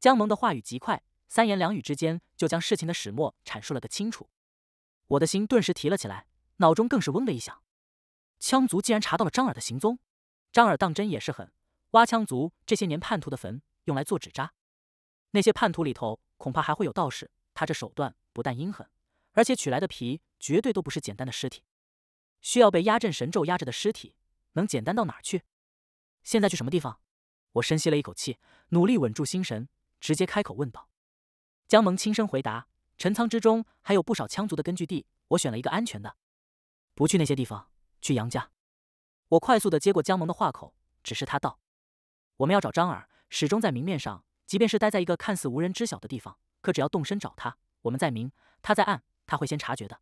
江萌的话语极快，三言两语之间就将事情的始末阐述了个清楚。我的心顿时提了起来，脑中更是嗡的一响。羌族竟然查到了张耳的行踪，张耳当真也是狠，挖羌族这些年叛徒的坟用来做纸扎。那些叛徒里头，恐怕还会有道士。他这手段不但阴狠，而且取来的皮绝对都不是简单的尸体，需要被压阵神咒压着的尸体，能简单到哪去？现在去什么地方？我深吸了一口气，努力稳住心神。直接开口问道，江萌轻声回答：“陈仓之中还有不少羌族的根据地，我选了一个安全的，不去那些地方，去杨家。”我快速的接过江萌的话口，只是他道：“我们要找张耳，始终在明面上，即便是待在一个看似无人知晓的地方，可只要动身找他，我们在明，他在暗，他会先察觉的。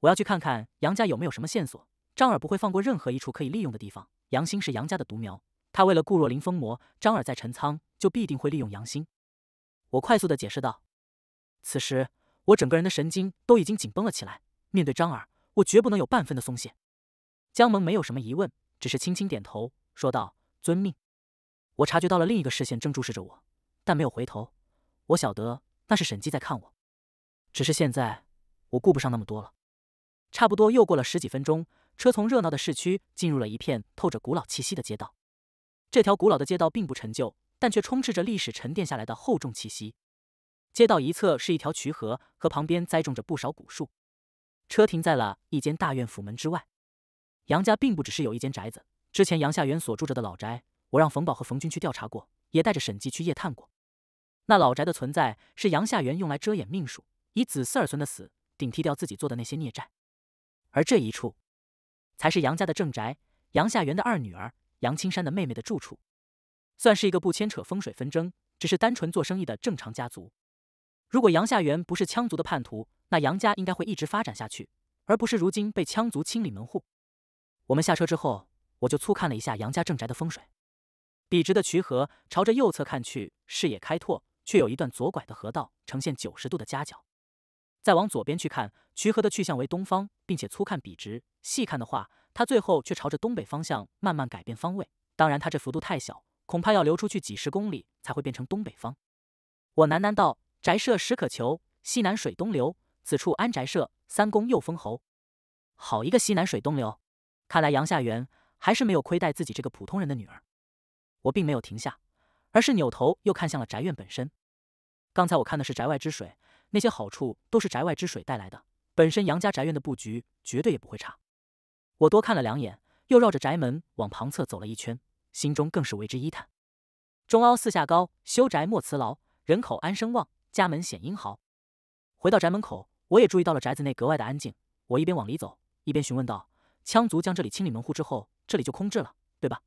我要去看看杨家有没有什么线索，张耳不会放过任何一处可以利用的地方。杨兴是杨家的独苗，他为了顾若琳疯魔，张耳在陈仓。”就必定会利用阳心。我快速的解释道。此时我整个人的神经都已经紧绷了起来，面对张耳，我绝不能有半分的松懈。江萌没有什么疑问，只是轻轻点头，说道：“遵命。”我察觉到了另一个视线正注视着我，但没有回头。我晓得那是沈姬在看我，只是现在我顾不上那么多了。差不多又过了十几分钟，车从热闹的市区进入了一片透着古老气息的街道。这条古老的街道并不陈旧。但却充斥着历史沉淀下来的厚重气息。街道一侧是一条渠河，河旁边栽种着不少古树。车停在了一间大院府门之外。杨家并不只是有一间宅子，之前杨夏元所住着的老宅，我让冯宝和冯军去调查过，也带着沈记去夜探过。那老宅的存在是杨夏元用来遮掩命数，以子嗣儿孙的死顶替掉自己做的那些孽债。而这一处，才是杨家的正宅，杨夏元的二女儿杨青山的妹妹的住处。算是一个不牵扯风水纷争，只是单纯做生意的正常家族。如果杨夏元不是羌族的叛徒，那杨家应该会一直发展下去，而不是如今被羌族清理门户。我们下车之后，我就粗看了一下杨家正宅的风水。笔直的渠河朝着右侧看去，视野开拓，却有一段左拐的河道，呈现九十度的夹角。再往左边去看，渠河的去向为东方，并且粗看笔直，细看的话，它最后却朝着东北方向慢慢改变方位。当然，它这幅度太小。恐怕要流出去几十公里才会变成东北方，我喃喃道：“宅舍实可求，西南水东流。此处安宅舍，三公又封侯。”好一个西南水东流！看来杨夏元还是没有亏待自己这个普通人的女儿。我并没有停下，而是扭头又看向了宅院本身。刚才我看的是宅外之水，那些好处都是宅外之水带来的。本身杨家宅院的布局绝对也不会差。我多看了两眼，又绕着宅门往旁侧走了一圈。心中更是为之一叹。中凹四下高，修宅莫辞劳。人口安生旺，家门显英豪。回到宅门口，我也注意到了宅子内格外的安静。我一边往里走，一边询问道：“羌族将这里清理门户之后，这里就空置了，对吧？”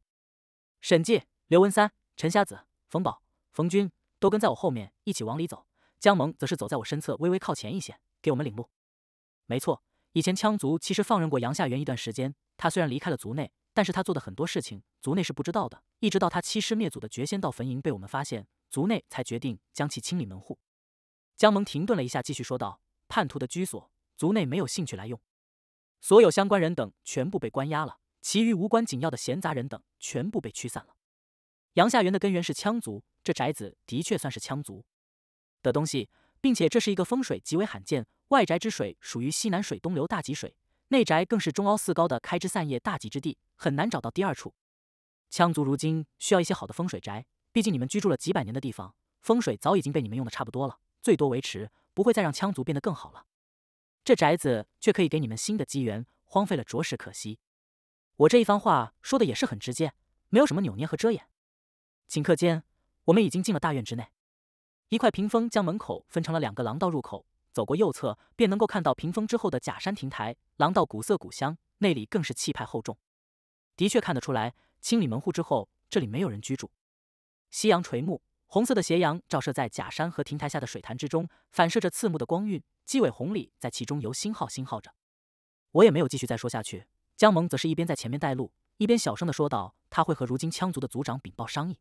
沈介、刘文三、陈瞎子、冯宝、冯军都跟在我后面一起往里走，江萌则是走在我身侧，微微靠前一些，给我们领路。没错，以前羌族其实放任过杨夏元一段时间，他虽然离开了族内。但是他做的很多事情，族内是不知道的。一直到他欺师灭祖的绝仙道坟茔被我们发现，族内才决定将其清理门户。江萌停顿了一下，继续说道：“叛徒的居所，族内没有兴趣来用。所有相关人等全部被关押了，其余无关紧要的闲杂人等全部被驱散了。”杨夏元的根源是羌族，这宅子的确算是羌族的东西，并且这是一个风水极为罕见，外宅之水属于西南水东流大吉水。内宅更是中凹四高的开枝散叶大吉之地，很难找到第二处。羌族如今需要一些好的风水宅，毕竟你们居住了几百年的地方，风水早已经被你们用的差不多了，最多维持，不会再让羌族变得更好了。这宅子却可以给你们新的机缘，荒废了着实可惜。我这一番话说的也是很直接，没有什么扭捏和遮掩。顷刻间，我们已经进了大院之内，一块屏风将门口分成了两个廊道入口。走过右侧，便能够看到屏风之后的假山亭台，廊道古色古香，内里更是气派厚重。的确看得出来，清理门户之后，这里没有人居住。夕阳垂暮，红色的斜阳照射在假山和亭台下的水潭之中，反射着刺目的光晕。鸡尾红鲤在其中游星号星号着。我也没有继续再说下去，江萌则是一边在前面带路，一边小声的说道：“他会和如今羌族的族长禀报商议。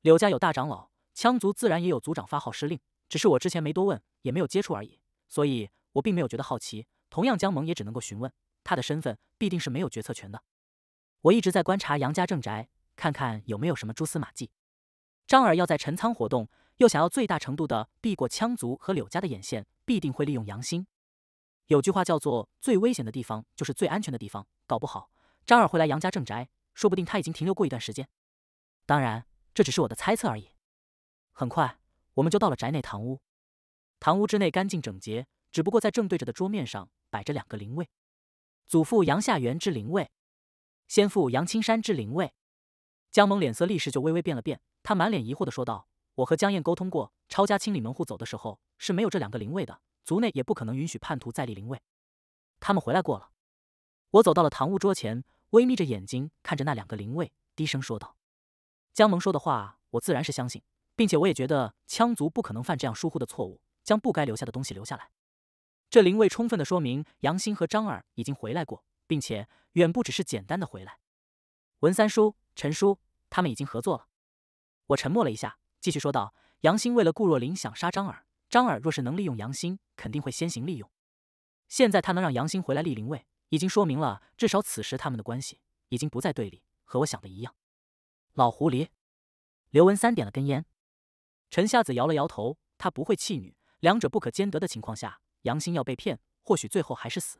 柳家有大长老，羌族自然也有族长发号施令。”只是我之前没多问，也没有接触而已，所以我并没有觉得好奇。同样，江萌也只能够询问他的身份，必定是没有决策权的。我一直在观察杨家正宅，看看有没有什么蛛丝马迹。张耳要在陈仓活动，又想要最大程度的避过羌族和柳家的眼线，必定会利用杨心。有句话叫做“最危险的地方就是最安全的地方”，搞不好张耳会来杨家正宅，说不定他已经停留过一段时间。当然，这只是我的猜测而已。很快。我们就到了宅内堂屋，堂屋之内干净整洁，只不过在正对着的桌面上摆着两个灵位，祖父杨夏元之灵位，先父杨青山之灵位。江萌脸色立时就微微变了变，他满脸疑惑的说道：“我和江燕沟通过，抄家清理门户走的时候是没有这两个灵位的，族内也不可能允许叛徒再立灵位。他们回来过了。”我走到了堂屋桌前，微眯着眼睛看着那两个灵位，低声说道：“江萌说的话，我自然是相信。”并且我也觉得羌族不可能犯这样疏忽的错误，将不该留下的东西留下来。这灵位充分的说明杨欣和张耳已经回来过，并且远不只是简单的回来。文三叔、陈叔他们已经合作了。我沉默了一下，继续说道：“杨欣为了顾若琳想杀张耳，张耳若是能利用杨欣，肯定会先行利用。现在他能让杨欣回来立灵位，已经说明了至少此时他们的关系已经不在对立，和我想的一样。”老狐狸刘文三点了根烟。陈瞎子摇了摇头，他不会弃女，两者不可兼得的情况下，杨兴要被骗，或许最后还是死。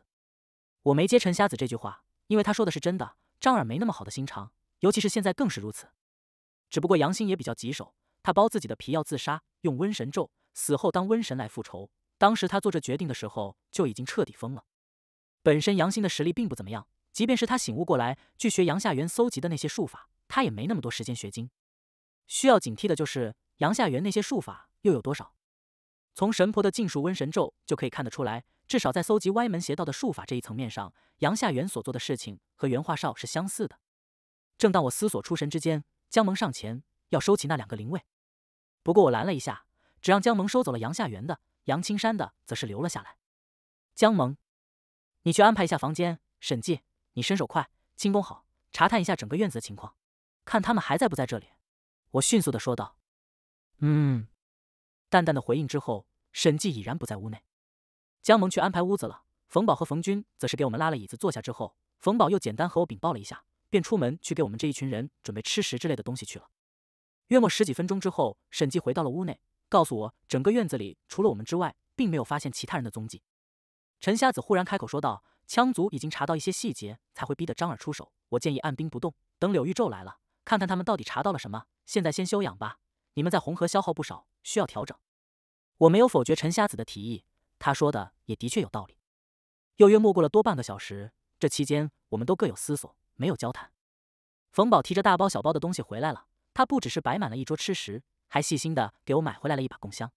我没接陈瞎子这句话，因为他说的是真的。张耳没那么好的心肠，尤其是现在更是如此。只不过杨兴也比较棘手，他剥自己的皮要自杀，用瘟神咒死后当瘟神来复仇。当时他做这决定的时候就已经彻底疯了。本身杨兴的实力并不怎么样，即便是他醒悟过来去学杨夏元搜集的那些术法，他也没那么多时间学精。需要警惕的就是。杨夏元那些术法又有多少？从神婆的禁术瘟神咒就可以看得出来，至少在搜集歪门邪道的术法这一层面上，杨夏元所做的事情和袁化少是相似的。正当我思索出神之间，江萌上前要收起那两个灵位，不过我拦了一下，只让江萌收走了杨夏元的，杨青山的则是留了下来。江萌，你去安排一下房间。沈记，你身手快，轻功好，查探一下整个院子的情况，看他们还在不在这里。我迅速的说道。嗯，淡淡的回应之后，沈记已然不在屋内。江萌去安排屋子了，冯宝和冯军则是给我们拉了椅子坐下之后，冯宝又简单和我禀报了一下，便出门去给我们这一群人准备吃食之类的东西去了。约莫十几分钟之后，沈记回到了屋内，告诉我整个院子里除了我们之外，并没有发现其他人的踪迹。陈瞎子忽然开口说道：“羌族已经查到一些细节，才会逼得张耳出手。我建议按兵不动，等柳玉宙来了，看看他们到底查到了什么。现在先休养吧。”你们在红河消耗不少，需要调整。我没有否决陈瞎子的提议，他说的也的确有道理。又约莫过了多半个小时，这期间我们都各有思索，没有交谈。冯宝提着大包小包的东西回来了，他不只是摆满了一桌吃食，还细心的给我买回来了一把供香。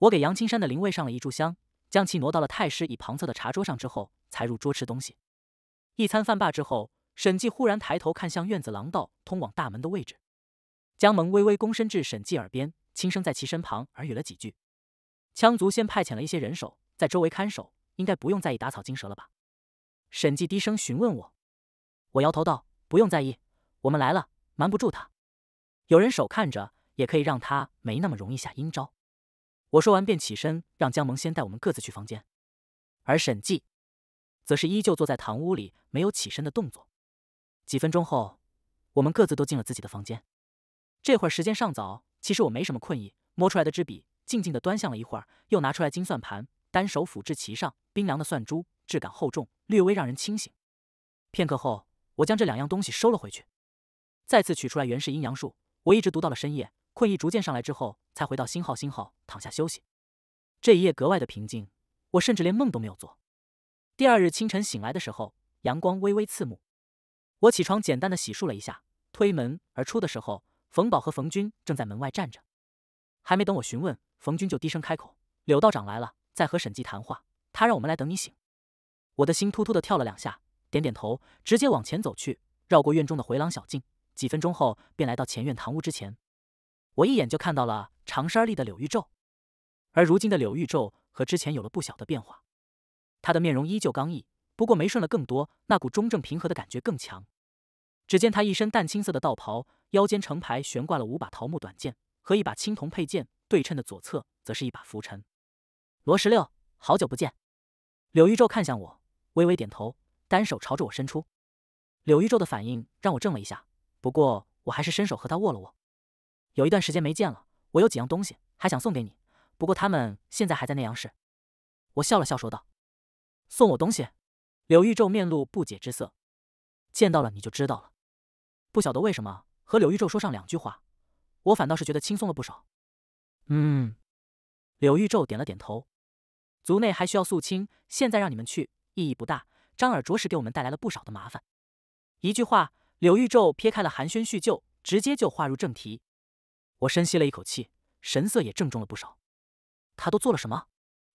我给杨青山的灵位上了一炷香，将其挪到了太师椅旁侧的茶桌上之后，才入桌吃东西。一餐饭罢之后，沈记忽然抬头看向院子廊道通往大门的位置。江萌微微躬身至沈季耳边，轻声在其身旁耳语了几句。羌族先派遣了一些人手在周围看守，应该不用在意打草惊蛇了吧？沈季低声询问我，我摇头道：“不用在意，我们来了，瞒不住他。有人守看着，也可以让他没那么容易下阴招。”我说完便起身，让江萌先带我们各自去房间，而沈季则是依旧坐在堂屋里没有起身的动作。几分钟后，我们各自都进了自己的房间。这会儿时间尚早，其实我没什么困意，摸出来的支笔，静静的端详了一会儿，又拿出来金算盘，单手抚至其上，冰凉的算珠，质感厚重，略微让人清醒。片刻后，我将这两样东西收了回去，再次取出来原是阴阳术，我一直读到了深夜，困意逐渐上来之后，才回到新号新号躺下休息。这一夜格外的平静，我甚至连梦都没有做。第二日清晨醒来的时候，阳光微微刺目，我起床简单的洗漱了一下，推门而出的时候。冯宝和冯军正在门外站着，还没等我询问，冯军就低声开口：“柳道长来了，在和沈计谈话，他让我们来等你醒。”我的心突突的跳了两下，点点头，直接往前走去，绕过院中的回廊小径，几分钟后便来到前院堂屋之前。我一眼就看到了长衫立的柳玉皱，而如今的柳玉皱和之前有了不小的变化，他的面容依旧刚毅，不过眉顺了更多，那股中正平和的感觉更强。只见他一身淡青色的道袍。腰间成排悬挂了五把桃木短剑和一把青铜佩剑，对称的左侧则是一把拂尘。罗十六，好久不见。柳玉皱看向我，微微点头，单手朝着我伸出。柳玉皱的反应让我怔了一下，不过我还是伸手和他握了握。有一段时间没见了，我有几样东西还想送给你，不过他们现在还在那样式。我笑了笑说道：“送我东西？”柳玉皱面露不解之色：“见到了你就知道了，不晓得为什么。”和柳玉宙说上两句话，我反倒是觉得轻松了不少。嗯，柳玉宙点了点头。族内还需要肃清，现在让你们去意义不大。张耳着实给我们带来了不少的麻烦。一句话，柳玉宙撇开了寒暄叙旧，直接就划入正题。我深吸了一口气，神色也郑重了不少。他都做了什么？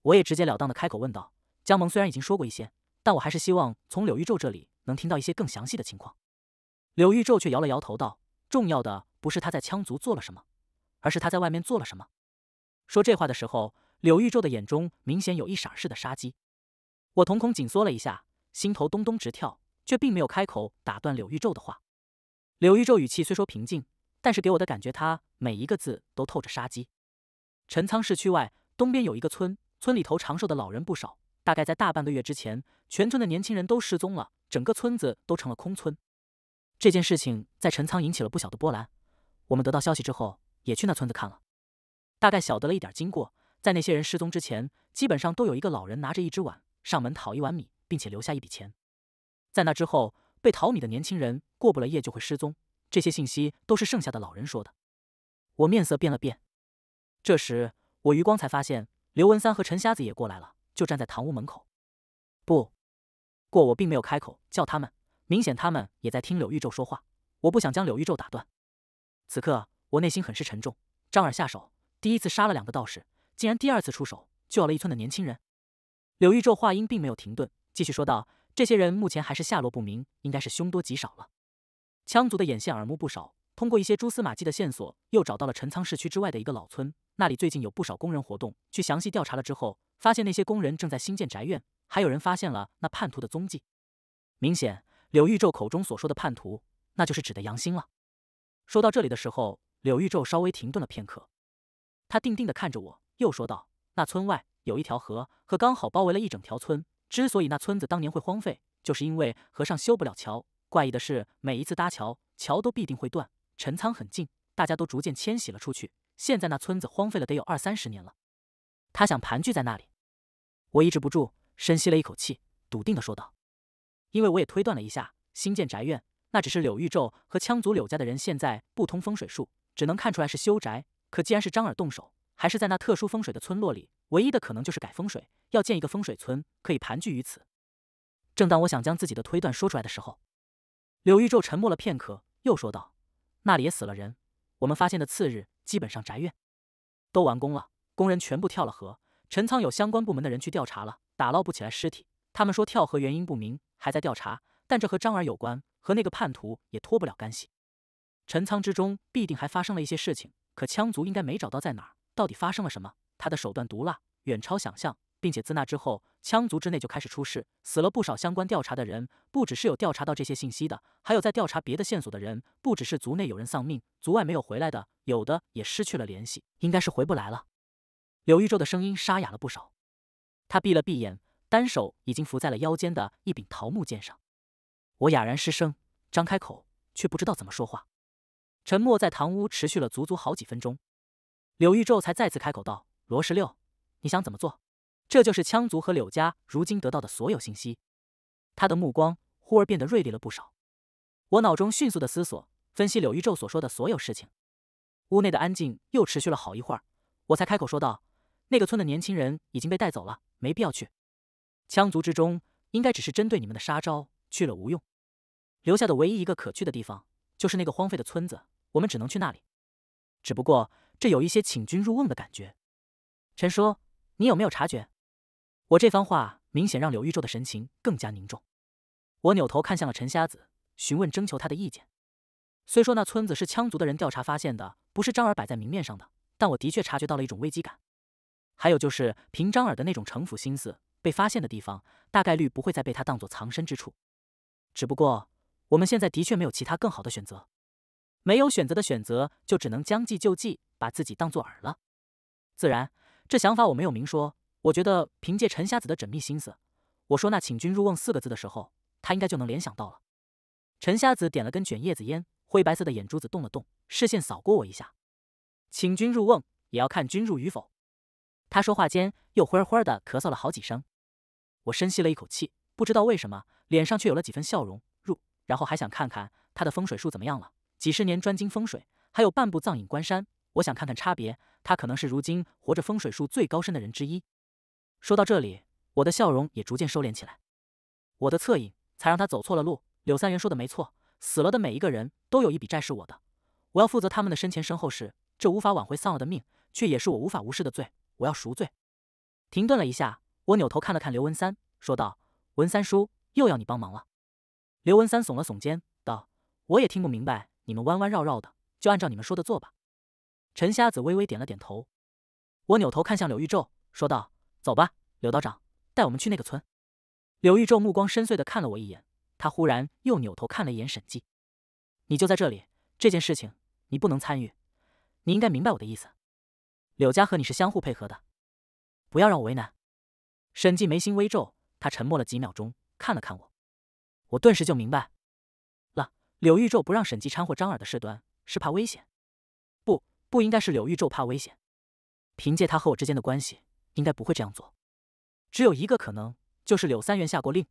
我也直截了当的开口问道。江萌虽然已经说过一些，但我还是希望从柳玉宙这里能听到一些更详细的情况。柳玉宙却摇了摇头道。重要的不是他在羌族做了什么，而是他在外面做了什么。说这话的时候，柳玉宙的眼中明显有一闪似的杀机。我瞳孔紧缩了一下，心头咚咚直跳，却并没有开口打断柳玉宙的话。柳玉宙语气虽说平静，但是给我的感觉，他每一个字都透着杀机。陈仓市区外东边有一个村，村里头长寿的老人不少。大概在大半个月之前，全村的年轻人都失踪了，整个村子都成了空村。这件事情在陈仓引起了不小的波澜。我们得到消息之后，也去那村子看了，大概晓得了一点经过。在那些人失踪之前，基本上都有一个老人拿着一只碗上门讨一碗米，并且留下一笔钱。在那之后，被讨米的年轻人过不了夜就会失踪。这些信息都是剩下的老人说的。我面色变了变，这时我余光才发现刘文三和陈瞎子也过来了，就站在堂屋门口。不过我并没有开口叫他们。明显他们也在听柳玉宙说话，我不想将柳玉宙打断。此刻我内心很是沉重。张耳下手第一次杀了两个道士，竟然第二次出手救了一村的年轻人。柳玉宙话音并没有停顿，继续说道：“这些人目前还是下落不明，应该是凶多吉少了。”羌族的眼线耳目不少，通过一些蛛丝马迹的线索，又找到了陈仓市区之外的一个老村，那里最近有不少工人活动。去详细调查了之后，发现那些工人正在新建宅院，还有人发现了那叛徒的踪迹。明显。柳玉皱口中所说的叛徒，那就是指的杨兴了。说到这里的时候，柳玉皱稍微停顿了片刻，他定定的看着我，又说道：“那村外有一条河，河刚好包围了一整条村。之所以那村子当年会荒废，就是因为河上修不了桥。怪异的是，每一次搭桥，桥都必定会断。陈仓很近，大家都逐渐迁徙了出去。现在那村子荒废了，得有二三十年了。他想盘踞在那里。”我抑制不住，深吸了一口气，笃定的说道。因为我也推断了一下，新建宅院，那只是柳玉皱和羌族柳家的人现在不通风水术，只能看出来是修宅。可既然是张耳动手，还是在那特殊风水的村落里，唯一的可能就是改风水，要建一个风水村，可以盘踞于此。正当我想将自己的推断说出来的时候，柳玉皱沉默了片刻，又说道：“那里也死了人，我们发现的次日，基本上宅院都完工了，工人全部跳了河。陈仓有相关部门的人去调查了，打捞不起来尸体。”他们说跳河原因不明，还在调查，但这和张儿有关，和那个叛徒也脱不了干系。陈仓之中必定还发生了一些事情，可羌族应该没找到在哪儿，到底发生了什么？他的手段毒辣，远超想象，并且自那之后，羌族之内就开始出事，死了不少相关调查的人。不只是有调查到这些信息的，还有在调查别的线索的人。不只是族内有人丧命，族外没有回来的，有的也失去了联系，应该是回不来了。柳玉宙的声音沙哑了不少，他闭了闭眼。单手已经扶在了腰间的一柄桃木剑上，我哑然失声，张开口却不知道怎么说话。沉默在堂屋持续了足足好几分钟，柳玉宙才再次开口道：“罗十六，你想怎么做？”这就是羌族和柳家如今得到的所有信息。他的目光忽而变得锐利了不少。我脑中迅速的思索，分析柳玉宙所说的所有事情。屋内的安静又持续了好一会儿，我才开口说道：“那个村的年轻人已经被带走了，没必要去。”羌族之中，应该只是针对你们的杀招，去了无用。留下的唯一一个可去的地方，就是那个荒废的村子，我们只能去那里。只不过这有一些请君入瓮的感觉。陈叔，你有没有察觉？我这番话明显让柳玉宙的神情更加凝重。我扭头看向了陈瞎子，询问征求他的意见。虽说那村子是羌族的人调查发现的，不是张耳摆在明面上的，但我的确察觉到了一种危机感。还有就是凭张耳的那种城府心思。被发现的地方，大概率不会再被他当做藏身之处。只不过我们现在的确没有其他更好的选择，没有选择的选择，就只能将计就计，把自己当做饵了。自然，这想法我没有明说。我觉得，凭借陈瞎子的缜密心思，我说那“请君入瓮”四个字的时候，他应该就能联想到了。陈瞎子点了根卷叶子烟，灰白色的眼珠子动了动，视线扫过我一下。“请君入瓮，也要看君入与否。”他说话间，又“灰儿儿”的咳嗽了好几声。我深吸了一口气，不知道为什么，脸上却有了几分笑容。入，然后还想看看他的风水术怎么样了。几十年专精风水，还有半部藏影关山，我想看看差别。他可能是如今活着风水术最高深的人之一。说到这里，我的笑容也逐渐收敛起来。我的恻隐才让他走错了路。柳三元说的没错，死了的每一个人都有一笔债是我的，我要负责他们的生前身后事。这无法挽回丧了的命，却也是我无法无视的罪。我要赎罪。停顿了一下。我扭头看了看刘文三，说道：“文三叔，又要你帮忙了。”刘文三耸了耸肩，道：“我也听不明白你们弯弯绕绕的，就按照你们说的做吧。”陈瞎子微微点了点头。我扭头看向柳玉皱，说道：“走吧，柳道长，带我们去那个村。”柳玉皱目光深邃的看了我一眼，他忽然又扭头看了一眼沈寂：“你就在这里，这件事情你不能参与，你应该明白我的意思。柳家和你是相互配合的，不要让我为难。”沈记眉心微皱，他沉默了几秒钟，看了看我，我顿时就明白了。柳玉昼不让沈记掺和张耳的事端，是怕危险。不，不应该是柳玉昼怕危险。凭借他和我之间的关系，应该不会这样做。只有一个可能，就是柳三元下过令。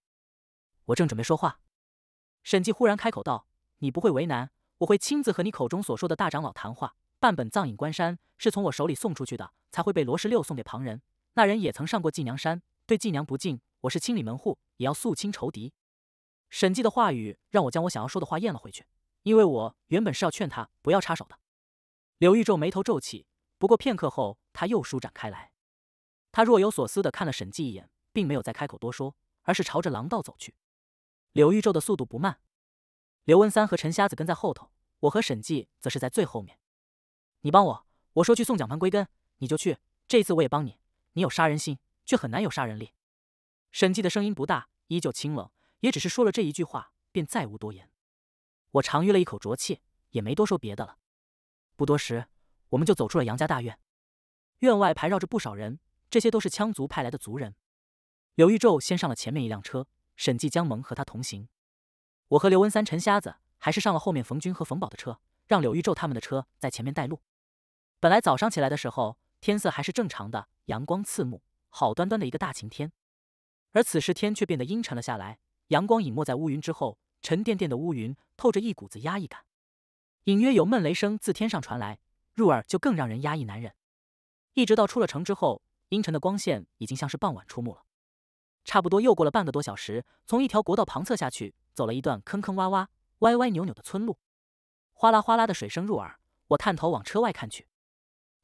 我正准备说话，沈记忽然开口道：“你不会为难，我会亲自和你口中所说的大长老谈话。半本藏影关山是从我手里送出去的，才会被罗十六送给旁人。”那人也曾上过纪娘山，对纪娘不敬。我是清理门户，也要肃清仇敌。沈记的话语让我将我想要说的话咽了回去，因为我原本是要劝他不要插手的。刘玉皱眉头皱起，不过片刻后，他又舒展开来。他若有所思的看了沈记一眼，并没有再开口多说，而是朝着廊道走去。刘玉皱的速度不慢，刘文三和陈瞎子跟在后头，我和沈记则是在最后面。你帮我，我说去送奖盘归根，你就去。这次我也帮你。你有杀人性，却很难有杀人力。沈记的声音不大，依旧清冷，也只是说了这一句话，便再无多言。我长吁了一口浊气，也没多说别的了。不多时，我们就走出了杨家大院。院外排绕着不少人，这些都是羌族派来的族人。柳玉宙先上了前面一辆车，沈记江萌和他同行。我和刘文三、陈瞎子还是上了后面冯军和冯宝的车，让柳玉宙他们的车在前面带路。本来早上起来的时候。天色还是正常的，阳光刺目，好端端的一个大晴天，而此时天却变得阴沉了下来，阳光隐没在乌云之后，沉甸甸的乌云透着一股子压抑感，隐约有闷雷声自天上传来，入耳就更让人压抑难忍。一直到出了城之后，阴沉的光线已经像是傍晚出没了。差不多又过了半个多小时，从一条国道旁侧下去，走了一段坑坑洼洼、歪歪扭扭的村路，哗啦哗啦的水声入耳，我探头往车外看去。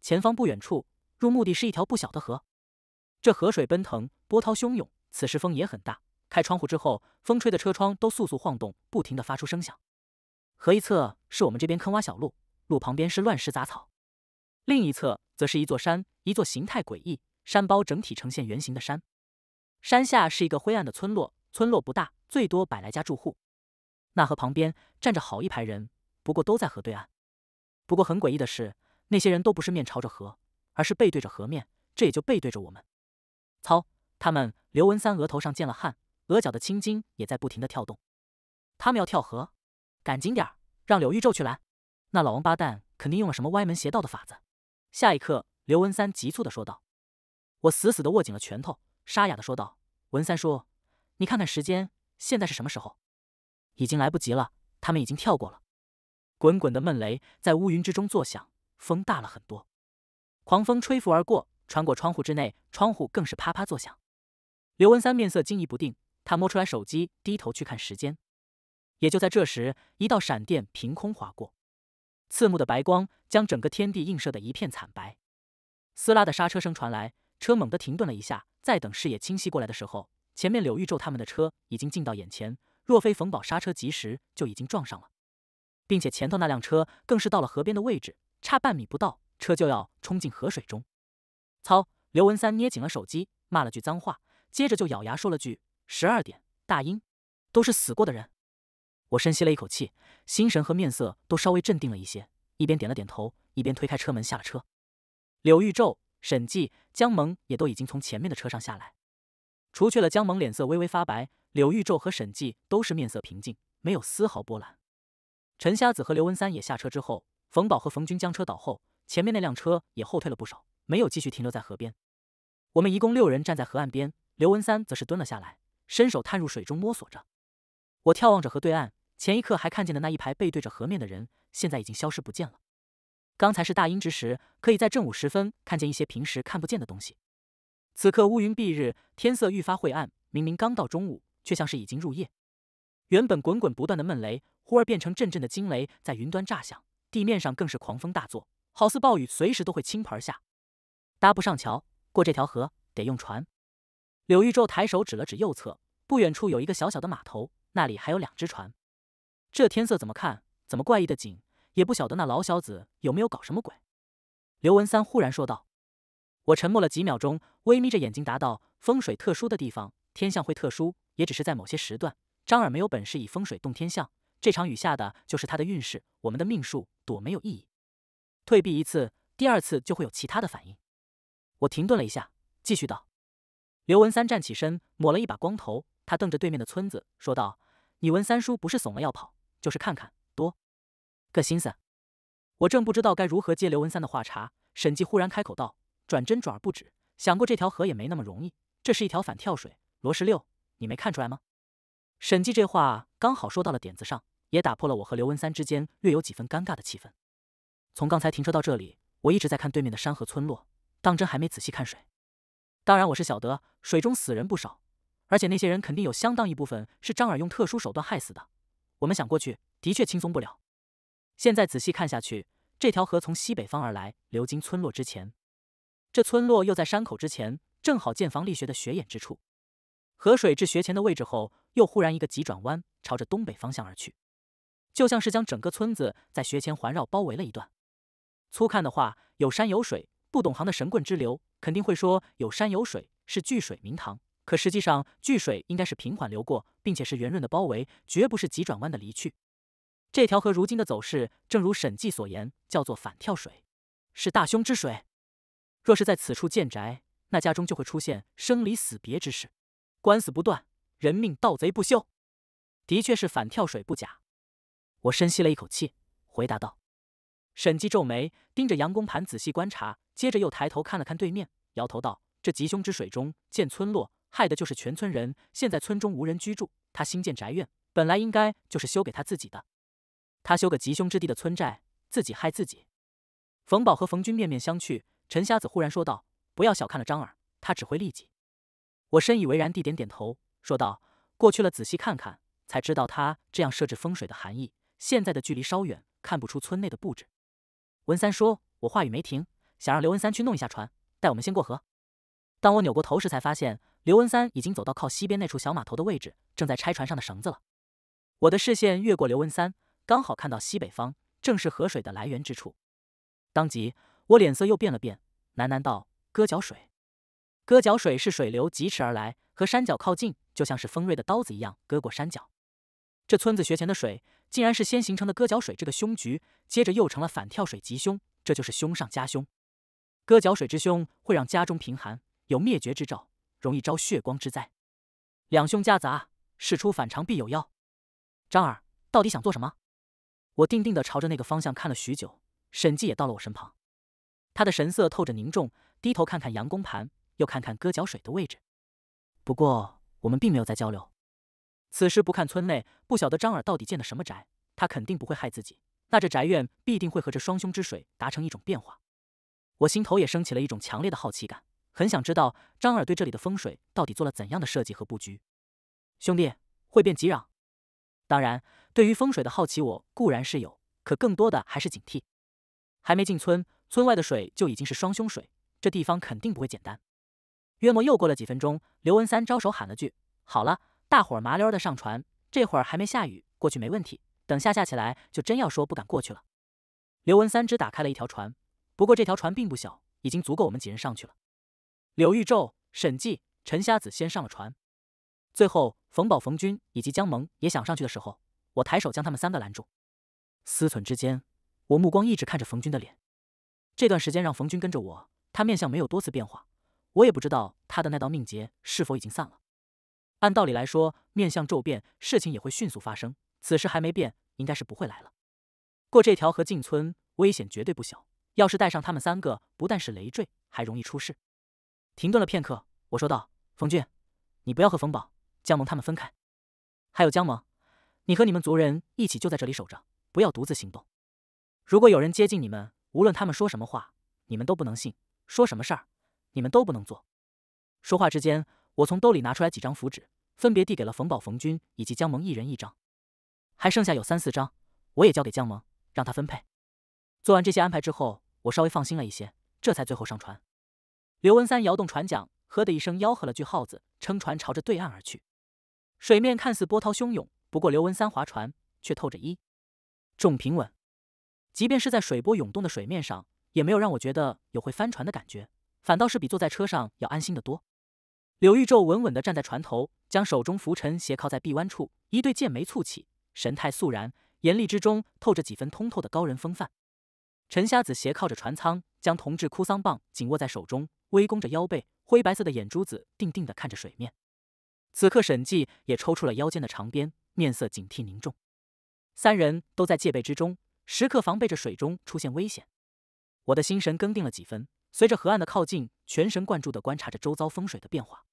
前方不远处，入目的是一条不小的河。这河水奔腾，波涛汹涌。此时风也很大，开窗户之后，风吹的车窗都簌簌晃动，不停地发出声响。河一侧是我们这边坑洼小路，路旁边是乱石杂草；另一侧则是一座山，一座形态诡异、山包整体呈现圆形的山。山下是一个灰暗的村落，村落不大，最多百来家住户。那河旁边站着好一排人，不过都在河对岸。不过很诡异的是。那些人都不是面朝着河，而是背对着河面，这也就背对着我们。操！他们刘文三额头上见了汗，额角的青筋也在不停的跳动。他们要跳河，赶紧点儿，让柳玉昼去拦。那老王八蛋肯定用了什么歪门邪道的法子。下一刻，刘文三急促的说道：“我死死的握紧了拳头，沙哑的说道：文三叔，你看看时间，现在是什么时候？已经来不及了，他们已经跳过了。滚滚的闷雷在乌云之中作响。”风大了很多，狂风吹拂而过，穿过窗户之内，窗户更是啪啪作响。刘文三面色惊疑不定，他摸出来手机，低头去看时间。也就在这时，一道闪电凭空划过，刺目的白光将整个天地映射的一片惨白。撕拉的刹车声传来，车猛地停顿了一下。再等视野清晰过来的时候，前面柳玉皱他们的车已经进到眼前，若非冯宝刹车及时，就已经撞上了，并且前头那辆车更是到了河边的位置。差半米不到，车就要冲进河水中。操！刘文三捏紧了手机，骂了句脏话，接着就咬牙说了句：“十二点，大英，都是死过的人。”我深吸了一口气，心神和面色都稍微镇定了一些，一边点了点头，一边推开车门下了车。柳玉宙、沈寂、江萌也都已经从前面的车上下来，除去了江萌脸色微微发白，柳玉宙和沈记都是面色平静，没有丝毫波澜。陈瞎子和刘文三也下车之后。冯宝和冯军将车倒后，前面那辆车也后退了不少，没有继续停留在河边。我们一共六人站在河岸边，刘文三则是蹲了下来，伸手探入水中摸索着。我眺望着河对岸，前一刻还看见的那一排背对着河面的人，现在已经消失不见了。刚才是大阴之时，可以在正午时分看见一些平时看不见的东西。此刻乌云蔽日，天色愈发晦暗，明明刚到中午，却像是已经入夜。原本滚滚不断的闷雷，忽而变成阵阵的惊雷，在云端炸响。地面上更是狂风大作，好似暴雨随时都会倾盆而下。搭不上桥，过这条河得用船。柳玉皱抬手指了指右侧，不远处有一个小小的码头，那里还有两只船。这天色怎么看怎么怪异的紧，也不晓得那老小子有没有搞什么鬼。刘文三忽然说道：“我沉默了几秒钟，微眯着眼睛答道：风水特殊的地方，天象会特殊，也只是在某些时段。张耳没有本事以风水动天象，这场雨下的就是他的运势，我们的命数。”躲没有意义，退避一次，第二次就会有其他的反应。我停顿了一下，继续道：“刘文三站起身，抹了一把光头，他瞪着对面的村子，说道：‘你文三叔不是怂了要跑，就是看看多个心思。’我正不知道该如何接刘文三的话茬，沈计忽然开口道：‘转针转而不止，想过这条河也没那么容易。这是一条反跳水，罗十六，你没看出来吗？’沈计这话刚好说到了点子上。”也打破了我和刘文三之间略有几分尴尬的气氛。从刚才停车到这里，我一直在看对面的山河村落，当真还没仔细看水。当然，我是晓得水中死人不少，而且那些人肯定有相当一部分是张耳用特殊手段害死的。我们想过去，的确轻松不了。现在仔细看下去，这条河从西北方而来，流经村落之前，这村落又在山口之前，正好建房立学的穴眼之处。河水至学前的位置后，又忽然一个急转弯，朝着东北方向而去。就像是将整个村子在学前环绕包围了一段。粗看的话，有山有水，不懂行的神棍之流肯定会说有山有水是聚水明堂。可实际上，聚水应该是平缓流过，并且是圆润的包围，绝不是急转弯的离去。这条河如今的走势，正如沈记所言，叫做反跳水，是大凶之水。若是在此处建宅，那家中就会出现生离死别之事，官司不断，人命盗贼不休。的确是反跳水不假。我深吸了一口气，回答道：“沈姬皱眉，盯着杨公盘仔细观察，接着又抬头看了看对面，摇头道：‘这吉凶之水中建村落，害的就是全村人。现在村中无人居住，他新建宅院，本来应该就是修给他自己的。他修个吉凶之地的村寨，自己害自己。’”冯宝和冯军面面相觑，陈瞎子忽然说道：“不要小看了张耳，他只会利己。”我深以为然地点点头，说道：“过去了，仔细看看，才知道他这样设置风水的含义。”现在的距离稍远，看不出村内的布置。文三说：“我话语没停，想让刘文三去弄一下船，带我们先过河。”当我扭过头时，才发现刘文三已经走到靠西边那处小码头的位置，正在拆船上的绳子了。我的视线越过刘文三，刚好看到西北方，正是河水的来源之处。当即，我脸色又变了变，喃喃道：“割脚水，割脚水是水流疾驰而来，和山脚靠近，就像是锋锐的刀子一样割过山脚。这村子学前的水。”竟然是先形成的割脚水这个凶局，接着又成了反跳水吉凶，这就是凶上加凶。割脚水之凶会让家中贫寒，有灭绝之兆，容易招血光之灾。两凶夹杂，事出反常必有妖。张耳到底想做什么？我定定的朝着那个方向看了许久。沈记也到了我身旁，他的神色透着凝重，低头看看阳公盘，又看看割脚水的位置。不过我们并没有再交流。此时不看村内，不晓得张耳到底建的什么宅，他肯定不会害自己。那这宅院必定会和这双凶之水达成一种变化。我心头也升起了一种强烈的好奇感，很想知道张耳对这里的风水到底做了怎样的设计和布局。兄弟，会变吉壤。当然，对于风水的好奇我固然是有，可更多的还是警惕。还没进村，村外的水就已经是双凶水，这地方肯定不会简单。约莫又过了几分钟，刘文三招手喊了句：“好了。”大伙儿麻溜儿的上船，这会儿还没下雨，过去没问题。等下下起来，就真要说不敢过去了。刘文三只打开了一条船，不过这条船并不小，已经足够我们几人上去了。柳玉昼、沈寂、陈瞎子先上了船，最后冯宝、冯军以及江萌也想上去的时候，我抬手将他们三个拦住。思忖之间，我目光一直看着冯军的脸。这段时间让冯军跟着我，他面相没有多次变化，我也不知道他的那道命劫是否已经散了。按道理来说，面相骤变，事情也会迅速发生。此时还没变，应该是不会来了。过这条河进村，危险绝对不小。要是带上他们三个，不但是累赘，还容易出事。停顿了片刻，我说道：“冯俊，你不要和冯宝、江萌他们分开。还有江萌，你和你们族人一起就在这里守着，不要独自行动。如果有人接近你们，无论他们说什么话，你们都不能信；说什么事儿，你们都不能做。”说话之间，我从兜里拿出来几张符纸。分别递给了冯宝、冯军以及江萌一人一张，还剩下有三四张，我也交给江萌，让他分配。做完这些安排之后，我稍微放心了一些，这才最后上船。刘文三摇动船桨，呵的一声吆喝了句“耗子”，撑船朝着对岸而去。水面看似波涛汹涌，不过刘文三划船却透着一重平稳，即便是在水波涌动的水面上，也没有让我觉得有会翻船的感觉，反倒是比坐在车上要安心的多。柳玉皱稳稳地站在船头，将手中浮尘斜靠在臂弯处，一对剑眉蹙起，神态肃然，严厉之中透着几分通透的高人风范。陈瞎子斜靠着船舱，将铜制哭丧棒紧握在手中，微弓着腰背，灰白色的眼珠子定定地看着水面。此刻，沈寂也抽出了腰间的长鞭，面色警惕凝重。三人都在戒备之中，时刻防备着水中出现危险。我的心神更定了几分，随着河岸的靠近，全神贯注地观察着周遭风水的变化。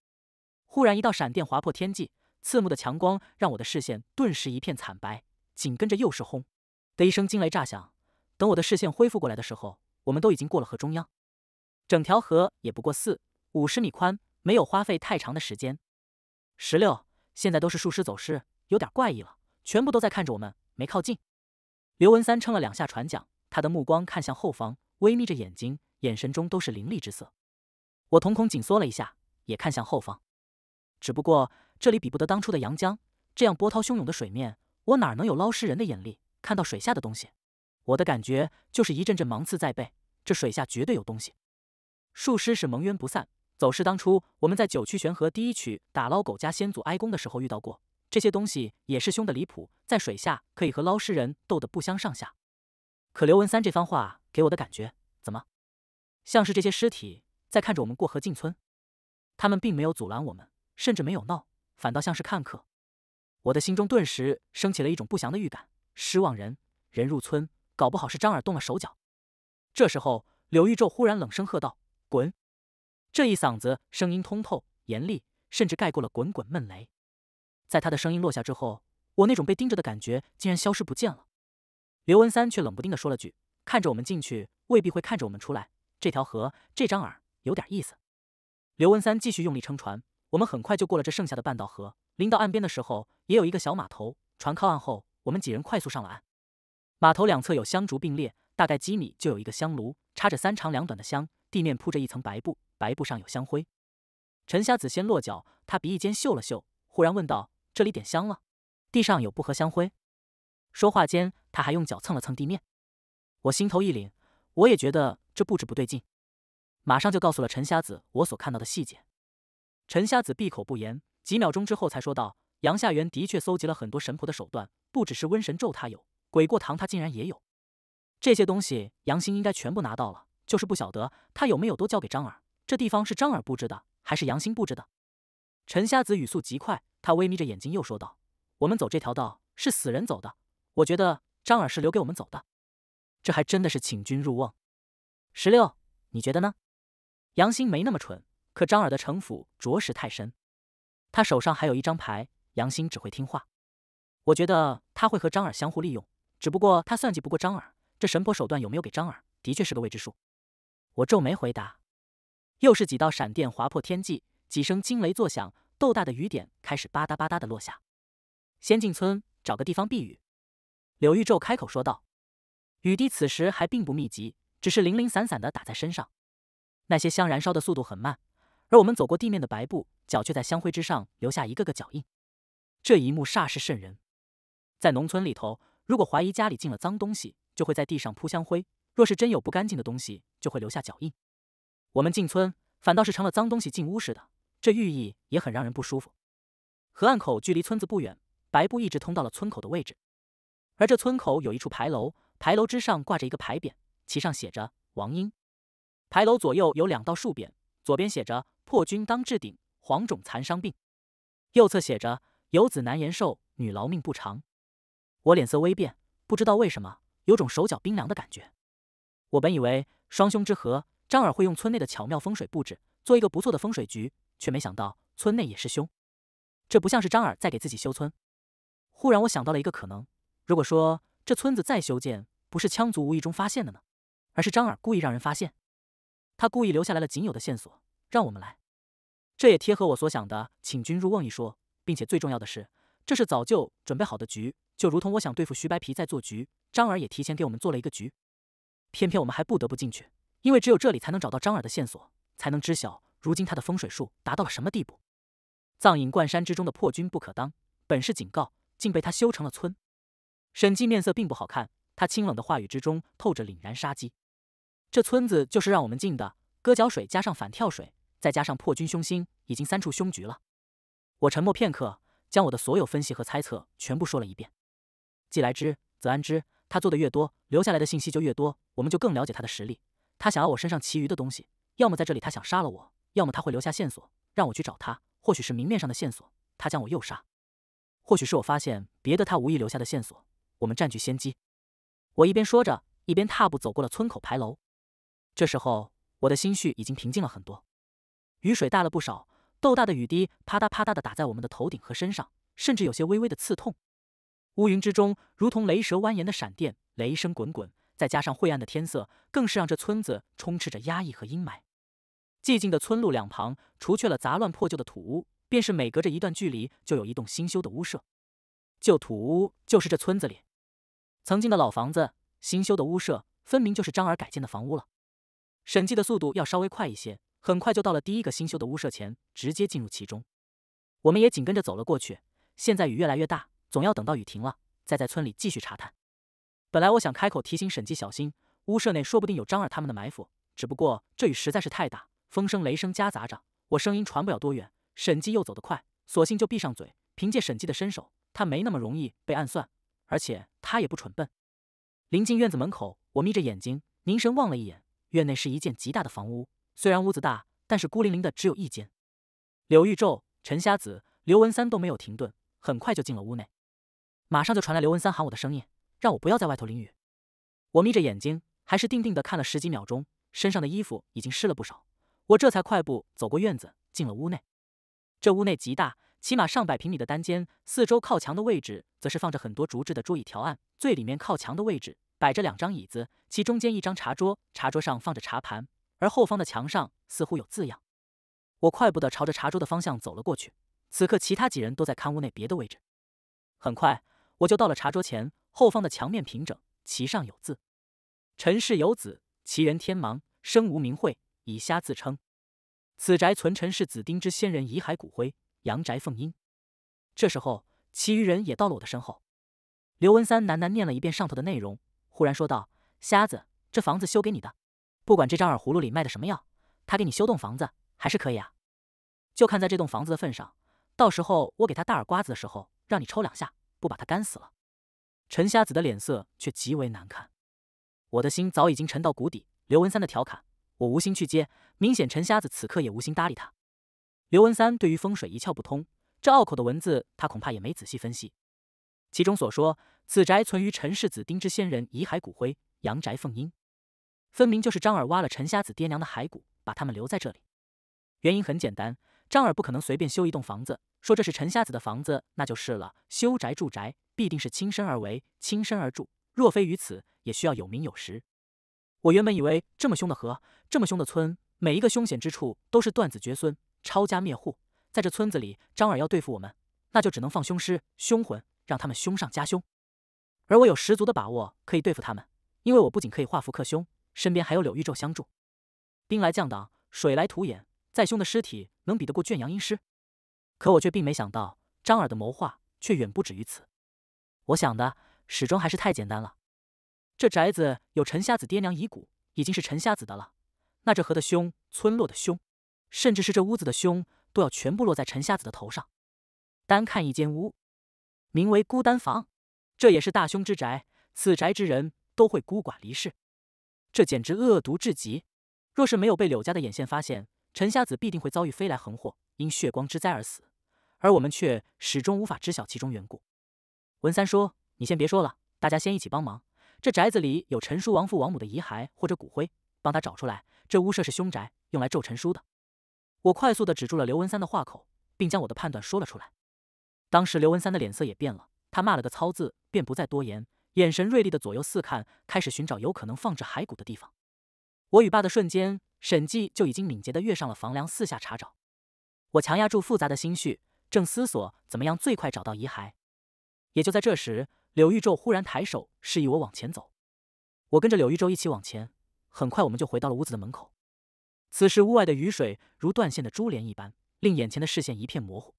忽然，一道闪电划破天际，刺目的强光让我的视线顿时一片惨白。紧跟着又是“轰”的一声惊雷炸响。等我的视线恢复过来的时候，我们都已经过了河中央，整条河也不过四五十米宽，没有花费太长的时间。十六，现在都是术师走失，有点怪异了，全部都在看着我们，没靠近。刘文三撑了两下船桨，他的目光看向后方，微眯着眼睛，眼神中都是凌厉之色。我瞳孔紧缩了一下，也看向后方。只不过这里比不得当初的阳江，这样波涛汹涌的水面，我哪能有捞尸人的眼力看到水下的东西？我的感觉就是一阵阵芒刺在背，这水下绝对有东西。术师是蒙冤不散，走失当初我们在九曲悬河第一曲打捞狗家先祖哀公的时候遇到过，这些东西也是凶的离谱，在水下可以和捞尸人斗得不相上下。可刘文三这番话给我的感觉，怎么像是这些尸体在看着我们过河进村？他们并没有阻拦我们。甚至没有闹，反倒像是看客。我的心中顿时升起了一种不祥的预感。失望，人人入村，搞不好是张耳动了手脚。这时候，柳玉宙忽然冷声喝道：“滚！”这一嗓子声音通透、严厉，甚至盖过了滚滚闷雷。在他的声音落下之后，我那种被盯着的感觉竟然消失不见了。刘文三却冷不丁的说了句：“看着我们进去，未必会看着我们出来。”这条河，这张耳有点意思。刘文三继续用力撑船。我们很快就过了这剩下的半道河，临到岸边的时候，也有一个小码头。船靠岸后，我们几人快速上了岸。码头两侧有香烛并列，大概几米就有一个香炉，插着三长两短的香。地面铺着一层白布，白布上有香灰。陈瞎子先落脚，他鼻翼间嗅了嗅，忽然问道：“这里点香了？地上有不和香灰？”说话间，他还用脚蹭了蹭地面。我心头一凛，我也觉得这布置不对劲，马上就告诉了陈瞎子我所看到的细节。陈瞎子闭口不言，几秒钟之后才说道：“杨夏元的确搜集了很多神婆的手段，不只是瘟神咒，他有鬼过堂，他竟然也有。这些东西，杨欣应该全部拿到了，就是不晓得他有没有都交给张耳。这地方是张耳布置的，还是杨欣布置的？”陈瞎子语速极快，他微眯着眼睛又说道：“我们走这条道是死人走的，我觉得张耳是留给我们走的。这还真的是请君入瓮。”十六，你觉得呢？杨欣没那么蠢。可张耳的城府着实太深，他手上还有一张牌，杨欣只会听话，我觉得他会和张耳相互利用，只不过他算计不过张耳。这神婆手段有没有给张耳，的确是个未知数。我皱眉回答。又是几道闪电划破天际，几声惊雷作响，豆大的雨点开始吧嗒吧嗒的落下。先进村找个地方避雨。柳玉皱开口说道。雨滴此时还并不密集，只是零零散散的打在身上，那些香燃烧的速度很慢。而我们走过地面的白布，脚却在香灰之上留下一个个脚印，这一幕煞是瘆人。在农村里头，如果怀疑家里进了脏东西，就会在地上铺香灰；若是真有不干净的东西，就会留下脚印。我们进村，反倒是成了脏东西进屋似的，这寓意也很让人不舒服。河岸口距离村子不远，白布一直通到了村口的位置。而这村口有一处牌楼，牌楼之上挂着一个牌匾，其上写着“王英”。牌楼左右有两道竖匾，左边写着。破军当置顶，黄种残伤病。右侧写着“游子难延寿，女劳命不长”。我脸色微变，不知道为什么有种手脚冰凉的感觉。我本以为双凶之合，张耳会用村内的巧妙风水布置做一个不错的风水局，却没想到村内也是凶。这不像是张耳在给自己修村。忽然，我想到了一个可能：如果说这村子再修建不是羌族无意中发现的呢，而是张耳故意让人发现，他故意留下来了仅有的线索。让我们来，这也贴合我所想的“请君入瓮”一说，并且最重要的是，这是早就准备好的局，就如同我想对付徐白皮在做局，张耳也提前给我们做了一个局。偏偏我们还不得不进去，因为只有这里才能找到张耳的线索，才能知晓如今他的风水术达到了什么地步。藏影贯山之中的破军不可当，本是警告，竟被他修成了村。沈静面色并不好看，他清冷的话语之中透着凛然杀机。这村子就是让我们进的，割脚水加上反跳水。再加上破军凶星，已经三处凶局了。我沉默片刻，将我的所有分析和猜测全部说了一遍。既来之，则安之。他做的越多，留下来的信息就越多，我们就更了解他的实力。他想要我身上其余的东西，要么在这里他想杀了我，要么他会留下线索让我去找他。或许是明面上的线索，他将我诱杀；或许是我发现别的他无意留下的线索，我们占据先机。我一边说着，一边踏步走过了村口牌楼。这时候，我的心绪已经平静了很多。雨水大了不少，豆大的雨滴啪嗒啪嗒地打在我们的头顶和身上，甚至有些微微的刺痛。乌云之中，如同雷蛇蜿蜒的闪电，雷声滚滚，再加上晦暗的天色，更是让这村子充斥着压抑和阴霾。寂静的村路两旁，除去了杂乱破旧的土屋，便是每隔着一段距离就有一栋新修的屋舍。旧土屋就是这村子里曾经的老房子，新修的屋舍分明就是张耳改建的房屋了。审计的速度要稍微快一些。很快就到了第一个新修的屋舍前，直接进入其中。我们也紧跟着走了过去。现在雨越来越大，总要等到雨停了，再在村里继续查探。本来我想开口提醒沈记小心，屋舍内说不定有张二他们的埋伏。只不过这雨实在是太大，风声雷声夹杂着，我声音传不了多远。沈记又走得快，索性就闭上嘴。凭借沈记的身手，他没那么容易被暗算，而且他也不蠢笨。临近院子门口，我眯着眼睛，凝神望了一眼，院内是一件极大的房屋。虽然屋子大，但是孤零零的只有一间。柳玉皱、陈瞎子、刘文三都没有停顿，很快就进了屋内。马上就传来刘文三喊我的声音，让我不要在外头淋雨。我眯着眼睛，还是定定的看了十几秒钟，身上的衣服已经湿了不少。我这才快步走过院子，进了屋内。这屋内极大，起码上百平米的单间，四周靠墙的位置则是放着很多竹制的桌椅条案，最里面靠墙的位置摆着两张椅子，其中间一张茶桌，茶桌上放着茶盘。而后方的墙上似乎有字样，我快步的朝着茶桌的方向走了过去。此刻，其他几人都在看屋内别的位置。很快，我就到了茶桌前，后方的墙面平整，其上有字：“陈氏有子，其人天盲，生无名讳，以瞎自称。此宅存陈氏紫丁之先人遗骸骨灰，阳宅奉阴。”这时候，其余人也到了我的身后。刘文三喃喃念了一遍上头的内容，忽然说道：“瞎子，这房子修给你的。”不管这张耳葫芦里卖的什么药，他给你修栋房子还是可以啊。就看在这栋房子的份上，到时候我给他大耳瓜子的时候，让你抽两下，不把他干死了。陈瞎子的脸色却极为难看，我的心早已经沉到谷底。刘文三的调侃，我无心去接，明显陈瞎子此刻也无心搭理他。刘文三对于风水一窍不通，这拗口的文字他恐怕也没仔细分析。其中所说，此宅存于陈世子丁之先人遗骸骨灰，阳宅奉阴。分明就是张耳挖了陈瞎子爹娘的骸骨，把他们留在这里。原因很简单，张耳不可能随便修一栋房子，说这是陈瞎子的房子，那就是了。修宅住宅必定是亲身而为，亲身而住。若非于此，也需要有名有实。我原本以为这么凶的河，这么凶的村，每一个凶险之处都是断子绝孙、抄家灭户。在这村子里，张耳要对付我们，那就只能放凶尸、凶魂，让他们凶上加凶。而我有十足的把握可以对付他们，因为我不仅可以画符克凶。身边还有柳玉宙相助，兵来将挡，水来土掩。再凶的尸体，能比得过圈阳阴尸？可我却并没想到，张耳的谋划却远不止于此。我想的始终还是太简单了。这宅子有陈瞎子爹娘遗骨，已经是陈瞎子的了。那这河的凶，村落的凶，甚至是这屋子的凶，都要全部落在陈瞎子的头上。单看一间屋，名为孤单房，这也是大凶之宅。此宅之人都会孤寡离世。这简直恶毒至极！若是没有被柳家的眼线发现，陈瞎子必定会遭遇飞来横祸，因血光之灾而死。而我们却始终无法知晓其中缘故。文三说：“你先别说了，大家先一起帮忙。这宅子里有陈叔王父王母的遗骸或者骨灰，帮他找出来。这屋舍是凶宅，用来咒陈叔的。我快速的止住了刘文三的话口，并将我的判断说了出来。当时刘文三的脸色也变了，他骂了个操字，便不再多言。眼神锐利的左右四看，开始寻找有可能放置骸骨的地方。我与爸的瞬间，沈寂就已经敏捷的跃上了房梁，四下查找。我强压住复杂的心绪，正思索怎么样最快找到遗骸。也就在这时，柳玉昼忽然抬手示意我往前走。我跟着柳玉皱一起往前，很快我们就回到了屋子的门口。此时屋外的雨水如断线的珠帘一般，令眼前的视线一片模糊。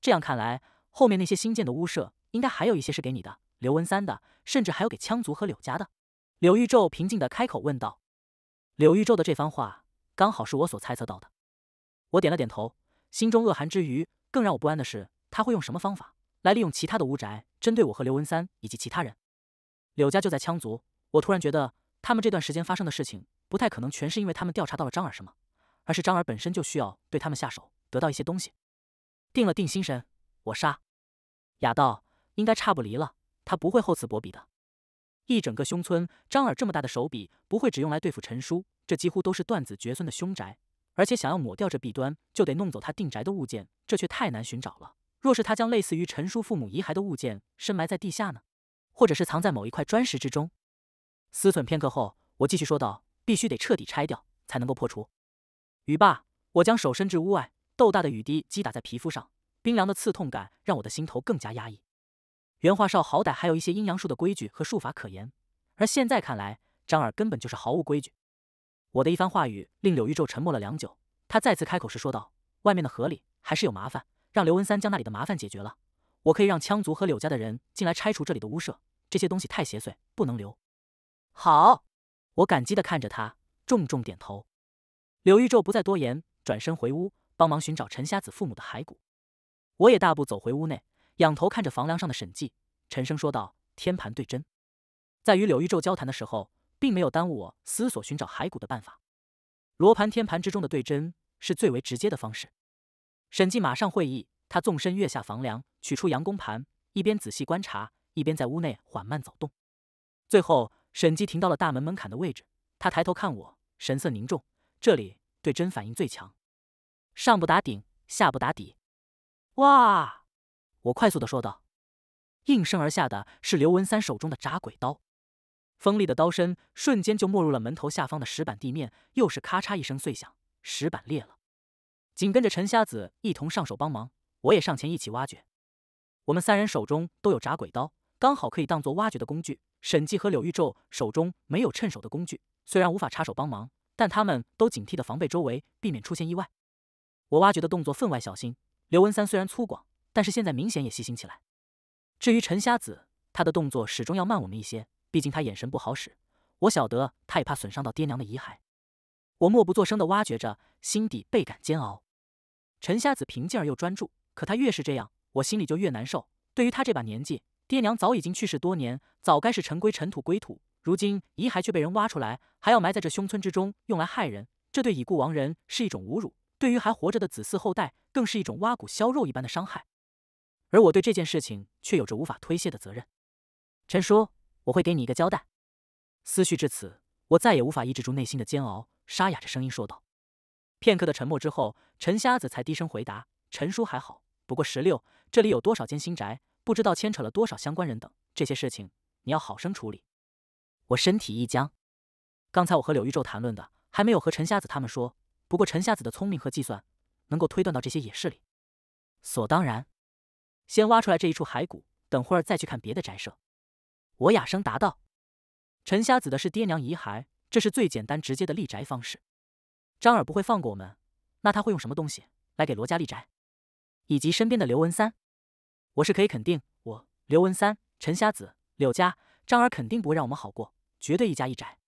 这样看来，后面那些新建的屋舍，应该还有一些是给你的。刘文三的，甚至还有给羌族和柳家的。柳玉皱平静的开口问道：“柳玉皱的这番话，刚好是我所猜测到的。”我点了点头，心中恶寒之余，更让我不安的是，他会用什么方法来利用其他的屋宅，针对我和刘文三以及其他人？柳家就在羌族，我突然觉得，他们这段时间发生的事情，不太可能全是因为他们调查到了张耳什么，而是张耳本身就需要对他们下手，得到一些东西。定了定心神，我杀。雅道应该差不离了。他不会厚此薄彼的。一整个凶村，张耳这么大的手笔，不会只用来对付陈叔。这几乎都是断子绝孙的凶宅，而且想要抹掉这弊端，就得弄走他定宅的物件，这却太难寻找了。若是他将类似于陈叔父母遗骸的物件深埋在地下呢？或者是藏在某一块砖石之中？思忖片刻后，我继续说道：“必须得彻底拆掉，才能够破除。”语罢，我将手伸至屋外，豆大的雨滴击打在皮肤上，冰凉的刺痛感让我的心头更加压抑。袁化少好歹还有一些阴阳术的规矩和术法可言，而现在看来，张耳根本就是毫无规矩。我的一番话语令柳玉昼沉默了良久，他再次开口时说道：“外面的河里还是有麻烦，让刘文三将那里的麻烦解决了。我可以让羌族和柳家的人进来拆除这里的屋舍，这些东西太邪祟，不能留。”好，我感激地看着他，重重点头。柳玉昼不再多言，转身回屋帮忙寻找陈瞎子父母的骸骨。我也大步走回屋内。仰头看着房梁上的沈记，沉声说道：“天盘对针，在与柳玉皱交谈的时候，并没有耽误我思索寻找骸骨的办法。罗盘、天盘之中的对针是最为直接的方式。”沈记马上会意，他纵身跃下房梁，取出阳宫盘，一边仔细观察，一边在屋内缓慢走动。最后，沈记停到了大门门槛的位置，他抬头看我，神色凝重：“这里对针反应最强，上不打顶，下不打底。”哇！我快速的说道：“应声而下的是刘文三手中的铡鬼刀，锋利的刀身瞬间就没入了门头下方的石板地面，又是咔嚓一声碎响，石板裂了。紧跟着陈瞎子一同上手帮忙，我也上前一起挖掘。我们三人手中都有铡鬼刀，刚好可以当做挖掘的工具。沈记和柳玉昼手中没有趁手的工具，虽然无法插手帮忙，但他们都警惕的防备周围，避免出现意外。我挖掘的动作分外小心，刘文三虽然粗犷。”但是现在明显也细心起来。至于陈瞎子，他的动作始终要慢我们一些，毕竟他眼神不好使。我晓得他也怕损伤到爹娘的遗骸。我默不作声的挖掘着，心底倍感煎熬。陈瞎子平静而又专注，可他越是这样，我心里就越难受。对于他这把年纪，爹娘早已经去世多年，早该是尘归尘土归土。如今遗骸却被人挖出来，还要埋在这凶村之中，用来害人，这对已故亡人是一种侮辱，对于还活着的子嗣后代，更是一种挖骨削肉一般的伤害。而我对这件事情却有着无法推卸的责任，陈叔，我会给你一个交代。思绪至此，我再也无法抑制住内心的煎熬，沙哑着声音说道。片刻的沉默之后，陈瞎子才低声回答：“陈叔还好，不过十六这里有多少间新宅，不知道牵扯了多少相关人等，这些事情你要好生处理。”我身体一僵，刚才我和柳玉宙谈论的还没有和陈瞎子他们说，不过陈瞎子的聪明和计算能够推断到这些也是理所当然。先挖出来这一处骸骨，等会儿再去看别的宅舍。我哑声答道：“陈瞎子的是爹娘遗骸，这是最简单直接的立宅方式。张耳不会放过我们，那他会用什么东西来给罗家立宅？以及身边的刘文三，我是可以肯定，我刘文三、陈瞎子、柳家、张耳肯定不会让我们好过，绝对一家一宅。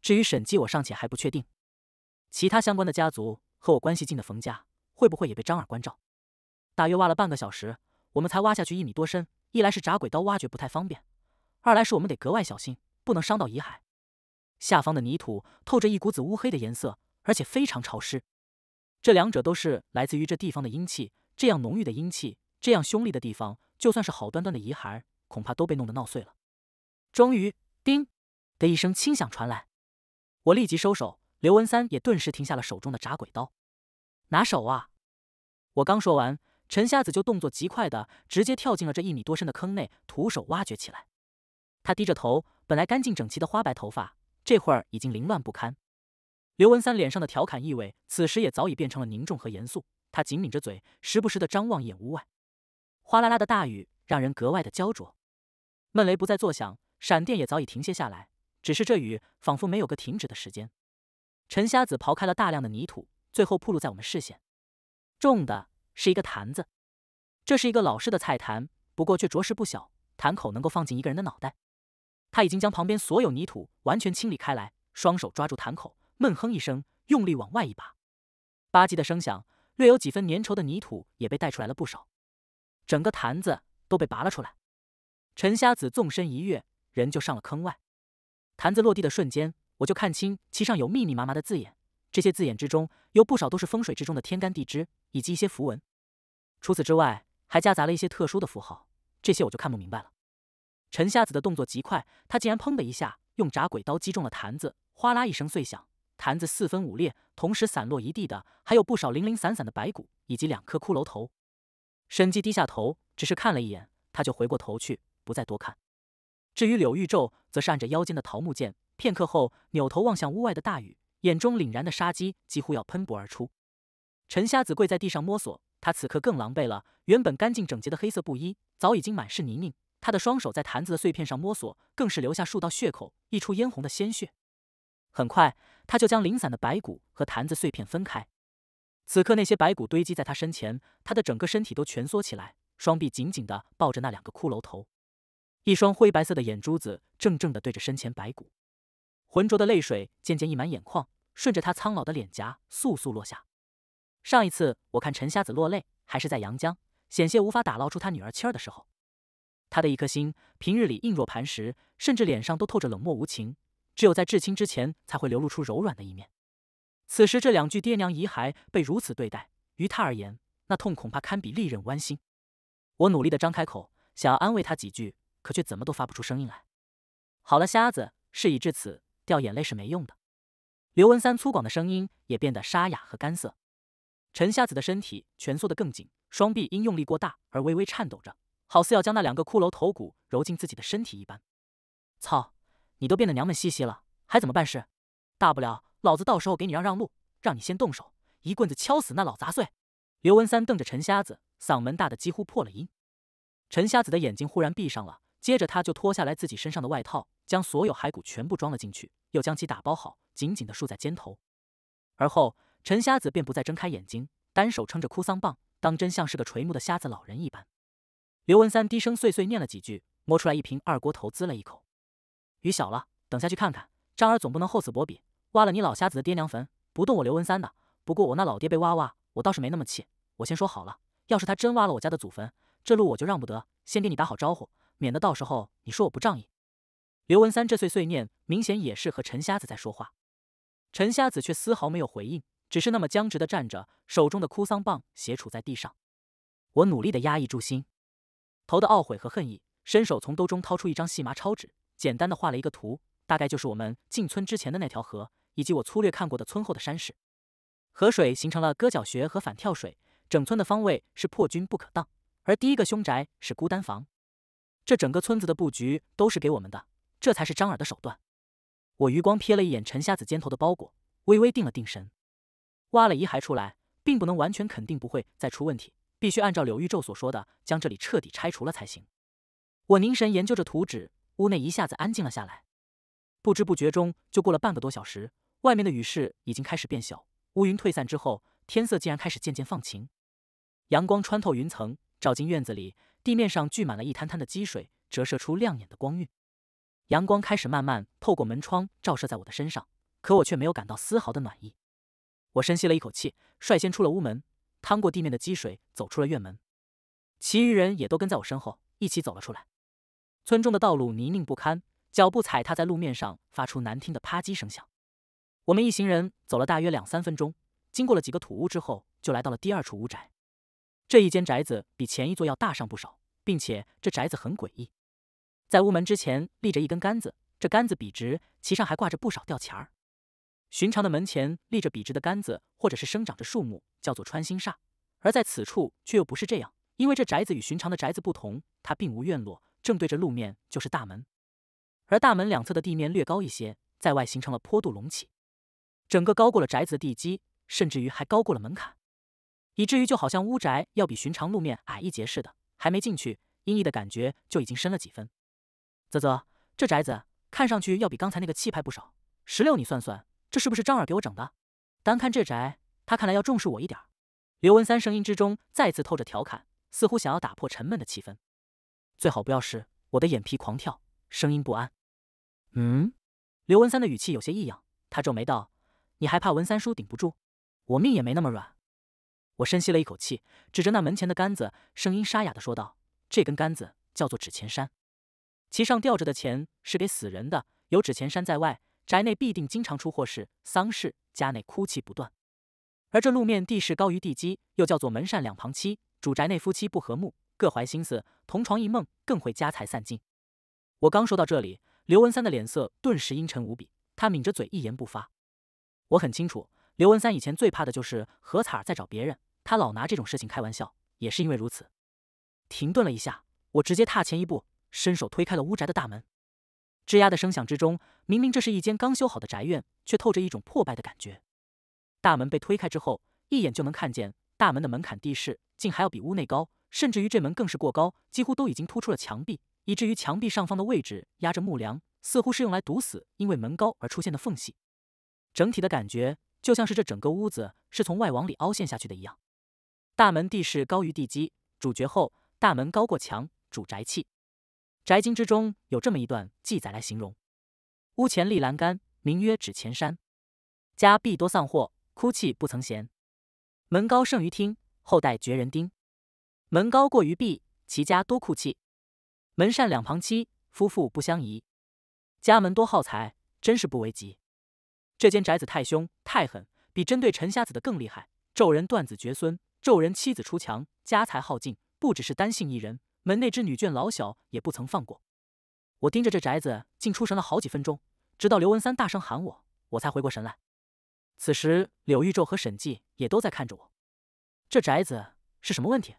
至于沈记，我尚且还不确定。其他相关的家族和我关系近的冯家，会不会也被张耳关照？”大约挖了半个小时。我们才挖下去一米多深，一来是铡鬼刀挖掘不太方便，二来是我们得格外小心，不能伤到遗骸。下方的泥土透着一股子乌黑的颜色，而且非常潮湿。这两者都是来自于这地方的阴气。这样浓郁的阴气，这样凶戾的地方，就算是好端端的遗骸，恐怕都被弄得闹碎了。终于，叮的一声轻响传来，我立即收手，刘文三也顿时停下了手中的铡鬼刀。拿手啊！我刚说完。陈瞎子就动作极快的，直接跳进了这一米多深的坑内，徒手挖掘起来。他低着头，本来干净整齐的花白头发，这会儿已经凌乱不堪。刘文三脸上的调侃意味，此时也早已变成了凝重和严肃。他紧抿着嘴，时不时的张望眼屋外。哗啦啦的大雨，让人格外的焦灼。闷雷不再作响，闪电也早已停歇下来，只是这雨仿佛没有个停止的时间。陈瞎子刨开了大量的泥土，最后暴露在我们视线。重的。是一个坛子，这是一个老式的菜坛，不过却着实不小，坛口能够放进一个人的脑袋。他已经将旁边所有泥土完全清理开来，双手抓住坛口，闷哼一声，用力往外一拔，吧唧的声响，略有几分粘稠的泥土也被带出来了不少，整个坛子都被拔了出来。陈瞎子纵身一跃，人就上了坑外。坛子落地的瞬间，我就看清其上有密密麻麻的字眼。这些字眼之中，有不少都是风水之中的天干地支以及一些符文。除此之外，还夹杂了一些特殊的符号，这些我就看不明白了。陈瞎子的动作极快，他竟然砰的一下用铡鬼刀击中了坛子，哗啦一声碎响，坛子四分五裂，同时散落一地的还有不少零零散散的白骨以及两颗骷髅头。沈寂低下头，只是看了一眼，他就回过头去，不再多看。至于柳玉昼，则是按着腰间的桃木剑，片刻后扭头望向屋外的大雨。眼中凛然的杀机几乎要喷薄而出。陈瞎子跪在地上摸索，他此刻更狼狈了。原本干净整洁的黑色布衣早已经满是泥泞，他的双手在坛子的碎片上摸索，更是留下数道血口，溢出嫣红的鲜血。很快，他就将零散的白骨和坛子碎片分开。此刻，那些白骨堆积在他身前，他的整个身体都蜷缩起来，双臂紧紧的抱着那两个骷髅头，一双灰白色的眼珠子怔怔的对着身前白骨，浑浊的泪水渐渐溢满眼眶。顺着他苍老的脸颊簌簌落下。上一次我看陈瞎子落泪，还是在阳江，险些无法打捞出他女儿妻儿的时候。他的一颗心平日里硬若磐石，甚至脸上都透着冷漠无情，只有在至亲之前才会流露出柔软的一面。此时这两具爹娘遗骸被如此对待，于他而言，那痛恐怕堪比利刃剜心。我努力的张开口，想要安慰他几句，可却怎么都发不出声音来。好了，瞎子，事已至此，掉眼泪是没用的。刘文三粗犷的声音也变得沙哑和干涩，陈瞎子的身体蜷缩得更紧，双臂因用力过大而微微颤抖着，好似要将那两个骷髅头骨揉进自己的身体一般。操！你都变得娘们兮兮了，还怎么办事？大不了老子到时候给你让让路，让你先动手，一棍子敲死那老杂碎！刘文三瞪着陈瞎子，嗓门大得几乎破了音。陈瞎子的眼睛忽然闭上了，接着他就脱下来自己身上的外套，将所有骸骨全部装了进去，又将其打包好。紧紧地束在肩头，而后陈瞎子便不再睁开眼睛，单手撑着哭丧棒，当真像是个垂暮的瞎子老人一般。刘文三低声碎碎念了几句，摸出来一瓶二锅头，滋了一口。雨小了，等下去看看。张儿总不能厚此薄彼，挖了你老瞎子的爹娘坟，不动我刘文三的。不过我那老爹被挖挖，我倒是没那么气。我先说好了，要是他真挖了我家的祖坟，这路我就让不得。先给你打好招呼，免得到时候你说我不仗义。刘文三这碎碎念，明显也是和陈瞎子在说话。陈瞎子却丝毫没有回应，只是那么僵直地站着，手中的哭丧棒斜杵在地上。我努力的压抑住心头的懊悔和恨意，伸手从兜中掏出一张细麻抄纸，简单的画了一个图，大概就是我们进村之前的那条河，以及我粗略看过的村后的山势。河水形成了割脚穴和反跳水，整村的方位是破军不可当，而第一个凶宅是孤单房。这整个村子的布局都是给我们的，这才是张耳的手段。我余光瞥了一眼陈瞎子肩头的包裹，微微定了定神，挖了遗骸出来，并不能完全肯定不会再出问题，必须按照柳玉昼所说的，将这里彻底拆除了才行。我凝神研究着图纸，屋内一下子安静了下来。不知不觉中，就过了半个多小时，外面的雨势已经开始变小，乌云退散之后，天色竟然开始渐渐放晴，阳光穿透云层，照进院子里，地面上聚满了一滩滩的积水，折射出亮眼的光晕。阳光开始慢慢透过门窗照射在我的身上，可我却没有感到丝毫的暖意。我深吸了一口气，率先出了屋门，趟过地面的积水，走出了院门。其余人也都跟在我身后，一起走了出来。村中的道路泥泞不堪，脚步踩踏在路面上发出难听的啪叽声响。我们一行人走了大约两三分钟，经过了几个土屋之后，就来到了第二处屋宅。这一间宅子比前一座要大上不少，并且这宅子很诡异。在屋门之前立着一根杆子，这杆子笔直，其上还挂着不少吊钱儿。寻常的门前立着笔直的杆子，或者是生长着树木，叫做穿心煞。而在此处却又不是这样，因为这宅子与寻常的宅子不同，它并无院落，正对着路面就是大门。而大门两侧的地面略高一些，在外形成了坡度隆起，整个高过了宅子的地基，甚至于还高过了门槛，以至于就好像屋宅要比寻常路面矮一截似的。还没进去，阴翳的感觉就已经深了几分。啧啧，这宅子看上去要比刚才那个气派不少。十六，你算算，这是不是张二给我整的？单看这宅，他看来要重视我一点。刘文三声音之中再次透着调侃，似乎想要打破沉闷的气氛。最好不要是，我的眼皮狂跳，声音不安。嗯，刘文三的语气有些异样，他皱眉道：“你还怕文三叔顶不住？我命也没那么软。”我深吸了一口气，指着那门前的杆子，声音沙哑的说道：“这根杆子叫做纸钱山。”其上吊着的钱是给死人的，有纸钱山在外，宅内必定经常出祸事、丧事，家内哭泣不断。而这路面地势高于地基，又叫做门扇两旁妻，主宅内夫妻不和睦，各怀心思，同床异梦，更会家财散尽。我刚说到这里，刘文三的脸色顿时阴沉无比，他抿着嘴一言不发。我很清楚，刘文三以前最怕的就是何彩儿在找别人，他老拿这种事情开玩笑，也是因为如此。停顿了一下，我直接踏前一步。伸手推开了屋宅的大门，吱呀的声响之中，明明这是一间刚修好的宅院，却透着一种破败的感觉。大门被推开之后，一眼就能看见大门的门槛地势竟还要比屋内高，甚至于这门更是过高，几乎都已经突出了墙壁，以至于墙壁上方的位置压着木梁，似乎是用来堵死因为门高而出现的缝隙。整体的感觉就像是这整个屋子是从外往里凹陷下去的一样。大门地势高于地基，主角后，大门高过墙，主宅气。宅经之中有这么一段记载来形容：屋前立栏杆，名曰指前山；家必多丧祸，哭泣不曾闲。门高胜于厅，后代绝人丁；门高过于壁，其家多哭泣。门扇两旁妻，夫妇不相宜；家门多耗财，真是不为吉。这间宅子太凶太狠，比针对陈瞎子的更厉害，咒人断子绝孙，咒人妻子出墙，家财耗尽，不只是单姓一人。门内之女眷老小也不曾放过。我盯着这宅子，竟出神了好几分钟，直到刘文三大声喊我，我才回过神来。此时，柳玉宙和沈记也都在看着我。这宅子是什么问题？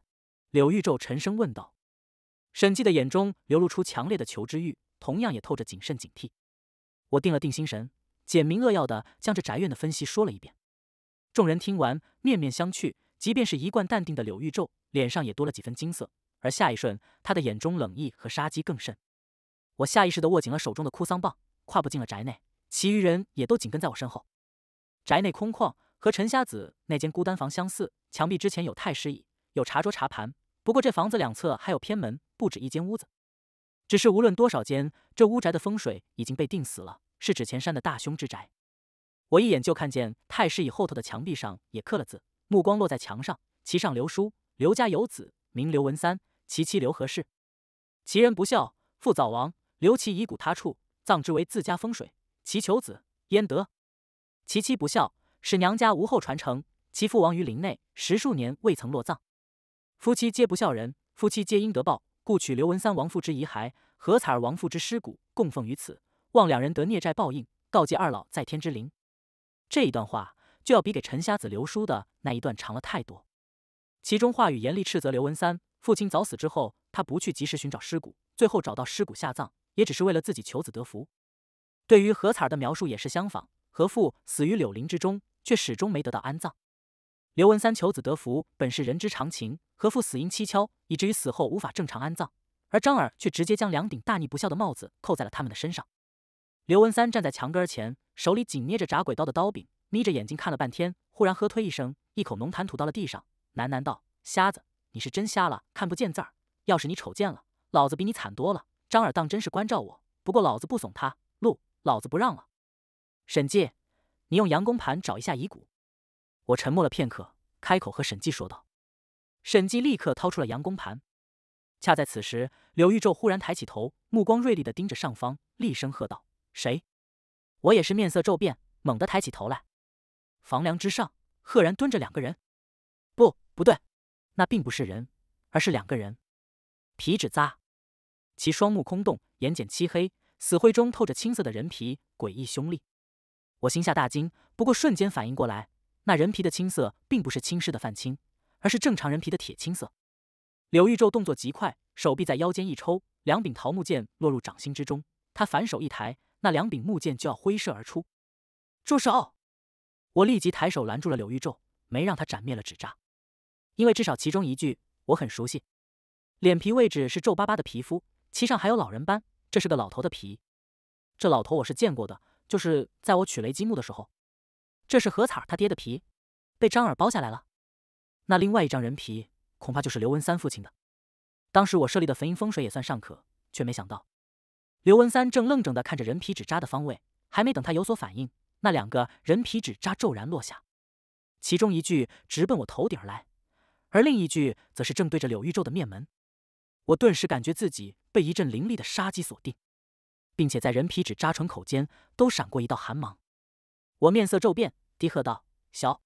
柳玉宙沉声问道。沈记的眼中流露出强烈的求知欲，同样也透着谨慎警惕。我定了定心神，简明扼要的将这宅院的分析说了一遍。众人听完，面面相觑。即便是一贯淡定的柳玉宙，脸上也多了几分金色。而下一瞬，他的眼中冷意和杀机更甚。我下意识地握紧了手中的哭丧棒，跨步进了宅内，其余人也都紧跟在我身后。宅内空旷，和陈瞎子那间孤单房相似，墙壁之前有太师椅，有茶桌茶盘。不过这房子两侧还有偏门，不止一间屋子。只是无论多少间，这屋宅的风水已经被定死了，是纸钱山的大凶之宅。我一眼就看见太师椅后头的墙壁上也刻了字，目光落在墙上，其上留书：“刘家有子名刘文三。”其妻刘何氏，其人不孝，父早亡，留其遗骨他处，葬之为自家风水。其求子焉得？其妻不孝，使娘家无后传承。其父亡于林内，十数年未曾落葬。夫妻皆不孝人，夫妻皆应得报。故取刘文三亡父之遗骸，何彩儿亡父之尸骨，供奉于此，望两人得孽债报应。告诫二老在天之灵。这一段话就要比给陈瞎子留书的那一段长了太多，其中话语严厉斥责刘文三。父亲早死之后，他不去及时寻找尸骨，最后找到尸骨下葬，也只是为了自己求子得福。对于何彩儿的描述也是相仿，何父死于柳林之中，却始终没得到安葬。刘文三求子得福本是人之常情，何父死因蹊跷，以至于死后无法正常安葬。而张耳却直接将两顶大逆不孝的帽子扣在了他们的身上。刘文三站在墙根前，手里紧捏着铡鬼刀的刀柄，眯着眼睛看了半天，忽然喝呸一声，一口浓痰吐到了地上，喃喃道：“瞎子。”你是真瞎了，看不见字儿。要是你瞅见了，老子比你惨多了。张耳当真是关照我，不过老子不怂他，路老子不让了。沈计，你用阳公盘找一下遗骨。我沉默了片刻，开口和沈计说道。沈计立刻掏出了阳公盘。恰在此时，刘玉宙忽然抬起头，目光锐利地盯着上方，厉声喝道：“谁？”我也是面色骤变，猛地抬起头来。房梁之上，赫然蹲着两个人。不，不对。那并不是人，而是两个人皮纸扎，其双目空洞，眼睑漆黑，死灰中透着青色的人皮，诡异凶厉。我心下大惊，不过瞬间反应过来，那人皮的青色并不是青尸的泛青，而是正常人皮的铁青色。柳玉宙动作极快，手臂在腰间一抽，两柄桃木剑落入掌心之中。他反手一抬，那两柄木剑就要挥射而出。住手！我立即抬手拦住了柳玉宙，没让他斩灭了纸扎。因为至少其中一句我很熟悉，脸皮位置是皱巴巴的皮肤，其上还有老人斑，这是个老头的皮。这老头我是见过的，就是在我取雷击木的时候。这是何彩儿他爹的皮，被张耳剥下来了。那另外一张人皮，恐怕就是刘文三父亲的。当时我设立的坟阴风水也算尚可，却没想到刘文三正愣怔的看着人皮纸扎的方位，还没等他有所反应，那两个人皮纸扎骤然落下，其中一具直奔我头顶而来。而另一句则是正对着柳玉皱的面门，我顿时感觉自己被一阵凌厉的杀机锁定，并且在人皮纸扎唇口间都闪过一道寒芒。我面色骤变，低喝道：“小……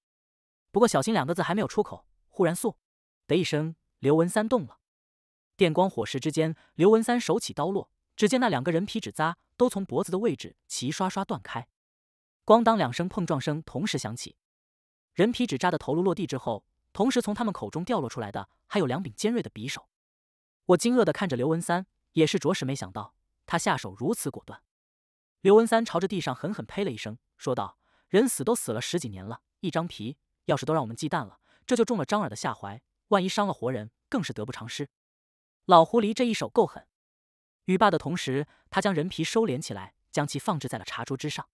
不过小心两个字还没有出口，忽然‘嗖’的一声，刘文三动了。电光火石之间，刘文三手起刀落，只见那两个人皮纸扎都从脖子的位置齐刷刷断开，‘咣当’两声碰撞声同时响起，人皮纸扎的头颅落地之后。”同时从他们口中掉落出来的，还有两柄尖锐的匕首。我惊愕的看着刘文三，也是着实没想到他下手如此果断。刘文三朝着地上狠狠呸了一声，说道：“人死都死了十几年了，一张皮，要是都让我们忌惮了，这就中了张耳的下怀。万一伤了活人，更是得不偿失。”老狐狸这一手够狠。语罢的同时，他将人皮收敛起来，将其放置在了茶桌之上。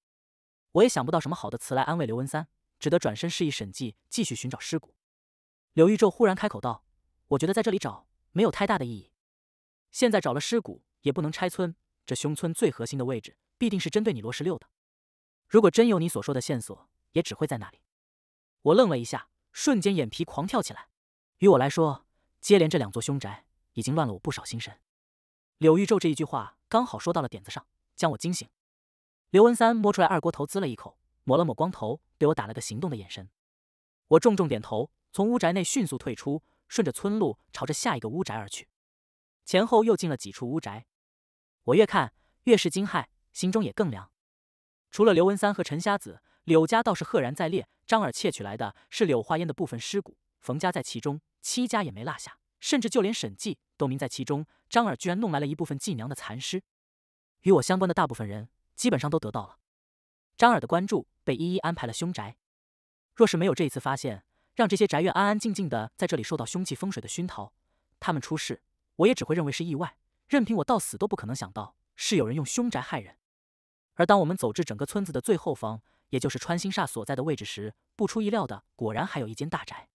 我也想不到什么好的词来安慰刘文三，只得转身示意沈记继续寻找尸骨。刘玉宙忽然开口道：“我觉得在这里找没有太大的意义。现在找了尸骨，也不能拆村。这凶村最核心的位置，必定是针对你罗十六的。如果真有你所说的线索，也只会在那里。”我愣了一下，瞬间眼皮狂跳起来。于我来说，接连这两座凶宅，已经乱了我不少心神。柳玉宙这一句话刚好说到了点子上，将我惊醒。刘文三摸出来二锅头，滋了一口，抹了抹光头，对我打了个行动的眼神。我重重点头。从屋宅内迅速退出，顺着村路朝着下一个屋宅而去。前后又进了几处屋宅，我越看越是惊骇，心中也更凉。除了刘文三和陈瞎子，柳家倒是赫然在列。张耳窃取来的是柳化烟的部分尸骨，冯家在其中，戚家也没落下，甚至就连沈记都名在其中。张耳居然弄来了一部分继娘的残尸。与我相关的大部分人基本上都得到了张耳的关注，被一一安排了凶宅。若是没有这一次发现。让这些宅院安安静静的在这里受到凶气风水的熏陶，他们出事，我也只会认为是意外。任凭我到死都不可能想到是有人用凶宅害人。而当我们走至整个村子的最后方，也就是穿心煞所在的位置时，不出意料的，果然还有一间大宅。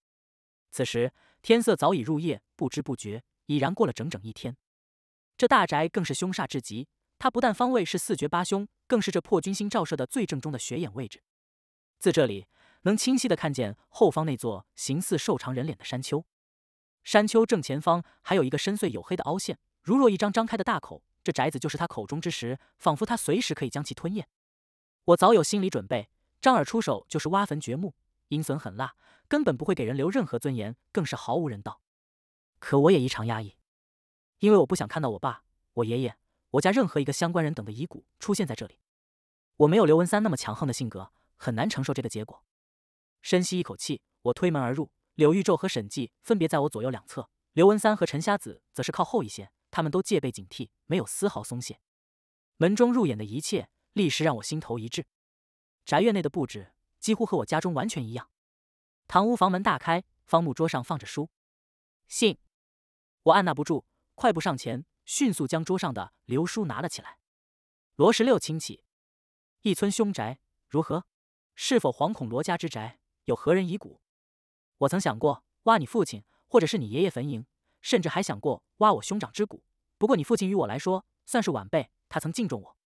此时天色早已入夜，不知不觉已然过了整整一天。这大宅更是凶煞至极，它不但方位是四绝八凶，更是这破军星照射的最正中的雪眼位置。自这里。能清晰地看见后方那座形似瘦长人脸的山丘，山丘正前方还有一个深邃黝黑的凹陷，如若一张张开的大口。这宅子就是他口中之食，仿佛他随时可以将其吞咽。我早有心理准备，张耳出手就是挖坟掘墓，阴损狠辣，根本不会给人留任何尊严，更是毫无人道。可我也异常压抑，因为我不想看到我爸、我爷爷、我家任何一个相关人等的遗骨出现在这里。我没有刘文三那么强横的性格，很难承受这个结果。深吸一口气，我推门而入。柳玉昼和沈寂分别在我左右两侧，刘文三和陈瞎子则是靠后一些。他们都戒备警惕，没有丝毫松懈。门中入眼的一切，立时让我心头一滞。宅院内的布置几乎和我家中完全一样。堂屋房门大开，方木桌上放着书信。我按捺不住，快步上前，迅速将桌上的流书拿了起来。罗十六亲戚，一村凶宅如何？是否惶恐罗家之宅？有何人遗骨？我曾想过挖你父亲，或者是你爷爷坟茔，甚至还想过挖我兄长之骨。不过你父亲于我来说算是晚辈，他曾敬重我。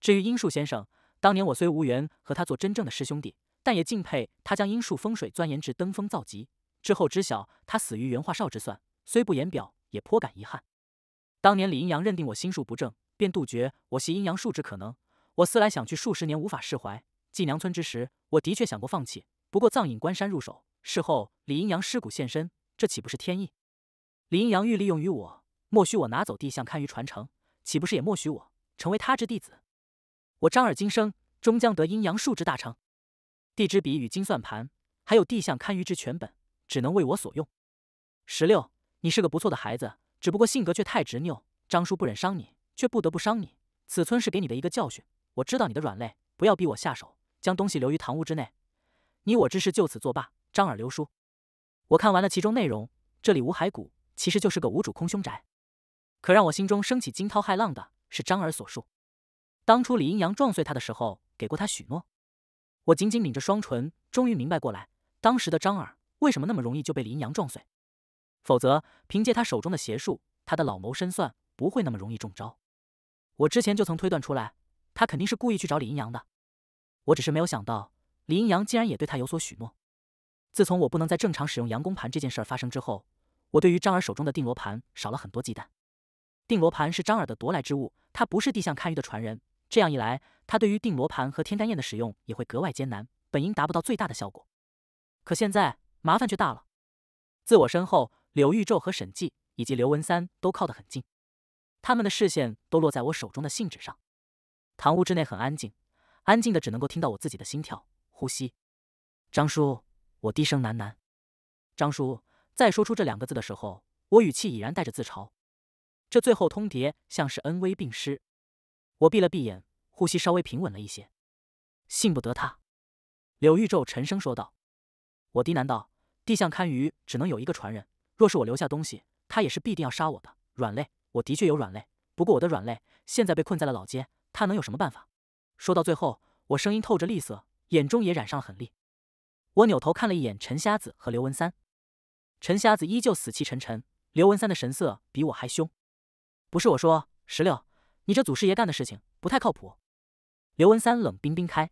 至于英树先生，当年我虽无缘和他做真正的师兄弟，但也敬佩他将英树风水钻研至登峰造极。之后知晓他死于袁化少之算，虽不言表，也颇感遗憾。当年李阴阳认定我心术不正，便杜绝我习阴阳术之可能。我思来想去数十年无法释怀。祭娘村之时，我的确想过放弃。不过，藏隐关山入手，事后李阴阳尸骨现身，这岂不是天意？李阴阳欲利用于我，莫许我拿走地相堪舆传承，岂不是也莫许我成为他之弟子？我张耳今生终将得阴阳术之大成，地之笔与金算盘，还有地相堪舆之全本，只能为我所用。十六，你是个不错的孩子，只不过性格却太执拗。张叔不忍伤你，却不得不伤你。此村是给你的一个教训。我知道你的软肋，不要逼我下手，将东西留于堂屋之内。你我之事就此作罢。张耳留书，我看完了其中内容。这里无骸骨，其实就是个无主空凶宅。可让我心中升起惊涛骇浪的是张耳所述：当初李阴阳撞碎他的时候，给过他许诺。我紧紧抿着双唇，终于明白过来，当时的张耳为什么那么容易就被李阴阳撞碎。否则，凭借他手中的邪术，他的老谋深算不会那么容易中招。我之前就曾推断出来，他肯定是故意去找李阴阳的。我只是没有想到。李阴阳竟然也对他有所许诺。自从我不能再正常使用阳宫盘这件事发生之后，我对于张耳手中的定罗盘少了很多忌惮。定罗盘是张耳的夺来之物，他不是地相堪舆的传人，这样一来，他对于定罗盘和天丹焰的使用也会格外艰难，本应达不到最大的效果。可现在麻烦却大了。自我身后，柳玉宙和沈寂以及刘文三都靠得很近，他们的视线都落在我手中的信纸上。堂屋之内很安静，安静的只能够听到我自己的心跳。呼吸，张叔，我低声喃喃。张叔，在说出这两个字的时候，我语气已然带着自嘲。这最后通牒像是恩威并施。我闭了闭眼，呼吸稍微平稳了一些。信不得他。柳玉皱沉声说道。我低喃道：“地相堪舆只能有一个传人，若是我留下东西，他也是必定要杀我的软肋。我的确有软肋，不过我的软肋现在被困在了老街，他能有什么办法？”说到最后，我声音透着厉色。眼中也染上了狠厉。我扭头看了一眼陈瞎子和刘文三，陈瞎子依旧死气沉沉，刘文三的神色比我还凶。不是我说，石榴，你这祖师爷干的事情不太靠谱。刘文三冷冰冰开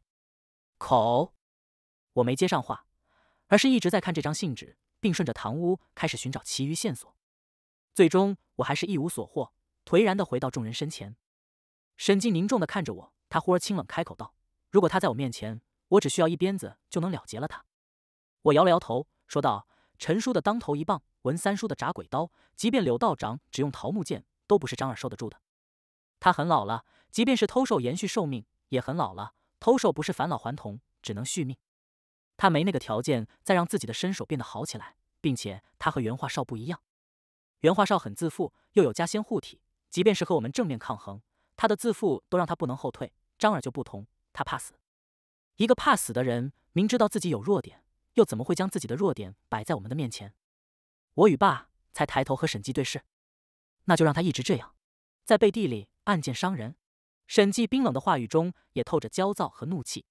口，我没接上话，而是一直在看这张信纸，并顺着堂屋开始寻找其余线索。最终，我还是一无所获，颓然的回到众人身前。沈静凝重的看着我，他忽而清冷开口道：“如果他在我面前。”我只需要一鞭子就能了结了他。我摇了摇头，说道：“陈叔的当头一棒，文三叔的铡鬼刀，即便柳道长只用桃木剑，都不是张耳受得住的。他很老了，即便是偷兽延续寿命，也很老了。偷兽不是返老还童，只能续命。他没那个条件再让自己的身手变得好起来，并且他和袁化少不一样。袁化少很自负，又有家仙护体，即便是和我们正面抗衡，他的自负都让他不能后退。张耳就不同，他怕死。”一个怕死的人，明知道自己有弱点，又怎么会将自己的弱点摆在我们的面前？我与爸才抬头和沈记对视，那就让他一直这样，在背地里暗箭伤人。沈记冰冷的话语中也透着焦躁和怒气。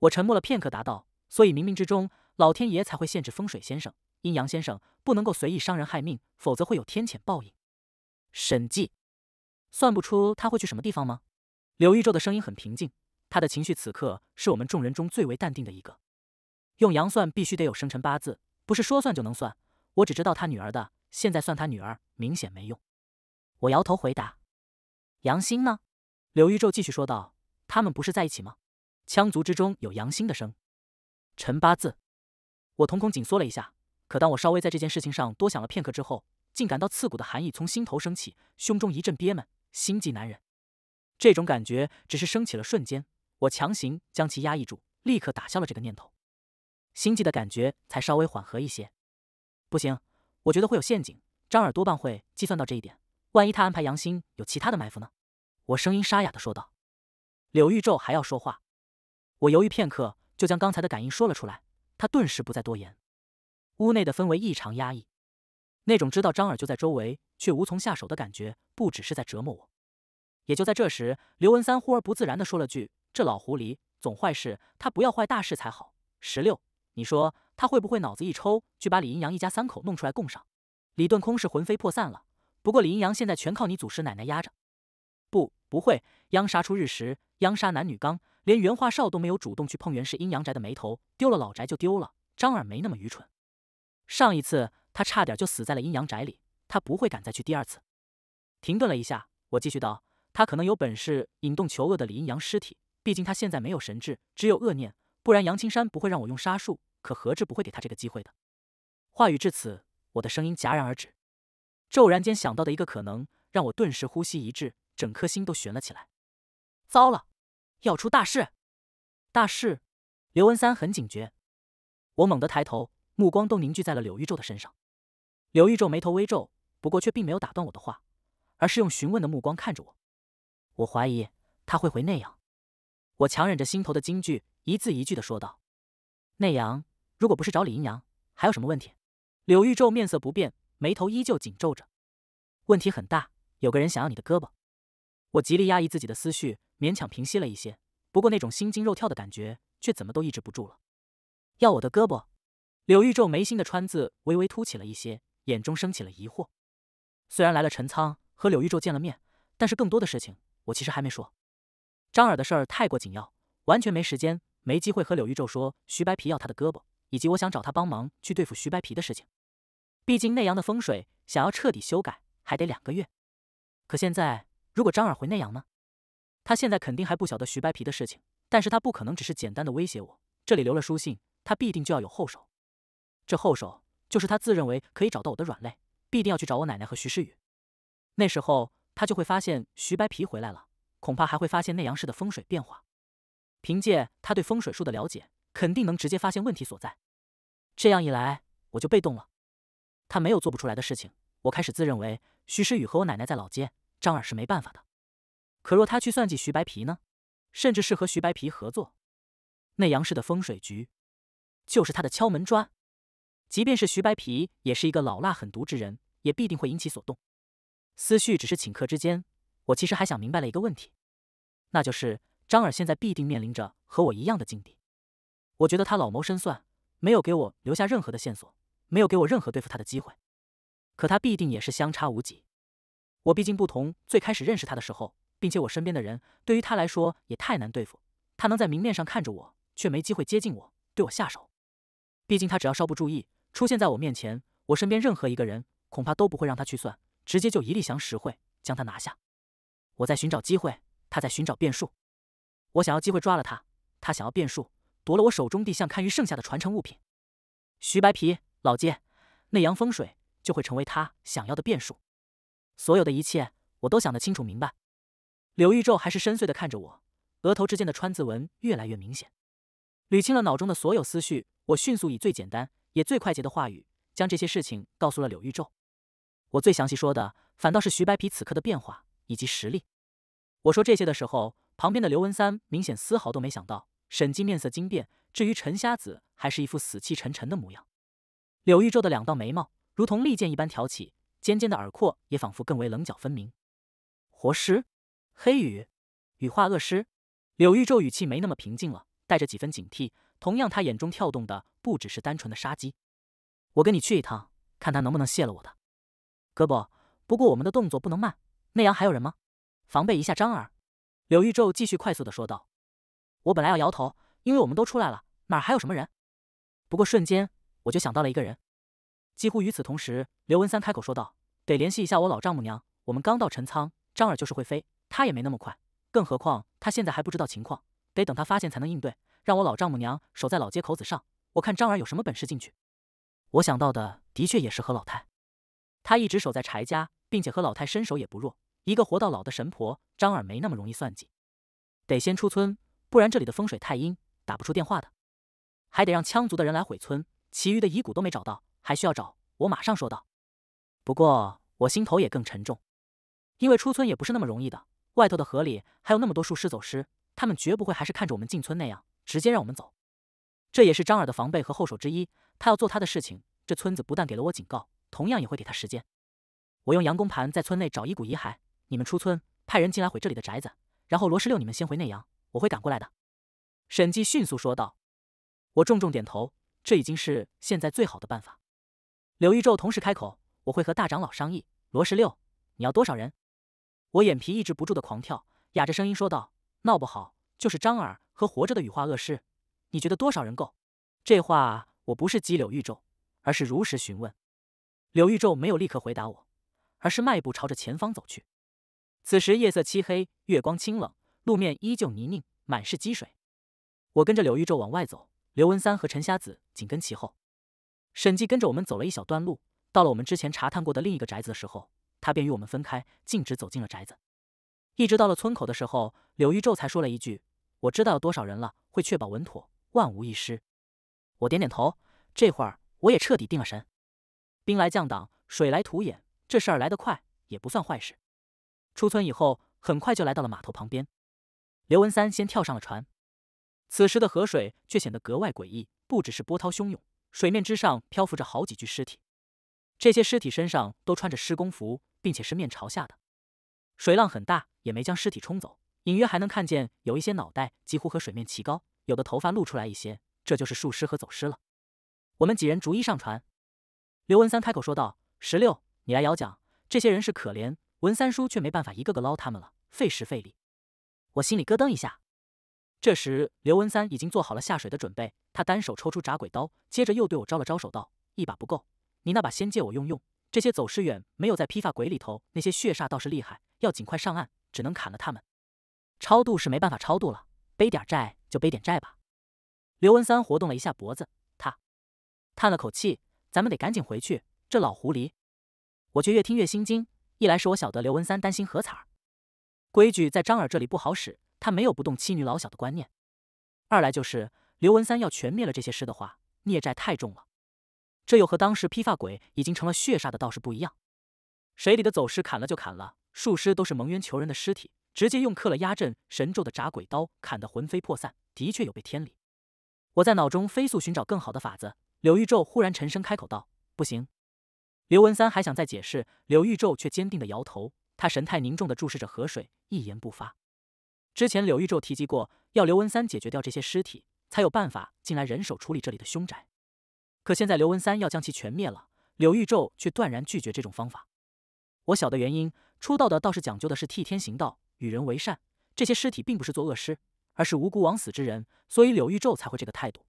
我沉默了片刻，答道：“所以冥冥之中，老天爷才会限制风水先生、阴阳先生不能够随意伤人害命，否则会有天谴报应。”沈记，算不出他会去什么地方吗？刘玉皱的声音很平静。他的情绪此刻是我们众人中最为淡定的一个。用阳算必须得有生辰八字，不是说算就能算。我只知道他女儿的，现在算他女儿明显没用。我摇头回答：“杨鑫呢？”柳玉宙继续说道：“他们不是在一起吗？羌族之中有杨鑫的生辰八字。”我瞳孔紧缩了一下，可当我稍微在这件事情上多想了片刻之后，竟感到刺骨的寒意从心头升起，胸中一阵憋闷，心悸难忍。这种感觉只是升起了瞬间。我强行将其压抑住，立刻打消了这个念头，心悸的感觉才稍微缓和一些。不行，我觉得会有陷阱，张耳多半会计算到这一点，万一他安排杨欣有其他的埋伏呢？我声音沙哑的说道。柳玉皱还要说话，我犹豫片刻，就将刚才的感应说了出来。他顿时不再多言，屋内的氛围异常压抑，那种知道张耳就在周围却无从下手的感觉，不只是在折磨我。也就在这时，刘文三忽而不自然的说了句。这老狐狸总坏事，他不要坏大事才好。十六，你说他会不会脑子一抽，去把李阴阳一家三口弄出来供上？李顿空是魂飞魄散了，不过李阴阳现在全靠你祖师奶奶压着。不，不会。央杀出日食，央杀男女刚，连袁化少都没有主动去碰袁氏阴阳宅的眉头，丢了老宅就丢了。张耳没那么愚蠢，上一次他差点就死在了阴阳宅里，他不会敢再去第二次。停顿了一下，我继续道：他可能有本事引动求恶的李阴阳尸体。毕竟他现在没有神智，只有恶念，不然杨青山不会让我用杀术。可何志不会给他这个机会的。话语至此，我的声音戛然而止，骤然间想到的一个可能，让我顿时呼吸一滞，整颗心都悬了起来。糟了，要出大事！大事！刘文三很警觉，我猛地抬头，目光都凝聚在了柳玉昼的身上。柳玉昼眉头微皱，不过却并没有打断我的话，而是用询问的目光看着我。我怀疑他会回那样。我强忍着心头的惊惧，一字一句的说道：“内阳，如果不是找李阴阳，还有什么问题？”柳玉昼面色不变，眉头依旧紧皱着。问题很大，有个人想要你的胳膊。我极力压抑自己的思绪，勉强平息了一些，不过那种心惊肉跳的感觉却怎么都抑制不住了。要我的胳膊？柳玉昼眉心的川字微微凸起了一些，眼中升起了疑惑。虽然来了陈仓，和柳玉昼见了面，但是更多的事情我其实还没说。张耳的事儿太过紧要，完全没时间、没机会和柳玉皱说徐白皮要他的胳膊，以及我想找他帮忙去对付徐白皮的事情。毕竟内阳的风水想要彻底修改，还得两个月。可现在，如果张耳回内阳呢？他现在肯定还不晓得徐白皮的事情，但是他不可能只是简单的威胁我。这里留了书信，他必定就要有后手。这后手就是他自认为可以找到我的软肋，必定要去找我奶奶和徐诗雨。那时候，他就会发现徐白皮回来了。恐怕还会发现内阳市的风水变化，凭借他对风水术的了解，肯定能直接发现问题所在。这样一来，我就被动了。他没有做不出来的事情。我开始自认为徐诗雨和我奶奶在老街，张耳是没办法的。可若他去算计徐白皮呢？甚至是和徐白皮合作，内阳市的风水局就是他的敲门砖。即便是徐白皮，也是一个老辣狠毒之人，也必定会引起所动。思绪只是顷刻之间。我其实还想明白了一个问题，那就是张耳现在必定面临着和我一样的境地。我觉得他老谋深算，没有给我留下任何的线索，没有给我任何对付他的机会。可他必定也是相差无几。我毕竟不同最开始认识他的时候，并且我身边的人对于他来说也太难对付。他能在明面上看着我，却没机会接近我，对我下手。毕竟他只要稍不注意出现在我面前，我身边任何一个人恐怕都不会让他去算，直接就一力降十会，将他拿下。我在寻找机会，他在寻找变数。我想要机会抓了他，他想要变数，夺了我手中地象堪舆剩下的传承物品。徐白皮老街，那阳风水就会成为他想要的变数。所有的一切，我都想得清楚明白。柳玉宙还是深邃的看着我，额头之间的川字纹越来越明显。捋清了脑中的所有思绪，我迅速以最简单也最快捷的话语，将这些事情告诉了柳玉宙。我最详细说的，反倒是徐白皮此刻的变化以及实力。我说这些的时候，旁边的刘文三明显丝毫都没想到。沈机面色惊变，至于陈瞎子，还是一副死气沉沉的模样。柳玉皱的两道眉毛如同利剑一般挑起，尖尖的耳廓也仿佛更为棱角分明。活尸，黑羽，羽化恶尸。柳玉皱语气没那么平静了，带着几分警惕。同样，他眼中跳动的不只是单纯的杀机。我跟你去一趟，看他能不能卸了我的胳膊。不过我们的动作不能慢。那阳还有人吗？防备一下张儿，柳玉宙继续快速的说道：“我本来要摇头，因为我们都出来了，哪儿还有什么人？不过瞬间我就想到了一个人。”几乎与此同时，刘文三开口说道：“得联系一下我老丈母娘。我们刚到陈仓，张儿就是会飞，他也没那么快，更何况他现在还不知道情况，得等他发现才能应对。让我老丈母娘守在老街口子上，我看张儿有什么本事进去。”我想到的的确也是何老太，他一直守在柴家，并且何老太身手也不弱。一个活到老的神婆张耳没那么容易算计，得先出村，不然这里的风水太阴，打不出电话的。还得让羌族的人来毁村，其余的遗骨都没找到，还需要找。我马上说道。不过我心头也更沉重，因为出村也不是那么容易的。外头的河里还有那么多术师走失，他们绝不会还是看着我们进村那样，直接让我们走。这也是张耳的防备和后手之一，他要做他的事情。这村子不但给了我警告，同样也会给他时间。我用阳公盘在村内找遗骨遗骸。你们出村，派人进来毁这里的宅子，然后罗十六，你们先回内阳，我会赶过来的。”沈寂迅速说道。我重重点头，这已经是现在最好的办法。柳玉宙同时开口：“我会和大长老商议。罗十六，你要多少人？”我眼皮抑制不住的狂跳，哑着声音说道：“闹不好就是张耳和活着的羽化恶尸。你觉得多少人够？”这话我不是激柳玉宙，而是如实询问。柳玉宙没有立刻回答我，而是迈步朝着前方走去。此时夜色漆黑，月光清冷，路面依旧泥泞，满是积水。我跟着柳玉皱往外走，刘文三和陈瞎子紧跟其后。沈记跟着我们走了一小段路，到了我们之前查探过的另一个宅子的时候，他便与我们分开，径直走进了宅子。一直到了村口的时候，柳玉皱才说了一句：“我知道有多少人了，会确保稳妥，万无一失。”我点点头，这会儿我也彻底定了神。兵来将挡，水来土掩，这事来得快，也不算坏事。出村以后，很快就来到了码头旁边。刘文三先跳上了船，此时的河水却显得格外诡异，不只是波涛汹涌，水面之上漂浮着好几具尸体。这些尸体身上都穿着施工服，并且是面朝下的。水浪很大，也没将尸体冲走，隐约还能看见有一些脑袋几乎和水面齐高，有的头发露出来一些。这就是树尸和走尸了。我们几人逐一上船，刘文三开口说道：“十六，你来摇桨。这些人是可怜。”文三叔却没办法一个个捞他们了，费时费力。我心里咯噔一下。这时，刘文三已经做好了下水的准备，他单手抽出铡鬼刀，接着又对我招了招手，道：“一把不够，你那把先借我用用。这些走失远没有在披发鬼里头，那些血煞倒是厉害，要尽快上岸，只能砍了他们。超度是没办法超度了，背点债就背点债吧。”刘文三活动了一下脖子，他叹了口气：“咱们得赶紧回去，这老狐狸。”我却越听越心惊。一来是我晓得刘文三担心何彩儿，规矩在张耳这里不好使，他没有不动妻女老小的观念；二来就是刘文三要全灭了这些尸的话，孽债太重了，这又和当时披发鬼已经成了血煞的道士不一样。水里的走尸砍了就砍了，术尸都是蒙冤求人的尸体，直接用刻了压阵神咒的铡鬼刀砍得魂飞魄散，的确有悖天理。我在脑中飞速寻找更好的法子，柳玉昼忽然沉声开口道：“不行。”刘文三还想再解释，柳玉宙却坚定地摇头。他神态凝重地注视着河水，一言不发。之前柳玉宙提及过，要刘文三解决掉这些尸体，才有办法进来人手处理这里的凶宅。可现在刘文三要将其全灭了，柳玉宙却断然拒绝这种方法。我晓得原因，出道的倒是讲究的是替天行道，与人为善。这些尸体并不是做恶尸，而是无辜枉死之人，所以柳玉宙才会这个态度。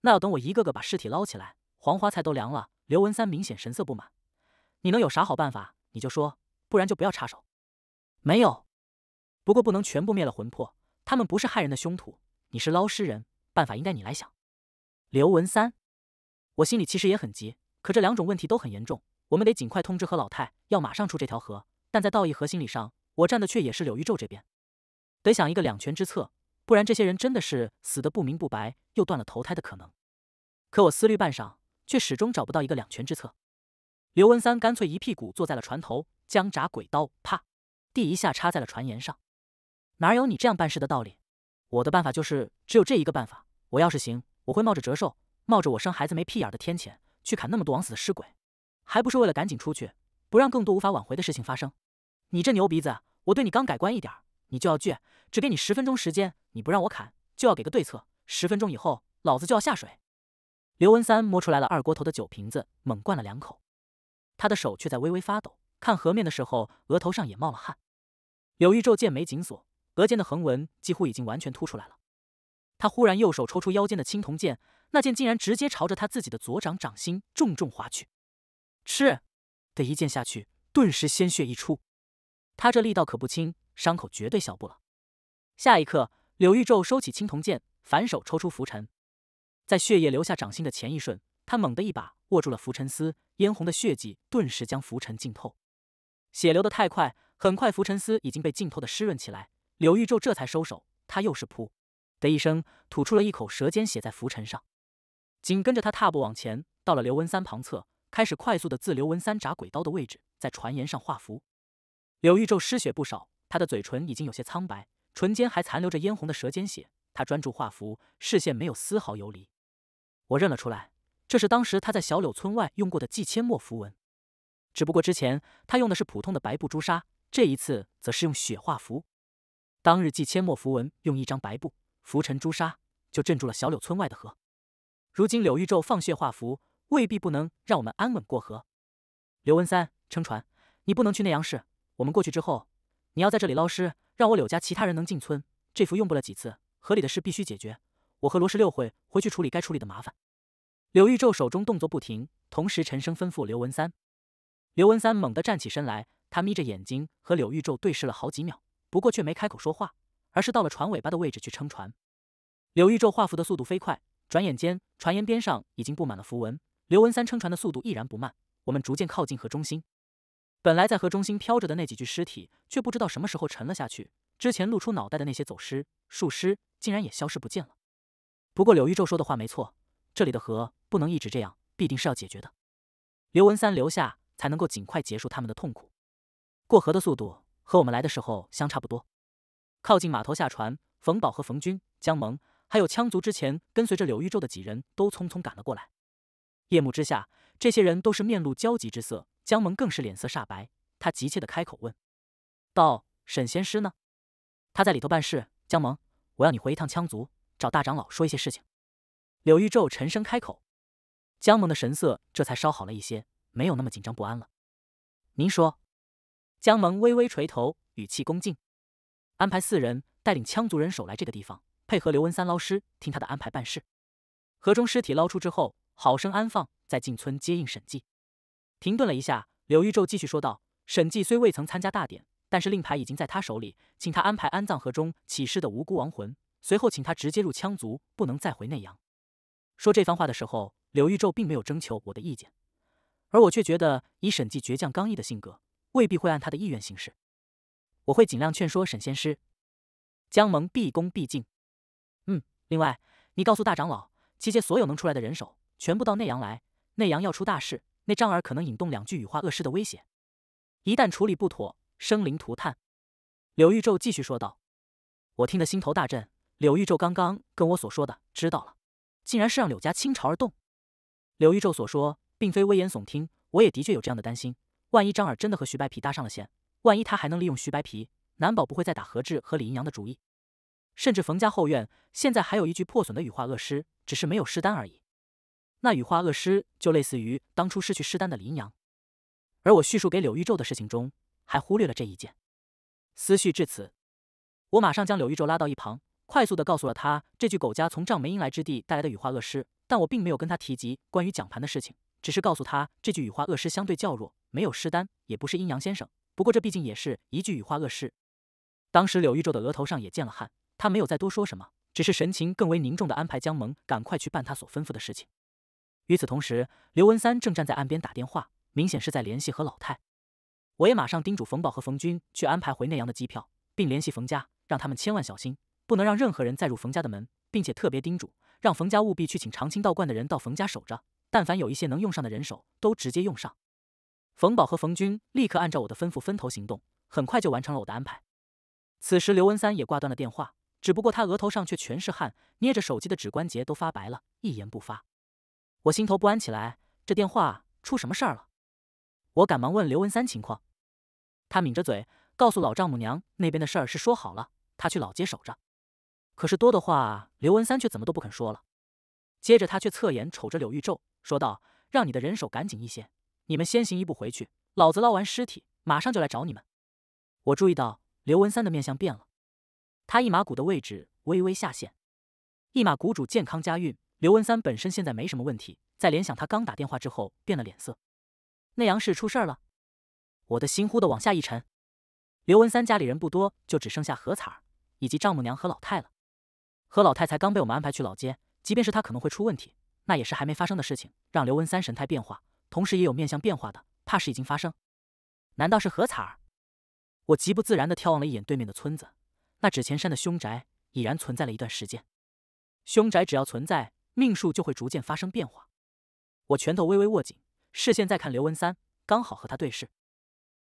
那要等我一个个把尸体捞起来。黄花菜都凉了，刘文三明显神色不满。你能有啥好办法？你就说，不然就不要插手。没有，不过不能全部灭了魂魄，他们不是害人的凶徒。你是捞尸人，办法应该你来想。刘文三，我心里其实也很急，可这两种问题都很严重，我们得尽快通知何老太，要马上出这条河。但在道义和心理上，我站的却也是柳玉皱这边，得想一个两全之策，不然这些人真的是死的不明不白，又断了投胎的可能。可我思虑半晌。却始终找不到一个两全之策。刘文三干脆一屁股坐在了船头，将铡鬼刀啪地一下插在了船沿上。哪有你这样办事的道理？我的办法就是，只有这一个办法。我要是行，我会冒着折寿，冒着我生孩子没屁眼儿的天谴，去砍那么多枉死的尸鬼，还不是为了赶紧出去，不让更多无法挽回的事情发生？你这牛鼻子，我对你刚改观一点儿，你就要倔。只给你十分钟时间，你不让我砍，就要给个对策。十分钟以后，老子就要下水。刘文三摸出来了二锅头的酒瓶子，猛灌了两口。他的手却在微微发抖，看河面的时候，额头上也冒了汗。柳玉皱剑眉紧锁，额间的横纹几乎已经完全凸出来了。他忽然右手抽出腰间的青铜剑，那剑竟然直接朝着他自己的左掌掌心重重划去。嗤的一剑下去，顿时鲜血溢出。他这力道可不轻，伤口绝对小不了。下一刻，柳玉皱收起青铜剑，反手抽出拂尘。在血液流下掌心的前一瞬，他猛地一把握住了浮尘丝，嫣红的血迹顿时将浮尘浸透。血流得太快，很快浮尘丝已经被浸透的湿润起来。柳玉皱这才收手，他又是噗的一声吐出了一口舌尖血在浮尘上，紧跟着他踏步往前，到了刘文三旁侧，开始快速的自刘文三铡鬼刀的位置在船沿上画符。柳玉皱失血不少，他的嘴唇已经有些苍白，唇间还残留着嫣红的舌尖血。他专注画符，视线没有丝毫游离。我认了出来，这是当时他在小柳村外用过的祭千墨符文。只不过之前他用的是普通的白布朱砂，这一次则是用雪画符。当日祭千墨符文用一张白布浮尘朱砂就镇住了小柳村外的河，如今柳玉宙放血画符，未必不能让我们安稳过河。刘文三，撑船，你不能去内阳市。我们过去之后，你要在这里捞尸，让我柳家其他人能进村。这符用不了几次，河里的事必须解决。我和罗十六会回去处理该处理的麻烦。柳玉宙手中动作不停，同时沉声吩咐刘文三。刘文三猛地站起身来，他眯着眼睛和柳玉宙对视了好几秒，不过却没开口说话，而是到了船尾巴的位置去撑船。柳玉宙画符的速度飞快，转眼间船沿边上已经布满了符文。刘文三撑船的速度依然不慢，我们逐渐靠近河中心。本来在河中心漂着的那几具尸体，却不知道什么时候沉了下去。之前露出脑袋的那些走尸、树尸，竟然也消失不见了。不过柳玉宙说的话没错，这里的河不能一直这样，必定是要解决的。刘文三留下，才能够尽快结束他们的痛苦。过河的速度和我们来的时候相差不多。靠近码头下船，冯宝和冯军、江萌还有羌族之前跟随着柳玉宙的几人都匆匆赶了过来。夜幕之下，这些人都是面露焦急之色，江萌更是脸色煞白。他急切地开口问道：“沈仙师呢？他在里头办事。”江萌，我要你回一趟羌族。找大长老说一些事情。柳玉皱沉声开口，江萌的神色这才稍好了一些，没有那么紧张不安了。您说。江萌微微垂头，语气恭敬。安排四人带领羌族人手来这个地方，配合刘文三捞尸，听他的安排办事。河中尸体捞出之后，好生安放，再进村接应沈记。停顿了一下，柳玉皱继续说道：“沈记虽未曾参加大典，但是令牌已经在他手里，请他安排安葬河中起尸的无辜亡魂。”随后，请他直接入羌族，不能再回内阳。说这番话的时候，柳玉宙并没有征求我的意见，而我却觉得以沈寂倔强刚毅的性格，未必会按他的意愿行事。我会尽量劝说沈仙师。江萌毕恭毕敬。嗯，另外，你告诉大长老，集结所有能出来的人手，全部到内阳来。内阳要出大事，那张儿可能引动两具羽化恶尸的威胁，一旦处理不妥，生灵涂炭。柳玉宙继续说道。我听得心头大震。柳玉宙刚刚跟我所说的，知道了，竟然是让柳家倾巢而动。柳玉宙所说并非危言耸听，我也的确有这样的担心。万一张耳真的和徐白皮搭上了线，万一他还能利用徐白皮，难保不会再打何志和李银阳的主意。甚至冯家后院现在还有一具破损的羽化恶尸，只是没有尸丹而已。那羽化恶尸就类似于当初失去尸丹的李阳，而我叙述给柳玉宙的事情中还忽略了这一件。思绪至此，我马上将柳玉宙拉到一旁。快速的告诉了他这具狗家从丈梅阴来之地带来的羽化恶尸，但我并没有跟他提及关于讲盘的事情，只是告诉他这具羽化恶尸相对较弱，没有尸丹，也不是阴阳先生。不过这毕竟也是一具羽化恶尸。当时柳玉宙的额头上也见了汗，他没有再多说什么，只是神情更为凝重的安排江萌赶快去办他所吩咐的事情。与此同时，刘文三正站在岸边打电话，明显是在联系何老太。我也马上叮嘱冯宝和冯军去安排回内阳的机票，并联系冯家，让他们千万小心。不能让任何人再入冯家的门，并且特别叮嘱，让冯家务必去请长青道观的人到冯家守着。但凡有一些能用上的人手，都直接用上。冯宝和冯军立刻按照我的吩咐分头行动，很快就完成了我的安排。此时，刘文三也挂断了电话，只不过他额头上却全是汗，捏着手机的指关节都发白了，一言不发。我心头不安起来，这电话出什么事儿了？我赶忙问刘文三情况。他抿着嘴，告诉老丈母娘那边的事儿是说好了，他去老街守着。可是多的话，刘文三却怎么都不肯说了。接着，他却侧眼瞅着柳玉皱，说道：“让你的人手赶紧一些，你们先行一步回去。老子捞完尸体，马上就来找你们。”我注意到刘文三的面相变了，他一马骨的位置微微下陷。一马骨主健康家运，刘文三本身现在没什么问题。再联想他刚打电话之后变了脸色，那杨氏出事儿了，我的心忽的往下一沉。刘文三家里人不多，就只剩下何彩儿以及丈母娘和老太了。何老太才刚被我们安排去老街，即便是她可能会出问题，那也是还没发生的事情。让刘文三神态变化，同时也有面相变化的，怕是已经发生。难道是何彩儿？我极不自然的眺望了一眼对面的村子，那纸钱山的凶宅已然存在了一段时间。凶宅只要存在，命数就会逐渐发生变化。我拳头微微握紧，视线再看刘文三，刚好和他对视。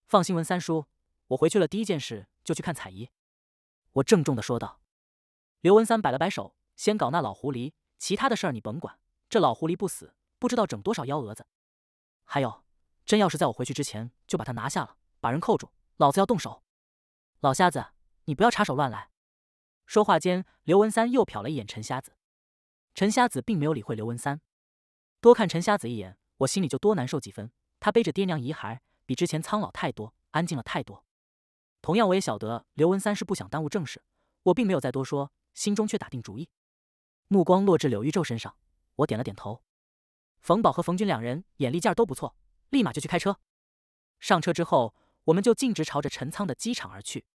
放心，文三叔，我回去了，第一件事就去看彩姨。我郑重的说道。刘文三摆了摆手，先搞那老狐狸，其他的事儿你甭管。这老狐狸不死，不知道整多少幺蛾子。还有，真要是在我回去之前就把他拿下了，把人扣住，老子要动手。老瞎子，你不要插手乱来。说话间，刘文三又瞟了一眼陈瞎子。陈瞎子并没有理会刘文三，多看陈瞎子一眼，我心里就多难受几分。他背着爹娘遗骸，比之前苍老太多，安静了太多。同样，我也晓得刘文三是不想耽误正事，我并没有再多说。心中却打定主意，目光落至柳玉皱身上，我点了点头。冯宝和冯军两人眼力劲儿都不错，立马就去开车。上车之后，我们就径直朝着陈仓的机场而去。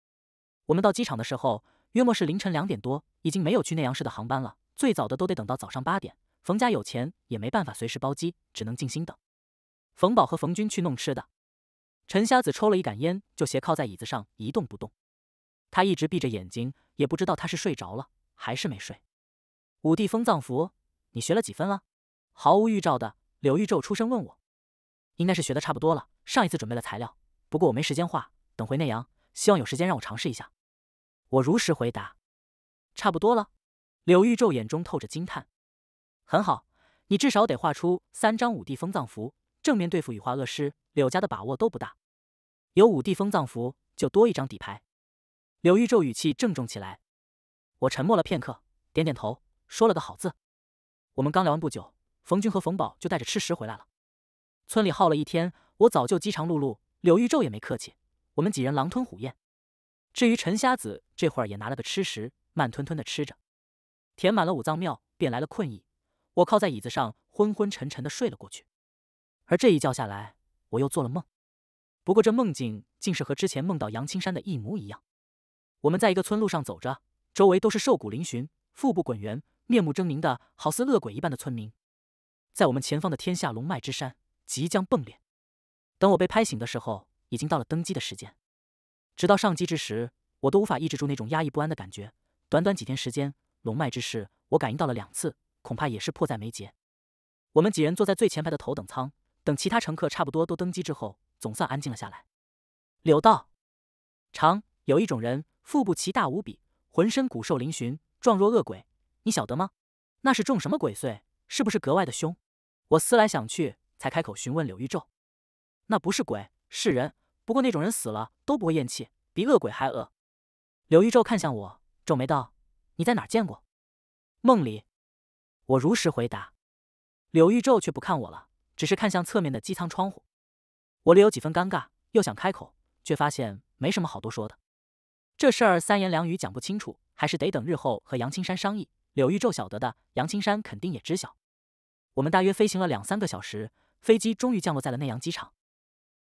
我们到机场的时候，约莫是凌晨两点多，已经没有去内阳市的航班了，最早的都得等到早上八点。冯家有钱也没办法随时包机，只能静心等。冯宝和冯军去弄吃的，陈瞎子抽了一杆烟，就斜靠在椅子上一动不动。他一直闭着眼睛。也不知道他是睡着了还是没睡。五帝封藏符，你学了几分了？毫无预兆的，柳玉皱出声问我：“应该是学的差不多了。上一次准备了材料，不过我没时间画，等回内阳，希望有时间让我尝试一下。”我如实回答：“差不多了。”柳玉皱眼中透着惊叹：“很好，你至少得画出三张五帝封藏符，正面对付羽化恶尸，柳家的把握都不大。有五帝封藏符，就多一张底牌。”柳玉皱语气郑重起来，我沉默了片刻，点点头，说了个“好”字。我们刚聊完不久，冯军和冯宝就带着吃食回来了。村里耗了一天，我早就饥肠辘辘。柳玉皱也没客气，我们几人狼吞虎咽。至于陈瞎子，这会儿也拿了个吃食，慢吞吞的吃着，填满了五脏庙，便来了困意。我靠在椅子上，昏昏沉沉的睡了过去。而这一觉下来，我又做了梦。不过这梦境竟是和之前梦到杨青山的一模一样。我们在一个村路上走着，周围都是瘦骨嶙峋、腹部滚圆、面目狰狞的，好似恶鬼一般的村民。在我们前方的天下龙脉之山即将崩裂。等我被拍醒的时候，已经到了登机的时间。直到上机之时，我都无法抑制住那种压抑不安的感觉。短短几天时间，龙脉之事我感应到了两次，恐怕也是迫在眉睫。我们几人坐在最前排的头等舱，等其他乘客差不多都登机之后，总算安静了下来。柳道长有一种人。腹部奇大无比，浑身骨瘦嶙峋，状若恶鬼。你晓得吗？那是种什么鬼祟？是不是格外的凶？我思来想去，才开口询问柳玉昼。那不是鬼，是人。不过那种人死了都不会咽气，比恶鬼还恶。”柳玉昼看向我，皱眉道：“你在哪儿见过？”梦里。我如实回答。柳玉昼却不看我了，只是看向侧面的机舱窗户。我略有几分尴尬，又想开口，却发现没什么好多说的。这事儿三言两语讲不清楚，还是得等日后和杨青山商议。柳玉皱晓得的，杨青山肯定也知晓。我们大约飞行了两三个小时，飞机终于降落在了内阳机场。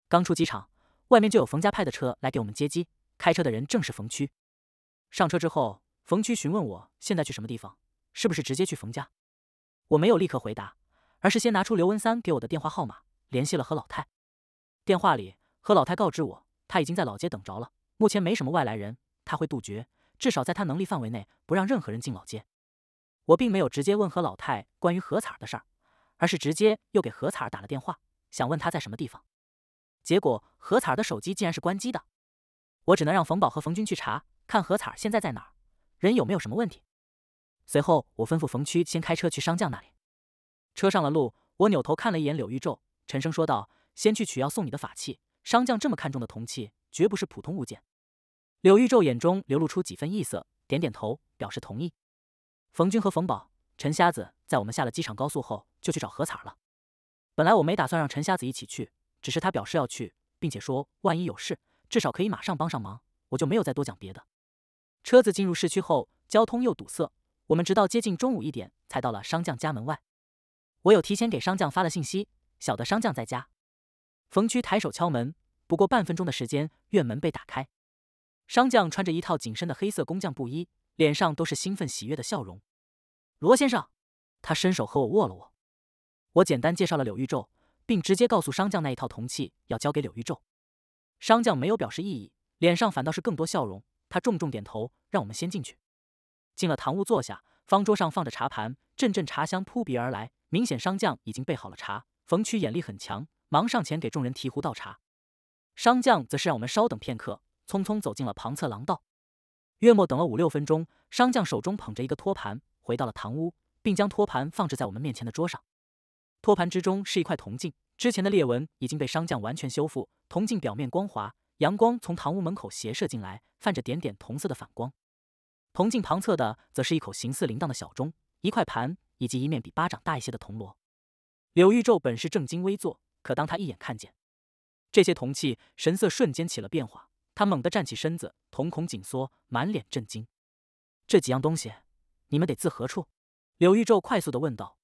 刚出机场，外面就有冯家派的车来给我们接机，开车的人正是冯区。上车之后，冯区询问我现在去什么地方，是不是直接去冯家？我没有立刻回答，而是先拿出刘文三给我的电话号码，联系了何老太。电话里，何老太告知我，他已经在老街等着了，目前没什么外来人。他会杜绝，至少在他能力范围内，不让任何人进老街。我并没有直接问何老太关于何彩儿的事儿，而是直接又给何彩儿打了电话，想问她在什么地方。结果何彩儿的手机竟然是关机的，我只能让冯宝和冯军去查，看何彩儿现在在哪儿，人有没有什么问题。随后，我吩咐冯区先开车去商将那里。车上了路，我扭头看了一眼柳玉皱，沉声说道：“先去取要送你的法器。商将这么看重的铜器，绝不是普通物件。”柳玉皱眼中流露出几分异色，点点头，表示同意。冯军和冯宝、陈瞎子在我们下了机场高速后，就去找何彩儿了。本来我没打算让陈瞎子一起去，只是他表示要去，并且说万一有事，至少可以马上帮上忙，我就没有再多讲别的。车子进入市区后，交通又堵塞，我们直到接近中午一点才到了商将家门外。我有提前给商将发了信息，晓得商将在家。冯区抬手敲门，不过半分钟的时间，院门被打开。商将穿着一套紧身的黑色工匠布衣，脸上都是兴奋喜悦的笑容。罗先生，他伸手和我握了握。我简单介绍了柳玉咒，并直接告诉商将那一套铜器要交给柳玉咒。商将没有表示异议，脸上反倒是更多笑容。他重重点头，让我们先进去。进了堂屋坐下，方桌上放着茶盘，阵阵茶香扑鼻而来，明显商将已经备好了茶。冯曲眼力很强，忙上前给众人提壶倒茶。商将则是让我们稍等片刻。匆匆走进了旁侧廊道，约莫等了五六分钟，商将手中捧着一个托盘，回到了堂屋，并将托盘放置在我们面前的桌上。托盘之中是一块铜镜，之前的裂纹已经被商将完全修复，铜镜表面光滑，阳光从堂屋门口斜射进来，泛着点点铜色的反光。铜镜旁侧的则是一口形似铃铛的小钟、一块盘以及一面比巴掌大一些的铜锣。柳玉皱本是正襟危坐，可当他一眼看见这些铜器，神色瞬间起了变化。他猛地站起身子，瞳孔紧缩，满脸震惊。这几样东西，你们得自何处？柳玉皱快速地问道。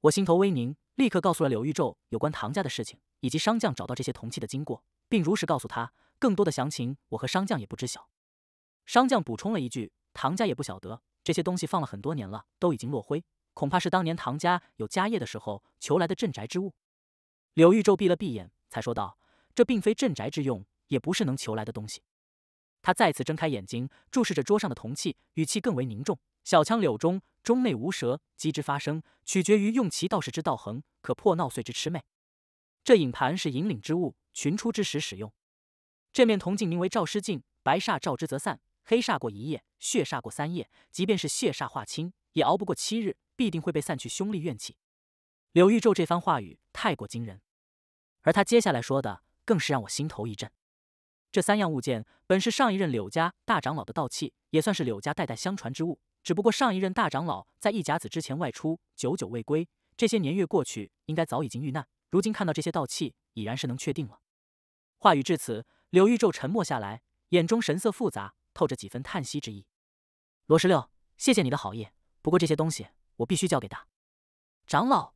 我心头微凝，立刻告诉了柳玉皱有关唐家的事情，以及商将找到这些铜器的经过，并如实告诉他更多的详情。我和商将也不知晓。商将补充了一句：“唐家也不晓得这些东西放了很多年了，都已经落灰，恐怕是当年唐家有家业的时候求来的镇宅之物。”柳玉皱闭了闭眼，才说道：“这并非镇宅之用。”也不是能求来的东西。他再次睁开眼睛，注视着桌上的铜器，语气更为凝重：“小枪柳中，中内无蛇，击之发声，取决于用其道士之道横，可破闹碎之魑魅。这影盘是引领之物，群出之时使用。这面铜镜名为照尸镜，白煞照之则散，黑煞过一夜，血煞过三夜，即便是血煞化清，也熬不过七日，必定会被散去凶力怨气。”柳玉昼这番话语太过惊人，而他接下来说的更是让我心头一震。这三样物件本是上一任柳家大长老的道器，也算是柳家代代相传之物。只不过上一任大长老在一甲子之前外出，久久未归。这些年月过去，应该早已经遇难。如今看到这些道器，已然是能确定了。话语至此，柳玉昼沉默下来，眼中神色复杂，透着几分叹息之意。罗十六，谢谢你的好意，不过这些东西我必须交给大长老。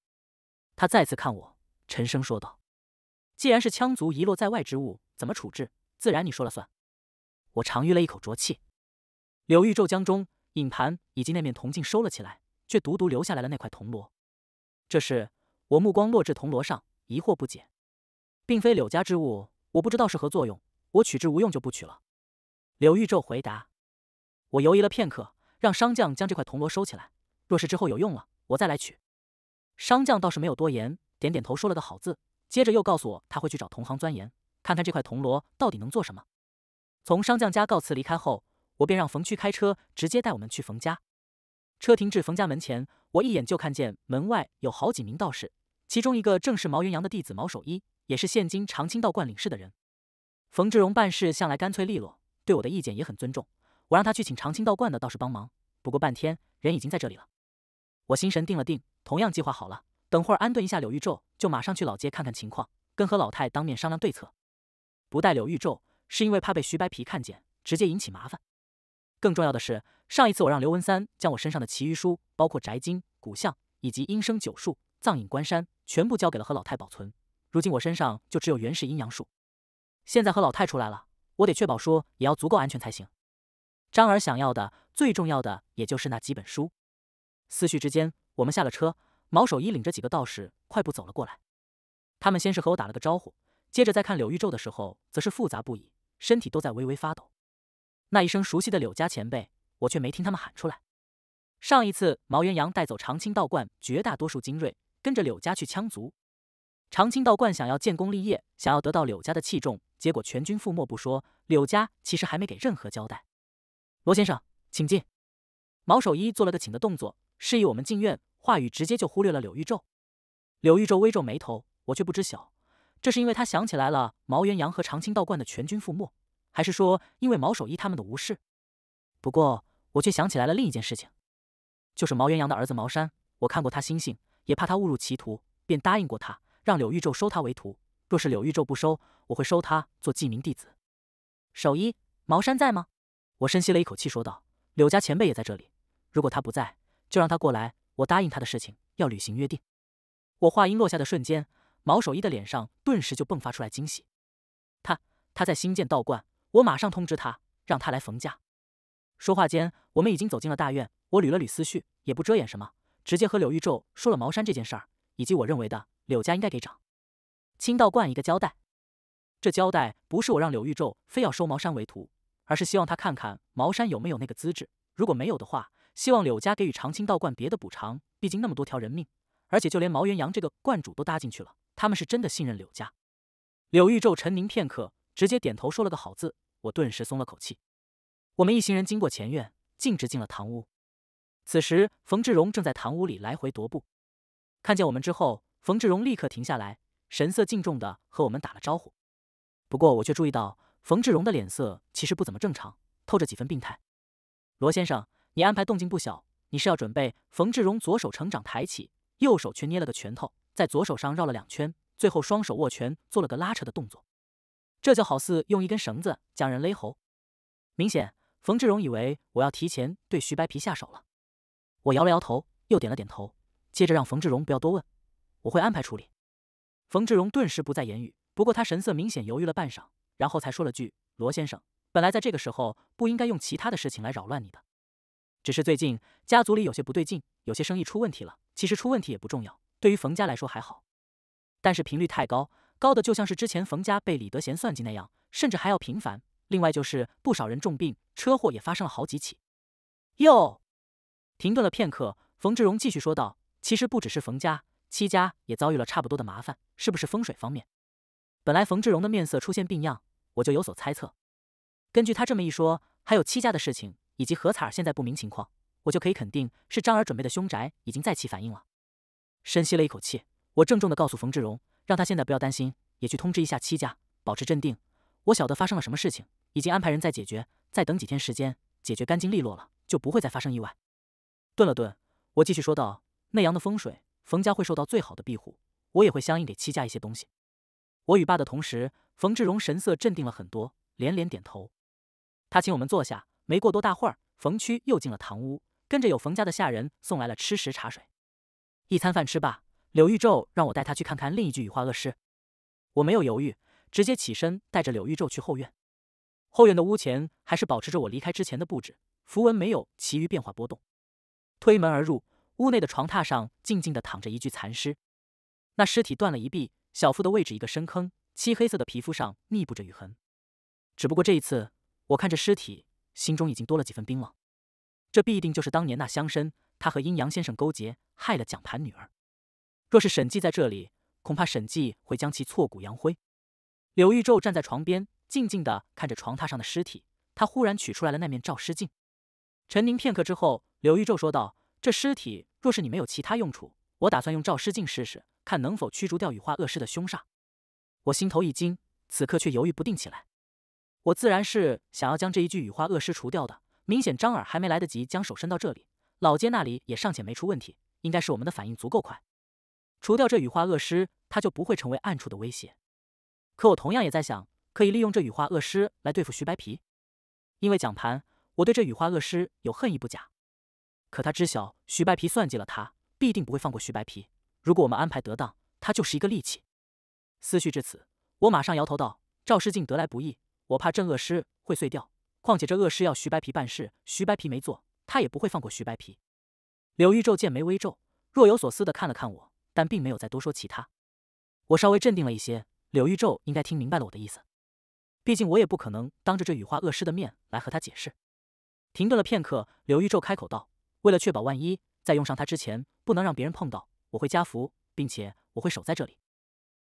他再次看我，沉声说道：“既然是羌族遗落在外之物，怎么处置？”自然，你说了算。我长吁了一口浊气。柳玉皱将中影盘以及那面铜镜收了起来，却独独留下来了那块铜锣。这时，我目光落至铜锣上，疑惑不解，并非柳家之物，我不知道是何作用。我取之无用，就不取了。柳玉皱回答。我犹疑了片刻，让商将将这块铜锣收起来。若是之后有用了，我再来取。商将倒是没有多言，点点头说了个好字，接着又告诉我他会去找同行钻研。看看这块铜锣到底能做什么。从商匠家告辞离开后，我便让冯区开车直接带我们去冯家。车停至冯家门前，我一眼就看见门外有好几名道士，其中一个正是毛元阳的弟子毛守一，也是现今长青道观领事的人。冯志荣办事向来干脆利落，对我的意见也很尊重。我让他去请长青道观的道士帮忙，不过半天人已经在这里了。我心神定了定，同样计划好了，等会儿安顿一下柳玉宙，就马上去老街看看情况，跟何老太当面商量对策。不带柳玉咒，是因为怕被徐白皮看见，直接引起麻烦。更重要的是，上一次我让刘文三将我身上的其余书，包括宅经、古相以及阴生九术、藏影关山，全部交给了何老太保存。如今我身上就只有原始阴阳术。现在何老太出来了，我得确保说也要足够安全才行。张儿想要的最重要的，也就是那几本书。思绪之间，我们下了车，毛守一领着几个道士快步走了过来。他们先是和我打了个招呼。接着再看柳玉皱的时候，则是复杂不已，身体都在微微发抖。那一声熟悉的柳家前辈，我却没听他们喊出来。上一次毛元阳带走长青道观绝大多数精锐，跟着柳家去羌族。长青道观想要建功立业，想要得到柳家的器重，结果全军覆没不说，柳家其实还没给任何交代。罗先生，请进。毛守一做了个请的动作，示意我们进院，话语直接就忽略了柳玉皱。柳玉皱微皱眉头，我却不知晓。这是因为他想起来了毛元阳和长青道观的全军覆没，还是说因为毛守一他们的无视？不过我却想起来了另一件事情，就是毛元阳的儿子毛山。我看过他心性，也怕他误入歧途，便答应过他，让柳玉昼收他为徒。若是柳玉昼不收，我会收他做记名弟子。守一，毛山在吗？我深吸了一口气说道：“柳家前辈也在这里，如果他不在，就让他过来。我答应他的事情要履行约定。”我话音落下的瞬间。毛守义的脸上顿时就迸发出来惊喜，他他在新建道观，我马上通知他，让他来冯家。说话间，我们已经走进了大院。我捋了捋思绪，也不遮掩什么，直接和柳玉皱说了茅山这件事儿，以及我认为的柳家应该给长清道观一个交代。这交代不是我让柳玉皱非要收茅山为徒，而是希望他看看茅山有没有那个资质。如果没有的话，希望柳家给予长青道观别的补偿。毕竟那么多条人命，而且就连毛元阳这个观主都搭进去了。他们是真的信任柳家。柳玉昼沉凝片刻，直接点头说了个“好”字。我顿时松了口气。我们一行人经过前院，径直进了堂屋。此时，冯志荣正在堂屋里来回踱步。看见我们之后，冯志荣立刻停下来，神色敬重的和我们打了招呼。不过，我却注意到冯志荣的脸色其实不怎么正常，透着几分病态。罗先生，你安排动静不小，你是要准备？冯志荣左手成掌抬起，右手却捏了个拳头。在左手上绕了两圈，最后双手握拳做了个拉扯的动作，这就好似用一根绳子将人勒喉。明显，冯志荣以为我要提前对徐白皮下手了。我摇了摇头，又点了点头，接着让冯志荣不要多问，我会安排处理。冯志荣顿时不再言语，不过他神色明显犹豫了半晌，然后才说了句：“罗先生，本来在这个时候不应该用其他的事情来扰乱你的，只是最近家族里有些不对劲，有些生意出问题了。其实出问题也不重要。”对于冯家来说还好，但是频率太高，高的就像是之前冯家被李德贤算计那样，甚至还要频繁。另外就是不少人重病，车祸也发生了好几起。哟，停顿了片刻，冯志荣继续说道：“其实不只是冯家，戚家也遭遇了差不多的麻烦，是不是风水方面？”本来冯志荣的面色出现病样，我就有所猜测。根据他这么一说，还有戚家的事情，以及何彩儿现在不明情况，我就可以肯定，是张儿准备的凶宅已经在起反应了。深吸了一口气，我郑重的告诉冯志荣，让他现在不要担心，也去通知一下戚家，保持镇定。我晓得发生了什么事情，已经安排人在解决，再等几天时间，解决干净利落了，就不会再发生意外。顿了顿，我继续说道：“内阳的风水，冯家会受到最好的庇护，我也会相应给戚家一些东西。”我与爸的同时，冯志荣神色镇定了很多，连连点头。他请我们坐下，没过多大会儿，冯区又进了堂屋，跟着有冯家的下人送来了吃食茶水。一餐饭吃罢，柳玉皱让我带他去看看另一具羽化恶尸。我没有犹豫，直接起身带着柳玉皱去后院。后院的屋前还是保持着我离开之前的布置，符文没有其余变化波动。推门而入，屋内的床榻上静静的躺着一具残尸。那尸体断了一臂，小腹的位置一个深坑，漆黑色的皮肤上密布着雨痕。只不过这一次，我看着尸体，心中已经多了几分冰冷。这必定就是当年那乡绅。他和阴阳先生勾结，害了蒋盘女儿。若是沈记在这里，恐怕沈记会将其挫骨扬灰。柳玉昼站在床边，静静的看着床榻上的尸体。他忽然取出来了那面照尸镜。沉凝片刻之后，柳玉昼说道：“这尸体若是你没有其他用处，我打算用照尸镜试试，看能否驱逐掉羽化恶尸的凶煞。”我心头一惊，此刻却犹豫不定起来。我自然是想要将这一具羽化恶尸除掉的。明显张耳还没来得及将手伸到这里。老街那里也尚且没出问题，应该是我们的反应足够快，除掉这羽化恶尸，他就不会成为暗处的威胁。可我同样也在想，可以利用这羽化恶尸来对付徐白皮，因为蒋盘我对这羽化恶尸有恨意不假，可他知晓徐白皮算计了他，必定不会放过徐白皮。如果我们安排得当，他就是一个利器。思绪至此，我马上摇头道：“赵世敬得来不易，我怕镇恶尸会碎掉。况且这恶尸要徐白皮办事，徐白皮没做。”他也不会放过徐白皮。柳玉皱剑眉微皱，若有所思的看了看我，但并没有再多说其他。我稍微镇定了一些，柳玉皱应该听明白了我的意思。毕竟我也不可能当着这羽化恶尸的面来和他解释。停顿了片刻，柳玉皱开口道：“为了确保万一，在用上它之前，不能让别人碰到。我会加符，并且我会守在这里。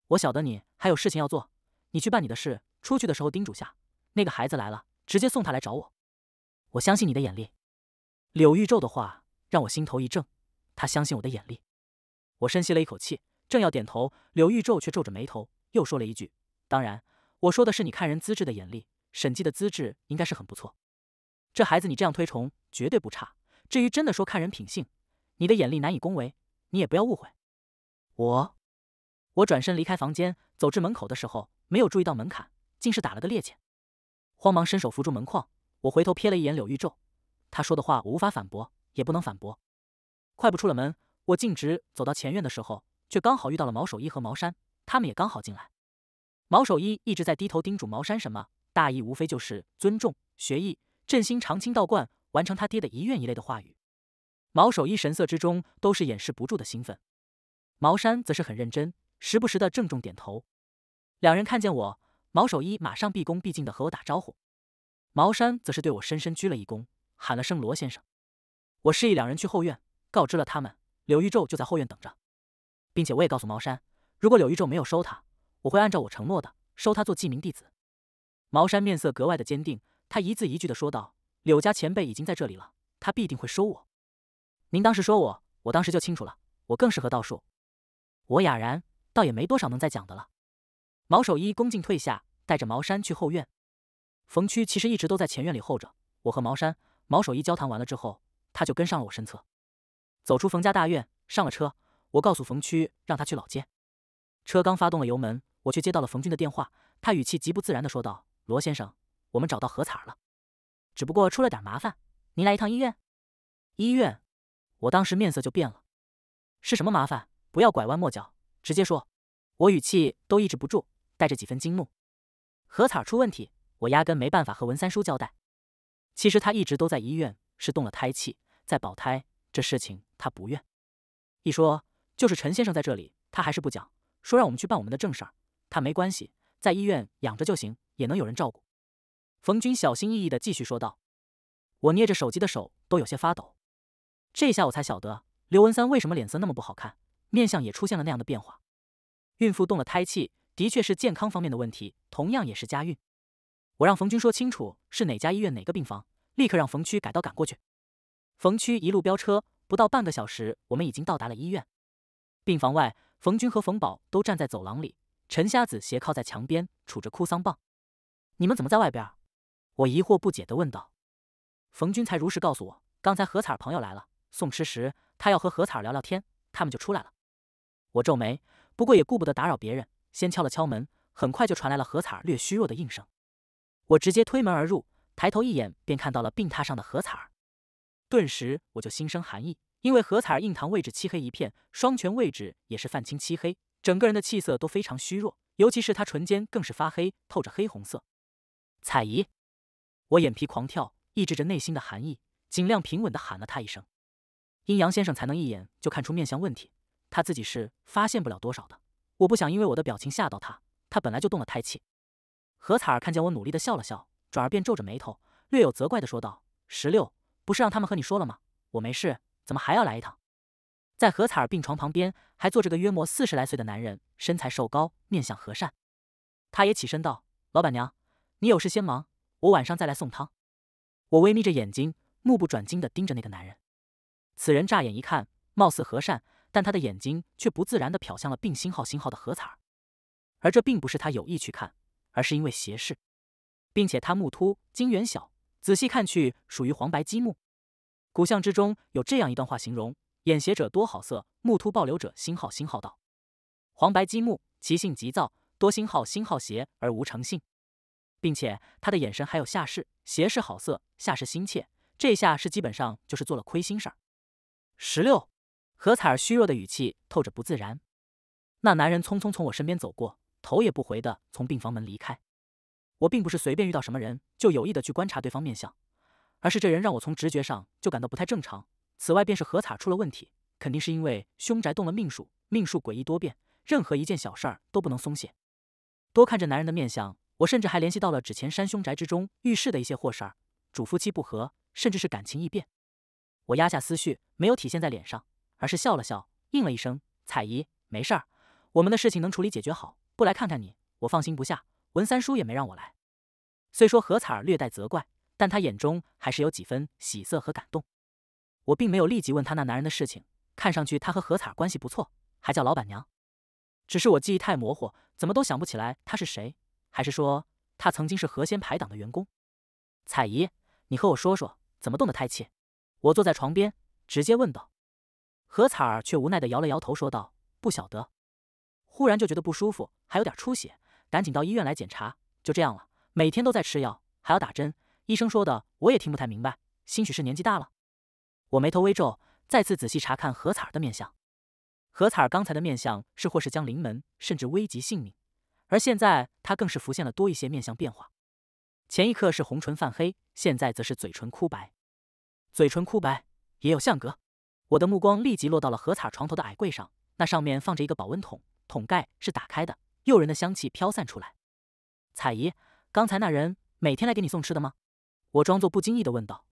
我晓得你还有事情要做，你去办你的事。出去的时候叮嘱下，那个孩子来了，直接送他来找我。我相信你的眼力。”柳玉皱的话让我心头一震，他相信我的眼力。我深吸了一口气，正要点头，柳玉皱却皱着眉头，又说了一句：“当然，我说的是你看人资质的眼力。审计的资质应该是很不错，这孩子你这样推崇绝对不差。至于真的说看人品性，你的眼力难以恭维。你也不要误会我。”我转身离开房间，走至门口的时候，没有注意到门槛，竟是打了个趔趄，慌忙伸手扶住门框。我回头瞥了一眼柳玉皱。他说的话我无法反驳，也不能反驳。快步出了门，我径直走到前院的时候，却刚好遇到了毛守一和毛山。他们也刚好进来。毛守一一直在低头叮嘱毛山什么，大意无非就是尊重学艺、振兴长青道观、完成他爹的遗愿一类的话语。毛守一神色之中都是掩饰不住的兴奋，毛山则是很认真，时不时的郑重点头。两人看见我，毛守一马上毕恭毕敬的和我打招呼，毛山则是对我深深鞠了一躬。喊了声“罗先生”，我示意两人去后院，告知了他们。柳玉皱就在后院等着，并且我也告诉茅山，如果柳玉皱没有收他，我会按照我承诺的收他做记名弟子。茅山面色格外的坚定，他一字一句的说道：“柳家前辈已经在这里了，他必定会收我。”您当时说我，我当时就清楚了，我更适合道术。我哑然，倒也没多少能再讲的了。毛守一恭敬退下，带着茅山去后院。冯区其实一直都在前院里候着，我和茅山。毛守义交谈完了之后，他就跟上了我身侧，走出冯家大院，上了车。我告诉冯区让他去老街。车刚发动了油门，我却接到了冯军的电话。他语气极不自然地说道：“罗先生，我们找到何彩儿了，只不过出了点麻烦。您来一趟医院。”医院，我当时面色就变了。是什么麻烦？不要拐弯抹角，直接说。我语气都抑制不住，带着几分惊怒。何彩儿出问题，我压根没办法和文三叔交代。其实他一直都在医院，是动了胎气，在保胎。这事情他不愿一说，就是陈先生在这里，他还是不讲，说让我们去办我们的正事儿，他没关系，在医院养着就行，也能有人照顾。冯军小心翼翼的继续说道：“我捏着手机的手都有些发抖，这下我才晓得刘文三为什么脸色那么不好看，面相也出现了那样的变化。孕妇动了胎气，的确是健康方面的问题，同样也是家孕。”我让冯军说清楚是哪家医院哪个病房，立刻让冯区改道赶过去。冯区一路飙车，不到半个小时，我们已经到达了医院。病房外，冯军和冯宝都站在走廊里，陈瞎子斜靠在墙边杵着哭丧棒。你们怎么在外边？我疑惑不解的问道。冯军才如实告诉我，刚才何彩儿朋友来了，送吃时他要和何彩儿聊聊天，他们就出来了。我皱眉，不过也顾不得打扰别人，先敲了敲门，很快就传来了何彩儿略虚弱的应声。我直接推门而入，抬头一眼便看到了病榻上的何彩儿，顿时我就心生寒意，因为何彩儿印堂位置漆黑一片，双颧位置也是泛青漆黑，整个人的气色都非常虚弱，尤其是她唇间更是发黑，透着黑红色。彩姨，我眼皮狂跳，抑制着内心的寒意，尽量平稳地喊了她一声。阴阳先生才能一眼就看出面相问题，他自己是发现不了多少的。我不想因为我的表情吓到他，他本来就动了胎气。何彩儿看见我，努力的笑了笑，转而便皱着眉头，略有责怪的说道：“十六，不是让他们和你说了吗？我没事，怎么还要来一趟？”在何彩儿病床旁边，还坐着个约莫四十来岁的男人，身材瘦高，面相和善。他也起身道：“老板娘，你有事先忙，我晚上再来送汤。”我微眯着眼睛，目不转睛的盯着那个男人。此人乍眼一看，貌似和善，但他的眼睛却不自然的瞟向了病星号星号的何彩儿，而这并不是他有意去看。而是因为斜视，并且他目突睛圆小，仔细看去属于黄白积木。古相之中有这样一段话形容：眼斜者多好色，目突暴流者心好心好道。黄白积木其性急躁，多星号星号邪而无成性，并且他的眼神还有下视，斜视好色，下视心切。这下是基本上就是做了亏心事儿。十六，何彩儿虚弱的语气透着不自然。那男人匆匆从我身边走过。头也不回的从病房门离开。我并不是随便遇到什么人就有意的去观察对方面相，而是这人让我从直觉上就感到不太正常。此外便是何彩出了问题，肯定是因为凶宅动了命数，命数诡异多变，任何一件小事儿都不能松懈。多看着男人的面相，我甚至还联系到了纸钱山凶宅之中遇事的一些祸事儿，主夫妻不和，甚至是感情异变。我压下思绪，没有体现在脸上，而是笑了笑，应了一声：“彩姨，没事儿，我们的事情能处理解决好。”过来看看你，我放心不下。文三叔也没让我来。虽说何彩儿略带责怪，但他眼中还是有几分喜色和感动。我并没有立即问他那男人的事情，看上去他和何彩儿关系不错，还叫老板娘。只是我记忆太模糊，怎么都想不起来他是谁，还是说他曾经是何仙排档的员工？彩姨，你和我说说怎么动的胎气？我坐在床边，直接问道。何彩儿却无奈的摇了摇头，说道：“不晓得。”忽然就觉得不舒服，还有点出血，赶紧到医院来检查。就这样了，每天都在吃药，还要打针。医生说的，我也听不太明白。兴许是年纪大了，我眉头微皱，再次仔细查看何彩儿的面相。何彩儿刚才的面相是或是将临门，甚至危及性命，而现在她更是浮现了多一些面相变化。前一刻是红唇泛黑，现在则是嘴唇枯白。嘴唇枯白也有相格。我的目光立即落到了何彩儿床头的矮柜上，那上面放着一个保温桶。桶盖是打开的，诱人的香气飘散出来。彩姨，刚才那人每天来给你送吃的吗？我装作不经意的问道。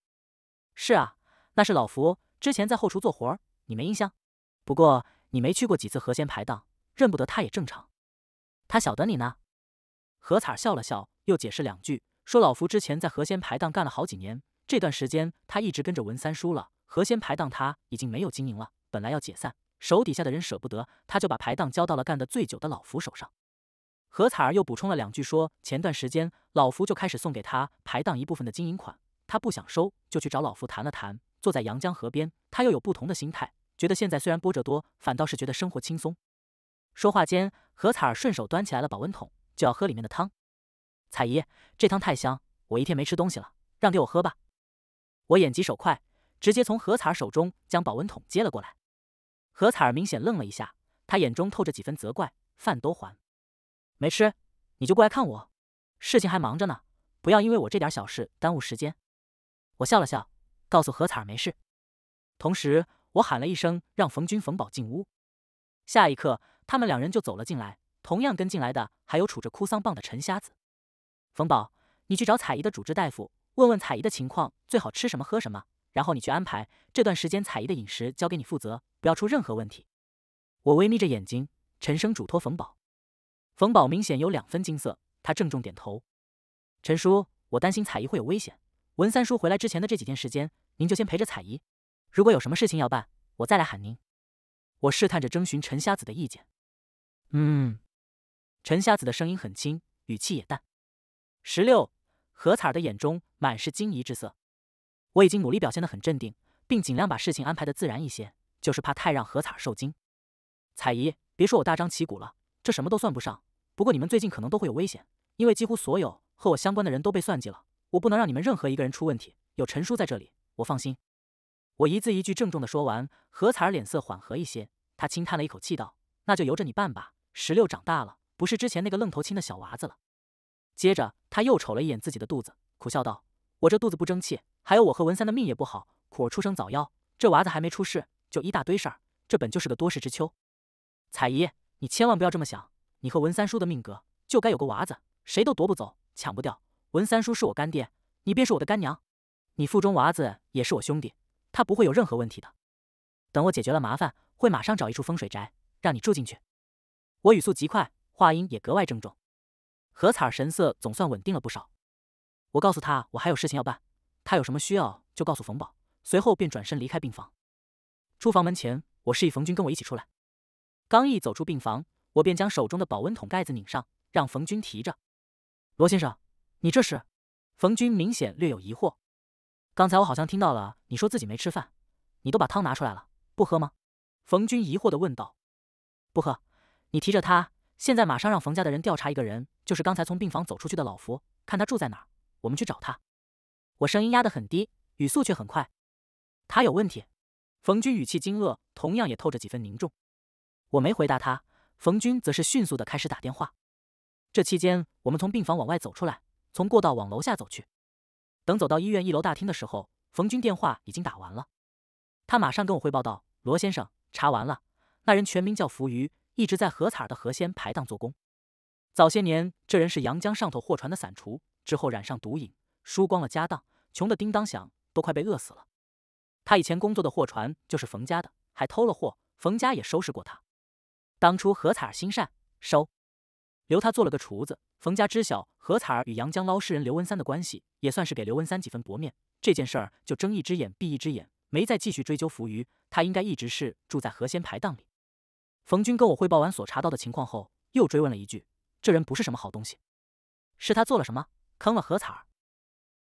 是啊，那是老福，之前在后厨做活儿，你没印象。不过你没去过几次河鲜排档，认不得他也正常。他晓得你呢。何彩笑了笑，又解释两句，说老福之前在河鲜排档干了好几年，这段时间他一直跟着文三叔了。河鲜排档他已经没有经营了，本来要解散。手底下的人舍不得，他就把排档交到了干得最久的老福手上。何彩儿又补充了两句，说前段时间老福就开始送给他排档一部分的经营款，他不想收，就去找老福谈了谈。坐在阳江河边，他又有不同的心态，觉得现在虽然波折多，反倒是觉得生活轻松。说话间，何彩儿顺手端起来了保温桶，就要喝里面的汤。彩姨，这汤太香，我一天没吃东西了，让给我喝吧。我眼疾手快，直接从何彩儿手中将保温桶接了过来。何彩儿明显愣了一下，她眼中透着几分责怪。饭都还没吃，你就过来看我？事情还忙着呢，不要因为我这点小事耽误时间。我笑了笑，告诉何彩儿没事。同时，我喊了一声，让冯军、冯宝进屋。下一刻，他们两人就走了进来。同样跟进来的还有杵着哭丧棒的陈瞎子。冯宝，你去找彩姨的主治大夫，问问彩姨的情况，最好吃什么喝什么。然后你去安排这段时间彩姨的饮食，交给你负责，不要出任何问题。我微眯着眼睛，沉声嘱托冯宝。冯宝明显有两分惊色，他郑重点头。陈叔，我担心彩姨会有危险。文三叔回来之前的这几天时间，您就先陪着彩姨。如果有什么事情要办，我再来喊您。我试探着征询陈瞎子的意见。嗯。陈瞎子的声音很轻，语气也淡。十六何彩儿的眼中满是惊疑之色。我已经努力表现得很镇定，并尽量把事情安排的自然一些，就是怕太让何彩儿受惊。彩姨，别说我大张旗鼓了，这什么都算不上。不过你们最近可能都会有危险，因为几乎所有和我相关的人都被算计了。我不能让你们任何一个人出问题。有陈叔在这里，我放心。我一字一句郑重的说完，何彩儿脸色缓和一些，她轻叹了一口气道：“那就由着你办吧。十六长大了，不是之前那个愣头青的小娃子了。”接着，他又瞅了一眼自己的肚子，苦笑道。我这肚子不争气，还有我和文三的命也不好，苦儿出生早夭，这娃子还没出世就一大堆事儿，这本就是个多事之秋。彩姨，你千万不要这么想，你和文三叔的命格就该有个娃子，谁都夺不走，抢不掉。文三叔是我干爹，你便是我的干娘，你腹中娃子也是我兄弟，他不会有任何问题的。等我解决了麻烦，会马上找一处风水宅让你住进去。我语速极快，话音也格外郑重。何彩儿神色总算稳定了不少。我告诉他，我还有事情要办，他有什么需要就告诉冯宝。随后便转身离开病房。出房门前，我示意冯军跟我一起出来。刚一走出病房，我便将手中的保温桶盖子拧上，让冯军提着。罗先生，你这是？冯军明显略有疑惑。刚才我好像听到了你说自己没吃饭，你都把汤拿出来了，不喝吗？冯军疑惑的问道。不喝，你提着他，现在马上让冯家的人调查一个人，就是刚才从病房走出去的老福，看他住在哪儿。我们去找他，我声音压得很低，语速却很快。他有问题。冯军语气惊愕，同样也透着几分凝重。我没回答他，冯军则是迅速的开始打电话。这期间，我们从病房往外走出来，从过道往楼下走去。等走到医院一楼大厅的时候，冯军电话已经打完了。他马上跟我汇报道：“罗先生，查完了，那人全名叫浮鱼，一直在河彩的河鲜排档做工。早些年，这人是阳江上头货船的散厨。”之后染上毒瘾，输光了家当，穷得叮当响，都快被饿死了。他以前工作的货船就是冯家的，还偷了货，冯家也收拾过他。当初何彩儿心善，收留他做了个厨子。冯家知晓何彩儿与阳江捞尸人刘文三的关系，也算是给刘文三几分薄面。这件事儿就睁一只眼闭一只眼，没再继续追究。浮余他应该一直是住在何仙排档里。冯军跟我汇报完所查到的情况后，又追问了一句：“这人不是什么好东西，是他做了什么？”坑了何彩儿，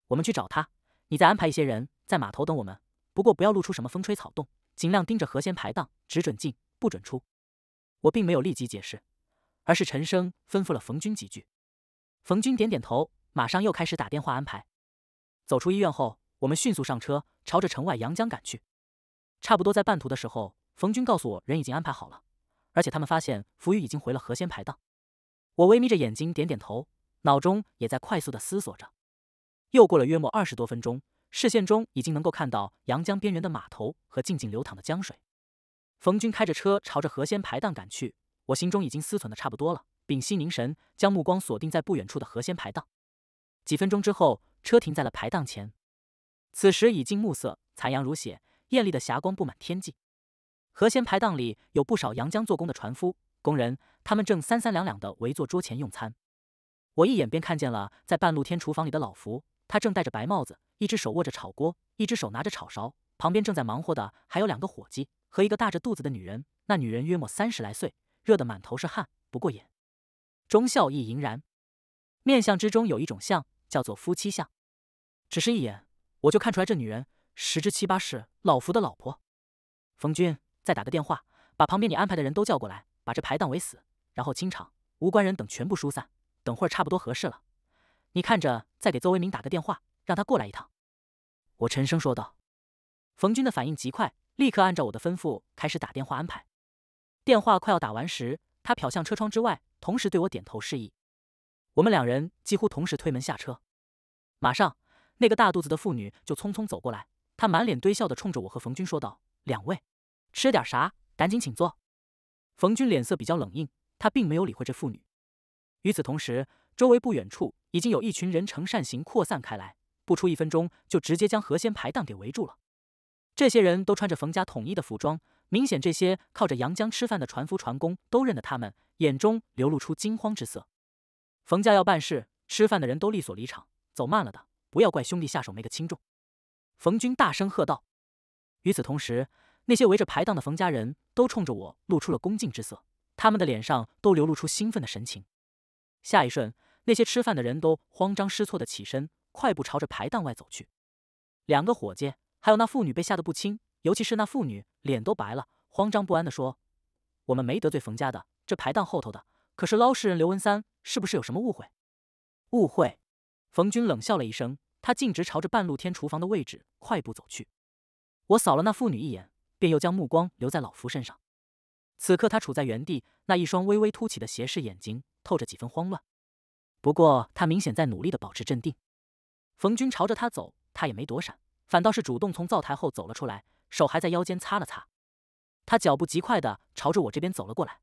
我们去找他。你再安排一些人在码头等我们，不过不要露出什么风吹草动，尽量盯着何仙排档，只准进不准出。我并没有立即解释，而是沉声吩咐了冯军几句。冯军点点头，马上又开始打电话安排。走出医院后，我们迅速上车，朝着城外阳江赶去。差不多在半途的时候，冯军告诉我，人已经安排好了，而且他们发现浮鱼已经回了何仙排档。我微眯着眼睛，点点头。脑中也在快速的思索着，又过了约莫二十多分钟，视线中已经能够看到阳江边缘的码头和静静流淌的江水。冯军开着车朝着河鲜排档赶去，我心中已经思忖的差不多了，屏息凝神，将目光锁定在不远处的河鲜排档。几分钟之后，车停在了排档前。此时已近暮色，残阳如血，艳丽的霞光布满天际。河鲜排档里有不少阳江做工的船夫、工人，他们正三三两两的围坐桌前用餐。我一眼便看见了在半露天厨房里的老福，他正戴着白帽子，一只手握着炒锅，一只手拿着炒勺，旁边正在忙活的还有两个伙计和一个大着肚子的女人。那女人约莫三十来岁，热得满头是汗，不过眼。忠孝意盈然，面相之中有一种相叫做夫妻相，只是一眼我就看出来这女人十之七八是老福的老婆。冯军，再打个电话，把旁边你安排的人都叫过来，把这排档围死，然后清场，无关人等全部疏散。等会儿差不多合适了，你看着再给邹维明打个电话，让他过来一趟。我沉声说道。冯军的反应极快，立刻按照我的吩咐开始打电话安排。电话快要打完时，他瞟向车窗之外，同时对我点头示意。我们两人几乎同时推门下车。马上，那个大肚子的妇女就匆匆走过来，她满脸堆笑的冲着我和冯军说道：“两位，吃点啥？赶紧请坐。”冯军脸色比较冷硬，他并没有理会这妇女。与此同时，周围不远处已经有一群人呈扇形扩散开来，不出一分钟就直接将河鲜排档给围住了。这些人都穿着冯家统一的服装，明显这些靠着阳江吃饭的船夫、船工都认得他们，眼中流露出惊慌之色。冯家要办事，吃饭的人都利索离场，走慢了的不要怪兄弟下手没个轻重。冯军大声喝道。与此同时，那些围着排档的冯家人都冲着我露出了恭敬之色，他们的脸上都流露出兴奋的神情。下一瞬，那些吃饭的人都慌张失措的起身，快步朝着排档外走去。两个伙计还有那妇女被吓得不轻，尤其是那妇女脸都白了，慌张不安的说：“我们没得罪冯家的，这排档后头的可是捞尸人刘文三，是不是有什么误会？”误会！冯军冷笑了一声，他径直朝着半露天厨房的位置快步走去。我扫了那妇女一眼，便又将目光留在老福身上。此刻他处在原地，那一双微微凸起的斜视眼睛。透着几分慌乱，不过他明显在努力的保持镇定。冯军朝着他走，他也没躲闪，反倒是主动从灶台后走了出来，手还在腰间擦了擦。他脚步极快的朝着我这边走了过来，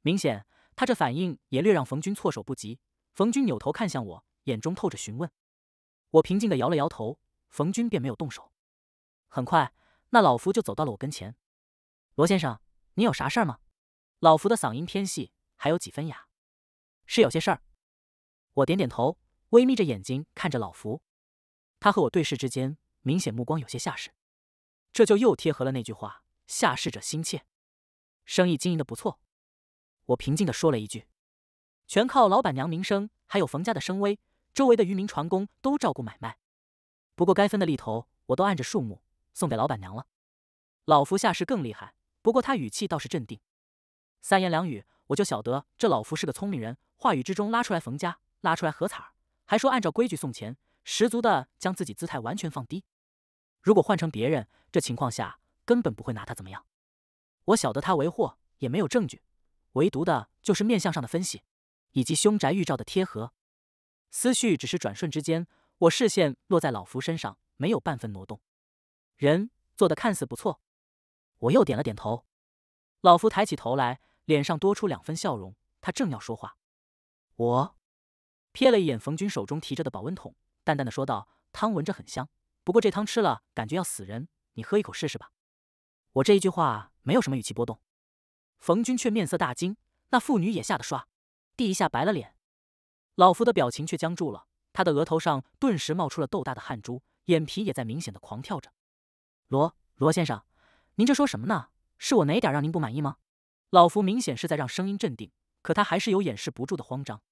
明显他这反应也略让冯军措手不及。冯军扭头看向我，眼中透着询问。我平静的摇了摇头，冯军便没有动手。很快，那老福就走到了我跟前：“罗先生，你有啥事儿吗？”老福的嗓音偏细，还有几分哑。是有些事儿，我点点头，微眯着眼睛看着老福。他和我对视之间，明显目光有些下视，这就又贴合了那句话“下士者心切”。生意经营的不错，我平静地说了一句：“全靠老板娘名声，还有冯家的声威，周围的渔民船工都照顾买卖。不过该分的利头，我都按着数目送给老板娘了。”老福下士更厉害，不过他语气倒是镇定。三言两语，我就晓得这老福是个聪明人。话语之中拉出来冯家，拉出来何彩儿，还说按照规矩送钱，十足的将自己姿态完全放低。如果换成别人，这情况下根本不会拿他怎么样。我晓得他为祸，也没有证据，唯独的就是面相上的分析，以及凶宅预兆的贴合。思绪只是转瞬之间，我视线落在老福身上，没有半分挪动。人做的看似不错，我又点了点头。老福抬起头来，脸上多出两分笑容。他正要说话。我瞥了一眼冯军手中提着的保温桶，淡淡的说道：“汤闻着很香，不过这汤吃了感觉要死人，你喝一口试试吧。”我这一句话没有什么语气波动，冯军却面色大惊，那妇女也吓得唰，地一下白了脸，老夫的表情却僵住了，他的额头上顿时冒出了豆大的汗珠，眼皮也在明显的狂跳着。罗罗先生，您这说什么呢？是我哪点让您不满意吗？老夫明显是在让声音镇定。可他还是有掩饰不住的慌张，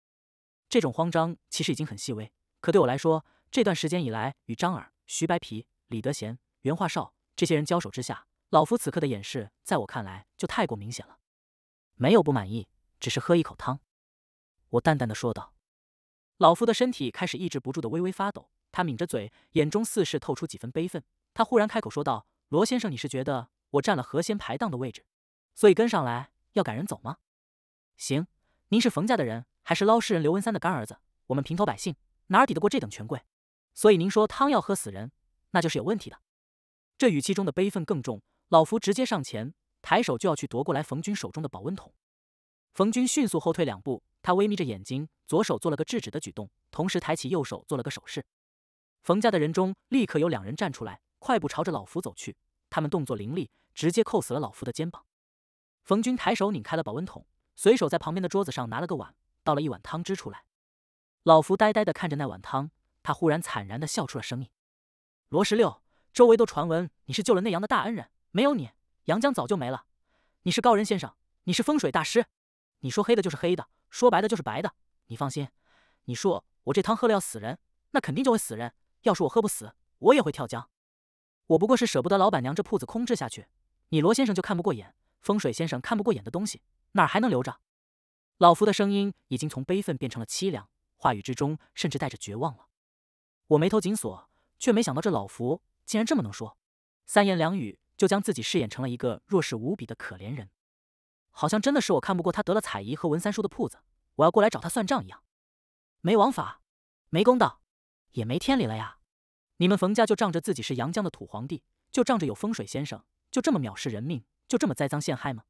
这种慌张其实已经很细微，可对我来说，这段时间以来与张耳、徐白皮、李德贤、袁化少这些人交手之下，老夫此刻的掩饰，在我看来就太过明显了。没有不满意，只是喝一口汤。”我淡淡的说道。老夫的身体开始抑制不住的微微发抖，他抿着嘴，眼中似是透出几分悲愤。他忽然开口说道：“罗先生，你是觉得我占了河鲜排档的位置，所以跟上来要赶人走吗？”行，您是冯家的人，还是捞尸人刘文三的干儿子？我们平头百姓哪儿抵得过这等权贵？所以您说汤要喝死人，那就是有问题的。这语气中的悲愤更重。老福直接上前，抬手就要去夺过来冯军手中的保温桶。冯军迅速后退两步，他微眯着眼睛，左手做了个制止的举动，同时抬起右手做了个手势。冯家的人中立刻有两人站出来，快步朝着老福走去。他们动作凌厉，直接扣死了老福的肩膀。冯军抬手拧开了保温桶。随手在旁边的桌子上拿了个碗，倒了一碗汤汁出来。老福呆呆的看着那碗汤，他忽然惨然的笑出了声音。罗十六，周围都传闻你是救了内阳的大恩人，没有你，羊江早就没了。你是高人先生，你是风水大师。你说黑的就是黑的，说白的就是白的。你放心，你说我这汤喝了要死人，那肯定就会死人。要是我喝不死，我也会跳江。我不过是舍不得老板娘这铺子空置下去，你罗先生就看不过眼，风水先生看不过眼的东西。哪儿还能留着？老福的声音已经从悲愤变成了凄凉，话语之中甚至带着绝望了。我眉头紧锁，却没想到这老福竟然这么能说，三言两语就将自己饰演成了一个弱势无比的可怜人，好像真的是我看不过他得了彩姨和文三叔的铺子，我要过来找他算账一样。没王法，没公道，也没天理了呀！你们冯家就仗着自己是阳江的土皇帝，就仗着有风水先生，就这么藐视人命，就这么栽赃陷害吗？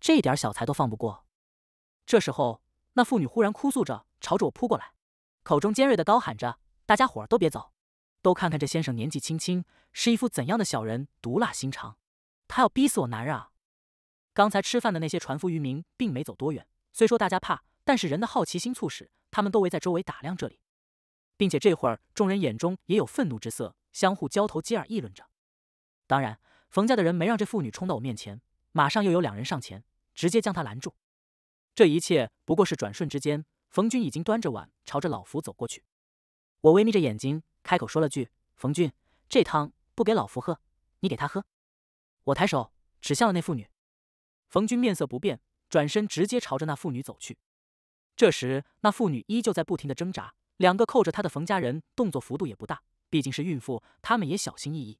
这点小财都放不过。这时候，那妇女忽然哭诉着，朝着我扑过来，口中尖锐的高喊着：“大家伙儿都别走，都看看这先生年纪轻轻，是一副怎样的小人，毒辣心肠！他要逼死我男人啊！”刚才吃饭的那些船夫渔民，并没走多远。虽说大家怕，但是人的好奇心促使他们都围在周围打量这里，并且这会儿众人眼中也有愤怒之色，相互交头接耳议论着。当然，冯家的人没让这妇女冲到我面前。马上又有两人上前，直接将他拦住。这一切不过是转瞬之间，冯军已经端着碗朝着老福走过去。我微眯着眼睛，开口说了句：“冯军，这汤不给老福喝，你给他喝。”我抬手指向了那妇女。冯军面色不变，转身直接朝着那妇女走去。这时，那妇女依旧在不停的挣扎，两个扣着她的冯家人动作幅度也不大，毕竟是孕妇，他们也小心翼翼。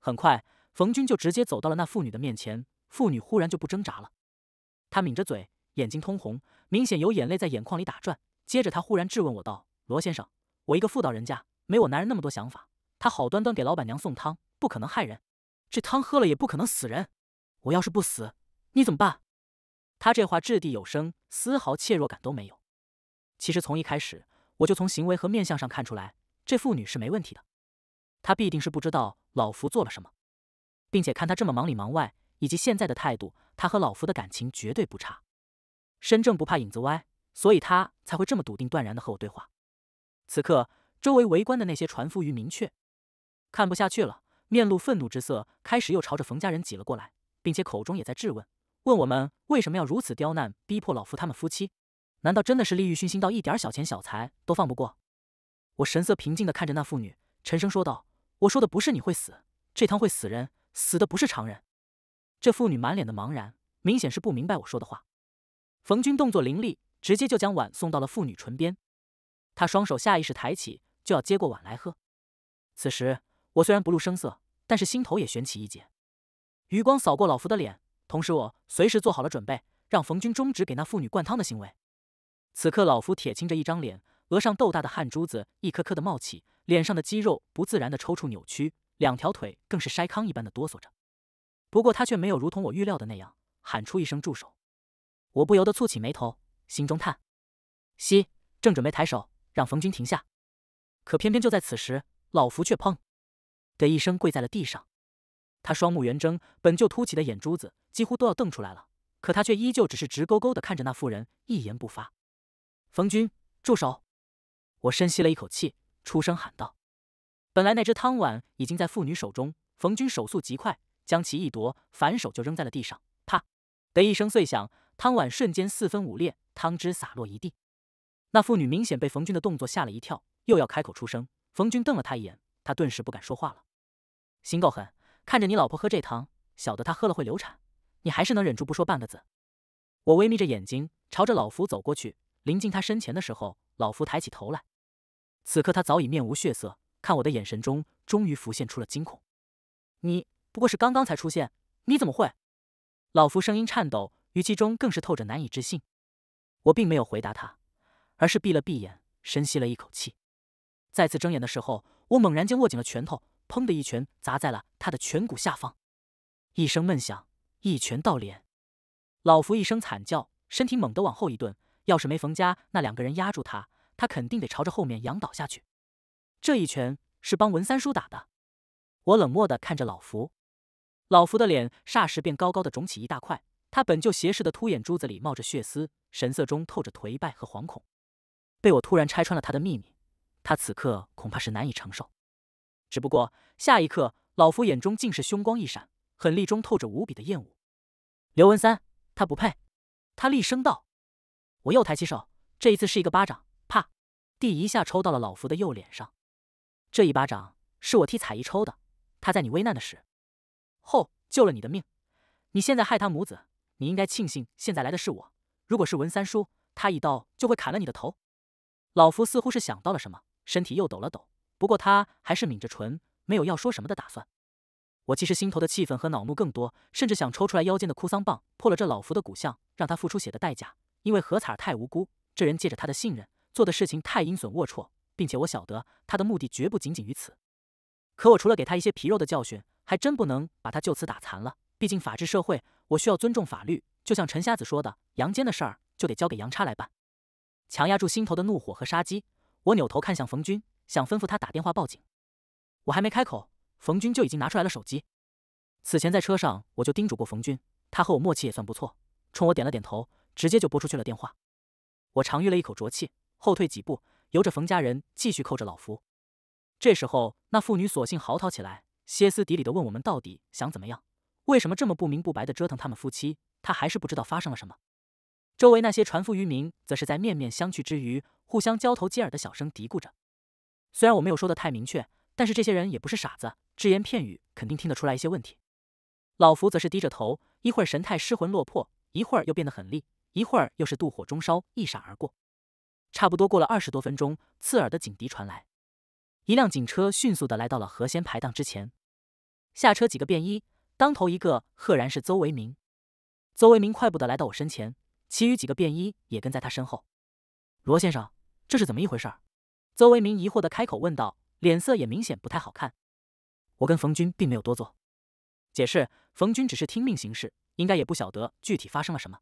很快，冯军就直接走到了那妇女的面前。妇女忽然就不挣扎了，她抿着嘴，眼睛通红，明显有眼泪在眼眶里打转。接着，她忽然质问我道：“罗先生，我一个妇道人家，没我男人那么多想法。他好端端给老板娘送汤，不可能害人。这汤喝了也不可能死人。我要是不死，你怎么办？”他这话掷地有声，丝毫怯弱感都没有。其实从一开始，我就从行为和面相上看出来，这妇女是没问题的。她必定是不知道老福做了什么，并且看她这么忙里忙外。以及现在的态度，他和老夫的感情绝对不差。身正不怕影子歪，所以他才会这么笃定断然的和我对话。此刻，周围围观的那些船夫于明确看不下去了，面露愤怒之色，开始又朝着冯家人挤了过来，并且口中也在质问：问我们为什么要如此刁难逼迫老夫他们夫妻？难道真的是利欲熏心到一点小钱小财都放不过？我神色平静的看着那妇女，沉声说道：“我说的不是你会死，这汤会死人，死的不是常人。”这妇女满脸的茫然，明显是不明白我说的话。冯军动作凌厉，直接就将碗送到了妇女唇边。他双手下意识抬起，就要接过碗来喝。此时，我虽然不露声色，但是心头也悬起一截。余光扫过老夫的脸，同时我随时做好了准备，让冯军终止给那妇女灌汤的行为。此刻，老夫铁青着一张脸，额上豆大的汗珠子一颗颗的冒起，脸上的肌肉不自然的抽搐扭曲，两条腿更是筛糠一般的哆嗦着。不过他却没有如同我预料的那样喊出一声“住手”，我不由得蹙起眉头，心中叹息，正准备抬手让冯军停下，可偏偏就在此时，老福却砰的一声跪在了地上。他双目圆睁，本就凸起的眼珠子几乎都要瞪出来了，可他却依旧只是直勾勾的看着那妇人，一言不发。冯军，住手！我深吸了一口气，出声喊道。本来那只汤碗已经在妇女手中，冯军手速极快。将其一夺，反手就扔在了地上，啪的一声碎响，汤碗瞬间四分五裂，汤汁洒落一地。那妇女明显被冯军的动作吓了一跳，又要开口出声，冯军瞪了他一眼，他顿时不敢说话了。心够狠，看着你老婆喝这汤，晓得她喝了会流产，你还是能忍住不说半个字。我微眯着眼睛，朝着老福走过去。临近他身前的时候，老福抬起头来，此刻他早已面无血色，看我的眼神中终于浮现出了惊恐。你。不过是刚刚才出现，你怎么会？老福声音颤抖，语气中更是透着难以置信。我并没有回答他，而是闭了闭眼，深吸了一口气。再次睁眼的时候，我猛然间握紧了拳头，砰的一拳砸在了他的颧骨下方，一声闷响，一拳到脸。老福一声惨叫，身体猛地往后一顿，要是没冯家那两个人压住他，他肯定得朝着后面仰倒下去。这一拳是帮文三叔打的，我冷漠的看着老福。老福的脸霎时便高高的肿起一大块，他本就斜视的凸眼珠子里冒着血丝，神色中透着颓败和惶恐。被我突然拆穿了他的秘密，他此刻恐怕是难以承受。只不过下一刻，老福眼中竟是凶光一闪，狠厉中透着无比的厌恶。刘文三，他不配！他厉声道。我又抬起手，这一次是一个巴掌，啪！地一下抽到了老福的右脸上。这一巴掌是我替彩姨抽的，她在你危难的时。后救了你的命，你现在害他母子，你应该庆幸现在来的是我。如果是文三叔，他一刀就会砍了你的头。老福似乎是想到了什么，身体又抖了抖，不过他还是抿着唇，没有要说什么的打算。我其实心头的气愤和恼怒更多，甚至想抽出来腰间的哭丧棒，破了这老福的骨相，让他付出血的代价。因为何彩儿太无辜，这人借着他的信任做的事情太阴损龌龊，并且我晓得他的目的绝不仅仅于此。可我除了给他一些皮肉的教训。还真不能把他就此打残了，毕竟法治社会，我需要尊重法律。就像陈瞎子说的，杨坚的事儿就得交给杨叉来办。强压住心头的怒火和杀机，我扭头看向冯军，想吩咐他打电话报警。我还没开口，冯军就已经拿出来了手机。此前在车上，我就叮嘱过冯军，他和我默契也算不错，冲我点了点头，直接就拨出去了电话。我长吁了一口浊气，后退几步，由着冯家人继续扣着老夫。这时候，那妇女索性嚎啕起来。歇斯底里的问我们到底想怎么样？为什么这么不明不白的折腾他们夫妻？他还是不知道发生了什么。周围那些船夫渔民则是在面面相觑之余，互相交头接耳的小声嘀咕着。虽然我没有说的太明确，但是这些人也不是傻子，只言片语肯定听得出来一些问题。老福则是低着头，一会儿神态失魂落魄，一会儿又变得狠厉，一会儿又是妒火中烧一闪而过。差不多过了二十多分钟，刺耳的警笛传来，一辆警车迅速的来到了河鲜排档之前。下车几个便衣，当头一个赫然是邹维明。邹维明快步的来到我身前，其余几个便衣也跟在他身后。罗先生，这是怎么一回事？邹维明疑惑的开口问道，脸色也明显不太好看。我跟冯军并没有多做解释，冯军只是听命行事，应该也不晓得具体发生了什么。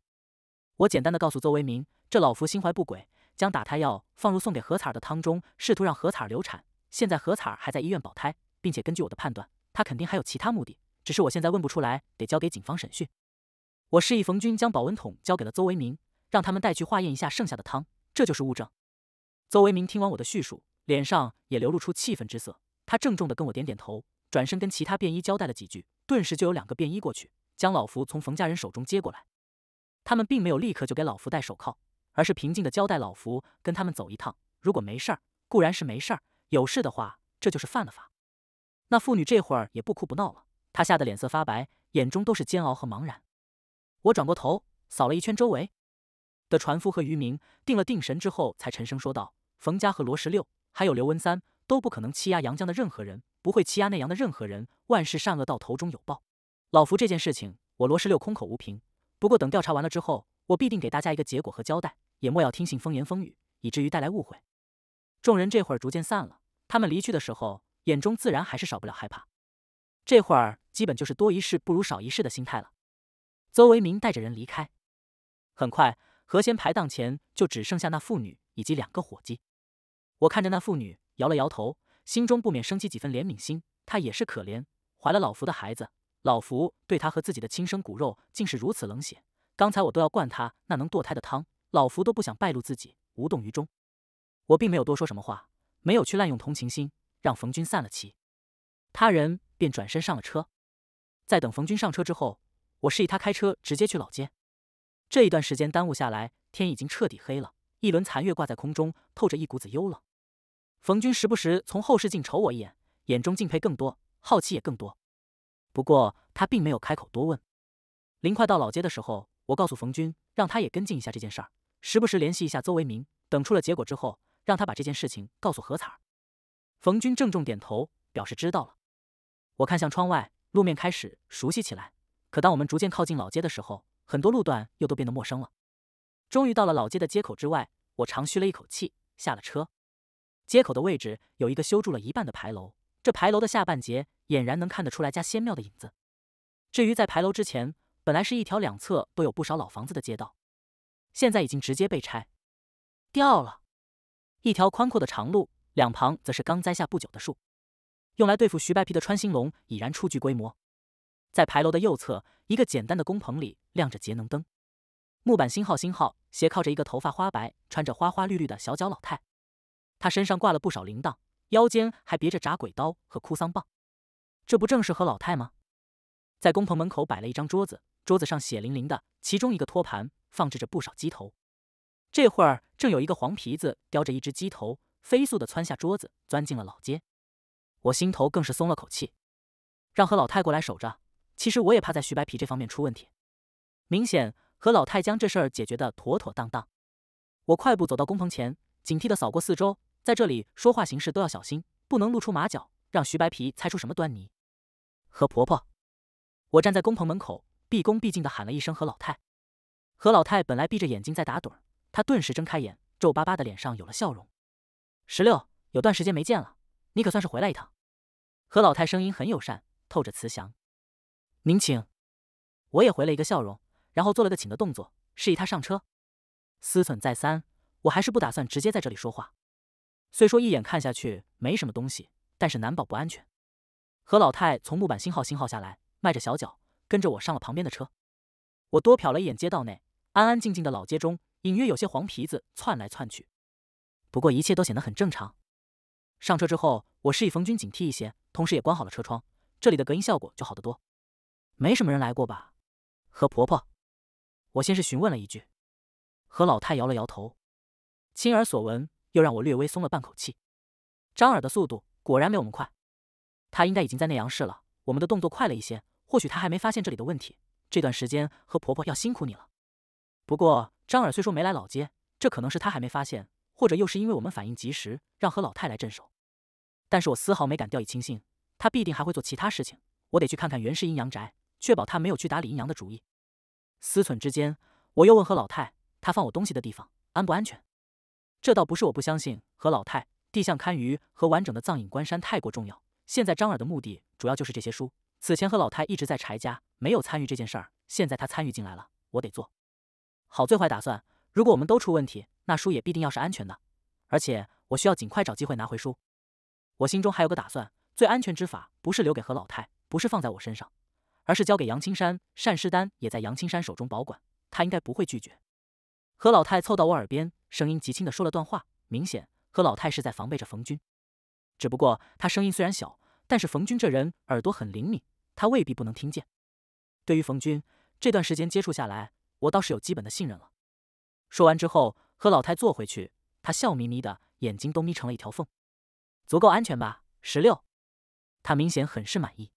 我简单的告诉邹维明，这老夫心怀不轨，将打胎药放入送给何彩儿的汤中，试图让何彩儿流产。现在何彩儿还在医院保胎，并且根据我的判断。他肯定还有其他目的，只是我现在问不出来，得交给警方审讯。我示意冯军将保温桶交给了邹维明，让他们带去化验一下剩下的汤，这就是物证。邹维明听完我的叙述，脸上也流露出气愤之色。他郑重地跟我点点头，转身跟其他便衣交代了几句，顿时就有两个便衣过去将老福从冯家人手中接过来。他们并没有立刻就给老福戴手铐，而是平静地交代老福跟他们走一趟。如果没事儿，固然是没事儿；有事的话，这就是犯了法。那妇女这会儿也不哭不闹了，她吓得脸色发白，眼中都是煎熬和茫然。我转过头扫了一圈周围的船夫和渔民，定了定神之后，才沉声说道：“冯家和罗十六，还有刘文三，都不可能欺压阳江的任何人，不会欺压内阳的任何人。万事善恶到头终有报。老福，这件事情我罗十六空口无凭，不过等调查完了之后，我必定给大家一个结果和交代。也莫要听信风言风语，以至于带来误会。”众人这会儿逐渐散了，他们离去的时候。眼中自然还是少不了害怕，这会儿基本就是多一事不如少一事的心态了。邹维明带着人离开，很快，河鲜排档前就只剩下那妇女以及两个伙计。我看着那妇女摇了摇头，心中不免升起几分怜悯心。她也是可怜，怀了老福的孩子，老福对她和自己的亲生骨肉竟是如此冷血。刚才我都要灌她那能堕胎的汤，老福都不想暴露自己，无动于衷。我并没有多说什么话，没有去滥用同情心。让冯军散了气，他人便转身上了车。在等冯军上车之后，我示意他开车直接去老街。这一段时间耽误下来，天已经彻底黑了，一轮残月挂在空中，透着一股子幽冷。冯军时不时从后视镜瞅我一眼，眼中敬佩更多，好奇也更多。不过他并没有开口多问。临快到老街的时候，我告诉冯军，让他也跟进一下这件事儿，时不时联系一下邹为明。等出了结果之后，让他把这件事情告诉何彩儿。冯军郑重点头，表示知道了。我看向窗外，路面开始熟悉起来。可当我们逐渐靠近老街的时候，很多路段又都变得陌生了。终于到了老街的街口之外，我长吁了一口气，下了车。街口的位置有一个修筑了一半的牌楼，这牌楼的下半截俨然能看得出来家仙庙的影子。至于在牌楼之前，本来是一条两侧都有不少老房子的街道，现在已经直接被拆掉了。一条宽阔的长路。两旁则是刚栽下不久的树，用来对付徐白皮的穿心龙已然初具规模。在牌楼的右侧，一个简单的工棚里亮着节能灯，木板星号星号斜靠着一个头发花白、穿着花花绿绿的小脚老太。他身上挂了不少铃铛，腰间还别着铡鬼刀和哭丧棒。这不正是何老太吗？在工棚门口摆了一张桌子，桌子上血淋淋的，其中一个托盘放置着不少鸡头。这会儿正有一个黄皮子叼着一只鸡头。飞速的窜下桌子，钻进了老街。我心头更是松了口气，让何老太过来守着。其实我也怕在徐白皮这方面出问题。明显，何老太将这事儿解决的妥妥当当。我快步走到工棚前，警惕的扫过四周，在这里说话行事都要小心，不能露出马脚，让徐白皮猜出什么端倪。何婆婆，我站在工棚门口，毕恭毕敬的喊了一声何老太。何老太本来闭着眼睛在打盹，她顿时睁开眼，皱巴巴的脸上有了笑容。十六有段时间没见了，你可算是回来一趟。何老太声音很友善，透着慈祥。您请，我也回了一个笑容，然后做了个请的动作，示意他上车。思忖再三，我还是不打算直接在这里说话。虽说一眼看下去没什么东西，但是难保不安全。何老太从木板星号星号下来，迈着小脚跟着我上了旁边的车。我多瞟了一眼街道内安安静静的老街中，隐约有些黄皮子窜来窜去。不过一切都显得很正常。上车之后，我示意冯军警惕一些，同时也关好了车窗，这里的隔音效果就好得多。没什么人来过吧？何婆婆，我先是询问了一句。何老太摇了摇头，亲耳所闻，又让我略微松了半口气。张耳的速度果然没我们快，他应该已经在内阳市了。我们的动作快了一些，或许他还没发现这里的问题。这段时间，何婆婆要辛苦你了。不过张耳虽说没来老街，这可能是他还没发现。或者又是因为我们反应及时，让何老太来镇守。但是我丝毫没敢掉以轻心，他必定还会做其他事情。我得去看看袁氏阴阳宅，确保他没有去打李阴阳的主意。思忖之间，我又问何老太，他放我东西的地方安不安全？这倒不是我不相信何老太，地相堪舆和完整的藏影关山太过重要。现在张耳的目的主要就是这些书。此前何老太一直在柴家，没有参与这件事儿，现在他参与进来了，我得做好最坏打算。如果我们都出问题，那书也必定要是安全的。而且我需要尽快找机会拿回书。我心中还有个打算，最安全之法不是留给何老太，不是放在我身上，而是交给杨青山。单师丹也在杨青山手中保管，他应该不会拒绝。何老太凑到我耳边，声音极轻的说了段话，明显何老太是在防备着冯军。只不过他声音虽然小，但是冯军这人耳朵很灵敏，他未必不能听见。对于冯军，这段时间接触下来，我倒是有基本的信任了。说完之后，何老太坐回去，她笑眯眯的，眼睛都眯成了一条缝，足够安全吧？十六，她明显很是满意。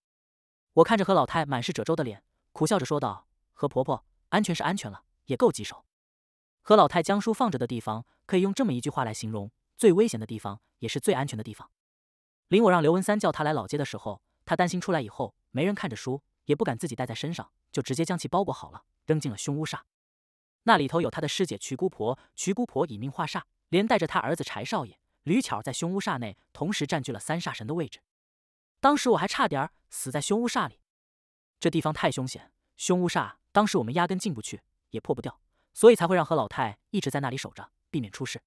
我看着何老太满是褶皱的脸，苦笑着说道：“何婆婆，安全是安全了，也够棘手。”何老太将书放着的地方，可以用这么一句话来形容：最危险的地方，也是最安全的地方。临我让刘文三叫他来老街的时候，他担心出来以后没人看着书，也不敢自己带在身上，就直接将其包裹好了，扔进了胸屋煞。那里头有他的师姐瞿姑婆，瞿姑婆以命化煞，连带着他儿子柴少爷、吕巧在凶屋煞内同时占据了三煞神的位置。当时我还差点死在凶屋煞里，这地方太凶险。凶屋煞当时我们压根进不去，也破不掉，所以才会让何老太一直在那里守着，避免出事。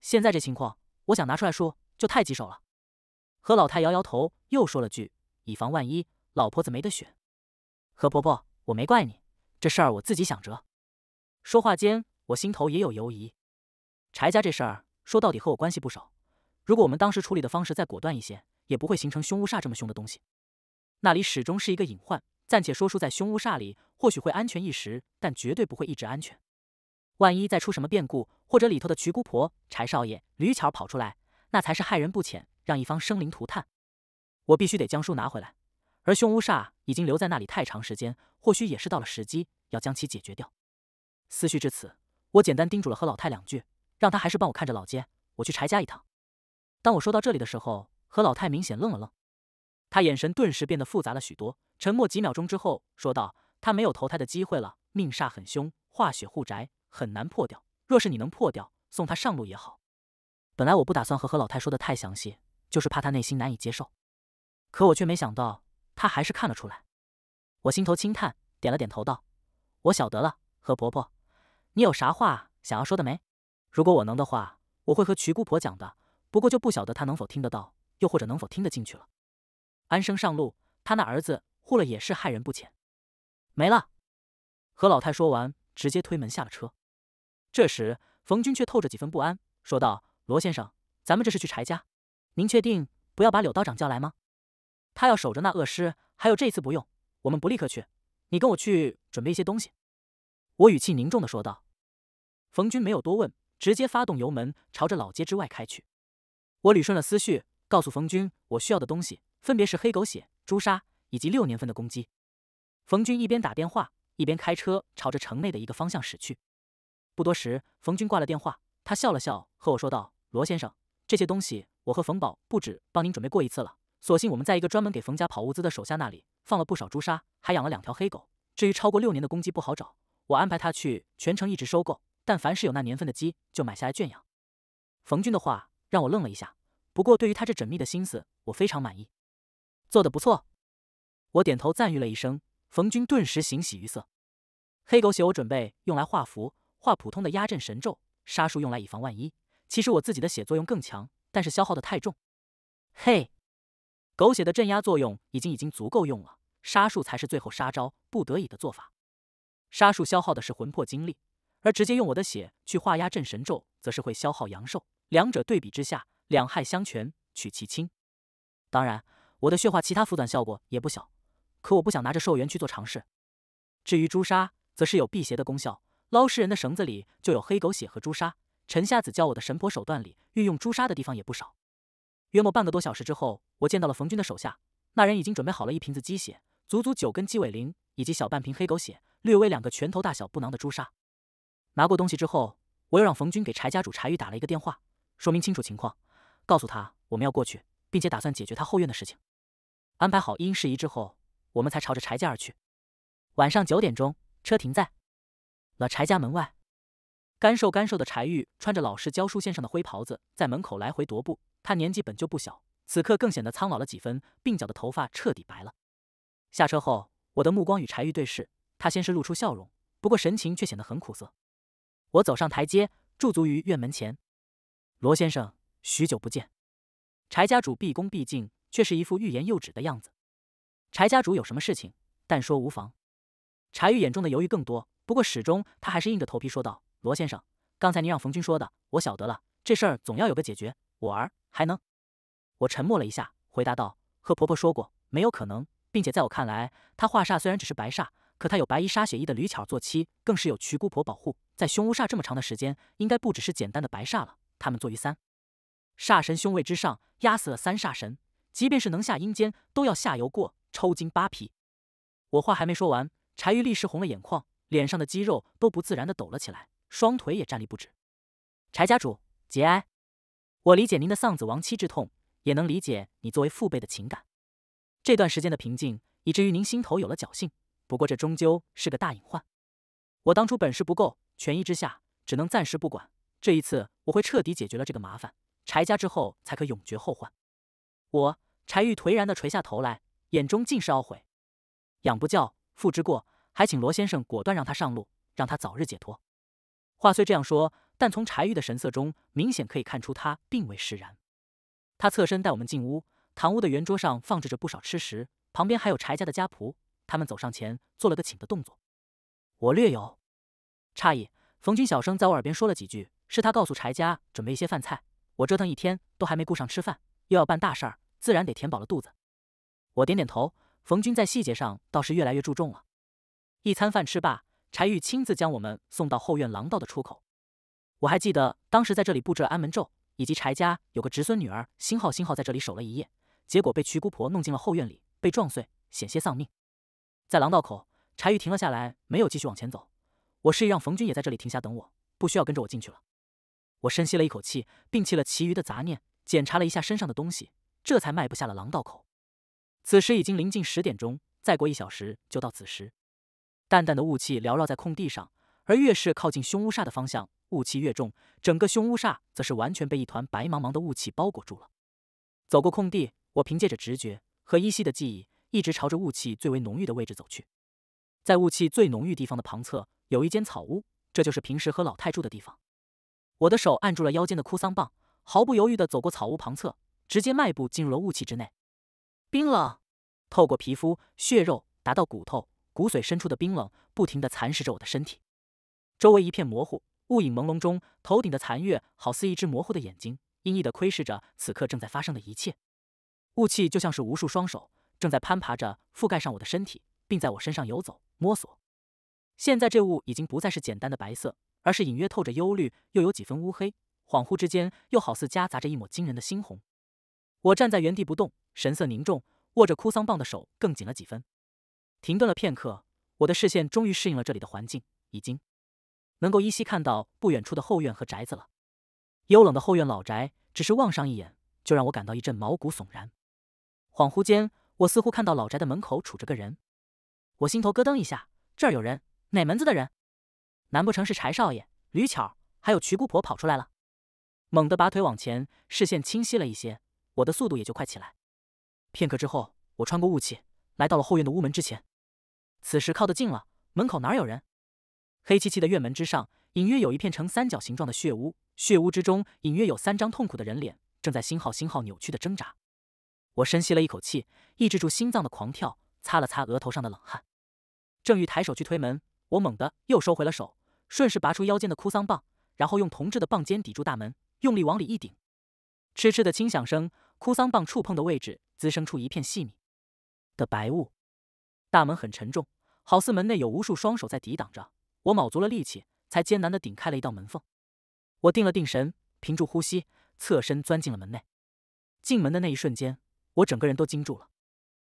现在这情况，我想拿出来说，就太棘手了。何老太摇摇头，又说了句：“以防万一，老婆子没得选。”何婆婆，我没怪你，这事儿我自己想着。说话间，我心头也有犹疑。柴家这事儿说到底和我关系不少。如果我们当时处理的方式再果断一些，也不会形成凶乌煞这么凶的东西。那里始终是一个隐患。暂且说书在凶乌煞里，或许会安全一时，但绝对不会一直安全。万一再出什么变故，或者里头的瞿姑婆、柴少爷、吕巧跑出来，那才是害人不浅，让一方生灵涂炭。我必须得将书拿回来。而凶乌煞已经留在那里太长时间，或许也是到了时机，要将其解决掉。思绪至此，我简单叮嘱了何老太两句，让她还是帮我看着老街。我去柴家一趟。当我说到这里的时候，何老太明显愣了愣，她眼神顿时变得复杂了许多。沉默几秒钟之后，说道：“她没有投胎的机会了，命煞很凶，化血护宅很难破掉。若是你能破掉，送她上路也好。”本来我不打算和何老太说的太详细，就是怕她内心难以接受。可我却没想到，她还是看了出来。我心头轻叹，点了点头道：“我晓得了，何婆婆。”你有啥话想要说的没？如果我能的话，我会和瞿姑婆讲的。不过就不晓得她能否听得到，又或者能否听得进去了。安生上路，他那儿子护了也是害人不浅。没了。何老太说完，直接推门下了车。这时，冯军却透着几分不安，说道：“罗先生，咱们这是去柴家，您确定不要把柳道长叫来吗？他要守着那恶尸。还有这次不用，我们不立刻去，你跟我去准备一些东西。”我语气凝重的说道：“冯军没有多问，直接发动油门朝着老街之外开去。我捋顺了思绪，告诉冯军我需要的东西分别是黑狗血、朱砂以及六年份的公鸡。冯军一边打电话，一边开车朝着城内的一个方向驶去。不多时，冯军挂了电话，他笑了笑，和我说道：‘罗先生，这些东西我和冯宝不止帮您准备过一次了。索性我们在一个专门给冯家跑物资的手下那里放了不少朱砂，还养了两条黑狗。至于超过六年的公鸡，不好找。’”我安排他去全城一直收购，但凡是有那年份的鸡就买下来圈养。冯军的话让我愣了一下，不过对于他这缜密的心思，我非常满意，做的不错。我点头赞誉了一声，冯军顿时喜于色。黑狗血我准备用来画符，画普通的压阵神咒；杀术用来以防万一。其实我自己的血作用更强，但是消耗的太重。嘿，狗血的镇压作用已经已经足够用了，杀术才是最后杀招，不得已的做法。杀术消耗的是魂魄精力，而直接用我的血去化压镇神咒，则是会消耗阳寿。两者对比之下，两害相权取其轻。当然，我的血化其他符短效果也不小，可我不想拿着寿元去做尝试。至于朱砂，则是有辟邪的功效。捞尸人的绳子里就有黑狗血和朱砂。陈瞎子教我的神婆手段里，运用朱砂的地方也不少。约莫半个多小时之后，我见到了冯军的手下，那人已经准备好了一瓶子鸡血，足足九根鸡尾灵以及小半瓶黑狗血。略微两个拳头大小不囊的朱砂，拿过东西之后，我又让冯军给柴家主柴玉打了一个电话，说明清楚情况，告诉他我们要过去，并且打算解决他后院的事情。安排好应事宜之后，我们才朝着柴家而去。晚上九点钟，车停在了柴家门外。干瘦干瘦的柴玉穿着老式教书先生的灰袍子，在门口来回踱步。他年纪本就不小，此刻更显得苍老了几分，鬓角的头发彻底白了。下车后，我的目光与柴玉对视。他先是露出笑容，不过神情却显得很苦涩。我走上台阶，驻足于院门前。罗先生，许久不见。柴家主毕恭毕敬，却是一副欲言又止的样子。柴家主有什么事情，但说无妨。柴玉眼中的犹豫更多，不过始终他还是硬着头皮说道：“罗先生，刚才您让冯军说的，我晓得了。这事儿总要有个解决。我儿还能……”我沉默了一下，回答道：“和婆婆说过，没有可能，并且在我看来，他画煞虽然只是白煞。”可他有白衣杀血衣的吕巧做妻，更是有瞿姑婆保护，在凶屋煞这么长的时间，应该不只是简单的白煞了。他们坐于三煞神凶位之上，压死了三煞神，即便是能下阴间，都要下油过抽筋扒皮。我话还没说完，柴玉立时红了眼眶，脸上的肌肉都不自然的抖了起来，双腿也站立不止。柴家主，节哀。我理解您的丧子亡妻之痛，也能理解你作为父辈的情感。这段时间的平静，以至于您心头有了侥幸。不过这终究是个大隐患，我当初本事不够，权宜之下只能暂时不管。这一次我会彻底解决了这个麻烦，柴家之后才可永绝后患。我柴玉颓然地垂下头来，眼中尽是懊悔。养不教，父之过，还请罗先生果断让他上路，让他早日解脱。话虽这样说，但从柴玉的神色中明显可以看出他并未释然。他侧身带我们进屋，堂屋的圆桌上放置着不少吃食，旁边还有柴家的家仆。他们走上前，做了个请的动作。我略有诧异，冯军小声在我耳边说了几句，是他告诉柴家准备一些饭菜。我折腾一天，都还没顾上吃饭，又要办大事儿，自然得填饱了肚子。我点点头，冯军在细节上倒是越来越注重了。一餐饭吃罢，柴玉亲自将我们送到后院廊道的出口。我还记得当时在这里布置了安门咒，以及柴家有个侄孙女儿星浩星浩在这里守了一夜，结果被瞿姑婆弄进了后院里，被撞碎，险些丧命。在廊道口，柴玉停了下来，没有继续往前走。我示意让冯军也在这里停下等我，不需要跟着我进去了。我深吸了一口气，摒弃了其余的杂念，检查了一下身上的东西，这才迈步下了廊道口。此时已经临近十点钟，再过一小时就到子时。淡淡的雾气缭绕在空地上，而越是靠近凶乌煞的方向，雾气越重。整个凶乌煞则是完全被一团白茫茫的雾气包裹住了。走过空地，我凭借着直觉和依稀的记忆。一直朝着雾气最为浓郁的位置走去，在雾气最浓郁地方的旁侧有一间草屋，这就是平时和老太住的地方。我的手按住了腰间的哭丧棒，毫不犹豫的走过草屋旁侧，直接迈步进入了雾气之内。冰冷，透过皮肤、血肉，达到骨头、骨髓深处的冰冷，不停地蚕食着我的身体。周围一片模糊，雾影朦胧中，头顶的残月好似一只模糊的眼睛，阴翳地窥视着此刻正在发生的一切。雾气就像是无数双手。正在攀爬着覆盖上我的身体，并在我身上游走摸索。现在这雾已经不再是简单的白色，而是隐约透着忧虑，又有几分乌黑。恍惚之间，又好似夹杂着一抹惊人的猩红。我站在原地不动，神色凝重，握着哭丧棒的手更紧了几分。停顿了片刻，我的视线终于适应了这里的环境，已经能够依稀看到不远处的后院和宅子了。幽冷的后院老宅，只是望上一眼，就让我感到一阵毛骨悚然。恍惚间。我似乎看到老宅的门口杵着个人，我心头咯噔一下，这儿有人，哪门子的人？难不成是柴少爷、吕巧还有瞿姑婆跑出来了？猛地拔腿往前，视线清晰了一些，我的速度也就快起来。片刻之后，我穿过雾气，来到了后院的屋门之前。此时靠得近了，门口哪有人？黑漆漆的院门之上，隐约有一片呈三角形状的血污，血污之中隐约有三张痛苦的人脸，正在星号星号扭曲的挣扎。我深吸了一口气，抑制住心脏的狂跳，擦了擦额头上的冷汗，正欲抬手去推门，我猛地又收回了手，顺势拔出腰间的哭丧棒，然后用铜制的棒尖抵住大门，用力往里一顶，嗤嗤的轻响声，哭丧棒触碰的位置滋生出一片细腻的白雾。大门很沉重，好似门内有无数双手在抵挡着。我卯足了力气，才艰难的顶开了一道门缝。我定了定神，屏住呼吸，侧身钻进了门内。进门的那一瞬间。我整个人都惊住了，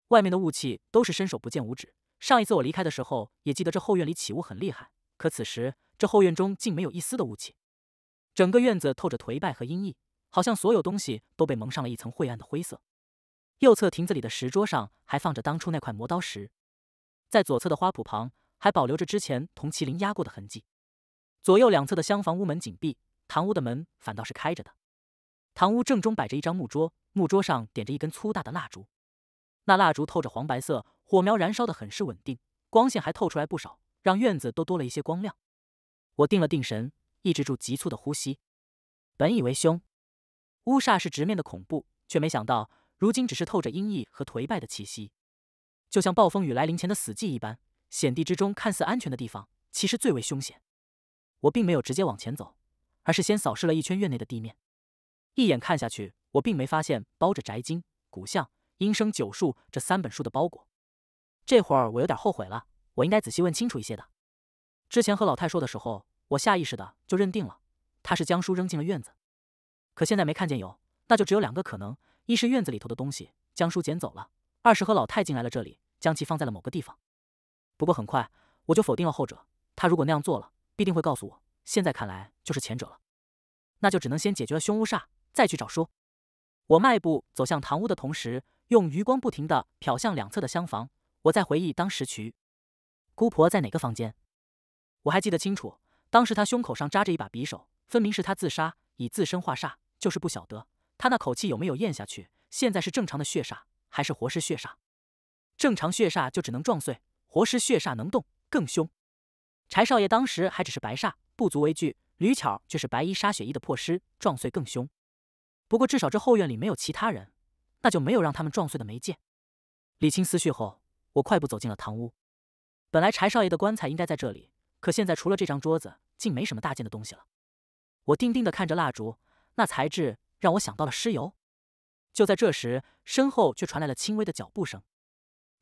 外面的雾气都是伸手不见五指。上一次我离开的时候，也记得这后院里起雾很厉害，可此时这后院中竟没有一丝的雾气。整个院子透着颓败和阴翳，好像所有东西都被蒙上了一层晦暗的灰色。右侧亭子里的石桌上还放着当初那块磨刀石，在左侧的花圃旁还保留着之前铜麒麟压过的痕迹。左右两侧的厢房屋门紧闭，堂屋的门反倒是开着的。堂屋正中摆着一张木桌。木桌上点着一根粗大的蜡烛，那蜡烛透着黄白色，火苗燃烧的很是稳定，光线还透出来不少，让院子都多了一些光亮。我定了定神，抑制住急促的呼吸。本以为凶乌煞是直面的恐怖，却没想到如今只是透着阴翳和颓败的气息，就像暴风雨来临前的死寂一般。险地之中看似安全的地方，其实最为凶险。我并没有直接往前走，而是先扫视了一圈院内的地面，一眼看下去。我并没发现包着《宅经》《古相、阴生九术》这三本书的包裹。这会儿我有点后悔了，我应该仔细问清楚一些的。之前和老太说的时候，我下意识的就认定了，她是将书扔进了院子。可现在没看见有，那就只有两个可能：一是院子里头的东西将书捡走了；二是和老太进来了这里，将其放在了某个地方。不过很快我就否定了后者，他如果那样做了，必定会告诉我。现在看来就是前者了，那就只能先解决了凶屋煞，再去找书。我迈步走向堂屋的同时，用余光不停地瞟向两侧的厢房。我在回忆当时，渠姑婆在哪个房间？我还记得清楚，当时她胸口上扎着一把匕首，分明是她自杀，以自身化煞。就是不晓得她那口气有没有咽下去。现在是正常的血煞，还是活尸血煞？正常血煞就只能撞碎，活尸血煞能动，更凶。柴少爷当时还只是白煞，不足为惧。吕巧却是白衣杀血衣的破尸，撞碎更凶。不过至少这后院里没有其他人，那就没有让他们撞碎的媒介。理清思绪后，我快步走进了堂屋。本来柴少爷的棺材应该在这里，可现在除了这张桌子，竟没什么大件的东西了。我定定的看着蜡烛，那材质让我想到了尸油。就在这时，身后却传来了轻微的脚步声。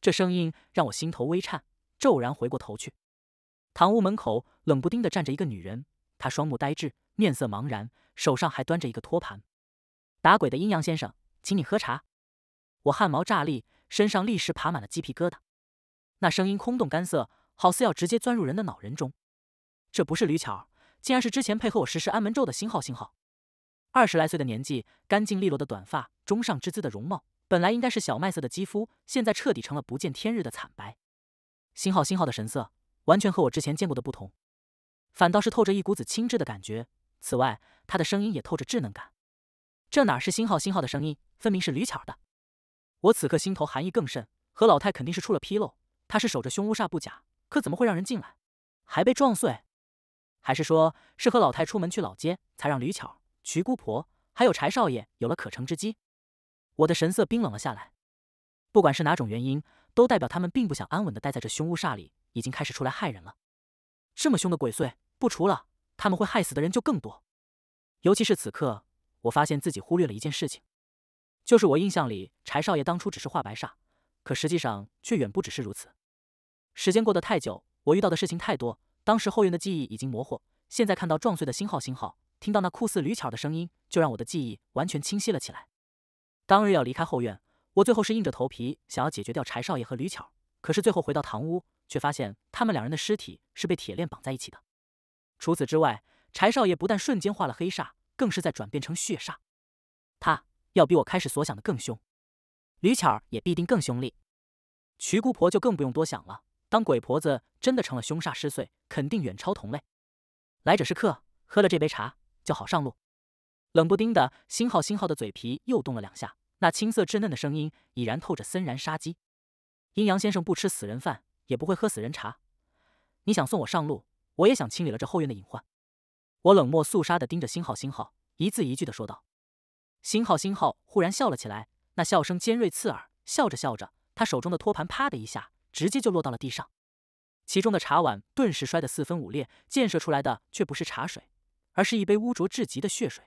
这声音让我心头微颤，骤然回过头去。堂屋门口冷不丁的站着一个女人，她双目呆滞，面色茫然，手上还端着一个托盘。打鬼的阴阳先生，请你喝茶。我汗毛炸立，身上立时爬满了鸡皮疙瘩。那声音空洞干涩，好似要直接钻入人的脑仁中。这不是吕巧，竟然是之前配合我实施安门咒的新号星号。二十来岁的年纪，干净利落的短发，中上之姿的容貌，本来应该是小麦色的肌肤，现在彻底成了不见天日的惨白。新号新号的神色，完全和我之前见过的不同，反倒是透着一股子清稚的感觉。此外，他的声音也透着稚嫩感。这哪是星号星号的声音？分明是吕巧的。我此刻心头寒意更甚，何老太肯定是出了纰漏。她是守着凶屋煞不假，可怎么会让人进来，还被撞碎？还是说，是何老太出门去老街，才让吕巧、瞿姑婆还有柴少爷有了可乘之机？我的神色冰冷了下来。不管是哪种原因，都代表他们并不想安稳的待在这凶屋煞里，已经开始出来害人了。这么凶的鬼祟不除了，他们会害死的人就更多。尤其是此刻。我发现自己忽略了一件事情，就是我印象里柴少爷当初只是画白煞，可实际上却远不只是如此。时间过得太久，我遇到的事情太多，当时后院的记忆已经模糊，现在看到撞碎的星号星号，听到那酷似吕巧的声音，就让我的记忆完全清晰了起来。当日要离开后院，我最后是硬着头皮想要解决掉柴少爷和吕巧，可是最后回到堂屋，却发现他们两人的尸体是被铁链绑在一起的。除此之外，柴少爷不但瞬间化了黑煞。更是在转变成血煞，他要比我开始所想的更凶，吕巧儿也必定更凶厉，瞿姑婆就更不用多想了。当鬼婆子真的成了凶煞尸祟，肯定远超同类。来者是客，喝了这杯茶就好上路。冷不丁的，星号星号的嘴皮又动了两下，那青涩稚嫩的声音已然透着森然杀机。阴阳先生不吃死人饭，也不会喝死人茶。你想送我上路，我也想清理了这后院的隐患。我冷漠肃杀的盯着星号星号，一字一句的说道：“星号星号忽然笑了起来，那笑声尖锐刺耳。笑着笑着，他手中的托盘啪的一下，直接就落到了地上，其中的茶碗顿时摔得四分五裂。溅射出来的却不是茶水，而是一杯污浊至极的血水，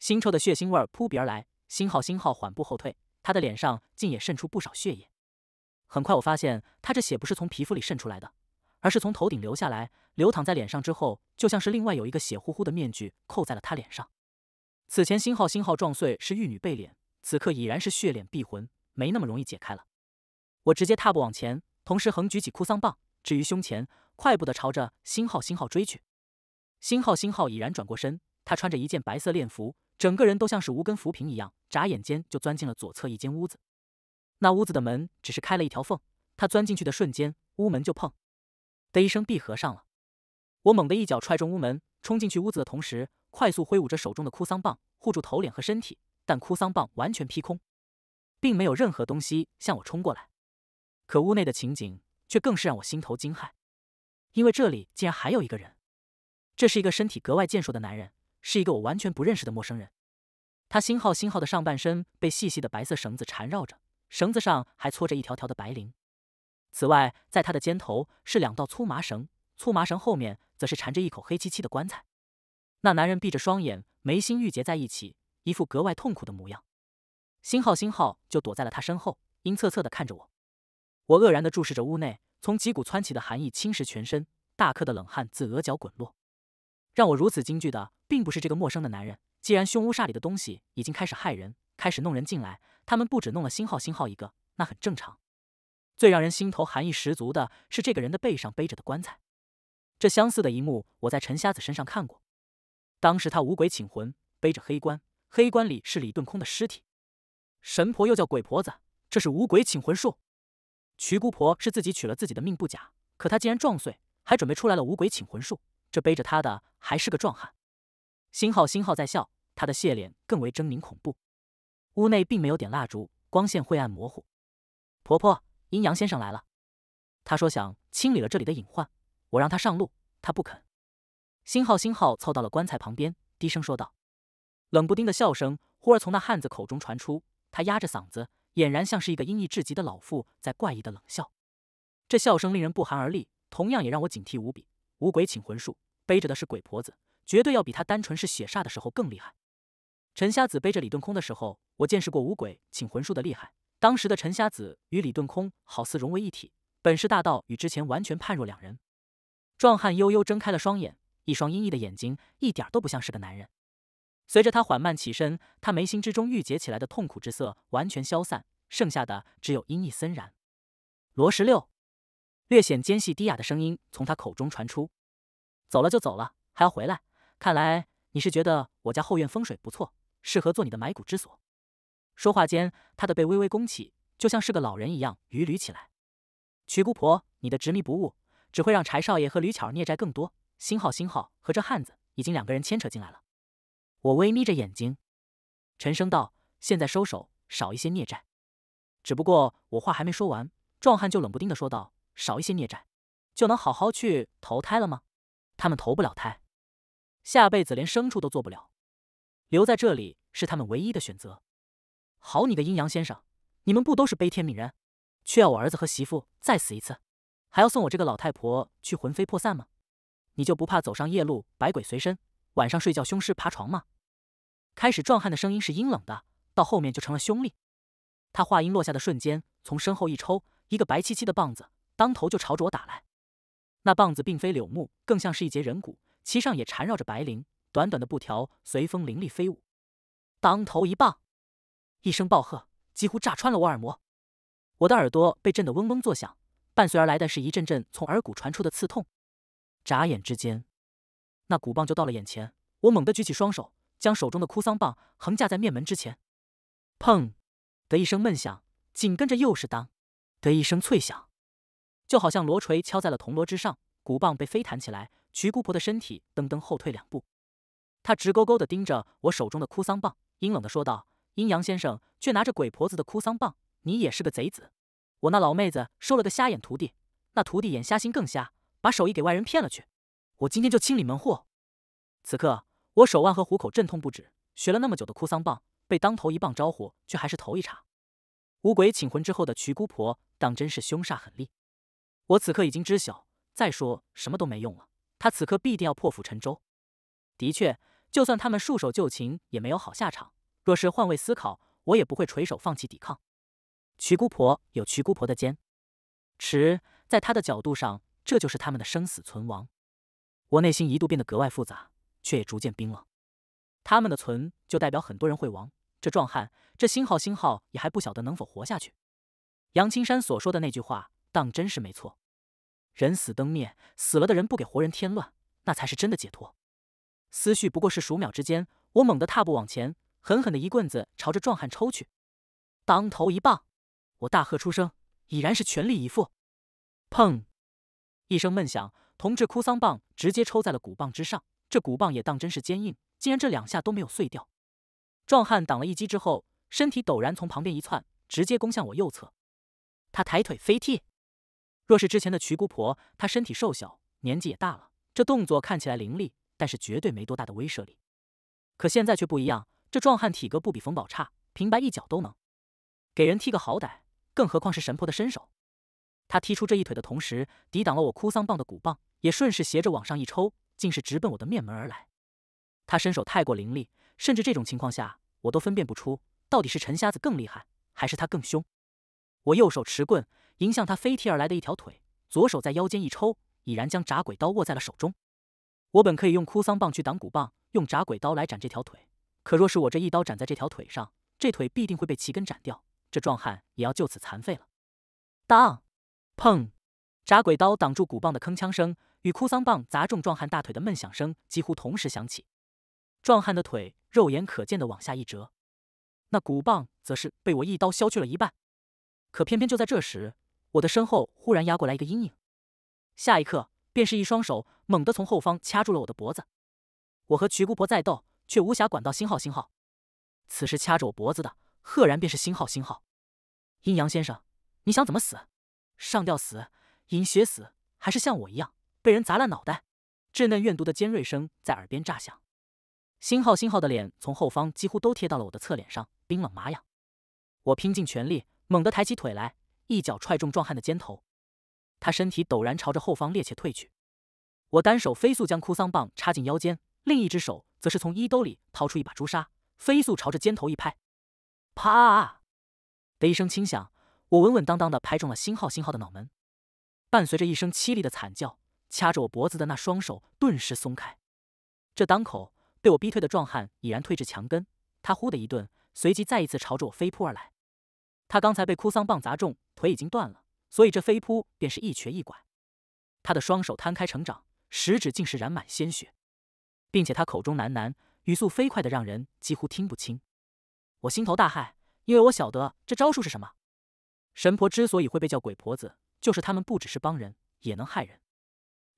腥臭的血腥味儿扑鼻而来。星号星号缓步后退，他的脸上竟也渗出不少血液。很快我发现，他这血不是从皮肤里渗出来的。”而是从头顶流下来，流淌在脸上之后，就像是另外有一个血乎乎的面具扣在了他脸上。此前星号星号撞碎是玉女背脸，此刻已然是血脸闭魂，没那么容易解开了。我直接踏步往前，同时横举起哭丧棒置于胸前，快步的朝着星号星号追去。星号星号已然转过身，他穿着一件白色练服，整个人都像是无根浮萍一样，眨眼间就钻进了左侧一间屋子。那屋子的门只是开了一条缝，他钻进去的瞬间，屋门就碰。的一声闭合上了，我猛地一脚踹中屋门，冲进去屋子的同时，快速挥舞着手中的哭丧棒护住头脸和身体，但哭丧棒完全劈空，并没有任何东西向我冲过来。可屋内的情景却更是让我心头惊骇，因为这里竟然还有一个人。这是一个身体格外健硕的男人，是一个我完全不认识的陌生人。他新号新号的上半身被细细的白色绳子缠绕着，绳子上还搓着一条条的白绫。此外，在他的肩头是两道粗麻绳，粗麻绳后面则是缠着一口黑漆漆的棺材。那男人闭着双眼，眉心郁结在一起，一副格外痛苦的模样。星号星号就躲在了他身后，阴恻恻的看着我。我愕然的注视着屋内，从脊骨窜起的寒意侵蚀全身，大颗的冷汗自额角滚落。让我如此惊惧的，并不是这个陌生的男人。既然凶屋煞里的东西已经开始害人，开始弄人进来，他们不止弄了星号星号一个，那很正常。最让人心头寒意十足的是这个人的背上背着的棺材，这相似的一幕我在陈瞎子身上看过，当时他五鬼请魂，背着黑棺，黑棺里是李顿空的尸体。神婆又叫鬼婆子，这是五鬼请魂术。瞿姑婆是自己取了自己的命不假，可她竟然撞碎，还准备出来了五鬼请魂术。这背着她的还是个壮汉。星号星号在笑，他的谢脸更为狰狞恐怖。屋内并没有点蜡烛，光线晦暗模糊。婆婆。阴阳先生来了，他说想清理了这里的隐患，我让他上路，他不肯。星号星号凑到了棺材旁边，低声说道。冷不丁的笑声忽而从那汉子口中传出，他压着嗓子，俨然像是一个阴翳至极的老妇在怪异的冷笑。这笑声令人不寒而栗，同样也让我警惕无比。五鬼请魂术背着的是鬼婆子，绝对要比他单纯是血煞的时候更厉害。陈瞎子背着李顿空的时候，我见识过五鬼请魂术的厉害。当时的陈瞎子与李顿空好似融为一体，本事大到与之前完全判若两人。壮汉悠悠睁开了双眼，一双阴翳的眼睛，一点都不像是个男人。随着他缓慢起身，他眉心之中郁结起来的痛苦之色完全消散，剩下的只有阴翳森然。罗十六，略显尖细低哑的声音从他口中传出：“走了就走了，还要回来？看来你是觉得我家后院风水不错，适合做你的埋骨之所。”说话间，他的背微微弓起，就像是个老人一样捋捋起来。瞿姑婆，你的执迷不悟只会让柴少爷和吕巧孽债更多。星浩，星浩和这汉子已经两个人牵扯进来了。我微眯着眼睛，沉声道：“现在收手，少一些孽债。”只不过我话还没说完，壮汉就冷不丁的说道：“少一些孽债，就能好好去投胎了吗？他们投不了胎，下辈子连牲畜都做不了，留在这里是他们唯一的选择。”好你个阴阳先生，你们不都是悲天悯人，却要我儿子和媳妇再死一次，还要送我这个老太婆去魂飞魄散吗？你就不怕走上夜路，百鬼随身，晚上睡觉凶尸爬床吗？开始，壮汉的声音是阴冷的，到后面就成了凶厉。他话音落下的瞬间，从身后一抽，一个白漆漆的棒子当头就朝着我打来。那棒子并非柳木，更像是一截人骨，其上也缠绕着白绫，短短的布条随风凌厉飞舞。当头一棒。一声暴喝，几乎炸穿了我耳膜，我的耳朵被震得嗡嗡作响，伴随而来的是一阵阵从耳骨传出的刺痛。眨眼之间，那鼓棒就到了眼前，我猛地举起双手，将手中的哭丧棒横架在面门之前。砰的一声闷响，紧跟着又是当的一声脆响，就好像锣锤敲在了铜锣之上，鼓棒被飞弹起来。瞿姑婆的身体噔噔后退两步，她直勾勾的盯着我手中的哭丧棒，阴冷的说道。阴阳先生却拿着鬼婆子的哭丧棒，你也是个贼子！我那老妹子收了个瞎眼徒弟，那徒弟眼瞎心更瞎，把手艺给外人骗了去。我今天就清理门户。此刻我手腕和虎口阵痛不止，学了那么久的哭丧棒，被当头一棒招呼，却还是头一茬。五鬼请魂之后的瞿姑婆，当真是凶煞狠厉。我此刻已经知晓，再说什么都没用了。她此刻必定要破釜沉舟。的确，就算他们束手就擒，也没有好下场。若是换位思考，我也不会垂手放弃抵抗。瞿姑婆有瞿姑婆的坚持，在她的角度上，这就是他们的生死存亡。我内心一度变得格外复杂，却也逐渐冰冷。他们的存，就代表很多人会亡。这壮汉，这新号新号，也还不晓得能否活下去。杨青山所说的那句话，当真是没错。人死灯灭，死了的人不给活人添乱，那才是真的解脱。思绪不过是数秒之间，我猛地踏步往前。狠狠的一棍子朝着壮汉抽去，当头一棒，我大喝出声，已然是全力以赴。砰！一声闷响，铜制哭丧棒直接抽在了鼓棒之上。这鼓棒也当真是坚硬，竟然这两下都没有碎掉。壮汉挡了一击之后，身体陡然从旁边一窜，直接攻向我右侧。他抬腿飞踢。若是之前的瞿姑婆，她身体瘦小，年纪也大了，这动作看起来凌厉，但是绝对没多大的威慑力。可现在却不一样。这壮汉体格不比冯宝差，平白一脚都能给人踢个好歹，更何况是神婆的身手？他踢出这一腿的同时，抵挡了我哭丧棒的鼓棒，也顺势斜着往上一抽，竟是直奔我的面门而来。他身手太过凌厉，甚至这种情况下，我都分辨不出到底是陈瞎子更厉害，还是他更凶。我右手持棍迎向他飞踢而来的一条腿，左手在腰间一抽，已然将铡鬼刀握在了手中。我本可以用哭丧棒去挡鼓棒，用铡鬼刀来斩这条腿。可若是我这一刀斩在这条腿上，这腿必定会被齐根斩掉，这壮汉也要就此残废了。当，砰！铡鬼刀挡住骨棒的铿锵声，与哭丧棒砸中壮汉大腿的闷响声几乎同时响起。壮汉的腿肉眼可见的往下一折，那骨棒则是被我一刀削去了一半。可偏偏就在这时，我的身后忽然压过来一个阴影，下一刻便是一双手猛地从后方掐住了我的脖子。我和瞿姑婆在斗。却无暇管到星号星号，此时掐着我脖子的赫然便是星号星号。阴阳先生，你想怎么死？上吊死、饮血死，还是像我一样被人砸烂脑袋？稚嫩怨毒的尖锐声在耳边炸响。星号星号的脸从后方几乎都贴到了我的侧脸上，冰冷麻痒。我拼尽全力，猛地抬起腿来，一脚踹中壮汉的肩头，他身体陡然朝着后方趔趄退去。我单手飞速将哭丧棒插进腰间，另一只手。则是从衣兜里掏出一把朱砂，飞速朝着肩头一拍，啪的一声轻响，我稳稳当当的拍中了星号星号的脑门，伴随着一声凄厉的惨叫，掐着我脖子的那双手顿时松开。这当口，被我逼退的壮汉已然退至墙根，他呼的一顿，随即再一次朝着我飞扑而来。他刚才被哭丧棒砸中，腿已经断了，所以这飞扑便是一瘸一拐。他的双手摊开成掌，食指竟是染满鲜血。并且他口中喃喃，语速飞快的让人几乎听不清。我心头大骇，因为我晓得这招数是什么。神婆之所以会被叫鬼婆子，就是他们不只是帮人，也能害人。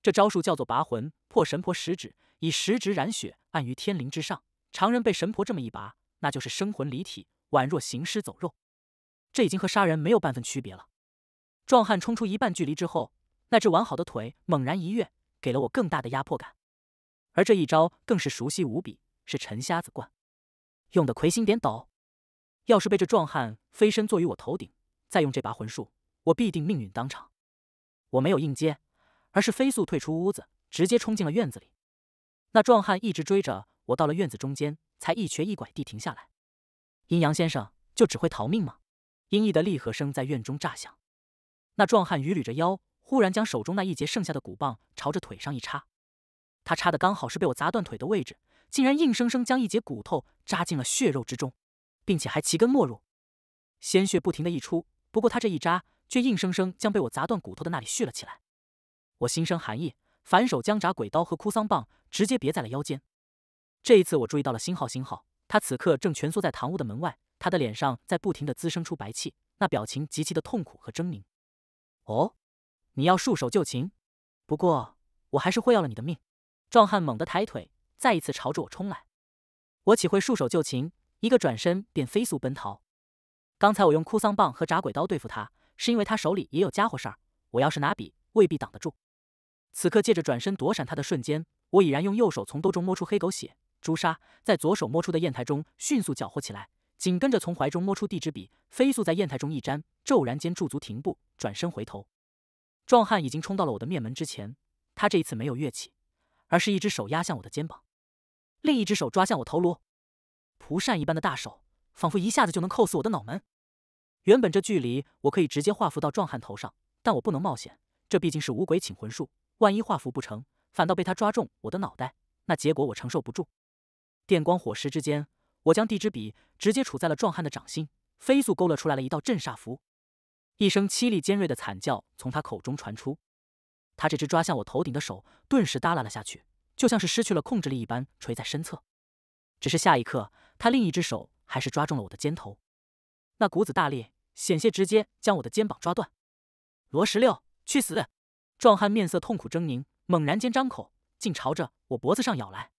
这招数叫做拔魂破神婆十指，以十指染血按于天灵之上。常人被神婆这么一拔，那就是生魂离体，宛若行尸走肉。这已经和杀人没有半分区别了。壮汉冲出一半距离之后，那只完好的腿猛然一跃，给了我更大的压迫感。而这一招更是熟悉无比，是陈瞎子惯用的魁星点斗。要是被这壮汉飞身坐于我头顶，再用这拔魂术，我必定命运当场。我没有应接，而是飞速退出屋子，直接冲进了院子里。那壮汉一直追着我到了院子中间，才一瘸一拐地停下来。阴阳先生就只会逃命吗？阴翳的厉喝声在院中炸响。那壮汉捋捋着腰，忽然将手中那一截剩下的骨棒朝着腿上一插。他插的刚好是被我砸断腿的位置，竟然硬生生将一截骨头扎进了血肉之中，并且还齐根没入，鲜血不停的溢出。不过他这一扎，却硬生生将被我砸断骨头的那里续了起来。我心生寒意，反手将铡鬼刀和哭丧棒直接别在了腰间。这一次我注意到了星号星号，他此刻正蜷缩在堂屋的门外，他的脸上在不停的滋生出白气，那表情极其的痛苦和狰狞。哦，你要束手就擒？不过我还是会要了你的命。壮汉猛地抬腿，再一次朝着我冲来。我岂会束手就擒？一个转身便飞速奔逃。刚才我用哭丧棒和铡鬼刀对付他，是因为他手里也有家伙事儿。我要是拿笔，未必挡得住。此刻借着转身躲闪他的瞬间，我已然用右手从兜中摸出黑狗血、朱砂，在左手摸出的砚台中迅速搅和起来。紧跟着从怀中摸出地址笔，飞速在砚台中一沾，骤然间驻足停步，转身回头。壮汉已经冲到了我的面门之前，他这一次没有跃起。而是一只手压向我的肩膀，另一只手抓向我头颅，蒲扇一般的大手，仿佛一下子就能扣死我的脑门。原本这距离我可以直接画符到壮汉头上，但我不能冒险，这毕竟是五鬼请魂术，万一画符不成，反倒被他抓中我的脑袋，那结果我承受不住。电光火石之间，我将地支笔直接杵在了壮汉的掌心，飞速勾勒出来了一道震煞符。一声凄厉尖锐的惨叫从他口中传出。他这只抓向我头顶的手顿时耷拉了下去，就像是失去了控制力一般垂在身侧。只是下一刻，他另一只手还是抓中了我的肩头，那股子大力险些直接将我的肩膀抓断。罗十六，去死！壮汉面色痛苦狰狞，猛然间张口，竟朝着我脖子上咬来。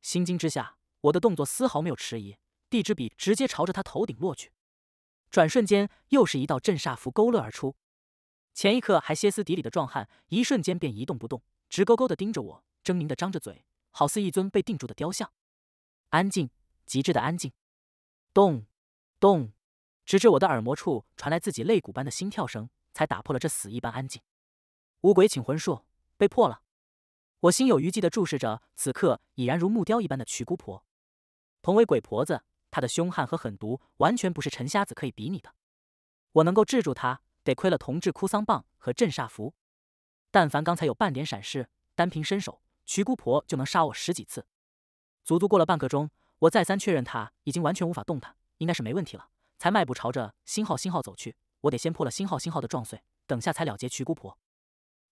心惊之下，我的动作丝毫没有迟疑，地支笔直接朝着他头顶落去。转瞬间，又是一道震煞符勾勒而出。前一刻还歇斯底里的壮汉，一瞬间便一动不动，直勾勾的盯着我，狰狞的张着嘴，好似一尊被定住的雕像。安静，极致的安静。咚，咚，直至我的耳膜处传来自己肋骨般的心跳声，才打破了这死一般安静。五鬼请魂术被破了，我心有余悸地注视着此刻已然如木雕一般的瞿姑婆。同为鬼婆子，她的凶悍和狠毒完全不是陈瞎子可以比拟的。我能够制住她。得亏了铜制哭丧棒和镇煞符，但凡刚才有半点闪失，单凭身手，瞿姑婆就能杀我十几次。足足过了半刻钟，我再三确认她已经完全无法动弹，应该是没问题了，才迈步朝着星号星号走去。我得先破了星号星号的撞碎，等下才了结瞿姑婆。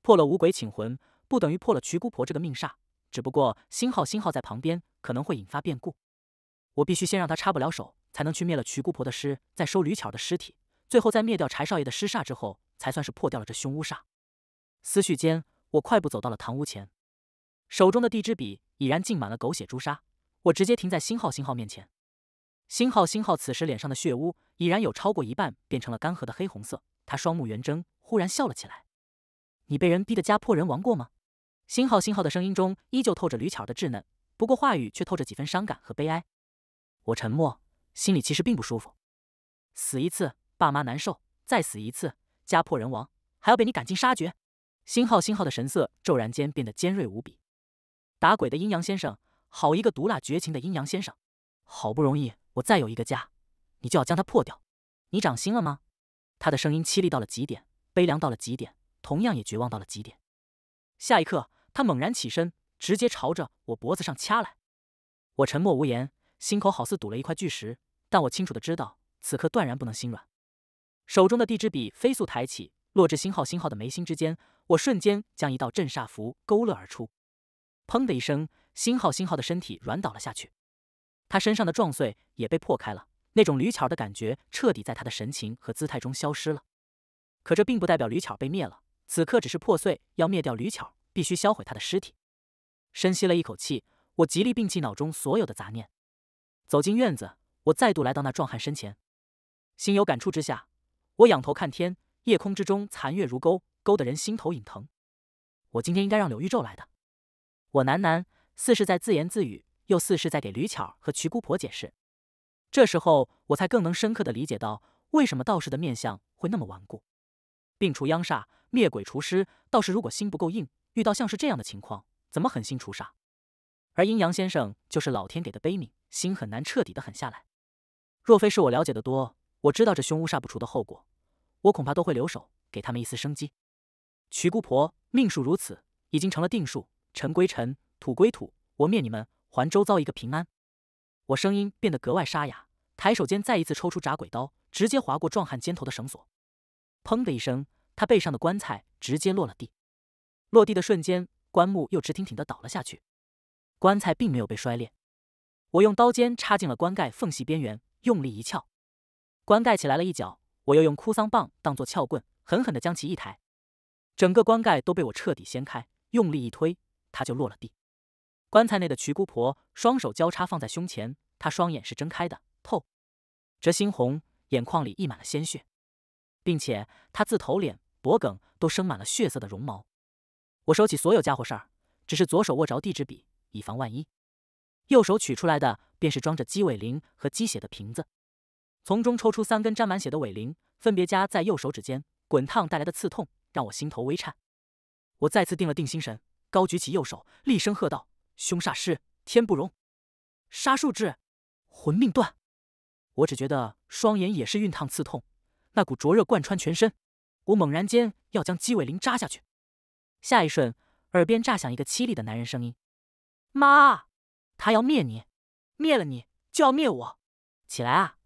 破了五鬼请魂，不等于破了瞿姑婆这个命煞，只不过星号星号在旁边可能会引发变故，我必须先让他插不了手，才能去灭了瞿姑婆的尸，再收吕巧的尸体。最后，在灭掉柴少爷的尸煞之后，才算是破掉了这凶巫煞。思绪间，我快步走到了堂屋前，手中的地支笔已然浸满了狗血朱砂。我直接停在星号星号面前。星号星号此时脸上的血污已然有超过一半变成了干涸的黑红色，他双目圆睁，忽然笑了起来：“你被人逼得家破人亡过吗？”星号星号的声音中依旧透着吕巧的稚嫩，不过话语却透着几分伤感和悲哀。我沉默，心里其实并不舒服。死一次。爸妈难受，再死一次，家破人亡，还要被你赶尽杀绝。星号星号的神色骤然间变得尖锐无比。打鬼的阴阳先生，好一个毒辣绝情的阴阳先生！好不容易我再有一个家，你就要将它破掉，你长心了吗？他的声音凄厉到了极点，悲凉到了极点，同样也绝望到了极点。下一刻，他猛然起身，直接朝着我脖子上掐来。我沉默无言，心口好似堵了一块巨石，但我清楚的知道，此刻断然不能心软。手中的地支笔飞速抬起，落至星号星号的眉心之间。我瞬间将一道震煞符勾勒而出。砰的一声，星号星号的身体软倒了下去。他身上的撞碎也被破开了，那种驴巧的感觉彻底在他的神情和姿态中消失了。可这并不代表吕巧被灭了，此刻只是破碎。要灭掉吕巧，必须销毁他的尸体。深吸了一口气，我极力摒弃脑中所有的杂念，走进院子。我再度来到那壮汉身前，心有感触之下。我仰头看天，夜空之中残月如钩，勾得人心头隐疼。我今天应该让柳玉昼来的，我喃喃，似是在自言自语，又似是在给吕巧儿和瞿姑婆解释。这时候，我才更能深刻的理解到，为什么道士的面相会那么顽固。病除殃煞，灭鬼除尸，道士如果心不够硬，遇到像是这样的情况，怎么狠心除煞？而阴阳先生就是老天给的悲悯，心很难彻底的狠下来。若非是我了解的多。我知道这凶屋煞不除的后果，我恐怕都会留手，给他们一丝生机。瞿姑婆，命数如此，已经成了定数，尘归尘，土归土。我灭你们，还周遭一个平安。我声音变得格外沙哑，抬手间再一次抽出铡鬼刀，直接划过壮汉肩头的绳索，砰的一声，他背上的棺材直接落了地。落地的瞬间，棺木又直挺挺的倒了下去，棺材并没有被摔裂。我用刀尖插进了棺盖缝隙边缘，用力一撬。棺盖起来了一角，我又用哭丧棒当做撬棍，狠狠地将其一抬，整个棺盖都被我彻底掀开。用力一推，它就落了地。棺材内的瞿姑婆双手交叉放在胸前，她双眼是睁开的，透着猩红，眼眶里溢满了鲜血，并且她自头脸、脖梗都生满了血色的绒毛。我收起所有家伙事儿，只是左手握着地址笔，以防万一；右手取出来的便是装着鸡尾铃和鸡血的瓶子。从中抽出三根沾满血的尾翎，分别夹在右手指间。滚烫带来的刺痛让我心头微颤。我再次定了定心神，高举起右手，厉声喝道：“凶煞师，天不容！杀数至，魂命断！”我只觉得双眼也是熨烫刺痛，那股灼热贯穿全身。我猛然间要将鸡尾翎扎下去，下一瞬，耳边炸响一个凄厉的男人声音：“妈，他要灭你，灭了你就要灭我！起来啊！”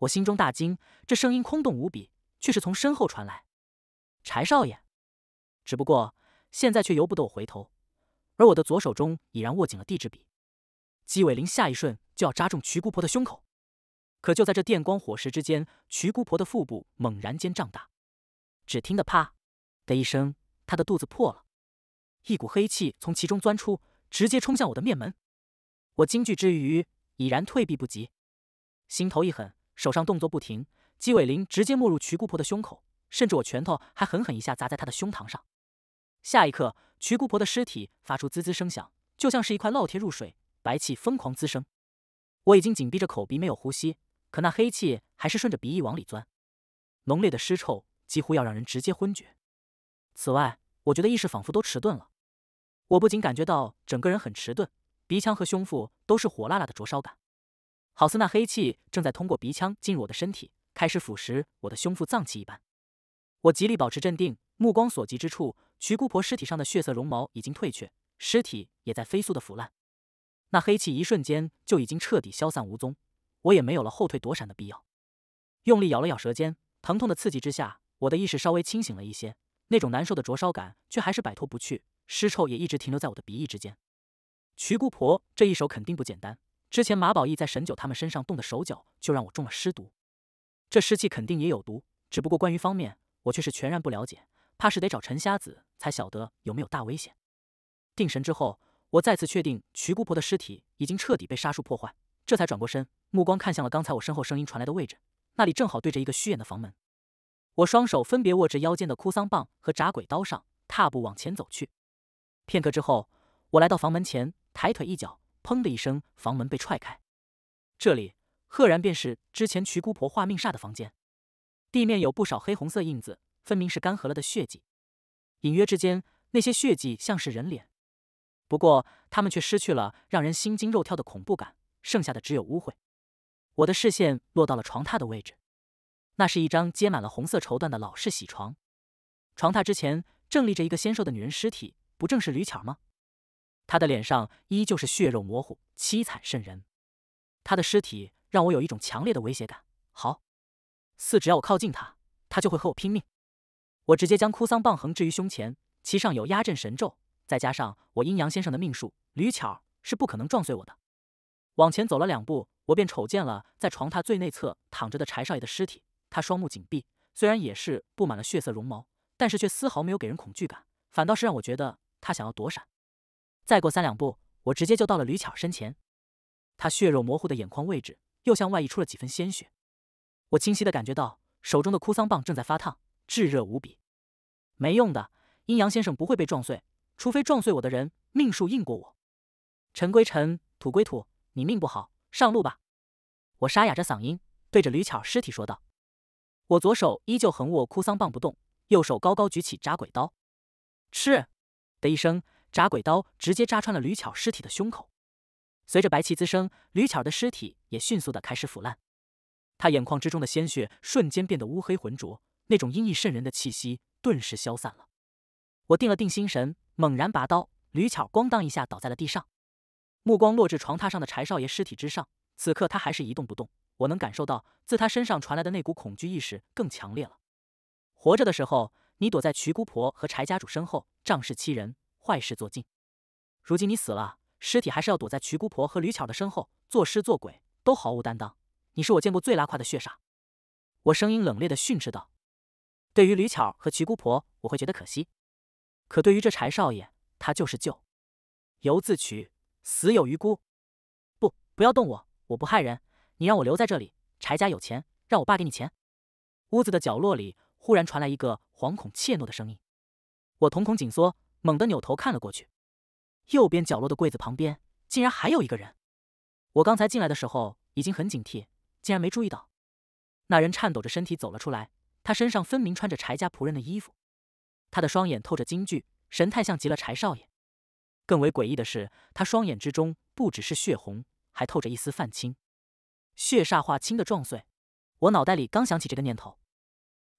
我心中大惊，这声音空洞无比，却是从身后传来。柴少爷，只不过现在却由不得我回头，而我的左手中已然握紧了地质笔。姬伟林下一瞬就要扎中瞿姑婆的胸口，可就在这电光火石之间，瞿姑婆的腹部猛然间胀大，只听得“啪”的一声，她的肚子破了，一股黑气从其中钻出，直接冲向我的面门。我惊惧之余，已然退避不及，心头一狠。手上动作不停，姬伟林直接没入瞿姑婆的胸口，甚至我拳头还狠狠一下砸在她的胸膛上。下一刻，瞿姑婆的尸体发出滋滋声响，就像是一块烙铁入水，白气疯狂滋生。我已经紧闭着口鼻没有呼吸，可那黑气还是顺着鼻翼往里钻，浓烈的尸臭几乎要让人直接昏厥。此外，我觉得意识仿佛都迟钝了，我不仅感觉到整个人很迟钝，鼻腔和胸腹都是火辣辣的灼烧感。好似那黑气正在通过鼻腔进入我的身体，开始腐蚀我的胸腹脏器一般。我极力保持镇定，目光所及之处，瞿姑婆尸体上的血色绒毛已经退却，尸体也在飞速的腐烂。那黑气一瞬间就已经彻底消散无踪，我也没有了后退躲闪的必要。用力咬了咬舌尖，疼痛的刺激之下，我的意识稍微清醒了一些，那种难受的灼烧感却还是摆脱不去，尸臭也一直停留在我的鼻翼之间。瞿姑婆这一手肯定不简单。之前马宝义在沈九他们身上动的手脚，就让我中了尸毒。这尸气肯定也有毒，只不过关于方面，我却是全然不了解，怕是得找陈瞎子才晓得有没有大危险。定神之后，我再次确定瞿姑婆的尸体已经彻底被杀术破坏，这才转过身，目光看向了刚才我身后声音传来的位置，那里正好对着一个虚掩的房门。我双手分别握着腰间的哭丧棒和铡鬼刀，上踏步往前走去。片刻之后，我来到房门前，抬腿一脚。砰的一声，房门被踹开。这里赫然便是之前瞿姑婆画命煞的房间，地面有不少黑红色印子，分明是干涸了的血迹。隐约之间，那些血迹像是人脸，不过他们却失去了让人心惊肉跳的恐怖感，剩下的只有污秽。我的视线落到了床榻的位置，那是一张接满了红色绸缎的老式喜床，床榻之前正立着一个纤瘦的女人尸体，不正是吕巧吗？他的脸上依旧是血肉模糊，凄惨渗人。他的尸体让我有一种强烈的威胁感，好四，只要我靠近他，他就会和我拼命。我直接将哭丧棒横置于胸前，其上有压阵神咒，再加上我阴阳先生的命数，吕巧是不可能撞碎我的。往前走了两步，我便瞅见了在床榻最内侧躺着的柴少爷的尸体。他双目紧闭，虽然也是布满了血色绒毛，但是却丝毫没有给人恐惧感，反倒是让我觉得他想要躲闪。再过三两步，我直接就到了吕巧身前。他血肉模糊的眼眶位置又向外溢出了几分鲜血，我清晰的感觉到手中的哭丧棒正在发烫，炙热无比。没用的，阴阳先生不会被撞碎，除非撞碎我的人命数硬过我。尘归尘，土归土，你命不好，上路吧。我沙哑着嗓音对着吕巧尸体说道。我左手依旧横握哭丧棒不动，右手高高举起扎鬼刀。嗤的一声。铡鬼刀直接扎穿了吕巧尸体的胸口，随着白气滋生，吕巧的尸体也迅速的开始腐烂。他眼眶之中的鲜血瞬间变得乌黑浑浊，那种阴翳渗人的气息顿时消散了。我定了定心神，猛然拔刀，吕巧咣当一下倒在了地上。目光落至床榻上的柴少爷尸体之上，此刻他还是一动不动。我能感受到自他身上传来的那股恐惧意识更强烈了。活着的时候，你躲在瞿姑婆和柴家主身后，仗势欺人。坏事做尽，如今你死了，尸体还是要躲在瞿姑婆和吕巧的身后，作尸作鬼都毫无担当。你是我见过最拉胯的血煞。我声音冷冽的训斥道：“对于吕巧和瞿姑婆，我会觉得可惜，可对于这柴少爷，他就是救，由自取，死有余辜。不，不要动我，我不害人。你让我留在这里，柴家有钱，让我爸给你钱。”屋子的角落里忽然传来一个惶恐怯懦的声音。我瞳孔紧缩。猛地扭头看了过去，右边角落的柜子旁边竟然还有一个人。我刚才进来的时候已经很警惕，竟然没注意到。那人颤抖着身体走了出来，他身上分明穿着柴家仆人的衣服。他的双眼透着惊惧，神态像极了柴少爷。更为诡异的是，他双眼之中不只是血红，还透着一丝泛青。血煞化青的撞碎，我脑袋里刚想起这个念头，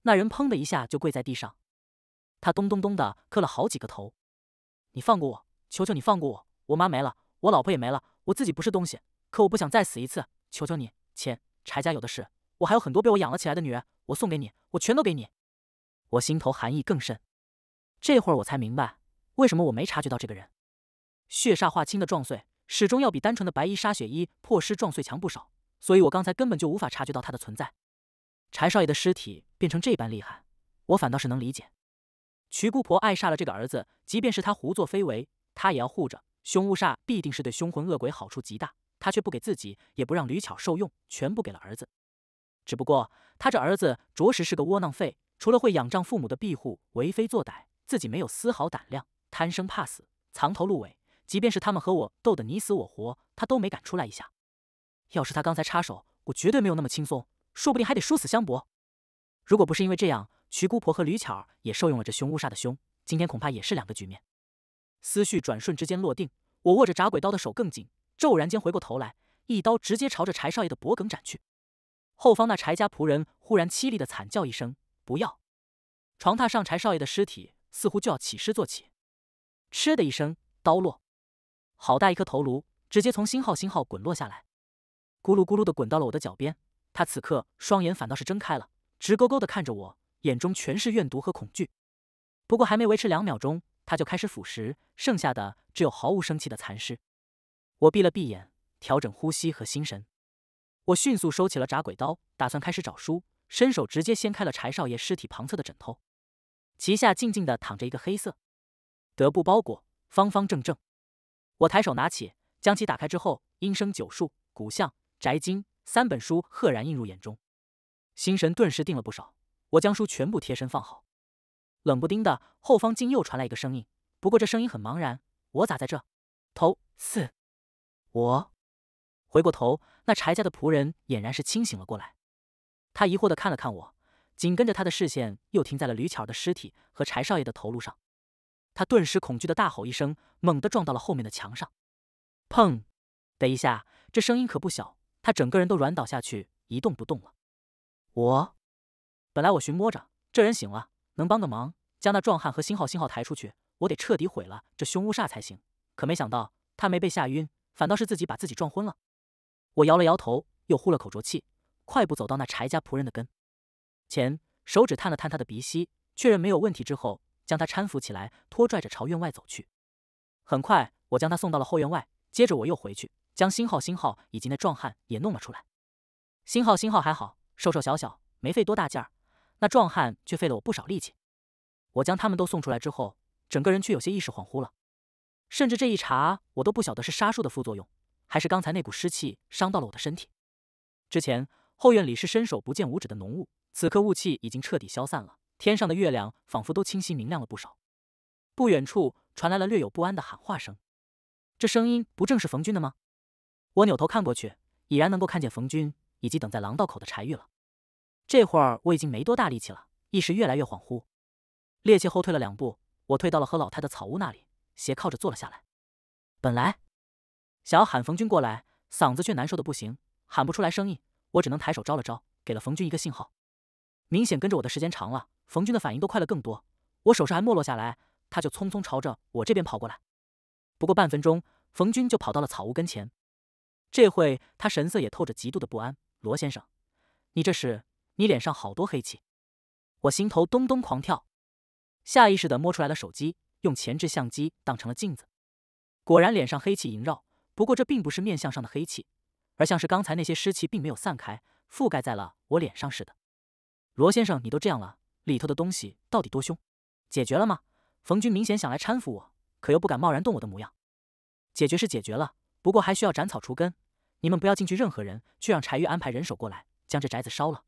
那人砰的一下就跪在地上。他咚咚咚的磕了好几个头，你放过我，求求你放过我！我妈没了，我老婆也没了，我自己不是东西，可我不想再死一次，求求你！钱，柴家有的是，我还有很多被我养了起来的女人，我送给你，我全都给你。我心头寒意更甚，这会儿我才明白为什么我没察觉到这个人。血煞化清的撞碎，始终要比单纯的白衣杀雪衣破尸撞碎强不少，所以我刚才根本就无法察觉到他的存在。柴少爷的尸体变成这般厉害，我反倒是能理解。徐姑婆爱煞了这个儿子，即便是他胡作非为，她也要护着。凶物煞必定是对凶魂恶鬼好处极大，她却不给自己，也不让吕巧受用，全部给了儿子。只不过他这儿子着实是个窝囊废，除了会仰仗父母的庇护为非作歹，自己没有丝毫胆量，贪生怕死，藏头露尾。即便是他们和我斗得你死我活，他都没敢出来一下。要是他刚才插手，我绝对没有那么轻松，说不定还得殊死相搏。如果不是因为这样，徐姑婆和吕巧儿也受用了这凶乌煞的凶，今天恐怕也是两个局面。思绪转瞬之间落定，我握着铡鬼刀的手更紧，骤然间回过头来，一刀直接朝着柴少爷的脖颈斩去。后方那柴家仆人忽然凄厉的惨叫一声：“不要！”床榻上柴少爷的尸体似乎就要起尸坐起。嗤的一声，刀落，好大一颗头颅直接从星号星号滚落下来，咕噜咕噜的滚到了我的脚边。他此刻双眼反倒是睁开了，直勾勾的看着我。眼中全是怨毒和恐惧，不过还没维持两秒钟，他就开始腐蚀，剩下的只有毫无生气的残尸。我闭了闭眼，调整呼吸和心神。我迅速收起了铡鬼刀，打算开始找书。伸手直接掀开了柴少爷尸体旁侧的枕头，其下静静的躺着一个黑色德布包裹，方方正正。我抬手拿起，将其打开之后，阴生九术、古相、宅经三本书赫然映入眼中，心神顿时定了不少。我将书全部贴身放好，冷不丁的后方竟又传来一个声音。不过这声音很茫然，我咋在这？头四，我回过头，那柴家的仆人俨然是清醒了过来。他疑惑的看了看我，紧跟着他的视线又停在了吕巧儿的尸体和柴少爷的头颅上。他顿时恐惧的大吼一声，猛地撞到了后面的墙上，砰的一下，这声音可不小。他整个人都软倒下去，一动不动了。我。本来我寻摸着这人醒了，能帮个忙，将那壮汉和新号新号抬出去。我得彻底毁了这凶乌煞才行。可没想到他没被吓晕，反倒是自己把自己撞昏了。我摇了摇头，又呼了口浊气，快步走到那柴家仆人的跟前，手指探了探他的鼻息，确认没有问题之后，将他搀扶起来，拖拽着朝院外走去。很快，我将他送到了后院外。接着我又回去，将新号新号以及那壮汉也弄了出来。新号新号还好，瘦瘦小小，没费多大劲儿。那壮汉却费了我不少力气，我将他们都送出来之后，整个人却有些意识恍惚了，甚至这一查我都不晓得是杀术的副作用，还是刚才那股湿气伤到了我的身体。之前后院里是伸手不见五指的浓雾，此刻雾气已经彻底消散了，天上的月亮仿佛都清晰明亮了不少。不远处传来了略有不安的喊话声，这声音不正是冯军的吗？我扭头看过去，已然能够看见冯军以及等在廊道口的柴玉了。这会儿我已经没多大力气了，意识越来越恍惚，趔趄后退了两步，我退到了和老太的草屋那里，斜靠着坐了下来。本来想要喊冯军过来，嗓子却难受的不行，喊不出来声音，我只能抬手招了招，给了冯军一个信号。明显跟着我的时间长了，冯军的反应都快了更多。我手上还没落下来，他就匆匆朝着我这边跑过来。不过半分钟，冯军就跑到了草屋跟前。这会他神色也透着极度的不安。罗先生，你这是？你脸上好多黑气，我心头咚咚狂跳，下意识的摸出来了手机，用前置相机当成了镜子，果然脸上黑气萦绕。不过这并不是面相上的黑气，而像是刚才那些湿气并没有散开，覆盖在了我脸上似的。罗先生，你都这样了，里头的东西到底多凶？解决了吗？冯军明显想来搀扶我，可又不敢贸然动我的模样。解决是解决了，不过还需要斩草除根。你们不要进去，任何人去让柴玉安排人手过来，将这宅子烧了。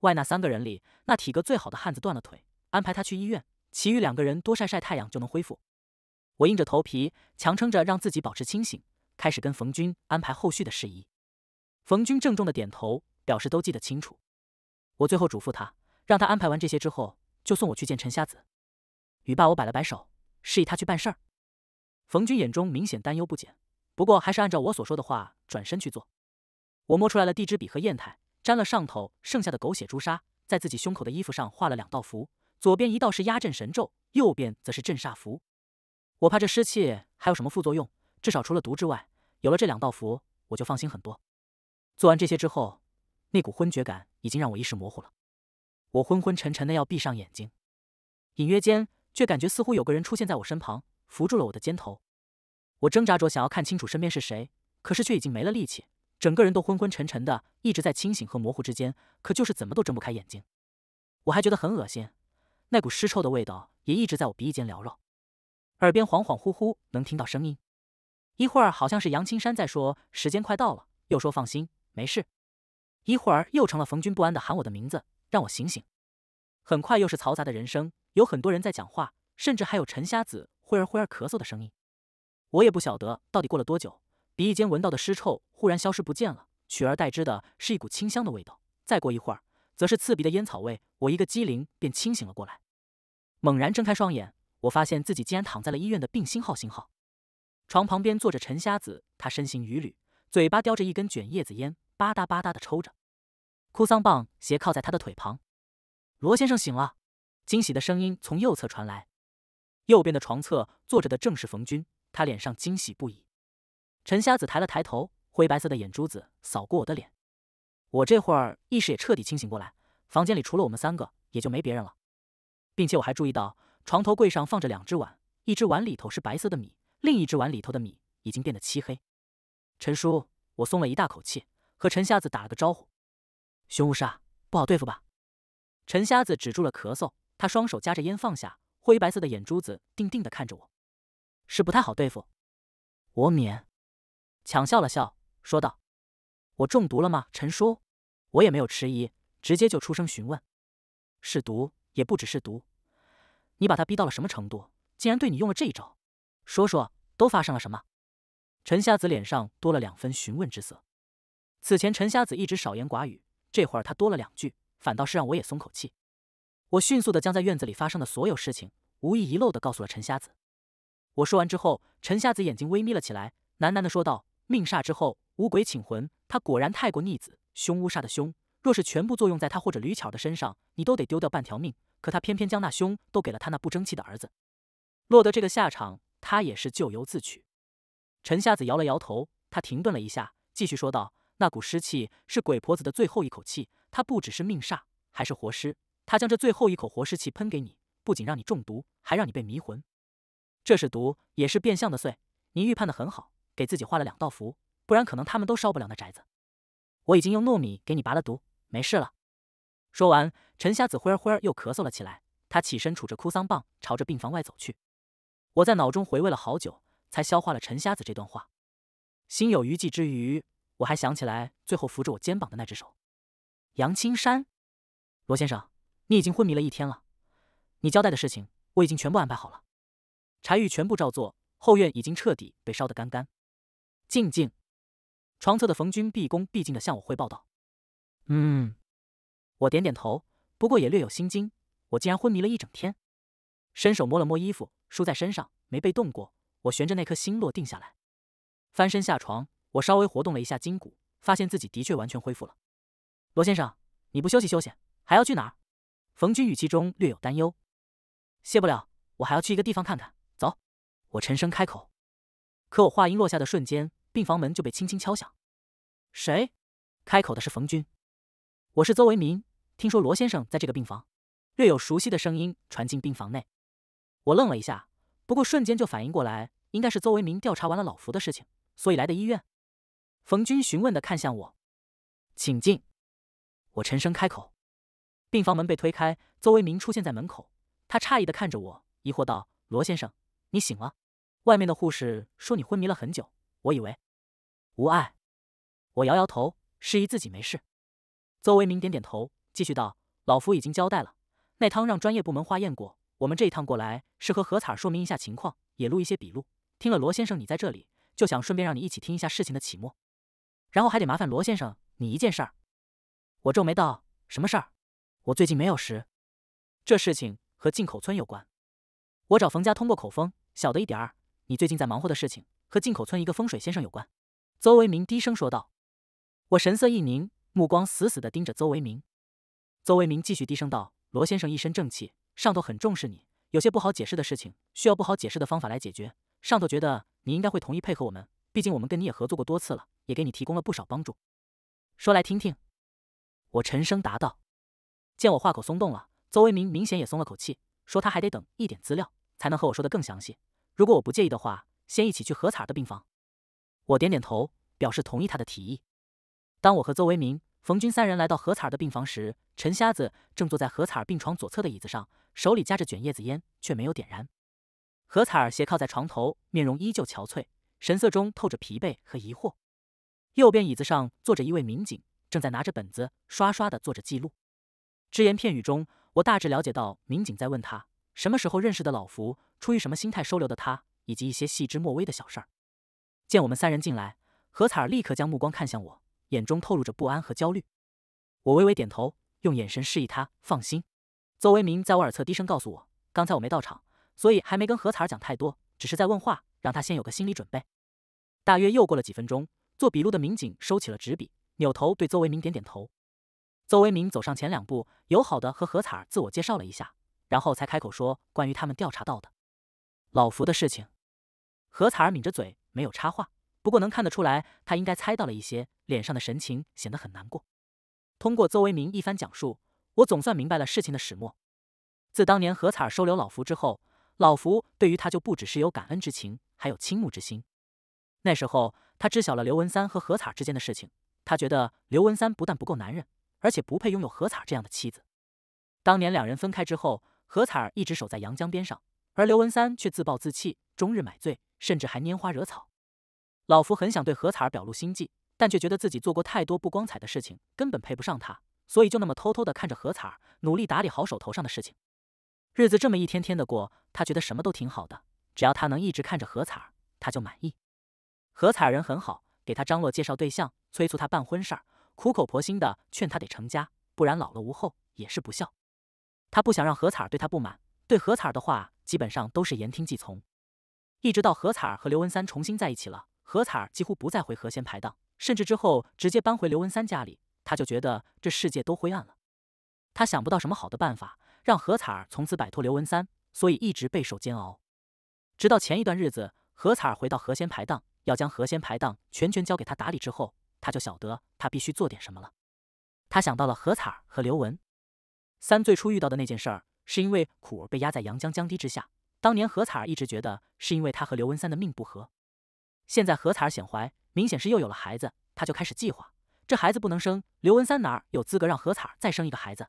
外那三个人里，那体格最好的汉子断了腿，安排他去医院；其余两个人多晒晒太阳就能恢复。我硬着头皮，强撑着让自己保持清醒，开始跟冯军安排后续的事宜。冯军郑重的点头，表示都记得清楚。我最后嘱咐他，让他安排完这些之后，就送我去见陈瞎子。与爸，我摆了摆手，示意他去办事儿。冯军眼中明显担忧不减，不过还是按照我所说的话转身去做。我摸出来了地支笔和砚台。沾了上头剩下的狗血朱砂，在自己胸口的衣服上画了两道符，左边一道是压阵神咒，右边则是镇煞符。我怕这湿气还有什么副作用，至少除了毒之外，有了这两道符，我就放心很多。做完这些之后，那股昏厥感已经让我意识模糊了。我昏昏沉沉的要闭上眼睛，隐约间却感觉似乎有个人出现在我身旁，扶住了我的肩头。我挣扎着想要看清楚身边是谁，可是却已经没了力气。整个人都昏昏沉沉的，一直在清醒和模糊之间，可就是怎么都睁不开眼睛。我还觉得很恶心，那股尸臭的味道也一直在我鼻翼间缭绕。耳边恍恍惚惚能听到声音，一会儿好像是杨青山在说时间快到了，又说放心没事。一会儿又成了冯军不安的喊我的名字，让我醒醒。很快又是嘈杂的人声，有很多人在讲话，甚至还有陈瞎子灰儿灰儿咳嗽的声音。我也不晓得到底过了多久。鼻翼间闻到的尸臭忽然消失不见了，取而代之的是一股清香的味道。再过一会儿，则是刺鼻的烟草味。我一个机灵便清醒了过来，猛然睁开双眼，我发现自己竟然躺在了医院的病星号星号床旁边，坐着陈瞎子。他身形伛偻，嘴巴叼着一根卷叶子烟，吧嗒吧嗒地抽着。哭丧棒斜靠在他的腿旁。罗先生醒了，惊喜的声音从右侧传来。右边的床侧坐着的正是冯军，他脸上惊喜不已。陈瞎子抬了抬头，灰白色的眼珠子扫过我的脸。我这会儿意识也彻底清醒过来，房间里除了我们三个，也就没别人了。并且我还注意到，床头柜上放着两只碗，一只碗里头是白色的米，另一只碗里头的米已经变得漆黑。陈叔，我松了一大口气，和陈瞎子打了个招呼。熊无煞不好对付吧？陈瞎子止住了咳嗽，他双手夹着烟放下，灰白色的眼珠子定定地看着我，是不太好对付。我免。强笑了笑，说道：“我中毒了吗？”陈叔，我也没有迟疑，直接就出声询问：“是毒，也不只是毒。你把他逼到了什么程度，竟然对你用了这一招？说说，都发生了什么？”陈瞎子脸上多了两分询问之色。此前陈瞎子一直少言寡语，这会儿他多了两句，反倒是让我也松口气。我迅速的将在院子里发生的所有事情，无一遗漏的告诉了陈瞎子。我说完之后，陈瞎子眼睛微眯了起来，喃喃的说道。命煞之后，五鬼请魂。他果然太过逆子，凶乌煞的凶，若是全部作用在他或者吕巧的身上，你都得丢掉半条命。可他偏偏将那凶都给了他那不争气的儿子，落得这个下场，他也是咎由自取。陈瞎子摇了摇头，他停顿了一下，继续说道：“那股尸气是鬼婆子的最后一口气，她不只是命煞，还是活尸。她将这最后一口活尸气喷给你，不仅让你中毒，还让你被迷魂。这是毒，也是变相的祟。你预判的很好。”给自己画了两道符，不然可能他们都烧不了那宅子。我已经用糯米给你拔了毒，没事了。说完，陈瞎子灰儿灰儿又咳嗽了起来。他起身杵着哭丧棒，朝着病房外走去。我在脑中回味了好久，才消化了陈瞎子这段话。心有余悸之余，我还想起来最后扶着我肩膀的那只手。杨青山，罗先生，你已经昏迷了一天了。你交代的事情，我已经全部安排好了。柴玉全部照做，后院已经彻底被烧得干干。静静，床侧的冯军毕恭毕敬的向我汇报道：“嗯。”我点点头，不过也略有心惊，我竟然昏迷了一整天。伸手摸了摸衣服，输在身上没被动过。我悬着那颗心落定下来，翻身下床，我稍微活动了一下筋骨，发现自己的确完全恢复了。罗先生，你不休息休息，还要去哪？冯军语气中略有担忧：“歇不了，我还要去一个地方看看。”走，我沉声开口。可我话音落下的瞬间。病房门就被轻轻敲响，谁？开口的是冯军，我是邹为民。听说罗先生在这个病房，略有熟悉的声音传进病房内，我愣了一下，不过瞬间就反应过来，应该是邹为民调查完了老福的事情，所以来的医院。冯军询问的看向我，请进。我沉声开口，病房门被推开，邹为民出现在门口，他诧异的看着我，疑惑道：“罗先生，你醒了？外面的护士说你昏迷了很久。”我以为无碍，我摇摇头，示意自己没事。邹维明点点头，继续道：“老夫已经交代了，那汤让专业部门化验过。我们这一趟过来是和何彩儿说明一下情况，也录一些笔录。听了罗先生，你在这里，就想顺便让你一起听一下事情的起末。然后还得麻烦罗先生你一件事儿。”我皱眉道：“什么事儿？我最近没有事。这事情和进口村有关，我找冯家通过口风，晓得一点儿。你最近在忙活的事情。”和进口村一个风水先生有关，邹维明低声说道。我神色一凝，目光死死的盯着邹维明。邹维明继续低声道：“罗先生一身正气，上头很重视你，有些不好解释的事情，需要不好解释的方法来解决。上头觉得你应该会同意配合我们，毕竟我们跟你也合作过多次了，也给你提供了不少帮助。”说来听听，我沉声答道。见我话口松动了，邹维明明显也松了口气，说他还得等一点资料，才能和我说的更详细。如果我不介意的话。先一起去何彩儿的病房。我点点头，表示同意他的提议。当我和邹为明、冯军三人来到何彩儿的病房时，陈瞎子正坐在何彩儿病床左侧的椅子上，手里夹着卷叶子烟，却没有点燃。何彩儿斜靠在床头，面容依旧憔悴，神色中透着疲惫和疑惑。右边椅子上坐着一位民警，正在拿着本子刷刷的做着记录。只言片语中，我大致了解到民警在问他什么时候认识的老福，出于什么心态收留的他。以及一些细枝末微的小事儿。见我们三人进来，何彩儿立刻将目光看向我，眼中透露着不安和焦虑。我微微点头，用眼神示意他放心。邹维明在我耳侧低声告诉我：“刚才我没到场，所以还没跟何彩儿讲太多，只是在问话，让他先有个心理准备。”大约又过了几分钟，做笔录的民警收起了纸笔，扭头对邹维明点点头。邹维明走上前两步，友好的和何彩儿自我介绍了一下，然后才开口说关于他们调查到的。老福的事情，何彩儿抿着嘴没有插话。不过能看得出来，他应该猜到了一些，脸上的神情显得很难过。通过邹维明一番讲述，我总算明白了事情的始末。自当年何彩儿收留老福之后，老福对于他就不只是有感恩之情，还有倾慕之心。那时候，他知晓了刘文三和何彩儿之间的事情，他觉得刘文三不但不够男人，而且不配拥有何彩儿这样的妻子。当年两人分开之后，何彩儿一直守在阳江边上。而刘文三却自暴自弃，终日买醉，甚至还拈花惹草。老福很想对何彩儿表露心迹，但却觉得自己做过太多不光彩的事情，根本配不上她，所以就那么偷偷的看着何彩儿，努力打理好手头上的事情。日子这么一天天的过，他觉得什么都挺好的，只要他能一直看着何彩儿，他就满意。何彩儿人很好，给他张罗介绍对象，催促他办婚事儿，苦口婆心的劝他得成家，不然老了无后也是不孝。他不想让何彩儿对他不满。对何彩儿的话，基本上都是言听计从。一直到何彩儿和刘文三重新在一起了，何彩儿几乎不再回何仙排档，甚至之后直接搬回刘文三家里。他就觉得这世界都灰暗了，他想不到什么好的办法让何彩儿从此摆脱刘文三，所以一直备受煎熬。直到前一段日子，何彩儿回到何仙排档，要将何仙排档全权交给他打理之后，他就晓得他必须做点什么了。他想到了何彩儿和刘文三最初遇到的那件事儿。是因为苦儿被压在阳江江堤之下。当年何彩儿一直觉得是因为她和刘文三的命不合。现在何彩儿显怀，明显是又有了孩子，她就开始计划。这孩子不能生，刘文三哪有资格让何彩儿再生一个孩子？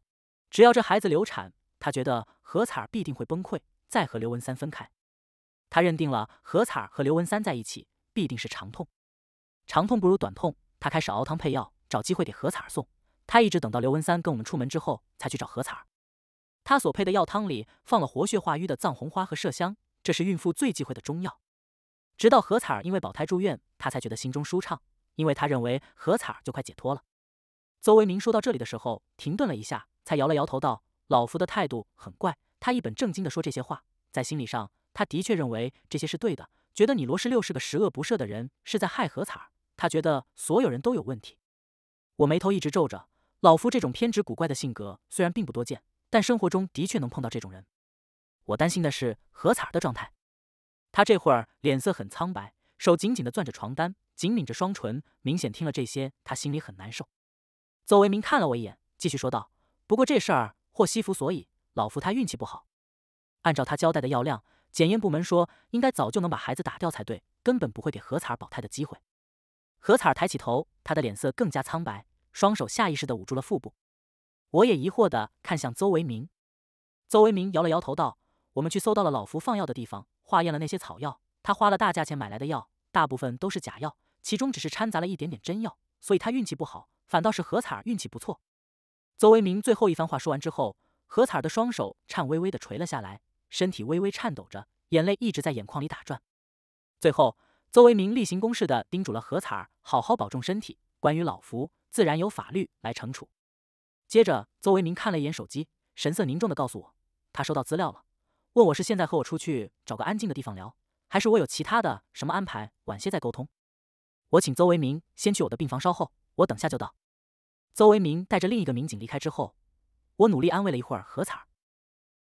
只要这孩子流产，他觉得何彩儿必定会崩溃，再和刘文三分开。他认定了何彩儿和刘文三在一起必定是长痛，长痛不如短痛。他开始熬汤配药，找机会给何彩儿送。他一直等到刘文三跟我们出门之后，才去找何彩儿。他所配的药汤里放了活血化瘀的藏红花和麝香，这是孕妇最忌讳的中药。直到何彩儿因为保胎住院，他才觉得心中舒畅，因为他认为何彩儿就快解脱了。邹维明说到这里的时候，停顿了一下，才摇了摇头道：“老夫的态度很怪，他一本正经地说这些话，在心理上他的确认为这些是对的，觉得你罗十六是个十恶不赦的人，是在害何彩儿。他觉得所有人都有问题。”我眉头一直皱着。老夫这种偏执古怪的性格虽然并不多见。但生活中的确能碰到这种人，我担心的是何彩儿的状态。他这会儿脸色很苍白，手紧紧地攥着床单，紧抿着双唇，明显听了这些，他心里很难受。邹维明看了我一眼，继续说道：“不过这事儿祸兮福所倚，老夫他运气不好。按照他交代的药量，检验部门说应该早就能把孩子打掉才对，根本不会给何彩儿保胎的机会。”何彩儿抬起头，她的脸色更加苍白，双手下意识地捂住了腹部。我也疑惑的看向邹维明，邹维明摇了摇头道：“我们去搜到了老福放药的地方，化验了那些草药。他花了大价钱买来的药，大部分都是假药，其中只是掺杂了一点点真药。所以他运气不好，反倒是何彩儿运气不错。”邹维明最后一番话说完之后，何彩儿的双手颤巍巍的垂了下来，身体微微颤抖着，眼泪一直在眼眶里打转。最后，邹维明例行公事的叮嘱了何彩儿好好保重身体。关于老福，自然由法律来惩处。接着，邹维明看了一眼手机，神色凝重的告诉我，他收到资料了，问我是现在和我出去找个安静的地方聊，还是我有其他的什么安排，晚些再沟通。我请邹维明先去我的病房稍后，我等下就到。邹维明带着另一个民警离开之后，我努力安慰了一会儿何彩儿，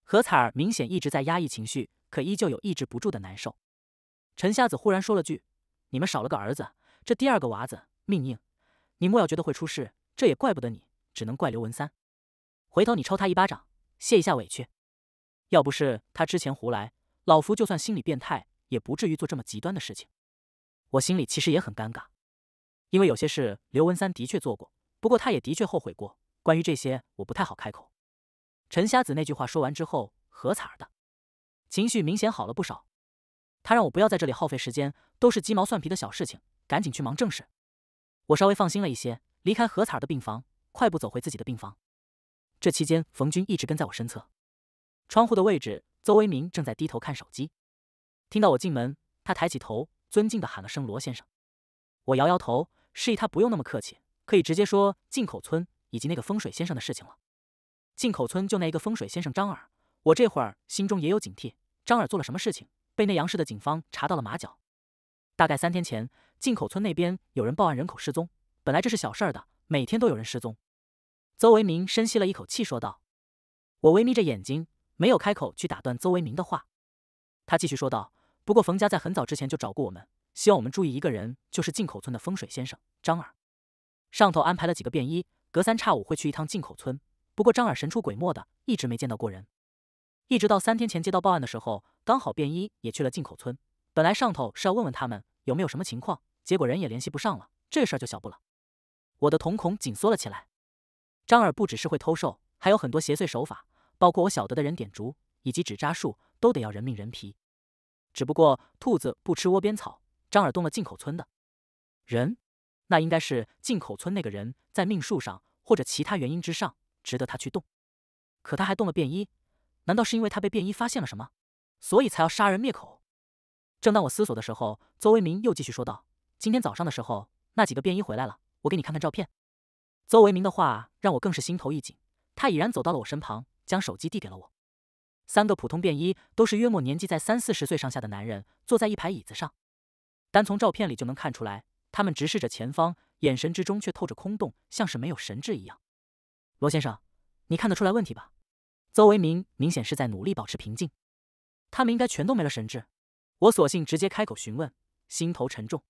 何彩儿明显一直在压抑情绪，可依旧有抑制不住的难受。陈瞎子忽然说了句：“你们少了个儿子，这第二个娃子命硬，你莫要觉得会出事，这也怪不得你。”只能怪刘文三。回头你抽他一巴掌，泄一下委屈。要不是他之前胡来，老夫就算心理变态，也不至于做这么极端的事情。我心里其实也很尴尬，因为有些事刘文三的确做过，不过他也的确后悔过。关于这些，我不太好开口。陈瞎子那句话说完之后，何彩儿的情绪明显好了不少。他让我不要在这里耗费时间，都是鸡毛蒜皮的小事情，赶紧去忙正事。我稍微放心了一些，离开何彩儿的病房。快步走回自己的病房。这期间，冯军一直跟在我身侧。窗户的位置，邹威明正在低头看手机。听到我进门，他抬起头，尊敬的喊了声“罗先生”。我摇摇头，示意他不用那么客气，可以直接说进口村以及那个风水先生的事情了。进口村就那一个风水先生张耳，我这会儿心中也有警惕。张耳做了什么事情，被那阳市的警方查到了马脚？大概三天前，进口村那边有人报案人口失踪，本来这是小事儿的，每天都有人失踪。邹维明深吸了一口气，说道：“我微眯着眼睛，没有开口去打断邹维明的话。他继续说道：‘不过冯家在很早之前就找过我们，希望我们注意一个人，就是进口村的风水先生张耳。上头安排了几个便衣，隔三差五会去一趟进口村。不过张耳神出鬼没的，一直没见到过人。一直到三天前接到报案的时候，刚好便衣也去了进口村。本来上头是要问问他们有没有什么情况，结果人也联系不上了，这事儿就小不了。’我的瞳孔紧缩了起来。”张耳不只是会偷兽，还有很多邪祟手法，包括我晓得的人点烛以及纸扎术，都得要人命人皮。只不过兔子不吃窝边草，张耳动了进口村的人，那应该是进口村那个人在命数上或者其他原因之上值得他去动。可他还动了便衣，难道是因为他被便衣发现了什么，所以才要杀人灭口？正当我思索的时候，邹为民又继续说道：“今天早上的时候，那几个便衣回来了，我给你看看照片。”邹维明的话让我更是心头一紧，他已然走到了我身旁，将手机递给了我。三个普通便衣都是约莫年纪在三四十岁上下的男人，坐在一排椅子上。单从照片里就能看出来，他们直视着前方，眼神之中却透着空洞，像是没有神智一样。罗先生，你看得出来问题吧？邹维明明显是在努力保持平静。他们应该全都没了神智。我索性直接开口询问，心头沉重。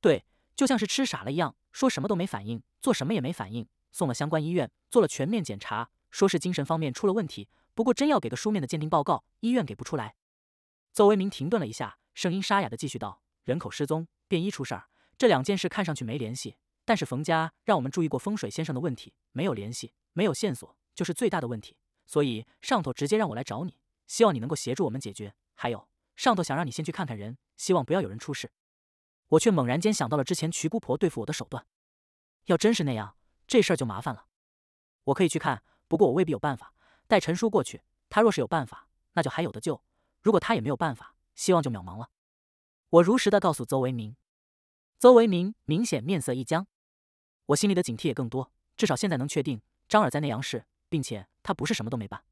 对。就像是吃傻了一样，说什么都没反应，做什么也没反应，送了相关医院做了全面检查，说是精神方面出了问题。不过真要给个书面的鉴定报告，医院给不出来。邹为民停顿了一下，声音沙哑的继续道：“人口失踪，便衣出事儿，这两件事看上去没联系，但是冯家让我们注意过风水先生的问题，没有联系，没有线索，就是最大的问题。所以上头直接让我来找你，希望你能够协助我们解决。还有，上头想让你先去看看人，希望不要有人出事。”我却猛然间想到了之前瞿姑婆对付我的手段，要真是那样，这事儿就麻烦了。我可以去看，不过我未必有办法。带陈叔过去，他若是有办法，那就还有的救；如果他也没有办法，希望就渺茫了。我如实的告诉邹维明，邹维明明显面色一僵，我心里的警惕也更多。至少现在能确定张耳在内阳市，并且他不是什么都没办，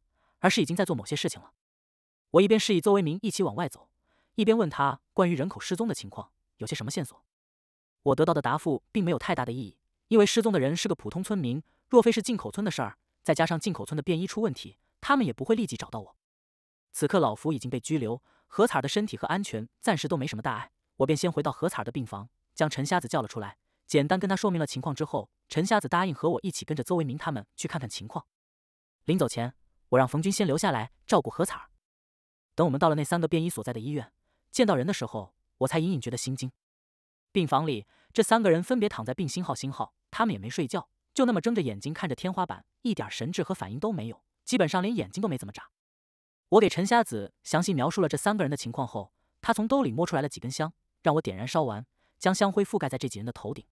而是已经在做某些事情了。我一边示意邹维明一起往外走，一边问他关于人口失踪的情况。有些什么线索？我得到的答复并没有太大的意义，因为失踪的人是个普通村民，若非是进口村的事儿，再加上进口村的便衣出问题，他们也不会立即找到我。此刻老福已经被拘留，何彩儿的身体和安全暂时都没什么大碍，我便先回到何彩儿的病房，将陈瞎子叫了出来，简单跟他说明了情况之后，陈瞎子答应和我一起跟着邹维民他们去看看情况。临走前，我让冯军先留下来照顾何彩儿。等我们到了那三个便衣所在的医院，见到人的时候。我才隐隐觉得心惊。病房里这三个人分别躺在病星号、星号，他们也没睡觉，就那么睁着眼睛看着天花板，一点神志和反应都没有，基本上连眼睛都没怎么眨。我给陈瞎子详细描述了这三个人的情况后，他从兜里摸出来了几根香，让我点燃烧完，将香灰覆盖在这几人的头顶。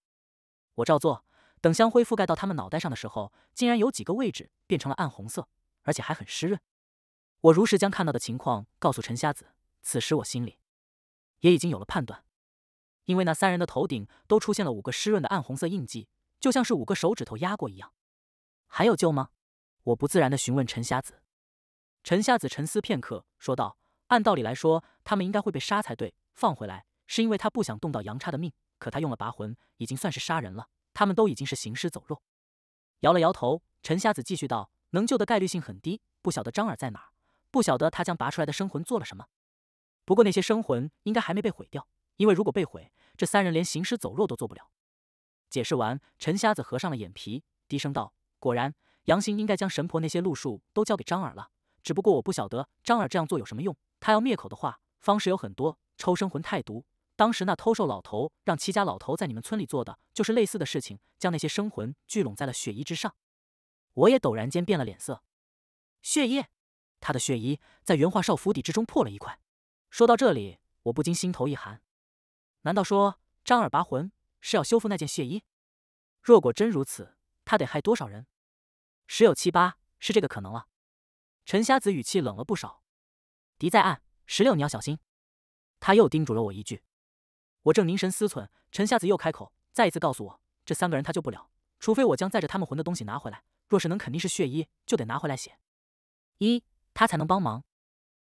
我照做，等香灰覆盖到他们脑袋上的时候，竟然有几个位置变成了暗红色，而且还很湿润。我如实将看到的情况告诉陈瞎子，此时我心里。也已经有了判断，因为那三人的头顶都出现了五个湿润的暗红色印记，就像是五个手指头压过一样。还有救吗？我不自然的询问陈瞎子。陈瞎子沉思片刻，说道：“按道理来说，他们应该会被杀才对。放回来是因为他不想动到杨叉的命，可他用了拔魂，已经算是杀人了。他们都已经是行尸走肉。”摇了摇头，陈瞎子继续道：“能救的概率性很低。不晓得张耳在哪儿，不晓得他将拔出来的生魂做了什么。”不过那些生魂应该还没被毁掉，因为如果被毁，这三人连行尸走肉都做不了。解释完，陈瞎子合上了眼皮，低声道：“果然，杨欣应该将神婆那些路数都交给张耳了。只不过我不晓得张耳这样做有什么用。他要灭口的话，方式有很多。抽生魂太毒，当时那偷兽老头让齐家老头在你们村里做的就是类似的事情，将那些生魂聚拢在了血衣之上。”我也陡然间变了脸色。血液，他的血衣在元化少府邸之中破了一块。说到这里，我不禁心头一寒。难道说张耳拔魂是要修复那件血衣？若果真如此，他得害多少人？十有七八是这个可能了。陈瞎子语气冷了不少。敌在暗，十六你要小心。他又叮嘱了我一句。我正凝神思忖，陈瞎子又开口，再一次告诉我，这三个人他救不了，除非我将载着他们魂的东西拿回来。若是能肯定是血衣，就得拿回来写一，他才能帮忙。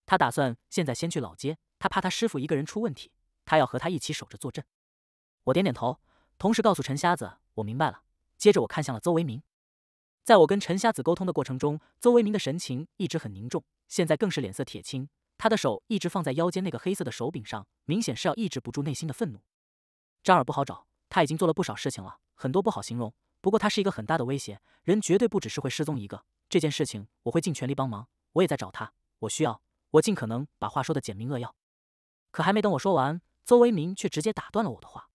他打算现在先去老街，他怕他师傅一个人出问题，他要和他一起守着坐镇。我点点头，同时告诉陈瞎子：“我明白了。”接着我看向了邹维明。在我跟陈瞎子沟通的过程中，邹维明的神情一直很凝重，现在更是脸色铁青。他的手一直放在腰间那个黑色的手柄上，明显是要抑制不住内心的愤怒。张耳不好找，他已经做了不少事情了，很多不好形容。不过他是一个很大的威胁，人绝对不只是会失踪一个。这件事情我会尽全力帮忙，我也在找他，我需要。我尽可能把话说的简明扼要，可还没等我说完，邹维民却直接打断了我的话：“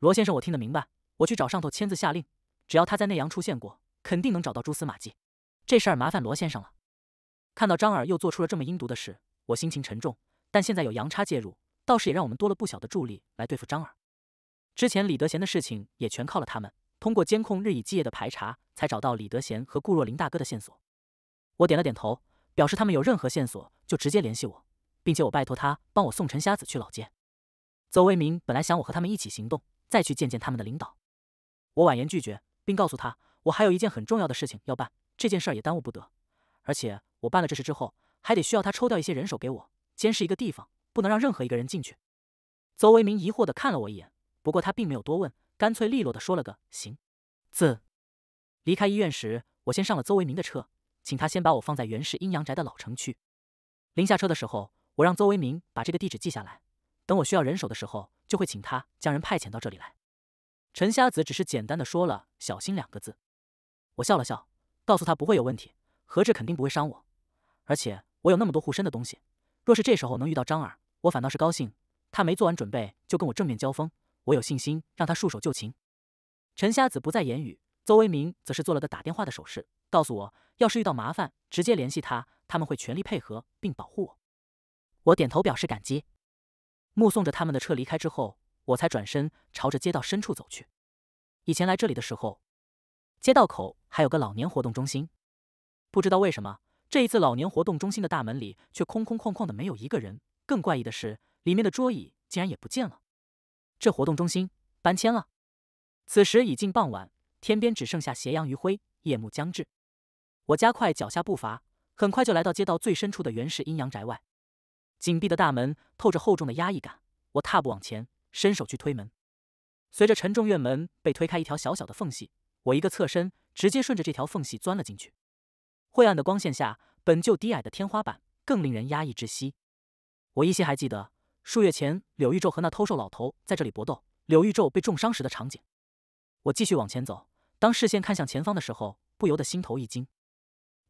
罗先生，我听得明白，我去找上头签字下令，只要他在内阳出现过，肯定能找到蛛丝马迹。这事儿麻烦罗先生了。”看到张耳又做出了这么阴毒的事，我心情沉重。但现在有杨叉介入，倒是也让我们多了不小的助力来对付张耳。之前李德贤的事情也全靠了他们，通过监控日以继夜的排查，才找到李德贤和顾若琳大哥的线索。我点了点头。表示他们有任何线索就直接联系我，并且我拜托他帮我送陈瞎子去老街。邹维民本来想我和他们一起行动，再去见见他们的领导。我婉言拒绝，并告诉他我还有一件很重要的事情要办，这件事儿也耽误不得。而且我办了这事之后，还得需要他抽调一些人手给我监视一个地方，不能让任何一个人进去。邹维民疑惑地看了我一眼，不过他并没有多问，干脆利落地说了个“行”字。离开医院时，我先上了邹维民的车。请他先把我放在原氏阴阳宅的老城区。临下车的时候，我让邹维明把这个地址记下来。等我需要人手的时候，就会请他将人派遣到这里来。陈瞎子只是简单的说了“小心”两个字。我笑了笑，告诉他不会有问题，何志肯定不会伤我，而且我有那么多护身的东西。若是这时候能遇到张耳，我反倒是高兴。他没做完准备就跟我正面交锋，我有信心让他束手就擒。陈瞎子不再言语，邹维明则是做了个打电话的手势。告诉我，要是遇到麻烦，直接联系他，他们会全力配合并保护我。我点头表示感激，目送着他们的车离开之后，我才转身朝着街道深处走去。以前来这里的时候，街道口还有个老年活动中心，不知道为什么这一次老年活动中心的大门里却空空旷旷的，没有一个人。更怪异的是，里面的桌椅竟然也不见了。这活动中心搬迁了。此时已近傍晚，天边只剩下斜阳余晖，夜幕将至。我加快脚下步伐，很快就来到街道最深处的原始阴阳宅外。紧闭的大门透着厚重的压抑感。我踏步往前，伸手去推门。随着沉重院门被推开，一条小小的缝隙。我一个侧身，直接顺着这条缝隙钻了进去。晦暗的光线下，本就低矮的天花板更令人压抑窒息。我依稀还记得数月前柳玉皱和那偷兽老头在这里搏斗，柳玉皱被重伤时的场景。我继续往前走，当视线看向前方的时候，不由得心头一惊。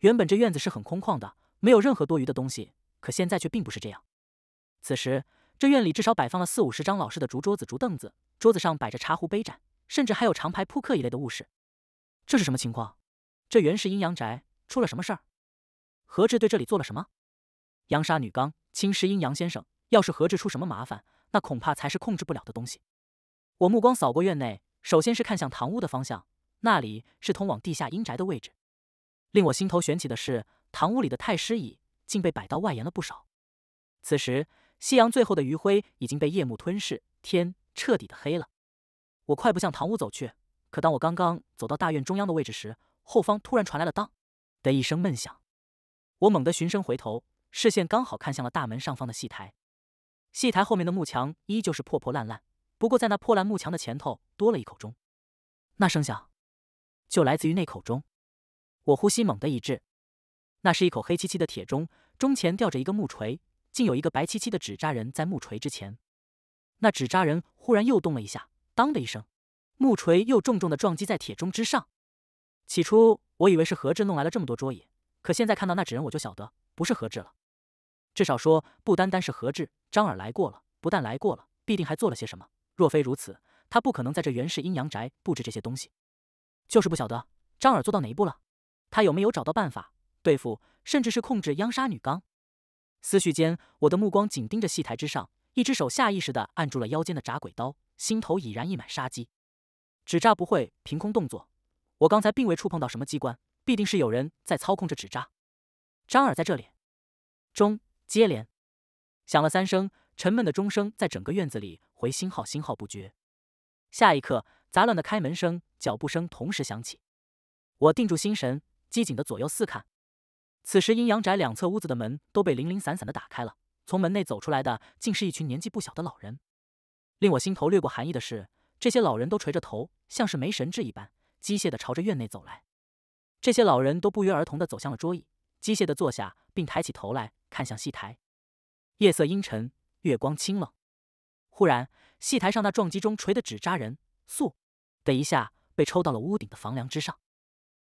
原本这院子是很空旷的，没有任何多余的东西，可现在却并不是这样。此时这院里至少摆放了四五十张老式的竹桌子、竹凳子，桌子上摆着茶壶、杯盏，甚至还有长牌、扑克一类的物事。这是什么情况？这原是阴阳宅，出了什么事儿？何志对这里做了什么？阳杀女刚，青狮阴阳先生，要是何志出什么麻烦，那恐怕才是控制不了的东西。我目光扫过院内，首先是看向堂屋的方向，那里是通往地下阴宅的位置。令我心头悬起的是，堂屋里的太师椅竟被摆到外延了不少。此时，夕阳最后的余晖已经被夜幕吞噬，天彻底的黑了。我快步向堂屋走去，可当我刚刚走到大院中央的位置时，后方突然传来了“当”的一声闷响。我猛地循声回头，视线刚好看向了大门上方的戏台。戏台后面的幕墙依旧是破破烂烂，不过在那破烂幕墙的前头多了一口钟。那声响就来自于那口钟。我呼吸猛地一滞，那是一口黑漆漆的铁钟，钟前吊着一个木锤，竟有一个白漆漆的纸扎人在木锤之前。那纸扎人忽然又动了一下，当的一声，木锤又重重的撞击在铁钟之上。起初我以为是何志弄来了这么多桌椅，可现在看到那纸人，我就晓得不是何志了。至少说不单单是何志，张耳来过了，不但来过了，必定还做了些什么。若非如此，他不可能在这原氏阴阳宅布置这些东西。就是不晓得张耳做到哪一步了。他有没有找到办法对付，甚至是控制央杀女刚？思绪间，我的目光紧盯着戏台之上，一只手下意识地按住了腰间的铡鬼刀，心头已然溢满杀机。纸扎不会凭空动作，我刚才并未触碰到什么机关，必定是有人在操控着纸扎。张耳在这里。钟接连响了三声，沉闷的钟声在整个院子里回星号，星号不绝。下一刻，杂乱的开门声、脚步声同时响起，我定住心神。机警的左右四看，此时阴阳宅两侧屋子的门都被零零散散的打开了，从门内走出来的竟是一群年纪不小的老人。令我心头掠过寒意的是，这些老人都垂着头，像是没神志一般，机械的朝着院内走来。这些老人都不约而同的走向了桌椅，机械的坐下，并抬起头来看向戏台。夜色阴沉，月光清冷。忽然，戏台上那撞击中锤的纸扎人，嗖的一下被抽到了屋顶的房梁之上。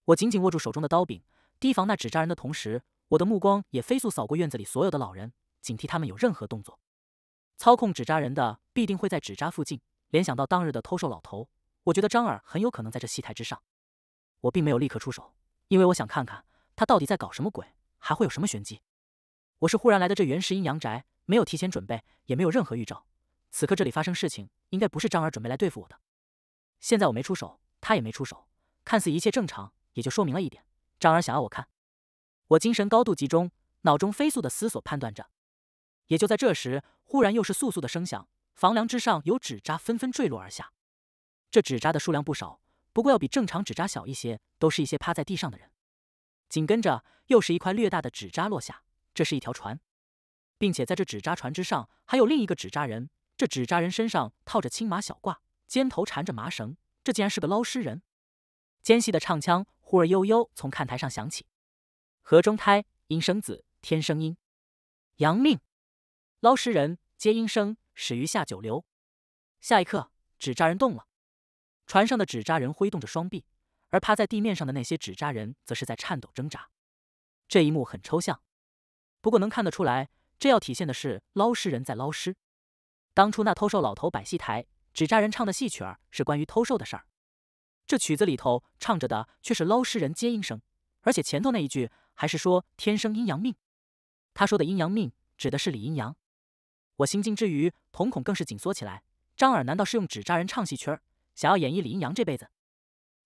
我紧紧握住手中的刀柄，提防那纸扎人的同时，我的目光也飞速扫过院子里所有的老人，警惕他们有任何动作。操控纸扎人的必定会在纸扎附近。联想到当日的偷兽老头，我觉得张耳很有可能在这戏台之上。我并没有立刻出手，因为我想看看他到底在搞什么鬼，还会有什么玄机。我是忽然来的这原石阴阳宅，没有提前准备，也没有任何预兆。此刻这里发生事情，应该不是张耳准备来对付我的。现在我没出手，他也没出手，看似一切正常。也就说明了一点，张儿想要我看。我精神高度集中，脑中飞速的思索判断着。也就在这时，忽然又是簌簌的声响，房梁之上有纸扎纷纷坠落而下。这纸扎的数量不少，不过要比正常纸扎小一些，都是一些趴在地上的人。紧跟着，又是一块略大的纸扎落下，这是一条船，并且在这纸扎船之上还有另一个纸扎人。这纸扎人身上套着青麻小褂，肩头缠着麻绳，这竟然是个捞尸人，尖细的唱腔。忽而悠悠从看台上响起：“河中胎阴生子，天生阴，阳命捞尸人皆阴生，始于下九流。”下一刻，纸扎人动了，船上的纸扎人挥动着双臂，而趴在地面上的那些纸扎人则是在颤抖挣扎。这一幕很抽象，不过能看得出来，这要体现的是捞尸人在捞尸。当初那偷兽老头摆戏台，纸扎人唱的戏曲儿是关于偷兽的事儿。这曲子里头唱着的却是“捞尸人接应声”，而且前头那一句还是说“天生阴阳命”。他说的阴阳命指的是李阴阳。我心惊之余，瞳孔更是紧缩起来。张耳难道是用纸扎人唱戏曲儿，想要演绎李阴阳这辈子？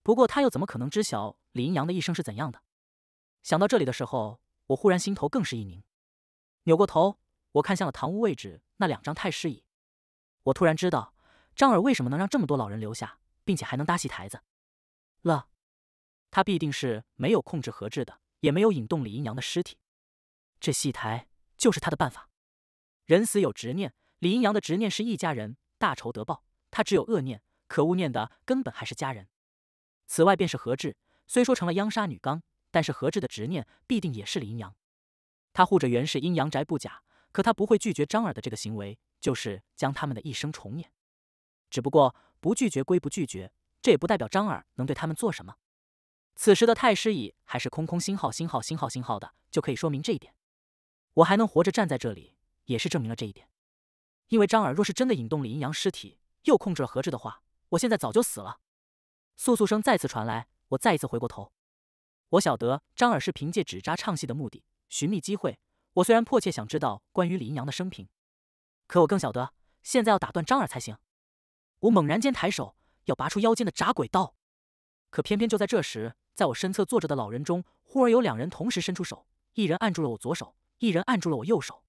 不过他又怎么可能知晓李阴阳的一生是怎样的？想到这里的时候，我忽然心头更是一凝。扭过头，我看向了堂屋位置那两张太师椅。我突然知道张耳为什么能让这么多老人留下，并且还能搭戏台子。了，他必定是没有控制何志的，也没有引动李阴阳的尸体。这戏台就是他的办法。人死有执念，李阴阳的执念是一家人大仇得报。他只有恶念，可恶念的根本还是家人。此外便是何志，虽说成了央杀女刚，但是何志的执念必定也是李阴阳。他护着袁氏阴阳宅不假，可他不会拒绝张耳的这个行为，就是将他们的一生重演。只不过不拒绝归不拒绝。这也不代表张耳能对他们做什么。此时的太师椅还是空空星号星号星号星号的，就可以说明这一点。我还能活着站在这里，也是证明了这一点。因为张耳若是真的引动李阴阳尸体，又控制了何志的话，我现在早就死了。簌簌声再次传来，我再一次回过头。我晓得张耳是凭借纸扎唱戏的目的寻觅机会。我虽然迫切想知道关于李阴阳的生平，可我更晓得现在要打断张耳才行。我猛然间抬手。要拔出腰间的铡鬼刀，可偏偏就在这时，在我身侧坐着的老人中，忽而有两人同时伸出手，一人按住了我左手，一人按住了我右手。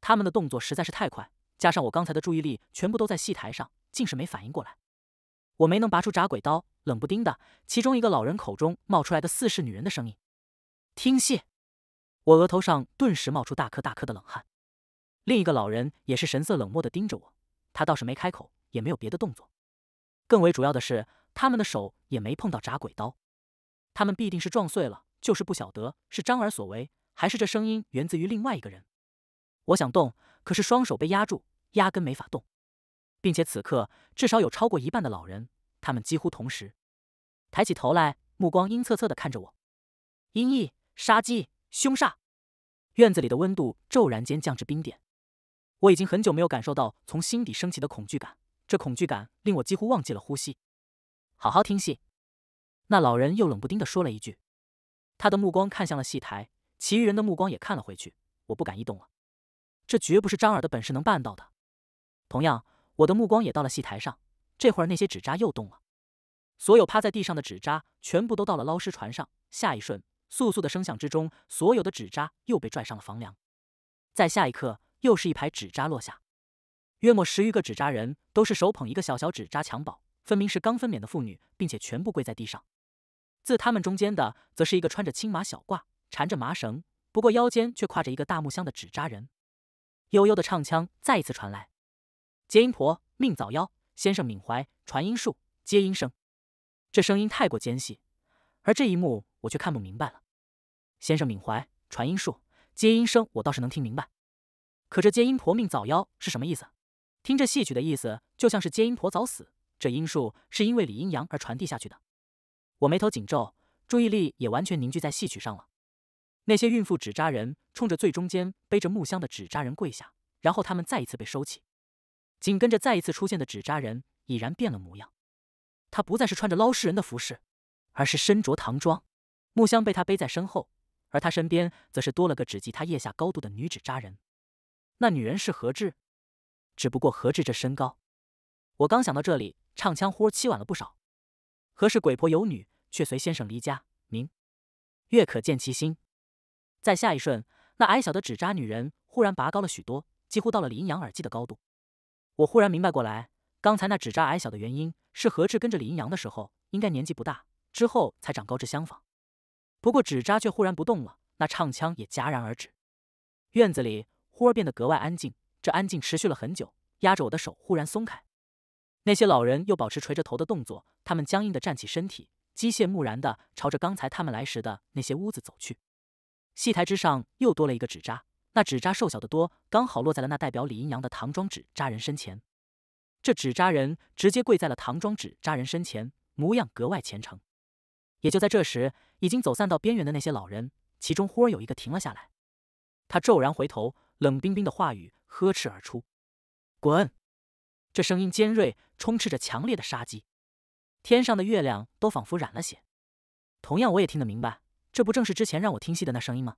他们的动作实在是太快，加上我刚才的注意力全部都在戏台上，竟是没反应过来。我没能拔出铡鬼刀，冷不丁的，其中一个老人口中冒出来的似是女人的声音：“听戏。”我额头上顿时冒出大颗大颗的冷汗。另一个老人也是神色冷漠的盯着我，他倒是没开口，也没有别的动作。更为主要的是，他们的手也没碰到铡鬼刀，他们必定是撞碎了，就是不晓得是张耳所为，还是这声音源自于另外一个人。我想动，可是双手被压住，压根没法动。并且此刻，至少有超过一半的老人，他们几乎同时抬起头来，目光阴恻恻的看着我，阴翳、杀机、凶煞。院子里的温度骤然间降至冰点。我已经很久没有感受到从心底升起的恐惧感。这恐惧感令我几乎忘记了呼吸。好好听戏。那老人又冷不丁的说了一句，他的目光看向了戏台，其余人的目光也看了回去。我不敢移动了，这绝不是张耳的本事能办到的。同样，我的目光也到了戏台上。这会儿那些纸扎又动了，所有趴在地上的纸扎全部都到了捞尸船上。下一瞬，簌簌的声响之中，所有的纸扎又被拽上了房梁。在下一刻，又是一排纸扎落下。约莫十余个纸扎人都是手捧一个小小纸扎襁褓，分明是刚分娩的妇女，并且全部跪在地上。自他们中间的，则是一个穿着青麻小褂、缠着麻绳，不过腰间却挎着一个大木箱的纸扎人。悠悠的唱腔再一次传来：“接音婆命早夭，先生敏怀传音术接音声。”这声音太过尖细，而这一幕我却看不明白了。先生敏怀传音术接音声，我倒是能听明白，可这接音婆命早夭是什么意思？听这戏曲的意思，就像是接阴婆早死，这阴术是因为李阴阳而传递下去的。我眉头紧皱，注意力也完全凝聚在戏曲上了。那些孕妇纸扎人冲着最中间背着木箱的纸扎人跪下，然后他们再一次被收起。紧跟着再一次出现的纸扎人已然变了模样，他不再是穿着捞尸人的服饰，而是身着唐装，木箱被他背在身后，而他身边则是多了个只及他腋下高度的女纸扎人。那女人是何志？只不过何志这身高，我刚想到这里，唱腔忽而凄婉了不少。何氏鬼婆有女，却随先生离家，明月可见其心。在下一瞬，那矮小的纸扎女人忽然拔高了许多，几乎到了李阴阳耳际的高度。我忽然明白过来，刚才那纸扎矮小的原因是何志跟着李阴阳的时候应该年纪不大，之后才长高至相仿。不过纸扎却忽然不动了，那唱腔也戛然而止。院子里忽而变得格外安静。这安静持续了很久，压着我的手忽然松开。那些老人又保持垂着头的动作，他们僵硬地站起身体，机械木然地朝着刚才他们来时的那些屋子走去。戏台之上又多了一个纸扎，那纸扎瘦小得多，刚好落在了那代表李阴阳的唐装纸扎人身前。这纸扎人直接跪在了唐装纸扎人身前，模样格外虔诚。也就在这时，已经走散到边缘的那些老人，其中忽而有一个停了下来，他骤然回头，冷冰冰的话语。呵斥而出，“滚！”这声音尖锐，充斥着强烈的杀机，天上的月亮都仿佛染了血。同样，我也听得明白，这不正是之前让我听戏的那声音吗？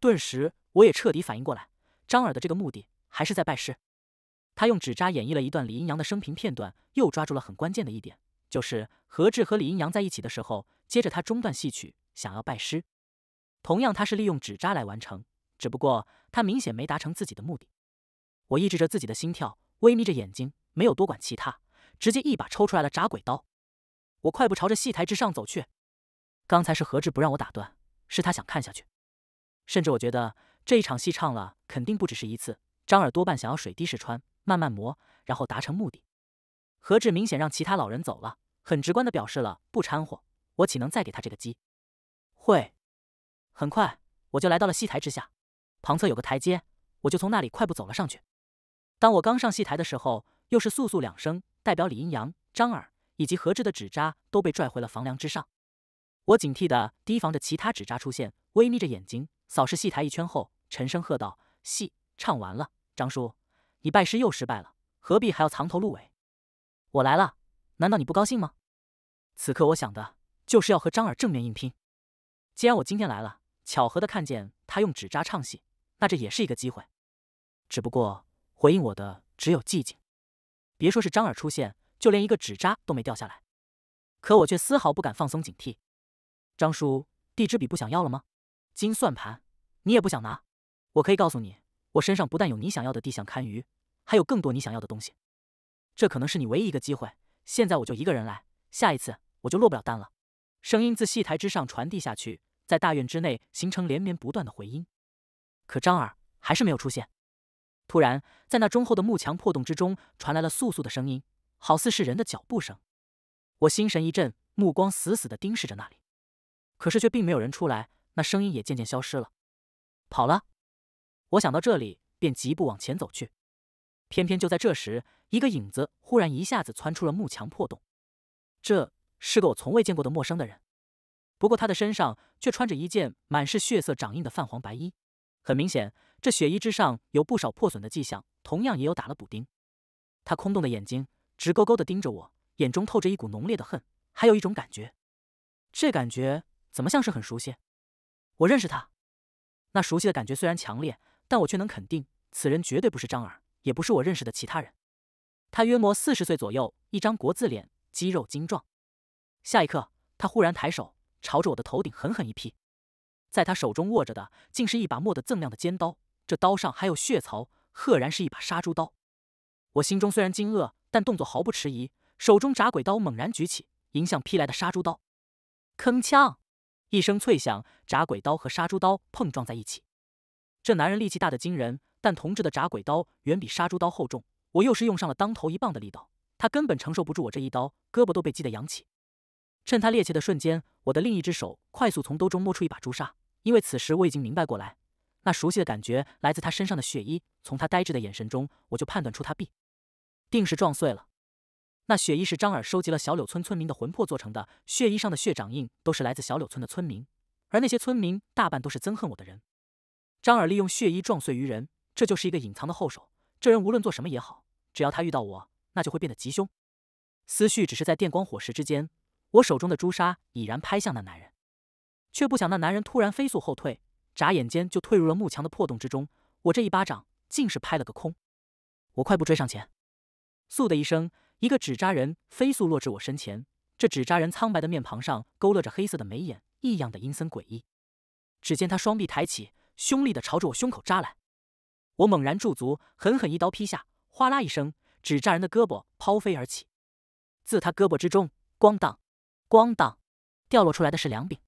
顿时，我也彻底反应过来，张耳的这个目的还是在拜师。他用纸扎演绎了一段李阴阳的生平片段，又抓住了很关键的一点，就是何志和李阴阳在一起的时候。接着，他中断戏曲，想要拜师。同样，他是利用纸扎来完成。只不过他明显没达成自己的目的，我抑制着自己的心跳，微眯着眼睛，没有多管其他，直接一把抽出来了铡鬼刀，我快步朝着戏台之上走去。刚才是何志不让我打断，是他想看下去，甚至我觉得这一场戏唱了肯定不只是一次，张耳多半想要水滴石穿，慢慢磨，然后达成目的。何志明显让其他老人走了，很直观的表示了不掺和，我岂能再给他这个机会？很快我就来到了戏台之下。旁侧有个台阶，我就从那里快步走了上去。当我刚上戏台的时候，又是簌簌两声，代表李阴阳、张耳以及何志的纸扎都被拽回了房梁之上。我警惕地提防着其他纸扎出现，微眯着眼睛扫视戏台一圈后，沉声喝道：“戏唱完了，张叔，你拜师又失败了，何必还要藏头露尾？我来了，难道你不高兴吗？”此刻我想的就是要和张耳正面硬拼。既然我今天来了，巧合的看见他用纸扎唱戏。那这也是一个机会，只不过回应我的只有寂静。别说是张耳出现，就连一个纸扎都没掉下来，可我却丝毫不敢放松警惕。张叔，地支笔不想要了吗？金算盘，你也不想拿？我可以告诉你，我身上不但有你想要的地象堪舆，还有更多你想要的东西。这可能是你唯一一个机会。现在我就一个人来，下一次我就落不了单了。声音自戏台之上传递下去，在大院之内形成连绵不断的回音。可张耳还是没有出现。突然，在那中厚的木墙破洞之中传来了簌簌的声音，好似是人的脚步声。我心神一震，目光死死的盯视着那里，可是却并没有人出来，那声音也渐渐消失了。跑了。我想到这里，便疾步往前走去。偏偏就在这时，一个影子忽然一下子窜出了木墙破洞。这是个我从未见过的陌生的人，不过他的身上却穿着一件满是血色掌印的泛黄白衣。很明显，这血衣之上有不少破损的迹象，同样也有打了补丁。他空洞的眼睛直勾勾的盯着我，眼中透着一股浓烈的恨，还有一种感觉，这感觉怎么像是很熟悉？我认识他。那熟悉的感觉虽然强烈，但我却能肯定，此人绝对不是张耳，也不是我认识的其他人。他约莫四十岁左右，一张国字脸，肌肉精壮。下一刻，他忽然抬手，朝着我的头顶狠狠一劈。在他手中握着的，竟是一把磨得锃亮的尖刀，这刀上还有血槽，赫然是一把杀猪刀。我心中虽然惊愕，但动作毫不迟疑，手中铡鬼刀猛然举起，迎向劈来的杀猪刀。铿锵一声脆响，铡鬼刀和杀猪刀碰撞在一起。这男人力气大得惊人，但同志的铡鬼刀远比杀猪刀厚重，我又是用上了当头一棒的力道，他根本承受不住我这一刀，胳膊都被击得扬起。趁他趔趄的瞬间，我的另一只手快速从兜中摸出一把朱砂。因为此时我已经明白过来，那熟悉的感觉来自他身上的血衣。从他呆滞的眼神中，我就判断出他必，定是撞碎了。那血衣是张耳收集了小柳村村民的魂魄做成的，血衣上的血掌印都是来自小柳村的村民，而那些村民大半都是憎恨我的人。张耳利用血衣撞碎于人，这就是一个隐藏的后手。这人无论做什么也好，只要他遇到我，那就会变得极凶。思绪只是在电光火石之间，我手中的朱砂已然拍向那男人。却不想那男人突然飞速后退，眨眼间就退入了木墙的破洞之中。我这一巴掌竟是拍了个空。我快步追上前，嗖的一声，一个纸扎人飞速落至我身前。这纸扎人苍白的面庞上勾勒着黑色的眉眼，异样的阴森诡异。只见他双臂抬起，凶厉的朝着我胸口扎来。我猛然驻足，狠狠一刀劈下，哗啦一声，纸扎人的胳膊抛飞而起。自他胳膊之中，咣当，咣当，掉落出来的是两柄。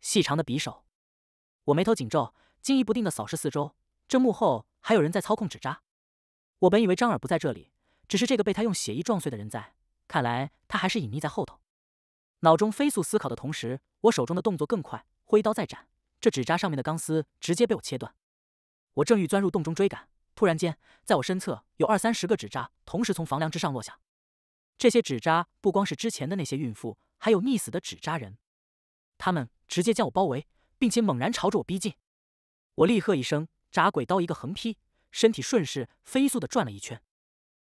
细长的匕首，我眉头紧皱，惊疑不定的扫视四周。这幕后还有人在操控纸扎。我本以为张耳不在这里，只是这个被他用血衣撞碎的人在，看来他还是隐匿在后头。脑中飞速思考的同时，我手中的动作更快，挥刀再斩。这纸扎上面的钢丝直接被我切断。我正欲钻入洞中追赶，突然间，在我身侧有二三十个纸扎同时从房梁之上落下。这些纸扎不光是之前的那些孕妇，还有溺死的纸扎人。他们。直接将我包围，并且猛然朝着我逼近。我厉喝一声，扎鬼刀一个横劈，身体顺势飞速的转了一圈。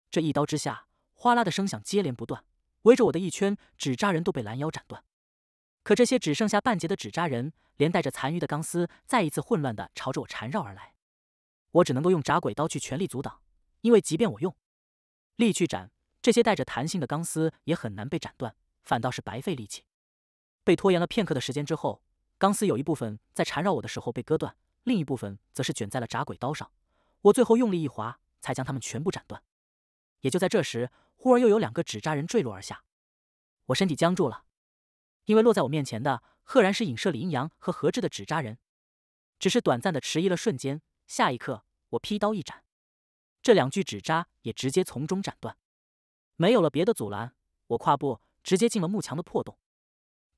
这一刀之下，哗啦的声响接连不断，围着我的一圈纸扎人都被拦腰斩断。可这些只剩下半截的纸扎人，连带着残余的钢丝，再一次混乱的朝着我缠绕而来。我只能够用扎鬼刀去全力阻挡，因为即便我用力去斩，这些带着弹性的钢丝也很难被斩断，反倒是白费力气。被拖延了片刻的时间之后，钢丝有一部分在缠绕我的时候被割断，另一部分则是卷在了铡鬼刀上。我最后用力一划，才将它们全部斩断。也就在这时，忽而又有两个纸扎人坠落而下，我身体僵住了，因为落在我面前的赫然是影射李阴阳和何志的纸扎人。只是短暂的迟疑了瞬间，下一刻我劈刀一斩，这两具纸扎也直接从中斩断。没有了别的阻拦，我跨步直接进了幕墙的破洞。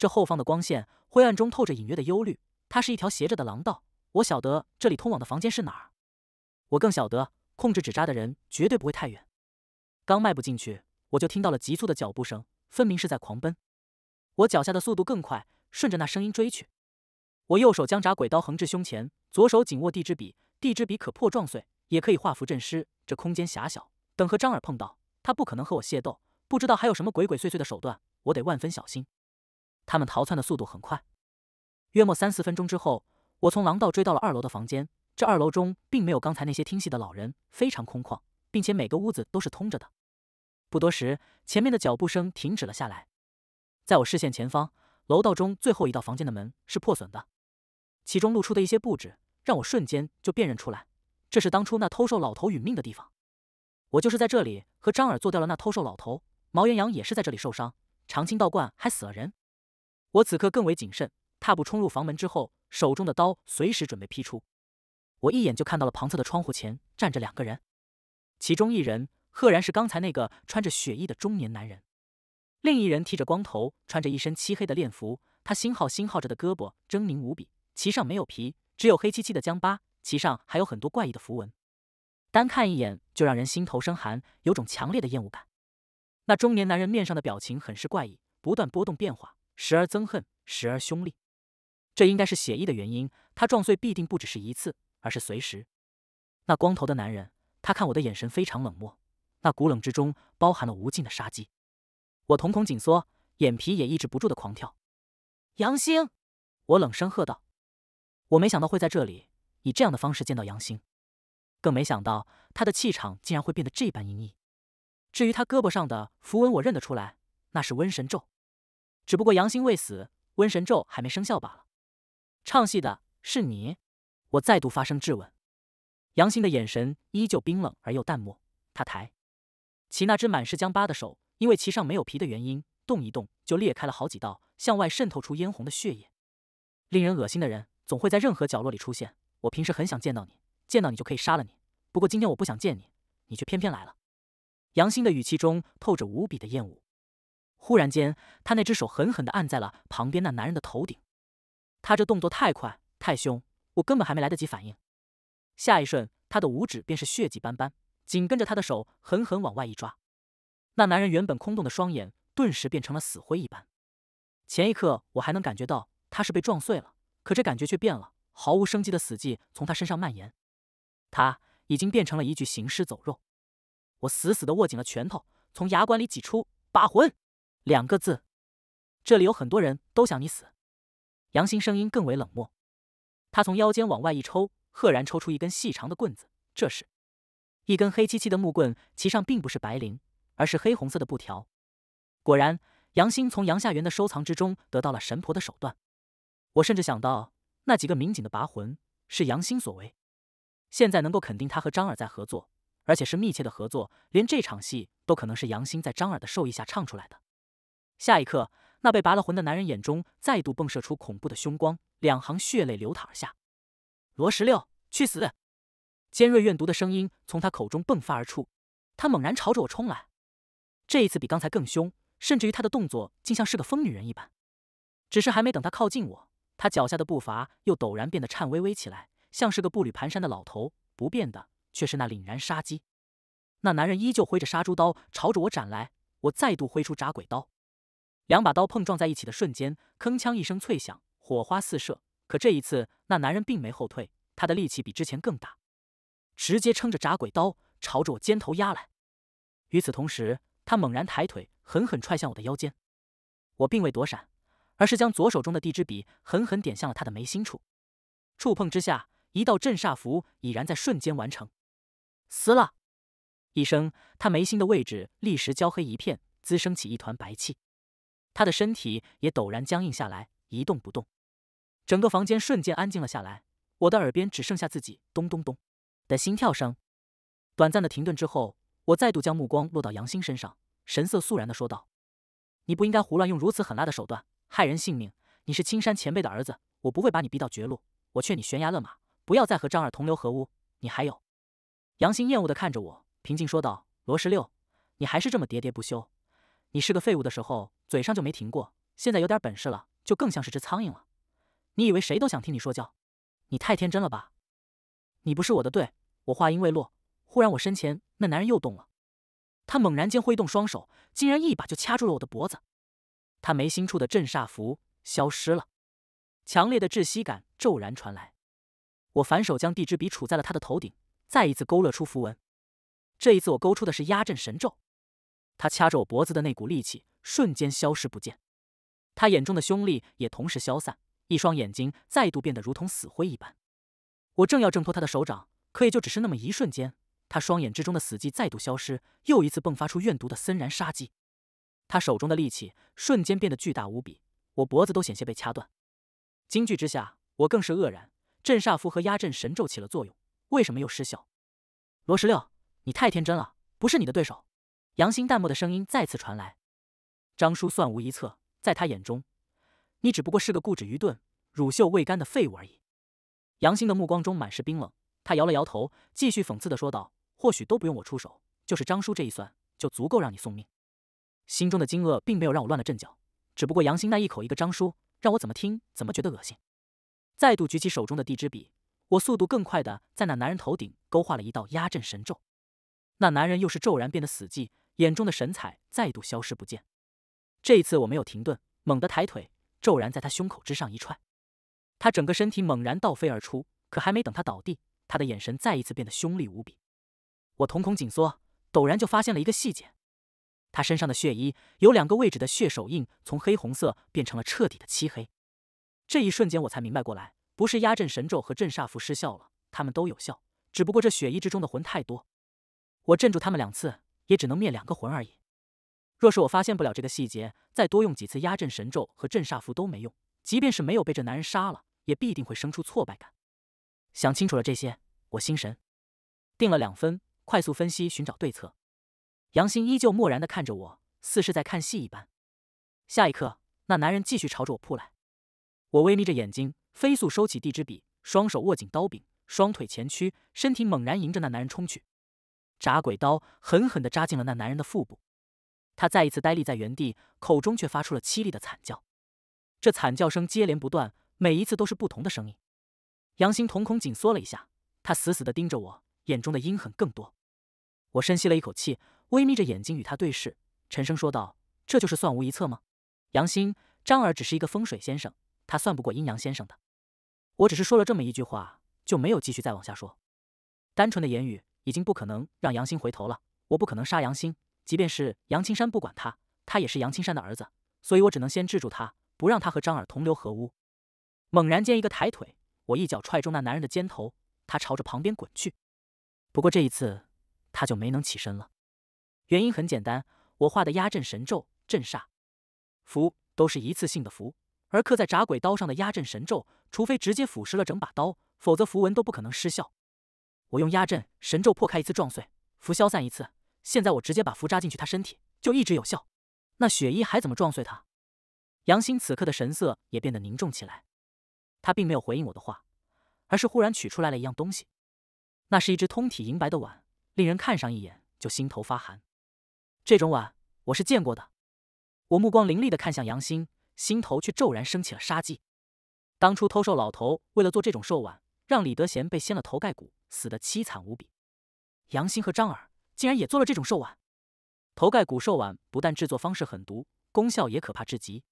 这后方的光线灰暗中透着隐约的忧虑。它是一条斜着的廊道。我晓得这里通往的房间是哪儿。我更晓得控制纸扎的人绝对不会太远。刚迈步进去，我就听到了急促的脚步声，分明是在狂奔。我脚下的速度更快，顺着那声音追去。我右手将闸鬼刀横至胸前，左手紧握地支笔。地支笔可破撞碎，也可以画符镇尸。这空间狭小，等和张耳碰到，他不可能和我械斗。不知道还有什么鬼鬼祟祟的手段，我得万分小心。他们逃窜的速度很快，约莫三四分钟之后，我从廊道追到了二楼的房间。这二楼中并没有刚才那些听戏的老人，非常空旷，并且每个屋子都是通着的。不多时，前面的脚步声停止了下来，在我视线前方，楼道中最后一道房间的门是破损的，其中露出的一些布置让我瞬间就辨认出来，这是当初那偷兽老头殒命的地方。我就是在这里和张耳做掉了那偷兽老头，毛元阳也是在这里受伤，长青道观还死了人。我此刻更为谨慎，踏步冲入房门之后，手中的刀随时准备劈出。我一眼就看到了旁侧的窗户前站着两个人，其中一人赫然是刚才那个穿着血衣的中年男人，另一人剃着光头，穿着一身漆黑的练服。他星号星号着的胳膊狰狞无比，其上没有皮，只有黑漆漆的浆疤，其上还有很多怪异的符文，单看一眼就让人心头生寒，有种强烈的厌恶感。那中年男人面上的表情很是怪异，不断波动变化。时而憎恨，时而凶厉，这应该是血意的原因。他撞碎必定不只是一次，而是随时。那光头的男人，他看我的眼神非常冷漠，那骨冷之中包含了无尽的杀机。我瞳孔紧缩，眼皮也抑制不住的狂跳。杨星，我冷声喝道。我没想到会在这里以这样的方式见到杨星，更没想到他的气场竟然会变得这般阴翳。至于他胳膊上的符文，我认得出来，那是瘟神咒。只不过杨心未死，瘟神咒还没生效罢了。唱戏的是你，我再度发声质问。杨欣的眼神依旧冰冷而又淡漠。他抬其那只满是伤疤的手，因为其上没有皮的原因，动一动就裂开了好几道，向外渗透出嫣红的血液。令人恶心的人总会在任何角落里出现。我平时很想见到你，见到你就可以杀了你。不过今天我不想见你，你却偏偏来了。杨欣的语气中透着无比的厌恶。忽然间，他那只手狠狠地按在了旁边那男人的头顶。他这动作太快太凶，我根本还没来得及反应。下一瞬，他的五指便是血迹斑斑。紧跟着他的手狠狠往外一抓，那男人原本空洞的双眼顿时变成了死灰一般。前一刻我还能感觉到他是被撞碎了，可这感觉却变了，毫无生机的死寂从他身上蔓延。他已经变成了一具行尸走肉。我死死的握紧了拳头，从牙关里挤出“八魂”。两个字，这里有很多人都想你死。杨欣声音更为冷漠，他从腰间往外一抽，赫然抽出一根细长的棍子。这是，一根黑漆漆的木棍，其上并不是白绫，而是黑红色的布条。果然，杨欣从杨夏元的收藏之中得到了神婆的手段。我甚至想到，那几个民警的拔魂是杨欣所为。现在能够肯定，他和张耳在合作，而且是密切的合作，连这场戏都可能是杨欣在张耳的授意下唱出来的。下一刻，那被拔了魂的男人眼中再度迸射出恐怖的凶光，两行血泪流淌而下。罗十六，去死！尖锐怨毒的声音从他口中迸发而出。他猛然朝着我冲来，这一次比刚才更凶，甚至于他的动作竟像是个疯女人一般。只是还没等他靠近我，他脚下的步伐又陡然变得颤巍巍起来，像是个步履蹒跚的老头。不变的却是那凛然杀机。那男人依旧挥着杀猪刀朝着我斩来，我再度挥出铡鬼刀。两把刀碰撞在一起的瞬间，铿锵一声脆响，火花四射。可这一次，那男人并没后退，他的力气比之前更大，直接撑着铡鬼刀朝着我肩头压来。与此同时，他猛然抬腿，狠狠踹向我的腰间。我并未躲闪，而是将左手中的地支笔狠狠点向了他的眉心处。触碰之下，一道震煞符已然在瞬间完成。撕了一声，他眉心的位置立时焦黑一片，滋生起一团白气。他的身体也陡然僵硬下来，一动不动。整个房间瞬间安静了下来，我的耳边只剩下自己咚咚咚的心跳声。短暂的停顿之后，我再度将目光落到杨欣身上，神色肃然的说道：“你不应该胡乱用如此狠辣的手段害人性命。你是青山前辈的儿子，我不会把你逼到绝路。我劝你悬崖勒马，不要再和张二同流合污。”你还有？杨欣厌恶的看着我，平静说道：“罗十六，你还是这么喋喋不休。”你是个废物的时候，嘴上就没停过；现在有点本事了，就更像是只苍蝇了。你以为谁都想听你说教？你太天真了吧！你不是我的对。我话音未落，忽然我身前那男人又动了。他猛然间挥动双手，竟然一把就掐住了我的脖子。他眉心处的镇煞符消失了，强烈的窒息感骤然传来。我反手将地支笔杵在了他的头顶，再一次勾勒出符文。这一次我勾出的是压阵神咒。他掐着我脖子的那股力气瞬间消失不见，他眼中的凶戾也同时消散，一双眼睛再度变得如同死灰一般。我正要挣脱他的手掌，可也就只是那么一瞬间，他双眼之中的死寂再度消失，又一次迸发出怨毒的森然杀机。他手中的力气瞬间变得巨大无比，我脖子都险些被掐断。惊惧之下，我更是愕然：镇煞符和压阵神咒起了作用，为什么又失效？罗十六，你太天真了，不是你的对手。杨欣淡漠的声音再次传来：“张叔算无一策，在他眼中，你只不过是个固执愚钝、乳臭未干的废物而已。”杨欣的目光中满是冰冷，他摇了摇头，继续讽刺的说道：“或许都不用我出手，就是张叔这一算，就足够让你送命。”心中的惊愕并没有让我乱了阵脚，只不过杨欣那一口一个张叔，让我怎么听怎么觉得恶心。再度举起手中的地支笔，我速度更快的在那男人头顶勾画了一道压阵神咒，那男人又是骤然变得死寂。眼中的神采再度消失不见，这一次我没有停顿，猛地抬腿，骤然在他胸口之上一踹，他整个身体猛然倒飞而出。可还没等他倒地，他的眼神再一次变得凶厉无比。我瞳孔紧缩，陡然就发现了一个细节：他身上的血衣有两个位置的血手印，从黑红色变成了彻底的漆黑。这一瞬间我才明白过来，不是压阵神咒和镇煞符失效了，他们都有效，只不过这血衣之中的魂太多，我镇住他们两次。也只能灭两个魂而已。若是我发现不了这个细节，再多用几次压阵神咒和镇煞符都没用。即便是没有被这男人杀了，也必定会生出挫败感。想清楚了这些，我心神定了两分，快速分析，寻找对策。杨欣依旧漠然的看着我，似是在看戏一般。下一刻，那男人继续朝着我扑来。我微眯着眼睛，飞速收起地支笔，双手握紧刀柄，双腿前屈，身体猛然迎着那男人冲去。铡鬼刀狠狠地扎进了那男人的腹部，他再一次呆立在原地，口中却发出了凄厉的惨叫。这惨叫声接连不断，每一次都是不同的声音。杨鑫瞳孔紧缩了一下，他死死地盯着我，眼中的阴狠更多。我深吸了一口气，微眯着眼睛与他对视，沉声说道：“这就是算无一策吗？”杨鑫张耳只是一个风水先生，他算不过阴阳先生的。我只是说了这么一句话，就没有继续再往下说，单纯的言语。已经不可能让杨鑫回头了，我不可能杀杨鑫，即便是杨青山不管他，他也是杨青山的儿子，所以我只能先制住他，不让他和张耳同流合污。猛然间，一个抬腿，我一脚踹中那男人的肩头，他朝着旁边滚去，不过这一次他就没能起身了。原因很简单，我画的压阵神咒、震煞符都是一次性的符，而刻在铡鬼刀上的压阵神咒，除非直接腐蚀了整把刀，否则符文都不可能失效。我用压阵神咒破开一次，撞碎符消散一次。现在我直接把符扎进去他身体，就一直有效。那雪衣还怎么撞碎他？杨鑫此刻的神色也变得凝重起来，他并没有回应我的话，而是忽然取出来了一样东西。那是一只通体银白的碗，令人看上一眼就心头发寒。这种碗我是见过的。我目光凌厉的看向杨鑫，心头却骤然升起了杀机。当初偷兽老头为了做这种兽碗。让李德贤被掀了头盖骨，死得凄惨无比。杨欣和张耳竟然也做了这种兽碗。头盖骨兽碗不但制作方式狠毒，功效也可怕至极。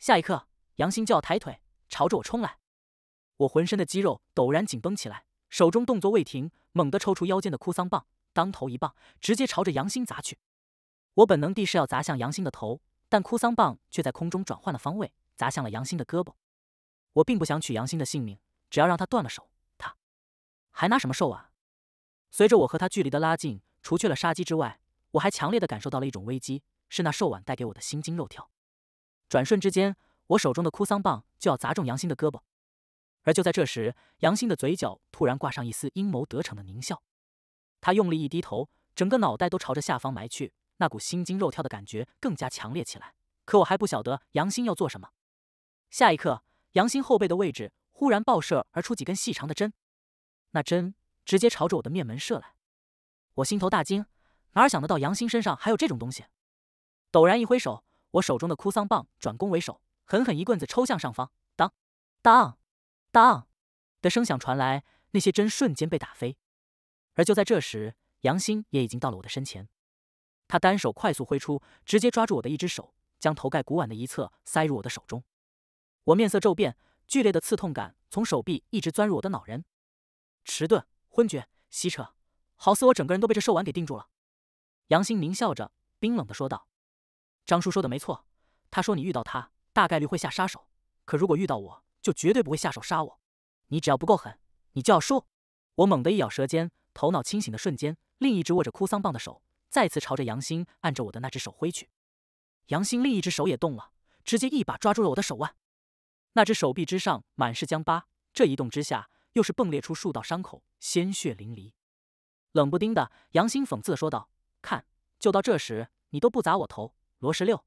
下一刻，杨欣就要抬腿朝着我冲来，我浑身的肌肉陡然紧绷起来，手中动作未停，猛地抽出腰间的哭丧棒，当头一棒，直接朝着杨欣砸去。我本能地是要砸向杨欣的头，但哭丧棒却在空中转换了方位，砸向了杨欣的胳膊。我并不想取杨欣的性命。只要让他断了手，他还拿什么寿啊？随着我和他距离的拉近，除去了杀机之外，我还强烈的感受到了一种危机，是那兽碗带给我的心惊肉跳。转瞬之间，我手中的哭丧棒就要砸中杨鑫的胳膊，而就在这时，杨鑫的嘴角突然挂上一丝阴谋得逞的狞笑。他用力一低头，整个脑袋都朝着下方埋去，那股心惊肉跳的感觉更加强烈起来。可我还不晓得杨鑫要做什么。下一刻，杨鑫后背的位置。忽然爆射而出几根细长的针，那针直接朝着我的面门射来。我心头大惊，哪想得到杨兴身上还有这种东西？陡然一挥手，我手中的哭丧棒转攻为守，狠狠一棍子抽向上方。当当当的声响传来，那些针瞬间被打飞。而就在这时，杨兴也已经到了我的身前，他单手快速挥出，直接抓住我的一只手，将头盖骨碗的一侧塞入我的手中。我面色骤变。剧烈的刺痛感从手臂一直钻入我的脑仁，迟钝、昏厥、吸扯，好似我整个人都被这兽丸给定住了。杨鑫狞笑着，冰冷的说道：“张叔说的没错，他说你遇到他大概率会下杀手，可如果遇到我就绝对不会下手杀我。你只要不够狠，你就要输。”我猛地一咬舌尖，头脑清醒的瞬间，另一只握着哭丧棒的手再次朝着杨鑫按着我的那只手挥去。杨鑫另一只手也动了，直接一把抓住了我的手腕。那只手臂之上满是浆疤，这一动之下又是迸裂出数道伤口，鲜血淋漓。冷不丁的，杨欣讽刺的说道：“看，就到这时，你都不砸我头，罗十六，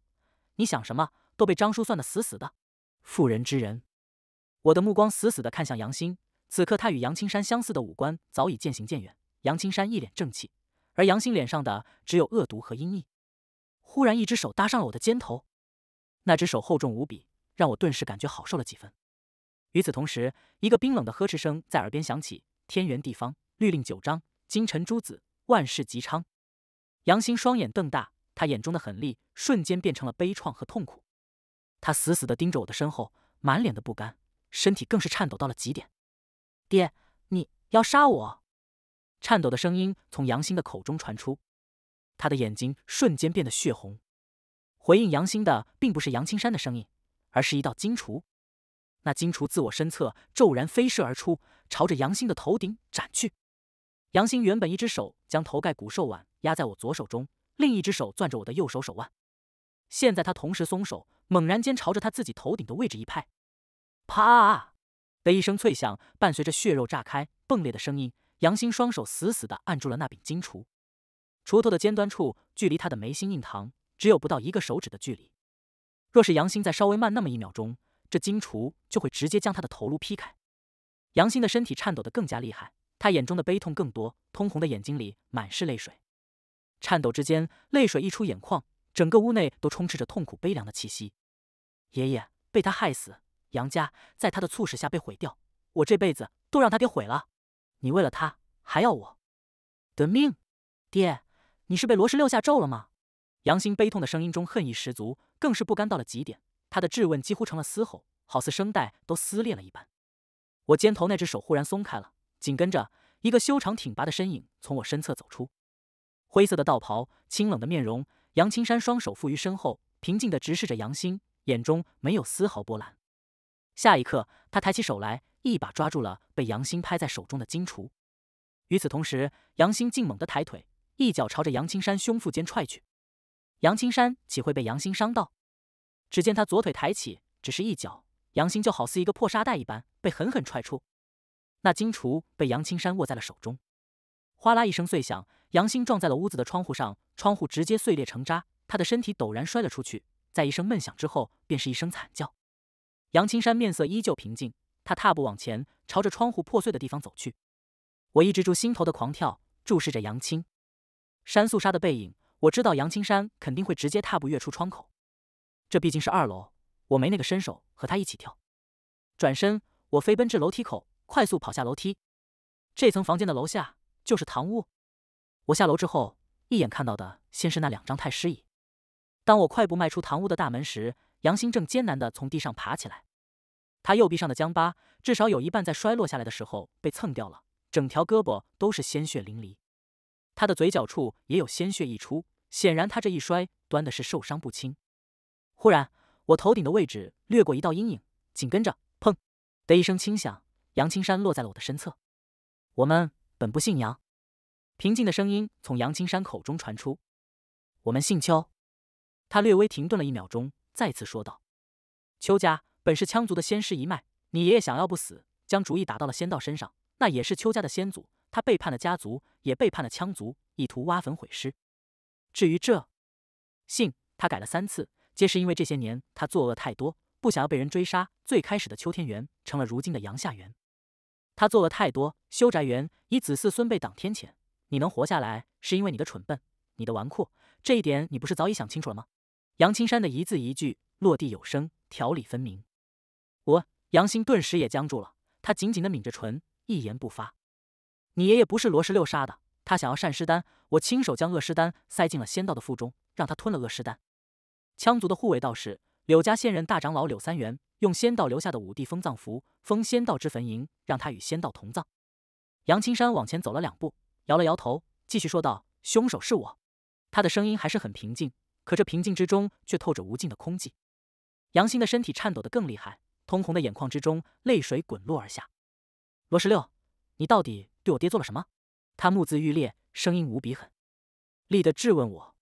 你想什么都被张叔算得死死的。”妇人之仁。我的目光死死的看向杨欣。此刻他与杨青山相似的五官早已渐行渐远。杨青山一脸正气，而杨欣脸上的只有恶毒和阴翳。忽然，一只手搭上了我的肩头，那只手厚重无比。让我顿时感觉好受了几分。与此同时，一个冰冷的呵斥声在耳边响起：“天圆地方，律令九章，金辰诸子，万事吉昌。”杨欣双眼瞪大，他眼中的狠戾瞬间变成了悲怆和痛苦。他死死地盯着我的身后，满脸的不甘，身体更是颤抖到了极点。“爹，你要杀我！”颤抖的声音从杨欣的口中传出，他的眼睛瞬间变得血红。回应杨欣的并不是杨青山的声音。而是一道金锄，那金锄自我身侧骤然飞射而出，朝着杨兴的头顶斩去。杨兴原本一只手将头盖骨兽腕压在我左手中，另一只手攥着我的右手手腕。现在他同时松手，猛然间朝着他自己头顶的位置一拍，啪的一声脆响，伴随着血肉炸开、迸裂的声音，杨兴双手死死的按住了那柄金锄，锄头的尖端处距离他的眉心印堂只有不到一个手指的距离。若是杨鑫再稍微慢那么一秒钟，这金厨就会直接将他的头颅劈开。杨鑫的身体颤抖的更加厉害，他眼中的悲痛更多，通红的眼睛里满是泪水。颤抖之间，泪水溢出眼眶，整个屋内都充斥着痛苦悲凉的气息。爷爷被他害死，杨家在他的促使下被毁掉，我这辈子都让他给毁了。你为了他还要我的命，爹，你是被罗十六下咒了吗？杨欣悲痛的声音中恨意十足，更是不甘到了极点。他的质问几乎成了嘶吼，好似声带都撕裂了一般。我肩头那只手忽然松开了，紧跟着一个修长挺拔的身影从我身侧走出。灰色的道袍，清冷的面容，杨青山双手负于身后，平静地直视着杨欣，眼中没有丝毫波澜。下一刻，他抬起手来，一把抓住了被杨欣拍在手中的金锄。与此同时，杨欣竟猛地抬腿，一脚朝着杨青山胸腹间踹去。杨青山岂会被杨欣伤到？只见他左腿抬起，只是一脚，杨欣就好似一个破沙袋一般，被狠狠踹出。那金锄被杨青山握在了手中，哗啦一声碎响，杨欣撞在了屋子的窗户上，窗户直接碎裂成渣，他的身体陡然摔了出去，在一声闷响之后，便是一声惨叫。杨青山面色依旧平静，他踏步往前，朝着窗户破碎的地方走去。我抑制住心头的狂跳，注视着杨青山素纱的背影。我知道杨青山肯定会直接踏步跃出窗口，这毕竟是二楼，我没那个身手和他一起跳。转身，我飞奔至楼梯口，快速跑下楼梯。这层房间的楼下就是堂屋。我下楼之后，一眼看到的先是那两张太师椅。当我快步迈出堂屋的大门时，杨兴正艰难地从地上爬起来。他右臂上的江疤至少有一半在摔落下来的时候被蹭掉了，整条胳膊都是鲜血淋漓。他的嘴角处也有鲜血溢出，显然他这一摔端的是受伤不轻。忽然，我头顶的位置掠过一道阴影，紧跟着“砰”的一声轻响，杨青山落在了我的身侧。我们本不姓杨，平静的声音从杨青山口中传出。我们姓邱。他略微停顿了一秒钟，再次说道：“邱家本是羌族的先师一脉，你爷爷想要不死，将主意打到了仙道身上，那也是邱家的先祖。”他背叛了家族，也背叛了羌族，意图挖坟毁尸。至于这信，他改了三次，皆是因为这些年他作恶太多，不想要被人追杀。最开始的邱天元成了如今的杨夏元，他作恶太多，修宅园以子嗣孙辈挡天谴。你能活下来，是因为你的蠢笨，你的纨绔。这一点，你不是早已想清楚了吗？杨青山的一字一句落地有声，条理分明。我杨兴顿时也僵住了，他紧紧的抿着唇，一言不发。你爷爷不是罗十六杀的，他想要善尸丹，我亲手将恶尸丹塞进了仙道的腹中，让他吞了恶尸丹。羌族的护卫道士柳家现任大长老柳三元用仙道留下的五帝封葬符封仙道之坟茔，让他与仙道同葬。杨青山往前走了两步，摇了摇头，继续说道：“凶手是我。”他的声音还是很平静，可这平静之中却透着无尽的空寂。杨欣的身体颤抖得更厉害，通红的眼眶之中泪水滚落而下。罗十六。你到底对我爹做了什么？他目眦欲裂，声音无比狠厉地质问我。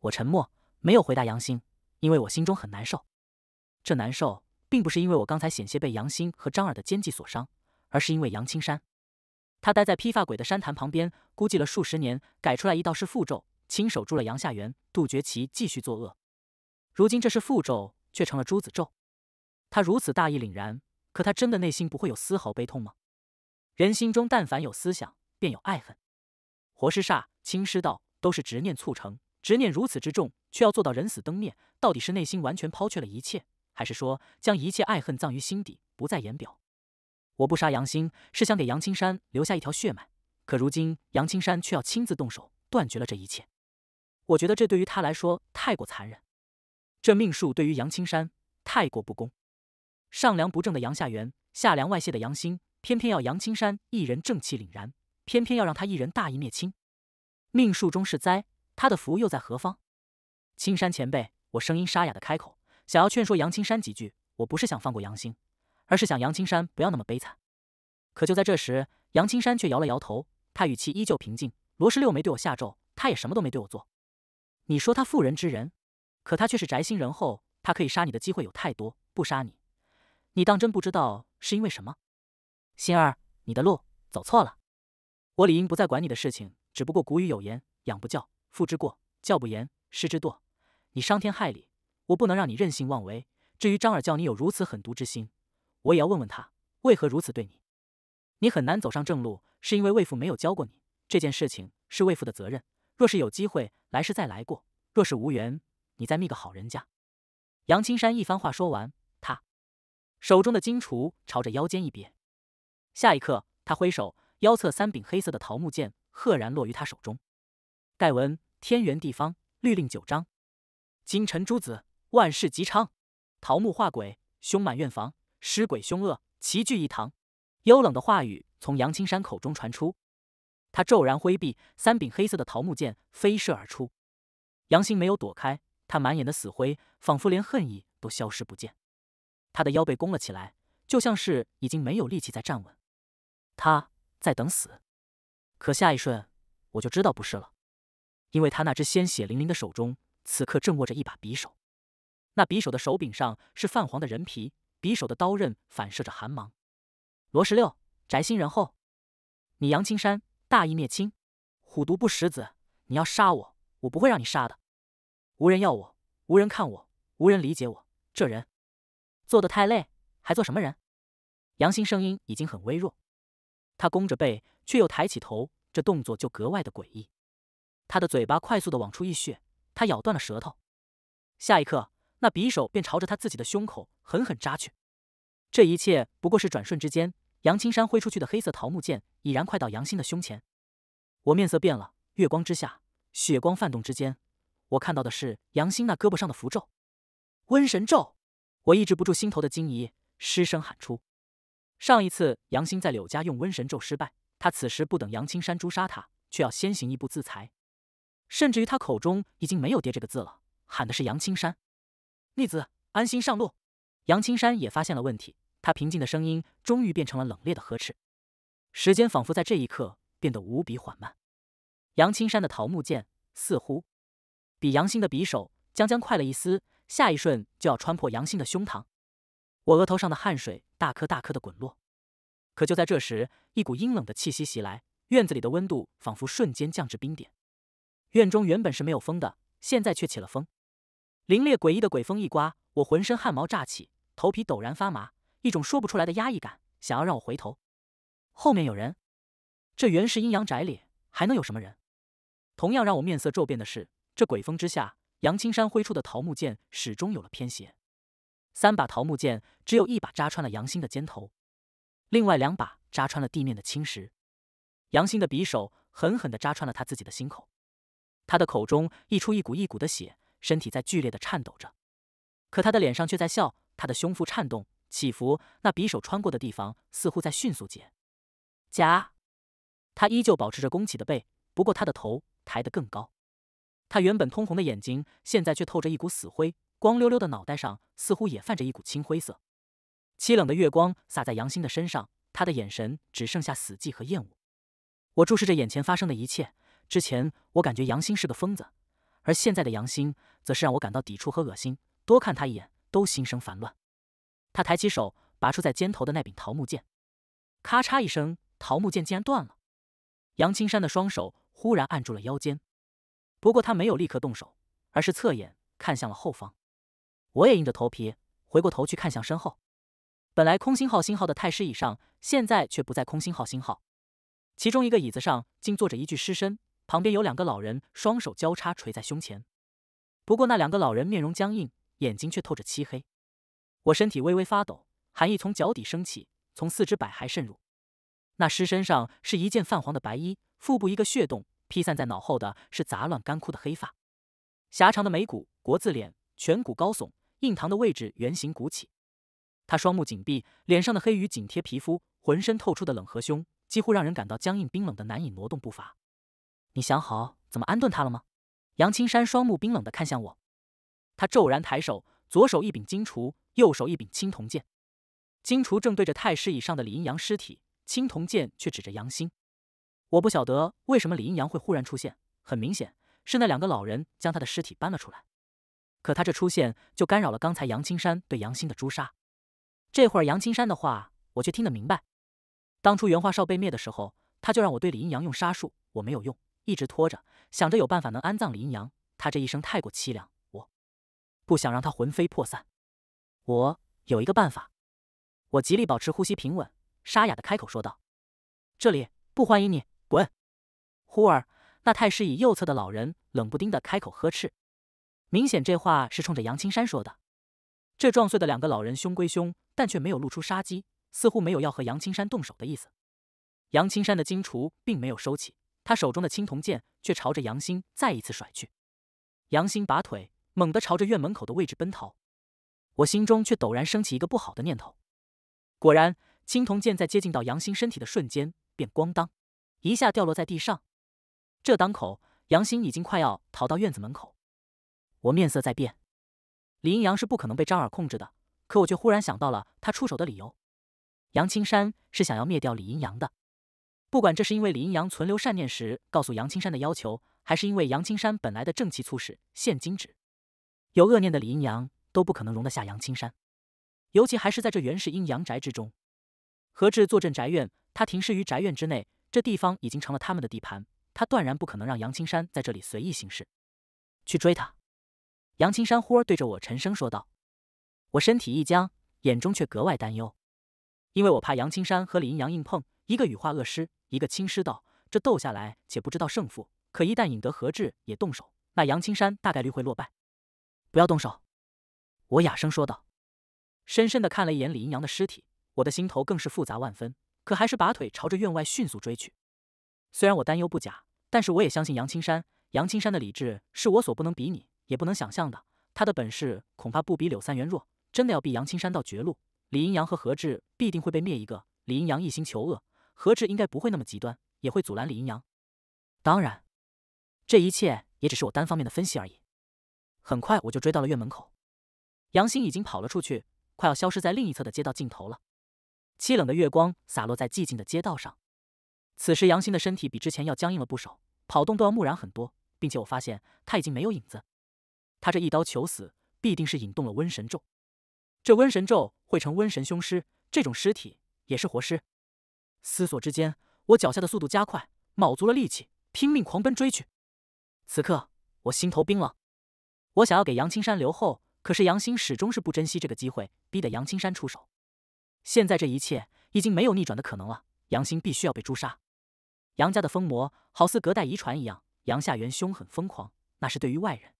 我沉默，没有回答杨欣，因为我心中很难受。这难受并不是因为我刚才险些被杨欣和张耳的奸计所伤，而是因为杨青山。他待在披发鬼的山潭旁边，估计了数十年，改出来一道是符咒，亲手诛了杨下元，杜绝其继续作恶。如今这是符咒，却成了朱子咒。他如此大义凛然，可他真的内心不会有丝毫悲痛吗？人心中，但凡有思想，便有爱恨。活尸煞、青尸道，都是执念促成。执念如此之重，却要做到人死灯灭，到底是内心完全抛却了一切，还是说将一切爱恨葬于心底，不再言表？我不杀杨兴，是想给杨青山留下一条血脉。可如今，杨青山却要亲自动手，断绝了这一切。我觉得这对于他来说太过残忍。这命数对于杨青山太过不公。上梁不正的杨下元，下梁外泄的杨兴，偏偏要杨青山一人正气凛然，偏偏要让他一人大义灭亲。命数中是灾，他的福又在何方？青山前辈，我声音沙哑的开口，想要劝说杨青山几句。我不是想放过杨兴，而是想杨青山不要那么悲惨。可就在这时，杨青山却摇了摇头，他语气依旧平静。罗十六没对我下咒，他也什么都没对我做。你说他妇人之仁，可他却是宅心仁厚。他可以杀你的机会有太多，不杀你，你当真不知道是因为什么？心儿，你的路走错了，我理应不再管你的事情。只不过古语有言：“养不教，父之过；教不严，师之惰。”你伤天害理，我不能让你任性妄为。至于张耳叫你有如此狠毒之心，我也要问问他为何如此对你。你很难走上正路，是因为魏父没有教过你。这件事情是魏父的责任。若是有机会，来世再来过；若是无缘，你再觅个好人家。杨青山一番话说完，他手中的金锄朝着腰间一别。下一刻，他挥手，腰侧三柄黑色的桃木剑赫然落于他手中。盖文天圆地方，律令九章，金尘诸子，万事吉昌。桃木化鬼，凶满院房，尸鬼凶恶，齐聚一堂。幽冷的话语从杨青山口中传出，他骤然挥臂，三柄黑色的桃木剑飞射而出。杨兴没有躲开，他满眼的死灰，仿佛连恨意都消失不见。他的腰背弓了起来，就像是已经没有力气再站稳。他在等死，可下一瞬我就知道不是了，因为他那只鲜血淋淋的手中，此刻正握着一把匕首。那匕首的手柄上是泛黄的人皮，匕首的刀刃反射着寒芒。罗十六，宅心仁厚，你杨青山，大义灭亲，虎毒不食子。你要杀我，我不会让你杀的。无人要我，无人看我，无人理解我。这人做的太累，还做什么人？杨欣声音已经很微弱。他弓着背，却又抬起头，这动作就格外的诡异。他的嘴巴快速的往出溢血，他咬断了舌头。下一刻，那匕首便朝着他自己的胸口狠狠扎去。这一切不过是转瞬之间，杨青山挥出去的黑色桃木剑已然快到杨欣的胸前。我面色变了，月光之下，血光泛动之间，我看到的是杨欣那胳膊上的符咒——瘟神咒。我抑制不住心头的惊疑，失声喊出。上一次杨兴在柳家用瘟神咒失败，他此时不等杨青山诛杀他，却要先行一步自裁，甚至于他口中已经没有爹这个字了，喊的是杨青山逆子，安心上路。杨青山也发现了问题，他平静的声音终于变成了冷冽的呵斥。时间仿佛在这一刻变得无比缓慢，杨青山的桃木剑似乎比杨兴的匕首将将快了一丝，下一瞬就要穿破杨兴的胸膛。我额头上的汗水大颗大颗的滚落，可就在这时，一股阴冷的气息袭来，院子里的温度仿佛瞬间降至冰点。院中原本是没有风的，现在却起了风，凛冽诡异的鬼风一刮，我浑身汗毛炸起，头皮陡然发麻，一种说不出来的压抑感，想要让我回头。后面有人？这原是阴阳宅里，还能有什么人？同样让我面色骤变的是，这鬼风之下，杨青山挥出的桃木剑始终有了偏斜。三把桃木剑，只有一把扎穿了杨星的肩头，另外两把扎穿了地面的青石。杨星的匕首狠狠地扎穿了他自己的心口，他的口中溢出一股一股的血，身体在剧烈的颤抖着，可他的脸上却在笑。他的胸腹颤动起伏，那匕首穿过的地方似乎在迅速减甲，他依旧保持着弓起的背，不过他的头抬得更高。他原本通红的眼睛，现在却透着一股死灰。光溜溜的脑袋上似乎也泛着一股青灰色，凄冷的月光洒在杨兴的身上，他的眼神只剩下死寂和厌恶。我注视着眼前发生的一切，之前我感觉杨欣是个疯子，而现在的杨欣则是让我感到抵触和恶心，多看他一眼都心生烦乱。他抬起手，拔出在肩头的那柄桃木剑，咔嚓一声，桃木剑竟然断了。杨青山的双手忽然按住了腰间，不过他没有立刻动手，而是侧眼看向了后方。我也硬着头皮回过头去看向身后，本来空心号星号的太师椅上，现在却不在空心号星号。其中一个椅子上竟坐着一具尸身，旁边有两个老人，双手交叉垂在胸前。不过那两个老人面容僵硬，眼睛却透着漆黑。我身体微微发抖，寒意从脚底升起，从四肢百骸渗入。那尸身上是一件泛黄的白衣，腹部一个血洞，披散在脑后的，是杂乱干枯的黑发。狭长的眉骨，国字脸，颧骨高耸。印堂的位置圆形鼓起，他双目紧闭，脸上的黑鱼紧贴皮肤，浑身透出的冷和凶，几乎让人感到僵硬冰冷的难以挪动步伐。你想好怎么安顿他了吗？杨青山双目冰冷的看向我，他骤然抬手，左手一柄金锄，右手一柄青铜剑，金锄正对着太师椅上的李阴阳尸体，青铜剑却指着杨兴。我不晓得为什么李阴阳会忽然出现，很明显是那两个老人将他的尸体搬了出来。可他这出现就干扰了刚才杨青山对杨欣的诛杀，这会儿杨青山的话我却听得明白。当初袁化少被灭的时候，他就让我对李阴阳用杀术，我没有用，一直拖着，想着有办法能安葬李阴阳。他这一生太过凄凉，我不想让他魂飞魄散。我有一个办法。我极力保持呼吸平稳，沙哑的开口说道：“这里不欢迎你，滚！”忽而，那太师椅右侧的老人冷不丁的开口呵斥。明显这话是冲着杨青山说的。这撞碎的两个老人凶归凶，但却没有露出杀机，似乎没有要和杨青山动手的意思。杨青山的金锄并没有收起，他手中的青铜剑却朝着杨兴再一次甩去。杨兴拔腿猛地朝着院门口的位置奔逃。我心中却陡然升起一个不好的念头。果然，青铜剑在接近到杨兴身体的瞬间，便咣当一下掉落在地上。这当口，杨兴已经快要逃到院子门口。我面色在变，李阴阳是不可能被张耳控制的，可我却忽然想到了他出手的理由。杨青山是想要灭掉李阴阳的，不管这是因为李阴阳存留善念时告诉杨青山的要求，还是因为杨青山本来的正气促使，现今只有恶念的李阴阳都不可能容得下杨青山，尤其还是在这原氏阴阳宅之中。何志坐镇宅院，他停尸于宅院之内，这地方已经成了他们的地盘，他断然不可能让杨青山在这里随意行事，去追他。杨青山忽而对着我沉声说道，我身体一僵，眼中却格外担忧，因为我怕杨青山和李阴阳硬碰，一个羽化恶师，一个青师道，这斗下来且不知道胜负，可一旦引得何志也动手，那杨青山大概率会落败。不要动手！我哑声说道，深深的看了一眼李阴阳的尸体，我的心头更是复杂万分，可还是拔腿朝着院外迅速追去。虽然我担忧不假，但是我也相信杨青山，杨青山的理智是我所不能比拟。也不能想象的，他的本事恐怕不比柳三元弱。真的要逼杨青山到绝路，李阴阳和何志必定会被灭一个。李阴阳一心求恶，何志应该不会那么极端，也会阻拦李阴阳。当然，这一切也只是我单方面的分析而已。很快我就追到了院门口，杨欣已经跑了出去，快要消失在另一侧的街道尽头了。凄冷的月光洒落在寂静的街道上。此时杨欣的身体比之前要僵硬了不少，跑动都要木然很多，并且我发现他已经没有影子。他这一刀求死，必定是引动了瘟神咒。这瘟神咒会成瘟神凶尸，这种尸体也是活尸。思索之间，我脚下的速度加快，卯足了力气，拼命狂奔追去。此刻我心头冰冷，我想要给杨青山留后，可是杨兴始终是不珍惜这个机会，逼得杨青山出手。现在这一切已经没有逆转的可能了，杨兴必须要被诛杀。杨家的疯魔好似隔代遗传一样，杨夏元凶狠疯狂，那是对于外人。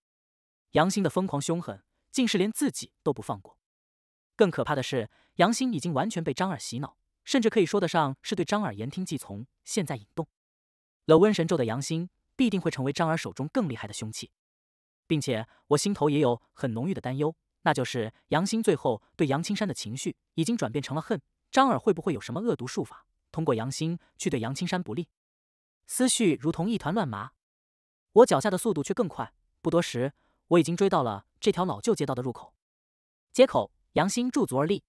杨欣的疯狂凶狠，竟是连自己都不放过。更可怕的是，杨欣已经完全被张耳洗脑，甚至可以说得上是对张耳言听计从。现在引动了瘟神咒的杨欣，必定会成为张耳手中更厉害的凶器。并且，我心头也有很浓郁的担忧，那就是杨欣最后对杨青山的情绪已经转变成了恨。张耳会不会有什么恶毒术法，通过杨欣去对杨青山不利？思绪如同一团乱麻，我脚下的速度却更快。不多时。我已经追到了这条老旧街道的入口，街口杨鑫驻足而立，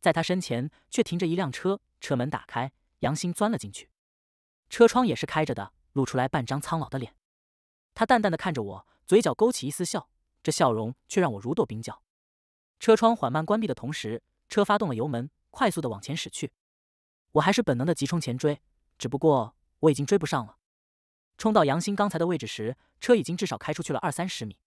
在他身前却停着一辆车，车门打开，杨鑫钻了进去，车窗也是开着的，露出来半张苍老的脸，他淡淡的看着我，嘴角勾起一丝笑，这笑容却让我如堕冰窖，车窗缓慢关闭的同时，车发动了油门，快速的往前驶去，我还是本能的急冲前追，只不过我已经追不上了，冲到杨鑫刚才的位置时，车已经至少开出去了二三十米。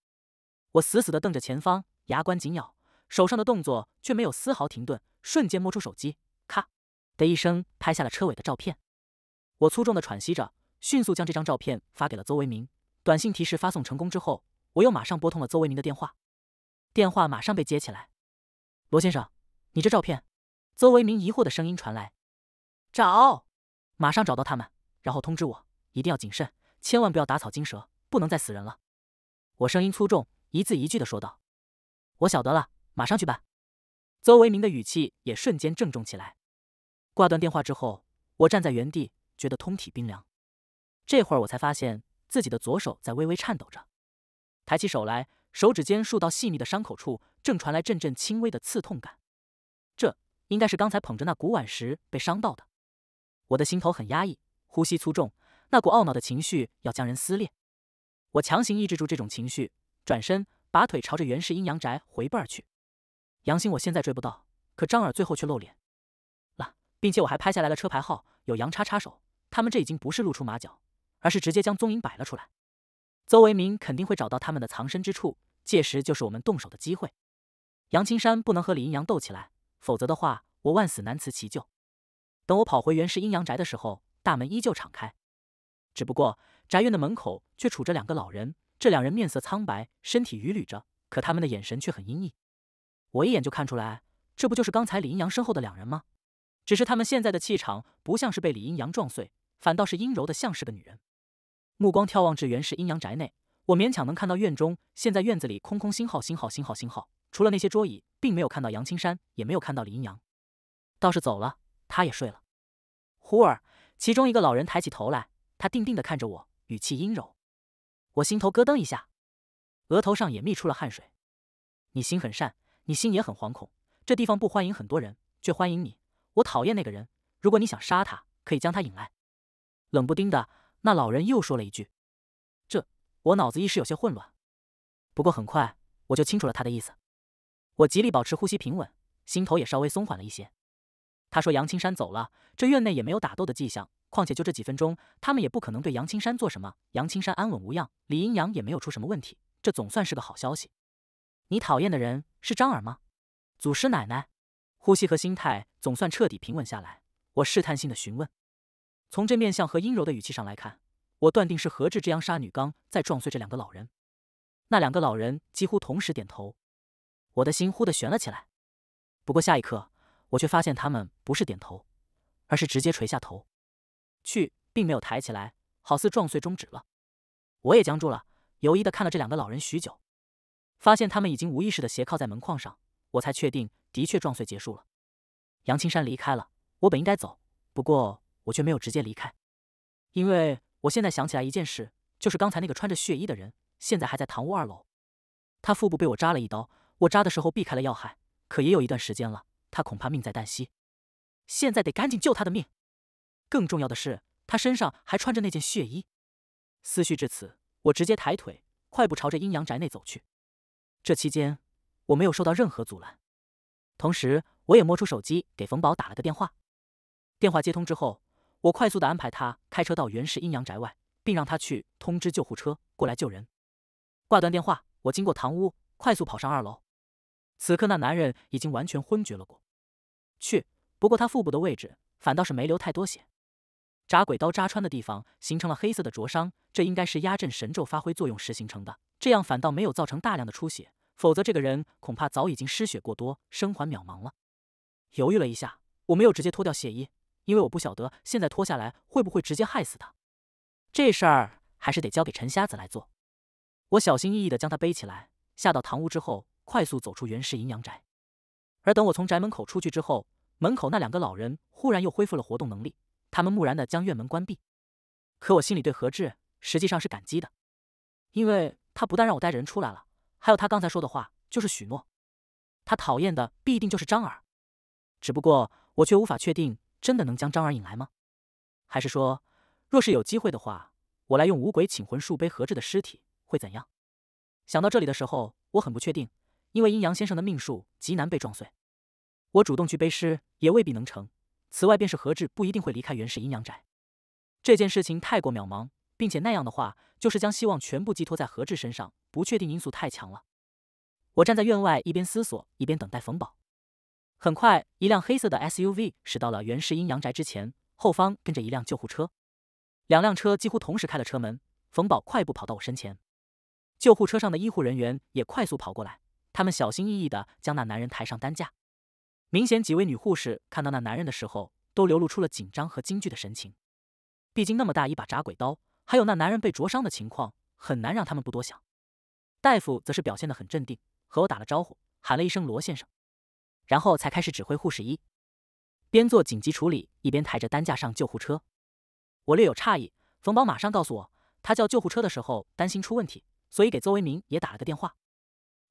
我死死地瞪着前方，牙关紧咬，手上的动作却没有丝毫停顿。瞬间摸出手机，咔的一声拍下了车尾的照片。我粗重的喘息着，迅速将这张照片发给了邹维明。短信提示发送成功之后，我又马上拨通了邹维明的电话。电话马上被接起来。罗先生，你这照片？邹维明疑惑的声音传来。找，马上找到他们，然后通知我。一定要谨慎，千万不要打草惊蛇，不能再死人了。我声音粗重。一字一句的说道：“我晓得了，马上去办。”邹维明的语气也瞬间郑重起来。挂断电话之后，我站在原地，觉得通体冰凉。这会儿我才发现自己的左手在微微颤抖着。抬起手来，手指间数道细腻的伤口处正传来阵阵轻微的刺痛感。这应该是刚才捧着那古碗时被伤到的。我的心头很压抑，呼吸粗重，那股懊恼的情绪要将人撕裂。我强行抑制住这种情绪。转身，拔腿朝着袁氏阴阳宅回奔而去。杨欣，我现在追不到，可张耳最后却露脸了，并且我还拍下来了车牌号。有杨叉叉手，他们这已经不是露出马脚，而是直接将踪影摆了出来。邹维明肯定会找到他们的藏身之处，届时就是我们动手的机会。杨青山不能和李阴阳斗起来，否则的话，我万死难辞其咎。等我跑回原氏阴阳宅的时候，大门依旧敞开，只不过宅院的门口却杵着两个老人。这两人面色苍白，身体伛捋着，可他们的眼神却很阴翳。我一眼就看出来，这不就是刚才李阴阳身后的两人吗？只是他们现在的气场不像是被李阴阳撞碎，反倒是阴柔的像是个女人。目光眺望至原氏阴阳宅内，我勉强能看到院中。现在院子里空空，星号星号星号星号，除了那些桌椅，并没有看到杨青山，也没有看到李阴阳。倒是走了，他也睡了。忽而，其中一个老人抬起头来，他定定的看着我，语气阴柔。我心头咯噔一下，额头上也泌出了汗水。你心很善，你心也很惶恐。这地方不欢迎很多人，却欢迎你。我讨厌那个人。如果你想杀他，可以将他引来。冷不丁的，那老人又说了一句：“这……”我脑子一时有些混乱，不过很快我就清楚了他的意思。我极力保持呼吸平稳，心头也稍微松缓了一些。他说：“杨青山走了，这院内也没有打斗的迹象。”况且就这几分钟，他们也不可能对杨青山做什么。杨青山安稳无恙，李阴阳也没有出什么问题，这总算是个好消息。你讨厌的人是张耳吗？祖师奶奶，呼吸和心态总算彻底平稳下来。我试探性的询问。从这面相和阴柔的语气上来看，我断定是何志之、杨杀女刚在撞碎这两个老人。那两个老人几乎同时点头，我的心忽地悬了起来。不过下一刻，我却发现他们不是点头，而是直接垂下头。去，并没有抬起来，好似撞碎中指了。我也僵住了，犹疑的看了这两个老人许久，发现他们已经无意识的斜靠在门框上，我才确定的确撞碎结束了。杨青山离开了，我本应该走，不过我却没有直接离开，因为我现在想起来一件事，就是刚才那个穿着血衣的人现在还在堂屋二楼，他腹部被我扎了一刀，我扎的时候避开了要害，可也有一段时间了，他恐怕命在旦夕，现在得赶紧救他的命。更重要的是，他身上还穿着那件血衣。思绪至此，我直接抬腿，快步朝着阴阳宅内走去。这期间，我没有受到任何阻拦，同时我也摸出手机给冯宝打了个电话。电话接通之后，我快速的安排他开车到原始阴阳宅外，并让他去通知救护车过来救人。挂断电话，我经过堂屋，快速跑上二楼。此刻那男人已经完全昏厥了过去，不过他腹部的位置反倒是没流太多血。扎鬼刀扎穿的地方形成了黑色的灼伤，这应该是压阵神咒发挥作用时形成的。这样反倒没有造成大量的出血，否则这个人恐怕早已经失血过多，生还渺茫了。犹豫了一下，我没有直接脱掉血衣，因为我不晓得现在脱下来会不会直接害死他。这事儿还是得交给陈瞎子来做。我小心翼翼的将他背起来，下到堂屋之后，快速走出原始阴阳宅。而等我从宅门口出去之后，门口那两个老人忽然又恢复了活动能力。他们木然的将院门关闭，可我心里对何志实际上是感激的，因为他不但让我带着人出来了，还有他刚才说的话，就是许诺。他讨厌的必定就是张耳，只不过我却无法确定，真的能将张耳引来吗？还是说，若是有机会的话，我来用五鬼请魂术背何志的尸体会怎样？想到这里的时候，我很不确定，因为阴阳先生的命数极难被撞碎，我主动去背尸也未必能成。此外便是何志不一定会离开袁氏阴阳宅，这件事情太过渺茫，并且那样的话，就是将希望全部寄托在何志身上，不确定因素太强了。我站在院外，一边思索，一边等待冯宝。很快，一辆黑色的 SUV 驶到了袁氏阴阳宅之前，后方跟着一辆救护车，两辆车几乎同时开了车门。冯宝快步跑到我身前，救护车上的医护人员也快速跑过来，他们小心翼翼的将那男人抬上担架。明显，几位女护士看到那男人的时候，都流露出了紧张和惊惧的神情。毕竟那么大一把铡鬼刀，还有那男人被灼伤的情况，很难让他们不多想。大夫则是表现得很镇定，和我打了招呼，喊了一声“罗先生”，然后才开始指挥护士一，边做紧急处理，一边抬着担架上救护车。我略有诧异，冯宝马上告诉我，他叫救护车的时候担心出问题，所以给邹为明也打了个电话。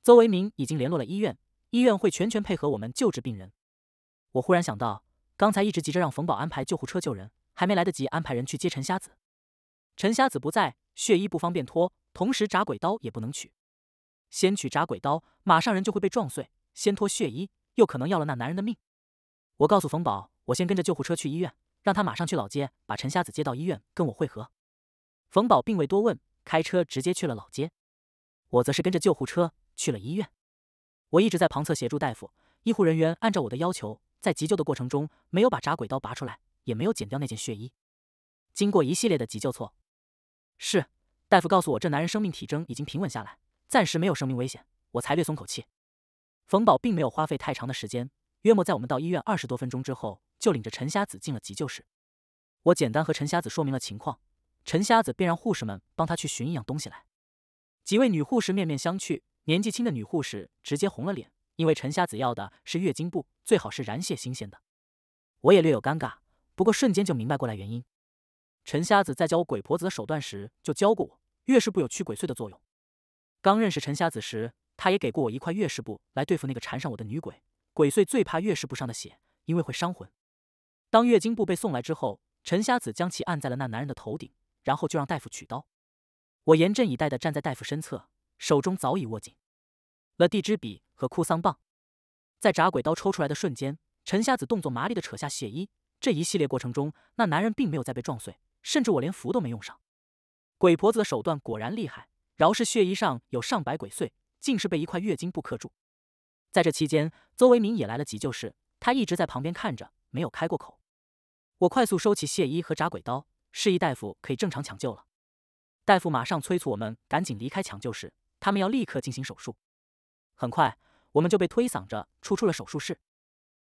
邹为明已经联络了医院。医院会全权配合我们救治病人。我忽然想到，刚才一直急着让冯宝安排救护车救人，还没来得及安排人去接陈瞎子。陈瞎子不在，血衣不方便脱，同时铡鬼刀也不能取。先取铡鬼刀，马上人就会被撞碎；先脱血衣，又可能要了那男人的命。我告诉冯宝，我先跟着救护车去医院，让他马上去老街把陈瞎子接到医院跟我会合。冯宝并未多问，开车直接去了老街。我则是跟着救护车去了医院。我一直在旁侧协助大夫，医护人员按照我的要求，在急救的过程中没有把扎鬼刀拔出来，也没有剪掉那件血衣。经过一系列的急救措是大夫告诉我这男人生命体征已经平稳下来，暂时没有生命危险，我才略松口气。冯宝并没有花费太长的时间，约莫在我们到医院二十多分钟之后，就领着陈瞎子进了急救室。我简单和陈瞎子说明了情况，陈瞎子便让护士们帮他去寻一样东西来。几位女护士面面相觑。年纪轻的女护士直接红了脸，因为陈瞎子要的是月经布，最好是染血新鲜的。我也略有尴尬，不过瞬间就明白过来原因。陈瞎子在教我鬼婆子的手段时，就教过我，月事布有驱鬼祟的作用。刚认识陈瞎子时，他也给过我一块月事布来对付那个缠上我的女鬼。鬼祟最怕月事布上的血，因为会伤魂。当月经布被送来之后，陈瞎子将其按在了那男人的头顶，然后就让大夫取刀。我严阵以待地站在大夫身侧。手中早已握紧了地支笔和哭丧棒，在铡鬼刀抽出来的瞬间，陈瞎子动作麻利的扯下血衣。这一系列过程中，那男人并没有再被撞碎，甚至我连符都没用上。鬼婆子的手段果然厉害，饶是血衣上有上百鬼祟，竟是被一块月经布克住。在这期间，邹维民也来了急救室，他一直在旁边看着，没有开过口。我快速收起血衣和铡鬼刀，示意大夫可以正常抢救了。大夫马上催促我们赶紧离开抢救室。他们要立刻进行手术，很快我们就被推搡着出出了手术室。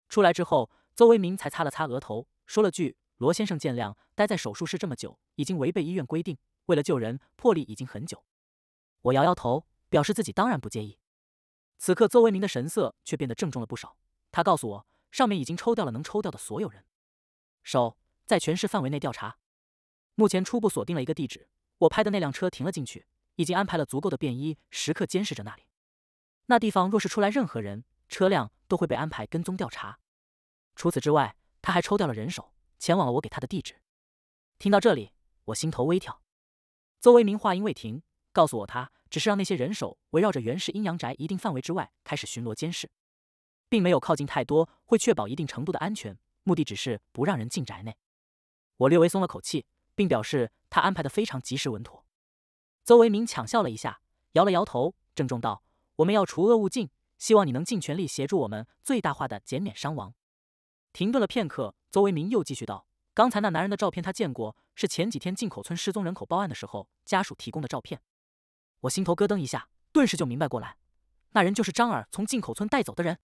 出来之后，邹为明才擦了擦额头，说了句：“罗先生见谅，待在手术室这么久，已经违背医院规定。为了救人，破例已经很久。”我摇摇头，表示自己当然不介意。此刻，邹为明的神色却变得郑重了不少。他告诉我，上面已经抽掉了能抽掉的所有人，手在全市范围内调查，目前初步锁定了一个地址。我拍的那辆车停了进去。已经安排了足够的便衣，时刻监视着那里。那地方若是出来任何人、车辆，都会被安排跟踪调查。除此之外，他还抽调了人手，前往了我给他的地址。听到这里，我心头微跳。邹维明话音未停，告诉我他只是让那些人手围绕着原氏阴阳宅一定范围之外开始巡逻监视，并没有靠近太多，会确保一定程度的安全。目的只是不让人进宅内。我略微松了口气，并表示他安排的非常及时稳妥。邹维民强笑了一下，摇了摇头，郑重道：“我们要除恶务尽，希望你能尽全力协助我们，最大化的减免伤亡。”停顿了片刻，邹维民又继续道：“刚才那男人的照片，他见过，是前几天进口村失踪人口报案的时候，家属提供的照片。”我心头咯噔一下，顿时就明白过来，那人就是张耳从进口村带走的人。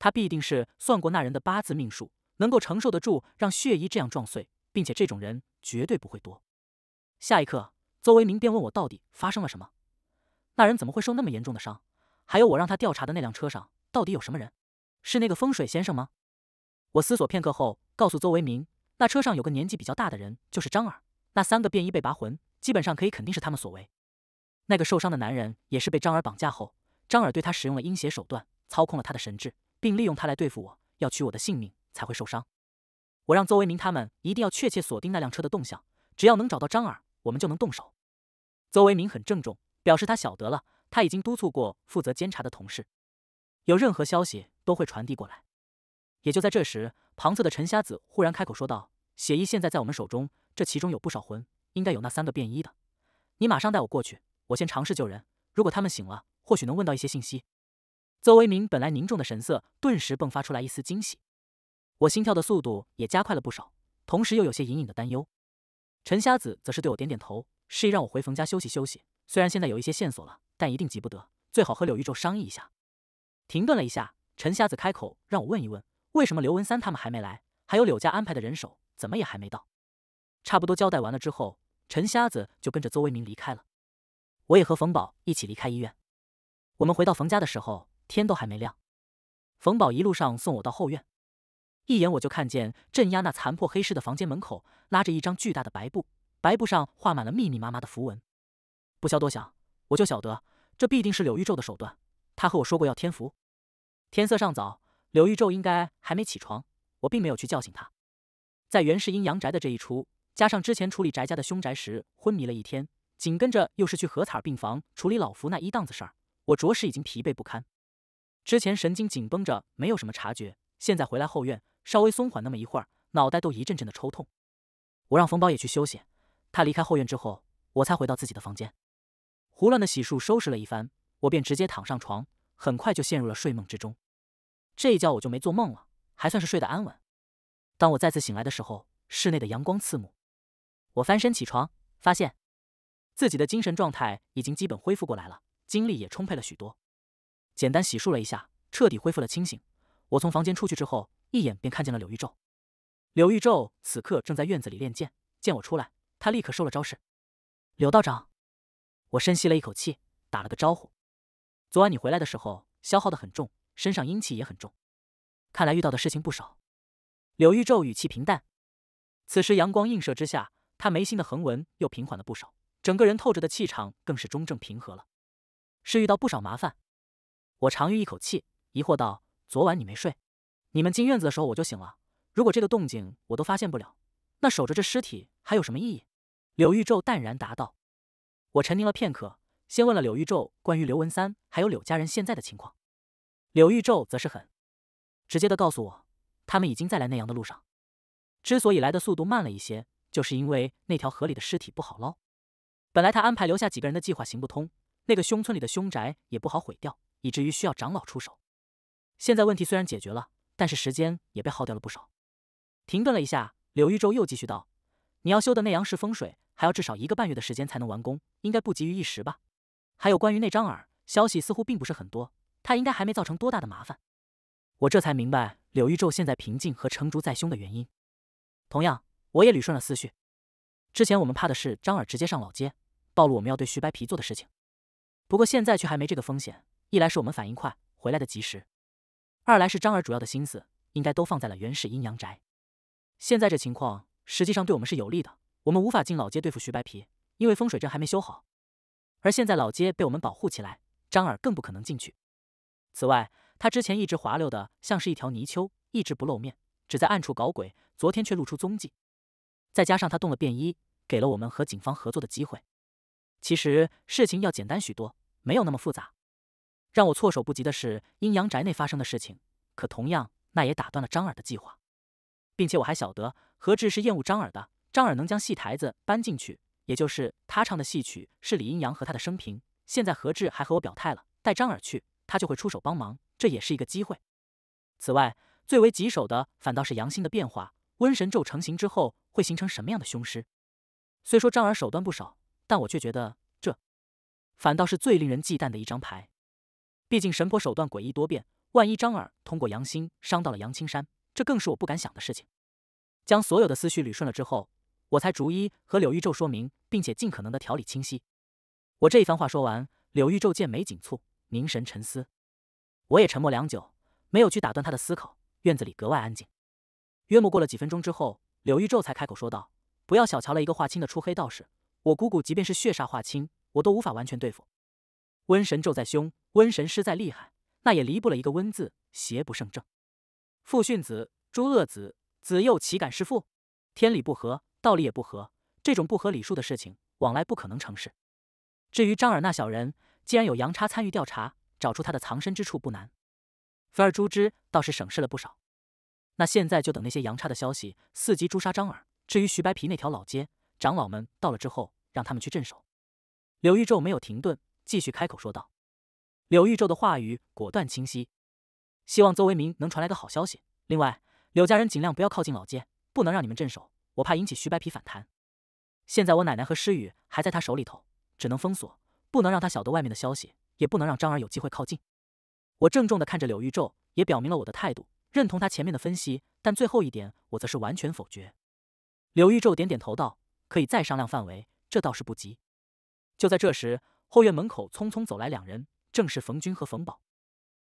他必定是算过那人的八字命数，能够承受得住让血衣这样撞碎，并且这种人绝对不会多。下一刻。邹维明便问我到底发生了什么？那人怎么会受那么严重的伤？还有我让他调查的那辆车上到底有什么人？是那个风水先生吗？我思索片刻后，告诉邹维明，那车上有个年纪比较大的人，就是张耳。那三个便衣被拔魂，基本上可以肯定是他们所为。那个受伤的男人也是被张耳绑架后，张耳对他使用了阴邪手段，操控了他的神智，并利用他来对付我，要取我的性命才会受伤。我让邹维明他们一定要确切锁定那辆车的动向，只要能找到张耳。我们就能动手。邹维明很郑重，表示他晓得了，他已经督促过负责监察的同事，有任何消息都会传递过来。也就在这时，旁侧的陈瞎子忽然开口说道：“血衣现在在我们手中，这其中有不少魂，应该有那三个便衣的。你马上带我过去，我先尝试救人。如果他们醒了，或许能问到一些信息。”邹维明本来凝重的神色顿时迸发出来一丝惊喜，我心跳的速度也加快了不少，同时又有些隐隐的担忧。陈瞎子则是对我点点头，示意让我回冯家休息休息。虽然现在有一些线索了，但一定急不得，最好和柳玉皱商议一下。停顿了一下，陈瞎子开口让我问一问，为什么刘文三他们还没来，还有柳家安排的人手怎么也还没到。差不多交代完了之后，陈瞎子就跟着邹维明离开了。我也和冯宝一起离开医院。我们回到冯家的时候，天都还没亮。冯宝一路上送我到后院。一眼我就看见镇压那残破黑市的房间门口拉着一张巨大的白布，白布上画满了密密麻麻的符文。不消多想，我就晓得这必定是柳玉皱的手段。他和我说过要添符。天色尚早，柳玉皱应该还没起床，我并没有去叫醒他。在袁氏阴阳宅的这一出，加上之前处理翟家的凶宅时昏迷了一天，紧跟着又是去何彩儿病房处理老福那一档子事儿，我着实已经疲惫不堪。之前神经紧绷着，没有什么察觉，现在回来后院。稍微松缓那么一会儿，脑袋都一阵阵的抽痛。我让冯宝也去休息，他离开后院之后，我才回到自己的房间，胡乱的洗漱收拾了一番，我便直接躺上床，很快就陷入了睡梦之中。这一觉我就没做梦了，还算是睡得安稳。当我再次醒来的时候，室内的阳光刺目，我翻身起床，发现自己的精神状态已经基本恢复过来了，精力也充沛了许多。简单洗漱了一下，彻底恢复了清醒。我从房间出去之后。一眼便看见了柳玉皱，柳玉皱此刻正在院子里练剑。见我出来，他立刻收了招式。柳道长，我深吸了一口气，打了个招呼。昨晚你回来的时候，消耗的很重，身上阴气也很重，看来遇到的事情不少。柳玉皱语气平淡。此时阳光映射之下，他眉心的横纹又平缓了不少，整个人透着的气场更是中正平和了。是遇到不少麻烦。我长吁一口气，疑惑道：“昨晚你没睡？”你们进院子的时候我就醒了。如果这个动静我都发现不了，那守着这尸体还有什么意义？柳玉皱淡然答道：“我沉凝了片刻，先问了柳玉皱关于刘文三还有柳家人现在的情况。柳玉皱则是很直接的告诉我，他们已经在来内阳的路上。之所以来的速度慢了一些，就是因为那条河里的尸体不好捞。本来他安排留下几个人的计划行不通，那个凶村里的凶宅也不好毁掉，以至于需要长老出手。现在问题虽然解决了。”但是时间也被耗掉了不少。停顿了一下，柳玉皱又继续道：“你要修的内阳市风水，还要至少一个半月的时间才能完工，应该不急于一时吧？还有关于那张耳，消息似乎并不是很多，他应该还没造成多大的麻烦。”我这才明白柳玉皱现在平静和成竹在胸的原因。同样，我也捋顺了思绪。之前我们怕的是张耳直接上老街，暴露我们要对徐白皮做的事情。不过现在却还没这个风险，一来是我们反应快，回来的及时。二来是张耳主要的心思应该都放在了原始阴阳宅，现在这情况实际上对我们是有利的。我们无法进老街对付徐白皮，因为风水阵还没修好，而现在老街被我们保护起来，张耳更不可能进去。此外，他之前一直滑溜的像是一条泥鳅，一直不露面，只在暗处搞鬼。昨天却露出踪迹，再加上他动了便衣，给了我们和警方合作的机会。其实事情要简单许多，没有那么复杂。让我措手不及的是阴阳宅内发生的事情，可同样那也打断了张耳的计划，并且我还晓得何志是厌恶张耳的。张耳能将戏台子搬进去，也就是他唱的戏曲是李阴阳和他的生平。现在何志还和我表态了，带张耳去，他就会出手帮忙，这也是一个机会。此外，最为棘手的反倒是杨星的变化，瘟神咒成型之后会形成什么样的凶尸？虽说张耳手段不少，但我却觉得这反倒是最令人忌惮的一张牌。毕竟神婆手段诡异多变，万一张耳通过杨心伤到了杨青山，这更是我不敢想的事情。将所有的思绪捋顺了之后，我才逐一和柳玉昼说明，并且尽可能的条理清晰。我这一番话说完，柳玉昼剑眉紧蹙，凝神沉思。我也沉默良久，没有去打断他的思考。院子里格外安静。约莫过了几分钟之后，柳玉昼才开口说道：“不要小瞧了一个化清的出黑道士，我姑姑即便是血煞化清，我都无法完全对付。”瘟神咒在胸，瘟神师在厉害，那也离不了一个瘟字，邪不胜正。父训子，诛恶子，子又岂敢弑父？天理不合，道理也不合，这种不合理数的事情，往来不可能成事。至于张耳那小人，既然有杨叉参与调查，找出他的藏身之处不难。反而诛之，倒是省事了不少。那现在就等那些杨叉的消息，伺机诛杀张耳。至于徐白皮那条老街，长老们到了之后，让他们去镇守。刘玉昼没有停顿。继续开口说道：“柳玉宙的话语果断清晰，希望邹为民能传来个好消息。另外，柳家人尽量不要靠近老街，不能让你们镇守，我怕引起徐白皮反弹。现在我奶奶和诗雨还在他手里头，只能封锁，不能让他晓得外面的消息，也不能让张儿有机会靠近。”我郑重的看着柳玉宙，也表明了我的态度，认同他前面的分析，但最后一点我则是完全否决。柳玉宙点点头道：“可以再商量范围，这倒是不急。”就在这时。后院门口匆匆走来两人，正是冯军和冯宝。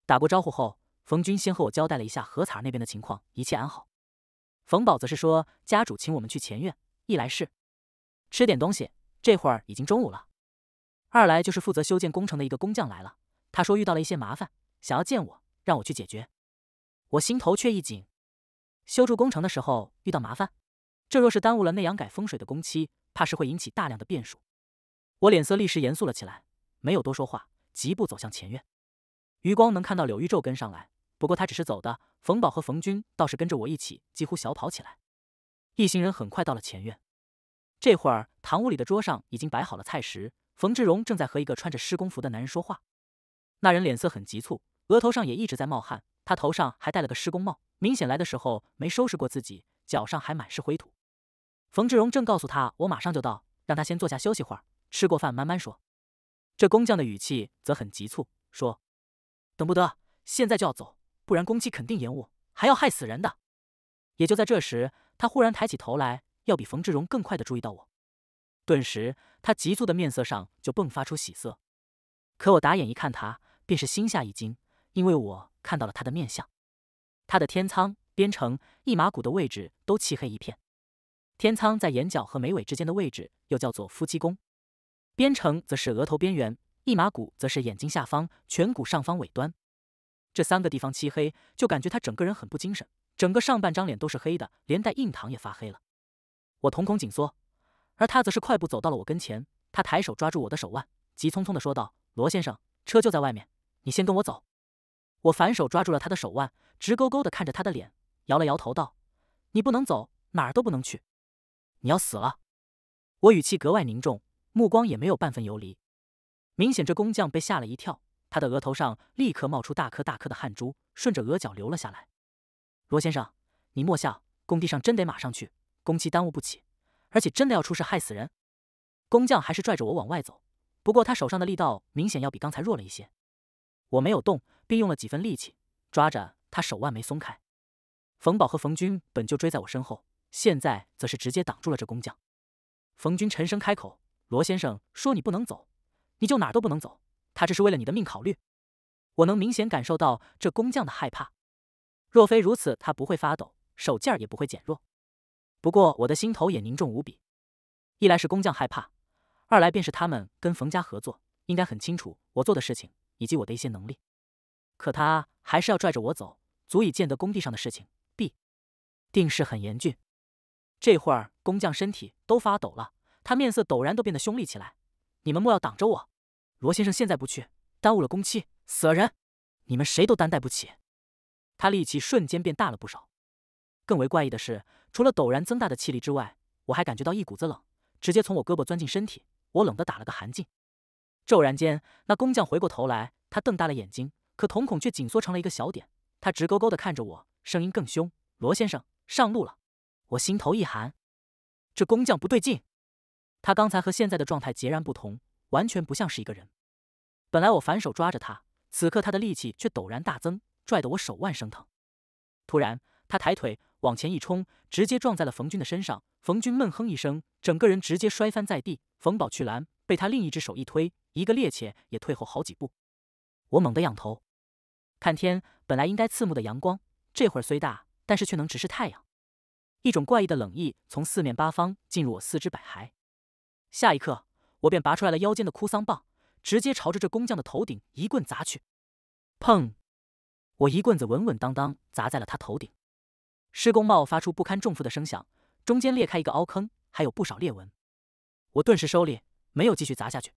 打过招呼后，冯军先和我交代了一下何彩那边的情况，一切安好。冯宝则是说，家主请我们去前院，一来是吃点东西，这会儿已经中午了；二来就是负责修建工程的一个工匠来了，他说遇到了一些麻烦，想要见我，让我去解决。我心头却一紧，修筑工程的时候遇到麻烦，这若是耽误了内阳改风水的工期，怕是会引起大量的变数。我脸色立时严肃了起来，没有多说话，疾步走向前院。余光能看到柳玉昼跟上来，不过他只是走的。冯宝和冯军倒是跟着我一起，几乎小跑起来。一行人很快到了前院。这会儿堂屋里的桌上已经摆好了菜食，冯志荣正在和一个穿着施工服的男人说话。那人脸色很急促，额头上也一直在冒汗，他头上还戴了个施工帽，明显来的时候没收拾过自己，脚上还满是灰土。冯志荣正告诉他：“我马上就到，让他先坐下休息会儿。”吃过饭慢慢说，这工匠的语气则很急促，说：“等不得，现在就要走，不然工期肯定延误，还要害死人的。”也就在这时，他忽然抬起头来，要比冯志荣更快的注意到我。顿时，他急促的面色上就迸发出喜色。可我打眼一看他，便是心下一惊，因为我看到了他的面相。他的天仓、边城、一马骨的位置都漆黑一片。天仓在眼角和眉尾之间的位置，又叫做夫妻宫。边城则是额头边缘，一马骨则是眼睛下方、颧骨上方尾端，这三个地方漆黑，就感觉他整个人很不精神，整个上半张脸都是黑的，连带印堂也发黑了。我瞳孔紧缩，而他则是快步走到了我跟前，他抬手抓住我的手腕，急匆匆的说道：“罗先生，车就在外面，你先跟我走。”我反手抓住了他的手腕，直勾勾的看着他的脸，摇了摇头道：“你不能走，哪儿都不能去，你要死了。”我语气格外凝重。目光也没有半分游离，明显这工匠被吓了一跳，他的额头上立刻冒出大颗大颗的汗珠，顺着额角流了下来。罗先生，你莫笑，工地上真得马上去，工期耽误不起，而且真的要出事害死人。工匠还是拽着我往外走，不过他手上的力道明显要比刚才弱了一些。我没有动，并用了几分力气抓着他手腕没松开。冯宝和冯军本就追在我身后，现在则是直接挡住了这工匠。冯军沉声开口。罗先生说：“你不能走，你就哪儿都不能走。他这是为了你的命考虑。我能明显感受到这工匠的害怕。若非如此，他不会发抖，手劲儿也不会减弱。不过，我的心头也凝重无比。一来是工匠害怕，二来便是他们跟冯家合作，应该很清楚我做的事情以及我的一些能力。可他还是要拽着我走，足以见得工地上的事情必定是很严峻。这会儿，工匠身体都发抖了。”他面色陡然都变得凶厉起来，你们莫要挡着我！罗先生现在不去，耽误了工期，死了人，你们谁都担待不起。他力气瞬间变大了不少。更为怪异的是，除了陡然增大的气力之外，我还感觉到一股子冷，直接从我胳膊钻进身体，我冷得打了个寒噤。骤然间，那工匠回过头来，他瞪大了眼睛，可瞳孔却紧缩成了一个小点。他直勾勾的看着我，声音更凶：“罗先生，上路了！”我心头一寒，这工匠不对劲。他刚才和现在的状态截然不同，完全不像是一个人。本来我反手抓着他，此刻他的力气却陡然大增，拽得我手腕生疼。突然，他抬腿往前一冲，直接撞在了冯军的身上。冯军闷哼一声，整个人直接摔翻在地。冯宝去拦，被他另一只手一推，一个趔趄也退后好几步。我猛地仰头看天，本来应该刺目的阳光，这会儿虽大，但是却能直视太阳。一种怪异的冷意从四面八方进入我四肢百骸。下一刻，我便拔出来了腰间的哭丧棒，直接朝着这工匠的头顶一棍砸去。砰！我一棍子稳稳当当砸在了他头顶，施工帽发出不堪重负的声响，中间裂开一个凹坑，还有不少裂纹。我顿时收力，没有继续砸下去，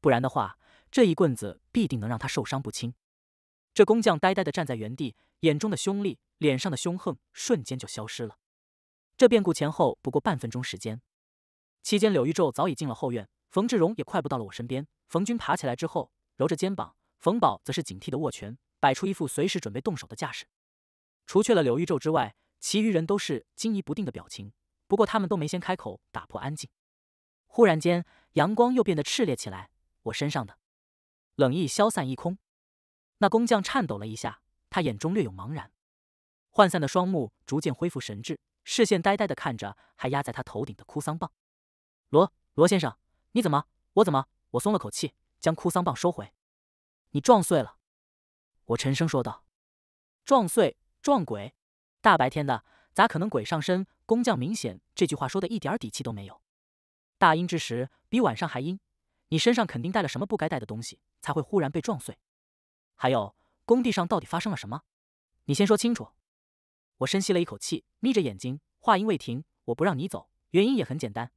不然的话，这一棍子必定能让他受伤不轻。这工匠呆呆的站在原地，眼中的凶戾，脸上的凶横，瞬间就消失了。这变故前后不过半分钟时间。期间，柳玉皱早已进了后院，冯志荣也快步到了我身边。冯军爬起来之后，揉着肩膀；冯宝则是警惕的握拳，摆出一副随时准备动手的架势。除去了柳玉皱之外，其余人都是惊疑不定的表情。不过他们都没先开口打破安静。忽然间，阳光又变得炽烈起来，我身上的冷意消散一空。那工匠颤抖了一下，他眼中略有茫然，涣散的双目逐渐恢复神智，视线呆呆地看着还压在他头顶的哭丧棒。罗罗先生，你怎么？我怎么？我松了口气，将哭丧棒收回。你撞碎了，我沉声说道：“撞碎撞鬼？大白天的，咋可能鬼上身？工匠明显这句话说的一点底气都没有。大阴之时比晚上还阴，你身上肯定带了什么不该带的东西，才会忽然被撞碎。还有工地上到底发生了什么？你先说清楚。”我深吸了一口气，眯着眼睛，话音未停：“我不让你走，原因也很简单。”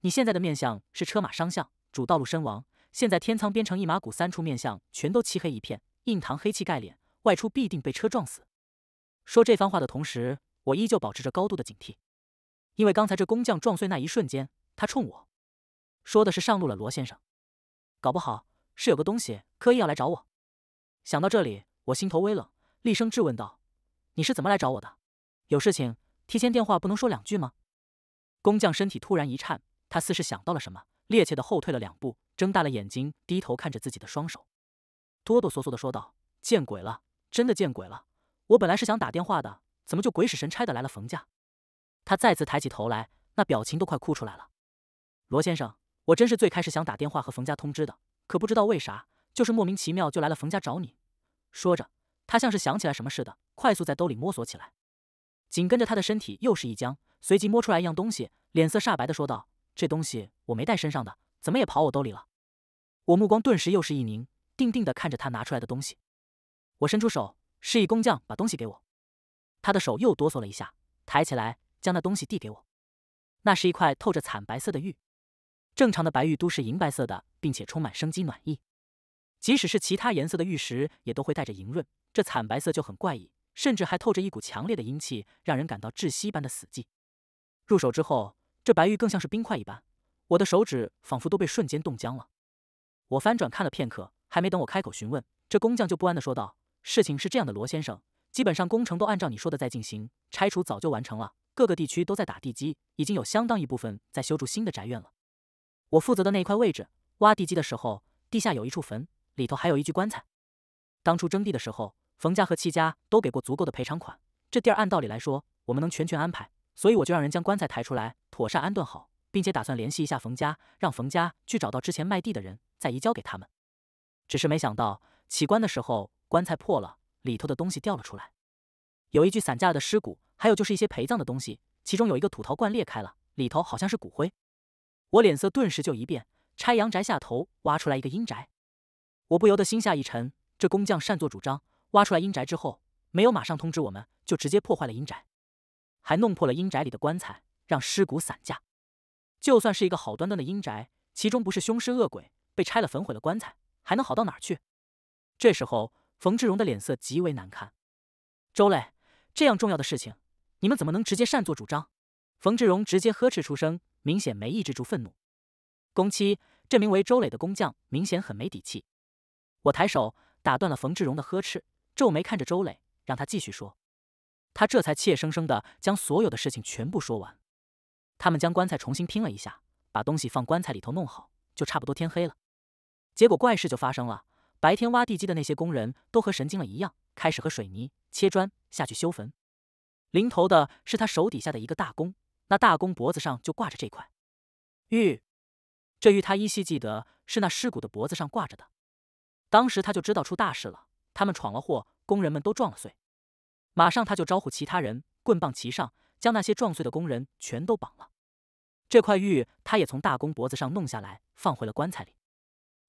你现在的面相是车马伤相，主道路身亡。现在天仓边城一马谷三处面相全都漆黑一片，印堂黑气盖脸，外出必定被车撞死。说这番话的同时，我依旧保持着高度的警惕，因为刚才这工匠撞碎那一瞬间，他冲我说的是上路了，罗先生，搞不好是有个东西刻意要来找我。想到这里，我心头微冷，厉声质问道：“你是怎么来找我的？有事情提前电话不能说两句吗？”工匠身体突然一颤。他似是想到了什么，趔趄的后退了两步，睁大了眼睛，低头看着自己的双手，哆哆嗦嗦的说道：“见鬼了，真的见鬼了！我本来是想打电话的，怎么就鬼使神差的来了冯家？”他再次抬起头来，那表情都快哭出来了。“罗先生，我真是最开始想打电话和冯家通知的，可不知道为啥，就是莫名其妙就来了冯家找你。”说着，他像是想起来什么似的，快速在兜里摸索起来，紧跟着他的身体又是一僵，随即摸出来一样东西，脸色煞白的说道。这东西我没带身上的，怎么也跑我兜里了？我目光顿时又是一凝，定定的看着他拿出来的东西。我伸出手，示意工匠把东西给我。他的手又哆嗦了一下，抬起来将那东西递给我。那是一块透着惨白色的玉。正常的白玉都是银白色的，并且充满生机暖意。即使是其他颜色的玉石，也都会带着莹润。这惨白色就很怪异，甚至还透着一股强烈的阴气，让人感到窒息般的死寂。入手之后。这白玉更像是冰块一般，我的手指仿佛都被瞬间冻僵了。我翻转看了片刻，还没等我开口询问，这工匠就不安地说道：“事情是这样的，罗先生，基本上工程都按照你说的在进行，拆除早就完成了，各个地区都在打地基，已经有相当一部分在修筑新的宅院了。我负责的那一块位置，挖地基的时候，地下有一处坟，里头还有一具棺材。当初征地的时候，冯家和戚家都给过足够的赔偿款，这地儿按道理来说，我们能全权安排。”所以我就让人将棺材抬出来，妥善安顿好，并且打算联系一下冯家，让冯家去找到之前卖地的人，再移交给他们。只是没想到起棺的时候，棺材破了，里头的东西掉了出来，有一具散架的尸骨，还有就是一些陪葬的东西，其中有一个土陶罐裂开了，里头好像是骨灰。我脸色顿时就一变，拆阳宅下头挖出来一个阴宅，我不由得心下一沉。这工匠擅作主张，挖出来阴宅之后，没有马上通知我们，就直接破坏了阴宅。还弄破了阴宅里的棺材，让尸骨散架。就算是一个好端端的阴宅，其中不是凶尸恶鬼，被拆了焚毁了棺材，还能好到哪儿去？这时候，冯志荣的脸色极为难看。周磊，这样重要的事情，你们怎么能直接擅作主张？冯志荣直接呵斥出声，明显没抑制住愤怒。工期，这名为周磊的工匠明显很没底气。我抬手打断了冯志荣的呵斥，皱眉看着周磊，让他继续说。他这才怯生生的将所有的事情全部说完。他们将棺材重新拼了一下，把东西放棺材里头弄好，就差不多天黑了。结果怪事就发生了，白天挖地基的那些工人都和神经了一样，开始和水泥切砖下去修坟。临头的是他手底下的一个大工，那大工脖子上就挂着这块玉，这玉他依稀记得是那尸骨的脖子上挂着的，当时他就知道出大事了，他们闯了祸，工人们都撞了碎。马上他就招呼其他人，棍棒齐上，将那些撞碎的工人全都绑了。这块玉他也从大公脖子上弄下来，放回了棺材里。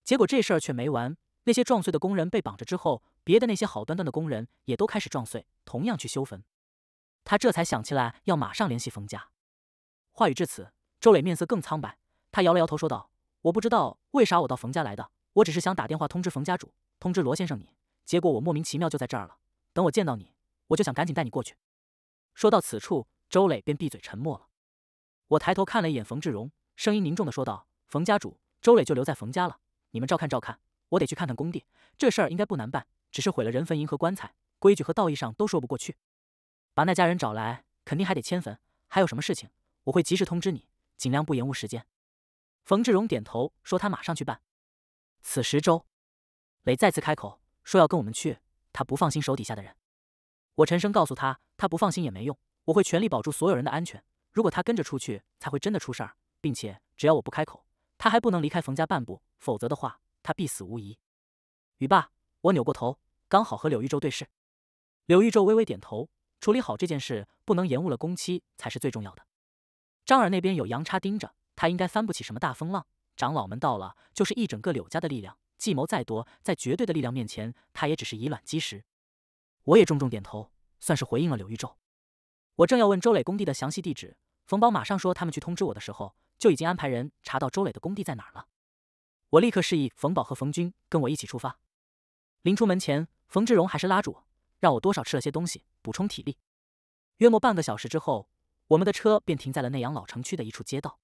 结果这事儿却没完，那些撞碎的工人被绑着之后，别的那些好端端的工人也都开始撞碎，同样去修坟。他这才想起来要马上联系冯家。话语至此，周磊面色更苍白，他摇了摇头说道：“我不知道为啥我到冯家来的，我只是想打电话通知冯家主，通知罗先生你。结果我莫名其妙就在这儿了。等我见到你。”我就想赶紧带你过去。说到此处，周磊便闭嘴沉默了。我抬头看了一眼冯志荣，声音凝重的说道：“冯家主，周磊就留在冯家了，你们照看照看。我得去看看工地，这事儿应该不难办，只是毁了人坟银和棺材，规矩和道义上都说不过去。把那家人找来，肯定还得迁坟。还有什么事情，我会及时通知你，尽量不延误时间。”冯志荣点头说：“他马上去办。”此时，周磊再次开口说：“要跟我们去，他不放心手底下的人。”我沉声告诉他，他不放心也没用，我会全力保住所有人的安全。如果他跟着出去，才会真的出事儿。并且，只要我不开口，他还不能离开冯家半步，否则的话，他必死无疑。语罢，我扭过头，刚好和柳玉洲对视。柳玉洲微微点头。处理好这件事，不能延误了工期，才是最重要的。张耳那边有杨叉盯着，他应该翻不起什么大风浪。长老们到了，就是一整个柳家的力量。计谋再多，在绝对的力量面前，他也只是以卵击石。我也重重点头，算是回应了柳玉宙。我正要问周磊工地的详细地址，冯宝马上说，他们去通知我的时候就已经安排人查到周磊的工地在哪儿了。我立刻示意冯宝和冯军跟我一起出发。临出门前，冯志荣还是拉住我，让我多少吃了些东西，补充体力。约莫半个小时之后，我们的车便停在了内阳老城区的一处街道。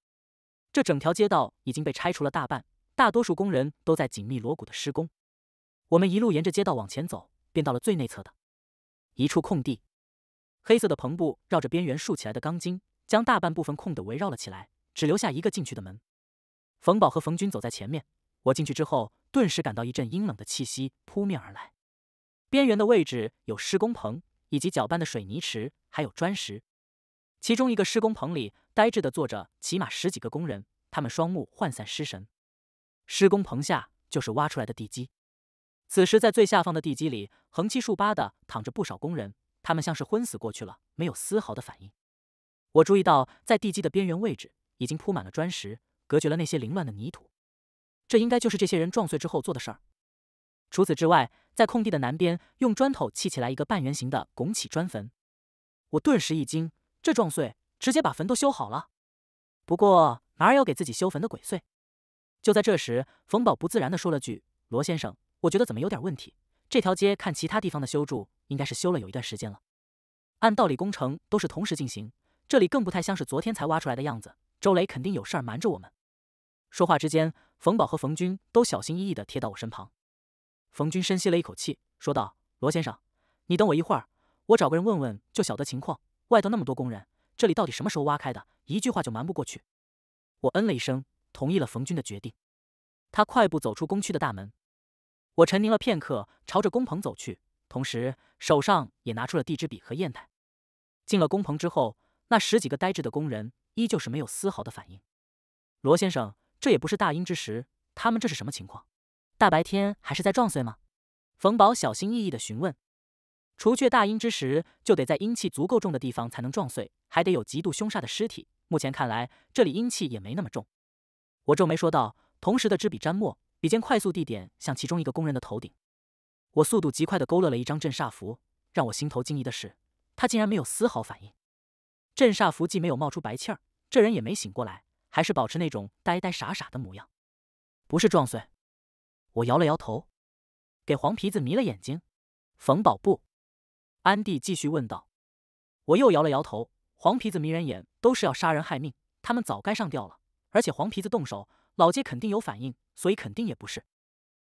这整条街道已经被拆除了大半，大多数工人都在紧密锣鼓的施工。我们一路沿着街道往前走，便到了最内侧的。一处空地，黑色的篷布绕着边缘竖起来的钢筋，将大半部分空的围绕了起来，只留下一个进去的门。冯宝和冯军走在前面，我进去之后，顿时感到一阵阴冷的气息扑面而来。边缘的位置有施工棚，以及搅拌的水泥池，还有砖石。其中一个施工棚里呆滞的坐着起码十几个工人，他们双目涣散失神。施工棚下就是挖出来的地基。此时，在最下方的地基里，横七竖八的躺着不少工人，他们像是昏死过去了，没有丝毫的反应。我注意到，在地基的边缘位置，已经铺满了砖石，隔绝了那些凌乱的泥土。这应该就是这些人撞碎之后做的事儿。除此之外，在空地的南边，用砖头砌起来一个半圆形的拱起砖坟。我顿时一惊，这撞碎直接把坟都修好了。不过哪有给自己修坟的鬼祟？就在这时，冯宝不自然的说了句：“罗先生。”我觉得怎么有点问题？这条街看其他地方的修筑，应该是修了有一段时间了。按道理工程都是同时进行，这里更不太像是昨天才挖出来的样子。周雷肯定有事儿瞒着我们。说话之间，冯宝和冯军都小心翼翼地贴到我身旁。冯军深吸了一口气，说道：“罗先生，你等我一会儿，我找个人问问，就晓得情况。外头那么多工人，这里到底什么时候挖开的？一句话就瞒不过去。”我嗯了一声，同意了冯军的决定。他快步走出工区的大门。我沉凝了片刻，朝着工棚走去，同时手上也拿出了地支笔和砚台。进了工棚之后，那十几个呆滞的工人依旧是没有丝毫的反应。罗先生，这也不是大阴之时，他们这是什么情况？大白天还是在撞碎吗？冯宝小心翼翼的询问。除却大阴之时，就得在阴气足够重的地方才能撞碎，还得有极度凶煞的尸体。目前看来，这里阴气也没那么重。我皱眉说道，同时的支笔沾墨。笔尖快速地点向其中一个工人的头顶，我速度极快的勾勒了一张镇煞符。让我心头惊疑的是，他竟然没有丝毫反应。镇煞符既没有冒出白气儿，这人也没醒过来，还是保持那种呆呆傻傻的模样。不是撞碎？我摇了摇头。给黄皮子迷了眼睛？冯宝布安迪继续问道。我又摇了摇头。黄皮子迷人眼都是要杀人害命，他们早该上吊了。而且黄皮子动手。老街肯定有反应，所以肯定也不是。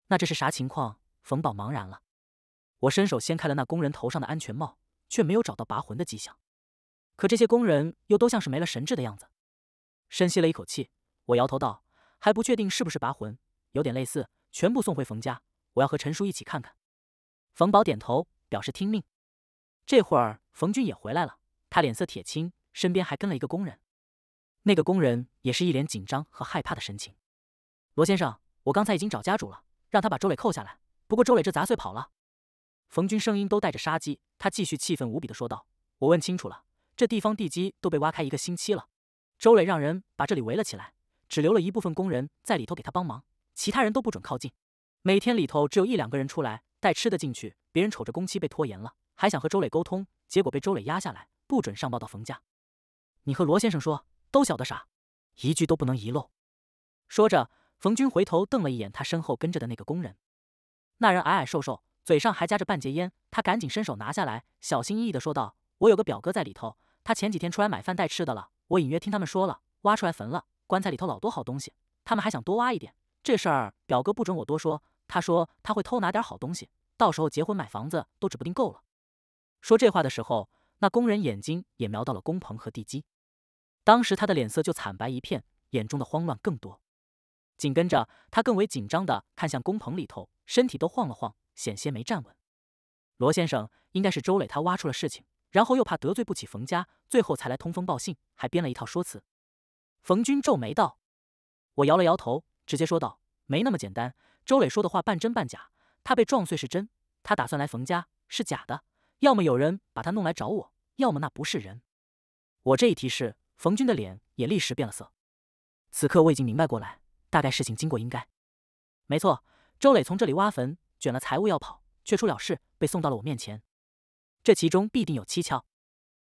那这是啥情况？冯宝茫然了。我伸手掀开了那工人头上的安全帽，却没有找到拔魂的迹象。可这些工人又都像是没了神智的样子。深吸了一口气，我摇头道：“还不确定是不是拔魂，有点类似。”全部送回冯家，我要和陈叔一起看看。冯宝点头表示听命。这会儿冯军也回来了，他脸色铁青，身边还跟了一个工人。那个工人也是一脸紧张和害怕的神情。罗先生，我刚才已经找家主了，让他把周磊扣下来。不过周磊这杂碎跑了。冯军声音都带着杀机，他继续气愤无比的说道：“我问清楚了，这地方地基都被挖开一个星期了。周磊让人把这里围了起来，只留了一部分工人在里头给他帮忙，其他人都不准靠近。每天里头只有一两个人出来带吃的进去。别人瞅着工期被拖延了，还想和周磊沟通，结果被周磊压下来，不准上报到冯家。你和罗先生说。”都晓得啥，一句都不能遗漏。说着，冯军回头瞪了一眼他身后跟着的那个工人。那人矮矮瘦瘦，嘴上还夹着半截烟，他赶紧伸手拿下来，小心翼翼的说道：“我有个表哥在里头，他前几天出来买饭带吃的了。我隐约听他们说了，挖出来坟了，棺材里头老多好东西，他们还想多挖一点。这事儿表哥不准我多说，他说他会偷拿点好东西，到时候结婚买房子都指不定够了。”说这话的时候，那工人眼睛也瞄到了工棚和地基。当时他的脸色就惨白一片，眼中的慌乱更多。紧跟着，他更为紧张的看向工棚里头，身体都晃了晃，险些没站稳。罗先生应该是周磊，他挖出了事情，然后又怕得罪不起冯家，最后才来通风报信，还编了一套说辞。冯军皱眉道：“我摇了摇头，直接说道：没那么简单。周磊说的话半真半假，他被撞碎是真，他打算来冯家是假的。要么有人把他弄来找我，要么那不是人。”我这一提示。冯军的脸也立时变了色。此刻我已经明白过来，大概事情经过应该没错。周磊从这里挖坟，卷了财物要跑，却出了事，被送到了我面前。这其中必定有蹊跷。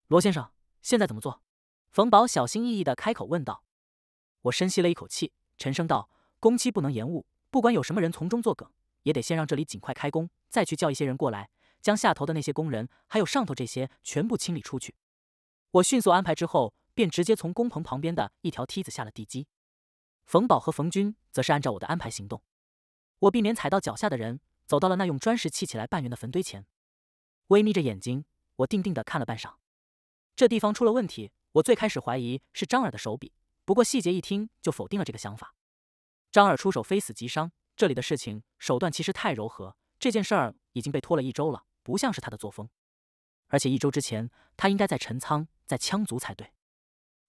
罗先生，现在怎么做？”冯宝小心翼翼的开口问道。我深吸了一口气，沉声道：“工期不能延误，不管有什么人从中作梗，也得先让这里尽快开工，再去叫一些人过来，将下头的那些工人，还有上头这些全部清理出去。”我迅速安排之后。便直接从工棚旁边的一条梯子下了地基。冯宝和冯军则是按照我的安排行动。我避免踩到脚下的人，走到了那用砖石砌起来半圆的坟堆前。微眯着眼睛，我定定的看了半晌。这地方出了问题，我最开始怀疑是张耳的手笔，不过细节一听就否定了这个想法。张耳出手非死即伤，这里的事情手段其实太柔和。这件事儿已经被拖了一周了，不像是他的作风。而且一周之前，他应该在陈仓，在羌族才对。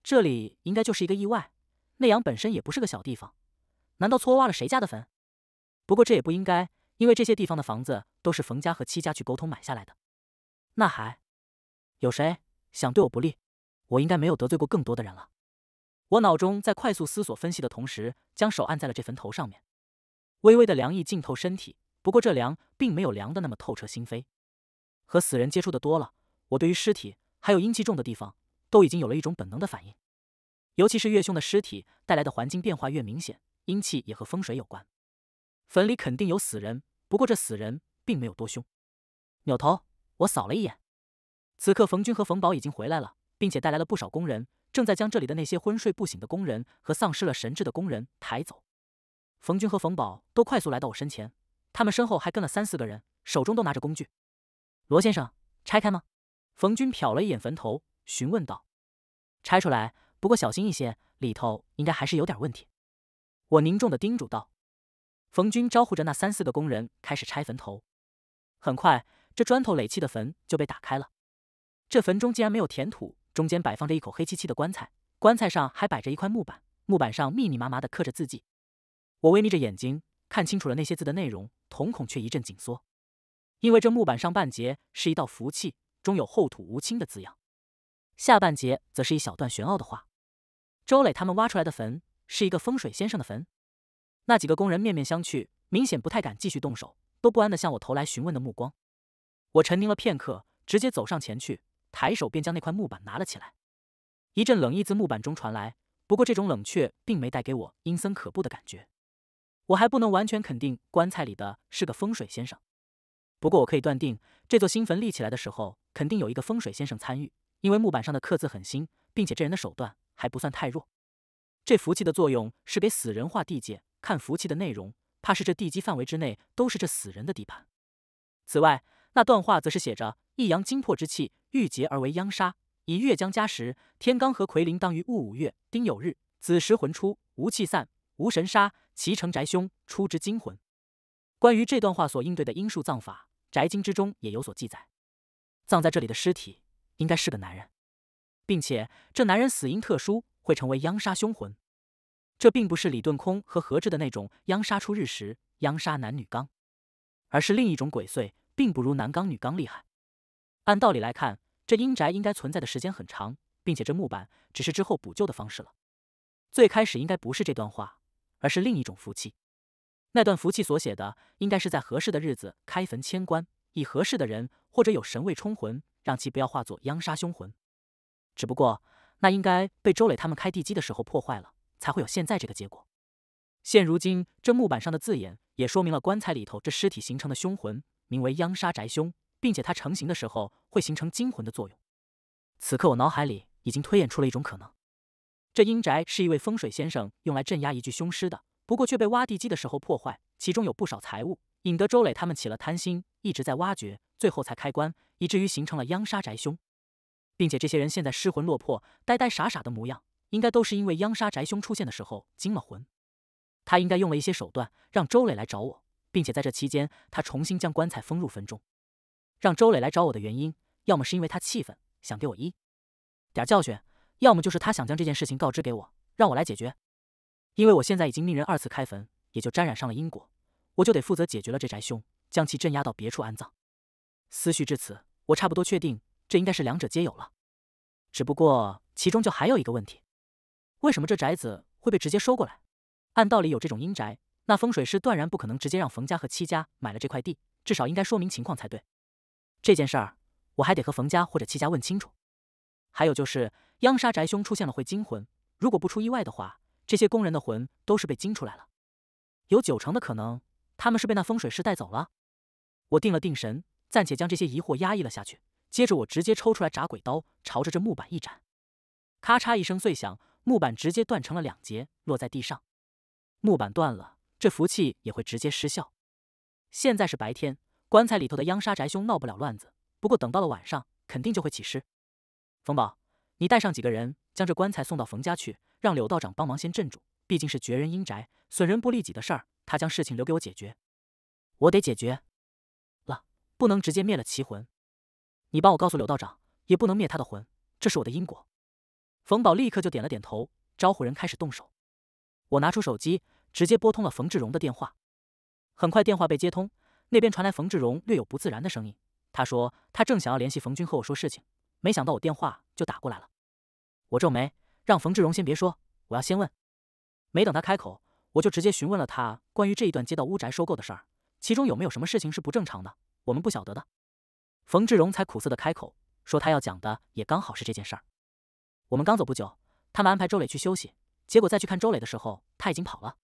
这里应该就是一个意外，内阳本身也不是个小地方，难道错挖了谁家的坟？不过这也不应该，因为这些地方的房子都是冯家和戚家去沟通买下来的，那还有谁想对我不利？我应该没有得罪过更多的人了。我脑中在快速思索分析的同时，将手按在了这坟头上面，微微的凉意浸透身体，不过这凉并没有凉的那么透彻心扉。和死人接触的多了，我对于尸体还有阴气重的地方。都已经有了一种本能的反应，尤其是越凶的尸体带来的环境变化越明显，阴气也和风水有关。坟里肯定有死人，不过这死人并没有多凶。扭头，我扫了一眼，此刻冯军和冯宝已经回来了，并且带来了不少工人，正在将这里的那些昏睡不醒的工人和丧失了神智的工人抬走。冯军和冯宝都快速来到我身前，他们身后还跟了三四个人，手中都拿着工具。罗先生，拆开吗？冯军瞟了一眼坟头。询问道：“拆出来，不过小心一些，里头应该还是有点问题。”我凝重的叮嘱道。冯军招呼着那三四个工人开始拆坟头，很快，这砖头垒砌的坟就被打开了。这坟中竟然没有填土，中间摆放着一口黑漆漆的棺材，棺材上还摆着一块木板，木板上密密麻麻的刻着字迹。我微眯着眼睛看清楚了那些字的内容，瞳孔却一阵紧缩，因为这木板上半截是一道福气，中有“厚土无亲”的字样。下半节则是一小段玄奥的话。周磊他们挖出来的坟是一个风水先生的坟。那几个工人面面相觑，明显不太敢继续动手，都不安的向我投来询问的目光。我沉凝了片刻，直接走上前去，抬手便将那块木板拿了起来。一阵冷意自木板中传来，不过这种冷却并没带给我阴森可怖的感觉。我还不能完全肯定棺材里的是个风水先生，不过我可以断定这座新坟立起来的时候，肯定有一个风水先生参与。因为木板上的刻字很新，并且这人的手段还不算太弱。这符器的作用是给死人画地界，看符器的内容，怕是这地基范围之内都是这死人的地盘。此外，那段话则是写着：“一阳精魄之气郁结而为殃杀，以月将加时，天罡和魁灵当于戊午月丁酉日子时魂出，无气散，无神杀，其成宅凶，出之精魂。”关于这段话所应对的阴数葬法，宅经之中也有所记载。葬在这里的尸体。应该是个男人，并且这男人死因特殊，会成为殃杀凶魂。这并不是李顿空和何志的那种殃杀出日食、殃杀男女刚，而是另一种鬼祟，并不如男刚女刚厉害。按道理来看，这阴宅应该存在的时间很长，并且这木板只是之后补救的方式了。最开始应该不是这段话，而是另一种福气。那段福气所写的，应该是在合适的日子开坟迁棺。以合适的人或者有神位冲魂，让其不要化作殃杀凶魂。只不过那应该被周磊他们开地基的时候破坏了，才会有现在这个结果。现如今这木板上的字眼也说明了棺材里头这尸体形成的凶魂名为殃杀宅凶，并且它成型的时候会形成惊魂的作用。此刻我脑海里已经推演出了一种可能：这阴宅是一位风水先生用来镇压一具凶尸的，不过却被挖地基的时候破坏，其中有不少财物，引得周磊他们起了贪心。一直在挖掘，最后才开棺，以至于形成了央杀宅凶，并且这些人现在失魂落魄、呆呆傻傻的模样，应该都是因为央杀宅凶出现的时候惊了魂。他应该用了一些手段让周磊来找我，并且在这期间，他重新将棺材封入坟中，让周磊来找我的原因，要么是因为他气愤，想给我一，点教训，要么就是他想将这件事情告知给我，让我来解决。因为我现在已经命人二次开坟，也就沾染上了因果，我就得负责解决了这宅凶。将其镇压到别处安葬。思绪至此，我差不多确定这应该是两者皆有了。只不过其中就还有一个问题：为什么这宅子会被直接收过来？按道理有这种阴宅，那风水师断然不可能直接让冯家和戚家买了这块地，至少应该说明情况才对。这件事儿我还得和冯家或者戚家问清楚。还有就是，央沙宅兄出现了会惊魂。如果不出意外的话，这些工人的魂都是被惊出来了，有九成的可能他们是被那风水师带走了。我定了定神，暂且将这些疑惑压抑了下去。接着，我直接抽出来铡鬼刀，朝着这木板一斩，咔嚓一声碎响，木板直接断成了两截，落在地上。木板断了，这福气也会直接失效。现在是白天，棺材里头的央杀宅兄闹不了乱子。不过等到了晚上，肯定就会起尸。冯宝，你带上几个人，将这棺材送到冯家去，让柳道长帮忙先镇住。毕竟是绝人阴宅，损人不利己的事儿，他将事情留给我解决。我得解决。不能直接灭了齐魂，你帮我告诉柳道长，也不能灭他的魂，这是我的因果。冯宝立刻就点了点头，招呼人开始动手。我拿出手机，直接拨通了冯志荣的电话。很快电话被接通，那边传来冯志荣略有不自然的声音。他说他正想要联系冯军和我说事情，没想到我电话就打过来了。我皱眉，让冯志荣先别说，我要先问。没等他开口，我就直接询问了他关于这一段街道屋宅收购的事儿，其中有没有什么事情是不正常的。我们不晓得的，冯志荣才苦涩的开口说：“他要讲的也刚好是这件事儿。我们刚走不久，他们安排周磊去休息，结果再去看周磊的时候，他已经跑了。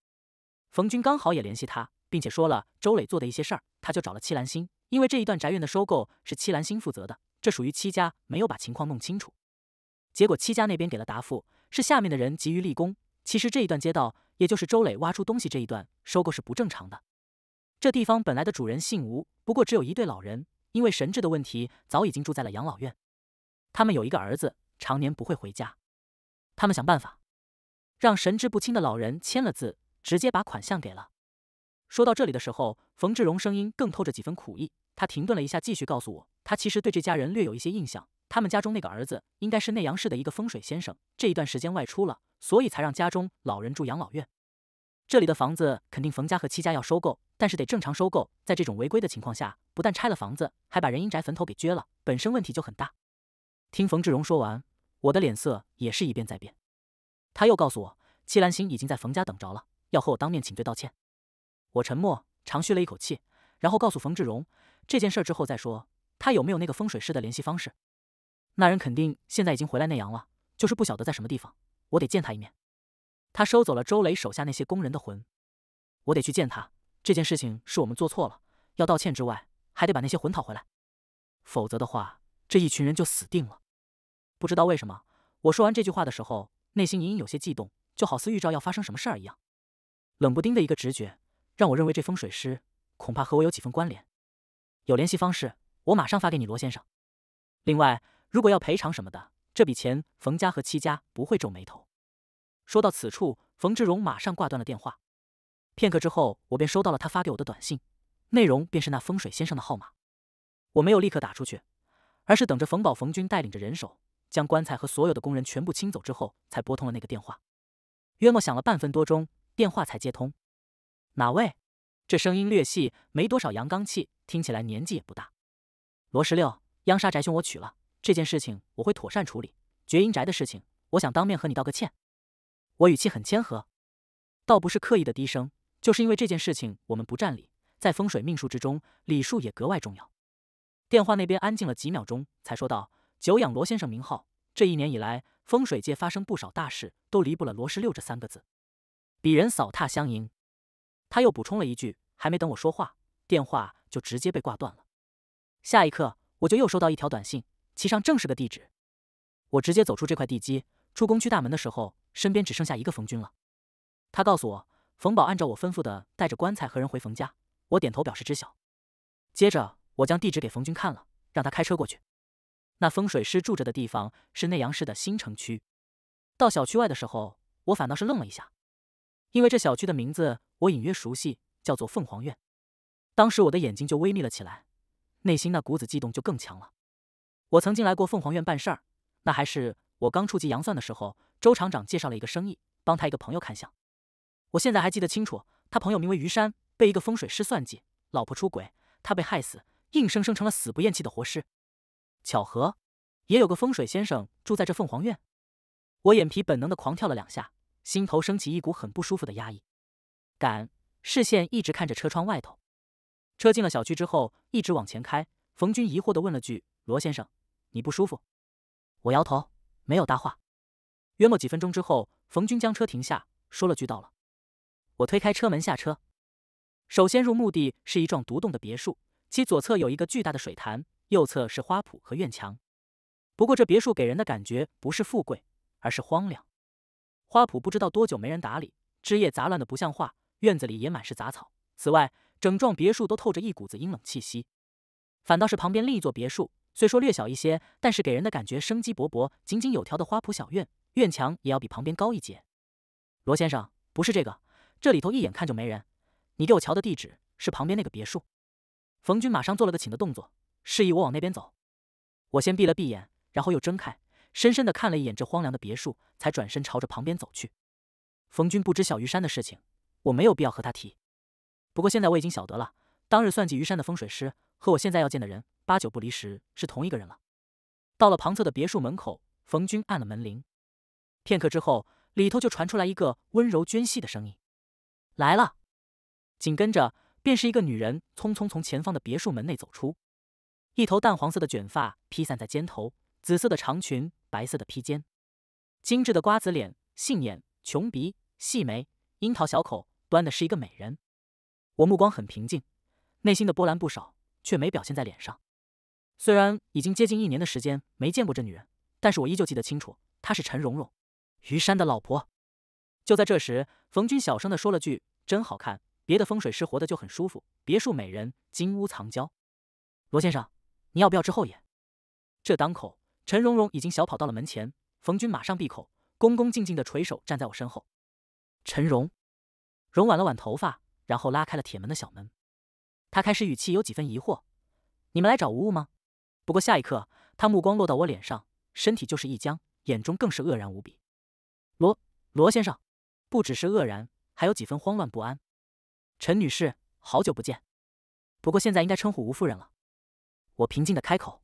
冯军刚好也联系他，并且说了周磊做的一些事儿，他就找了戚兰心，因为这一段宅院的收购是戚兰心负责的，这属于戚家没有把情况弄清楚。结果戚家那边给了答复，是下面的人急于立功。其实这一段街道，也就是周磊挖出东西这一段收购是不正常的。”这地方本来的主人姓吴，不过只有一对老人，因为神智的问题，早已经住在了养老院。他们有一个儿子，常年不会回家。他们想办法，让神志不清的老人签了字，直接把款项给了。说到这里的时候，冯志荣声音更透着几分苦意。他停顿了一下，继续告诉我，他其实对这家人略有一些印象。他们家中那个儿子，应该是内阳市的一个风水先生，这一段时间外出了，所以才让家中老人住养老院。这里的房子肯定冯家和戚家要收购，但是得正常收购。在这种违规的情况下，不但拆了房子，还把人阴宅坟头给撅了，本身问题就很大。听冯志荣说完，我的脸色也是一变再变。他又告诉我，戚兰心已经在冯家等着了，要和我当面请罪道歉。我沉默，长吁了一口气，然后告诉冯志荣这件事之后再说。他有没有那个风水师的联系方式？那人肯定现在已经回来内阳了，就是不晓得在什么地方，我得见他一面。他收走了周雷手下那些工人的魂，我得去见他。这件事情是我们做错了，要道歉之外，还得把那些魂讨回来，否则的话，这一群人就死定了。不知道为什么，我说完这句话的时候，内心隐隐有些悸动，就好似预兆要发生什么事儿一样。冷不丁的一个直觉，让我认为这风水师恐怕和我有几分关联。有联系方式，我马上发给你，罗先生。另外，如果要赔偿什么的，这笔钱冯家和戚家不会皱眉头。说到此处，冯志荣马上挂断了电话。片刻之后，我便收到了他发给我的短信，内容便是那风水先生的号码。我没有立刻打出去，而是等着冯宝、冯军带领着人手将棺材和所有的工人全部清走之后，才拨通了那个电话。约莫想了半分多钟，电话才接通。哪位？这声音略细，没多少阳刚气，听起来年纪也不大。罗十六，央沙宅兄，我娶了这件事情，我会妥善处理。绝阴宅的事情，我想当面和你道个歉。我语气很谦和，倒不是刻意的低声，就是因为这件事情我们不占理，在风水命数之中，礼数也格外重要。电话那边安静了几秒钟，才说道：“久仰罗先生名号，这一年以来，风水界发生不少大事，都离不了罗十六这三个字。”鄙人扫榻相迎。他又补充了一句：“还没等我说话，电话就直接被挂断了。”下一刻，我就又收到一条短信，其上正是个地址。我直接走出这块地基，出工区大门的时候。身边只剩下一个冯军了。他告诉我，冯宝按照我吩咐的，带着棺材和人回冯家。我点头表示知晓。接着，我将地址给冯军看了，让他开车过去。那风水师住着的地方是内阳市的新城区。到小区外的时候，我反倒是愣了一下，因为这小区的名字我隐约熟悉，叫做凤凰苑。当时我的眼睛就微眯了起来，内心那股子悸动就更强了。我曾经来过凤凰苑办事儿，那还是我刚触及阳算的时候。周厂长介绍了一个生意，帮他一个朋友看相。我现在还记得清楚，他朋友名为于山，被一个风水师算计，老婆出轨，他被害死，硬生生成了死不厌气的活尸。巧合，也有个风水先生住在这凤凰苑。我眼皮本能的狂跳了两下，心头升起一股很不舒服的压抑感，视线一直看着车窗外头。车进了小区之后，一直往前开。冯军疑惑的问了句：“罗先生，你不舒服？”我摇头，没有搭话。约莫几分钟之后，冯军将车停下，说了句“到了”，我推开车门下车。首先入目的是一幢独栋的别墅，其左侧有一个巨大的水潭，右侧是花圃和院墙。不过这别墅给人的感觉不是富贵，而是荒凉。花圃不知道多久没人打理，枝叶杂乱的不像话，院子里也满是杂草。此外，整幢别墅都透着一股子阴冷气息。反倒是旁边另一座别墅，虽说略小一些，但是给人的感觉生机勃勃、井井有条的花圃小院。院墙也要比旁边高一截。罗先生，不是这个，这里头一眼看就没人。你给我瞧的地址是旁边那个别墅。冯军马上做了个请的动作，示意我往那边走。我先闭了闭眼，然后又睁开，深深地看了一眼这荒凉的别墅，才转身朝着旁边走去。冯军不知小鱼山的事情，我没有必要和他提。不过现在我已经晓得了，当日算计鱼山的风水师和我现在要见的人，八九不离十是同一个人了。到了旁侧的别墅门口，冯军按了门铃。片刻之后，里头就传出来一个温柔娟细的声音：“来了。”紧跟着，便是一个女人匆匆从前方的别墅门内走出，一头淡黄色的卷发披散在肩头，紫色的长裙，白色的披肩，精致的瓜子脸，杏眼，穷鼻，细眉，樱桃小口，端的是一个美人。我目光很平静，内心的波澜不少，却没表现在脸上。虽然已经接近一年的时间没见过这女人，但是我依旧记得清楚，她是陈蓉蓉。于山的老婆。就在这时，冯军小声的说了句：“真好看。”别的风水师活的就很舒服，别墅美人，金屋藏娇。罗先生，你要不要之后演？这当口，陈蓉蓉已经小跑到了门前，冯军马上闭口，恭恭敬敬的垂手站在我身后。陈蓉，蓉挽了挽头发，然后拉开了铁门的小门。他开始语气有几分疑惑：“你们来找无误吗？”不过下一刻，他目光落到我脸上，身体就是一僵，眼中更是愕然无比。罗罗先生，不只是愕然，还有几分慌乱不安。陈女士，好久不见，不过现在应该称呼吴夫人了。我平静的开口：“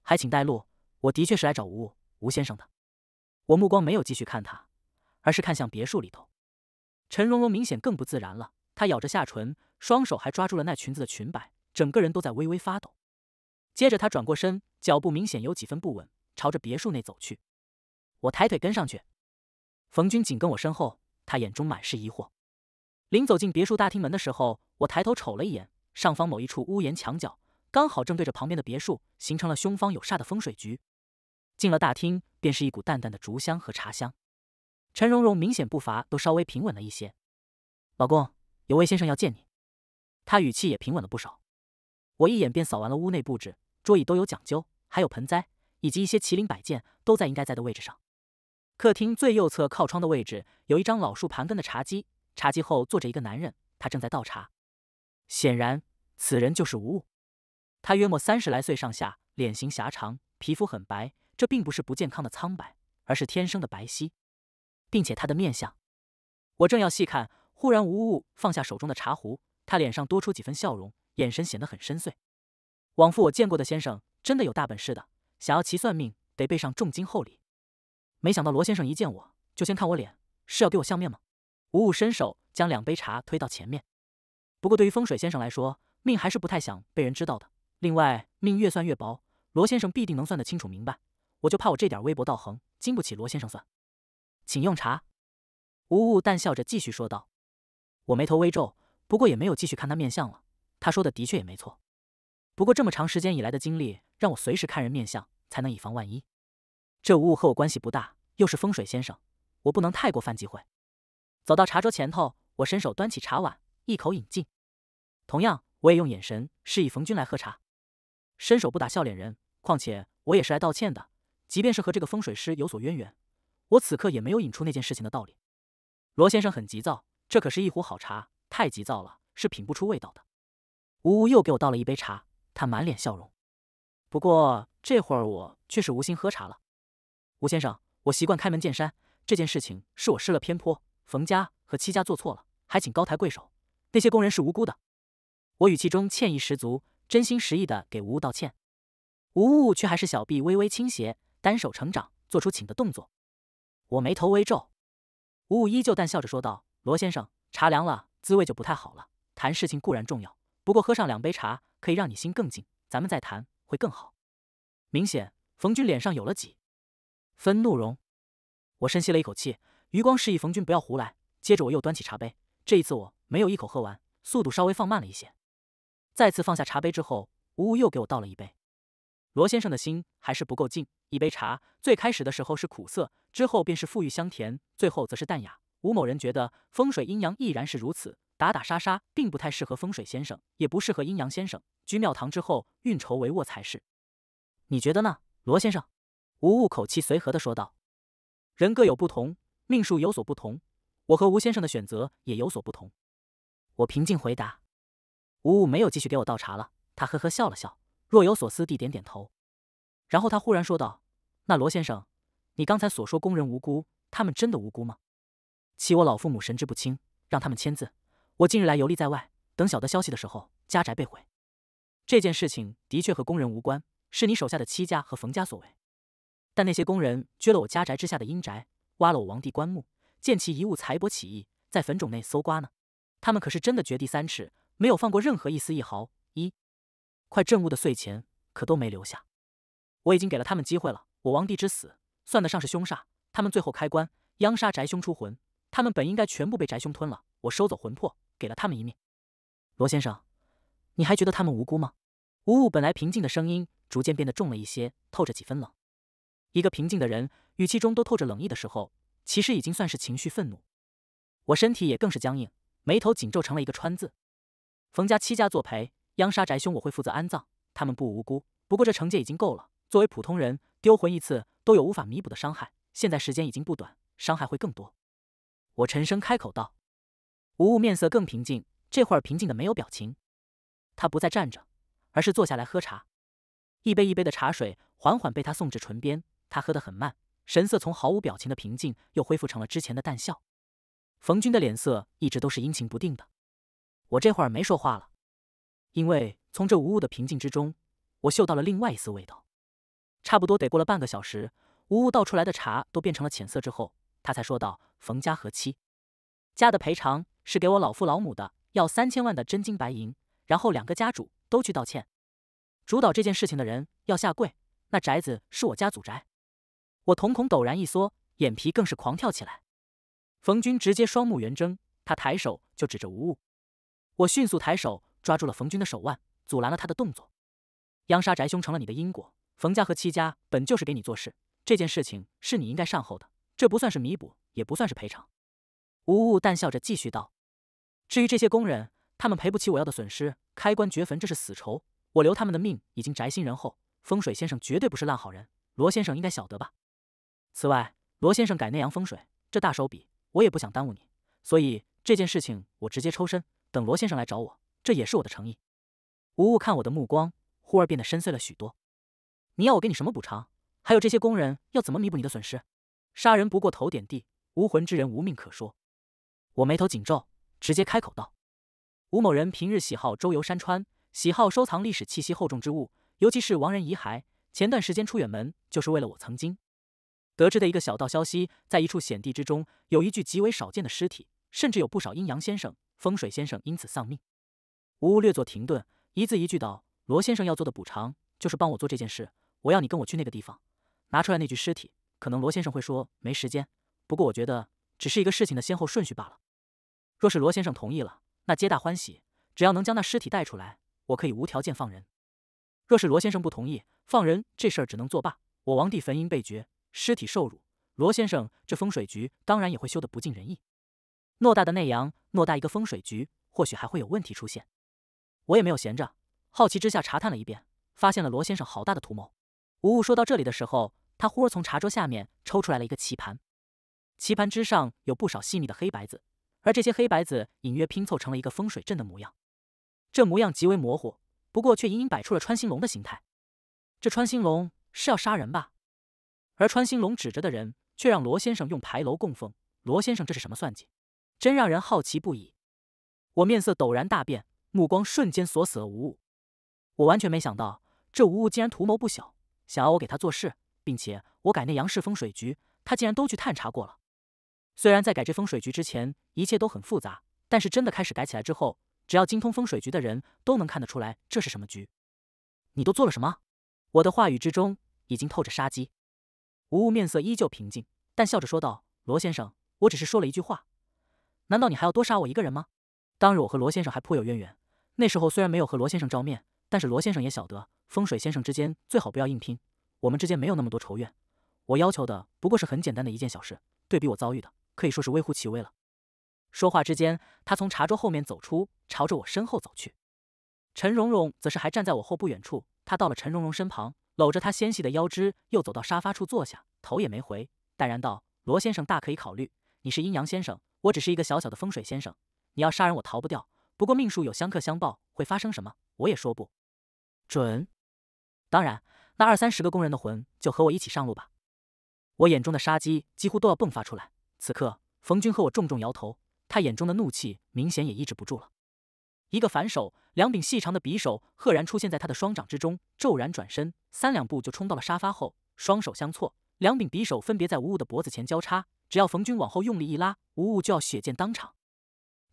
还请带路，我的确是来找吴吴先生的。”我目光没有继续看他，而是看向别墅里头。陈蓉蓉明显更不自然了，她咬着下唇，双手还抓住了那裙子的裙摆，整个人都在微微发抖。接着，她转过身，脚步明显有几分不稳，朝着别墅内走去。我抬腿跟上去。冯军紧跟我身后，他眼中满是疑惑。临走进别墅大厅门的时候，我抬头瞅了一眼上方某一处屋檐墙角，刚好正对着旁边的别墅，形成了凶方有煞的风水局。进了大厅，便是一股淡淡的竹香和茶香。陈蓉蓉明显步伐都稍微平稳了一些。老公，有位先生要见你。她语气也平稳了不少。我一眼便扫完了屋内布置，桌椅都有讲究，还有盆栽以及一些麒麟摆件都在应该在的位置上。客厅最右侧靠窗的位置有一张老树盘根的茶几，茶几后坐着一个男人，他正在倒茶。显然，此人就是吴误。他约莫三十来岁上下，脸型狭长，皮肤很白，这并不是不健康的苍白，而是天生的白皙，并且他的面相，我正要细看，忽然无误放下手中的茶壶，他脸上多出几分笑容，眼神显得很深邃。往复我见过的先生，真的有大本事的，想要其算命，得备上重金厚礼。没想到罗先生一见我就先看我脸，是要给我相面吗？无误伸手将两杯茶推到前面。不过对于风水先生来说，命还是不太想被人知道的。另外，命越算越薄，罗先生必定能算得清楚明白。我就怕我这点微薄道行经不起罗先生算。请用茶。呜呜淡笑着继续说道。我眉头微皱，不过也没有继续看他面相了。他说的的确也没错。不过这么长时间以来的经历，让我随时看人面相，才能以防万一。这五五和我关系不大，又是风水先生，我不能太过犯忌讳。走到茶桌前头，我伸手端起茶碗，一口饮尽。同样，我也用眼神示意冯军来喝茶。伸手不打笑脸人，况且我也是来道歉的。即便是和这个风水师有所渊源，我此刻也没有引出那件事情的道理。罗先生很急躁，这可是一壶好茶，太急躁了是品不出味道的。呜呜，又给我倒了一杯茶，他满脸笑容。不过这会儿我却是无心喝茶了。吴先生，我习惯开门见山。这件事情是我失了偏颇，冯家和戚家做错了，还请高抬贵手。那些工人是无辜的，我语气中歉意十足，真心实意的给吴误道歉。吴误却还是小臂微微倾斜，单手成掌，做出请的动作。我眉头微皱，吴误依旧淡笑着说道：“罗先生，茶凉了，滋味就不太好了。谈事情固然重要，不过喝上两杯茶，可以让你心更静，咱们再谈会更好。”明显，冯军脸上有了挤，分怒容，我深吸了一口气，余光示意冯军不要胡来。接着我又端起茶杯，这一次我没有一口喝完，速度稍微放慢了一些。再次放下茶杯之后，吴吴又给我倒了一杯。罗先生的心还是不够静。一杯茶，最开始的时候是苦涩，之后便是馥郁香甜，最后则是淡雅。吴某人觉得，风水阴阳亦然是如此。打打杀杀并不太适合风水先生，也不适合阴阳先生。居庙堂之后，运筹帷幄才是。你觉得呢，罗先生？吴误，口气随和地说道：“人各有不同，命数有所不同。我和吴先生的选择也有所不同。”我平静回答。吴误没有继续给我倒茶了，他呵呵笑了笑，若有所思地点点头。然后他忽然说道：“那罗先生，你刚才所说工人无辜，他们真的无辜吗？”欺我老父母神志不清，让他们签字。我近日来游历在外，等晓得消息的时候，家宅被毁。这件事情的确和工人无关，是你手下的戚家和冯家所为。但那些工人掘了我家宅之下的阴宅，挖了我王帝棺木，见其遗物财帛起意，在坟冢内搜刮呢。他们可是真的掘地三尺，没有放过任何一丝一毫，一块镇物的碎钱可都没留下。我已经给了他们机会了。我王帝之死算得上是凶煞，他们最后开棺殃杀宅凶出魂，他们本应该全部被宅凶吞了。我收走魂魄，给了他们一命。罗先生，你还觉得他们无辜吗？无物本来平静的声音逐渐变得重了一些，透着几分冷。一个平静的人，语气中都透着冷意的时候，其实已经算是情绪愤怒。我身体也更是僵硬，眉头紧皱成了一个川字。冯家七家作陪，央杀宅兄，我会负责安葬。他们不无辜，不过这惩戒已经够了。作为普通人，丢魂一次都有无法弥补的伤害。现在时间已经不短，伤害会更多。我沉声开口道：“无物面色更平静，这会儿平静的没有表情。他不再站着，而是坐下来喝茶。一杯一杯的茶水，缓缓被他送至唇边。”他喝得很慢，神色从毫无表情的平静又恢复成了之前的淡笑。冯军的脸色一直都是阴晴不定的。我这会儿没说话了，因为从这无物的平静之中，我嗅到了另外一丝味道。差不多得过了半个小时，无物倒出来的茶都变成了浅色之后，他才说道：“冯家和妻家的赔偿是给我老父老母的，要三千万的真金白银，然后两个家主都去道歉。主导这件事情的人要下跪。那宅子是我家祖宅。”我瞳孔陡然一缩，眼皮更是狂跳起来。冯军直接双目圆睁，他抬手就指着无误。我迅速抬手抓住了冯军的手腕，阻拦了他的动作。殃杀翟兄成了你的因果，冯家和戚家本就是给你做事，这件事情是你应该善后的。这不算是弥补，也不算是赔偿。吴误淡笑着继续道：“至于这些工人，他们赔不起我要的损失。开棺掘坟这是死仇，我留他们的命已经宅心仁厚。风水先生绝对不是烂好人，罗先生应该晓得吧？”此外，罗先生改内阳风水这大手笔，我也不想耽误你，所以这件事情我直接抽身，等罗先生来找我，这也是我的诚意。吴误看我的目光忽而变得深邃了许多。你要我给你什么补偿？还有这些工人要怎么弥补你的损失？杀人不过头点地，无魂之人无命可说。我眉头紧皱，直接开口道：“吴某人平日喜好周游山川，喜好收藏历史气息厚重之物，尤其是亡人遗骸。前段时间出远门就是为了我曾经。”得知的一个小道消息，在一处险地之中，有一具极为少见的尸体，甚至有不少阴阳先生、风水先生因此丧命。吴略作停顿，一字一句道：“罗先生要做的补偿，就是帮我做这件事。我要你跟我去那个地方，拿出来那具尸体。可能罗先生会说没时间，不过我觉得只是一个事情的先后顺序罢了。若是罗先生同意了，那皆大欢喜；只要能将那尸体带出来，我可以无条件放人。若是罗先生不同意放人，这事儿只能作罢。我王帝坟茔被掘。”尸体受辱，罗先生这风水局当然也会修得不尽人意。偌大的内阳，偌大一个风水局，或许还会有问题出现。我也没有闲着，好奇之下查探了一遍，发现了罗先生好大的图谋。无物说到这里的时候，他忽而从茶桌下面抽出来了一个棋盘，棋盘之上有不少细腻的黑白子，而这些黑白子隐约拼凑成了一个风水阵的模样。这模样极为模糊，不过却隐隐摆出了穿心龙的形态。这穿心龙是要杀人吧？而穿心龙指着的人，却让罗先生用牌楼供奉。罗先生这是什么算计？真让人好奇不已。我面色陡然大变，目光瞬间锁死了无物。我完全没想到，这无物竟然图谋不小，想要我给他做事，并且我改那杨氏风水局，他竟然都去探查过了。虽然在改这风水局之前，一切都很复杂，但是真的开始改起来之后，只要精通风水局的人都能看得出来这是什么局。你都做了什么？我的话语之中已经透着杀机。吴物面色依旧平静，但笑着说道：“罗先生，我只是说了一句话，难道你还要多杀我一个人吗？当日我和罗先生还颇有渊源，那时候虽然没有和罗先生照面，但是罗先生也晓得风水先生之间最好不要硬拼，我们之间没有那么多仇怨。我要求的不过是很简单的一件小事，对比我遭遇的，可以说是微乎其微了。”说话之间，他从茶桌后面走出，朝着我身后走去。陈蓉蓉则是还站在我后不远处，他到了陈蓉蓉身旁。搂着他纤细的腰肢，又走到沙发处坐下，头也没回，淡然道：“罗先生大可以考虑，你是阴阳先生，我只是一个小小的风水先生。你要杀人，我逃不掉。不过命数有相克相报，会发生什么，我也说不准。当然，那二三十个工人的魂就和我一起上路吧。”我眼中的杀机几乎都要迸发出来。此刻，冯军和我重重摇头，他眼中的怒气明显也抑制不住了，一个反手。两柄细长的匕首赫然出现在他的双掌之中，骤然转身，三两步就冲到了沙发后，双手相错，两柄匕首分别在吴误的脖子前交叉。只要冯军往后用力一拉，吴误就要血溅当场。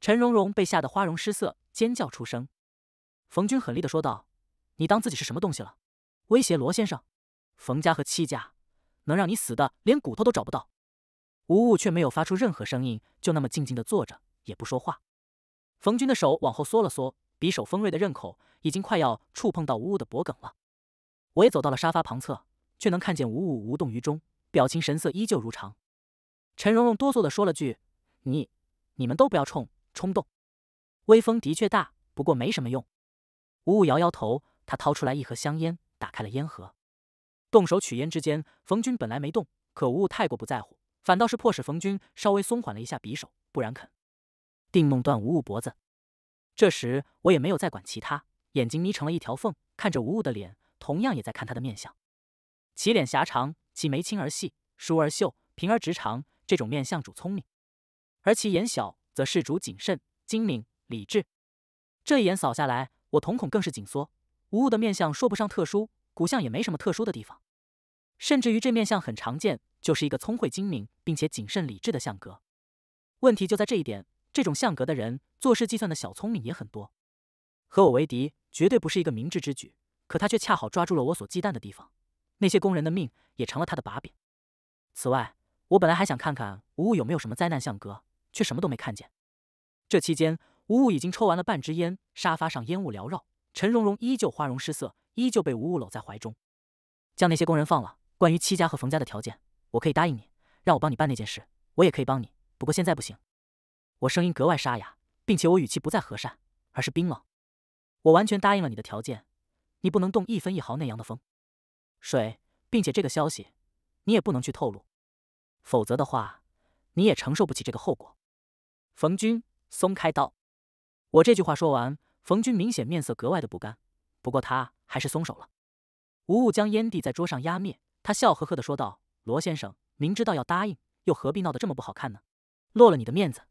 陈蓉蓉被吓得花容失色，尖叫出声。冯军狠厉的说道：“你当自己是什么东西了？威胁罗先生？冯家和戚家，能让你死的连骨头都找不到。”吴误却没有发出任何声音，就那么静静的坐着，也不说话。冯军的手往后缩了缩。匕首锋锐的刃口已经快要触碰到无物的脖颈了，我也走到了沙发旁侧，却能看见无物无动于衷，表情神色依旧如常。陈蓉蓉哆嗦的说了句：“你，你们都不要冲冲动，微风的确大，不过没什么用。”无物摇摇头，他掏出来一盒香烟，打开了烟盒，动手取烟之间，冯军本来没动，可无物太过不在乎，反倒是迫使冯军稍微松缓了一下匕首，不然肯定弄断无物脖子。这时，我也没有再管其他，眼睛眯成了一条缝，看着无误的脸，同样也在看他的面相。其脸狭长，其眉清而细，疏而秀，平而直长。这种面相主聪明，而其眼小，则是主谨慎、精明、理智。这一眼扫下来，我瞳孔更是紧缩。无误的面相说不上特殊，骨相也没什么特殊的地方，甚至于这面相很常见，就是一个聪慧精明并且谨慎理智的相格。问题就在这一点。这种相格的人做事计算的小聪明也很多，和我为敌绝对不是一个明智之举。可他却恰好抓住了我所忌惮的地方，那些工人的命也成了他的把柄。此外，我本来还想看看吴物有没有什么灾难相格，却什么都没看见。这期间，吴物已经抽完了半支烟，沙发上烟雾缭绕。陈蓉蓉依旧花容失色，依旧被吴物搂在怀中。将那些工人放了。关于戚家和冯家的条件，我可以答应你。让我帮你办那件事，我也可以帮你。不过现在不行。我声音格外沙哑，并且我语气不再和善，而是冰冷。我完全答应了你的条件，你不能动一分一毫那样的风、水，并且这个消息你也不能去透露，否则的话，你也承受不起这个后果。冯军松开刀。我这句话说完，冯军明显面色格外的不甘，不过他还是松手了。吴雾将烟蒂在桌上压灭，他笑呵呵的说道：“罗先生，明知道要答应，又何必闹得这么不好看呢？落了你的面子。”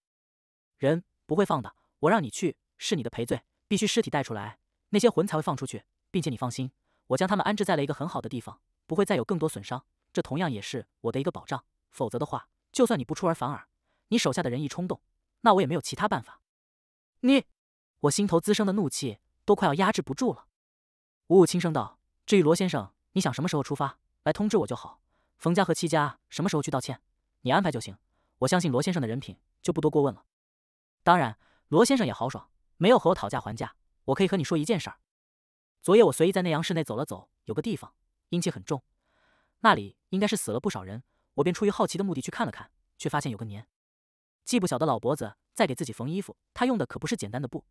人不会放的，我让你去是你的赔罪，必须尸体带出来，那些魂才会放出去，并且你放心，我将他们安置在了一个很好的地方，不会再有更多损伤，这同样也是我的一个保障。否则的话，就算你不出而反尔，你手下的人一冲动，那我也没有其他办法。你，我心头滋生的怒气都快要压制不住了。无误轻声道：“至于罗先生，你想什么时候出发，来通知我就好。冯家和戚家什么时候去道歉，你安排就行。我相信罗先生的人品，就不多过问了。”当然，罗先生也豪爽，没有和我讨价还价。我可以和你说一件事儿：昨夜我随意在内阳市内走了走，有个地方阴气很重，那里应该是死了不少人。我便出于好奇的目的去看了看，却发现有个年，纪不晓的老伯子在给自己缝衣服。他用的可不是简单的布，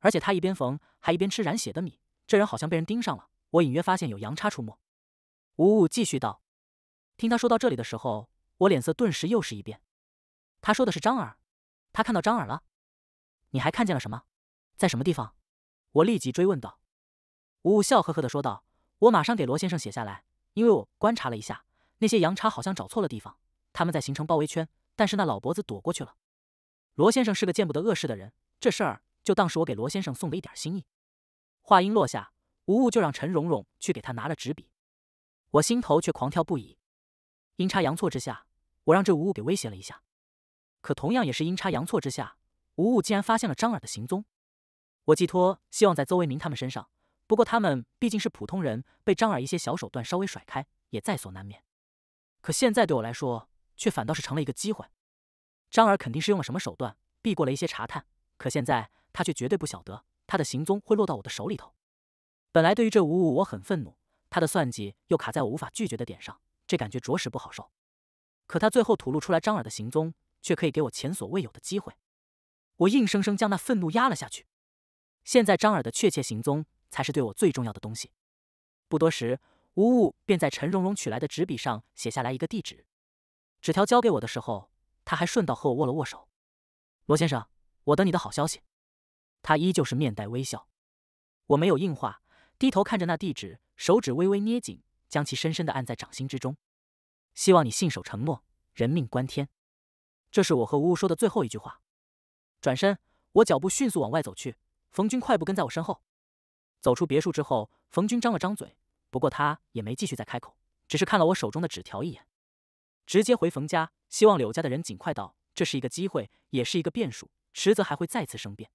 而且他一边缝还一边吃染血的米。这人好像被人盯上了。我隐约发现有羊叉出没。吴呜，继续道：“听他说到这里的时候，我脸色顿时又是一变。他说的是张耳，他看到张耳了。”你还看见了什么？在什么地方？我立即追问道。吴误笑呵呵的说道：“我马上给罗先生写下来，因为我观察了一下，那些羊叉好像找错了地方，他们在形成包围圈，但是那老脖子躲过去了。罗先生是个见不得恶事的人，这事儿就当是我给罗先生送的一点心意。”话音落下，吴吴就让陈蓉蓉去给他拿了纸笔。我心头却狂跳不已。阴差阳错之下，我让这吴吴给威胁了一下，可同样也是阴差阳错之下。无物竟然发现了张耳的行踪，我寄托希望在邹维明他们身上，不过他们毕竟是普通人，被张耳一些小手段稍微甩开也在所难免。可现在对我来说，却反倒是成了一个机会。张耳肯定是用了什么手段避过了一些查探，可现在他却绝对不晓得他的行踪会落到我的手里头。本来对于这无物我很愤怒，他的算计又卡在我无法拒绝的点上，这感觉着实不好受。可他最后吐露出来张耳的行踪，却可以给我前所未有的机会。我硬生生将那愤怒压了下去。现在张耳的确切行踪才是对我最重要的东西。不多时，吴物便在陈蓉蓉取来的纸笔上写下来一个地址。纸条交给我的时候，他还顺道和我握了握手。罗先生，我等你的好消息。他依旧是面带微笑。我没有应话，低头看着那地址，手指微微捏紧，将其深深的按在掌心之中。希望你信守承诺，人命关天。这是我和吴物说的最后一句话。转身，我脚步迅速往外走去。冯军快步跟在我身后。走出别墅之后，冯军张了张嘴，不过他也没继续再开口，只是看了我手中的纸条一眼，直接回冯家。希望柳家的人尽快到，这是一个机会，也是一个变数，迟则还会再次生变。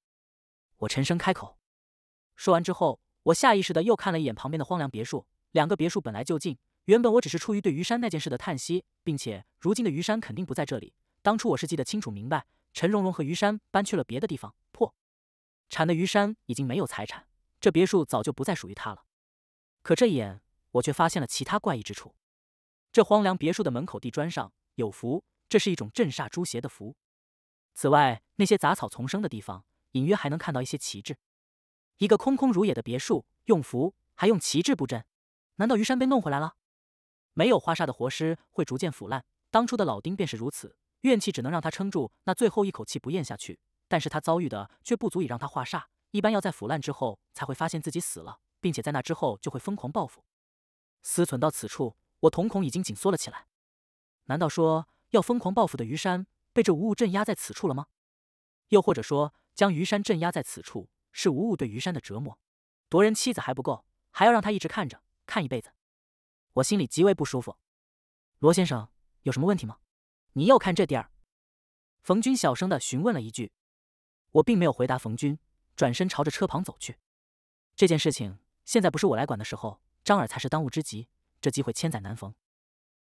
我沉声开口。说完之后，我下意识的又看了一眼旁边的荒凉别墅。两个别墅本来就近，原本我只是出于对于山那件事的叹息，并且如今的于山肯定不在这里。当初我是记得清楚明白。陈蓉蓉和于山搬去了别的地方。破产的于山已经没有财产，这别墅早就不再属于他了。可这一眼，我却发现了其他怪异之处。这荒凉别墅的门口地砖上有符，这是一种镇煞诛邪的符。此外，那些杂草丛生的地方，隐约还能看到一些旗帜。一个空空如也的别墅，用符还用旗帜布阵，难道于山被弄回来了？没有花煞的活尸会逐渐腐烂，当初的老丁便是如此。怨气只能让他撑住那最后一口气不咽下去，但是他遭遇的却不足以让他化煞。一般要在腐烂之后才会发现自己死了，并且在那之后就会疯狂报复。思忖到此处，我瞳孔已经紧缩了起来。难道说要疯狂报复的虞山被这无物镇压在此处了吗？又或者说，将于山镇压在此处是无物对虞山的折磨？夺人妻子还不够，还要让他一直看着，看一辈子？我心里极为不舒服。罗先生，有什么问题吗？你又看这地儿，冯军小声的询问了一句。我并没有回答冯军，转身朝着车旁走去。这件事情现在不是我来管的时候，张耳才是当务之急。这机会千载难逢，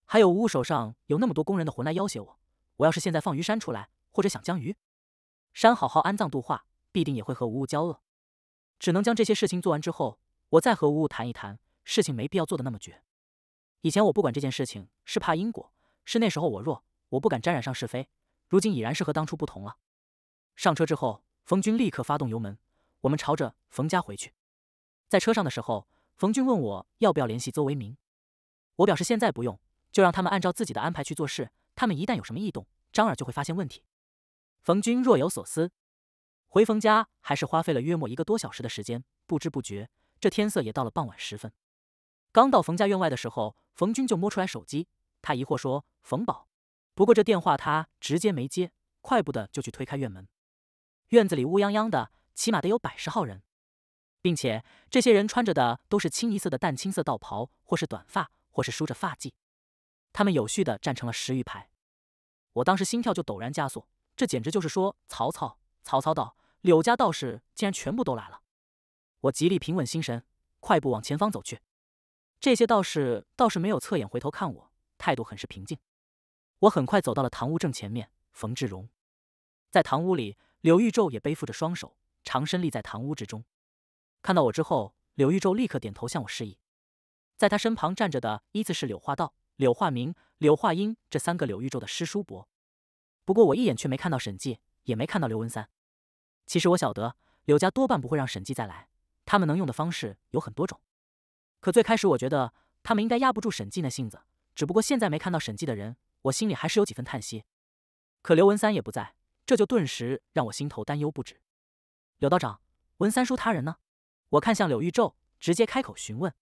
还有无物手上有那么多工人的魂来要挟我。我要是现在放于山出来，或者想将鱼山好好安葬度化，必定也会和无物交恶。只能将这些事情做完之后，我再和无物谈一谈。事情没必要做的那么绝。以前我不管这件事情，是怕因果，是那时候我弱。我不敢沾染上是非，如今已然是和当初不同了。上车之后，冯军立刻发动油门，我们朝着冯家回去。在车上的时候，冯军问我要不要联系邹维明，我表示现在不用，就让他们按照自己的安排去做事。他们一旦有什么异动，张耳就会发现问题。冯军若有所思。回冯家还是花费了约莫一个多小时的时间，不知不觉，这天色也到了傍晚时分。刚到冯家院外的时候，冯军就摸出来手机，他疑惑说：“冯宝。”不过这电话他直接没接，快步的就去推开院门。院子里乌泱泱的，起码得有百十号人，并且这些人穿着的都是清一色的淡青色道袍，或是短发，或是梳着发髻。他们有序的站成了十余排。我当时心跳就陡然加速，这简直就是说曹操，曹操道，柳家道士竟然全部都来了。我极力平稳心神，快步往前方走去。这些道士倒是没有侧眼回头看我，态度很是平静。我很快走到了堂屋正前面。冯志荣在堂屋里，柳玉宙也背负着双手，长身立在堂屋之中。看到我之后，柳玉宙立刻点头向我示意。在他身旁站着的依次是柳化道、柳化明、柳化英这三个柳玉宙的师叔伯。不过我一眼却没看到沈计，也没看到刘文三。其实我晓得，柳家多半不会让沈计再来，他们能用的方式有很多种。可最开始我觉得他们应该压不住沈计那性子，只不过现在没看到沈计的人。我心里还是有几分叹息，可刘文三也不在，这就顿时让我心头担忧不止。柳道长，文三叔他人呢？我看向柳玉宙，直接开口询问。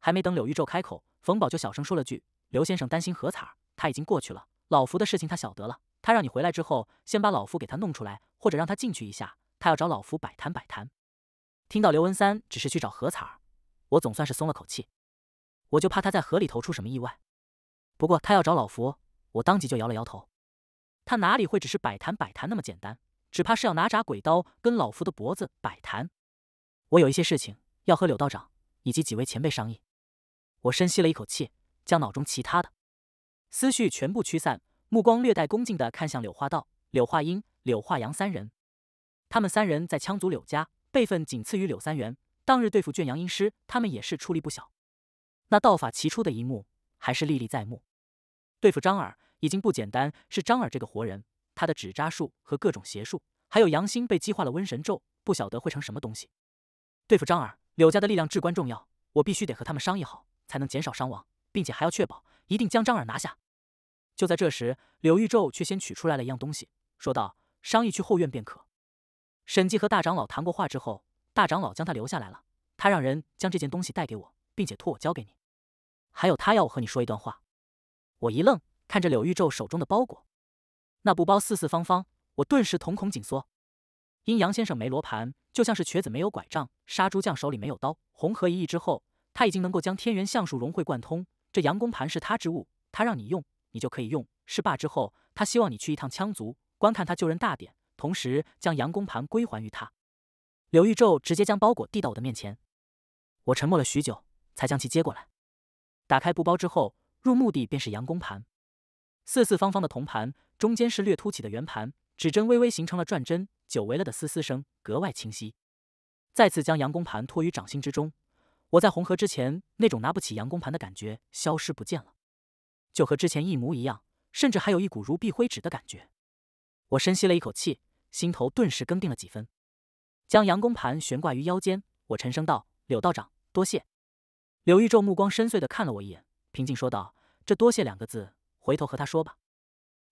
还没等柳玉宙开口，冯宝就小声说了句：“刘先生担心何彩儿，他已经过去了。老夫的事情他晓得了，他让你回来之后，先把老夫给他弄出来，或者让他进去一下，他要找老夫摆摊摆摊。”听到刘文三只是去找何彩儿，我总算是松了口气。我就怕他在河里头出什么意外。不过他要找老福，我当即就摇了摇头。他哪里会只是摆谈摆谈那么简单？只怕是要拿扎鬼刀跟老福的脖子摆谈。我有一些事情要和柳道长以及几位前辈商议。我深吸了一口气，将脑中其他的思绪全部驱散，目光略带恭敬地看向柳化道、柳化英、柳化阳三人。他们三人在羌族柳家，辈分仅次于柳三元。当日对付卷阳阴师，他们也是出力不小。那道法奇出的一幕，还是历历在目。对付张耳已经不简单，是张耳这个活人，他的纸扎术和各种邪术，还有杨兴被激化了瘟神咒，不晓得会成什么东西。对付张耳，柳家的力量至关重要，我必须得和他们商议好，才能减少伤亡，并且还要确保一定将张耳拿下。就在这时，柳玉皱却先取出来了一样东西，说道：“商议去后院便可。”沈记和大长老谈过话之后，大长老将他留下来了，他让人将这件东西带给我，并且托我交给你，还有他要我和你说一段话。我一愣，看着柳玉宙手中的包裹，那布包四四方方，我顿时瞳孔紧缩。阴阳先生没罗盘，就像是瘸子没有拐杖，杀猪匠手里没有刀。红河一役之后，他已经能够将天元相术融会贯通。这阳宫盘是他之物，他让你用，你就可以用。事罢之后，他希望你去一趟羌族，观看他救人大典，同时将阳宫盘归还于他。柳玉宙直接将包裹递到我的面前，我沉默了许久，才将其接过来，打开布包之后。入墓地便是阳宫盘，四四方方的铜盘，中间是略凸起的圆盘，指针微微形成了转针，久违了的嘶嘶声格外清晰。再次将阳宫盘托于掌心之中，我在红河之前那种拿不起阳宫盘的感觉消失不见了，就和之前一模一样，甚至还有一股如臂灰指的感觉。我深吸了一口气，心头顿时更定了几分，将阳宫盘悬挂于腰间，我沉声道：“柳道长，多谢。”柳玉昼目光深邃的看了我一眼。平静说道：“这多谢两个字，回头和他说吧。”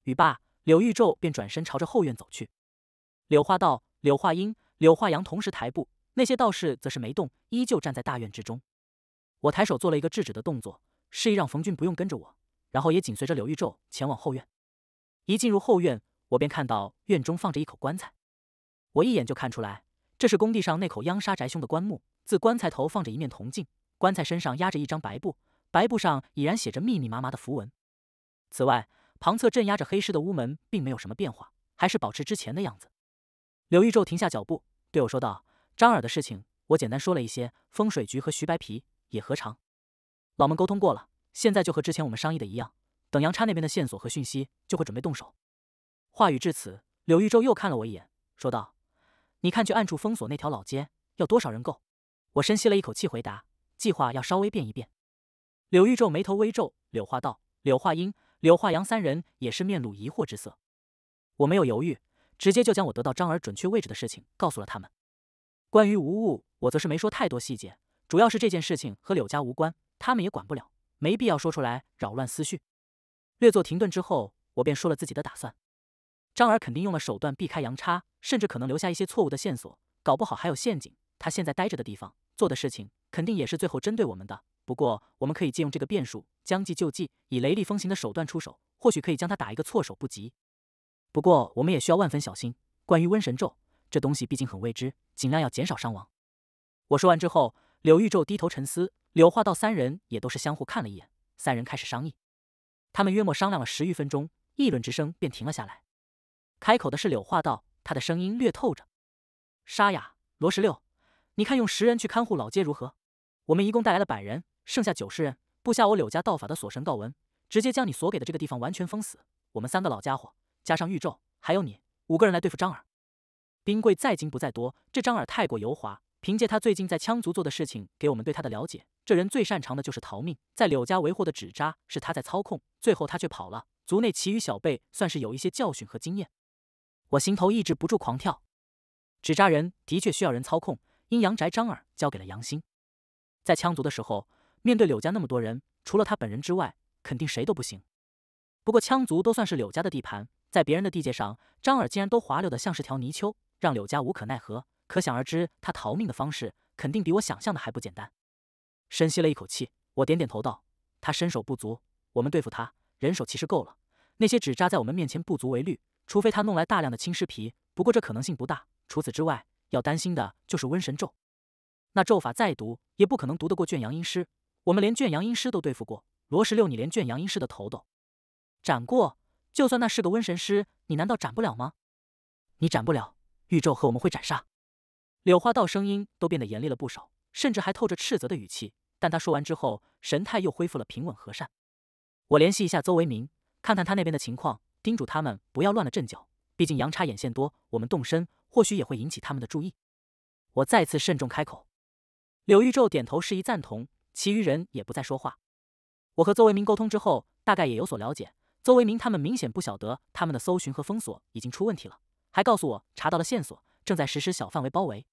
语罢，柳玉皱便转身朝着后院走去。柳化道、柳化英、柳化阳同时抬步，那些道士则是没动，依旧站在大院之中。我抬手做了一个制止的动作，示意让冯军不用跟着我，然后也紧随着柳玉皱前往后院。一进入后院，我便看到院中放着一口棺材。我一眼就看出来，这是工地上那口央沙宅兄的棺木。自棺材头放着一面铜镜，棺材身上压着一张白布。白布上已然写着密密麻麻的符文。此外，旁侧镇压着黑尸的屋门并没有什么变化，还是保持之前的样子。柳玉宙停下脚步，对我说道：“张耳的事情，我简单说了一些。风水局和徐白皮也何尝？老们沟通过了，现在就和之前我们商议的一样。等杨叉那边的线索和讯息，就会准备动手。”话语至此，柳玉宙又看了我一眼，说道：“你看，去暗处封锁那条老街，要多少人够？”我深吸了一口气回答：“计划要稍微变一变。”柳玉皱眉头微皱，柳化道、柳化英、柳化阳三人也是面露疑惑之色。我没有犹豫，直接就将我得到张儿准确位置的事情告诉了他们。关于无误，我则是没说太多细节，主要是这件事情和柳家无关，他们也管不了，没必要说出来扰乱思绪。略作停顿之后，我便说了自己的打算。张儿肯定用了手段避开杨叉，甚至可能留下一些错误的线索，搞不好还有陷阱。他现在待着的地方，做的事情，肯定也是最后针对我们的。不过，我们可以借用这个变数，将计就计，以雷厉风行的手段出手，或许可以将他打一个措手不及。不过，我们也需要万分小心。关于瘟神咒这东西，毕竟很未知，尽量要减少伤亡。我说完之后，柳玉宙低头沉思，柳化道三人也都是相互看了一眼，三人开始商议。他们约莫商量了十余分钟，议论之声便停了下来。开口的是柳化道，他的声音略透着沙哑：“罗十六，你看用十人去看护老街如何？我们一共带来了百人。”剩下九十人，布下我柳家道法的锁神告文，直接将你所给的这个地方完全封死。我们三个老家伙加上玉咒，还有你五个人来对付张耳。兵贵在精不在多，这张耳太过油滑。凭借他最近在羌族做的事情，给我们对他的了解，这人最擅长的就是逃命。在柳家为祸的纸扎是他在操控，最后他却跑了。族内其余小辈算是有一些教训和经验。我心头抑制不住狂跳。纸扎人的确需要人操控，阴阳宅张耳交给了杨兴，在羌族的时候。面对柳家那么多人，除了他本人之外，肯定谁都不行。不过羌族都算是柳家的地盘，在别人的地界上，张耳竟然都滑溜的像是条泥鳅，让柳家无可奈何。可想而知，他逃命的方式肯定比我想象的还不简单。深吸了一口气，我点点头道：“他身手不足，我们对付他，人手其实够了。那些纸扎在我们面前不足为虑，除非他弄来大量的青尸皮。不过这可能性不大。除此之外，要担心的就是瘟神咒。那咒法再毒，也不可能毒得过圈阳阴师。”我们连卷阳阴师都对付过，罗十六，你连卷阳阴师的头都斩过。就算那是个瘟神师，你难道斩不了吗？你斩不了，玉宙和我们会斩杀。柳花道声音都变得严厉了不少，甚至还透着斥责的语气。但他说完之后，神态又恢复了平稳和善。我联系一下邹维明，看看他那边的情况，叮嘱他们不要乱了阵脚。毕竟阳差眼线多，我们动身或许也会引起他们的注意。我再次慎重开口。柳玉昼点头示意赞同。其余人也不再说话。我和邹维明沟通之后，大概也有所了解。邹维明他们明显不晓得他们的搜寻和封锁已经出问题了，还告诉我查到了线索，正在实施小范围包围。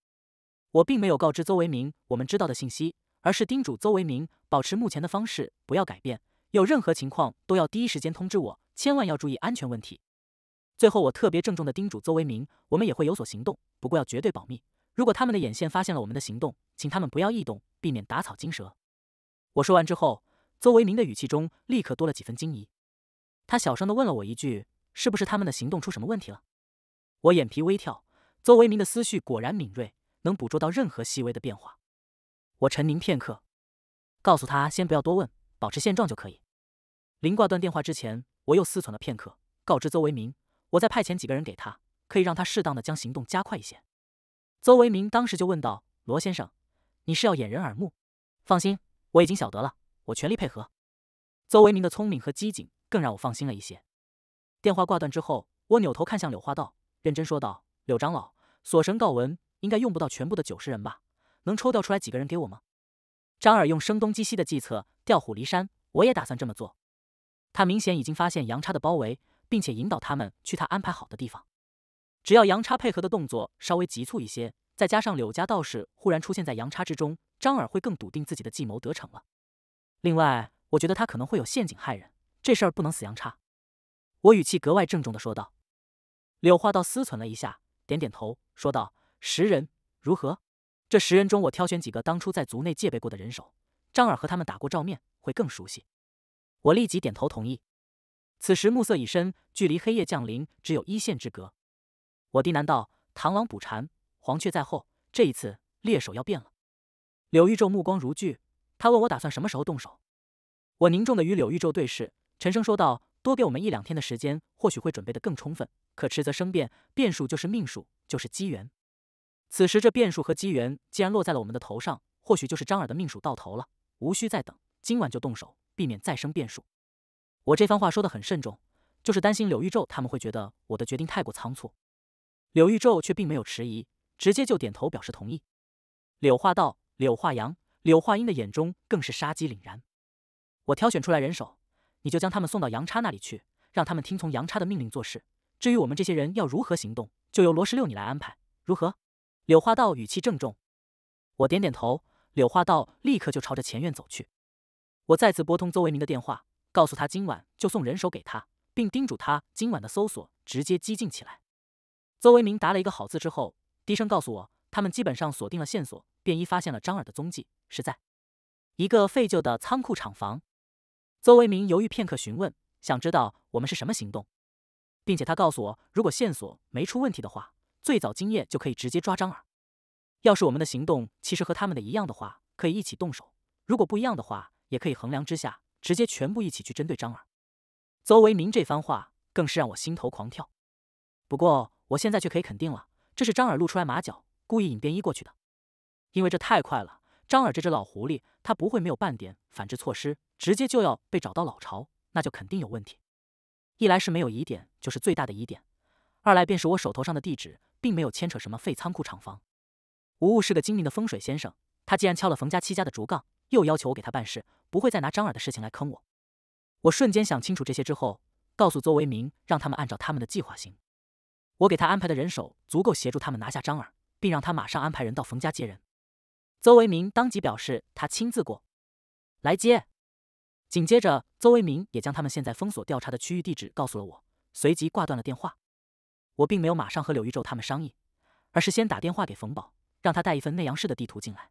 我并没有告知邹维明我们知道的信息，而是叮嘱邹维明保持目前的方式，不要改变。有任何情况都要第一时间通知我，千万要注意安全问题。最后，我特别郑重的叮嘱邹维明，我们也会有所行动，不过要绝对保密。如果他们的眼线发现了我们的行动，请他们不要异动，避免打草惊蛇。我说完之后，邹维明的语气中立刻多了几分惊疑，他小声的问了我一句：“是不是他们的行动出什么问题了？”我眼皮微跳，邹维明的思绪果然敏锐，能捕捉到任何细微的变化。我沉凝片刻，告诉他：“先不要多问，保持现状就可以。”临挂断电话之前，我又思忖了片刻，告知邹维明：“我再派遣几个人给他，可以让他适当的将行动加快一些。”邹维明当时就问道：“罗先生，你是要掩人耳目？放心。”我已经晓得了，我全力配合。邹维明的聪明和机警更让我放心了一些。电话挂断之后，我扭头看向柳花道，认真说道：“柳长老，锁神告文应该用不到全部的九十人吧？能抽调出来几个人给我吗？”张耳用声东击西的计策调虎离山，我也打算这么做。他明显已经发现杨差的包围，并且引导他们去他安排好的地方。只要杨差配合的动作稍微急促一些，再加上柳家道士忽然出现在杨差之中。张耳会更笃定自己的计谋得逞了。另外，我觉得他可能会有陷阱害人，这事儿不能死羊叉。我语气格外郑重的说道。柳化道思忖了一下，点点头，说道：“十人如何？这十人中，我挑选几个当初在族内戒备过的人手，张耳和他们打过照面，会更熟悉。”我立即点头同意。此时暮色已深，距离黑夜降临只有一线之隔。我低喃道：“螳螂捕蝉，黄雀在后。这一次，猎手要变了。”柳玉宙目光如炬，他问我打算什么时候动手。我凝重的与柳玉宙对视，沉声说道：“多给我们一两天的时间，或许会准备的更充分。可迟则生变，变数就是命数，就是机缘。此时这变数和机缘既然落在了我们的头上，或许就是张耳的命数到头了，无需再等，今晚就动手，避免再生变数。”我这番话说的很慎重，就是担心柳玉宙他们会觉得我的决定太过仓促。柳玉宙却并没有迟疑，直接就点头表示同意。柳话道。柳化阳、柳化英的眼中更是杀机凛然。我挑选出来人手，你就将他们送到杨叉那里去，让他们听从杨叉的命令做事。至于我们这些人要如何行动，就由罗十六你来安排，如何？柳化道语气郑重。我点点头。柳化道立刻就朝着前院走去。我再次拨通邹维明的电话，告诉他今晚就送人手给他，并叮嘱他今晚的搜索直接激进起来。邹维明答了一个“好”字之后，低声告诉我，他们基本上锁定了线索。便衣发现了张耳的踪迹，是在一个废旧的仓库厂房。邹为民犹豫片刻，询问，想知道我们是什么行动，并且他告诉我，如果线索没出问题的话，最早今夜就可以直接抓张耳。要是我们的行动其实和他们的一样的话，可以一起动手；如果不一样的话，也可以衡量之下，直接全部一起去针对张耳。邹为民这番话更是让我心头狂跳。不过我现在却可以肯定了，这是张耳露出来马脚，故意引便衣过去的。因为这太快了，张耳这只老狐狸，他不会没有半点反制措施，直接就要被找到老巢，那就肯定有问题。一来是没有疑点，就是最大的疑点；二来便是我手头上的地址，并没有牵扯什么废仓库、厂房。吴务是个精明的风水先生，他既然敲了冯家七家的竹杠，又要求我给他办事，不会再拿张耳的事情来坑我。我瞬间想清楚这些之后，告诉邹维明，让他们按照他们的计划行。我给他安排的人手足够协助他们拿下张耳，并让他马上安排人到冯家接人。邹维明当即表示他亲自过来接，紧接着邹维明也将他们现在封锁调查的区域地址告诉了我，随即挂断了电话。我并没有马上和柳玉宙他们商议，而是先打电话给冯宝，让他带一份内阳市的地图进来。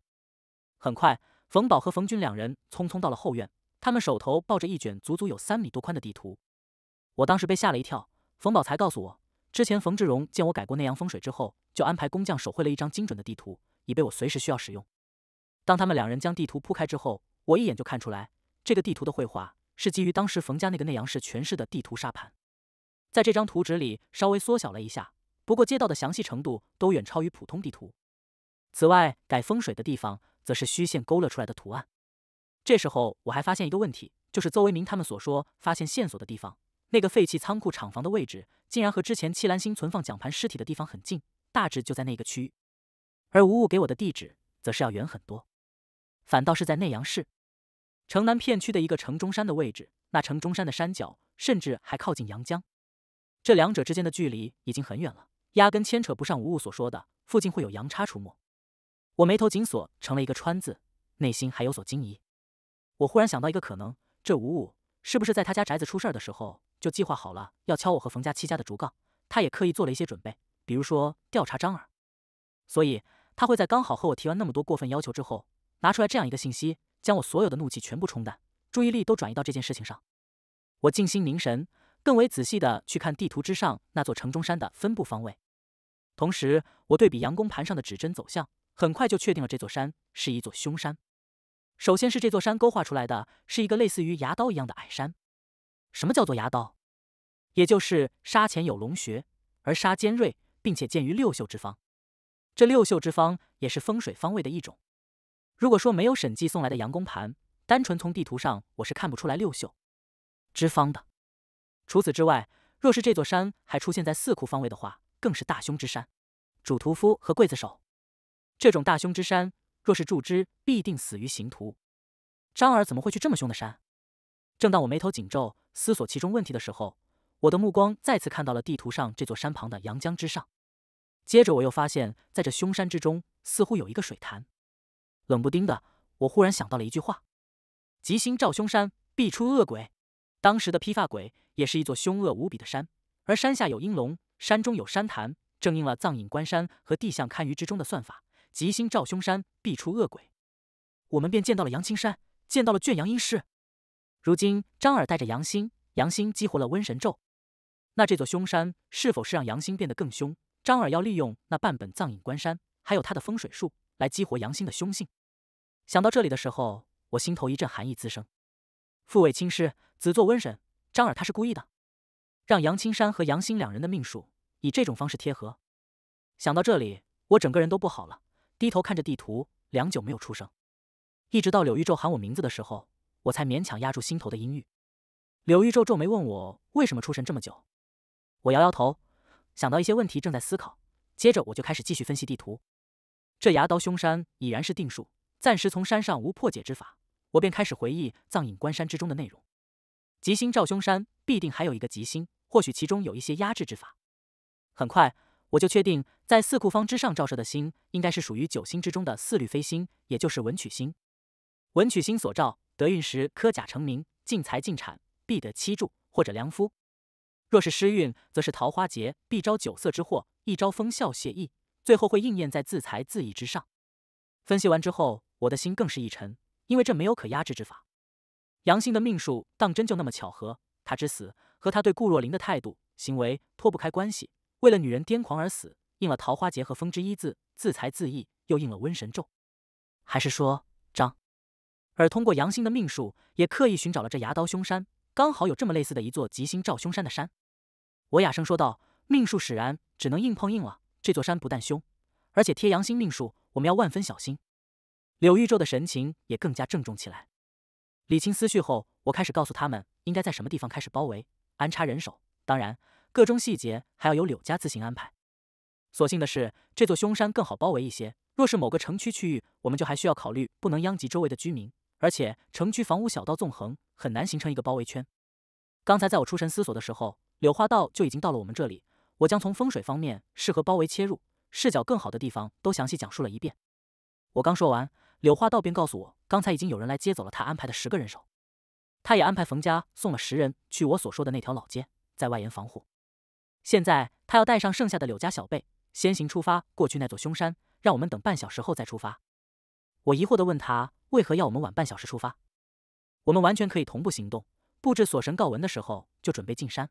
很快，冯宝和冯军两人匆匆到了后院，他们手头抱着一卷足足有三米多宽的地图。我当时被吓了一跳，冯宝才告诉我，之前冯志荣见我改过内阳风水之后，就安排工匠手绘了一张精准的地图，以备我随时需要使用。当他们两人将地图铺开之后，我一眼就看出来，这个地图的绘画是基于当时冯家那个内阳市全市的地图沙盘，在这张图纸里稍微缩小了一下，不过街道的详细程度都远超于普通地图。此外，改风水的地方则是虚线勾勒出来的图案。这时候我还发现一个问题，就是邹维明他们所说发现线索的地方，那个废弃仓库厂房的位置竟然和之前戚兰星存放奖盘尸体的地方很近，大致就在那个区域，而无误给我的地址则是要远很多。反倒是在内阳市城南片区的一个城中山的位置，那城中山的山脚甚至还靠近阳江，这两者之间的距离已经很远了，压根牵扯不上吴误所说的附近会有阳叉出没。我眉头紧锁成了一个川字，内心还有所惊疑。我忽然想到一个可能：这吴误是不是在他家宅子出事儿的时候就计划好了要敲我和冯家七家的竹杠？他也刻意做了一些准备，比如说调查张耳。所以他会在刚好和我提完那么多过分要求之后。拿出来这样一个信息，将我所有的怒气全部冲淡，注意力都转移到这件事情上。我静心凝神，更为仔细的去看地图之上那座城中山的分布方位。同时，我对比阳宫盘上的指针走向，很快就确定了这座山是一座凶山。首先是这座山勾画出来的是一个类似于牙刀一样的矮山。什么叫做牙刀？也就是沙前有龙穴，而沙尖锐，并且见于六秀之方。这六秀之方也是风水方位的一种。如果说没有审计送来的阳公盘，单纯从地图上我是看不出来六秀之方的。除此之外，若是这座山还出现在四库方位的话，更是大凶之山。主屠夫和刽子手这种大凶之山，若是住之，必定死于刑徒。张耳怎么会去这么凶的山？正当我眉头紧皱，思索其中问题的时候，我的目光再次看到了地图上这座山旁的阳江之上。接着，我又发现，在这凶山之中，似乎有一个水潭。冷不丁的，我忽然想到了一句话：“吉星照凶山，必出恶鬼。”当时的披发鬼也是一座凶恶无比的山，而山下有阴龙，山中有山潭，正应了《藏隐观山》和《地象堪舆》之中的算法：“吉星照凶山，必出恶鬼。”我们便见到了杨青山，见到了卷阳阴师。如今张耳带着杨心，杨心激活了瘟神咒，那这座凶山是否是让杨心变得更凶？张耳要利用那半本《藏隐观山》，还有他的风水术来激活杨心的凶性。想到这里的时候，我心头一阵寒意滋生。父为青师，子作瘟神，张耳他是故意的，让杨青山和杨欣两人的命数以这种方式贴合。想到这里，我整个人都不好了，低头看着地图，良久没有出声。一直到柳玉宙喊我名字的时候，我才勉强压住心头的阴郁。柳玉宙皱眉问我为什么出神这么久，我摇摇头，想到一些问题，正在思考。接着我就开始继续分析地图。这牙刀凶山已然是定数。暂时从山上无破解之法，我便开始回忆藏影关山之中的内容。吉星照凶山，必定还有一个吉星，或许其中有一些压制之法。很快，我就确定在四库方之上照射的星，应该是属于九星之中的四绿飞星，也就是文曲星。文曲星所照，得运时科甲成名，进财进产，必得妻助或者良夫。若是失运，则是桃花劫，必招酒色之祸，一招风笑泄意，最后会应验在自财自意之上。分析完之后。我的心更是一沉，因为这没有可压制之法。杨兴的命数当真就那么巧合？他之死和他对顾若琳的态度、行为脱不开关系。为了女人癫狂而死，应了桃花劫和风之一字，自裁自缢，又应了瘟神咒。还是说张？而通过杨兴的命数，也刻意寻找了这牙刀凶山，刚好有这么类似的一座吉星照凶山的山。我哑声说道：“命数使然，只能硬碰硬了。这座山不但凶，而且贴杨星命数，我们要万分小心。”柳玉皱的神情也更加郑重起来。理清思绪后，我开始告诉他们应该在什么地方开始包围、安插人手。当然，各中细节还要由柳家自行安排。所幸的是，这座凶山更好包围一些。若是某个城区区域，我们就还需要考虑不能殃及周围的居民，而且城区房屋小道纵横，很难形成一个包围圈。刚才在我出神思索的时候，柳花道就已经到了我们这里。我将从风水方面适合包围切入、视角更好的地方都详细讲述了一遍。我刚说完。柳花道便告诉我，刚才已经有人来接走了他安排的十个人手，他也安排冯家送了十人去我所说的那条老街，在外延防护。现在他要带上剩下的柳家小辈，先行出发过去那座凶山，让我们等半小时后再出发。我疑惑地问他，为何要我们晚半小时出发？我们完全可以同步行动，布置锁神告文的时候就准备进山。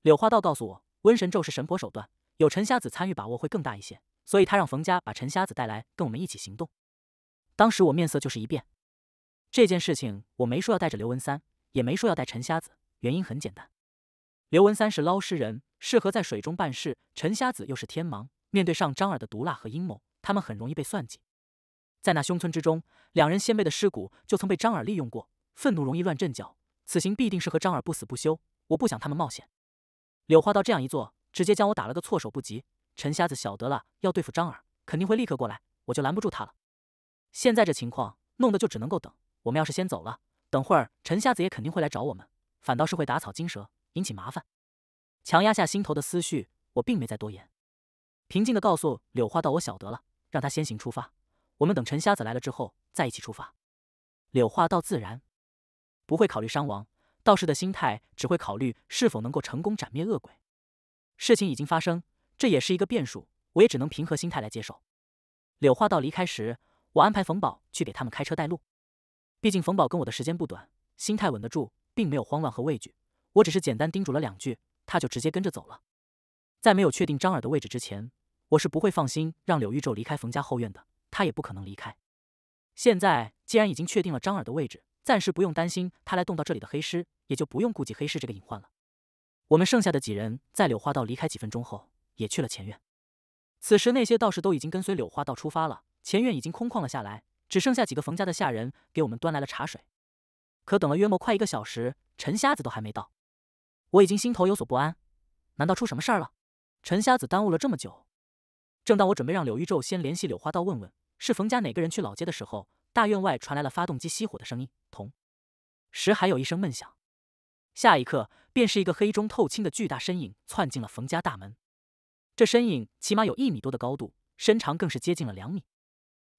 柳花道告诉我，瘟神咒是神婆手段，有陈瞎子参与把握会更大一些，所以他让冯家把陈瞎子带来跟我们一起行动。当时我面色就是一变，这件事情我没说要带着刘文三，也没说要带陈瞎子。原因很简单，刘文三是捞尸人，适合在水中办事；陈瞎子又是天盲，面对上张耳的毒辣和阴谋，他们很容易被算计。在那凶村之中，两人先辈的尸骨就曾被张耳利用过，愤怒容易乱阵脚，此行必定是和张耳不死不休。我不想他们冒险。柳花刀这样一做，直接将我打了个措手不及。陈瞎子晓得了要对付张耳，肯定会立刻过来，我就拦不住他了。现在这情况，弄得就只能够等。我们要是先走了，等会儿陈瞎子也肯定会来找我们，反倒是会打草惊蛇，引起麻烦。强压下心头的思绪，我并没再多言，平静地告诉柳化道：“我晓得了，让他先行出发，我们等陈瞎子来了之后再一起出发。”柳化道自然不会考虑伤亡，道士的心态只会考虑是否能够成功斩灭恶鬼。事情已经发生，这也是一个变数，我也只能平和心态来接受。柳化道离开时。我安排冯宝去给他们开车带路，毕竟冯宝跟我的时间不短，心态稳得住，并没有慌乱和畏惧。我只是简单叮嘱了两句，他就直接跟着走了。在没有确定张耳的位置之前，我是不会放心让柳玉昼离开冯家后院的，他也不可能离开。现在既然已经确定了张耳的位置，暂时不用担心他来动到这里的黑尸，也就不用顾及黑尸这个隐患了。我们剩下的几人在柳花道离开几分钟后，也去了前院。此时那些道士都已经跟随柳花道出发了。前院已经空旷了下来，只剩下几个冯家的下人给我们端来了茶水。可等了约莫快一个小时，陈瞎子都还没到，我已经心头有所不安。难道出什么事儿了？陈瞎子耽误了这么久。正当我准备让柳玉昼先联系柳花道问问是冯家哪个人去老街的时候，大院外传来了发动机熄火的声音，同时还有一声闷响。下一刻，便是一个黑中透青的巨大身影窜进了冯家大门。这身影起码有一米多的高度，身长更是接近了两米。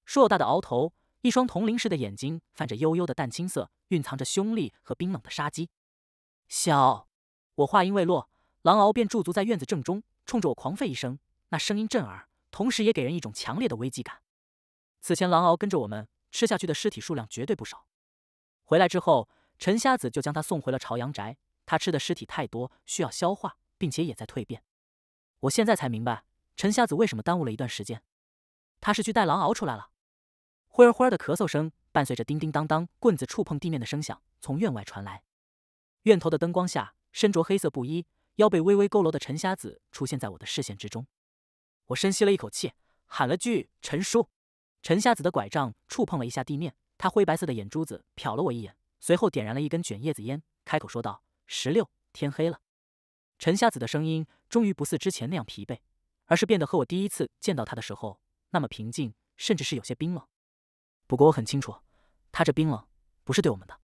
硕大的鳌头，一双铜铃似的眼睛泛着幽幽的淡青色，蕴藏着凶厉和冰冷的杀机。小，我话音未落，狼獒便驻足在院子正中，冲着我狂吠一声，那声音震耳，同时也给人一种强烈的危机感。此前狼獒跟着我们吃下去的尸体数量绝对不少，回来之后，陈瞎子就将他送回了朝阳宅。他吃的尸体太多，需要消化，并且也在蜕变。我现在才明白陈瞎子为什么耽误了一段时间，他是去带狼獒出来了。灰儿呼儿”的咳嗽声，伴随着“叮叮当当”棍子触碰地面的声响，从院外传来。院头的灯光下，身着黑色布衣、腰背微微佝偻的陈瞎子出现在我的视线之中。我深吸了一口气，喊了句：“陈叔。”陈瞎子的拐杖触碰了一下地面，他灰白色的眼珠子瞟了我一眼，随后点燃了一根卷叶子烟，开口说道：“十六，天黑了。”陈瞎子的声音终于不似之前那样疲惫，而是变得和我第一次见到他的时候那么平静，甚至是有些冰冷。不过我很清楚，他这冰冷不是对我们的。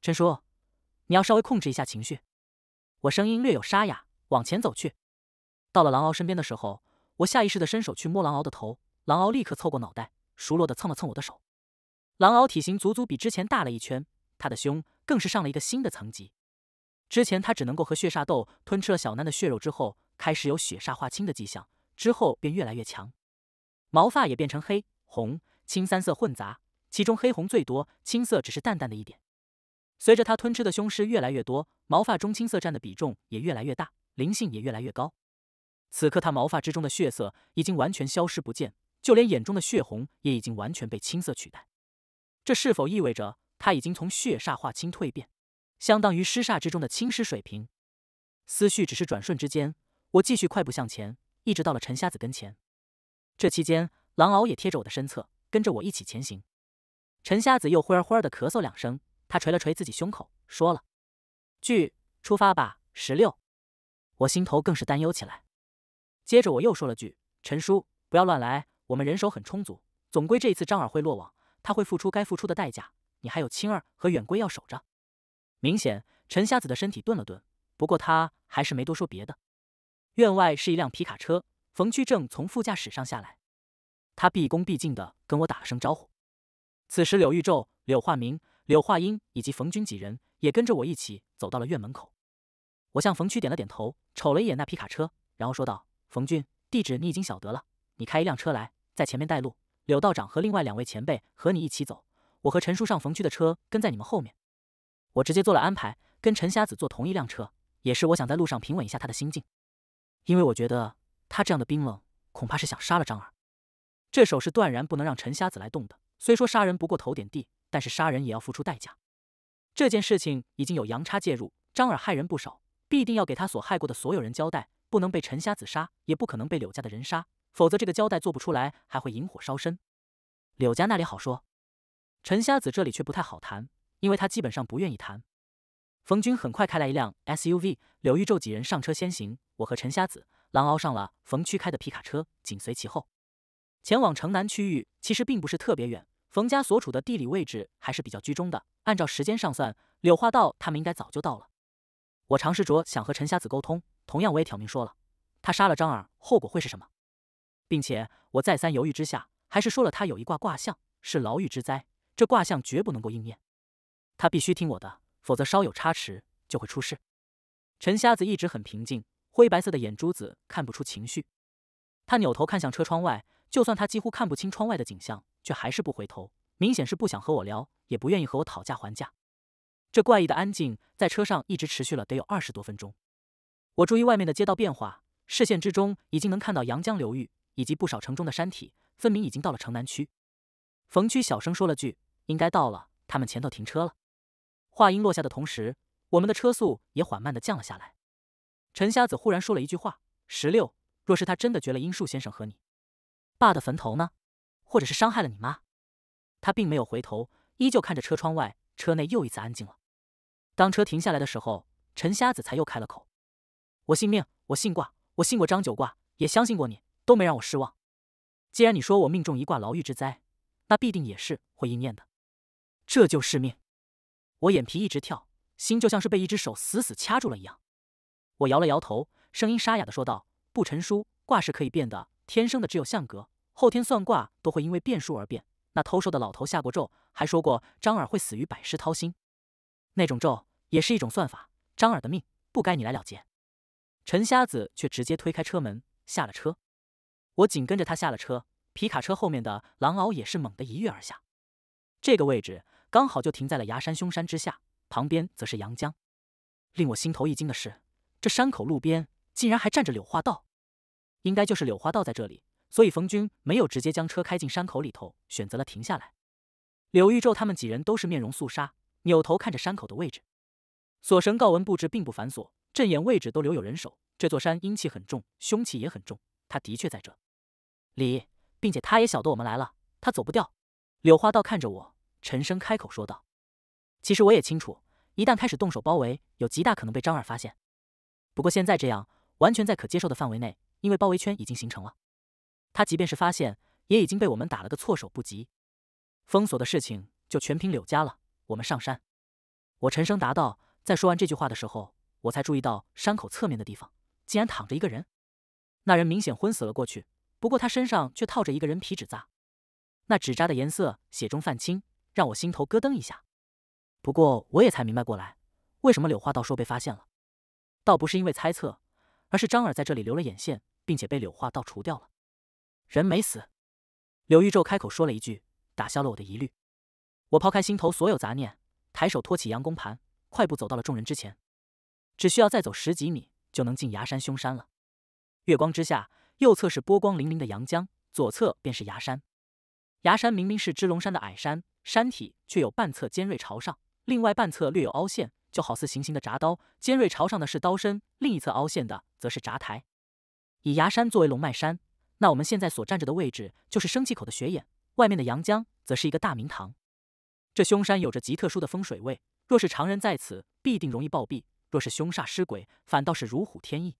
陈叔，你要稍微控制一下情绪。我声音略有沙哑，往前走去。到了狼獒身边的时候，我下意识的伸手去摸狼獒的头，狼獒立刻凑过脑袋，熟络的蹭了蹭我的手。狼獒体型足足比之前大了一圈，它的胸更是上了一个新的层级。之前它只能够和血煞斗吞吃了小南的血肉之后，开始有血煞化清的迹象，之后便越来越强，毛发也变成黑红。青三色混杂，其中黑红最多，青色只是淡淡的一点。随着他吞吃的凶尸越来越多，毛发中青色占的比重也越来越大，灵性也越来越高。此刻他毛发之中的血色已经完全消失不见，就连眼中的血红也已经完全被青色取代。这是否意味着他已经从血煞化青蜕变，相当于尸煞之中的青尸水平？思绪只是转瞬之间，我继续快步向前，一直到了陈瞎子跟前。这期间，狼獒也贴着我的身侧。跟着我一起前行，陈瞎子又忽儿忽儿的咳嗽两声，他捶了捶自己胸口，说了句：“出发吧，十六。”我心头更是担忧起来。接着我又说了句：“陈叔，不要乱来，我们人手很充足。总归这一次张耳会落网，他会付出该付出的代价。你还有青儿和远归要守着。”明显，陈瞎子的身体顿了顿，不过他还是没多说别的。院外是一辆皮卡车，冯区正从副驾驶上下来。他毕恭毕敬的跟我打了声招呼，此时柳玉宙、柳化明、柳化英以及冯军几人也跟着我一起走到了院门口。我向冯区点了点头，瞅了一眼那皮卡车，然后说道：“冯军，地址你已经晓得了，你开一辆车来，在前面带路。柳道长和另外两位前辈和你一起走，我和陈叔上冯区的车，跟在你们后面。”我直接做了安排，跟陈瞎子坐同一辆车，也是我想在路上平稳一下他的心境，因为我觉得他这样的冰冷，恐怕是想杀了张二。这手是断然不能让陈瞎子来动的。虽说杀人不过头点地，但是杀人也要付出代价。这件事情已经有杨叉介入，张耳害人不少，必定要给他所害过的所有人交代，不能被陈瞎子杀，也不可能被柳家的人杀，否则这个交代做不出来，还会引火烧身。柳家那里好说，陈瞎子这里却不太好谈，因为他基本上不愿意谈。冯军很快开来一辆 SUV，柳玉宙几人上车先行，我和陈瞎子、狼敖上了冯区开的皮卡车，紧随其后。前往城南区域其实并不是特别远，冯家所处的地理位置还是比较居中的。按照时间上算，柳化道他们应该早就到了。我尝试着想和陈瞎子沟通，同样我也挑明说了，他杀了张耳，后果会是什么，并且我再三犹豫之下，还是说了他有一卦卦象是牢狱之灾，这卦象绝不能够应验，他必须听我的，否则稍有差池就会出事。陈瞎子一直很平静，灰白色的眼珠子看不出情绪，他扭头看向车窗外。就算他几乎看不清窗外的景象，却还是不回头，明显是不想和我聊，也不愿意和我讨价还价。这怪异的安静在车上一直持续了得有二十多分钟。我注意外面的街道变化，视线之中已经能看到阳江流域以及不少城中的山体，分明已经到了城南区。冯区小声说了句：“应该到了，他们前头停车了。”话音落下的同时，我们的车速也缓慢的降了下来。陈瞎子忽然说了一句：“话石榴，若是他真的绝了，殷树先生和你。”爸的坟头呢？或者是伤害了你妈？他并没有回头，依旧看着车窗外。车内又一次安静了。当车停下来的时候，陈瞎子才又开了口：“我信命，我信卦，我信过张九卦，也相信过你，都没让我失望。既然你说我命中一卦牢狱之灾，那必定也是会应验的。这就是命。”我眼皮一直跳，心就像是被一只手死死掐住了一样。我摇了摇头，声音沙哑的说道：“不，陈叔，卦是可以变的。”天生的只有相格，后天算卦都会因为变数而变。那偷兽的老头下过咒，还说过张耳会死于百尸掏心，那种咒也是一种算法。张耳的命不该你来了结。陈瞎子却直接推开车门下了车，我紧跟着他下了车。皮卡车后面的狼獒也是猛地一跃而下。这个位置刚好就停在了崖山凶山之下，旁边则是阳江。令我心头一惊的是，这山口路边竟然还站着柳化道。应该就是柳花道在这里，所以冯军没有直接将车开进山口里头，选择了停下来。柳玉皱他们几人都是面容肃杀，扭头看着山口的位置。锁神告文布置并不繁琐，阵眼位置都留有人手。这座山阴气很重，凶气也很重，他的确在这里，并且他也晓得我们来了，他走不掉。柳花道看着我，沉声开口说道：“其实我也清楚，一旦开始动手包围，有极大可能被张二发现。不过现在这样，完全在可接受的范围内。”因为包围圈已经形成了，他即便是发现，也已经被我们打了个措手不及。封锁的事情就全凭柳家了。我们上山，我沉声答道。在说完这句话的时候，我才注意到山口侧面的地方竟然躺着一个人。那人明显昏死了过去，不过他身上却套着一个人皮纸扎。那纸扎的颜色血中泛青，让我心头咯噔一下。不过我也才明白过来，为什么柳花到说被发现了，倒不是因为猜测，而是张耳在这里留了眼线。并且被柳化道除掉了，人没死。柳玉皱开口说了一句，打消了我的疑虑。我抛开心头所有杂念，抬手托起阳弓盘，快步走到了众人之前。只需要再走十几米，就能进崖山凶山了。月光之下，右侧是波光粼粼的阳江，左侧便是崖山。崖山明明是支龙山的矮山，山体却有半侧尖锐朝上，另外半侧略有凹陷，就好似行刑的铡刀。尖锐朝上的是刀身，另一侧凹陷的则是铡台。以崖山作为龙脉山，那我们现在所站着的位置就是生气口的穴眼，外面的阳江则是一个大明堂。这凶山有着极特殊的风水位，若是常人在此必定容易暴毙；若是凶煞尸鬼，反倒是如虎添翼。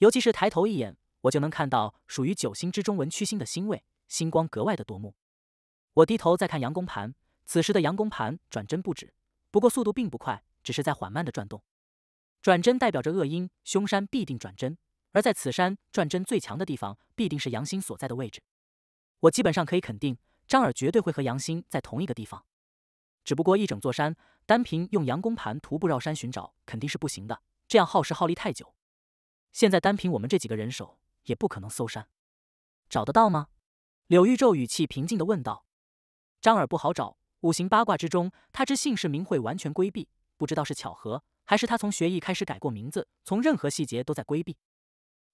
尤其是抬头一眼，我就能看到属于九星之中文曲星的星位，星光格外的夺目。我低头再看阳宫盘，此时的阳宫盘转针不止，不过速度并不快，只是在缓慢的转动。转针代表着恶因，凶山必定转针。而在此山转针最强的地方，必定是杨兴所在的位置。我基本上可以肯定，张耳绝对会和杨兴在同一个地方。只不过一整座山，单凭用阳公盘徒步绕山寻找肯定是不行的，这样耗时耗力太久。现在单凭我们这几个人手，也不可能搜山，找得到吗？柳玉皱语气平静地问道。张耳不好找，五行八卦之中，他之姓氏名讳完全规避，不知道是巧合，还是他从学艺开始改过名字，从任何细节都在规避。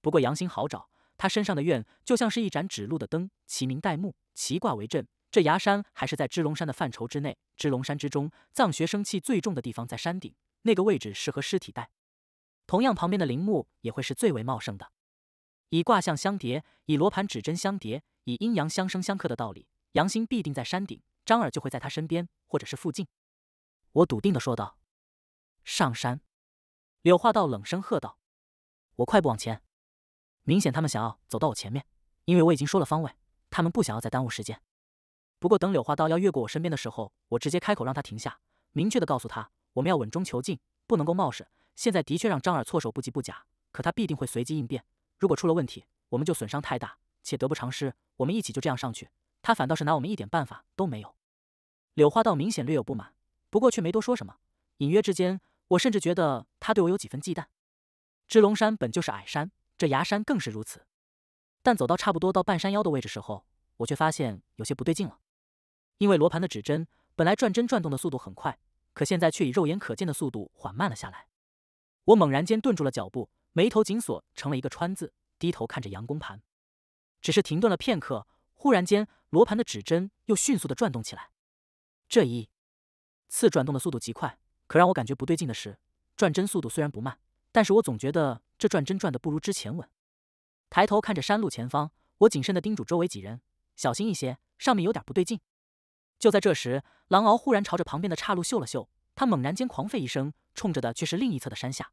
不过阳心好找，他身上的怨就像是一盏指路的灯，其名带目，其卦为震。这崖山还是在支龙山的范畴之内，支龙山之中，藏学生气最重的地方在山顶，那个位置适合尸体带。同样，旁边的陵墓也会是最为茂盛的。以卦象相叠，以罗盘指针相叠，以阴阳相生相克的道理，阳心必定在山顶，张耳就会在他身边或者是附近。我笃定地说道：“上山！”柳化道冷声喝道：“我快步往前。”明显他们想要走到我前面，因为我已经说了方位，他们不想要再耽误时间。不过等柳花道要越过我身边的时候，我直接开口让他停下，明确的告诉他我们要稳中求进，不能够冒失。现在的确让张耳措手不及不假，可他必定会随机应变。如果出了问题，我们就损伤太大，且得不偿失。我们一起就这样上去，他反倒是拿我们一点办法都没有。柳花道明显略有不满，不过却没多说什么。隐约之间，我甚至觉得他对我有几分忌惮。芝龙山本就是矮山。这崖山更是如此，但走到差不多到半山腰的位置时候，我却发现有些不对劲了，因为罗盘的指针本来转针转动的速度很快，可现在却以肉眼可见的速度缓慢了下来。我猛然间顿住了脚步，眉头紧锁成了一个川字，低头看着阳宫盘，只是停顿了片刻，忽然间罗盘的指针又迅速的转动起来，这一次转动的速度极快，可让我感觉不对劲的是，转针速度虽然不慢，但是我总觉得。这转针转的不如之前稳，抬头看着山路前方，我谨慎的叮嘱周围几人：“小心一些，上面有点不对劲。”就在这时，狼獒忽然朝着旁边的岔路嗅了嗅，他猛然间狂吠一声，冲着的却是另一侧的山下。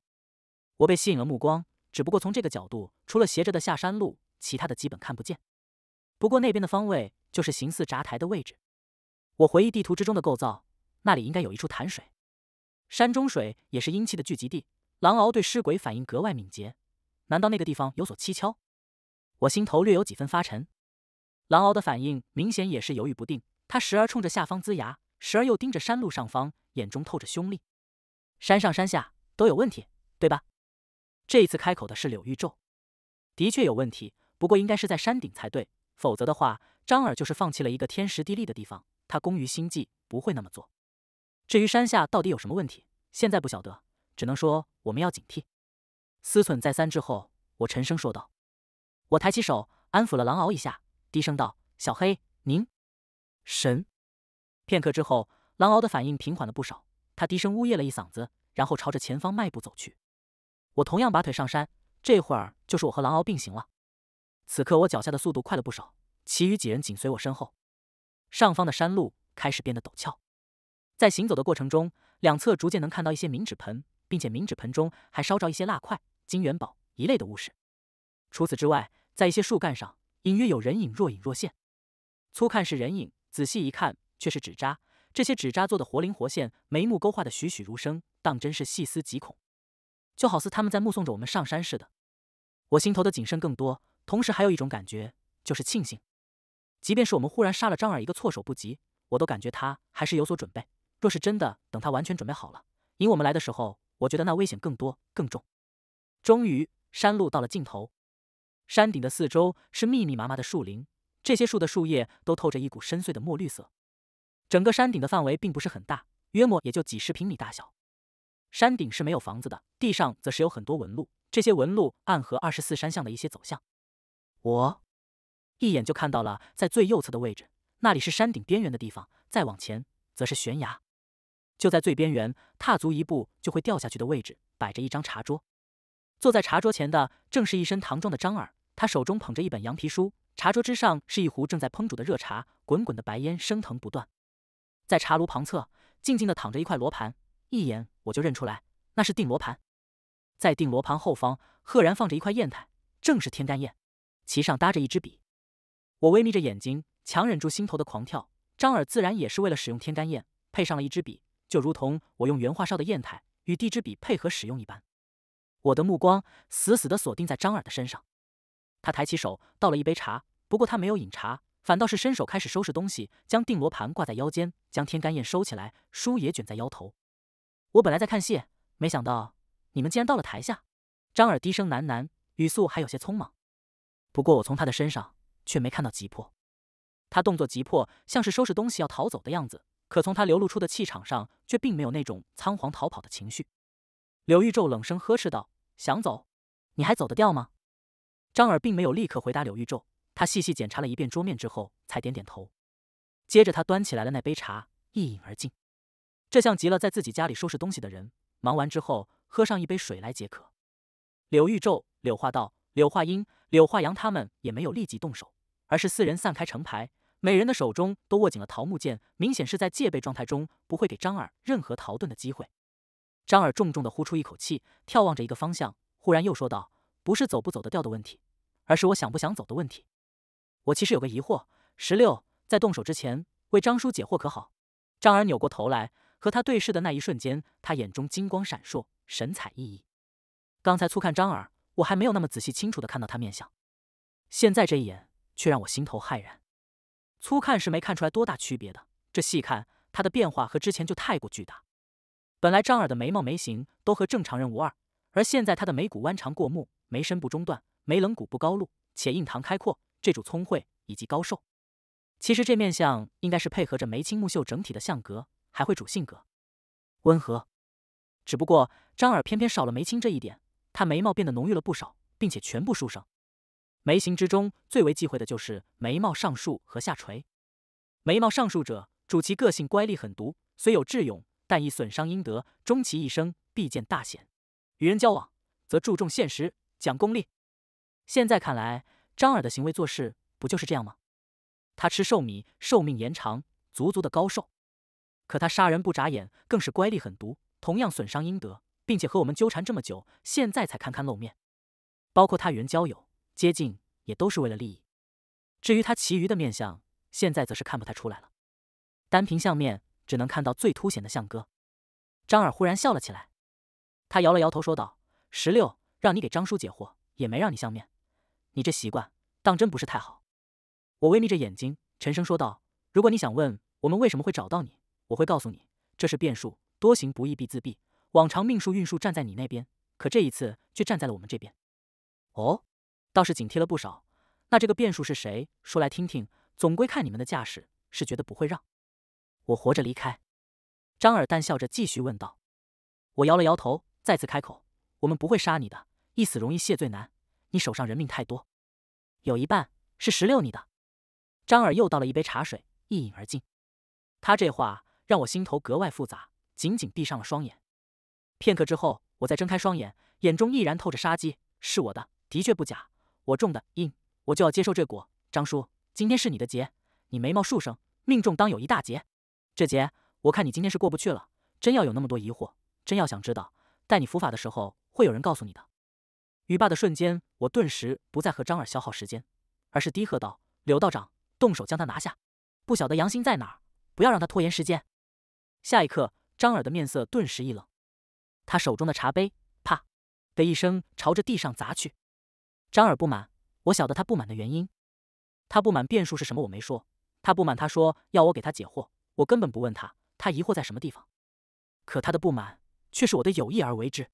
我被吸引了目光，只不过从这个角度，除了斜着的下山路，其他的基本看不见。不过那边的方位就是形似闸台的位置，我回忆地图之中的构造，那里应该有一处潭水，山中水也是阴气的聚集地。狼獒对尸鬼反应格外敏捷，难道那个地方有所蹊跷？我心头略有几分发沉。狼獒的反应明显也是犹豫不定，他时而冲着下方龇牙，时而又盯着山路上方，眼中透着凶厉。山上山下都有问题，对吧？这一次开口的是柳玉皱，的确有问题，不过应该是在山顶才对，否则的话，张耳就是放弃了一个天时地利的地方，他工于心计，不会那么做。至于山下到底有什么问题，现在不晓得。只能说我们要警惕。思忖再三之后，我沉声说道：“我抬起手安抚了狼獒一下，低声道：‘小黑，您神。’”片刻之后，狼獒的反应平缓了不少，他低声呜咽了一嗓子，然后朝着前方迈步走去。我同样拔腿上山，这会儿就是我和狼獒并行了。此刻我脚下的速度快了不少，其余几人紧随我身后。上方的山路开始变得陡峭，在行走的过程中，两侧逐渐能看到一些明纸盆。并且，冥纸盆中还烧着一些蜡块、金元宝一类的物事。除此之外，在一些树干上隐约有人影若隐若现，粗看是人影，仔细一看却是纸扎。这些纸扎做的活灵活现，眉目勾画的栩栩如生，当真是细思极恐，就好似他们在目送着我们上山似的。我心头的谨慎更多，同时还有一种感觉，就是庆幸。即便是我们忽然杀了张耳一个措手不及，我都感觉他还是有所准备。若是真的等他完全准备好了，引我们来的时候。我觉得那危险更多、更重。终于，山路到了尽头。山顶的四周是密密麻麻的树林，这些树的树叶都透着一股深邃的墨绿色。整个山顶的范围并不是很大，约莫也就几十平米大小。山顶是没有房子的，地上则是有很多纹路，这些纹路暗合二十四山象的一些走向。我一眼就看到了在最右侧的位置，那里是山顶边缘的地方，再往前则是悬崖。就在最边缘，踏足一步就会掉下去的位置，摆着一张茶桌。坐在茶桌前的，正是一身唐装的张耳。他手中捧着一本羊皮书，茶桌之上是一壶正在烹煮的热茶，滚滚的白烟升腾不断。在茶炉旁侧，静静的躺着一块罗盘，一眼我就认出来，那是定罗盘。在定罗盘后方，赫然放着一块砚台，正是天干砚，其上搭着一支笔。我微眯着眼睛，强忍住心头的狂跳。张耳自然也是为了使用天干砚，配上了一支笔。就如同我用原化绍的砚台与地支笔配合使用一般，我的目光死死地锁定在张耳的身上。他抬起手倒了一杯茶，不过他没有饮茶，反倒是伸手开始收拾东西，将定罗盘挂在腰间，将天干砚收起来，书也卷在腰头。我本来在看戏，没想到你们竟然到了台下。张耳低声喃喃，语速还有些匆忙。不过我从他的身上却没看到急迫，他动作急迫，像是收拾东西要逃走的样子。可从他流露出的气场上，却并没有那种仓皇逃跑的情绪。柳玉宙冷声呵斥道：“想走，你还走得掉吗？”张耳并没有立刻回答柳玉宙，他细细检查了一遍桌面之后，才点点头。接着，他端起来了那杯茶，一饮而尽。这像极了在自己家里收拾东西的人，忙完之后喝上一杯水来解渴。柳玉宙、柳化道、柳化英、柳化阳他们也没有立即动手，而是四人散开成排。每人的手中都握紧了桃木剑，明显是在戒备状态中，不会给张耳任何逃遁的机会。张耳重重的呼出一口气，眺望着一个方向，忽然又说道：“不是走不走得掉的问题，而是我想不想走的问题。我其实有个疑惑，十六，在动手之前，为张叔解惑可好？”张耳扭过头来，和他对视的那一瞬间，他眼中金光闪烁，神采奕奕。刚才粗看张耳，我还没有那么仔细清楚的看到他面相，现在这一眼却让我心头骇然。粗看是没看出来多大区别的，这细看他的变化和之前就太过巨大。本来张耳的眉毛眉形都和正常人无二，而现在他的眉骨弯长过目，眉身不中断，眉棱骨不高露，且印堂开阔，这主聪慧以及高瘦。其实这面相应该是配合着眉清目秀整体的相格，还会主性格温和。只不过张耳偏偏少了眉清这一点，他眉毛变得浓郁了不少，并且全部书生。眉形之中最为忌讳的就是眉毛上竖和下垂。眉毛上竖者，主其个性乖戾狠毒，虽有智勇，但易损伤阴德，终其一生必见大险。与人交往，则注重现实，讲功利。现在看来，张耳的行为做事不就是这样吗？他吃寿米，寿命延长，足足的高寿。可他杀人不眨眼，更是乖戾狠毒，同样损伤阴德，并且和我们纠缠这么久，现在才堪堪露面。包括他与人交友。接近也都是为了利益。至于他其余的面相，现在则是看不太出来了。单凭相面，只能看到最凸显的相哥。张耳忽然笑了起来，他摇了摇头说道：“十六，让你给张叔解惑，也没让你相面。你这习惯，当真不是太好。”我微眯着眼睛，沉声说道：“如果你想问我们为什么会找到你，我会告诉你，这是变数。多行不义必自毙。往常命数运数站在你那边，可这一次却站在了我们这边。”哦。倒是警惕了不少。那这个变数是谁？说来听听。总归看你们的架势，是觉得不会让我活着离开？张耳淡笑着继续问道。我摇了摇头，再次开口：“我们不会杀你的，一死容易，谢罪难。你手上人命太多，有一半是十六你的。”张耳又倒了一杯茶水，一饮而尽。他这话让我心头格外复杂，紧紧闭上了双眼。片刻之后，我再睁开双眼，眼中依然透着杀机。是我的，的确不假。我种的因，我就要接受这果。张叔，今天是你的劫，你眉毛竖生，命中当有一大劫。这劫，我看你今天是过不去了。真要有那么多疑惑，真要想知道，待你伏法的时候，会有人告诉你的。语罢的瞬间，我顿时不再和张耳消耗时间，而是低喝道：“柳道长，动手将他拿下！不晓得杨心在哪，不要让他拖延时间。”下一刻，张耳的面色顿时一冷，他手中的茶杯“啪”的一声朝着地上砸去。张耳不满，我晓得他不满的原因。他不满变数是什么？我没说。他不满，他说要我给他解惑。我根本不问他，他疑惑在什么地方。可他的不满却是我的有意而为之。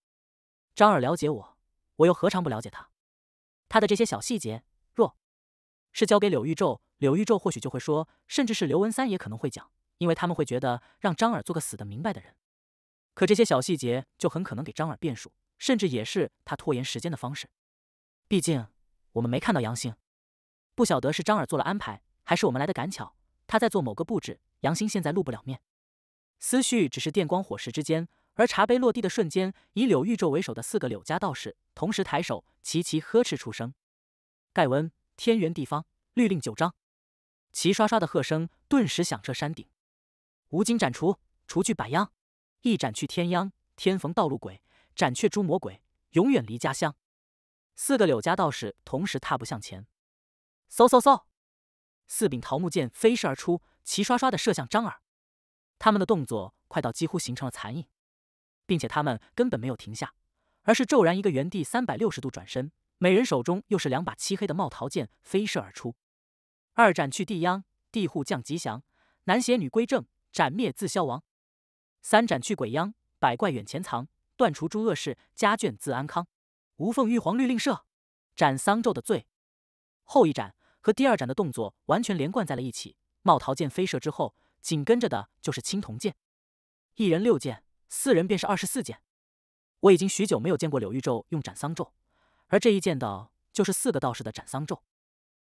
张耳了解我，我又何尝不了解他？他的这些小细节，若是交给柳玉皱，柳玉皱或许就会说，甚至是刘文三也可能会讲，因为他们会觉得让张耳做个死的明白的人。可这些小细节就很可能给张耳变数，甚至也是他拖延时间的方式。毕竟，我们没看到杨兴，不晓得是张耳做了安排，还是我们来的赶巧。他在做某个布置，杨兴现在露不了面。思绪只是电光火石之间，而茶杯落地的瞬间，以柳玉宙为首的四个柳家道士同时抬手，齐齐呵斥出声：“盖文，天圆地方，律令九章。”齐刷刷的喝声顿时响彻山顶。无尽斩除，除去百殃；一斩去天殃，天逢道路鬼；斩却诸魔鬼，永远离家乡。四个柳家道士同时踏步向前，嗖嗖嗖，四柄桃木剑飞射而出，齐刷刷地射向张耳。他们的动作快到几乎形成了残影，并且他们根本没有停下，而是骤然一个原地三百六十度转身，每人手中又是两把漆黑的茂桃剑飞射而出。二斩去地殃，地护降吉祥，男邪女归正，斩灭自消亡。三斩去鬼殃，百怪远潜藏，断除诸恶事，家眷自安康。无缝玉皇律令射，斩桑咒的罪。后一斩和第二斩的动作完全连贯在了一起，茂桃剑飞射之后，紧跟着的就是青铜剑。一人六剑，四人便是二十四剑。我已经许久没有见过柳玉咒用斩桑咒，而这一剑道就是四个道士的斩桑咒。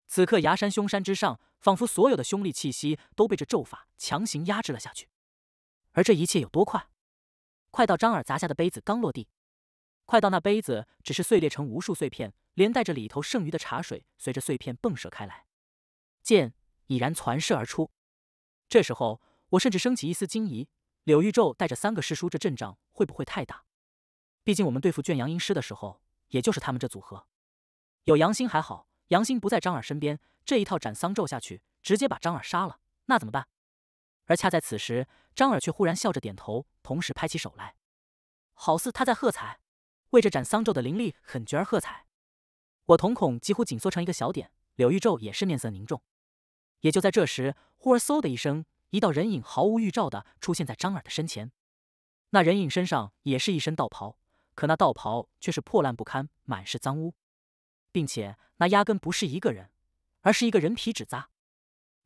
此刻崖山凶山之上，仿佛所有的凶戾气息都被这咒法强行压制了下去。而这一切有多快？快到张耳砸下的杯子刚落地。快到那杯子，只是碎裂成无数碎片，连带着里头剩余的茶水，随着碎片迸射开来。剑已然传射而出。这时候，我甚至升起一丝惊疑：柳玉昼带着三个师叔，这阵仗会不会太大？毕竟我们对付卷阳阴师的时候，也就是他们这组合。有杨心还好，杨心不在张耳身边，这一套斩丧咒下去，直接把张耳杀了，那怎么办？而恰在此时，张耳却忽然笑着点头，同时拍起手来，好似他在喝彩。为这斩桑咒的灵力狠绝而喝彩，我瞳孔几乎紧缩成一个小点。柳玉咒也是面色凝重。也就在这时，忽而嗖的一声，一道人影毫无预兆的出现在张耳的身前。那人影身上也是一身道袍，可那道袍却是破烂不堪，满是脏污，并且那压根不是一个人，而是一个人皮纸扎。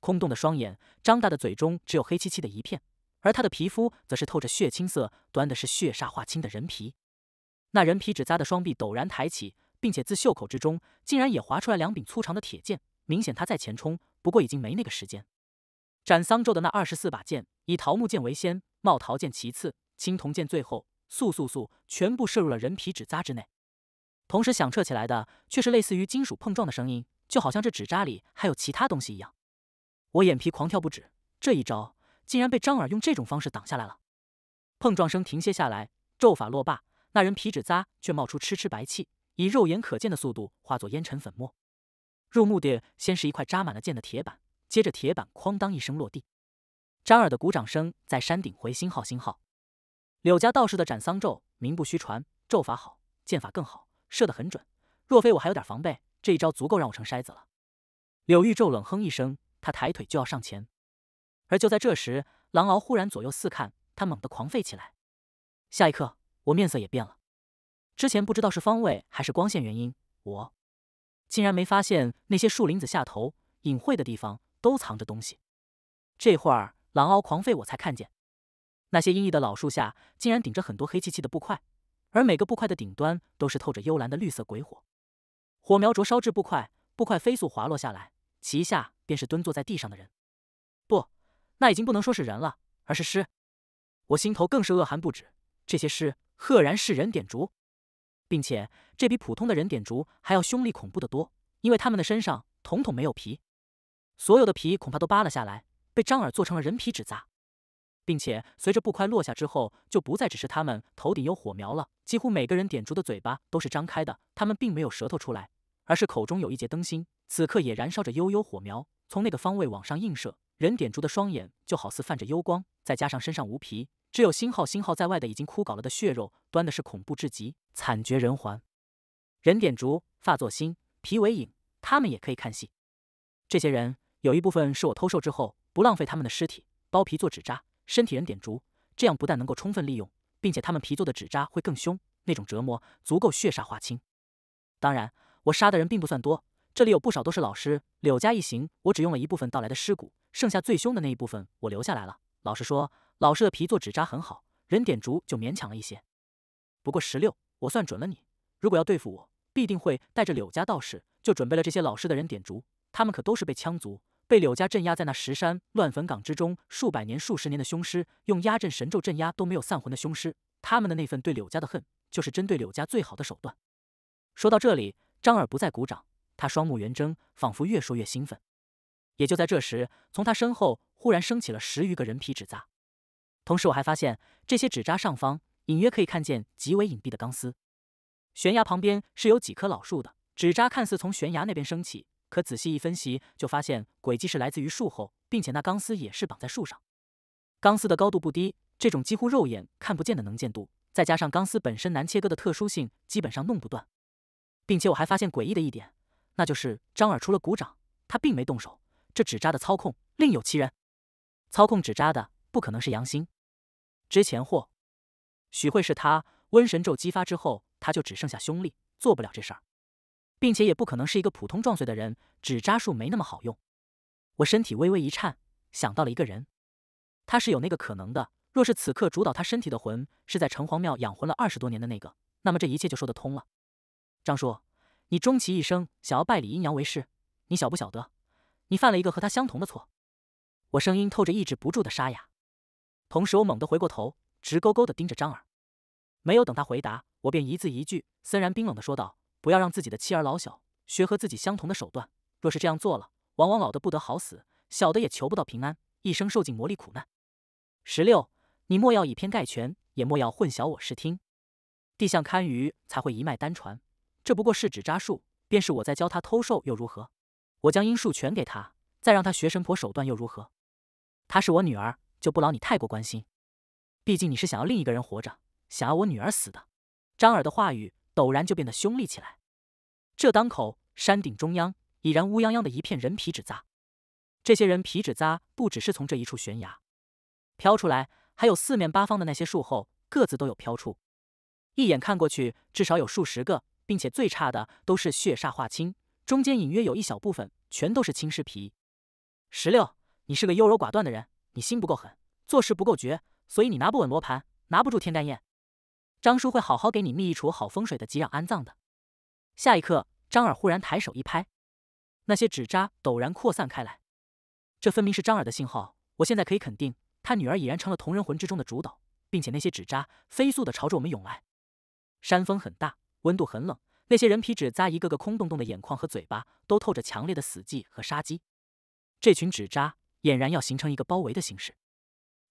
空洞的双眼，张大的嘴中只有黑漆漆的一片，而他的皮肤则是透着血青色，端的是血煞化青的人皮。那人皮纸扎的双臂陡然抬起，并且自袖口之中竟然也划出来两柄粗长的铁剑，明显他在前冲，不过已经没那个时间。斩桑咒的那二十四把剑，以桃木剑为先，茂桃剑其次，青铜剑最后，速速速，全部射入了人皮纸扎之内，同时响彻起来的却是类似于金属碰撞的声音，就好像这纸扎里还有其他东西一样。我眼皮狂跳不止，这一招竟然被张耳用这种方式挡下来了。碰撞声停歇下来，咒法落罢。那人皮纸扎，却冒出痴痴白气，以肉眼可见的速度化作烟尘粉末。入目的先是一块扎满了箭的铁板，接着铁板哐当一声落地。张耳的鼓掌声在山顶回。星号星号，柳家道士的斩桑咒名不虚传，咒法好，剑法更好，射得很准。若非我还有点防备，这一招足够让我成筛子了。柳玉皱冷哼一声，他抬腿就要上前。而就在这时，狼獒忽然左右四看，他猛地狂吠起来。下一刻。我面色也变了，之前不知道是方位还是光线原因，我竟然没发现那些树林子下头隐晦的地方都藏着东西。这会儿狼嗷狂吠，我才看见那些阴翳的老树下竟然顶着很多黑漆漆的布块，而每个布块的顶端都是透着幽蓝的绿色鬼火，火苗灼烧至布块，布块飞速滑落下来，其下便是蹲坐在地上的人。不，那已经不能说是人了，而是尸。我心头更是恶寒不止，这些尸。赫然是人点烛，并且这比普通的人点烛还要凶厉恐怖的多，因为他们的身上统统没有皮，所有的皮恐怕都扒了下来，被张耳做成了人皮纸扎，并且随着布块落下之后，就不再只是他们头顶有火苗了，几乎每个人点烛的嘴巴都是张开的，他们并没有舌头出来，而是口中有一截灯芯，此刻也燃烧着悠悠火苗，从那个方位往上映射，人点烛的双眼就好似泛着幽光，再加上身上无皮。只有星号星号在外的已经枯槁了的血肉，端的是恐怖至极，惨绝人寰。人点烛，发作心，皮为影，他们也可以看戏。这些人有一部分是我偷兽之后，不浪费他们的尸体，剥皮做纸扎，身体人点烛，这样不但能够充分利用，并且他们皮做的纸扎会更凶，那种折磨足够血煞化清。当然，我杀的人并不算多，这里有不少都是老师柳家一行，我只用了一部分到来的尸骨，剩下最凶的那一部分我留下来了。老实说。老师的皮做纸扎很好，人点烛就勉强了一些。不过十六，我算准了你。如果要对付我，必定会带着柳家道士。就准备了这些老师的人点烛，他们可都是被枪族、被柳家镇压在那石山乱坟岗之中数百年、数十年的凶尸，用压阵神咒镇压都没有散魂的凶尸。他们的那份对柳家的恨，就是针对柳家最好的手段。说到这里，张耳不再鼓掌，他双目圆睁，仿佛越说越兴奋。也就在这时，从他身后忽然升起了十余个人皮纸扎。同时，我还发现这些纸扎上方隐约可以看见极为隐蔽的钢丝。悬崖旁边是有几棵老树的，纸扎看似从悬崖那边升起，可仔细一分析就发现轨迹是来自于树后，并且那钢丝也是绑在树上。钢丝的高度不低，这种几乎肉眼看不见的能见度，再加上钢丝本身难切割的特殊性，基本上弄不断。并且我还发现诡异的一点，那就是张耳除了鼓掌，他并没动手，这纸扎的操控另有其人。操控纸扎的不可能是杨星。之前或许会是他，瘟神咒激发之后，他就只剩下凶力，做不了这事儿，并且也不可能是一个普通撞碎的人。纸扎术没那么好用。我身体微微一颤，想到了一个人，他是有那个可能的。若是此刻主导他身体的魂是在城隍庙养魂了二十多年的那个，那么这一切就说得通了。张叔，你终其一生想要拜李阴阳为师，你晓不晓得？你犯了一个和他相同的错。我声音透着抑制不住的沙哑。同时，我猛地回过头，直勾勾地盯着张耳。没有等他回答，我便一字一句、森然冰冷地说道：“不要让自己的妻儿老小学和自己相同的手段。若是这样做了，往往老的不得好死，小的也求不到平安，一生受尽磨砺苦难。”十六，你莫要以偏概全，也莫要混淆我视听。地相堪舆才会一脉单传，这不过是纸扎术。便是我在教他偷兽又如何？我将阴术全给他，再让他学神婆手段又如何？她是我女儿。就不劳你太过关心，毕竟你是想要另一个人活着，想要我女儿死的。张耳的话语陡然就变得凶厉起来。这当口，山顶中央已然乌泱泱的一片人皮纸扎。这些人皮纸扎不只是从这一处悬崖飘出来，还有四面八方的那些树后，各自都有飘出。一眼看过去，至少有数十个，并且最差的都是血煞化青，中间隐约有一小部分全都是青尸皮。石榴，你是个优柔寡断的人。你心不够狠，做事不够绝，所以你拿不稳罗盘，拿不住天丹宴。张叔会好好给你觅一处好风水的吉壤安葬的。下一刻，张耳忽然抬手一拍，那些纸扎陡然扩散开来。这分明是张耳的信号。我现在可以肯定，他女儿已然成了同人魂之中的主导，并且那些纸扎飞速的朝着我们涌来。山风很大，温度很冷，那些人皮纸扎一个个空洞洞的眼眶和嘴巴，都透着强烈的死寂和杀机。这群纸扎。俨然要形成一个包围的形式，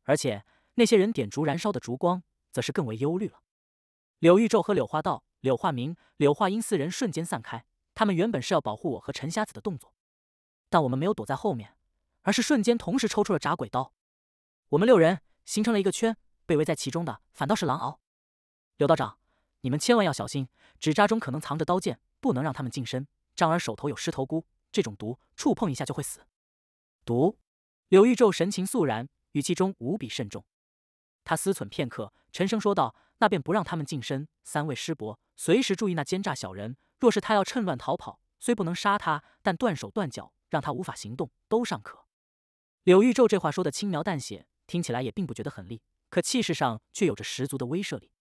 而且那些人点烛燃烧的烛光，则是更为忧虑了。柳玉昼和柳化道、柳化明、柳化英四人瞬间散开，他们原本是要保护我和陈瞎子的动作，但我们没有躲在后面，而是瞬间同时抽出了铡鬼刀。我们六人形成了一个圈，被围在其中的反倒是狼獒。柳道长，你们千万要小心，纸扎中可能藏着刀剑，不能让他们近身。张儿手头有狮头菇，这种毒触碰一下就会死。毒。柳玉宙神情肃然，语气中无比慎重。他思忖片刻，沉声说道：“那便不让他们近身。三位师伯，随时注意那奸诈小人。若是他要趁乱逃跑，虽不能杀他，但断手断脚，让他无法行动，都尚可。”柳玉宙这话说的轻描淡写，听起来也并不觉得狠厉，可气势上却有着十足的威慑力。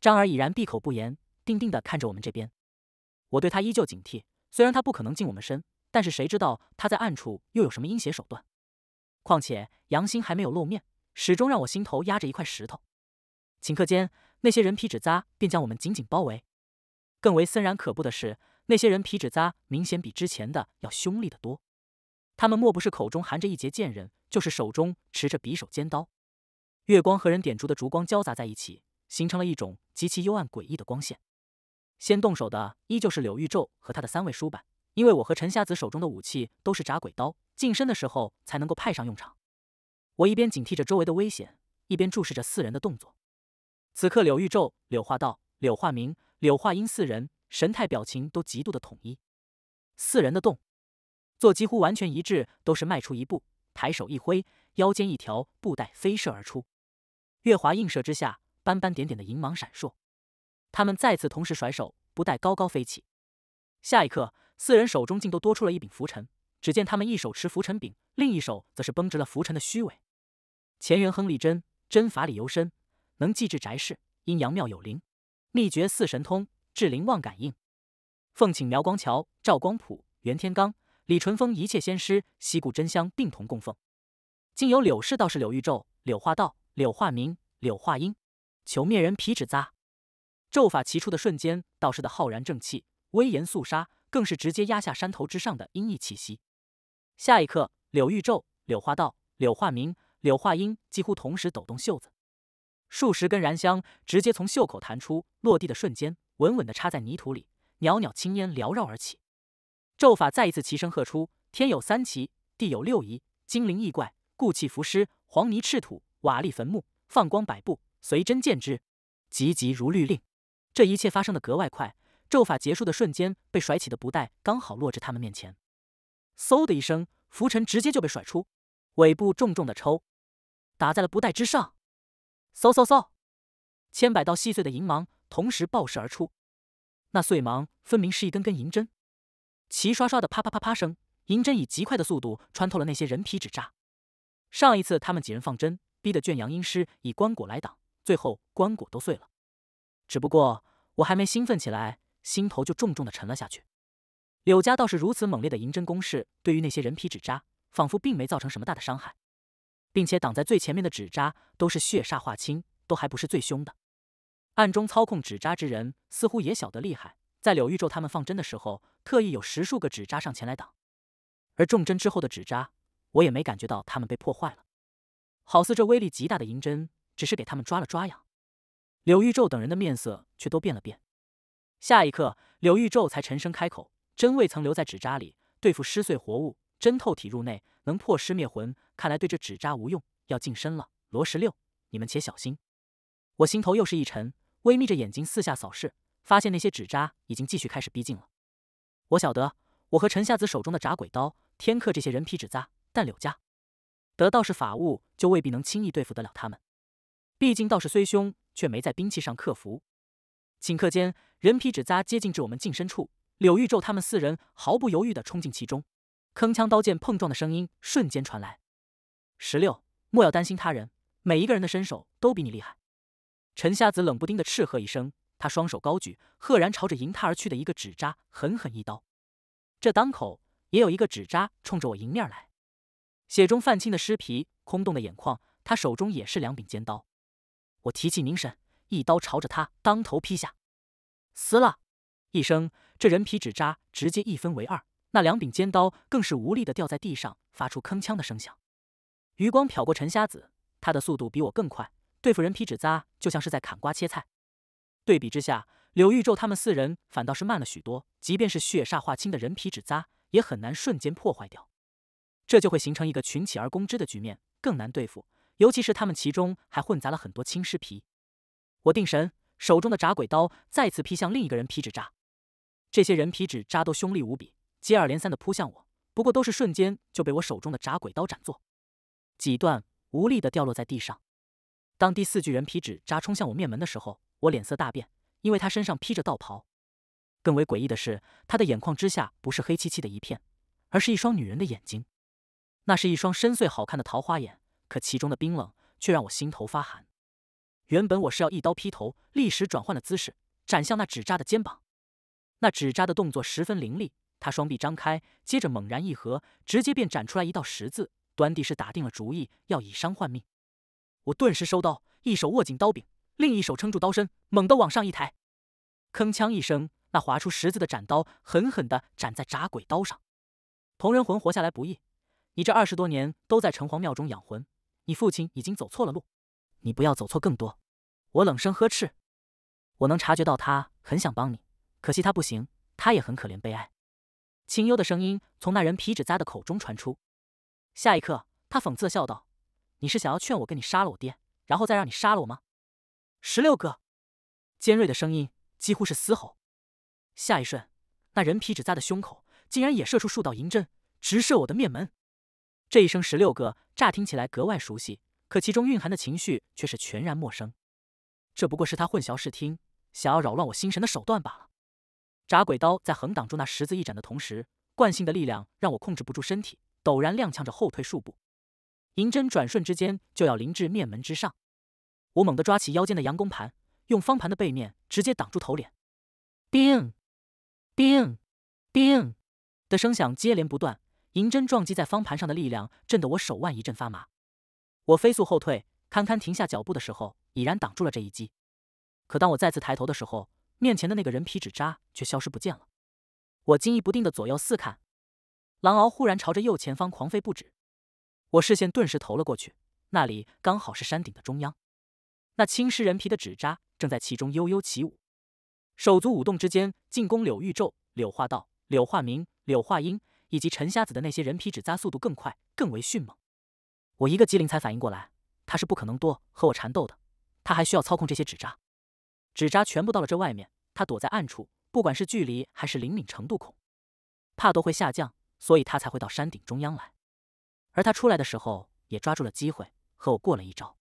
张儿已然闭口不言，定定地看着我们这边。我对他依旧警惕，虽然他不可能近我们身，但是谁知道他在暗处又有什么阴邪手段？况且杨兴还没有露面，始终让我心头压着一块石头。顷刻间，那些人皮纸扎便将我们紧紧包围。更为森然可怖的是，那些人皮纸扎明显比之前的要凶厉得多。他们莫不是口中含着一截剑刃，就是手中持着匕首、尖刀。月光和人点烛的烛光交杂在一起，形成了一种极其幽暗诡异的光线。先动手的依旧是柳玉昼和他的三位书板，因为我和陈瞎子手中的武器都是铡鬼刀。近身的时候才能够派上用场。我一边警惕着周围的危险，一边注视着四人的动作。此刻，柳玉皱、柳化道、柳化明、柳化英四人神态表情都极度的统一，四人的动作几乎完全一致，都是迈出一步，抬手一挥，腰间一条布袋飞射而出。月华映射之下，斑斑点点的银芒闪烁。他们再次同时甩手，布袋高高飞起。下一刻，四人手中竟都多出了一柄拂尘。只见他们一手持拂尘柄，另一手则是绷直了拂尘的虚伪。乾元亨利真，真法理由深，能济治宅室，阴阳妙有灵，秘诀四神通，至灵旺感应。奉请苗光桥、赵光普、袁天罡、李淳风一切仙师，西固真香并同供奉。今有柳氏道士柳玉咒、柳化道、柳化明、柳化英，求灭人皮纸扎。咒法齐出的瞬间，道士的浩然正气、威严肃杀，更是直接压下山头之上的阴翳气息。下一刻，柳玉咒、柳化道、柳化明、柳化英几乎同时抖动袖子，数十根燃香直接从袖口弹出，落地的瞬间，稳稳地插在泥土里，袅袅青烟缭绕而起。咒法再一次齐声喝出：“天有三奇，地有六仪，精灵异怪，故气浮尸，黄泥赤土，瓦砾坟墓，放光百步，随针见之，急急如律令。”这一切发生的格外快，咒法结束的瞬间，被甩起的布袋刚好落至他们面前。嗖的一声，拂尘直接就被甩出，尾部重重的抽，打在了布袋之上。嗖嗖嗖，千百道细碎的银芒同时爆射而出，那碎芒分明是一根根银针，齐刷刷的啪啪啪啪声，银针以极快的速度穿透了那些人皮纸扎。上一次他们几人放针，逼得圈阳阴尸以棺椁来挡，最后棺椁都碎了。只不过我还没兴奋起来，心头就重重的沉了下去。柳家倒是如此猛烈的银针攻势，对于那些人皮纸扎，仿佛并没造成什么大的伤害，并且挡在最前面的纸扎都是血煞化青，都还不是最凶的。暗中操控纸扎之人似乎也晓得厉害，在柳玉咒他们放针的时候，特意有十数个纸扎上前来挡。而中针之后的纸扎，我也没感觉到他们被破坏了，好似这威力极大的银针只是给他们抓了抓痒。柳玉咒等人的面色却都变了变，下一刻，柳玉咒才沉声开口。真未曾留在纸扎里，对付尸碎活物，真透体入内，能破尸灭魂。看来对这纸扎无用，要近身了。罗十六，你们且小心。我心头又是一沉，微眯着眼睛四下扫视，发现那些纸扎已经继续开始逼近了。我晓得，我和陈瞎子手中的铡鬼刀、天克这些人皮纸扎，但柳家得道士法物，就未必能轻易对付得了他们。毕竟道士虽凶，却没在兵器上克服。顷刻间，人皮纸扎接近至我们近身处。柳玉宙他们四人毫不犹豫地冲进其中，铿锵刀剑碰撞的声音瞬间传来。十六，莫要担心他人，每一个人的身手都比你厉害。陈瞎子冷不丁地叱喝一声，他双手高举，赫然朝着迎他而去的一个纸扎狠狠一刀。这当口，也有一个纸扎冲着我迎面来，血中泛青的尸皮，空洞的眼眶，他手中也是两柄尖刀。我提起凝神，一刀朝着他当头劈下。撕了一声。这人皮纸扎直接一分为二，那两柄尖刀更是无力的掉在地上，发出铿锵的声响。余光瞟过陈瞎子，他的速度比我更快，对付人皮纸扎就像是在砍瓜切菜。对比之下，柳玉皱他们四人反倒是慢了许多，即便是血煞化青的人皮纸扎，也很难瞬间破坏掉。这就会形成一个群起而攻之的局面，更难对付。尤其是他们其中还混杂了很多青尸皮。我定神，手中的铡鬼刀再次劈向另一个人皮纸扎。这些人皮纸扎都凶厉无比，接二连三的扑向我，不过都是瞬间就被我手中的铡鬼刀斩作几段，无力的掉落在地上。当第四具人皮纸扎冲向我面门的时候，我脸色大变，因为他身上披着道袍，更为诡异的是，他的眼眶之下不是黑漆漆的一片，而是一双女人的眼睛，那是一双深邃好看的桃花眼，可其中的冰冷却让我心头发寒。原本我是要一刀劈头，立时转换了姿势，斩向那纸扎的肩膀。那纸扎的动作十分凌厉，他双臂张开，接着猛然一合，直接便斩出来一道十字。端地是打定了主意要以伤换命。我顿时收刀，一手握紧刀柄，另一手撑住刀身，猛地往上一抬，铿锵一声，那划出十字的斩刀狠狠地斩在铡鬼刀上。同人魂活下来不易，你这二十多年都在城隍庙中养魂，你父亲已经走错了路，你不要走错更多。我冷声呵斥，我能察觉到他很想帮你。可惜他不行，他也很可怜悲哀。清幽的声音从那人皮纸扎的口中传出。下一刻，他讽刺的笑道：“你是想要劝我跟你杀了我爹，然后再让你杀了我吗？”十六哥，尖锐的声音几乎是嘶吼。下一瞬，那人皮纸扎的胸口竟然也射出数道银针，直射我的面门。这一声“十六哥”乍听起来格外熟悉，可其中蕴含的情绪却是全然陌生。这不过是他混淆视听，想要扰乱我心神的手段罢了。铡鬼刀在横挡住那十字一斩的同时，惯性的力量让我控制不住身体，陡然踉跄着后退数步。银针转瞬之间就要临至面门之上，我猛地抓起腰间的阳公盘，用方盘的背面直接挡住头脸。叮叮叮的声响接连不断，银针撞击在方盘上的力量震得我手腕一阵发麻。我飞速后退，堪堪停下脚步的时候，已然挡住了这一击。可当我再次抬头的时候，面前的那个人皮纸扎却消失不见了，我惊疑不定的左右四看，狼獒忽然朝着右前方狂飞不止，我视线顿时投了过去，那里刚好是山顶的中央，那青湿人皮的纸扎正在其中悠悠起舞，手足舞动之间进攻柳玉咒、柳化道、柳化明、柳化英以及陈瞎子的那些人皮纸扎速度更快，更为迅猛。我一个机灵才反应过来，他是不可能多和我缠斗的，他还需要操控这些纸扎。纸扎全部到了这外面，他躲在暗处，不管是距离还是灵敏程度，恐怕都会下降，所以他才会到山顶中央来。而他出来的时候，也抓住了机会，和我过了一招。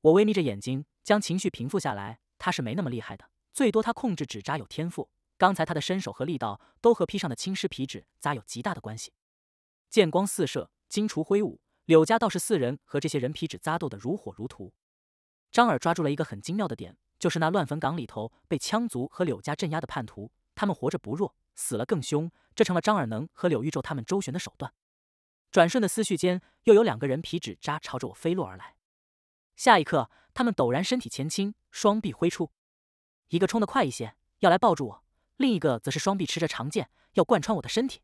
我微眯着眼睛，将情绪平复下来。他是没那么厉害的，最多他控制纸扎有天赋。刚才他的身手和力道都和披上的青湿皮纸扎有极大的关系。剑光四射，金锄挥舞，柳家道士四人和这些人皮纸扎斗得如火如荼。张耳抓住了一个很精妙的点。就是那乱坟岗里头被羌族和柳家镇压的叛徒，他们活着不弱，死了更凶，这成了张尔能和柳玉皱他们周旋的手段。转瞬的思绪间，又有两个人皮纸扎朝着我飞落而来。下一刻，他们陡然身体前倾，双臂挥出，一个冲得快一些，要来抱住我；另一个则是双臂持着长剑，要贯穿我的身体。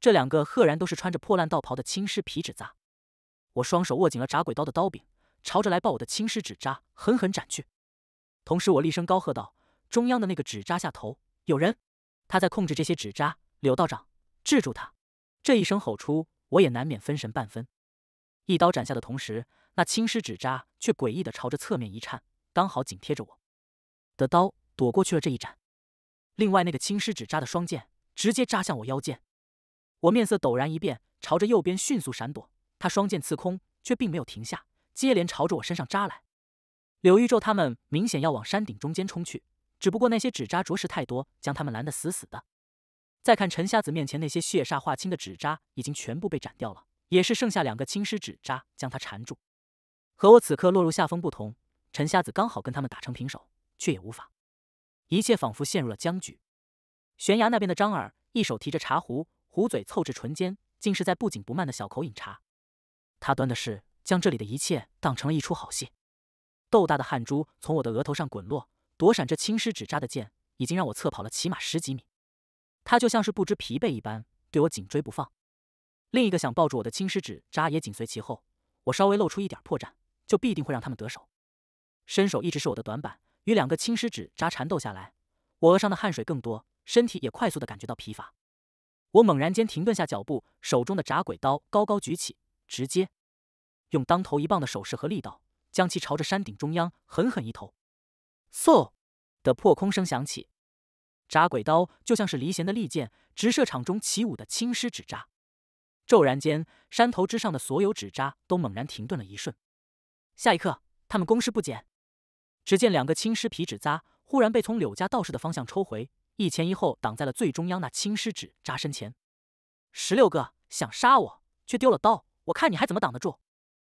这两个赫然都是穿着破烂道袍的青尸皮纸扎。我双手握紧了铡鬼刀的刀柄，朝着来抱我的青尸纸扎狠狠斩去。同时，我厉声高喝道：“中央的那个纸扎下头，有人！他在控制这些纸扎。”柳道长，制住他！这一声吼出，我也难免分神半分。一刀斩下的同时，那青狮纸扎却诡异的朝着侧面一颤，刚好紧贴着我的刀，躲过去了这一斩。另外，那个青狮纸扎的双剑直接扎向我腰间，我面色陡然一变，朝着右边迅速闪躲。他双剑刺空，却并没有停下，接连朝着我身上扎来。柳玉皱他们明显要往山顶中间冲去，只不过那些纸扎着实太多，将他们拦得死死的。再看陈瞎子面前那些血煞化青的纸扎，已经全部被斩掉了，也是剩下两个青尸纸扎将他缠住。和我此刻落入下风不同，陈瞎子刚好跟他们打成平手，却也无法。一切仿佛陷入了僵局。悬崖那边的张耳一手提着茶壶，壶嘴凑至唇间，竟是在不紧不慢的小口饮茶。他端的是将这里的一切当成了一出好戏。豆大的汗珠从我的额头上滚落，躲闪着青狮纸扎的剑，已经让我侧跑了起码十几米。他就像是不知疲惫一般，对我紧追不放。另一个想抱住我的青狮纸扎也紧随其后。我稍微露出一点破绽，就必定会让他们得手。伸手一直是我的短板，与两个青狮纸扎缠斗下来，我额上的汗水更多，身体也快速的感觉到疲乏。我猛然间停顿下脚步，手中的铡鬼刀高高举起，直接用当头一棒的手势和力道。将其朝着山顶中央狠狠一头，嗖的破空声响起，扎鬼刀就像是离弦的利剑，直射场中起舞的青狮纸扎。骤然间，山头之上的所有纸扎都猛然停顿了一瞬。下一刻，他们攻势不减，只见两个青狮皮纸扎忽然被从柳家道士的方向抽回，一前一后挡在了最中央那青狮纸扎身前。十六个想杀我，却丢了刀，我看你还怎么挡得住！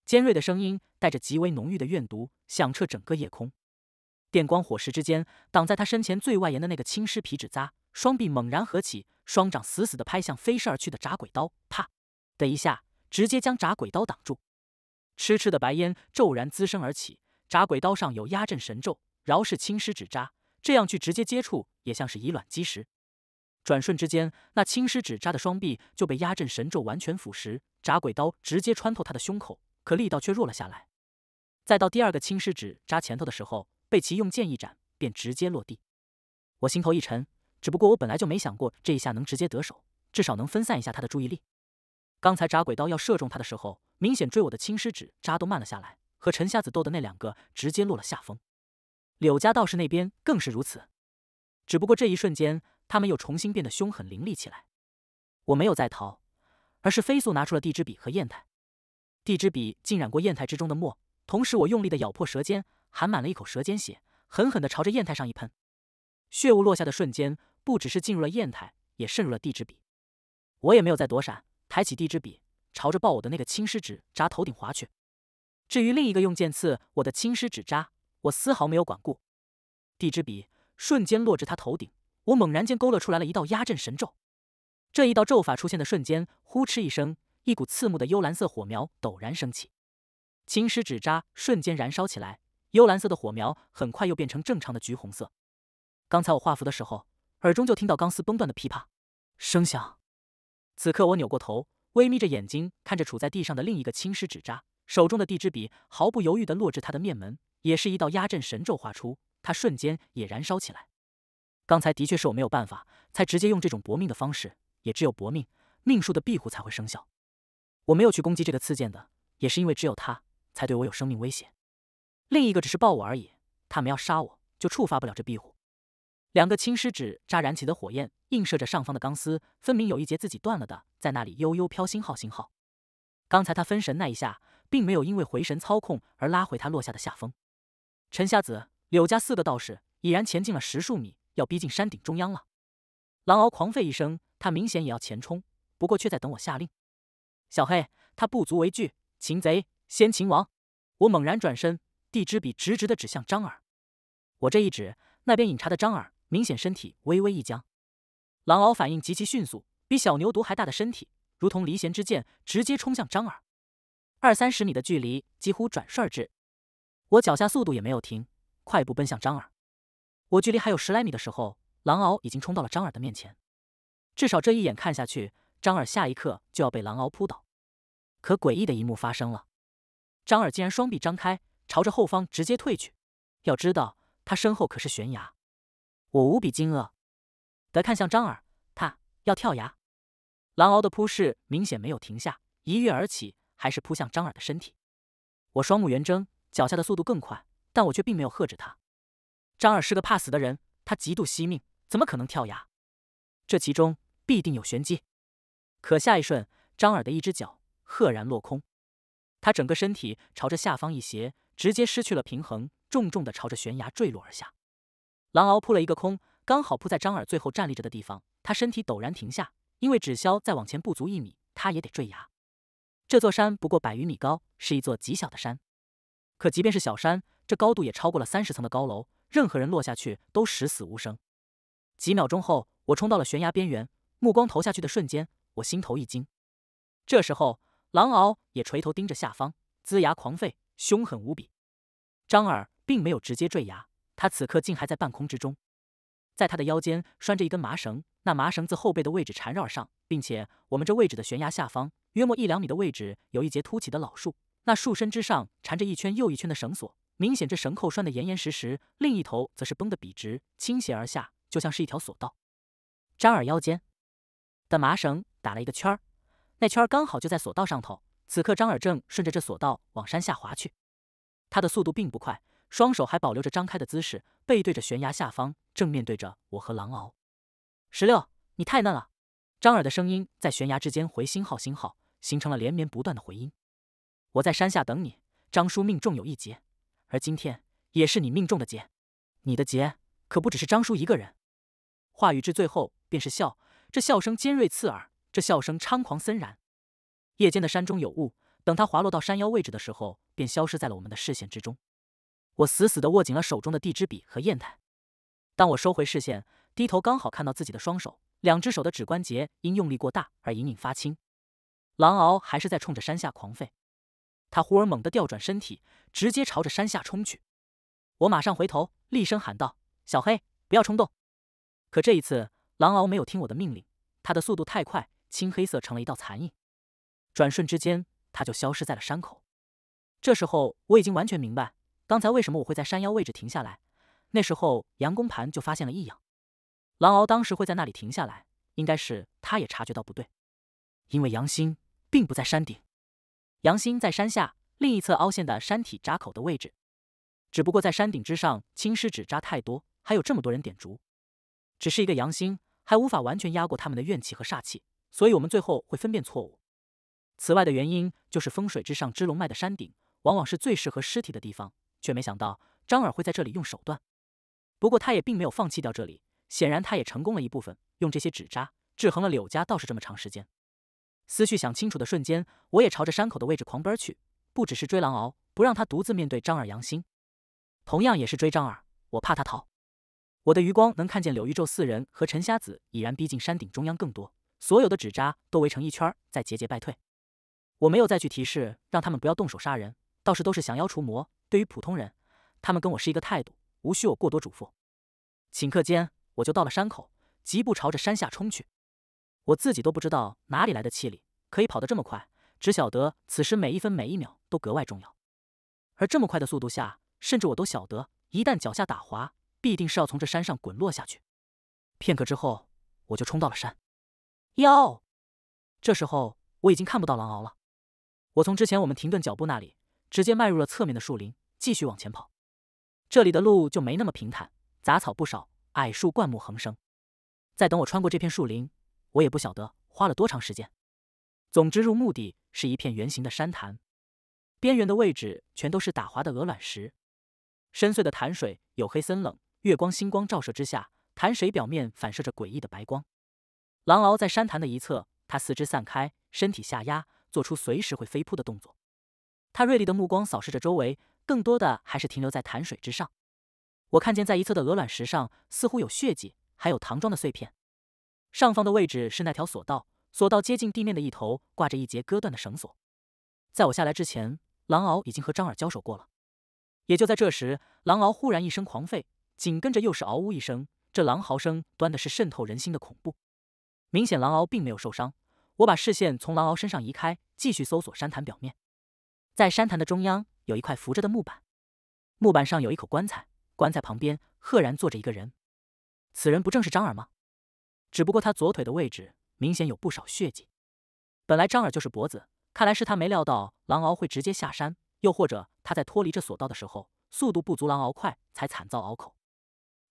尖锐的声音带着极为浓郁的怨毒，响彻整个夜空。电光火石之间，挡在他身前最外沿的那个青狮皮纸扎，双臂猛然合起，双掌死死地拍向飞逝而去的铡鬼刀，啪的一下，直接将铡鬼刀挡住。痴痴的白烟骤然滋生而起，铡鬼刀上有压阵神咒，饶是青狮纸扎，这样去直接接触，也像是以卵击石。转瞬之间，那青狮纸扎的双臂就被压阵神咒完全腐蚀，铡鬼刀直接穿透他的胸口。可力道却弱了下来，再到第二个青狮指扎前头的时候，被其用剑一斩，便直接落地。我心头一沉，只不过我本来就没想过这一下能直接得手，至少能分散一下他的注意力。刚才扎鬼刀要射中他的时候，明显追我的青狮指扎都慢了下来，和陈瞎子斗的那两个直接落了下风。柳家道士那边更是如此，只不过这一瞬间，他们又重新变得凶狠凌厉起来。我没有再逃，而是飞速拿出了地支笔和砚台。地支笔浸染过砚台之中的墨，同时我用力的咬破舌尖，含满了一口舌尖血，狠狠的朝着砚台上一喷。血雾落下的瞬间，不只是进入了砚台，也渗入了地支笔。我也没有再躲闪，抬起地支笔，朝着抱我的那个青狮纸扎头顶划去。至于另一个用剑刺我的青狮纸扎，我丝毫没有管顾。地支笔瞬间落至他头顶，我猛然间勾勒出来了一道压阵神咒。这一道咒法出现的瞬间，呼哧一声。一股刺目的幽蓝色火苗陡然升起，青石纸扎瞬间燃烧起来。幽蓝色的火苗很快又变成正常的橘红色。刚才我画符的时候，耳中就听到钢丝崩断的噼啪声响。此刻我扭过头，微眯着眼睛看着杵在地上的另一个青石纸扎，手中的地支笔毫不犹豫地落至他的面门，也是一道压阵神咒画出，他瞬间也燃烧起来。刚才的确是我没有办法，才直接用这种搏命的方式，也只有搏命，命数的庇护才会生效。我没有去攻击这个刺剑的，也是因为只有他才对我有生命威胁。另一个只是抱我而已，他没要杀我，就触发不了这庇护。两个青狮指扎燃起的火焰，映射着上方的钢丝，分明有一节自己断了的，在那里悠悠飘。星号星号。刚才他分神那一下，并没有因为回神操控而拉回他落下的下风。陈瞎子，柳家四个道士已然前进了十数米，要逼近山顶中央了。狼獒狂吠一声，他明显也要前冲，不过却在等我下令。小黑，他不足为惧。擒贼先擒王。我猛然转身，递支笔直直的指向张耳。我这一指，那边饮茶的张耳明显身体微微一僵。狼獒反应极其迅速，比小牛犊还大的身体如同离弦之箭，直接冲向张耳。二三十米的距离，几乎转瞬至。我脚下速度也没有停，快步奔向张耳。我距离还有十来米的时候，狼獒已经冲到了张耳的面前。至少这一眼看下去。张耳下一刻就要被狼獒扑倒，可诡异的一幕发生了，张耳竟然双臂张开，朝着后方直接退去。要知道，他身后可是悬崖。我无比惊愕，得看向张耳，他要跳崖。狼獒的扑势明显没有停下，一跃而起，还是扑向张耳的身体。我双目圆睁，脚下的速度更快，但我却并没有喝止他。张耳是个怕死的人，他极度惜命，怎么可能跳崖？这其中必定有玄机。可下一瞬，张耳的一只脚赫然落空，他整个身体朝着下方一斜，直接失去了平衡，重重的朝着悬崖坠落而下。狼獒扑了一个空，刚好扑在张耳最后站立着的地方，他身体陡然停下，因为只消再往前不足一米，他也得坠崖。这座山不过百余米高，是一座极小的山，可即便是小山，这高度也超过了三十层的高楼，任何人落下去都十死无生。几秒钟后，我冲到了悬崖边缘，目光投下去的瞬间。我心头一惊，这时候狼獒也垂头盯着下方，龇牙狂吠，凶狠无比。张耳并没有直接坠崖，他此刻竟还在半空之中，在他的腰间拴着一根麻绳，那麻绳自后背的位置缠绕而上，并且我们这位置的悬崖下方约莫一两米的位置有一节凸起的老树，那树身之上缠着一圈又一圈的绳索，明显这绳扣拴得严严实实，另一头则是绷得笔直，倾斜而下，就像是一条索道。张耳腰间的麻绳。打了一个圈儿，那圈儿刚好就在索道上头。此刻张耳正顺着这索道往山下滑去，他的速度并不快，双手还保留着张开的姿势，背对着悬崖下方，正面对着我和狼獒。十六，你太嫩了。张耳的声音在悬崖之间回，星号星号，形成了连绵不断的回音。我在山下等你。张叔命中有一劫，而今天也是你命中的劫。你的劫可不只是张叔一个人。话语至最后便是笑，这笑声尖锐刺耳。这笑声猖狂森然，夜间的山中有雾。等他滑落到山腰位置的时候，便消失在了我们的视线之中。我死死的握紧了手中的地支笔和砚台。当我收回视线，低头刚好看到自己的双手，两只手的指关节因用力过大而隐隐发青。狼獒还是在冲着山下狂吠，它忽而猛地调转身体，直接朝着山下冲去。我马上回头，厉声喊道：“小黑，不要冲动！”可这一次，狼獒没有听我的命令，它的速度太快。青黑色成了一道残影，转瞬之间，他就消失在了山口。这时候，我已经完全明白刚才为什么我会在山腰位置停下来。那时候，杨公盘就发现了异样。狼獒当时会在那里停下来，应该是他也察觉到不对，因为杨星并不在山顶，杨星在山下另一侧凹陷的山体闸口的位置。只不过在山顶之上，青狮纸扎太多，还有这么多人点烛，只是一个杨星还无法完全压过他们的怨气和煞气。所以我们最后会分辨错误。此外的原因就是风水之上支龙脉的山顶，往往是最适合尸体的地方，却没想到张耳会在这里用手段。不过他也并没有放弃掉这里，显然他也成功了一部分，用这些纸扎制衡了柳家，倒是这么长时间。思绪想清楚的瞬间，我也朝着山口的位置狂奔去，不只是追狼獒，不让他独自面对张耳杨心，同样也是追张耳，我怕他逃。我的余光能看见柳玉宙四人和陈瞎子已然逼近山顶中央更多。所有的纸扎都围成一圈，再节节败退。我没有再去提示，让他们不要动手杀人，倒是都是降妖除魔。对于普通人，他们跟我是一个态度，无需我过多嘱咐。顷刻间，我就到了山口，疾步朝着山下冲去。我自己都不知道哪里来的气力，可以跑得这么快，只晓得此时每一分每一秒都格外重要。而这么快的速度下，甚至我都晓得，一旦脚下打滑，必定是要从这山上滚落下去。片刻之后，我就冲到了山。哟，这时候我已经看不到狼獒了。我从之前我们停顿脚步那里，直接迈入了侧面的树林，继续往前跑。这里的路就没那么平坦，杂草不少，矮树灌木横生。再等我穿过这片树林，我也不晓得花了多长时间。总之，入目的是一片圆形的山潭，边缘的位置全都是打滑的鹅卵石，深邃的潭水黝黑森冷，月光星光照射之下，潭水表面反射着诡异的白光。狼獒在山潭的一侧，它四肢散开，身体下压，做出随时会飞扑的动作。它锐利的目光扫视着周围，更多的还是停留在潭水之上。我看见在一侧的鹅卵石上似乎有血迹，还有唐装的碎片。上方的位置是那条索道，索道接近地面的一头挂着一截割断的绳索。在我下来之前，狼獒已经和张耳交手过了。也就在这时，狼獒忽然一声狂吠，紧跟着又是嗷呜一声。这狼嚎声端的是渗透人心的恐怖。明显狼獒并没有受伤，我把视线从狼獒身上移开，继续搜索山潭表面。在山潭的中央有一块扶着的木板，木板上有一口棺材，棺材旁边赫然坐着一个人。此人不正是张耳吗？只不过他左腿的位置明显有不少血迹。本来张耳就是脖子，看来是他没料到狼獒会直接下山，又或者他在脱离这索道的时候速度不足狼獒快，才惨遭咬口。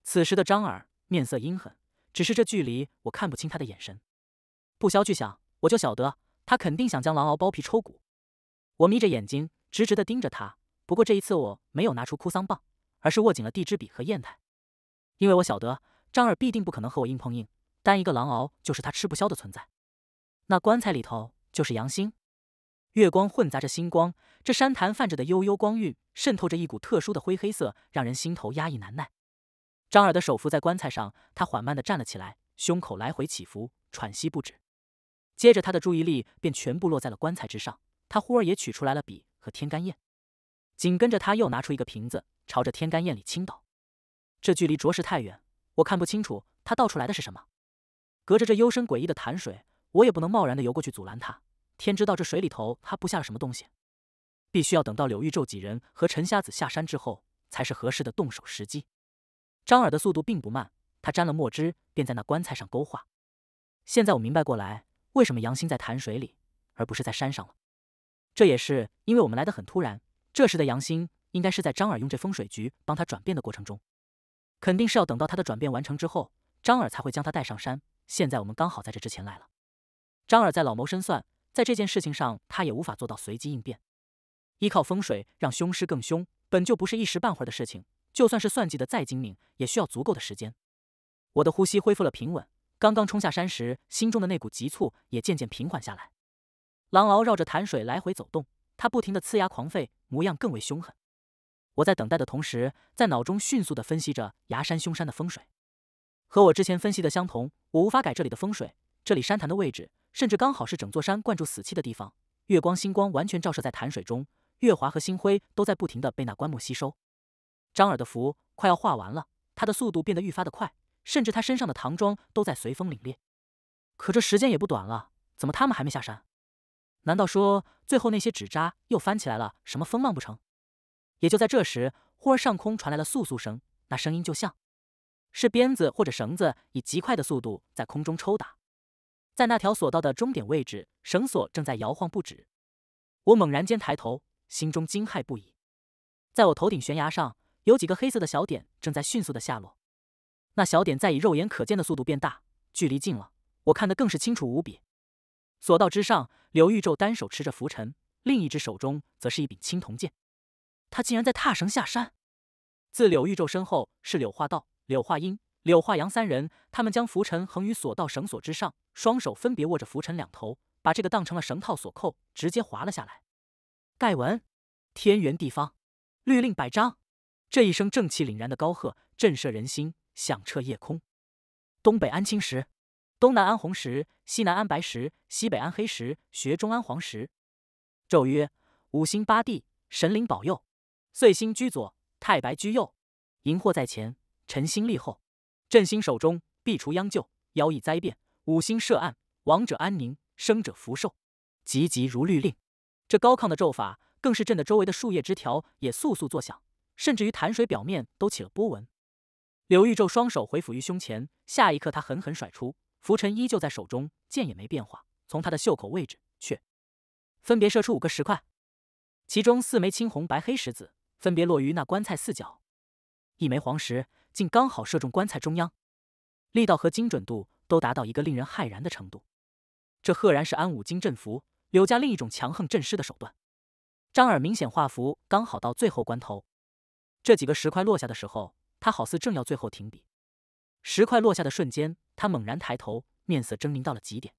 此时的张耳面色阴狠。只是这距离，我看不清他的眼神。不消去想，我就晓得他肯定想将狼獒剥皮抽骨。我眯着眼睛，直直的盯着他。不过这一次，我没有拿出哭丧棒，而是握紧了地支笔和砚台，因为我晓得张耳必定不可能和我硬碰硬，单一个狼獒就是他吃不消的存在。那棺材里头就是杨星，月光混杂着星光，这山潭泛着的幽幽光晕，渗透着一股特殊的灰黑色，让人心头压抑难耐。张耳的手扶在棺材上，他缓慢地站了起来，胸口来回起伏，喘息不止。接着，他的注意力便全部落在了棺材之上。他忽而也取出来了笔和天干砚，紧跟着他又拿出一个瓶子，朝着天干砚里倾倒。这距离着实太远，我看不清楚他倒出来的是什么。隔着这幽深诡异的潭水，我也不能贸然的游过去阻拦他。天知道这水里头他布下了什么东西，必须要等到柳玉宙几人和陈瞎子下山之后，才是合适的动手时机。张耳的速度并不慢，他沾了墨汁，便在那棺材上勾画。现在我明白过来，为什么杨欣在潭水里，而不是在山上了。这也是因为我们来得很突然。这时的杨欣应该是在张耳用这风水局帮他转变的过程中，肯定是要等到他的转变完成之后，张耳才会将他带上山。现在我们刚好在这之前来了。张耳在老谋深算，在这件事情上，他也无法做到随机应变。依靠风水让凶尸更凶，本就不是一时半会儿的事情。就算是算计的再精明，也需要足够的时间。我的呼吸恢复了平稳，刚刚冲下山时心中的那股急促也渐渐平缓下来。狼獒绕着潭水来回走动，它不停地呲牙狂吠，模样更为凶狠。我在等待的同时，在脑中迅速地分析着崖山凶山的风水，和我之前分析的相同。我无法改这里的风水，这里山潭的位置，甚至刚好是整座山灌注死气的地方。月光、星光完全照射在潭水中，月华和星辉都在不停地被那棺木吸收。张耳的符快要画完了，他的速度变得愈发的快，甚至他身上的唐装都在随风凛冽。可这时间也不短了，怎么他们还没下山？难道说最后那些纸扎又翻起来了什么风浪不成？也就在这时，忽而上空传来了簌簌声，那声音就像是鞭子或者绳子以极快的速度在空中抽打。在那条索道的终点位置，绳索正在摇晃不止。我猛然间抬头，心中惊骇不已，在我头顶悬崖上。有几个黑色的小点正在迅速的下落，那小点在以肉眼可见的速度变大，距离近了，我看的更是清楚无比。索道之上，柳玉宙单手持着拂尘，另一只手中则是一柄青铜剑，他竟然在踏绳下山。自柳玉宙身后是柳化道、柳化英、柳化阳三人，他们将拂尘横于索道绳索之上，双手分别握着拂尘两头，把这个当成了绳套锁扣，直接滑了下来。盖文，天圆地方，律令百章。这一声正气凛然的高喝，震慑人心，响彻夜空。东北安青石，东南安红石，西南安白石，西北安黑石，学中安黄石。咒曰：五星八帝，神灵保佑。岁星居左，太白居右，荧惑在前，辰星立后。镇星手中，必除殃咎，妖异灾变。五星设案，亡者安宁，生者福寿。急急如律令。这高亢的咒法，更是震得周围的树叶枝条也簌簌作响。甚至于潭水表面都起了波纹。柳玉宙双手回抚于胸前，下一刻他狠狠甩出浮尘，依旧在手中，剑也没变化。从他的袖口位置，却分别射出五个石块，其中四枚青红白黑石子分别落于那棺材四角，一枚黄石竟刚好射中棺材中央，力道和精准度都达到一个令人骇然的程度。这赫然是安武金阵符，柳家另一种强横阵尸的手段。张耳明显画符刚好到最后关头。这几个石块落下的时候，他好似正要最后停笔。石块落下的瞬间，他猛然抬头，面色狰狞到了极点。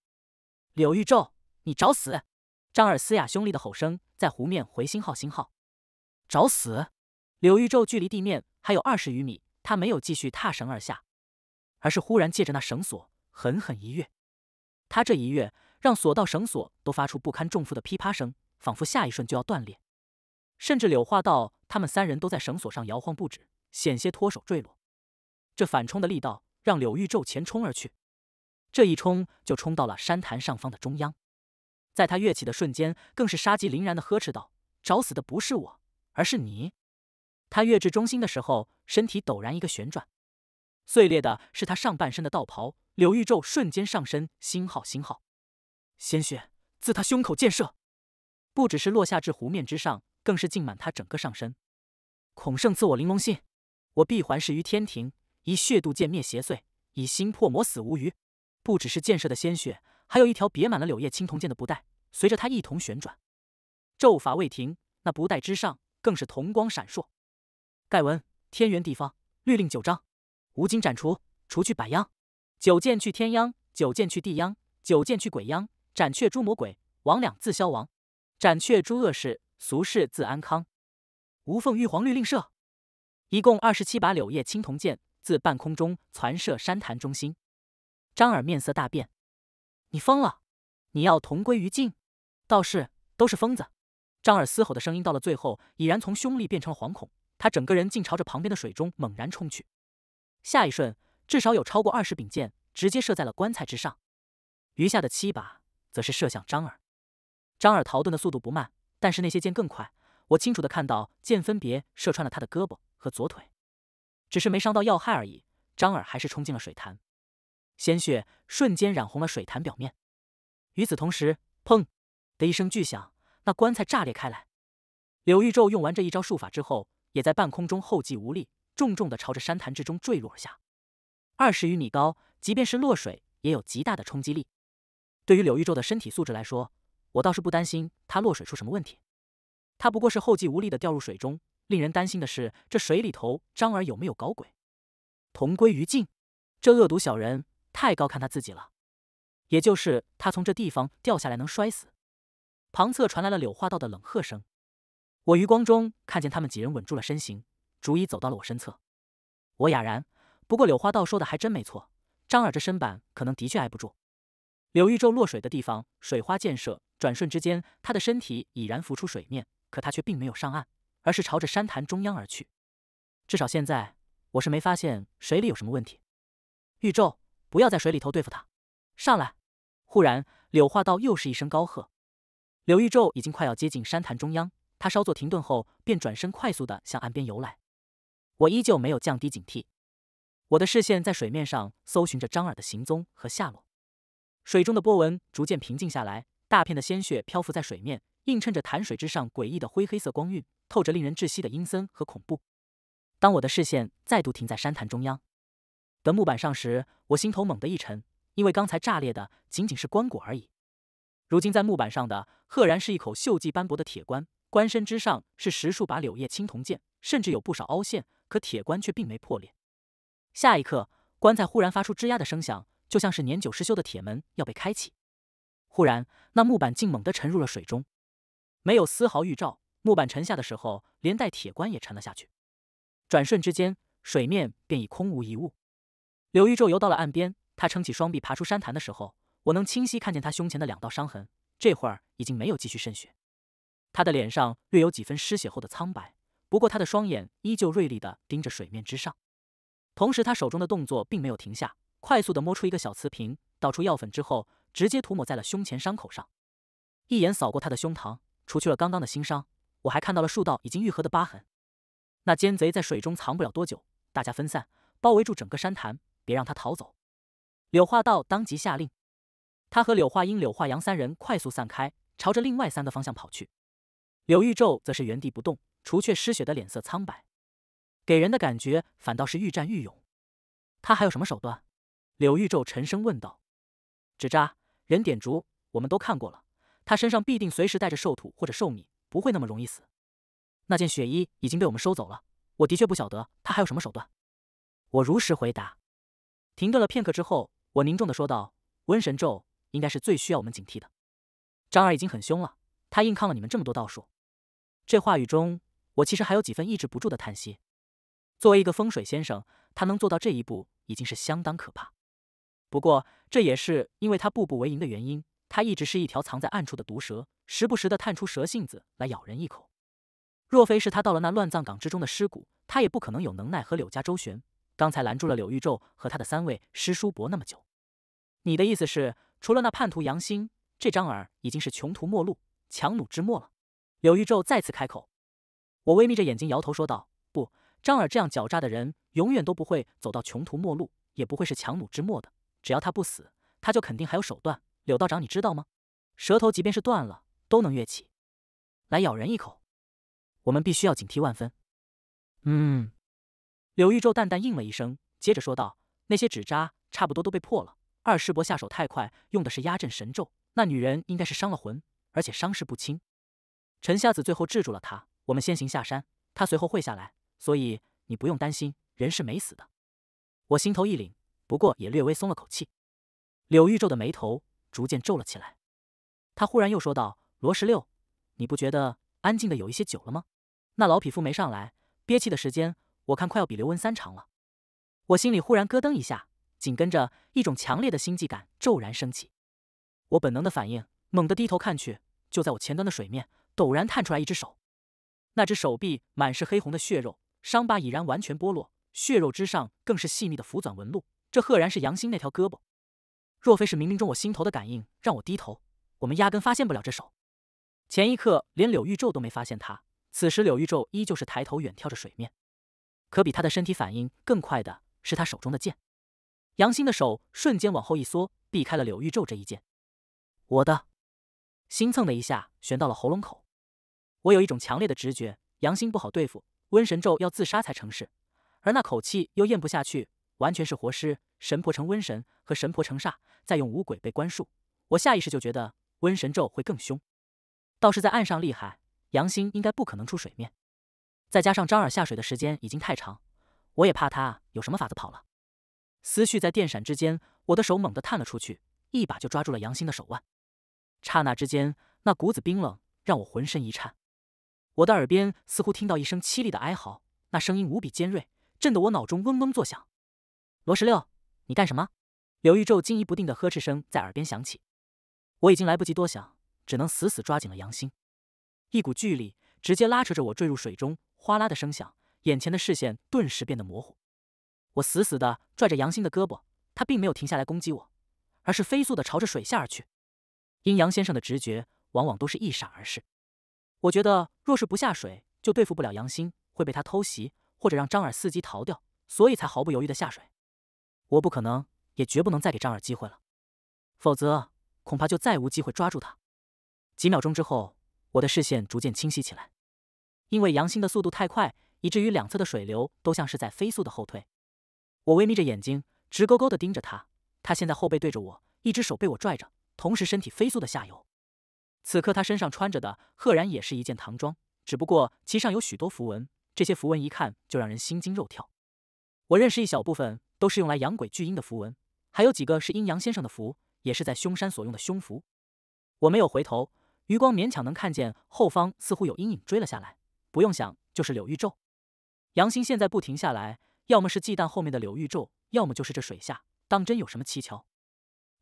柳玉宙，你找死！张尔嘶哑凶厉的吼声在湖面回。星号星号，找死！柳玉宙距离地面还有二十余米，他没有继续踏绳而下，而是忽然借着那绳索狠狠一跃。他这一跃，让索道绳索都发出不堪重负的噼啪声，仿佛下一瞬就要断裂。甚至柳化道。他们三人都在绳索上摇晃不止，险些脱手坠落。这反冲的力道让柳玉宙前冲而去，这一冲就冲到了山潭上方的中央。在他跃起的瞬间，更是杀机凛然的呵斥道：“找死的不是我，而是你！”他跃至中心的时候，身体陡然一个旋转，碎裂的是他上半身的道袍。柳玉宙瞬间上身，星号星号，鲜血自他胸口溅射，不只是落下至湖面之上，更是浸满他整个上身。孔圣赐我玲珑心，我必环视于天庭，以血渡剑灭邪祟，以心破魔死无余。不只是剑射的鲜血，还有一条别满了柳叶青铜剑的布带，随着他一同旋转。咒法未停，那布袋之上更是铜光闪烁。盖文天圆地方，律令九章，无尽斩除，除去百殃。九剑去天殃，九剑去地殃，九剑去鬼殃，斩却诸魔鬼，魍两自消亡。斩却诸恶事，俗世自安康。无缝玉皇律令射，一共二十七把柳叶青铜剑自半空中攒射山潭中心。张耳面色大变：“你疯了！你要同归于尽？”道士都是疯子。张耳嘶吼的声音到了最后，已然从凶厉变成了惶恐。他整个人竟朝着旁边的水中猛然冲去。下一瞬，至少有超过二十柄剑直接射在了棺材之上，余下的七把则是射向张耳。张耳逃遁的速度不慢，但是那些剑更快。我清楚的看到，剑分别射穿了他的胳膊和左腿，只是没伤到要害而已。张耳还是冲进了水潭，鲜血瞬间染红了水潭表面。与此同时，砰的一声巨响，那棺材炸裂开来。柳玉宙用完这一招术法之后，也在半空中后继无力，重重的朝着山潭之中坠落而下。二十余米高，即便是落水，也有极大的冲击力。对于柳玉宙的身体素质来说，我倒是不担心他落水出什么问题。他不过是后继无力的掉入水中。令人担心的是，这水里头张耳有没有搞鬼？同归于尽，这恶毒小人太高看他自己了。也就是他从这地方掉下来能摔死。旁侧传来了柳花道的冷喝声。我余光中看见他们几人稳住了身形，逐一走到了我身侧。我哑然。不过柳花道说的还真没错，张耳这身板可能的确挨不住。柳玉皱落水的地方，水花溅射，转瞬之间，他的身体已然浮出水面。可他却并没有上岸，而是朝着山潭中央而去。至少现在，我是没发现水里有什么问题。玉宙，不要在水里头对付他，上来！忽然，柳化道又是一声高喝。柳玉宙已经快要接近山潭中央，他稍作停顿后，便转身快速的向岸边游来。我依旧没有降低警惕，我的视线在水面上搜寻着张耳的行踪和下落。水中的波纹逐渐平静下来，大片的鲜血漂浮在水面。映衬着潭水之上诡异的灰黑色光晕，透着令人窒息的阴森和恐怖。当我的视线再度停在山潭中央的木板上时，我心头猛地一沉，因为刚才炸裂的仅仅是棺椁而已。如今在木板上的，赫然是一口锈迹斑驳的铁棺，棺身之上是十数把柳叶青铜剑，甚至有不少凹陷，可铁棺却并没破裂。下一刻，棺材忽然发出吱呀的声响，就像是年久失修的铁门要被开启。忽然，那木板竟猛地沉入了水中。没有丝毫预兆，木板沉下的时候，连带铁棺也沉了下去。转瞬之间，水面便已空无一物。柳玉宙游到了岸边，他撑起双臂爬出山潭的时候，我能清晰看见他胸前的两道伤痕。这会儿已经没有继续渗血，他的脸上略有几分失血后的苍白，不过他的双眼依旧锐利的盯着水面之上。同时，他手中的动作并没有停下，快速的摸出一个小瓷瓶，倒出药粉之后，直接涂抹在了胸前伤口上。一眼扫过他的胸膛。除去了刚刚的新伤，我还看到了数道已经愈合的疤痕。那奸贼在水中藏不了多久，大家分散，包围住整个山潭，别让他逃走。柳化道当即下令，他和柳化英、柳化阳三人快速散开，朝着另外三个方向跑去。柳玉昼则是原地不动，除却失血的脸色苍白，给人的感觉反倒是愈战愈勇。他还有什么手段？柳玉昼沉声问道。纸扎人点烛，我们都看过了。他身上必定随时带着兽土或者兽米，不会那么容易死。那件血衣已经被我们收走了。我的确不晓得他还有什么手段。我如实回答。停顿了片刻之后，我凝重的说道：“瘟神咒应该是最需要我们警惕的。”张二已经很凶了，他硬抗了你们这么多道术。这话语中，我其实还有几分抑制不住的叹息。作为一个风水先生，他能做到这一步，已经是相当可怕。不过，这也是因为他步步为营的原因。他一直是一条藏在暗处的毒蛇，时不时的探出蛇性子来咬人一口。若非是他到了那乱葬岗之中的尸骨，他也不可能有能耐和柳家周旋。刚才拦住了柳玉宙和他的三位师叔伯那么久。你的意思是，除了那叛徒杨欣，这张耳已经是穷途末路、强弩之末了？柳玉宙再次开口。我微眯着眼睛摇头说道：“不，张耳这样狡诈的人，永远都不会走到穷途末路，也不会是强弩之末的。只要他不死，他就肯定还有手段。”柳道长，你知道吗？舌头即便是断了，都能跃起，来咬人一口。我们必须要警惕万分。嗯，柳玉皱淡淡应了一声，接着说道：“那些纸扎差不多都被破了。二师伯下手太快，用的是压阵神咒。那女人应该是伤了魂，而且伤势不轻。陈瞎子最后制住了他，我们先行下山，他随后会下来。所以你不用担心，人是没死的。”我心头一凛，不过也略微松了口气。柳玉皱的眉头。逐渐皱了起来，他忽然又说道：“罗十六，你不觉得安静的有一些久了吗？”那老匹夫没上来，憋气的时间我看快要比刘文三长了。我心里忽然咯噔一下，紧跟着一种强烈的心悸感骤然升起。我本能的反应，猛地低头看去，就在我前端的水面，陡然探出来一只手。那只手臂满是黑红的血肉，伤疤已然完全剥落，血肉之上更是细密的浮转纹路。这赫然是杨兴那条胳膊。若非是冥冥中我心头的感应让我低头，我们压根发现不了这手。前一刻连柳玉皱都没发现他，此时柳玉皱依旧是抬头远眺着水面，可比他的身体反应更快的是他手中的剑。杨欣的手瞬间往后一缩，避开了柳玉皱这一剑。我的心蹭的一下悬到了喉咙口，我有一种强烈的直觉，杨欣不好对付，瘟神咒要自杀才成事，而那口气又咽不下去。完全是活尸，神婆成瘟神和神婆成煞，再用五鬼被关束，我下意识就觉得瘟神咒会更凶，倒是在岸上厉害，杨欣应该不可能出水面，再加上张耳下水的时间已经太长，我也怕他有什么法子跑了。思绪在电闪之间，我的手猛地探了出去，一把就抓住了杨欣的手腕，刹那之间，那股子冰冷让我浑身一颤，我的耳边似乎听到一声凄厉的哀嚎，那声音无比尖锐，震得我脑中嗡嗡作响。罗十六，你干什么？柳玉宙惊疑不定的呵斥声在耳边响起。我已经来不及多想，只能死死抓紧了杨欣。一股巨力直接拉扯着我坠入水中，哗啦的声响，眼前的视线顿时变得模糊。我死死的拽着杨欣的胳膊，他并没有停下来攻击我，而是飞速的朝着水下而去。阴阳先生的直觉往往都是一闪而逝。我觉得，若是不下水，就对付不了杨欣，会被他偷袭，或者让张耳伺机逃掉，所以才毫不犹豫的下水。我不可能，也绝不能再给张耳机会了，否则恐怕就再无机会抓住他。几秒钟之后，我的视线逐渐清晰起来，因为杨兴的速度太快，以至于两侧的水流都像是在飞速的后退。我微眯着眼睛，直勾勾的盯着他。他现在后背对着我，一只手被我拽着，同时身体飞速的下游。此刻他身上穿着的赫然也是一件唐装，只不过其上有许多符文，这些符文一看就让人心惊肉跳。我认识一小部分。都是用来养鬼巨阴的符文，还有几个是阴阳先生的符，也是在凶山所用的凶符。我没有回头，余光勉强能看见后方似乎有阴影追了下来。不用想，就是柳玉咒。杨欣现在不停下来，要么是忌惮后面的柳玉咒，要么就是这水下当真有什么蹊跷。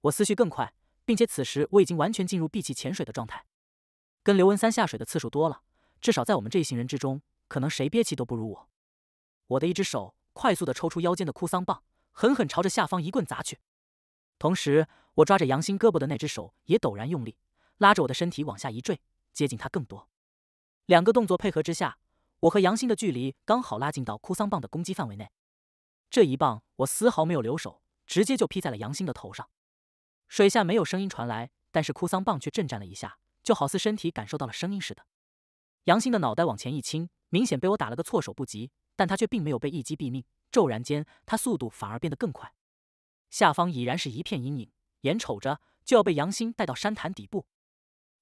我思绪更快，并且此时我已经完全进入闭气潜水的状态。跟刘文三下水的次数多了，至少在我们这一行人之中，可能谁憋气都不如我。我的一只手。快速地抽出腰间的哭丧棒，狠狠朝着下方一棍砸去。同时，我抓着杨欣胳膊的那只手也陡然用力，拉着我的身体往下一坠，接近他更多。两个动作配合之下，我和杨欣的距离刚好拉近到哭丧棒的攻击范围内。这一棒我丝毫没有留手，直接就劈在了杨欣的头上。水下没有声音传来，但是哭丧棒却震颤了一下，就好似身体感受到了声音似的。杨欣的脑袋往前一倾，明显被我打了个措手不及。但他却并没有被一击毙命，骤然间，他速度反而变得更快。下方已然是一片阴影，眼瞅着就要被杨兴带到山潭底部。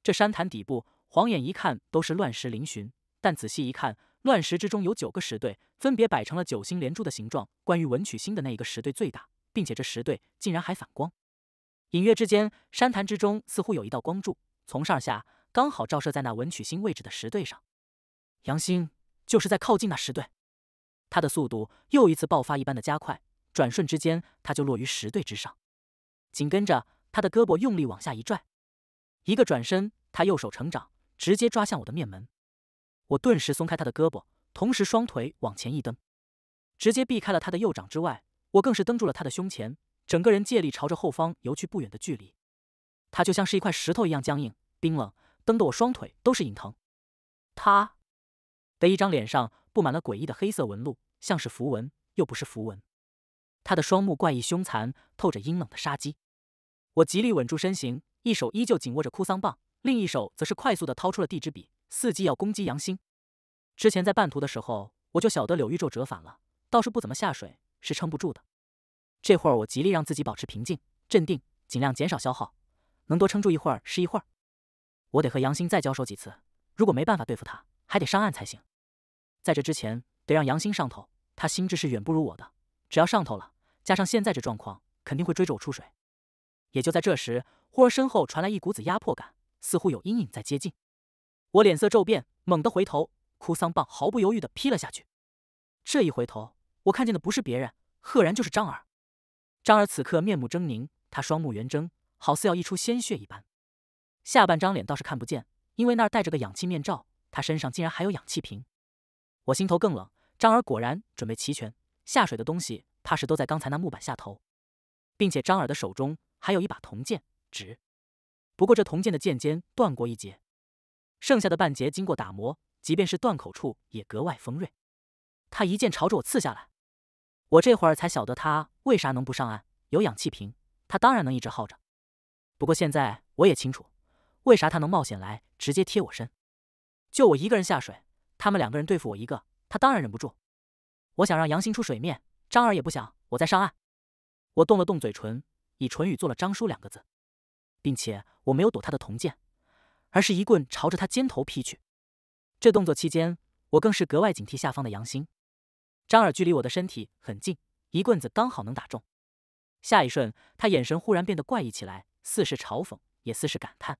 这山潭底部，晃眼一看都是乱石嶙峋，但仔细一看，乱石之中有九个石堆，分别摆成了九星连珠的形状。关于文曲星的那一个石堆最大，并且这石堆竟然还反光。隐约之间，山潭之中似乎有一道光柱从上下刚好照射在那文曲星位置的石堆上。杨兴就是在靠近那石堆。他的速度又一次爆发一般的加快，转瞬之间他就落于石堆之上。紧跟着，他的胳膊用力往下一拽，一个转身，他右手成长，直接抓向我的面门。我顿时松开他的胳膊，同时双腿往前一蹬，直接避开了他的右掌之外，我更是蹬住了他的胸前，整个人借力朝着后方游去不远的距离。他就像是一块石头一样僵硬、冰冷，蹬得我双腿都是隐疼。他的一张脸上。布满了诡异的黑色纹路，像是符文，又不是符文。他的双目怪异凶残，透着阴冷的杀机。我极力稳住身形，一手依旧紧握着哭丧棒，另一手则是快速的掏出了地支笔，伺机要攻击杨星。之前在半途的时候，我就晓得柳玉皱折返了，倒是不怎么下水，是撑不住的。这会儿我极力让自己保持平静、镇定，尽量减少消耗，能多撑住一会儿是一会儿。我得和杨星再交手几次，如果没办法对付他，还得上岸才行。在这之前，得让杨鑫上头。他心智是远不如我的。只要上头了，加上现在这状况，肯定会追着我出水。也就在这时，忽而身后传来一股子压迫感，似乎有阴影在接近。我脸色骤变，猛地回头，哭丧棒毫不犹豫地劈了下去。这一回头，我看见的不是别人，赫然就是张耳。张耳此刻面目狰狞，他双目圆睁，好似要溢出鲜血一般。下半张脸倒是看不见，因为那儿戴着个氧气面罩。他身上竟然还有氧气瓶。我心头更冷，张耳果然准备齐全，下水的东西怕是都在刚才那木板下头，并且张耳的手中还有一把铜剑，直。不过这铜剑的剑尖断过一截，剩下的半截经过打磨，即便是断口处也格外锋锐。他一剑朝着我刺下来，我这会儿才晓得他为啥能不上岸，有氧气瓶，他当然能一直耗着。不过现在我也清楚，为啥他能冒险来直接贴我身，就我一个人下水。他们两个人对付我一个，他当然忍不住。我想让杨欣出水面，张二也不想我再上岸。我动了动嘴唇，以唇语做了“张叔”两个字，并且我没有躲他的铜剑，而是一棍朝着他肩头劈去。这动作期间，我更是格外警惕下方的杨欣。张二距离我的身体很近，一棍子刚好能打中。下一瞬，他眼神忽然变得怪异起来，似是嘲讽，也似是感叹。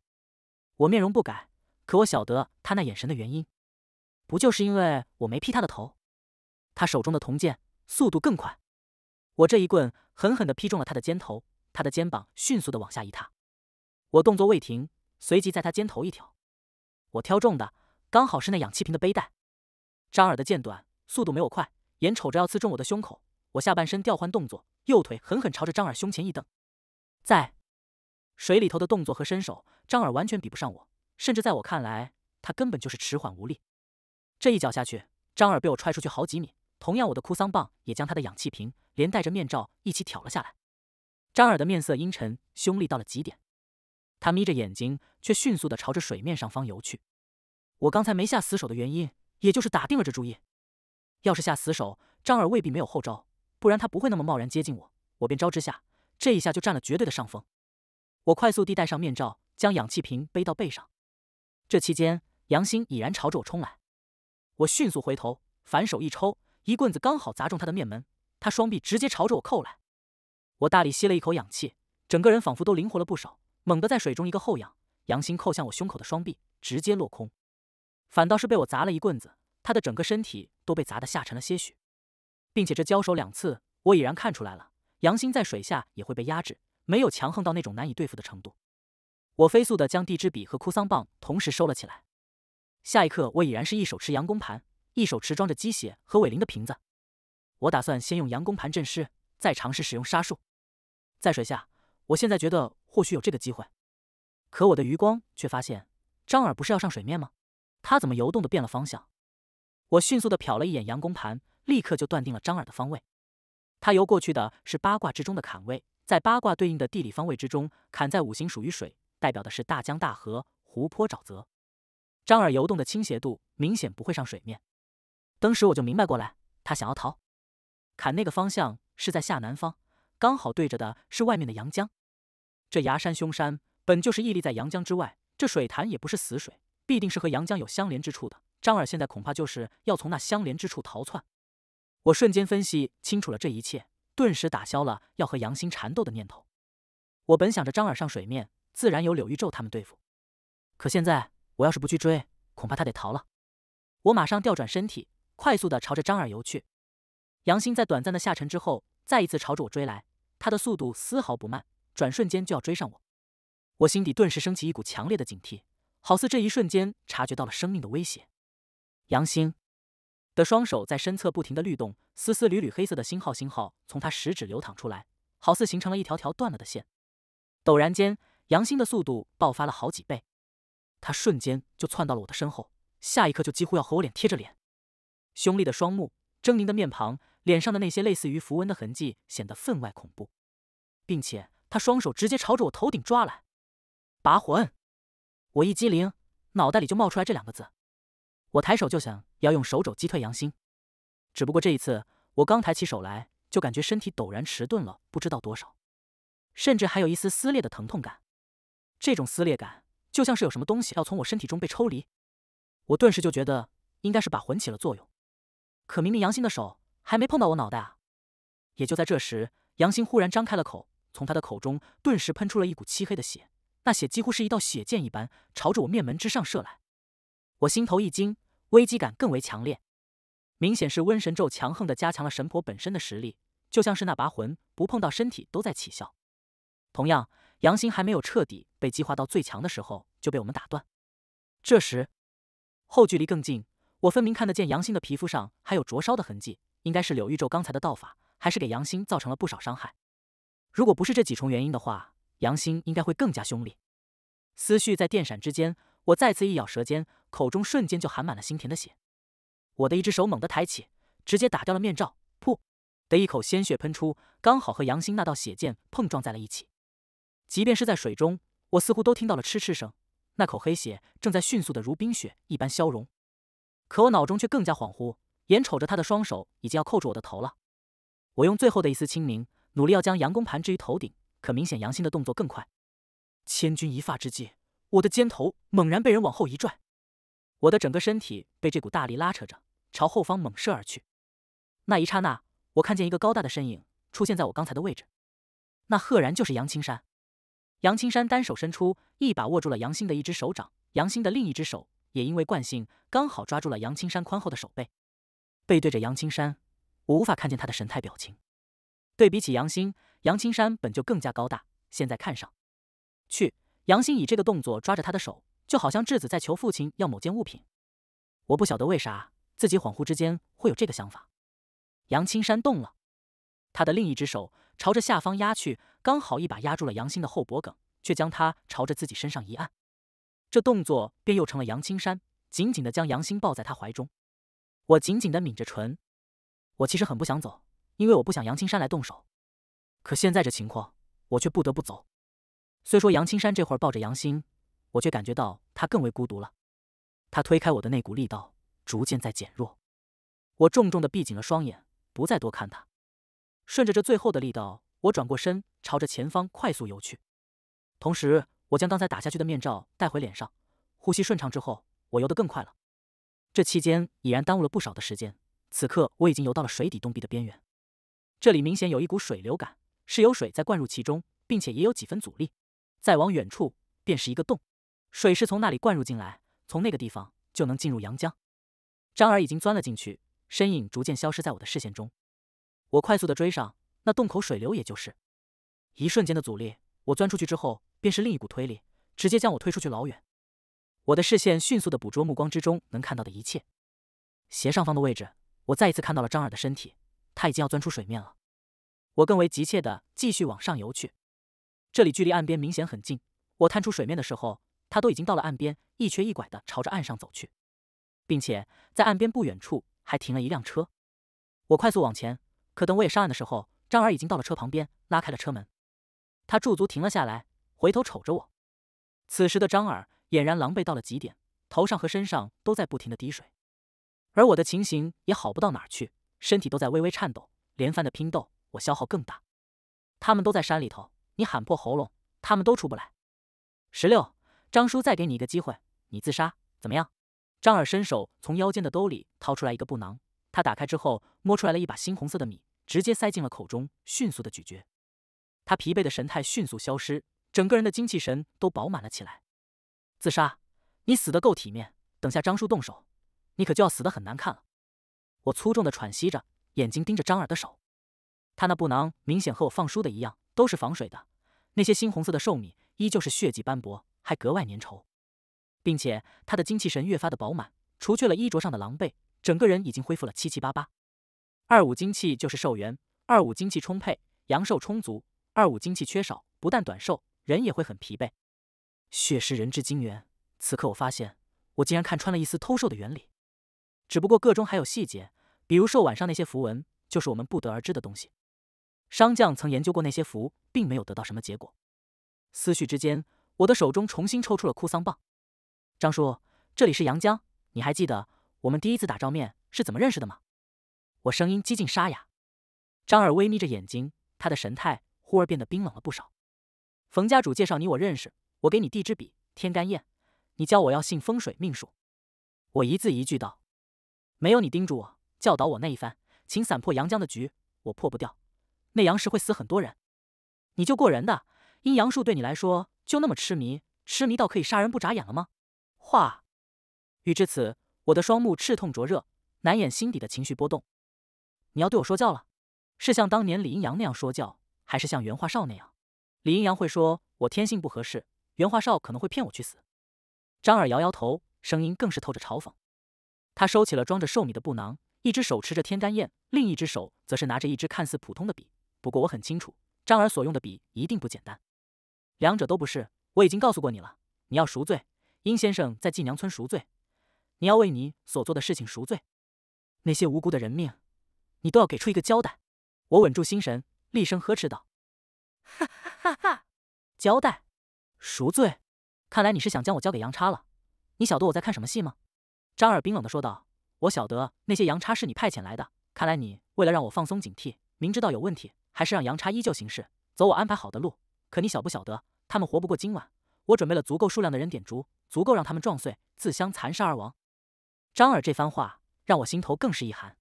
我面容不改，可我晓得他那眼神的原因。不就是因为我没劈他的头？他手中的铜剑速度更快，我这一棍狠狠的劈中了他的肩头，他的肩膀迅速的往下一塌。我动作未停，随即在他肩头一挑，我挑中的刚好是那氧气瓶的背带。张耳的剑短，速度没我快，眼瞅着要刺中我的胸口，我下半身调换动作，右腿狠狠朝着张耳胸前一蹬。在水里头的动作和身手，张耳完全比不上我，甚至在我看来，他根本就是迟缓无力。这一脚下去，张耳被我踹出去好几米。同样，我的哭丧棒也将他的氧气瓶连带着面罩一起挑了下来。张耳的面色阴沉，凶厉到了极点。他眯着眼睛，却迅速的朝着水面上方游去。我刚才没下死手的原因，也就是打定了这主意。要是下死手，张耳未必没有后招，不然他不会那么贸然接近我。我便招之下，这一下就占了绝对的上风。我快速地戴上面罩，将氧气瓶背到背上。这期间，杨欣已然朝着我冲来。我迅速回头，反手一抽，一棍子刚好砸中他的面门。他双臂直接朝着我扣来，我大力吸了一口氧气，整个人仿佛都灵活了不少，猛地在水中一个后仰，杨鑫扣向我胸口的双臂直接落空，反倒是被我砸了一棍子，他的整个身体都被砸得下沉了些许，并且这交手两次，我已然看出来了，杨鑫在水下也会被压制，没有强横到那种难以对付的程度。我飞速地将地支笔和哭丧棒同时收了起来。下一刻，我已然是一手持阳弓盘，一手持装着鸡血和伟林的瓶子。我打算先用阳弓盘镇尸，再尝试使用杀术。在水下，我现在觉得或许有这个机会，可我的余光却发现，张耳不是要上水面吗？他怎么游动的变了方向？我迅速的瞟了一眼阳弓盘，立刻就断定了张耳的方位。他游过去的是八卦之中的坎位，在八卦对应的地理方位之中，坎在五行属于水，代表的是大江大河、湖泊沼泽。张耳游动的倾斜度明显不会上水面，当时我就明白过来，他想要逃，砍那个方向是在下南方，刚好对着的是外面的阳江。这崖山凶山本就是屹立在阳江之外，这水潭也不是死水，必定是和阳江有相连之处的。张耳现在恐怕就是要从那相连之处逃窜。我瞬间分析清楚了这一切，顿时打消了要和杨欣缠斗的念头。我本想着张耳上水面，自然有柳玉皱他们对付，可现在。我要是不去追，恐怕他得逃了。我马上调转身体，快速的朝着张耳游去。杨兴在短暂的下沉之后，再一次朝着我追来。他的速度丝毫不慢，转瞬间就要追上我。我心底顿时升起一股强烈的警惕，好似这一瞬间察觉到了生命的威胁。杨兴的双手在身侧不停的律动，丝丝缕缕黑色的星号星号从他食指流淌出来，好似形成了一条条断了的线。陡然间，杨兴的速度爆发了好几倍。他瞬间就窜到了我的身后，下一刻就几乎要和我脸贴着脸。凶厉的双目，狰狞的面庞，脸上的那些类似于符文的痕迹显得分外恐怖，并且他双手直接朝着我头顶抓来。拔魂！我一激灵，脑袋里就冒出来这两个字。我抬手就想要用手肘击退杨星，只不过这一次我刚抬起手来，就感觉身体陡然迟钝了不知道多少，甚至还有一丝撕裂的疼痛感。这种撕裂感……就像是有什么东西要从我身体中被抽离，我顿时就觉得应该是把魂起了作用，可明明杨欣的手还没碰到我脑袋啊！也就在这时，杨欣忽然张开了口，从他的口中顿时喷出了一股漆黑的血，那血几乎是一道血剑一般，朝着我面门之上射来。我心头一惊，危机感更为强烈，明显是瘟神咒强横的加强了神婆本身的实力，就像是那拔魂不碰到身体都在起效，同样。杨心还没有彻底被激化到最强的时候就被我们打断。这时，后距离更近，我分明看得见杨欣的皮肤上还有灼烧的痕迹，应该是柳玉咒刚才的道法还是给杨欣造成了不少伤害。如果不是这几重原因的话，杨欣应该会更加凶厉。思绪在电闪之间，我再次一咬舌尖，口中瞬间就含满了心田的血。我的一只手猛地抬起，直接打掉了面罩，噗的一口鲜血喷出，刚好和杨欣那道血剑碰撞在了一起。即便是在水中，我似乎都听到了嗤嗤声。那口黑血正在迅速的如冰雪一般消融，可我脑中却更加恍惚，眼瞅着他的双手已经要扣住我的头了。我用最后的一丝清明，努力要将阳弓盘置于头顶，可明显杨鑫的动作更快。千钧一发之际，我的肩头猛然被人往后一拽，我的整个身体被这股大力拉扯着朝后方猛射而去。那一刹那，我看见一个高大的身影出现在我刚才的位置，那赫然就是杨青山。杨青山单手伸出，一把握住了杨欣的一只手掌，杨欣的另一只手也因为惯性刚好抓住了杨青山宽厚的手背。背对着杨青山，我无法看见他的神态表情。对比起杨欣，杨青山本就更加高大，现在看上，去杨欣以这个动作抓着他的手，就好像质子在求父亲要某件物品。我不晓得为啥自己恍惚之间会有这个想法。杨青山动了，他的另一只手朝着下方压去。刚好一把压住了杨鑫的后脖梗，却将他朝着自己身上一按，这动作便又成了杨青山紧紧的将杨鑫抱在他怀中。我紧紧的抿着唇，我其实很不想走，因为我不想杨青山来动手。可现在这情况，我却不得不走。虽说杨青山这会儿抱着杨鑫，我却感觉到他更为孤独了。他推开我的那股力道逐渐在减弱，我重重的闭紧了双眼，不再多看他，顺着这最后的力道。我转过身，朝着前方快速游去，同时我将刚才打下去的面罩带回脸上，呼吸顺畅之后，我游得更快了。这期间已然耽误了不少的时间，此刻我已经游到了水底洞壁的边缘，这里明显有一股水流感，是有水在灌入其中，并且也有几分阻力。再往远处，便是一个洞，水是从那里灌入进来，从那个地方就能进入阳江。张耳已经钻了进去，身影逐渐消失在我的视线中，我快速的追上。那洞口水流也就是一瞬间的阻力，我钻出去之后，便是另一股推力，直接将我推出去老远。我的视线迅速的捕捉目光之中能看到的一切，斜上方的位置，我再一次看到了张耳的身体，他已经要钻出水面了。我更为急切的继续往上游去，这里距离岸边明显很近。我探出水面的时候，他都已经到了岸边，一瘸一拐的朝着岸上走去，并且在岸边不远处还停了一辆车。我快速往前，可等我也上岸的时候。张耳已经到了车旁边，拉开了车门。他驻足停了下来，回头瞅着我。此时的张耳俨然狼狈到了极点，头上和身上都在不停的滴水。而我的情形也好不到哪儿去，身体都在微微颤抖。连番的拼斗，我消耗更大。他们都在山里头，你喊破喉咙，他们都出不来。十六，张叔再给你一个机会，你自杀怎么样？张耳伸手从腰间的兜里掏出来一个布囊，他打开之后，摸出来了一把猩红色的米。直接塞进了口中，迅速的咀嚼。他疲惫的神态迅速消失，整个人的精气神都饱满了起来。自杀，你死得够体面。等下张叔动手，你可就要死得很难看了。我粗重的喘息着，眼睛盯着张二的手。他那布囊明显和我放书的一样，都是防水的。那些猩红色的寿米依旧是血迹斑驳，还格外粘稠，并且他的精气神越发的饱满，除去了衣着上的狼狈，整个人已经恢复了七七八八。二五精气就是寿元，二五精气充沛，阳寿充足；二五精气缺少，不但短寿，人也会很疲惫。血是人之精元，此刻我发现，我竟然看穿了一丝偷寿的原理，只不过个中还有细节，比如寿碗上那些符文，就是我们不得而知的东西。商将曾研究过那些符，并没有得到什么结果。思绪之间，我的手中重新抽出了哭丧棒。张叔，这里是阳江，你还记得我们第一次打照面是怎么认识的吗？我声音几近沙哑，张二微眯着眼睛，他的神态忽而变得冰冷了不少。冯家主介绍你我认识，我给你递支笔，天干砚，你教我要信风水命数。我一字一句道：“没有你叮嘱我、教导我那一番，请散破阳江的局，我破不掉，那阳石会死很多人。你就过人的阴阳术，对你来说就那么痴迷，痴迷到可以杀人不眨眼了吗？”话语至此，我的双目赤痛灼热，难掩心底的情绪波动。你要对我说教了，是像当年李阴阳那样说教，还是像袁化少那样？李阴阳会说我天性不合适，袁化少可能会骗我去死。张耳摇摇头，声音更是透着嘲讽。他收起了装着寿米的布囊，一只手持着天干砚，另一只手则是拿着一支看似普通的笔。不过我很清楚，张耳所用的笔一定不简单。两者都不是，我已经告诉过你了。你要赎罪，殷先生在晋娘村赎罪，你要为你所做的事情赎罪，那些无辜的人命。你都要给出一个交代！我稳住心神，厉声呵斥道：“哈哈哈！哈交代，赎罪？看来你是想将我交给杨叉了。你晓得我在看什么戏吗？”张耳冰冷地说道：“我晓得那些杨叉是你派遣来的。看来你为了让我放松警惕，明知道有问题，还是让杨叉依旧行事，走我安排好的路。可你晓不晓得，他们活不过今晚？我准备了足够数量的人点烛，足够让他们撞碎，自相残杀而亡。”张耳这番话让我心头更是一寒。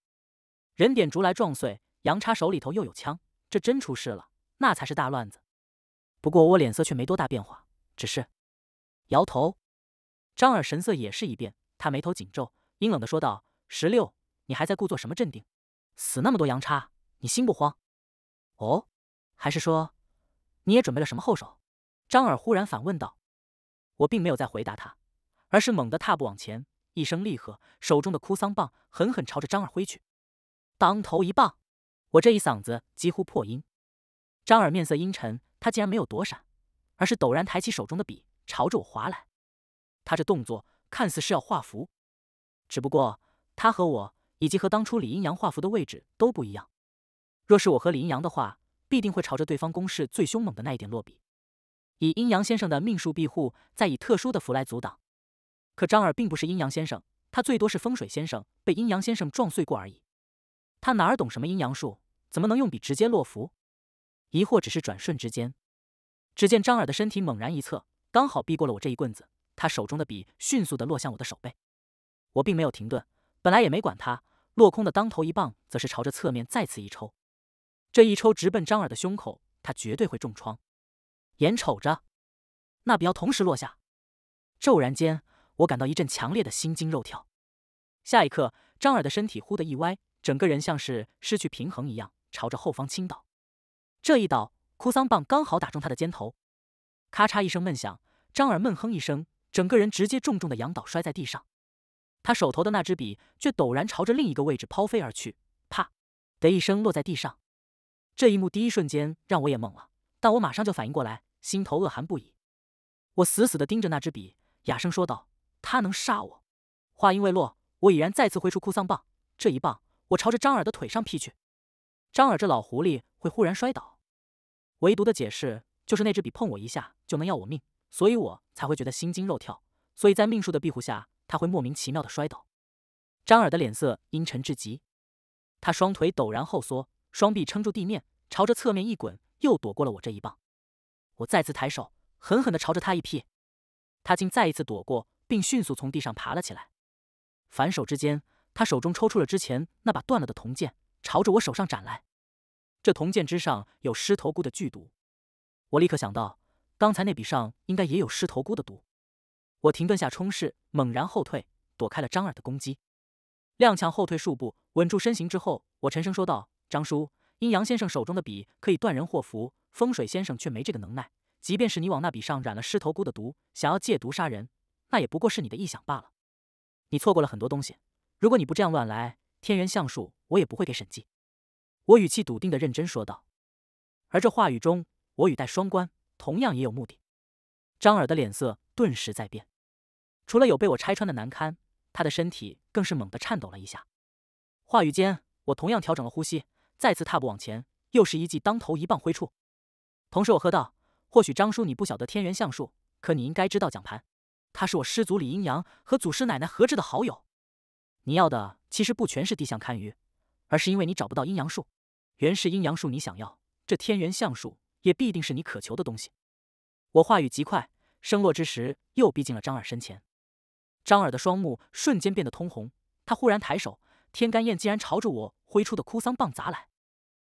人点竹来撞碎，杨叉手里头又有枪，这真出事了，那才是大乱子。不过我脸色却没多大变化，只是摇头。张耳神色也是一变，他眉头紧皱，阴冷的说道：“十六，你还在故作什么镇定？死那么多杨叉，你心不慌？哦，还是说你也准备了什么后手？”张耳忽然反问道。我并没有再回答他，而是猛地踏步往前，一声厉喝，手中的哭丧棒狠狠朝着张耳挥去。当头一棒！我这一嗓子几乎破音。张耳面色阴沉，他竟然没有躲闪，而是陡然抬起手中的笔，朝着我划来。他这动作看似是要画符，只不过他和我以及和当初李阴阳画符的位置都不一样。若是我和李阴阳的话，必定会朝着对方攻势最凶猛的那一点落笔，以阴阳先生的命数庇护，再以特殊的符来阻挡。可张耳并不是阴阳先生，他最多是风水先生，被阴阳先生撞碎过而已。他哪儿懂什么阴阳术，怎么能用笔直接落符？疑惑只是转瞬之间，只见张耳的身体猛然一侧，刚好避过了我这一棍子。他手中的笔迅速地落向我的手背，我并没有停顿，本来也没管他落空的当头一棒，则是朝着侧面再次一抽。这一抽直奔张耳的胸口，他绝对会重创。眼瞅着那笔要同时落下，骤然间我感到一阵强烈的心惊肉跳。下一刻，张耳的身体忽地一歪。整个人像是失去平衡一样，朝着后方倾倒。这一倒，哭丧棒刚好打中他的肩头，咔嚓一声闷响，张耳闷哼一声，整个人直接重重的仰倒摔在地上。他手头的那支笔却陡然朝着另一个位置抛飞而去，啪的一声落在地上。这一幕第一瞬间让我也懵了，但我马上就反应过来，心头恶寒不已。我死死的盯着那支笔，哑声说道：“他能杀我？”话音未落，我已然再次挥出哭丧棒，这一棒。我朝着张耳的腿上劈去，张耳这老狐狸会忽然摔倒，唯独的解释就是那支笔碰我一下就能要我命，所以我才会觉得心惊肉跳。所以在命数的庇护下，他会莫名其妙的摔倒。张耳的脸色阴沉至极，他双腿陡然后缩，双臂撑住地面，朝着侧面一滚，又躲过了我这一棒。我再次抬手，狠狠的朝着他一劈，他竟再一次躲过，并迅速从地上爬了起来。反手之间。他手中抽出了之前那把断了的铜剑，朝着我手上斩来。这铜剑之上有狮头菇的剧毒，我立刻想到刚才那笔上应该也有狮头菇的毒。我停顿下冲势，猛然后退，躲开了张耳的攻击，踉跄后退数步，稳住身形之后，我沉声说道：“张叔，阴阳先生手中的笔可以断人祸福，风水先生却没这个能耐。即便是你往那笔上染了狮头菇的毒，想要借毒杀人，那也不过是你的臆想罢了。你错过了很多东西。”如果你不这样乱来，天元相术我也不会给审计。我语气笃定的认真说道，而这话语中，我语带双关，同样也有目的。张耳的脸色顿时在变，除了有被我拆穿的难堪，他的身体更是猛地颤抖了一下。话语间，我同样调整了呼吸，再次踏步往前，又是一记当头一棒挥出。同时我喝道：“或许张叔你不晓得天元相术，可你应该知道蒋盘，他是我师祖李阴阳和祖师奶奶合制的好友。”你要的其实不全是地相堪舆，而是因为你找不到阴阳术。原是阴阳术你想要，这天元相术也必定是你渴求的东西。我话语极快，声落之时又逼近了张耳身前。张耳的双目瞬间变得通红，他忽然抬手，天干焰竟然朝着我挥出的哭丧棒砸来。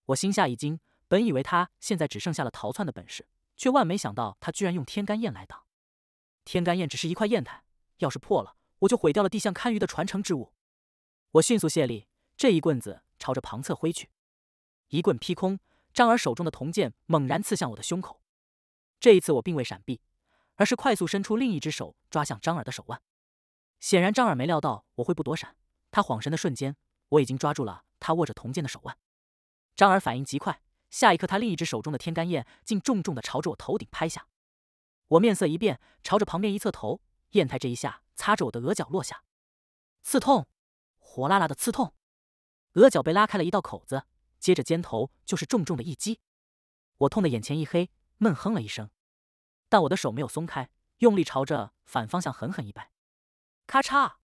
我心下一惊，本以为他现在只剩下了逃窜的本事，却万没想到他居然用天干焰来挡。天干焰只是一块砚台，要是破了……我就毁掉了地象堪舆的传承之物。我迅速卸力，这一棍子朝着旁侧挥去，一棍劈空。张耳手中的铜剑猛然刺向我的胸口。这一次我并未闪避，而是快速伸出另一只手抓向张耳的手腕。显然张耳没料到我会不躲闪，他恍神的瞬间，我已经抓住了他握着铜剑的手腕。张耳反应极快，下一刻他另一只手中的天干雁竟重重的朝着我头顶拍下。我面色一变，朝着旁边一侧头，砚台这一下。擦着我的额角落下，刺痛，火辣辣的刺痛。额角被拉开了一道口子，接着肩头就是重重的一击。我痛的眼前一黑，闷哼了一声，但我的手没有松开，用力朝着反方向狠狠一掰。咔嚓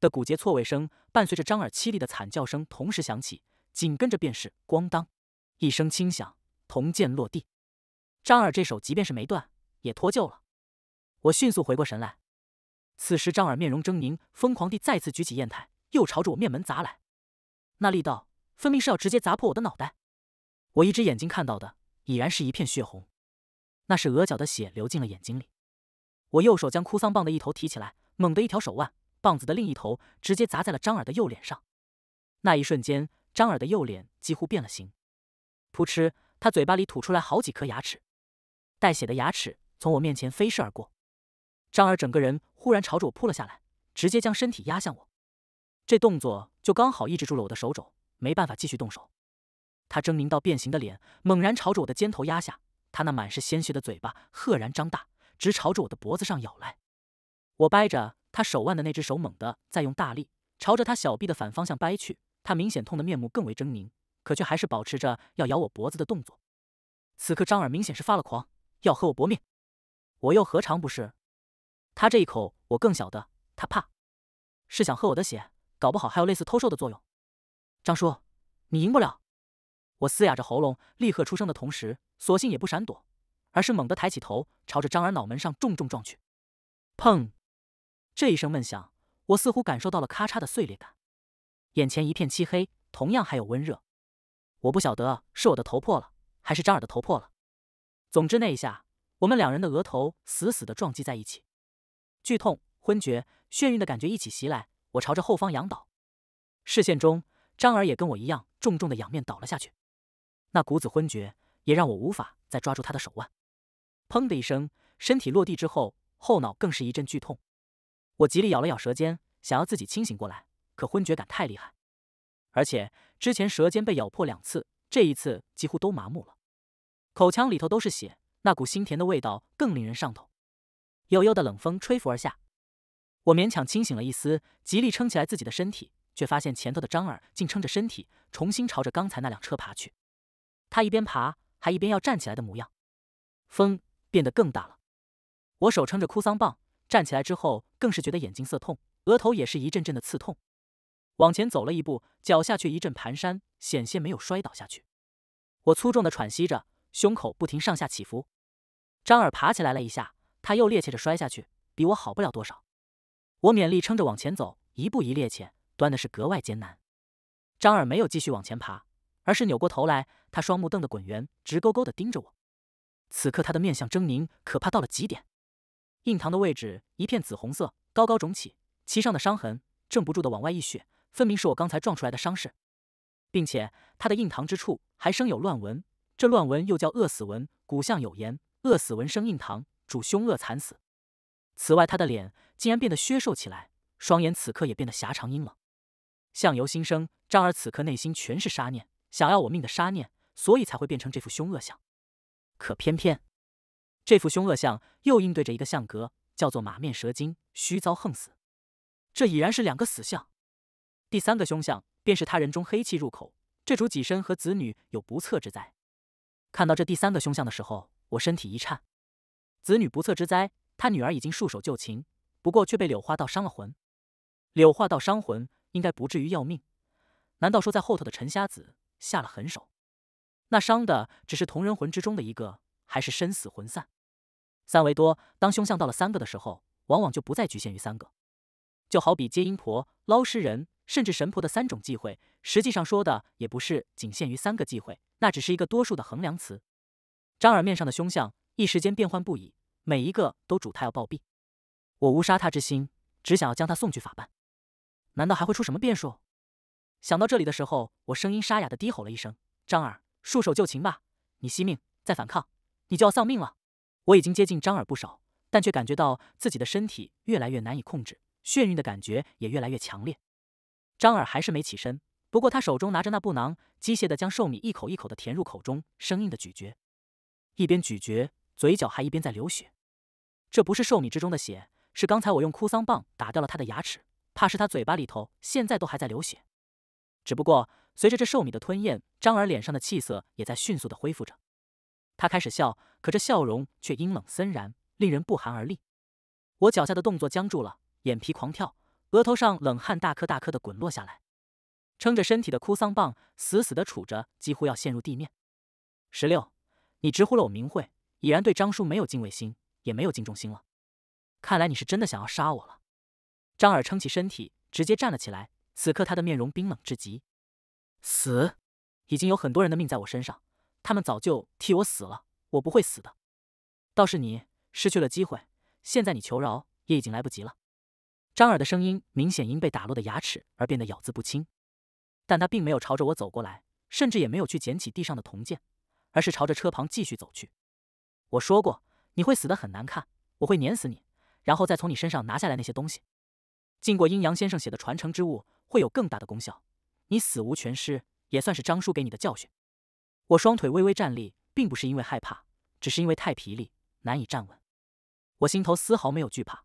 的骨节错位声伴随着张耳凄厉的惨叫声同时响起，紧跟着便是咣当一声轻响，铜剑落地。张耳这手即便是没断，也脱臼了。我迅速回过神来。此时，张耳面容狰狞，疯狂地再次举起砚台，又朝着我面门砸来。那力道，分明是要直接砸破我的脑袋。我一只眼睛看到的，已然是一片血红，那是额角的血流进了眼睛里。我右手将哭丧棒的一头提起来，猛地一条手腕，棒子的另一头直接砸在了张耳的右脸上。那一瞬间，张耳的右脸几乎变了形。噗嗤，他嘴巴里吐出来好几颗牙齿，带血的牙齿从我面前飞射而过。张耳整个人忽然朝着我扑了下来，直接将身体压向我，这动作就刚好抑制住了我的手肘，没办法继续动手。他狰狞到变形的脸猛然朝着我的肩头压下，他那满是鲜血的嘴巴赫然张大，直朝着我的脖子上咬来。我掰着他手腕的那只手猛地再用大力朝着他小臂的反方向掰去，他明显痛的面目更为狰狞，可却还是保持着要咬我脖子的动作。此刻张耳明显是发了狂，要和我搏命，我又何尝不是？他这一口，我更晓得他怕，是想喝我的血，搞不好还有类似偷兽的作用。张叔，你赢不了！我嘶哑着喉咙，厉喝出声的同时，索性也不闪躲，而是猛地抬起头，朝着张耳脑门上重重撞去。砰！这一声闷响，我似乎感受到了咔嚓的碎裂感，眼前一片漆黑，同样还有温热。我不晓得是我的头破了，还是张耳的头破了。总之那一下，我们两人的额头死死的撞击在一起。剧痛、昏厥、眩晕的感觉一起袭来，我朝着后方仰倒。视线中，张儿也跟我一样，重重的仰面倒了下去。那股子昏厥，也让我无法再抓住他的手腕。砰的一声，身体落地之后，后脑更是一阵剧痛。我极力咬了咬舌尖，想要自己清醒过来，可昏厥感太厉害，而且之前舌尖被咬破两次，这一次几乎都麻木了。口腔里头都是血，那股腥甜的味道更令人上头。悠悠的冷风吹拂而下，我勉强清醒了一丝，极力撑起来自己的身体，却发现前头的张耳竟撑着身体重新朝着刚才那辆车爬去。他一边爬，还一边要站起来的模样。风变得更大了，我手撑着哭丧棒站起来之后，更是觉得眼睛涩痛，额头也是一阵阵的刺痛。往前走了一步，脚下却一阵蹒跚，险些没有摔倒下去。我粗重的喘息着，胸口不停上下起伏。张耳爬起来了一下。他又趔趄着摔下去，比我好不了多少。我勉力撑着往前走，一步一趔趄，端的是格外艰难。张耳没有继续往前爬，而是扭过头来，他双目瞪得滚圆，直勾勾的盯着我。此刻他的面相狰狞，可怕到了极点。印堂的位置一片紫红色，高高肿起，其上的伤痕正不住的往外溢血，分明是我刚才撞出来的伤势，并且他的印堂之处还生有乱纹，这乱纹又叫饿死纹。古相有言：饿死纹生印堂。主凶恶惨死。此外，他的脸竟然变得削瘦起来，双眼此刻也变得狭长阴冷。相由心生，张儿此刻内心全是杀念，想要我命的杀念，所以才会变成这副凶恶相。可偏偏这副凶恶相又应对着一个相格，叫做马面蛇精，虚遭横死。这已然是两个死相。第三个凶相便是他人中黑气入口，这主己身和子女有不测之灾。看到这第三个凶相的时候，我身体一颤。子女不测之灾，他女儿已经束手就擒，不过却被柳化道伤了魂。柳化道伤魂，应该不至于要命。难道说在后头的陈瞎子下了狠手？那伤的只是同人魂之中的一个，还是生死魂散？三维多，当凶相到了三个的时候，往往就不再局限于三个。就好比接阴婆、捞尸人，甚至神婆的三种忌讳，实际上说的也不是仅限于三个忌讳，那只是一个多数的衡量词。张耳面上的凶相，一时间变幻不已。每一个都主他要暴毙，我无杀他之心，只想要将他送去法办。难道还会出什么变数？想到这里的时候，我声音沙哑的低吼了一声：“张耳，束手就擒吧！你惜命，再反抗，你就要丧命了。”我已经接近张耳不少，但却感觉到自己的身体越来越难以控制，眩晕的感觉也越来越强烈。张耳还是没起身，不过他手中拿着那布囊，机械的将寿米一口一口的填入口中，生硬的咀嚼，一边咀嚼，嘴角还一边在流血。这不是寿米之中的血，是刚才我用哭丧棒打掉了他的牙齿，怕是他嘴巴里头现在都还在流血。只不过随着这寿米的吞咽，张耳脸上的气色也在迅速的恢复着。他开始笑，可这笑容却阴冷森然，令人不寒而栗。我脚下的动作僵住了，眼皮狂跳，额头上冷汗大颗大颗的滚落下来，撑着身体的哭丧棒死死的杵着，几乎要陷入地面。十六，你直呼了我名讳，已然对张叔没有敬畏心。也没有敬重心了，看来你是真的想要杀我了。张耳撑起身体，直接站了起来。此刻他的面容冰冷至极。死，已经有很多人的命在我身上，他们早就替我死了，我不会死的。倒是你失去了机会，现在你求饶也已经来不及了。张耳的声音明显因被打落的牙齿而变得咬字不清，但他并没有朝着我走过来，甚至也没有去捡起地上的铜剑，而是朝着车旁继续走去。我说过。你会死的很难看，我会碾死你，然后再从你身上拿下来那些东西。经过阴阳先生写的传承之物，会有更大的功效。你死无全尸，也算是张叔给你的教训。我双腿微微站立，并不是因为害怕，只是因为太疲力，难以站稳。我心头丝毫没有惧怕，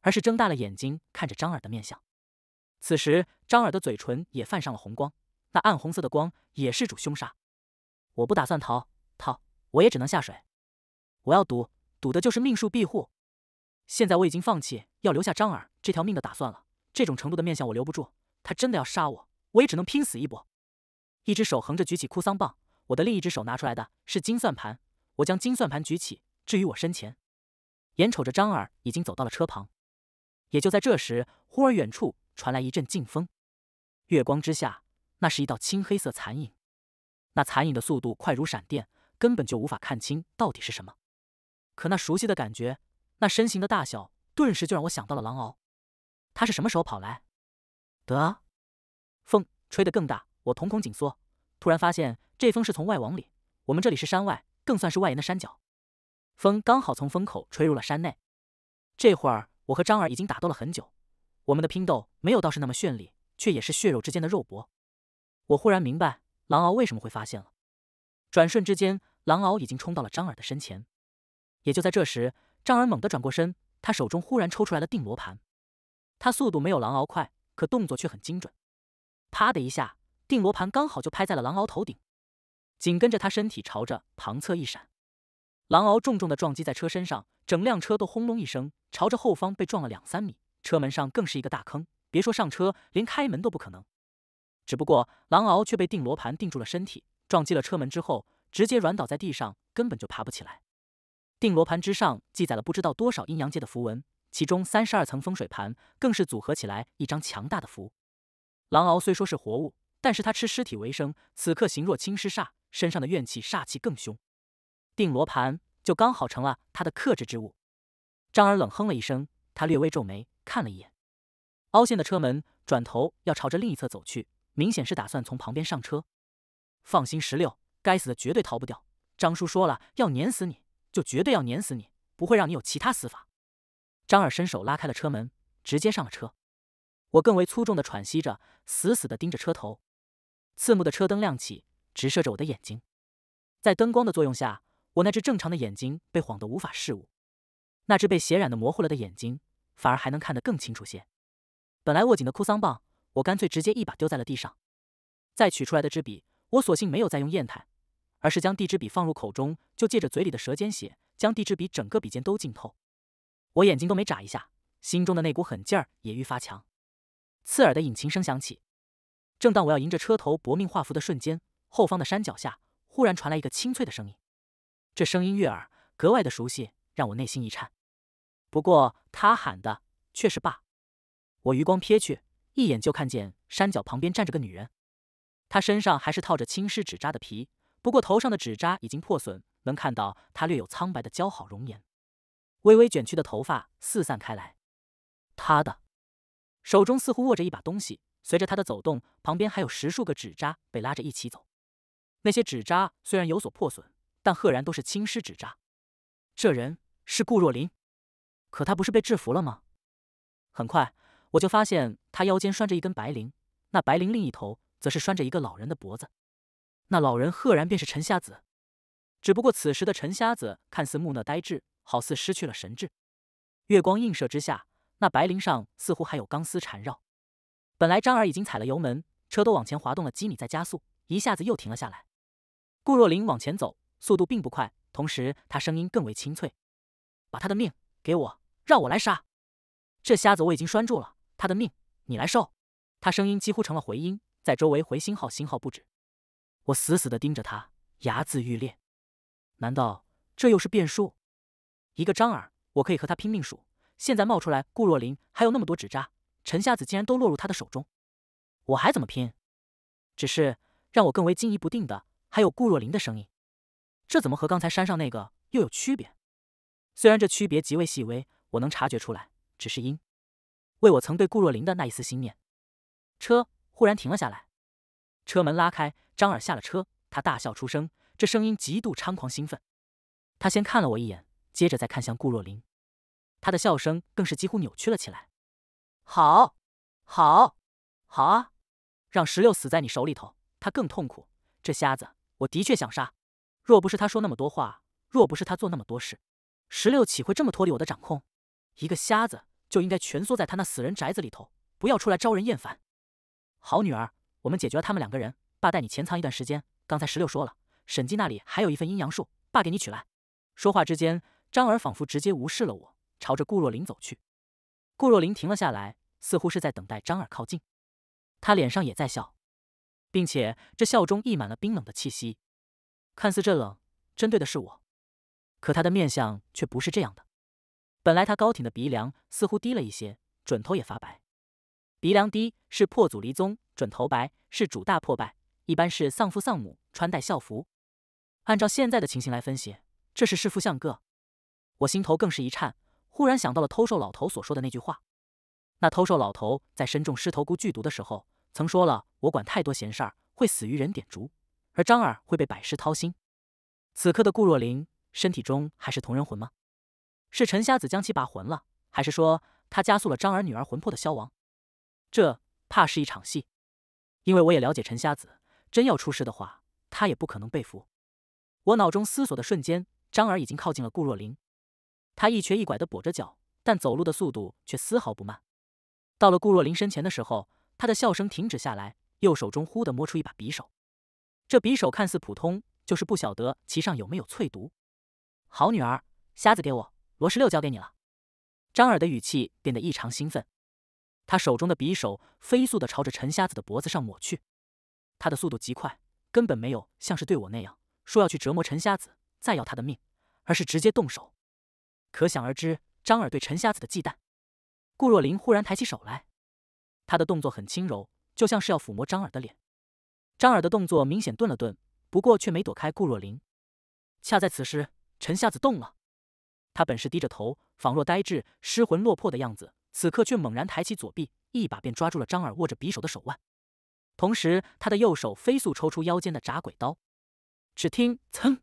而是睁大了眼睛看着张耳的面相。此时，张耳的嘴唇也泛上了红光，那暗红色的光也是主凶杀。我不打算逃，逃我也只能下水。我要赌。赌的就是命数庇护，现在我已经放弃要留下张耳这条命的打算了。这种程度的面相我留不住，他真的要杀我，我也只能拼死一搏。一只手横着举起哭丧棒，我的另一只手拿出来的是金算盘，我将金算盘举起置于我身前。眼瞅着张耳已经走到了车旁，也就在这时，忽而远处传来一阵劲风，月光之下，那是一道青黑色残影，那残影的速度快如闪电，根本就无法看清到底是什么。可那熟悉的感觉，那身形的大小，顿时就让我想到了狼獒。他是什么时候跑来？得，风吹得更大，我瞳孔紧缩，突然发现这风是从外往里。我们这里是山外，更算是外沿的山脚，风刚好从风口吹入了山内。这会儿我和张耳已经打斗了很久，我们的拼斗没有倒是那么绚丽，却也是血肉之间的肉搏。我忽然明白狼獒为什么会发现了。转瞬之间，狼獒已经冲到了张耳的身前。也就在这时，张儿猛地转过身，他手中忽然抽出来了定罗盘。他速度没有狼獒快，可动作却很精准。啪的一下，定罗盘刚好就拍在了狼獒头顶。紧跟着，他身体朝着旁侧一闪，狼獒重重的撞击在车身上，整辆车都轰隆一声，朝着后方被撞了两三米。车门上更是一个大坑，别说上车，连开门都不可能。只不过，狼獒却被定罗盘定住了身体，撞击了车门之后，直接软倒在地上，根本就爬不起来。定罗盘之上记载了不知道多少阴阳界的符文，其中三十二层风水盘更是组合起来一张强大的符。狼獒虽说是活物，但是它吃尸体为生，此刻形若青尸煞，身上的怨气煞气更凶。定罗盘就刚好成了他的克制之物。张儿冷哼了一声，他略微皱眉看了一眼凹陷的车门，转头要朝着另一侧走去，明显是打算从旁边上车。放心，十六，该死的绝对逃不掉。张叔说了，要碾死你。就绝对要碾死你，不会让你有其他死法。张耳伸手拉开了车门，直接上了车。我更为粗重的喘息着，死死的盯着车头，刺目的车灯亮起，直射着我的眼睛。在灯光的作用下，我那只正常的眼睛被晃得无法视物，那只被血染的模糊了的眼睛反而还能看得更清楚些。本来握紧的哭丧棒，我干脆直接一把丢在了地上。再取出来的支笔，我索性没有再用砚台。而是将地支笔放入口中，就借着嘴里的舌尖血，将地支笔整个笔尖都浸透。我眼睛都没眨一下，心中的那股狠劲儿也愈发强。刺耳的引擎声响起，正当我要迎着车头搏命画符的瞬间，后方的山脚下忽然传来一个清脆的声音。这声音悦耳，格外的熟悉，让我内心一颤。不过他喊的却是“爸”。我余光瞥去，一眼就看见山脚旁边站着个女人，她身上还是套着青湿纸扎的皮。不过头上的纸扎已经破损，能看到他略有苍白的姣好容颜，微微卷曲的头发四散开来。他的手中似乎握着一把东西，随着他的走动，旁边还有十数个纸扎被拉着一起走。那些纸扎虽然有所破损，但赫然都是青尸纸扎。这人是顾若琳，可他不是被制服了吗？很快我就发现他腰间拴着一根白绫，那白绫另一头则是拴着一个老人的脖子。那老人赫然便是陈瞎子，只不过此时的陈瞎子看似木讷呆滞，好似失去了神智。月光映射之下，那白绫上似乎还有钢丝缠绕。本来张耳已经踩了油门，车都往前滑动了几米，在加速，一下子又停了下来。顾若琳往前走，速度并不快，同时她声音更为清脆：“把他的命给我，让我来杀。”这瞎子我已经拴住了，他的命你来受。他声音几乎成了回音，在周围回星号星号不止。我死死的盯着他，牙眦欲裂。难道这又是变数？一个张耳，我可以和他拼命数。现在冒出来顾若琳，还有那么多纸扎陈瞎子，竟然都落入他的手中，我还怎么拼？只是让我更为惊疑不定的，还有顾若琳的声音。这怎么和刚才山上那个又有区别？虽然这区别极为细微，我能察觉出来，只是因为我曾对顾若琳的那一丝心念。车忽然停了下来，车门拉开。张耳下了车，他大笑出声，这声音极度猖狂兴奋。他先看了我一眼，接着再看向顾若琳，他的笑声更是几乎扭曲了起来。好，好，好，啊！让石榴死在你手里头，他更痛苦。这瞎子，我的确想杀。若不是他说那么多话，若不是他做那么多事，石榴岂会这么脱离我的掌控？一个瞎子就应该蜷缩在他那死人宅子里头，不要出来招人厌烦。好女儿，我们解决了他们两个人。爸带你潜藏一段时间。刚才石榴说了，沈记那里还有一份阴阳术，爸给你取来。说话之间，张耳仿佛直接无视了我，朝着顾若琳走去。顾若琳停了下来，似乎是在等待张耳靠近。他脸上也在笑，并且这笑中溢满了冰冷的气息。看似这冷针对的是我，可他的面相却不是这样的。本来他高挺的鼻梁似乎低了一些，准头也发白。鼻梁低是破祖离宗，准头白是主大破败。一般是丧父丧母，穿戴孝服。按照现在的情形来分析，这是弑父相个。我心头更是一颤，忽然想到了偷兽老头所说的那句话。那偷兽老头在身中狮头菇剧毒的时候，曾说了：“我管太多闲事儿，会死于人点烛；而张耳会被百尸掏心。”此刻的顾若琳，身体中还是同人魂吗？是陈瞎子将其拔魂了，还是说他加速了张耳女儿魂魄的消亡？这怕是一场戏，因为我也了解陈瞎子。真要出事的话，他也不可能被俘。我脑中思索的瞬间，张耳已经靠近了顾若琳。他一瘸一拐地跛着脚，但走路的速度却丝毫不慢。到了顾若琳身前的时候，他的笑声停止下来，右手中忽地摸出一把匕首。这匕首看似普通，就是不晓得其上有没有淬毒。好女儿，瞎子给我，罗十六交给你了。张耳的语气变得异常兴奋，他手中的匕首飞速地朝着陈瞎子的脖子上抹去。他的速度极快，根本没有像是对我那样说要去折磨陈瞎子，再要他的命，而是直接动手。可想而知，张耳对陈瞎子的忌惮。顾若琳忽然抬起手来，他的动作很轻柔，就像是要抚摸张耳的脸。张耳的动作明显顿了顿，不过却没躲开顾若琳。恰在此时，陈瞎子动了。他本是低着头，仿若呆滞、失魂落魄的样子，此刻却猛然抬起左臂，一把便抓住了张耳握着匕首的手腕。同时，他的右手飞速抽出腰间的铡鬼刀，只听“噌”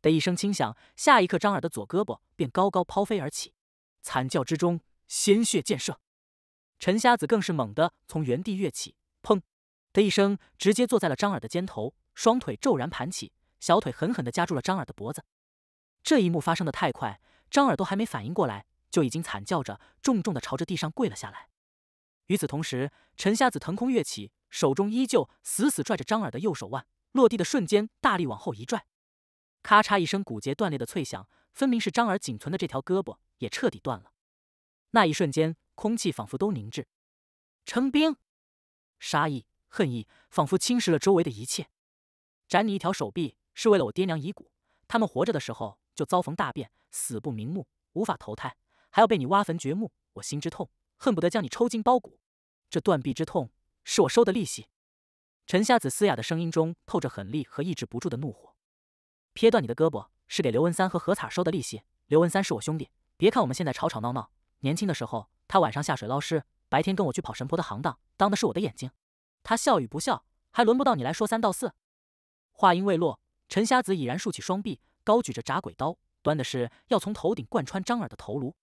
的一声轻响，下一刻张耳的左胳膊便高高抛飞而起，惨叫之中鲜血溅射。陈瞎子更是猛地从原地跃起，“砰”的一声，直接坐在了张耳的肩头，双腿骤然盘起，小腿狠狠的夹住了张耳的脖子。这一幕发生的太快，张耳都还没反应过来，就已经惨叫着重重的朝着地上跪了下来。与此同时，陈瞎子腾空跃起。手中依旧死死拽着张耳的右手腕，落地的瞬间大力往后一拽，咔嚓一声骨节断裂的脆响，分明是张耳仅存的这条胳膊也彻底断了。那一瞬间，空气仿佛都凝滞。成冰，杀意、恨意，仿佛侵蚀了周围的一切。斩你一条手臂是为了我爹娘遗骨，他们活着的时候就遭逢大变，死不瞑目，无法投胎，还要被你挖坟掘墓，我心之痛，恨不得将你抽筋剥骨。这断臂之痛。是我收的利息。陈瞎子嘶哑的声音中透着狠戾和抑制不住的怒火。撇断你的胳膊是给刘文三和何彩收的利息。刘文三是我兄弟，别看我们现在吵吵闹闹，年轻的时候他晚上下水捞尸，白天跟我去跑神婆的行当，当的是我的眼睛。他笑与不笑，还轮不到你来说三道四。话音未落，陈瞎子已然竖起双臂，高举着铡鬼刀，端的是要从头顶贯穿张耳的头颅。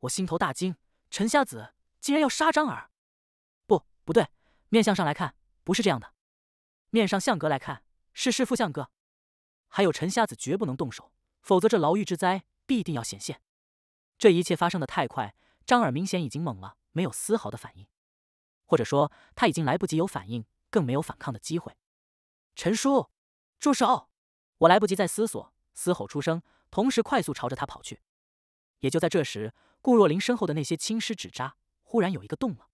我心头大惊，陈瞎子竟然要杀张耳？不，不对！面相上来看不是这样的，面上相格来看是弑父相格，还有陈瞎子绝不能动手，否则这牢狱之灾必定要显现。这一切发生的太快，张耳明显已经懵了，没有丝毫的反应，或者说他已经来不及有反应，更没有反抗的机会。陈叔，住手！我来不及再思索，嘶吼出声，同时快速朝着他跑去。也就在这时，顾若琳身后的那些青湿纸扎忽然有一个动了。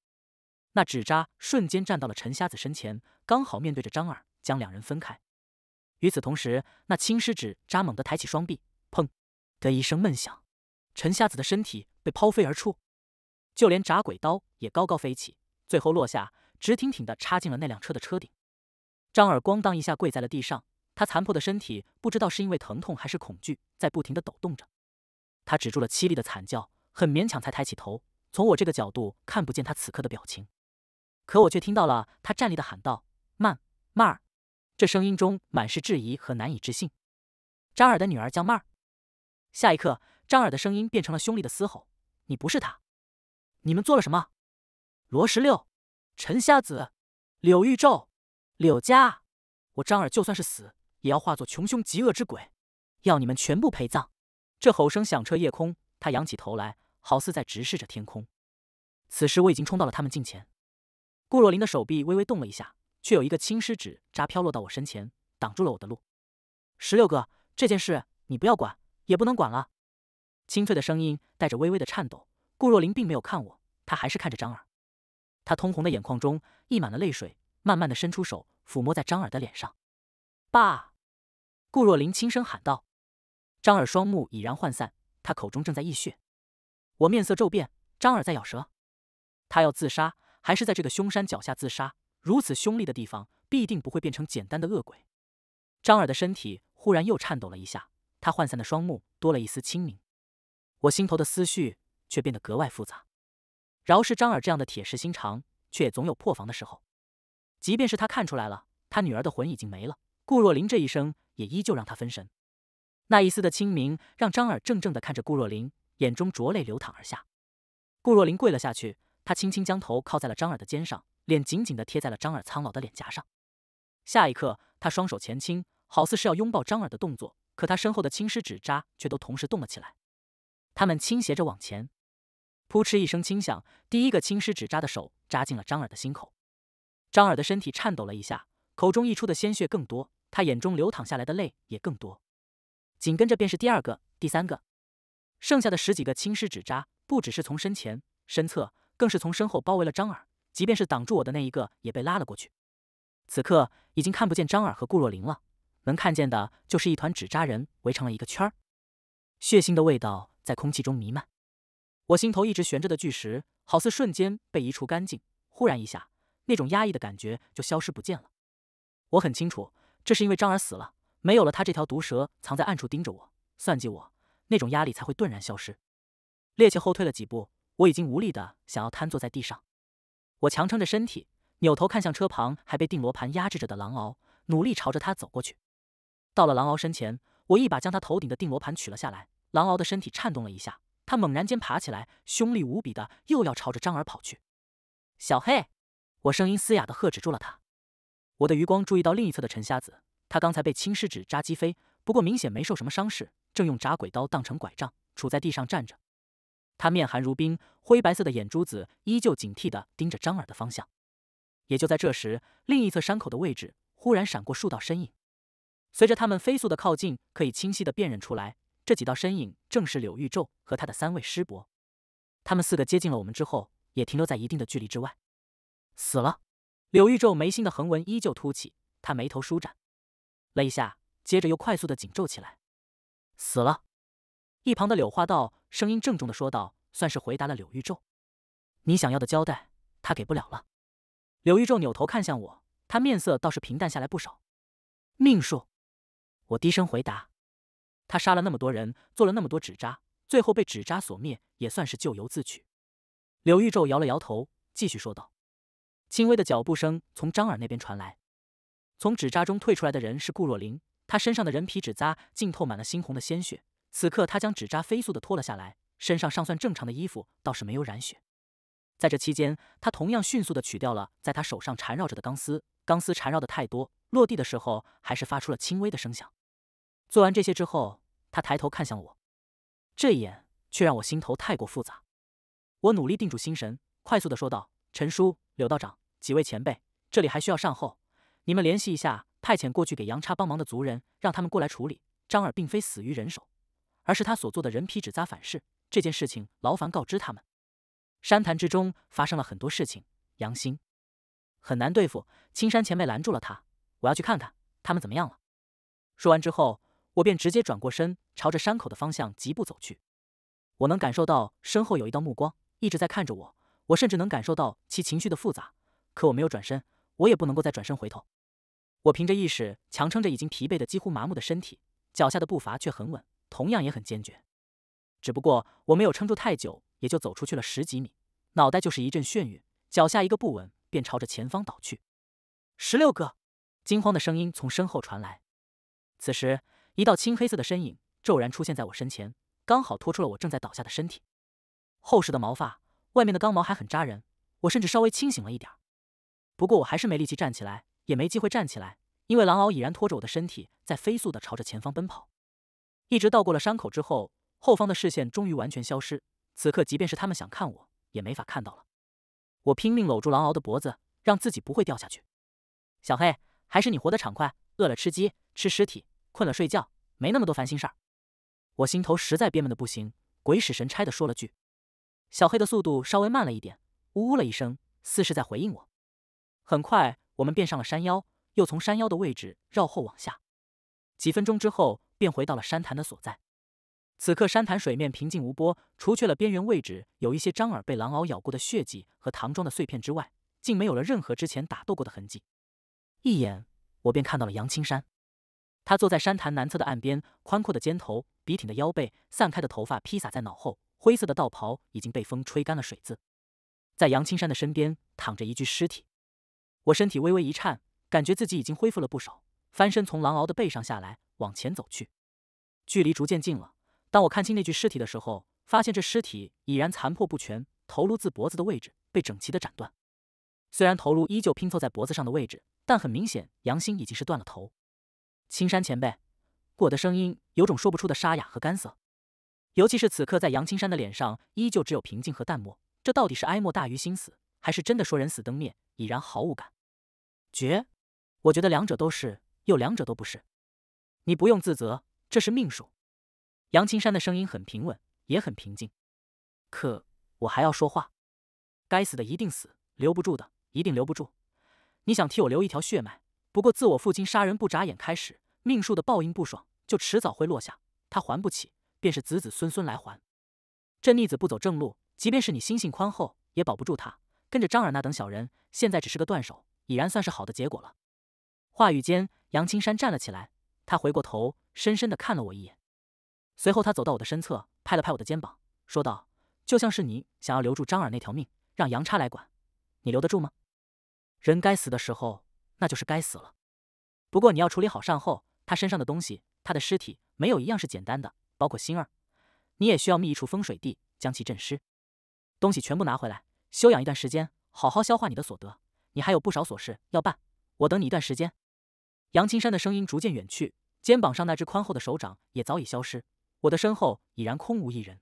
那纸扎瞬间站到了陈瞎子身前，刚好面对着张二，将两人分开。与此同时，那青狮纸扎猛地抬起双臂，砰的一声闷响，陈瞎子的身体被抛飞而出，就连铡鬼刀也高高飞起，最后落下，直挺挺地插进了那辆车的车顶。张二咣当一下跪在了地上，他残破的身体不知道是因为疼痛还是恐惧，在不停地抖动着。他止住了凄厉的惨叫，很勉强才抬起头。从我这个角度，看不见他此刻的表情。可我却听到了他站立的喊道：“曼曼儿！”这声音中满是质疑和难以置信。张耳的女儿叫曼儿。下一刻，张耳的声音变成了凶厉的嘶吼：“你不是他！你们做了什么？罗十六、陈瞎子、柳玉咒、柳家……我张耳就算是死，也要化作穷凶极恶之鬼，要你们全部陪葬！”这吼声响彻夜空。他仰起头来，好似在直视着天空。此时，我已经冲到了他们近前。顾若琳的手臂微微动了一下，却有一个青湿指扎飘落到我身前，挡住了我的路。十六哥，这件事你不要管，也不能管了。清脆的声音带着微微的颤抖。顾若琳并没有看我，她还是看着张耳。他通红的眼眶中溢满了泪水，慢慢的伸出手抚摸在张耳的脸上。爸，顾若琳轻声喊道。张耳双目已然涣散，他口中正在溢血。我面色骤变，张耳在咬舌，他要自杀。还是在这个凶山脚下自杀，如此凶厉的地方，必定不会变成简单的恶鬼。张耳的身体忽然又颤抖了一下，他涣散的双目多了一丝清明。我心头的思绪却变得格外复杂。饶是张耳这样的铁石心肠，却也总有破防的时候。即便是他看出来了，他女儿的魂已经没了，顾若琳这一生也依旧让他分神。那一丝的清明，让张耳怔怔地看着顾若琳，眼中浊泪流淌而下。顾若琳跪了下去。他轻轻将头靠在了张耳的肩上，脸紧紧地贴在了张耳苍老的脸颊上。下一刻，他双手前倾，好似是要拥抱张耳的动作，可他身后的青石纸扎却都同时动了起来。他们倾斜着往前，扑哧一声轻响，第一个青石纸扎的手扎进了张耳的心口。张耳的身体颤抖了一下，口中溢出的鲜血更多，他眼中流淌下来的泪也更多。紧跟着便是第二个、第三个，剩下的十几个青石纸扎，不只是从身前、身侧。更是从身后包围了张耳，即便是挡住我的那一个，也被拉了过去。此刻已经看不见张耳和顾若琳了，能看见的就是一团纸扎人围成了一个圈儿，血腥的味道在空气中弥漫。我心头一直悬着的巨石，好似瞬间被移除干净。忽然一下，那种压抑的感觉就消失不见了。我很清楚，这是因为张耳死了，没有了他这条毒蛇藏在暗处盯着我、算计我，那种压力才会顿然消失。趔趄后退了几步。我已经无力的想要瘫坐在地上，我强撑着身体，扭头看向车旁还被定罗盘压制着的狼獒，努力朝着他走过去。到了狼獒身前，我一把将他头顶的定罗盘取了下来。狼獒的身体颤动了一下，他猛然间爬起来，凶厉无比的又要朝着张耳跑去。小黑，我声音嘶哑的喝止住了他。我的余光注意到另一侧的陈瞎子，他刚才被青狮指扎击飞，不过明显没受什么伤势，正用铡鬼刀当成拐杖杵在地上站着。他面寒如冰，灰白色的眼珠子依旧警惕地盯着张耳的方向。也就在这时，另一侧山口的位置忽然闪过数道身影，随着他们飞速的靠近，可以清晰的辨认出来，这几道身影正是柳玉皱和他的三位师伯。他们四个接近了我们之后，也停留在一定的距离之外。死了。柳玉皱眉心的横纹依旧凸起，他眉头舒展了一下，接着又快速的紧皱起来。死了。一旁的柳化道。声音郑重的说道：“算是回答了柳玉宙。你想要的交代，他给不了了。”柳玉宙扭头看向我，他面色倒是平淡下来不少。命数，我低声回答。他杀了那么多人，做了那么多纸扎，最后被纸扎所灭，也算是咎由自取。柳玉宙摇了摇头，继续说道。轻微的脚步声从张耳那边传来。从纸扎中退出来的人是顾若琳，她身上的人皮纸扎浸透满了猩红的鲜血。此刻，他将纸扎飞速的脱了下来，身上尚算正常的衣服倒是没有染血。在这期间，他同样迅速的取掉了在他手上缠绕着的钢丝，钢丝缠绕的太多，落地的时候还是发出了轻微的声响。做完这些之后，他抬头看向我，这一眼却让我心头太过复杂。我努力定住心神，快速的说道：“陈叔、柳道长几位前辈，这里还需要善后，你们联系一下派遣过去给杨叉帮忙的族人，让他们过来处理。张耳并非死于人手。”而是他所做的人皮纸扎反噬这件事情，劳烦告知他们。山潭之中发生了很多事情，杨鑫很难对付。青山前辈拦住了他，我要去看看他们怎么样了。说完之后，我便直接转过身，朝着山口的方向疾步走去。我能感受到身后有一道目光一直在看着我，我甚至能感受到其情绪的复杂。可我没有转身，我也不能够再转身回头。我凭着意识强撑着已经疲惫的几乎麻木的身体，脚下的步伐却很稳。同样也很坚决，只不过我没有撑住太久，也就走出去了十几米，脑袋就是一阵眩晕，脚下一个不稳，便朝着前方倒去。十六哥，惊慌的声音从身后传来。此时，一道青黑色的身影骤然出现在我身前，刚好拖出了我正在倒下的身体。厚实的毛发，外面的刚毛还很扎人。我甚至稍微清醒了一点儿，不过我还是没力气站起来，也没机会站起来，因为狼獒已然拖着我的身体在飞速的朝着前方奔跑。一直到过了山口之后，后方的视线终于完全消失。此刻，即便是他们想看我，也没法看到了。我拼命搂住狼獒的脖子，让自己不会掉下去。小黑，还是你活得畅快，饿了吃鸡吃尸体，困了睡觉，没那么多烦心事儿。我心头实在憋闷的不行，鬼使神差的说了句：“小黑的速度稍微慢了一点。”呜呜了一声，似是在回应我。很快，我们便上了山腰，又从山腰的位置绕后往下。几分钟之后。便回到了山潭的所在。此刻山潭水面平静无波，除去了边缘位置有一些张耳被狼獒咬过的血迹和唐装的碎片之外，竟没有了任何之前打斗过的痕迹。一眼，我便看到了杨青山。他坐在山潭南侧的岸边，宽阔的肩头，笔挺的腰背，散开的头发披洒在脑后，灰色的道袍已经被风吹干了水渍。在杨青山的身边躺着一具尸体。我身体微微一颤，感觉自己已经恢复了不少。翻身从狼獒的背上下来，往前走去，距离逐渐近了。当我看清那具尸体的时候，发现这尸体已然残破不全，头颅自脖子的位置被整齐的斩断。虽然头颅依旧拼凑在脖子上的位置，但很明显，杨鑫已经是断了头。青山前辈，我的声音有种说不出的沙哑和干涩，尤其是此刻，在杨青山的脸上依旧只有平静和淡漠。这到底是哀莫大于心死，还是真的说人死灯灭，已然毫无感觉？我觉得两者都是。又两者都不是，你不用自责，这是命数。杨青山的声音很平稳，也很平静。可我还要说话。该死的一定死，留不住的一定留不住。你想替我留一条血脉，不过自我父亲杀人不眨眼开始，命数的报应不爽，就迟早会落下。他还不起，便是子子孙孙来还。这逆子不走正路，即便是你心性宽厚，也保不住他。跟着张耳那等小人，现在只是个断手，已然算是好的结果了。话语间。杨青山站了起来，他回过头，深深地看了我一眼，随后他走到我的身侧，拍了拍我的肩膀，说道：“就像是你想要留住张耳那条命，让杨叉来管，你留得住吗？人该死的时候，那就是该死了。不过你要处理好善后，他身上的东西，他的尸体，没有一样是简单的，包括心儿，你也需要觅一处风水地，将其镇尸。东西全部拿回来，休养一段时间，好好消化你的所得。你还有不少琐事要办，我等你一段时间。”杨青山的声音逐渐远去，肩膀上那只宽厚的手掌也早已消失。我的身后已然空无一人，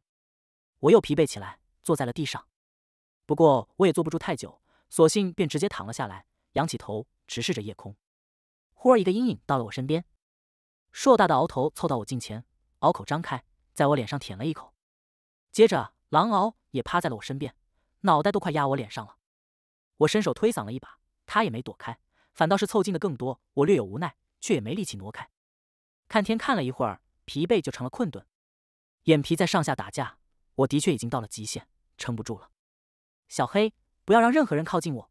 我又疲惫起来，坐在了地上。不过我也坐不住太久，索性便直接躺了下来，仰起头直视着夜空。忽而一个阴影到了我身边，硕大的鳌头凑到我近前，鳌口张开，在我脸上舔了一口。接着狼鳌也趴在了我身边，脑袋都快压我脸上了。我伸手推搡了一把，他也没躲开。反倒是凑近的更多，我略有无奈，却也没力气挪开。看天看了一会儿，疲惫就成了困顿，眼皮在上下打架。我的确已经到了极限，撑不住了。小黑，不要让任何人靠近我！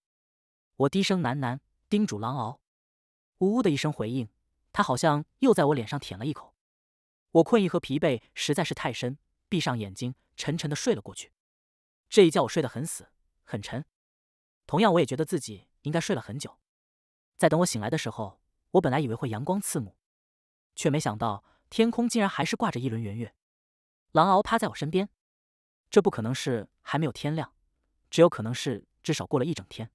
我低声喃喃，叮嘱狼獒。呜呜的一声回应，他好像又在我脸上舔了一口。我困意和疲惫实在是太深，闭上眼睛，沉沉的睡了过去。这一觉我睡得很死，很沉。同样，我也觉得自己应该睡了很久。在等我醒来的时候，我本来以为会阳光刺目，却没想到天空竟然还是挂着一轮圆月。狼獒趴在我身边，这不可能是还没有天亮，只有可能是至少过了一整天。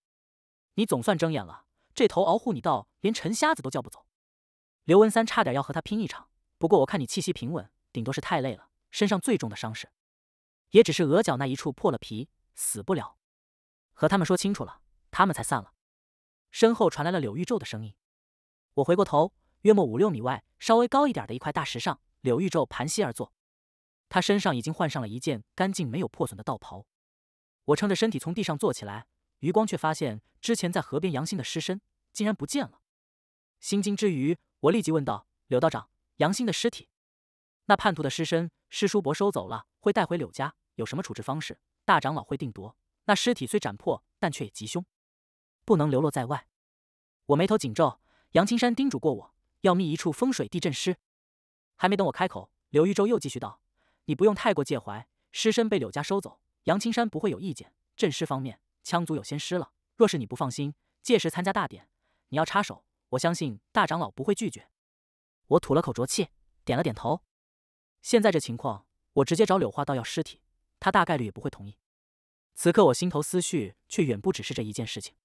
你总算睁眼了，这头獒护你到连陈瞎子都叫不走。刘文三差点要和他拼一场，不过我看你气息平稳，顶多是太累了，身上最重的伤势，也只是额角那一处破了皮，死不了。和他们说清楚了，他们才散了。身后传来了柳玉咒的声音，我回过头，约莫五六米外，稍微高一点的一块大石上，柳玉咒盘膝而坐。他身上已经换上了一件干净、没有破损的道袍。我撑着身体从地上坐起来，余光却发现之前在河边杨欣的尸身竟然不见了。心惊之余，我立即问道：“柳道长，杨欣的尸体，那叛徒的尸身，师叔伯收走了，会带回柳家，有什么处置方式？大长老会定夺。那尸体虽斩破，但却也极凶。”不能流落在外。我眉头紧皱，杨青山叮嘱过我要觅一处风水地震师。还没等我开口，刘玉洲又继续道：“你不用太过介怀，尸身被柳家收走，杨青山不会有意见。镇尸方面，羌族有先师了。若是你不放心，届时参加大典，你要插手，我相信大长老不会拒绝。”我吐了口浊气，点了点头。现在这情况，我直接找柳化道要尸体，他大概率也不会同意。此刻我心头思绪却远不只是这一件事情。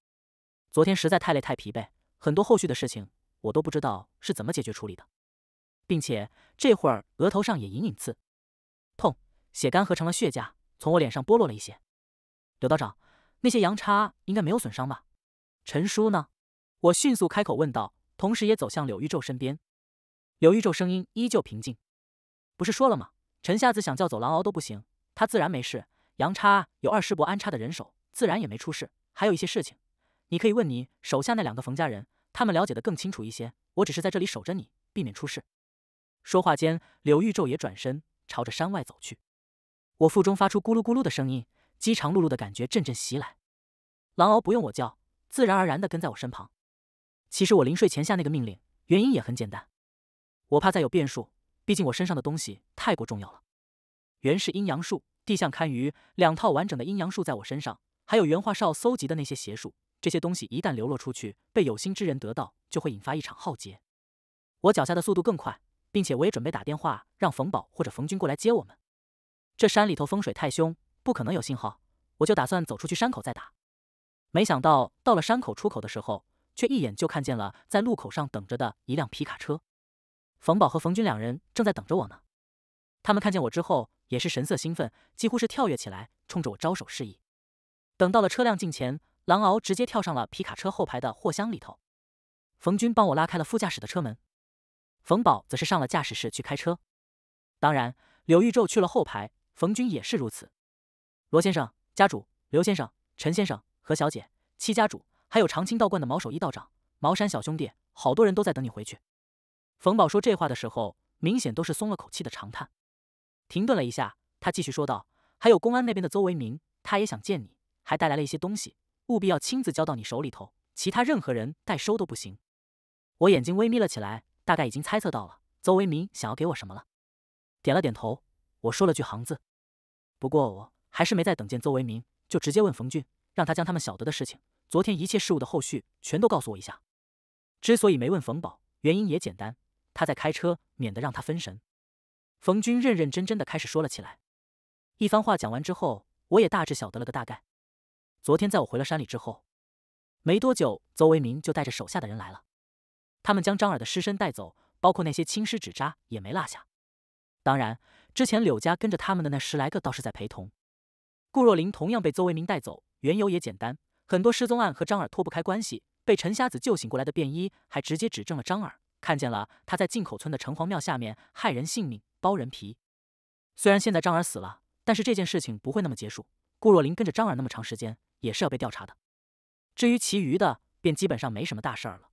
昨天实在太累太疲惫，很多后续的事情我都不知道是怎么解决处理的，并且这会儿额头上也隐隐刺痛，血干涸成了血痂，从我脸上剥落了一些。柳道长，那些羊叉应该没有损伤吧？陈叔呢？我迅速开口问道，同时也走向柳玉昼身边。柳玉昼声音依旧平静：“不是说了吗？陈瞎子想叫走狼獒都不行，他自然没事。杨叉有二师伯安插的人手，自然也没出事。还有一些事情。”你可以问你手下那两个冯家人，他们了解的更清楚一些。我只是在这里守着你，避免出事。说话间，柳玉昼也转身朝着山外走去。我腹中发出咕噜咕噜的声音，饥肠辘辘的感觉阵阵袭来。狼獒不用我叫，自然而然地跟在我身旁。其实我临睡前下那个命令，原因也很简单，我怕再有变数。毕竟我身上的东西太过重要了。原是阴阳术、地相堪舆两套完整的阴阳术在我身上，还有原化少搜集的那些邪术。这些东西一旦流落出去，被有心之人得到，就会引发一场浩劫。我脚下的速度更快，并且我也准备打电话让冯宝或者冯军过来接我们。这山里头风水太凶，不可能有信号，我就打算走出去山口再打。没想到到了山口出口的时候，却一眼就看见了在路口上等着的一辆皮卡车。冯宝和冯军两人正在等着我呢。他们看见我之后，也是神色兴奋，几乎是跳跃起来，冲着我招手示意。等到了车辆近前。狼獒直接跳上了皮卡车后排的货箱里头，冯军帮我拉开了副驾驶的车门，冯宝则是上了驾驶室去开车，当然，柳玉宙去了后排，冯军也是如此。罗先生、家主、刘先生、陈先生、何小姐、戚家主，还有长青道观的毛守一道长、茅山小兄弟，好多人都在等你回去。冯宝说这话的时候，明显都是松了口气的长叹。停顿了一下，他继续说道：“还有公安那边的邹维明，他也想见你，还带来了一些东西。”务必要亲自交到你手里头，其他任何人代收都不行。我眼睛微眯了起来，大概已经猜测到了邹维民想要给我什么了。点了点头，我说了句行字。不过我还是没再等见邹维民，就直接问冯俊，让他将他们晓得的事情、昨天一切事务的后续全都告诉我一下。之所以没问冯宝，原因也简单，他在开车，免得让他分神。冯军认认真真的开始说了起来。一番话讲完之后，我也大致晓得了个大概。昨天在我回了山里之后，没多久，邹维民就带着手下的人来了。他们将张耳的尸身带走，包括那些青尸纸扎也没落下。当然，之前柳家跟着他们的那十来个倒是在陪同。顾若琳同样被邹维民带走，缘由也简单：很多失踪案和张耳脱不开关系。被陈瞎子救醒过来的便衣还直接指证了张耳，看见了他在进口村的城隍庙下面害人性命、剥人皮。虽然现在张耳死了，但是这件事情不会那么结束。顾若琳跟着张耳那么长时间。也是要被调查的，至于其余的，便基本上没什么大事儿了。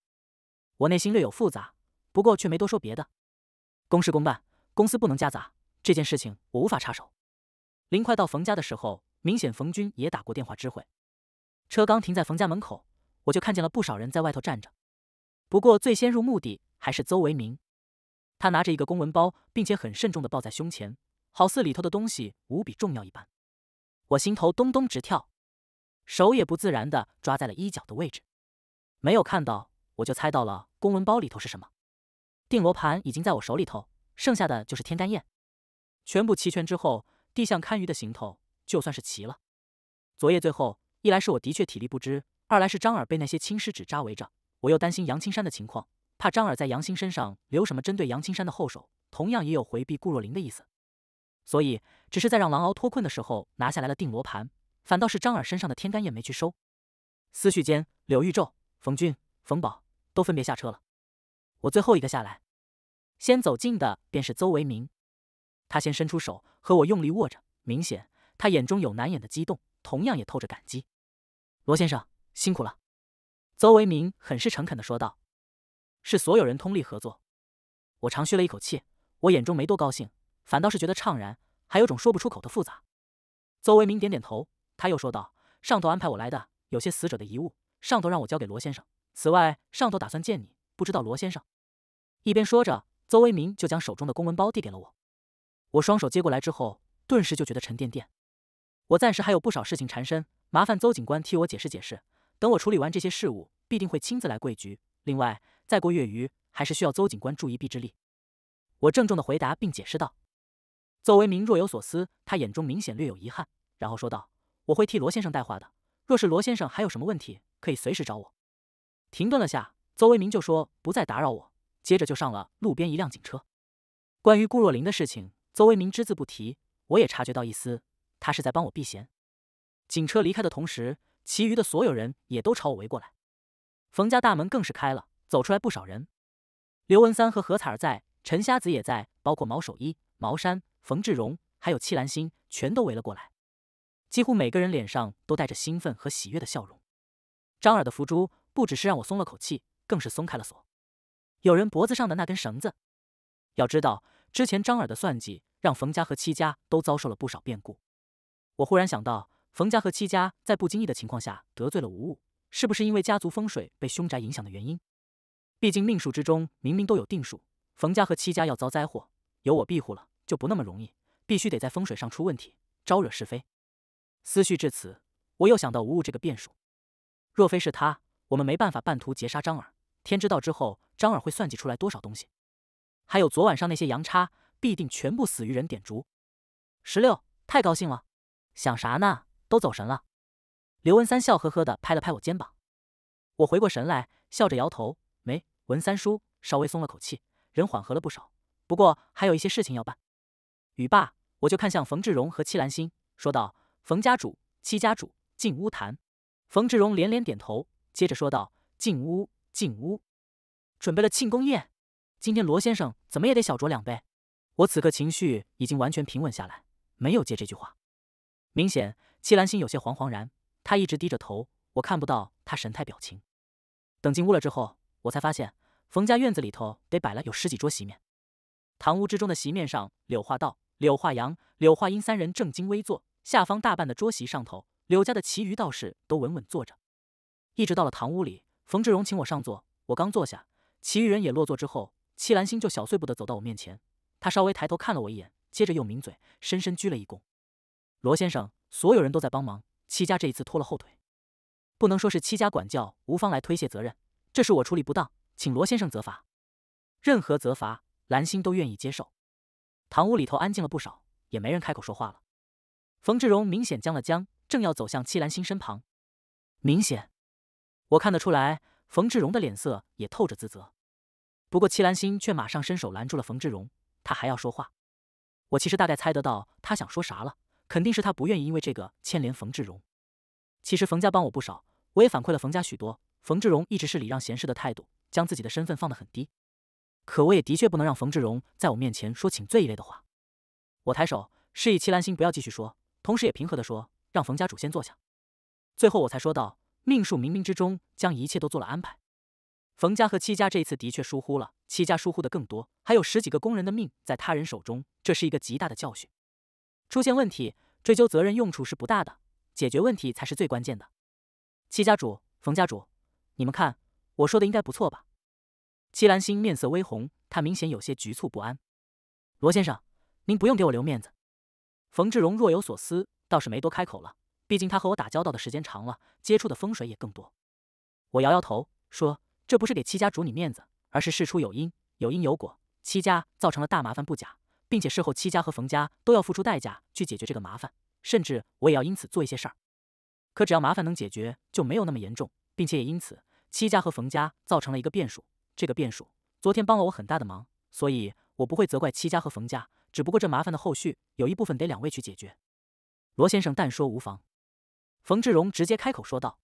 我内心略有复杂，不过却没多说别的。公事公办，公司不能夹杂，这件事情我无法插手。临快到冯家的时候，明显冯军也打过电话知会。车刚停在冯家门口，我就看见了不少人在外头站着。不过最先入目的还是邹维明，他拿着一个公文包，并且很慎重的抱在胸前，好似里头的东西无比重要一般。我心头咚咚直跳。手也不自然地抓在了衣角的位置，没有看到我就猜到了公文包里头是什么。定罗盘已经在我手里头，剩下的就是天干砚，全部齐全之后，地相堪舆的行头就算是齐了。昨夜最后一来是我的确体力不支，二来是张耳被那些青狮纸扎围着，我又担心杨青山的情况，怕张耳在杨青身上留什么针对杨青山的后手，同样也有回避顾若琳的意思，所以只是在让狼獒脱困的时候拿下来了定罗盘。反倒是张耳身上的天干叶没去收。思绪间，柳玉皱、冯俊、冯宝都分别下车了。我最后一个下来。先走近的便是邹维明，他先伸出手和我用力握着，明显他眼中有难掩的激动，同样也透着感激。罗先生辛苦了。邹维明很是诚恳的说道：“是所有人通力合作。”我长吁了一口气，我眼中没多高兴，反倒是觉得怅然，还有种说不出口的复杂。邹维明点点头。他又说道：“上头安排我来的，有些死者的遗物，上头让我交给罗先生。此外，上头打算见你，不知道罗先生。”一边说着，邹为民就将手中的公文包递给了我。我双手接过来之后，顿时就觉得沉甸甸。我暂时还有不少事情缠身，麻烦邹警官替我解释解释。等我处理完这些事务，必定会亲自来贵局。另外，再过月余，还是需要邹警官助一臂之力。我郑重的回答并解释道。邹为民若有所思，他眼中明显略有遗憾，然后说道。我会替罗先生带话的。若是罗先生还有什么问题，可以随时找我。停顿了下，邹维明就说不再打扰我，接着就上了路边一辆警车。关于顾若琳的事情，邹维明只字不提。我也察觉到一丝，他是在帮我避嫌。警车离开的同时，其余的所有人也都朝我围过来。冯家大门更是开了，走出来不少人。刘文三和何彩儿在，陈瞎子也在，包括毛守一、毛山、冯志荣，还有戚兰心，全都围了过来。几乎每个人脸上都带着兴奋和喜悦的笑容。张耳的福珠不只是让我松了口气，更是松开了锁。有人脖子上的那根绳子，要知道之前张耳的算计让冯家和戚家都遭受了不少变故。我忽然想到，冯家和戚家在不经意的情况下得罪了无误，是不是因为家族风水被凶宅影响的原因？毕竟命数之中明明都有定数，冯家和戚家要遭灾祸，有我庇护了就不那么容易，必须得在风水上出问题，招惹是非。思绪至此，我又想到无误这个变数。若非是他，我们没办法半途截杀张耳。天知道之后，张耳会算计出来多少东西。还有昨晚上那些羊叉，必定全部死于人点烛。十六，太高兴了，想啥呢？都走神了。刘文三笑呵呵的拍了拍我肩膀，我回过神来，笑着摇头，没。文三叔稍微松了口气，人缓和了不少。不过还有一些事情要办。语罢，我就看向冯志荣和戚兰心，说道。冯家主、戚家主进屋谈。冯志荣连连点头，接着说道：“进屋，进屋，准备了庆功宴。今天罗先生怎么也得小酌两杯。”我此刻情绪已经完全平稳下来，没有接这句话。明显，戚兰心有些惶惶然，她一直低着头，我看不到她神态表情。等进屋了之后，我才发现，冯家院子里头得摆了有十几桌席面。堂屋之中的席面上，柳化道、柳化阳、柳化英三人正襟危坐。下方大半的桌席上头，柳家的其余道士都稳稳坐着，一直到了堂屋里，冯志荣请我上座。我刚坐下，其余人也落座之后，戚兰心就小碎步的走到我面前。他稍微抬头看了我一眼，接着又抿嘴，深深鞠了一躬。罗先生，所有人都在帮忙，戚家这一次拖了后腿，不能说是戚家管教无方来推卸责任，这是我处理不当，请罗先生责罚。任何责罚，兰心都愿意接受。堂屋里头安静了不少，也没人开口说话了。冯志荣明显僵了僵，正要走向戚兰心身旁，明显，我看得出来。冯志荣的脸色也透着自责，不过戚兰心却马上伸手拦住了冯志荣。他还要说话，我其实大概猜得到他想说啥了，肯定是他不愿意因为这个牵连冯志荣。其实冯家帮我不少，我也反馈了冯家许多。冯志荣一直是礼让贤士的态度，将自己的身份放得很低，可我也的确不能让冯志荣在我面前说请罪一类的话。我抬手示意戚兰心不要继续说。同时，也平和的说：“让冯家主先坐下。”最后，我才说道：“命数冥冥之中将一切都做了安排。冯家和戚家这次的确疏忽了，戚家疏忽的更多，还有十几个工人的命在他人手中，这是一个极大的教训。出现问题，追究责任用处是不大的，解决问题才是最关键的。戚家主，冯家主，你们看，我说的应该不错吧？”戚兰心面色微红，他明显有些局促不安。“罗先生，您不用给我留面子。”冯志荣若有所思，倒是没多开口了。毕竟他和我打交道的时间长了，接触的风水也更多。我摇摇头说：“这不是给戚家主你面子，而是事出有因，有因有果。戚家造成了大麻烦不假，并且事后戚家和冯家都要付出代价去解决这个麻烦，甚至我也要因此做一些事儿。可只要麻烦能解决，就没有那么严重，并且也因此戚家和冯家造成了一个变数。这个变数昨天帮了我很大的忙，所以我不会责怪戚家和冯家。”只不过这麻烦的后续有一部分得两位去解决，罗先生但说无妨。冯志荣直接开口说道。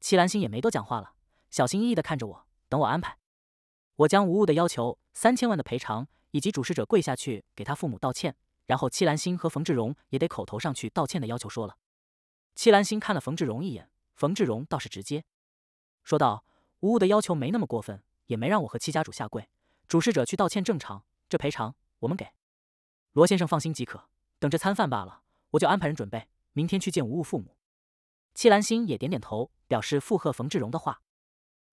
戚兰心也没多讲话了，小心翼翼地看着我，等我安排。我将无误的要求三千万的赔偿，以及主事者跪下去给他父母道歉，然后戚兰心和冯志荣也得口头上去道歉的要求说了。戚兰心看了冯志荣一眼，冯志荣倒是直接说道：“无误的要求没那么过分，也没让我和戚家主下跪，主事者去道歉正常，这赔偿我们给。”罗先生放心即可，等着餐饭罢了，我就安排人准备。明天去见吴误父母。戚兰心也点点头，表示附和冯志荣的话。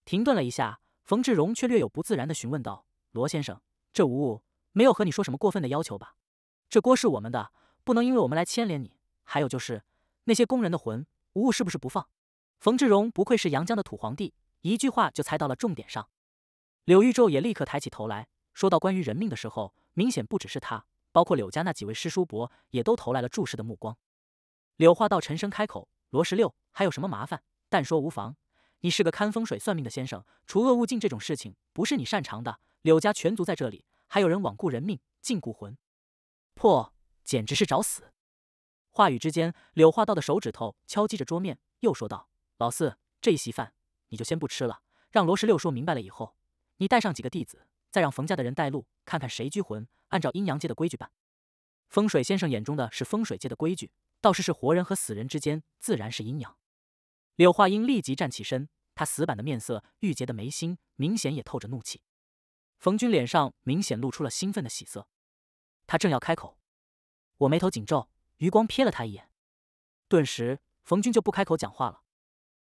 停顿了一下，冯志荣却略有不自然的询问道：“罗先生，这吴误没有和你说什么过分的要求吧？这锅是我们的，不能因为我们来牵连你。还有就是那些工人的魂，吴误是不是不放？”冯志荣不愧是阳江的土皇帝，一句话就猜到了重点上。柳玉昼也立刻抬起头来说到关于人命的时候，明显不只是他。包括柳家那几位师叔伯也都投来了注视的目光。柳化道沉声开口：“罗十六，还有什么麻烦？但说无妨。你是个看风水算命的先生，除恶务尽这种事情不是你擅长的。柳家全族在这里，还有人罔顾人命，禁锢魂魄，简直是找死。”话语之间，柳化道的手指头敲击着桌面，又说道：“老四，这一席饭你就先不吃了，让罗十六说明白了以后，你带上几个弟子。”再让冯家的人带路，看看谁拘魂。按照阴阳界的规矩办。风水先生眼中的是风水界的规矩，道士是活人和死人之间，自然是阴阳。柳化英立即站起身，他死板的面色，郁结的眉心，明显也透着怒气。冯军脸上明显露出了兴奋的喜色，他正要开口，我眉头紧皱，余光瞥了他一眼，顿时冯军就不开口讲话了。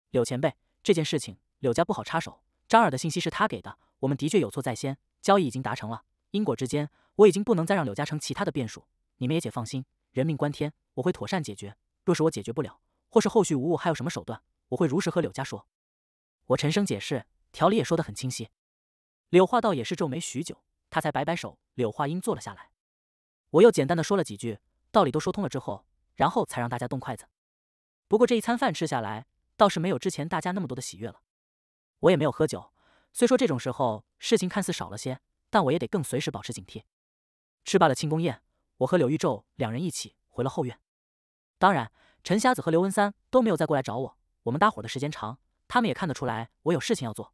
柳前辈，这件事情柳家不好插手，张耳的信息是他给的。我们的确有错在先，交易已经达成了，因果之间，我已经不能再让柳家成其他的变数。你们也且放心，人命关天，我会妥善解决。若是我解决不了，或是后续无误，还有什么手段，我会如实和柳家说。我沉声解释，条理也说得很清晰。柳化道也是皱眉许久，他才摆摆手，柳化英坐了下来。我又简单的说了几句，道理都说通了之后，然后才让大家动筷子。不过这一餐饭吃下来，倒是没有之前大家那么多的喜悦了。我也没有喝酒。虽说这种时候事情看似少了些，但我也得更随时保持警惕。吃罢了庆功宴，我和柳玉皱两人一起回了后院。当然，陈瞎子和刘文三都没有再过来找我。我们搭伙的时间长，他们也看得出来我有事情要做。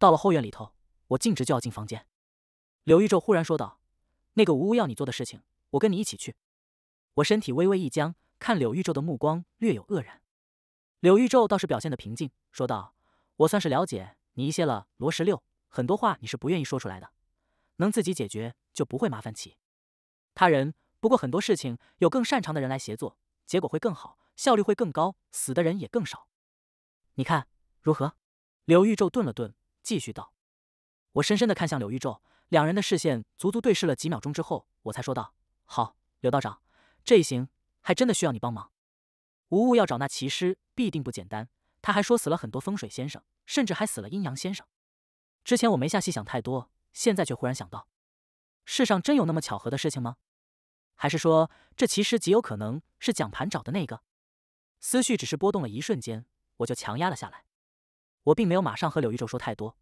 到了后院里头，我径直就要进房间。柳玉皱忽然说道：“那个无无要你做的事情，我跟你一起去。”我身体微微一僵，看柳玉皱的目光略有愕然。柳玉皱倒是表现的平静，说道：“我算是了解。”你一些了，罗十六，很多话你是不愿意说出来的，能自己解决就不会麻烦其他人。不过很多事情有更擅长的人来协作，结果会更好，效率会更高，死的人也更少。你看如何？柳玉宙顿了顿，继续道：“我深深的看向柳玉宙，两人的视线足足对视了几秒钟之后，我才说道：‘好，柳道长，这一行还真的需要你帮忙。’无物要找那奇师必定不简单，他还说死了很多风水先生。”甚至还死了阴阳先生。之前我没下细想太多，现在却忽然想到：世上真有那么巧合的事情吗？还是说这其实极有可能是蒋盘找的那个？思绪只是波动了一瞬间，我就强压了下来。我并没有马上和柳玉皱说太多，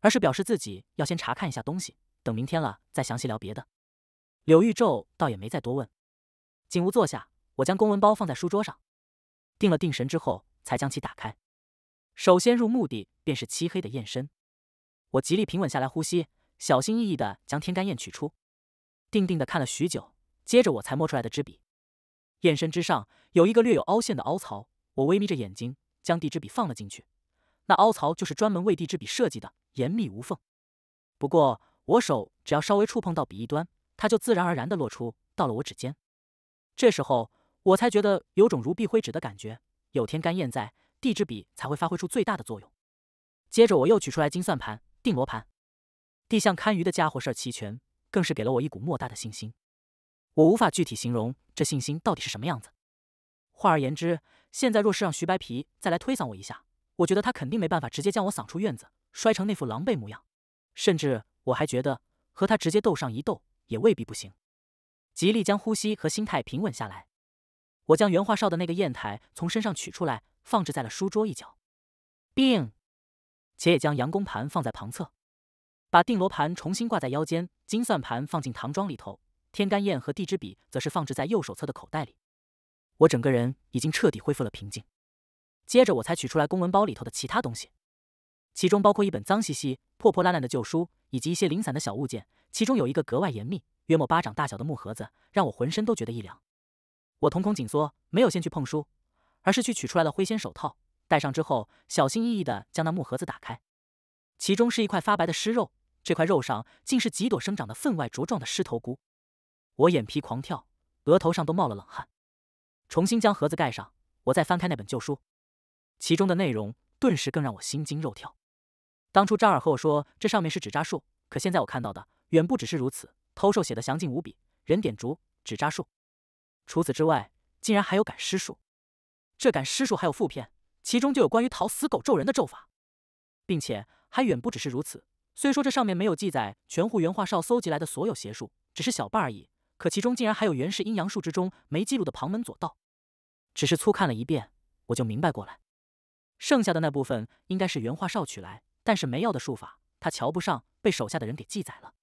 而是表示自己要先查看一下东西，等明天了再详细聊别的。柳玉宙倒也没再多问，进屋坐下，我将公文包放在书桌上，定了定神之后才将其打开。首先入目的便是漆黑的焰身，我极力平稳下来呼吸，小心翼翼地将天干焰取出，定定地看了许久，接着我才摸出来的支笔。焰身之上有一个略有凹陷的凹槽，我微眯着眼睛将地支笔放了进去，那凹槽就是专门为地支笔设计的，严密无缝。不过我手只要稍微触碰到笔一端，它就自然而然地落出到了我指尖。这时候我才觉得有种如臂挥指的感觉，有天干焰在。地质笔才会发挥出最大的作用。接着，我又取出来金算盘、定罗盘、地象堪舆的家伙事儿齐全，更是给了我一股莫大的信心。我无法具体形容这信心到底是什么样子。换而言之，现在若是让徐白皮再来推搡我一下，我觉得他肯定没办法直接将我搡出院子，摔成那副狼狈模样。甚至我还觉得和他直接斗上一斗也未必不行。极力将呼吸和心态平稳下来，我将袁化少的那个砚台从身上取出来。放置在了书桌一角，并且也将阳公盘放在旁侧，把定罗盘重新挂在腰间，金算盘放进唐装里头，天干砚和地支笔则是放置在右手侧的口袋里。我整个人已经彻底恢复了平静，接着我才取出来公文包里头的其他东西，其中包括一本脏兮兮、破破烂烂的旧书，以及一些零散的小物件。其中有一个格外严密、约莫巴掌大小的木盒子，让我浑身都觉得一凉。我瞳孔紧缩，没有先去碰书。而是去取出来了灰仙手套，戴上之后，小心翼翼的将那木盒子打开，其中是一块发白的尸肉，这块肉上竟是几朵生长的分外茁壮的狮头菇。我眼皮狂跳，额头上都冒了冷汗。重新将盒子盖上，我再翻开那本旧书，其中的内容顿时更让我心惊肉跳。当初张耳和我说这上面是纸扎术，可现在我看到的远不只是如此。偷兽写的详尽无比，人点烛，纸扎术。除此之外，竟然还有赶尸术。这杆施术还有副片，其中就有关于讨死狗咒人的咒法，并且还远不只是如此。虽说这上面没有记载全护原化少搜集来的所有邪术，只是小半而已，可其中竟然还有原氏阴阳术之中没记录的旁门左道。只是粗看了一遍，我就明白过来，剩下的那部分应该是原化少取来，但是没要的术法，他瞧不上，被手下的人给记载了。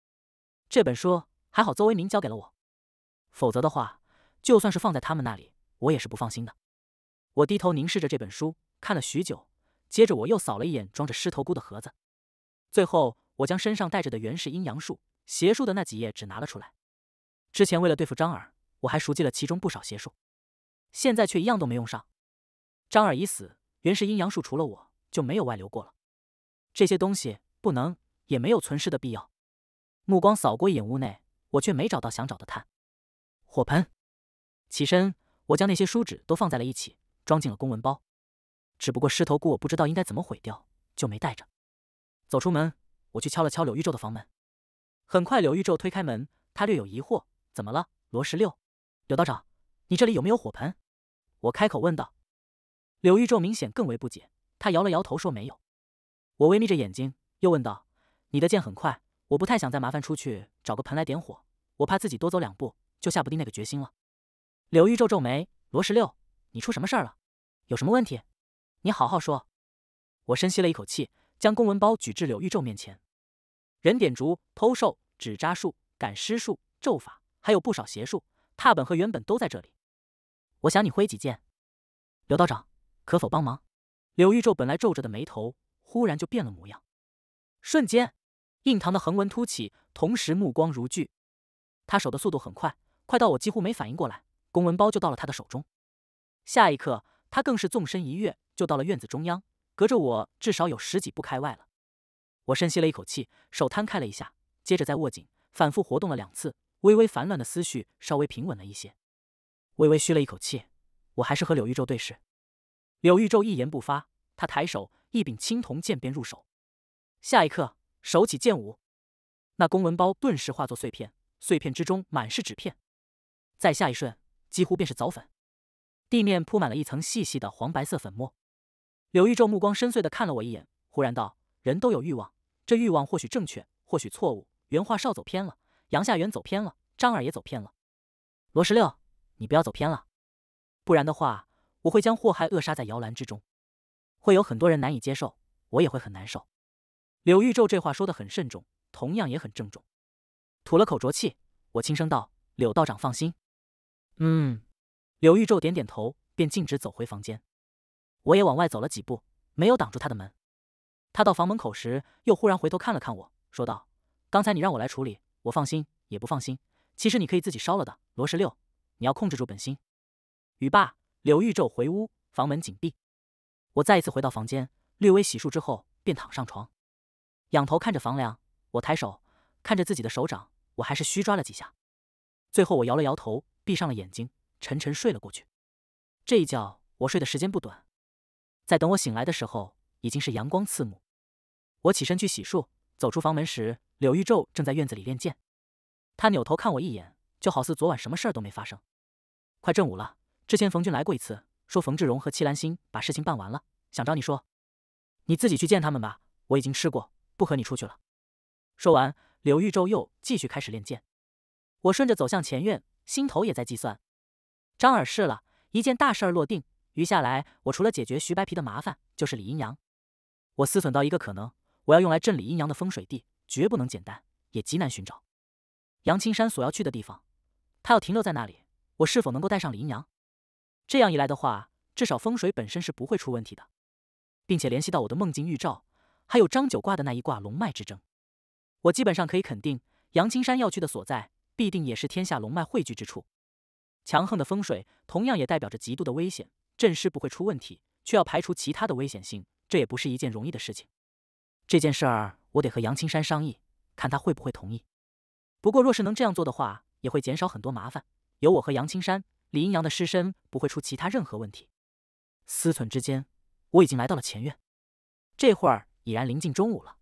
这本书还好，邹维明交给了我，否则的话，就算是放在他们那里，我也是不放心的。我低头凝视着这本书，看了许久，接着我又扫了一眼装着狮头菇的盒子，最后我将身上带着的原始阴阳术邪术的那几页纸拿了出来。之前为了对付张耳，我还熟记了其中不少邪术，现在却一样都没用上。张耳已死，原始阴阳术除了我就没有外流过了。这些东西不能，也没有存世的必要。目光扫过一眼屋内，我却没找到想找的炭火盆。起身，我将那些书纸都放在了一起。装进了公文包，只不过尸头骨我不知道应该怎么毁掉，就没带着。走出门，我去敲了敲柳玉皱的房门。很快，柳玉皱推开门，他略有疑惑：“怎么了，罗十六？柳道长，你这里有没有火盆？”我开口问道。柳玉皱明显更为不解，他摇了摇头说：“没有。”我微眯着眼睛，又问道：“你的剑很快，我不太想再麻烦出去找个盆来点火，我怕自己多走两步就下不定那个决心了。”柳玉皱皱眉：“罗十六，你出什么事儿了？”有什么问题？你好好说。我深吸了一口气，将公文包举至柳玉咒面前。人点烛、偷兽、纸扎术、赶尸术、咒法，还有不少邪术，拓本和原本都在这里。我想你挥几剑，刘道长，可否帮忙？柳玉咒本来皱着的眉头，忽然就变了模样。瞬间，印堂的横纹突起，同时目光如炬。他手的速度很快，快到我几乎没反应过来，公文包就到了他的手中。下一刻。他更是纵身一跃，就到了院子中央，隔着我至少有十几步开外了。我深吸了一口气，手摊开了一下，接着再握紧，反复活动了两次，微微烦乱的思绪稍微平稳了一些。微微吁了一口气，我还是和柳玉宙对视。柳玉宙一言不发，他抬手一柄青铜剑便入手，下一刻手起剑舞，那公文包顿时化作碎片，碎片之中满是纸片，在下一瞬几乎便是早粉。地面铺满了一层细细的黄白色粉末，柳玉宙目光深邃地看了我一眼，忽然道：“人都有欲望，这欲望或许正确，或许错误。原话少走偏了，杨夏元走偏了，张二也走偏了。罗十六，你不要走偏了，不然的话，我会将祸害扼杀在摇篮之中。会有很多人难以接受，我也会很难受。”柳玉宙这话说得很慎重，同样也很郑重，吐了口浊气，我轻声道：“柳道长放心。”嗯。柳玉昼点点头，便径直走回房间。我也往外走了几步，没有挡住他的门。他到房门口时，又忽然回头看了看我，说道：“刚才你让我来处理，我放心也不放心。其实你可以自己烧了的，罗十六，你要控制住本心。”雨罢，柳玉昼回屋，房门紧闭。我再一次回到房间，略微洗漱之后，便躺上床，仰头看着房梁。我抬手看着自己的手掌，我还是虚抓了几下，最后我摇了摇头，闭上了眼睛。沉沉睡了过去，这一觉我睡的时间不短，在等我醒来的时候，已经是阳光刺目。我起身去洗漱，走出房门时，柳玉皱正在院子里练剑。他扭头看我一眼，就好似昨晚什么事儿都没发生。快正午了，之前冯军来过一次，说冯志荣和戚兰心把事情办完了，想找你说，你自己去见他们吧。我已经吃过，不和你出去了。说完，柳玉皱又继续开始练剑。我顺着走向前院，心头也在计算。张耳是了，一件大事儿落定，余下来我除了解决徐白皮的麻烦，就是李阴阳。我思忖到一个可能，我要用来镇李阴阳的风水地，绝不能简单，也极难寻找。杨青山所要去的地方，他要停留在那里，我是否能够带上李阴阳？这样一来的话，至少风水本身是不会出问题的，并且联系到我的梦境预兆，还有张九卦的那一卦龙脉之争，我基本上可以肯定，杨青山要去的所在，必定也是天下龙脉汇聚之处。强横的风水，同样也代表着极度的危险。阵师不会出问题，却要排除其他的危险性，这也不是一件容易的事情。这件事儿，我得和杨青山商议，看他会不会同意。不过，若是能这样做的话，也会减少很多麻烦。有我和杨青山、李阴阳的尸身，不会出其他任何问题。思忖之间，我已经来到了前院。这会儿已然临近中午了。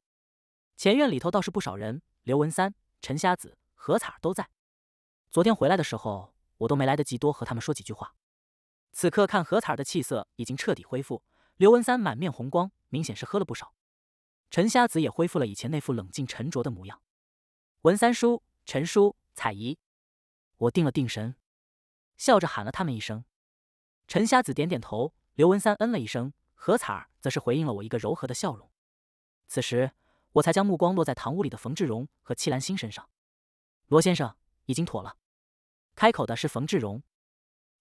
前院里头倒是不少人，刘文三、陈瞎子、何彩儿都在。昨天回来的时候。我都没来得及多和他们说几句话。此刻看何彩儿的气色已经彻底恢复，刘文三满面红光，明显是喝了不少。陈瞎子也恢复了以前那副冷静沉着的模样。文三叔、陈叔、彩姨，我定了定神，笑着喊了他们一声。陈瞎子点点头，刘文三嗯了一声，何彩儿则是回应了我一个柔和的笑容。此时我才将目光落在堂屋里的冯志荣和戚兰心身上。罗先生，已经妥了。开口的是冯志荣，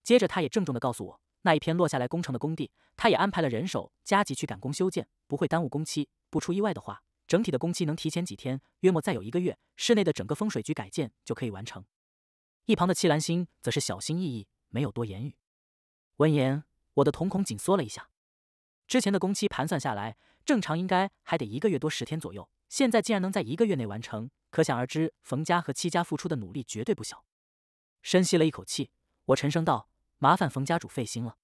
接着他也郑重的告诉我，那一篇落下来工程的工地，他也安排了人手加急去赶工修建，不会耽误工期。不出意外的话，整体的工期能提前几天，约莫再有一个月，室内的整个风水局改建就可以完成。一旁的戚兰心则是小心翼翼，没有多言语。闻言，我的瞳孔紧缩了一下。之前的工期盘算下来，正常应该还得一个月多十天左右，现在竟然能在一个月内完成，可想而知，冯家和戚家付出的努力绝对不小。深吸了一口气，我沉声道：“麻烦冯家主费心了。”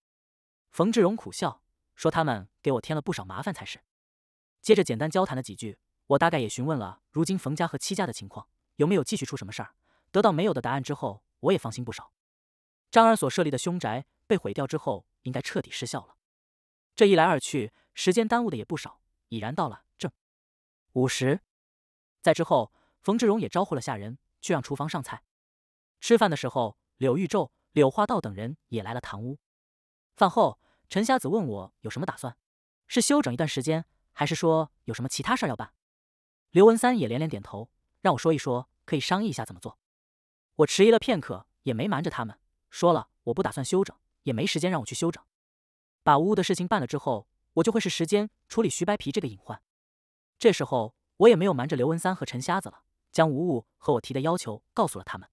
冯志荣苦笑说：“他们给我添了不少麻烦才是。”接着简单交谈了几句，我大概也询问了如今冯家和戚家的情况，有没有继续出什么事儿。得到没有的答案之后，我也放心不少。张二所设立的凶宅被毁掉之后，应该彻底失效了。这一来二去，时间耽误的也不少，已然到了正午时。在之后，冯志荣也招呼了下人去让厨房上菜。吃饭的时候，柳玉皱、柳花道等人也来了堂屋。饭后，陈瞎子问我有什么打算，是休整一段时间，还是说有什么其他事儿要办？刘文三也连连点头，让我说一说，可以商议一下怎么做。我迟疑了片刻，也没瞒着他们，说了我不打算休整，也没时间让我去休整。把无误的事情办了之后，我就会是时间处理徐白皮这个隐患。这时候，我也没有瞒着刘文三和陈瞎子了，将无误和我提的要求告诉了他们。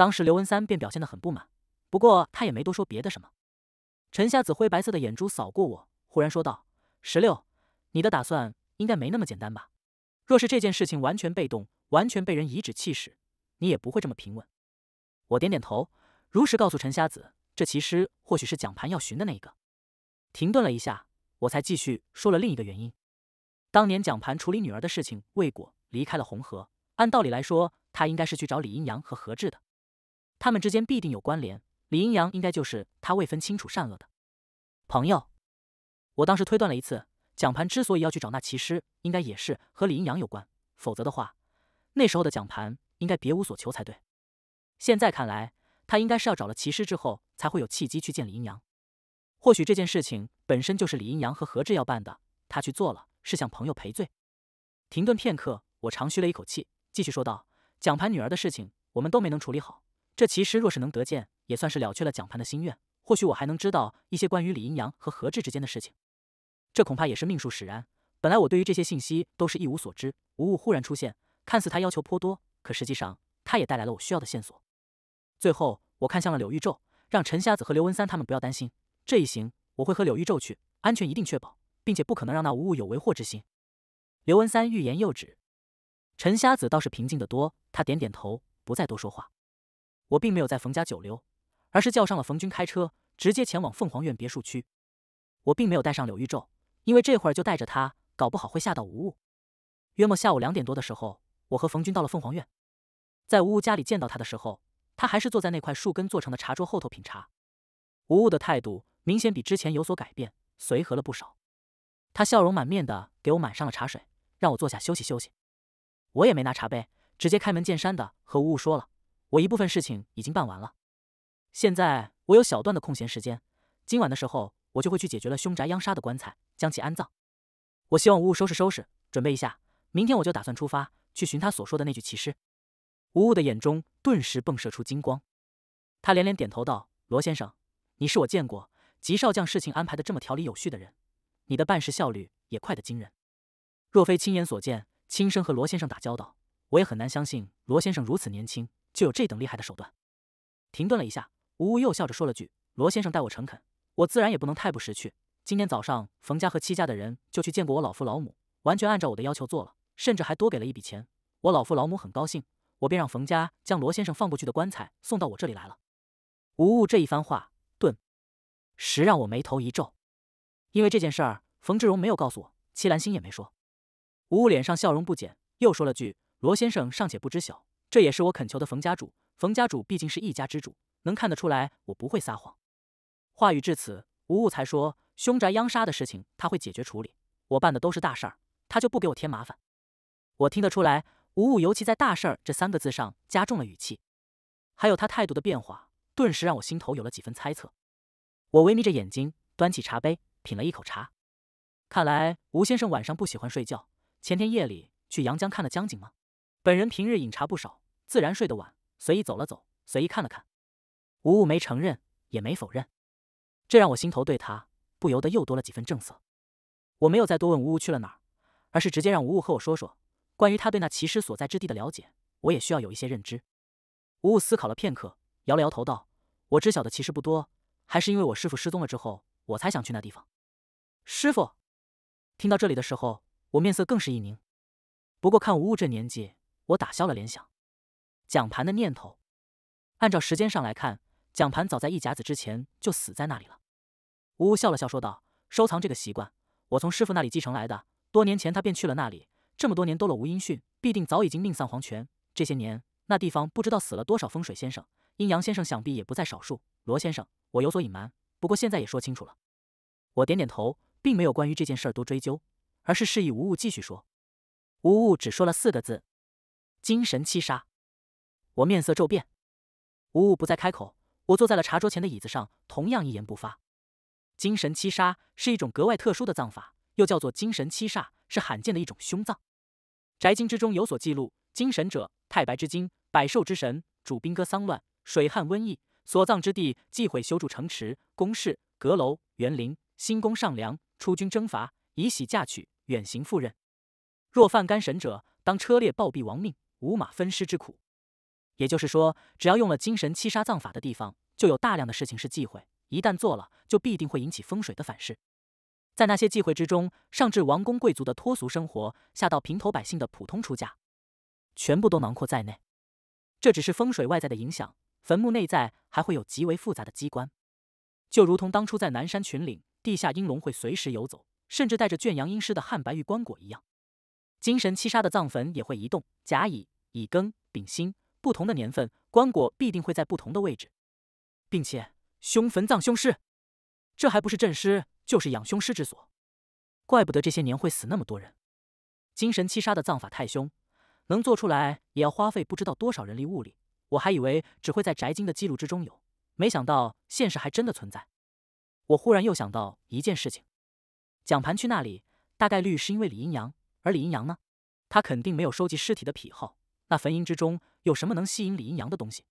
当时刘文三便表现得很不满，不过他也没多说别的什么。陈瞎子灰白色的眼珠扫过我，忽然说道：“十六，你的打算应该没那么简单吧？若是这件事情完全被动，完全被人颐指气使，你也不会这么平稳。”我点点头，如实告诉陈瞎子，这其实或许是蒋盘要寻的那一个。停顿了一下，我才继续说了另一个原因：当年蒋盘处理女儿的事情未果，离开了红河。按道理来说，他应该是去找李阴阳和何志的。他们之间必定有关联，李阴阳应该就是他未分清楚善恶的朋友。我当时推断了一次，蒋盘之所以要去找那奇师，应该也是和李阴阳有关。否则的话，那时候的蒋盘应该别无所求才对。现在看来，他应该是要找了奇师之后，才会有契机去见李阴阳。或许这件事情本身就是李阴阳和何志要办的，他去做了是向朋友赔罪。停顿片刻，我长吁了一口气，继续说道：“蒋盘女儿的事情，我们都没能处理好。”这其实若是能得见，也算是了却了蒋盘的心愿。或许我还能知道一些关于李阴阳和何志之间的事情。这恐怕也是命数使然。本来我对于这些信息都是一无所知。无物忽然出现，看似他要求颇多，可实际上他也带来了我需要的线索。最后，我看向了柳玉宙，让陈瞎子和刘文三他们不要担心。这一行我会和柳玉宙去，安全一定确保，并且不可能让那无物有为祸之心。刘文三欲言又止，陈瞎子倒是平静的多，他点点头，不再多说话。我并没有在冯家久留，而是叫上了冯军开车，直接前往凤凰苑别墅区。我并没有带上柳玉咒，因为这会儿就带着他，搞不好会吓到吴误。约莫下午两点多的时候，我和冯军到了凤凰苑，在吴误家里见到他的时候，他还是坐在那块树根做成的茶桌后头品茶。吴误的态度明显比之前有所改变，随和了不少。他笑容满面的给我满上了茶水，让我坐下休息休息。我也没拿茶杯，直接开门见山的和吴误说了。我一部分事情已经办完了，现在我有小段的空闲时间。今晚的时候，我就会去解决了凶宅央杀的棺材，将其安葬。我希望无误收拾收拾，准备一下，明天我就打算出发去寻他所说的那具奇尸。无误的眼中顿时迸射出金光，他连连点头道：“罗先生，你是我见过极少将事情安排的这么条理有序的人，你的办事效率也快得惊人。若非亲眼所见，亲身和罗先生打交道，我也很难相信罗先生如此年轻。”就有这等厉害的手段。停顿了一下，吴吴又笑着说了句：“罗先生待我诚恳，我自然也不能太不识趣。今天早上，冯家和戚家的人就去见过我老父老母，完全按照我的要求做了，甚至还多给了一笔钱。我老父老母很高兴，我便让冯家将罗先生放过去的棺材送到我这里来了。”吴吴这一番话，顿时让我眉头一皱，因为这件事儿，冯志荣没有告诉我，戚兰心也没说。吴吴脸上笑容不减，又说了句：“罗先生尚且不知晓。”这也是我恳求的冯家主。冯家主毕竟是一家之主，能看得出来我不会撒谎。话语至此，吴雾才说：“凶宅殃杀的事情他会解决处理，我办的都是大事儿，他就不给我添麻烦。”我听得出来，吴雾尤其在“大事儿”这三个字上加重了语气，还有他态度的变化，顿时让我心头有了几分猜测。我微眯着眼睛，端起茶杯品了一口茶。看来吴先生晚上不喜欢睡觉，前天夜里去阳江看了江景吗？本人平日饮茶不少。自然睡得晚，随意走了走，随意看了看，无误没承认也没否认，这让我心头对他不由得又多了几分正色。我没有再多问无误去了哪儿，而是直接让无误和我说说关于他对那奇师所在之地的了解，我也需要有一些认知。无误思考了片刻，摇了摇头道：“我知晓的其实不多，还是因为我师父失踪了之后，我才想去那地方。”师父，听到这里的时候，我面色更是一凝。不过看无误这年纪，我打消了联想。蒋盘的念头，按照时间上来看，蒋盘早在一甲子之前就死在那里了。吴误笑了笑说道：“收藏这个习惯，我从师傅那里继承来的。多年前他便去了那里，这么多年多了无音讯，必定早已经命丧黄泉。这些年那地方不知道死了多少风水先生、阴阳先生，想必也不在少数。罗先生，我有所隐瞒，不过现在也说清楚了。”我点点头，并没有关于这件事多追究，而是示意吴误继续说。吴误只说了四个字：“精神七杀。”我面色骤变，无物不再开口。我坐在了茶桌前的椅子上，同样一言不发。精神七杀是一种格外特殊的葬法，又叫做精神七煞，是罕见的一种凶葬。宅经之中有所记录：精神者，太白之精，百兽之神，主兵戈丧乱、水旱瘟疫。所葬之地忌讳修筑城池、宫室、阁楼、园林、新宫上梁、出军征伐、以喜嫁娶、远行赴任。若犯干神者，当车裂暴毙亡命，无马分尸之苦。也就是说，只要用了精神七杀葬法的地方，就有大量的事情是忌讳，一旦做了，就必定会引起风水的反噬。在那些忌讳之中，上至王公贵族的脱俗生活，下到平头百姓的普通出家，全部都囊括在内。这只是风水外在的影响，坟墓内在还会有极为复杂的机关，就如同当初在南山群岭，地下阴龙会随时游走，甚至带着圈阳阴尸的汉白玉棺椁一样，精神七杀的葬坟也会移动甲乙乙庚丙辛。不同的年份，棺椁必定会在不同的位置，并且凶坟葬凶尸，这还不是镇尸，就是养凶尸之所。怪不得这些年会死那么多人，精神七杀的葬法太凶，能做出来也要花费不知道多少人力物力。我还以为只会在宅经的记录之中有，没想到现实还真的存在。我忽然又想到一件事情：蒋盘区那里大概率是因为李阴阳，而李阴阳呢，他肯定没有收集尸体的癖好。那坟茔之中。有什么能吸引李阴阳的东西？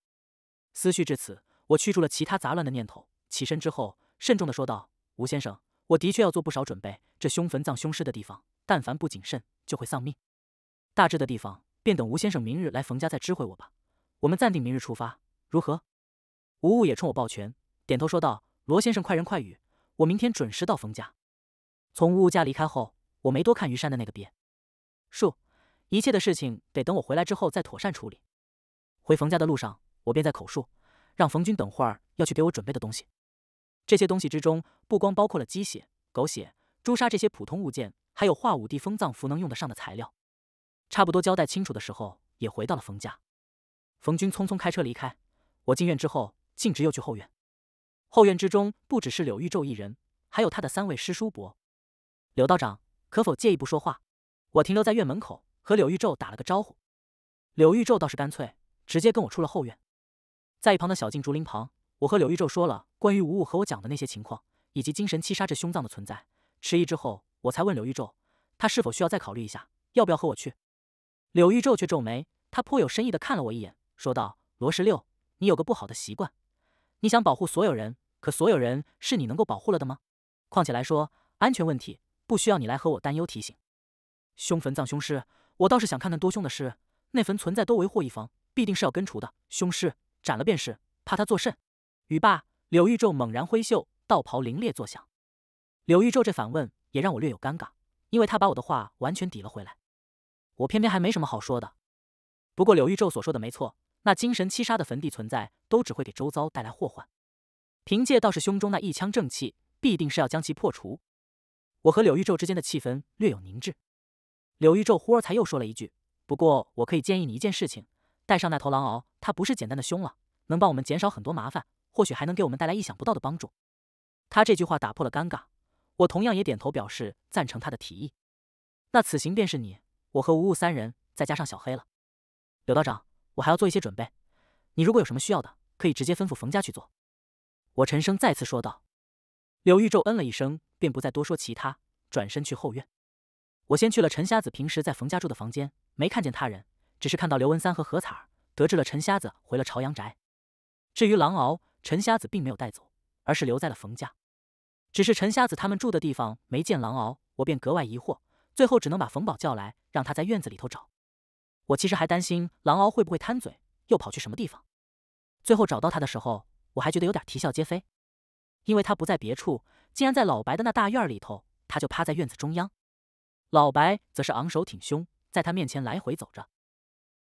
思绪至此，我驱逐了其他杂乱的念头，起身之后，慎重的说道：“吴先生，我的确要做不少准备。这凶坟葬凶尸的地方，但凡不谨慎，就会丧命。大致的地方，便等吴先生明日来冯家再知会我吧。我们暂定明日出发，如何？”吴物也冲我抱拳，点头说道：“罗先生快人快语，我明天准时到冯家。”从吴物家离开后，我没多看余山的那个边树，一切的事情得等我回来之后再妥善处理。回冯家的路上，我便在口述，让冯军等会儿要去给我准备的东西。这些东西之中，不光包括了鸡血、狗血、朱砂这些普通物件，还有化五帝封葬符能用得上的材料。差不多交代清楚的时候，也回到了冯家。冯军匆匆开车离开。我进院之后，径直又去后院。后院之中，不只是柳玉宙一人，还有他的三位师叔伯。柳道长，可否借一步说话？我停留在院门口，和柳玉宙打了个招呼。柳玉宙倒是干脆。直接跟我出了后院，在一旁的小径竹林旁，我和柳玉皱说了关于无误和我讲的那些情况，以及精神七杀这凶脏的存在。迟疑之后，我才问柳玉皱，他是否需要再考虑一下，要不要和我去。柳玉皱却皱眉，他颇有深意的看了我一眼，说道：“罗十六，你有个不好的习惯，你想保护所有人，可所有人是你能够保护了的吗？况且来说，安全问题不需要你来和我担忧提醒。凶坟葬凶尸，我倒是想看看多凶的尸，那坟存在多为祸一方。”必定是要根除的，凶尸斩了便是，怕他作甚？语罢，柳玉皱猛然挥袖，道袍凌冽作响。柳玉皱这反问也让我略有尴尬，因为他把我的话完全抵了回来，我偏偏还没什么好说的。不过柳玉皱所说的没错，那精神七杀的坟地存在，都只会给周遭带来祸患。凭借道士胸中那一腔正气，必定是要将其破除。我和柳玉皱之间的气氛略有凝滞，柳玉皱忽而才又说了一句：“不过我可以建议你一件事情。”带上那头狼獒，它不是简单的凶了，能帮我们减少很多麻烦，或许还能给我们带来意想不到的帮助。他这句话打破了尴尬，我同样也点头表示赞成他的提议。那此行便是你、我和吴吴三人，再加上小黑了。柳道长，我还要做一些准备，你如果有什么需要的，可以直接吩咐冯家去做。我沉声再次说道。柳玉宙嗯了一声，便不再多说其他，转身去后院。我先去了陈瞎子平时在冯家住的房间，没看见他人。只是看到刘文三和何彩儿，得知了陈瞎子回了朝阳宅。至于狼獒，陈瞎子并没有带走，而是留在了冯家。只是陈瞎子他们住的地方没见狼獒，我便格外疑惑。最后只能把冯宝叫来，让他在院子里头找。我其实还担心狼獒会不会贪嘴，又跑去什么地方。最后找到他的时候，我还觉得有点啼笑皆非，因为他不在别处，竟然在老白的那大院里头。他就趴在院子中央，老白则是昂首挺胸，在他面前来回走着。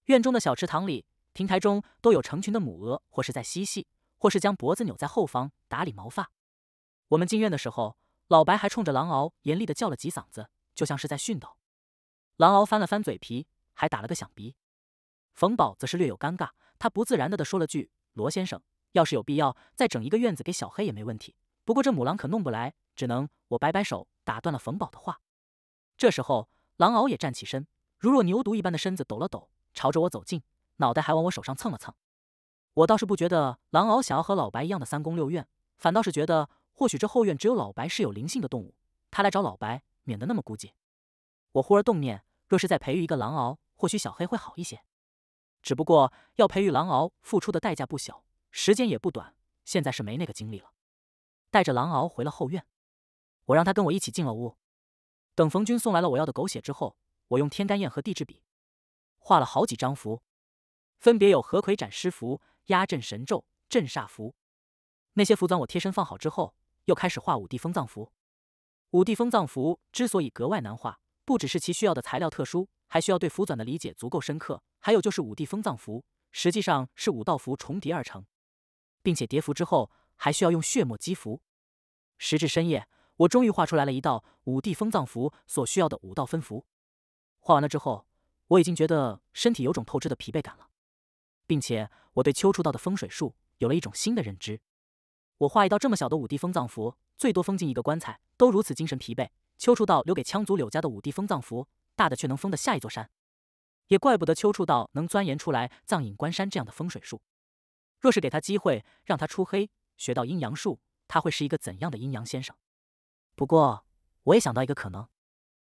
院中的小池塘里、亭台中都有成群的母鹅，或是在嬉戏，或是将脖子扭在后方打理毛发。我们进院的时候，老白还冲着狼獒严厉的叫了几嗓子，就像是在训导。狼獒翻了翻嘴皮，还打了个响鼻。冯宝则是略有尴尬，他不自然的地说了句：“罗先生，要是有必要再整一个院子给小黑也没问题，不过这母狼可弄不来，只能……”我摆摆手打断了冯宝的话。这时候，狼獒也站起身，如若牛犊一般的身子抖了抖。朝着我走近，脑袋还往我手上蹭了蹭。我倒是不觉得狼獒想要和老白一样的三宫六院，反倒是觉得或许这后院只有老白是有灵性的动物，他来找老白，免得那么孤寂。我忽而动念，若是再培育一个狼獒，或许小黑会好一些。只不过要培育狼獒，付出的代价不小，时间也不短，现在是没那个精力了。带着狼獒回了后院，我让他跟我一起进了屋。等冯军送来了我要的狗血之后，我用天干液和地支笔。画了好几张符，分别有何魁斩尸符、压阵神咒、镇煞符。那些符纂我贴身放好之后，又开始画五帝封藏符。五帝封藏符之所以格外难画，不只是其需要的材料特殊，还需要对符纂的理解足够深刻，还有就是五帝封藏符实际上是五道符重叠而成，并且叠符之后还需要用血墨积符。时至深夜，我终于画出来了一道五帝封藏符所需要的五道分符。画完了之后。我已经觉得身体有种透支的疲惫感了，并且我对秋处道的风水术有了一种新的认知。我画一道这么小的五帝封葬符，最多封进一个棺材，都如此精神疲惫。秋处道留给羌族柳家的五帝封葬符，大的却能封的下一座山，也怪不得秋处道能钻研出来藏隐关山这样的风水术。若是给他机会，让他出黑学到阴阳术，他会是一个怎样的阴阳先生？不过，我也想到一个可能：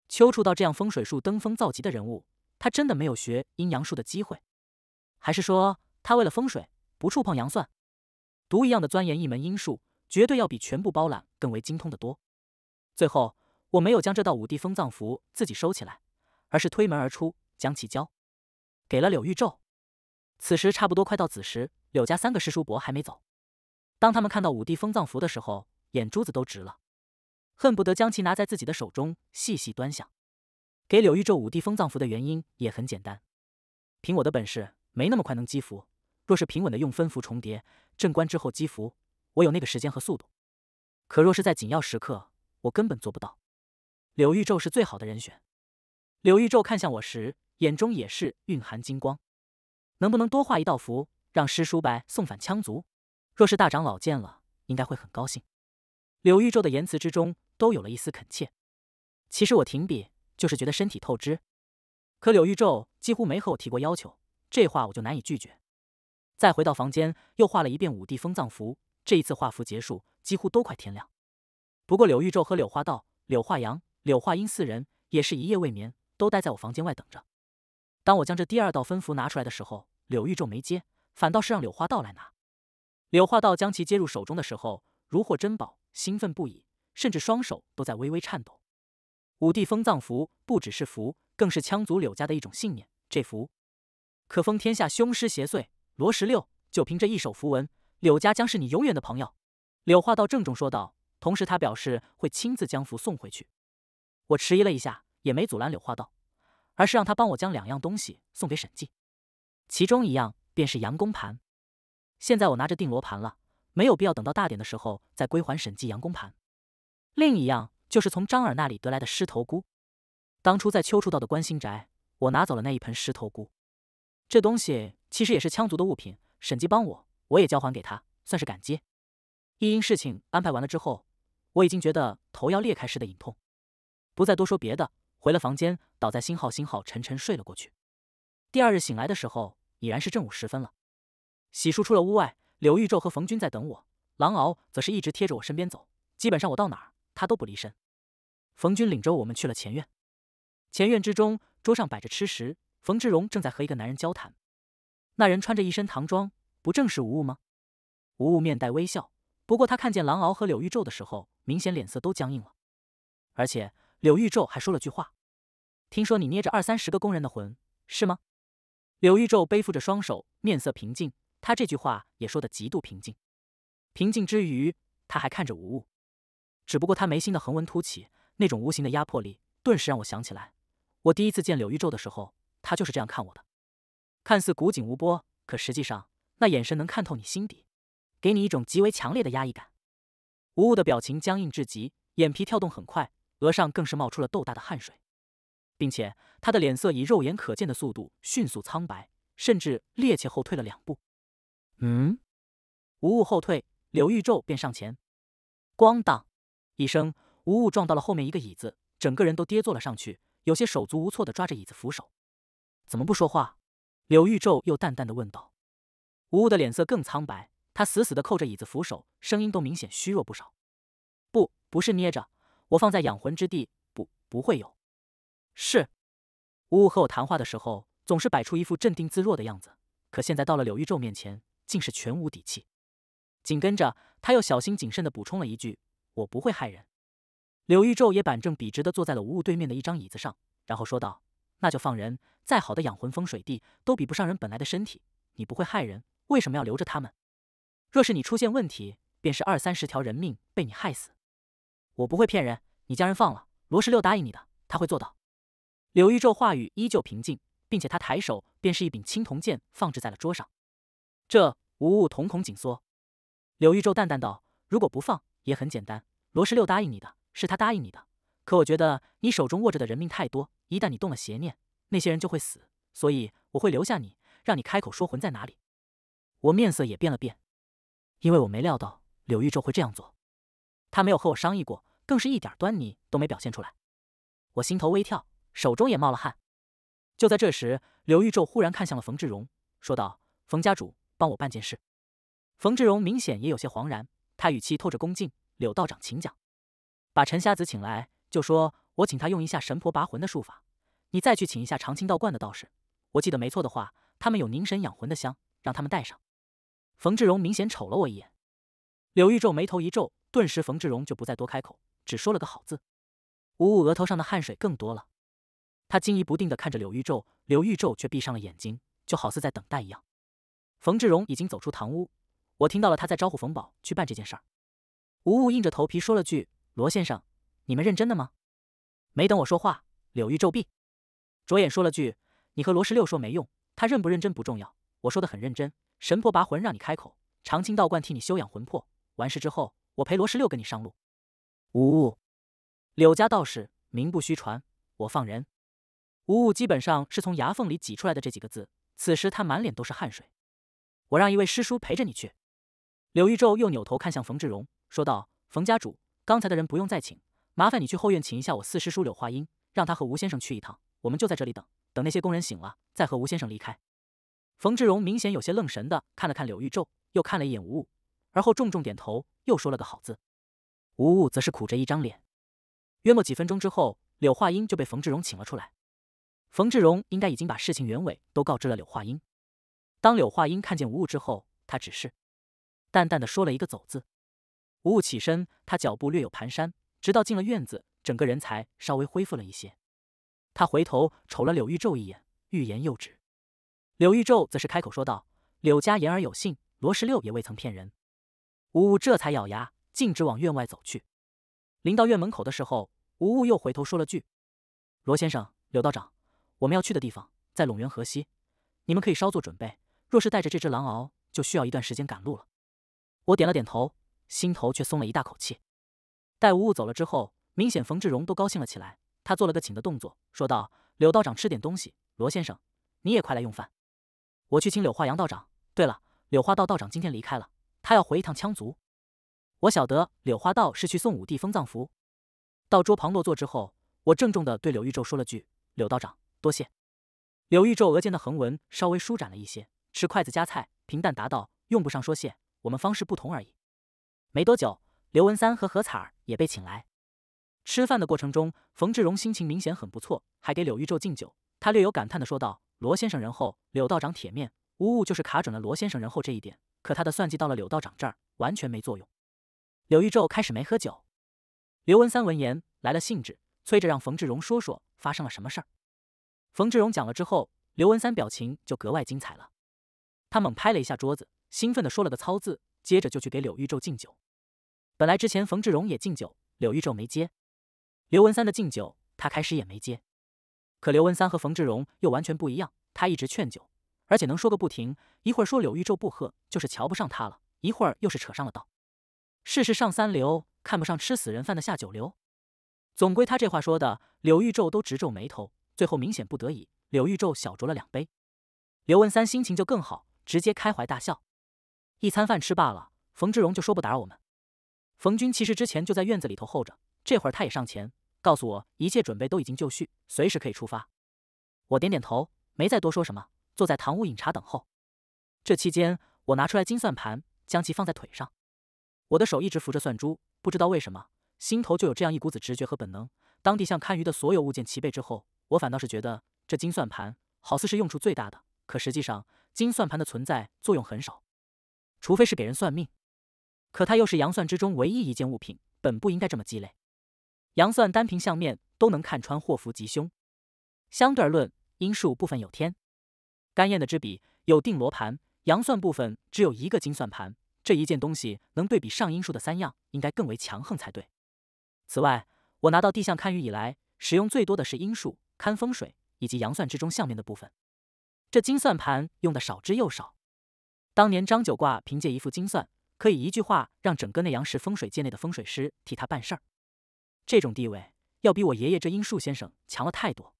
秋处道这样风水术登峰造极的人物。他真的没有学阴阳术的机会，还是说他为了风水不触碰阳算，独一样的钻研一门阴术，绝对要比全部包揽更为精通的多。最后，我没有将这道五帝封藏符自己收起来，而是推门而出，将其交给了柳玉宙。此时差不多快到子时，柳家三个师叔伯还没走。当他们看到五帝封藏符的时候，眼珠子都直了，恨不得将其拿在自己的手中细细端详。给柳玉宙五帝封藏符的原因也很简单，凭我的本事没那么快能积符。若是平稳的用分符重叠镇关之后积符，我有那个时间和速度。可若是在紧要时刻，我根本做不到。柳玉宙是最好的人选。柳玉宙看向我时，眼中也是蕴含金光。能不能多画一道符，让师叔白送返羌族？若是大长老见了，应该会很高兴。柳玉宙的言辞之中都有了一丝恳切。其实我停笔。就是觉得身体透支，可柳玉皱几乎没和我提过要求，这话我就难以拒绝。再回到房间，又画了一遍五帝封藏符。这一次画符结束，几乎都快天亮。不过柳玉皱和柳化道、柳化阳、柳化英四人也是一夜未眠，都待在我房间外等着。当我将这第二道分符拿出来的时候，柳玉皱没接，反倒是让柳化道来拿。柳化道将其接入手中的时候，如获珍宝，兴奋不已，甚至双手都在微微颤抖。武帝封藏符不只是符，更是羌族柳家的一种信念。这符可封天下凶尸邪祟。罗十六，就凭这一手符文，柳家将是你永远的朋友。”柳化道郑重说道。同时，他表示会亲自将符送回去。我迟疑了一下，也没阻拦柳化道，而是让他帮我将两样东西送给沈寂。其中一样便是阳宫盘。现在我拿着定罗盘了，没有必要等到大典的时候再归还沈寂阳宫盘。另一样。就是从张耳那里得来的狮头菇，当初在秋处道的关心宅，我拿走了那一盆狮头菇。这东西其实也是羌族的物品，沈琦帮我，我也交还给他，算是感激。一因事情安排完了之后，我已经觉得头要裂开似的隐痛，不再多说别的，回了房间，倒在星号星号，沉沉睡了过去。第二日醒来的时候，已然是正午时分了。洗漱出了屋外，柳玉昼和冯军在等我，狼敖则是一直贴着我身边走，基本上我到哪儿。他都不离身。冯军领着我们去了前院。前院之中，桌上摆着吃食。冯志荣正在和一个男人交谈。那人穿着一身唐装，不正是吴误吗？吴误面带微笑，不过他看见狼獒和柳玉宙的时候，明显脸色都僵硬了。而且柳玉宙还说了句话：“听说你捏着二三十个工人的魂，是吗？”柳玉宙背负着双手，面色平静。他这句话也说得极度平静。平静之余，他还看着吴误。只不过他眉心的横纹凸起，那种无形的压迫力，顿时让我想起来，我第一次见柳玉昼的时候，他就是这样看我的。看似古井无波，可实际上那眼神能看透你心底，给你一种极为强烈的压抑感。无物的表情僵硬至极，眼皮跳动很快，额上更是冒出了豆大的汗水，并且他的脸色以肉眼可见的速度迅速苍白，甚至趔趄后退了两步。嗯，无物后退，柳玉昼便上前，咣当。一声吴误撞到了后面一个椅子，整个人都跌坐了上去，有些手足无措地抓着椅子扶手。怎么不说话？柳玉皱又淡淡地问道。吴误的脸色更苍白，他死死地扣着椅子扶手，声音都明显虚弱不少。不，不是捏着，我放在养魂之地，不，不会有。是。吴误和我谈话的时候总是摆出一副镇定自若的样子，可现在到了柳玉皱面前，竟是全无底气。紧跟着他又小心谨慎地补充了一句。我不会害人。柳玉昼也板正笔直的坐在了无物对面的一张椅子上，然后说道：“那就放人。再好的养魂风水地，都比不上人本来的身体。你不会害人，为什么要留着他们？若是你出现问题，便是二三十条人命被你害死。我不会骗人，你将人放了。罗十六答应你的，他会做到。”柳玉昼话语依旧平静，并且他抬手便是一柄青铜剑放置在了桌上。这无物瞳孔紧缩。柳玉昼淡淡道：“如果不放，也很简单。”罗十六答应你的，是他答应你的。可我觉得你手中握着的人命太多，一旦你动了邪念，那些人就会死。所以我会留下你，让你开口说魂在哪里。我面色也变了变，因为我没料到柳玉宙会这样做。他没有和我商议过，更是一点端倪都没表现出来。我心头微跳，手中也冒了汗。就在这时，柳玉宙忽然看向了冯志荣，说道：“冯家主，帮我办件事。”冯志荣明显也有些惶然，他语气透着恭敬。柳道长，请讲。把陈瞎子请来，就说我请他用一下神婆拔魂的术法。你再去请一下长青道观的道士，我记得没错的话，他们有凝神养魂的香，让他们带上。冯志荣明显瞅了我一眼，柳玉皱眉头一皱，顿时冯志荣就不再多开口，只说了个“好”字。呜呜，额头上的汗水更多了，他惊疑不定的看着柳玉皱，柳玉皱却闭上了眼睛，就好似在等待一样。冯志荣已经走出堂屋，我听到了他在招呼冯宝去办这件事儿。无误硬着头皮说了句：“罗先生，你们认真的吗？”没等我说话，柳玉皱碧，着眼说了句：“你和罗十六说没用，他认不认真不重要。我说的很认真。神婆拔魂让你开口，长青道观替你修养魂魄。完事之后，我陪罗十六跟你上路。”无误，柳家道士名不虚传。我放人。无误基本上是从牙缝里挤出来的这几个字。此时他满脸都是汗水。我让一位师叔陪着你去。柳玉皱又扭头看向冯志荣。说道：“冯家主，刚才的人不用再请，麻烦你去后院请一下我四师叔柳化英，让他和吴先生去一趟。我们就在这里等，等那些工人醒了，再和吴先生离开。”冯志荣明显有些愣神的看了看柳玉昼，又看了一眼吴悟，而后重重点头，又说了个好字。吴悟则是苦着一张脸。约莫几分钟之后，柳化英就被冯志荣请了出来。冯志荣应该已经把事情原委都告知了柳化英。当柳化英看见吴悟之后，他只是淡淡的说了一个走字。吴误起身，他脚步略有蹒跚，直到进了院子，整个人才稍微恢复了一些。他回头瞅了柳玉皱一眼，欲言又止。柳玉皱则是开口说道：“柳家言而有信，罗十六也未曾骗人。”吴误这才咬牙，径直往院外走去。临到院门口的时候，吴误又回头说了句：“罗先生，柳道长，我们要去的地方在陇原河西，你们可以稍作准备。若是带着这只狼獒，就需要一段时间赶路了。”我点了点头。心头却松了一大口气。待无误走了之后，明显冯志荣都高兴了起来。他做了个请的动作，说道：“柳道长，吃点东西。罗先生，你也快来用饭。我去请柳化杨道长。对了，柳化道道长今天离开了，他要回一趟羌族。我晓得柳化道是去送武帝封葬符。”到桌旁落座之后，我郑重的对柳玉皱说了句：“柳道长，多谢。”柳玉皱额间的横纹稍微舒展了一些，持筷子夹菜，平淡答道：“用不上说谢，我们方式不同而已。”没多久，刘文三和何彩儿也被请来。吃饭的过程中，冯志荣心情明显很不错，还给柳玉昼敬酒。他略有感叹的说道：“罗先生仁厚，柳道长铁面无误，就是卡准了罗先生人厚这一点。可他的算计到了柳道长这儿，完全没作用。”柳玉昼开始没喝酒。刘文三闻言来了兴致，催着让冯志荣说说发生了什么事儿。冯志荣讲了之后，刘文三表情就格外精彩了。他猛拍了一下桌子，兴奋的说了个“操”字。接着就去给柳玉皱敬酒，本来之前冯志荣也敬酒，柳玉皱没接，刘文三的敬酒他开始也没接，可刘文三和冯志荣又完全不一样，他一直劝酒，而且能说个不停，一会儿说柳玉皱不喝就是瞧不上他了，一会儿又是扯上了道，世事上三流看不上吃死人饭的下九流，总归他这话说的柳玉皱都直皱眉头，最后明显不得已，柳玉皱小酌了两杯，刘文三心情就更好，直接开怀大笑。一餐饭吃罢了，冯志荣就说不打扰我们。冯军其实之前就在院子里头候着，这会儿他也上前告诉我，一切准备都已经就绪，随时可以出发。我点点头，没再多说什么，坐在堂屋饮茶等候。这期间，我拿出来金算盘，将其放在腿上。我的手一直扶着算珠，不知道为什么，心头就有这样一股子直觉和本能。当地向堪舆的所有物件齐备之后，我反倒是觉得这金算盘好似是用处最大的，可实际上，金算盘的存在作用很少。除非是给人算命，可它又是阳算之中唯一一件物品，本不应该这么鸡肋。阳算单凭相面都能看穿祸福吉凶，相对而论，阴数部分有天干验的支笔，有定罗盘，阳算部分只有一个金算盘。这一件东西能对比上阴数的三样，应该更为强横才对。此外，我拿到地相堪舆以来，使用最多的是阴数堪风水，以及阳算之中相面的部分，这金算盘用的少之又少。当年张九卦凭借一副精算，可以一句话让整个内阳市风水界内的风水师替他办事儿，这种地位要比我爷爷这阴术先生强了太多。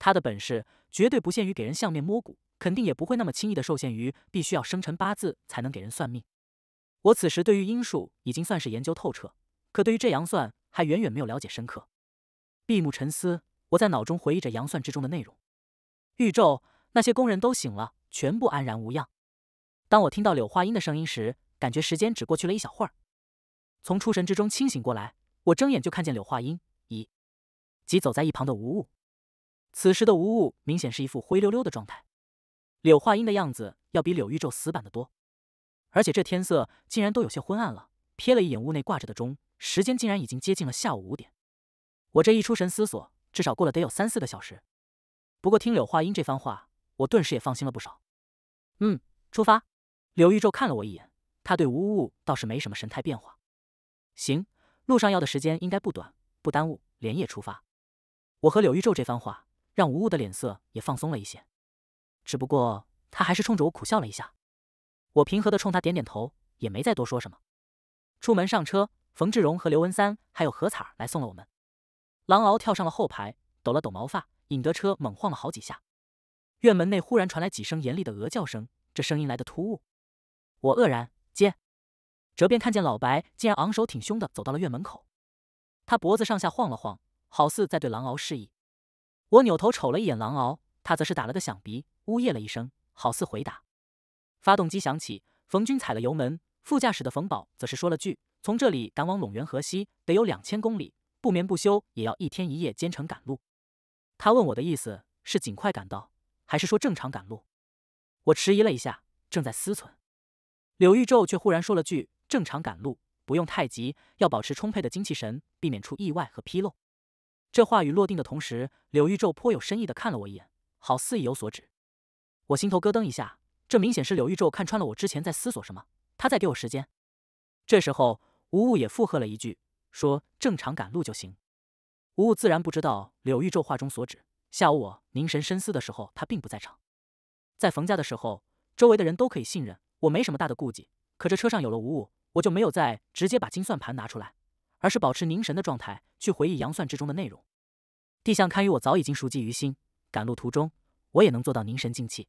他的本事绝对不限于给人相面摸骨，肯定也不会那么轻易的受限于必须要生辰八字才能给人算命。我此时对于阴术已经算是研究透彻，可对于这阳算还远远没有了解深刻。闭目沉思，我在脑中回忆着阳算之中的内容。预咒，那些工人都醒了，全部安然无恙。当我听到柳化音的声音时，感觉时间只过去了一小会儿。从出神之中清醒过来，我睁眼就看见柳化音，咦，即走在一旁的无物。此时的无物明显是一副灰溜溜的状态。柳化音的样子要比柳玉宙死板的多，而且这天色竟然都有些昏暗了。瞥了一眼屋内挂着的钟，时间竟然已经接近了下午五点。我这一出神思索，至少过了得有三四个小时。不过听柳化音这番话，我顿时也放心了不少。嗯，出发。柳玉宙看了我一眼，他对吴雾倒是没什么神态变化。行，路上要的时间应该不短，不耽误，连夜出发。我和柳玉宙这番话让吴雾的脸色也放松了一些，只不过他还是冲着我苦笑了一下。我平和的冲他点点头，也没再多说什么。出门上车，冯志荣和刘文三还有何彩儿来送了我们。狼獒跳上了后排，抖了抖毛发，引得车猛晃了好几下。院门内忽然传来几声严厉的鹅叫声，这声音来得突兀。我愕然，接，哲便看见老白竟然昂首挺胸的走到了院门口，他脖子上下晃了晃，好似在对狼獒示意。我扭头瞅了一眼狼獒，他则是打了个响鼻，呜咽了一声，好似回答。发动机响起，冯军踩了油门，副驾驶的冯宝则是说了句：“从这里赶往陇原河西，得有两千公里，不眠不休也要一天一夜兼程赶路。”他问我的意思是尽快赶到，还是说正常赶路？我迟疑了一下，正在思忖。柳玉宙却忽然说了句：“正常赶路，不用太急，要保持充沛的精气神，避免出意外和纰漏。”这话语落定的同时，柳玉宙颇有深意的看了我一眼，好似意有所指。我心头咯噔一下，这明显是柳玉宙看穿了我之前在思索什么，他在给我时间。这时候，吴误也附和了一句，说：“正常赶路就行。”吴误自然不知道柳玉宙话中所指。下午我凝神深思的时候，他并不在场。在冯家的时候，周围的人都可以信任。我没什么大的顾忌，可这车上有了无物，我就没有再直接把金算盘拿出来，而是保持凝神的状态去回忆阳算之中的内容。地相堪舆我早已经熟记于心，赶路途中我也能做到凝神静气。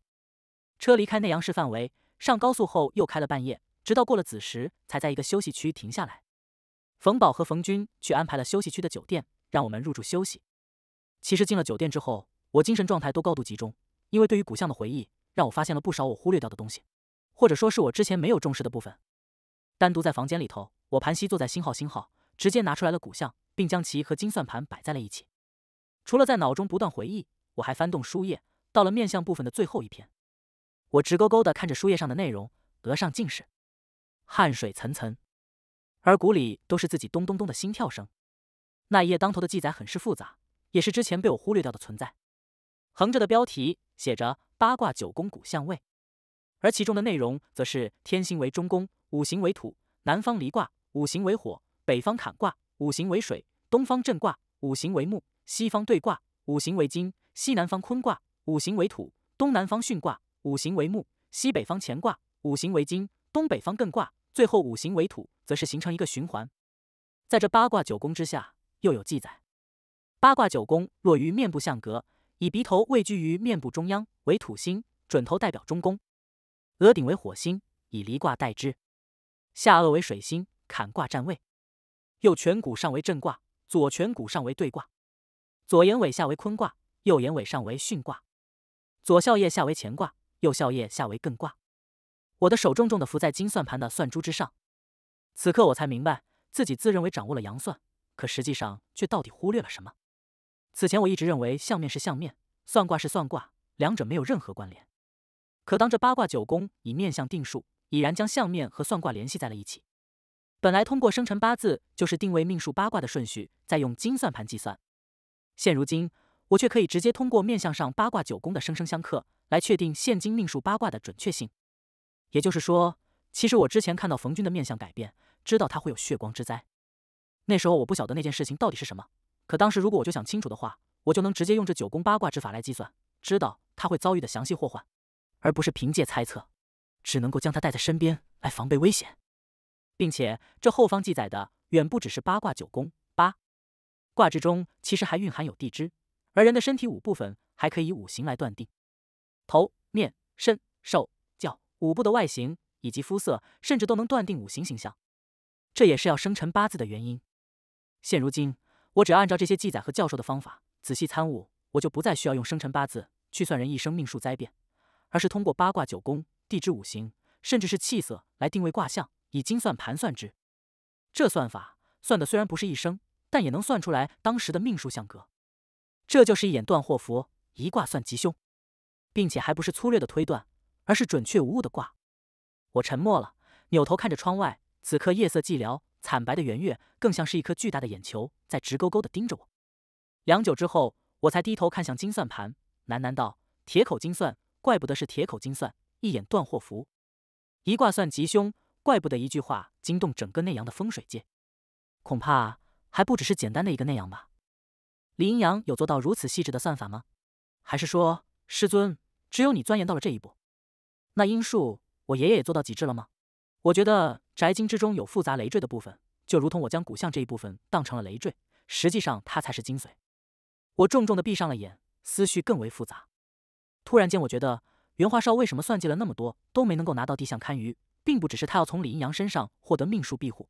车离开内阳市范围，上高速后又开了半夜，直到过了子时才在一个休息区停下来。冯宝和冯军去安排了休息区的酒店，让我们入住休息。其实进了酒店之后，我精神状态都高度集中，因为对于古相的回忆，让我发现了不少我忽略掉的东西。或者说是我之前没有重视的部分。单独在房间里头，我盘膝坐在星号星号，直接拿出来了骨相，并将其和金算盘摆在了一起。除了在脑中不断回忆，我还翻动书页，到了面相部分的最后一篇。我直勾勾地看着书页上的内容，额上尽是汗水涔涔，耳骨里都是自己咚咚咚的心跳声。那一页当头的记载很是复杂，也是之前被我忽略掉的存在。横着的标题写着“八卦九宫古相位”。而其中的内容，则是天星为中宫，五行为土；南方离卦，五行为火；北方坎卦，五行为水；东方震卦，五行为木；西方兑卦，五行为金；西南方坤卦，五行为土；东南方巽卦，五行为木；西北方乾卦，五行为金；东北方艮卦。最后五行为土，则是形成一个循环。在这八卦九宫之下，又有记载：八卦九宫落于面部相格，以鼻头位居于面部中央为土星，准头代表中宫。额顶为火星，以离卦代之；下颚为水星，坎卦占位；右颧骨上为震卦，左颧骨上为兑卦；左眼尾下为坤卦，右眼尾上为巽卦；左笑叶下为乾卦，右笑叶下为艮卦。我的手重重的扶在金算盘的算珠之上，此刻我才明白自己自认为掌握了阳算，可实际上却到底忽略了什么。此前我一直认为相面是相面，算卦是算卦，两者没有任何关联。可当这八卦九宫以面相定数，已然将相面和算卦联系在了一起。本来通过生辰八字就是定位命数八卦的顺序，再用金算盘计算。现如今，我却可以直接通过面相上八卦九宫的生生相克，来确定现今命数八卦的准确性。也就是说，其实我之前看到冯军的面相改变，知道他会有血光之灾。那时候我不晓得那件事情到底是什么，可当时如果我就想清楚的话，我就能直接用这九宫八卦之法来计算，知道他会遭遇的详细祸患。而不是凭借猜测，只能够将他带在身边来防备危险，并且这后方记载的远不只是八卦九宫，八卦之中其实还蕴含有地支，而人的身体五部分还可以以五行来断定，头、面、身、手、脚五部的外形以及肤色，甚至都能断定五行形象。这也是要生辰八字的原因。现如今，我只要按照这些记载和教授的方法仔细参悟，我就不再需要用生辰八字去算人一生命数灾变。而是通过八卦九宫、地支五行，甚至是气色来定位卦象，以精算盘算之。这算法算的虽然不是一生，但也能算出来当时的命数相格。这就是一眼断祸福，一卦算吉凶，并且还不是粗略的推断，而是准确无误的卦。我沉默了，扭头看着窗外，此刻夜色寂寥，惨白的圆月更像是一颗巨大的眼球，在直勾勾地盯着我。良久之后，我才低头看向金算盘，喃喃道：“铁口金算。”怪不得是铁口金算，一眼断祸福，一卦算吉凶。怪不得一句话惊动整个内阳的风水界，恐怕还不只是简单的一个内阳吧？李阴阳有做到如此细致的算法吗？还是说师尊只有你钻研到了这一步？那阴术我爷爷也做到极致了吗？我觉得宅经之中有复杂累赘的部分，就如同我将古相这一部分当成了累赘，实际上它才是精髓。我重重的闭上了眼，思绪更为复杂。突然间，我觉得袁化少为什么算计了那么多都没能够拿到地相堪舆，并不只是他要从李阴阳身上获得命数庇护，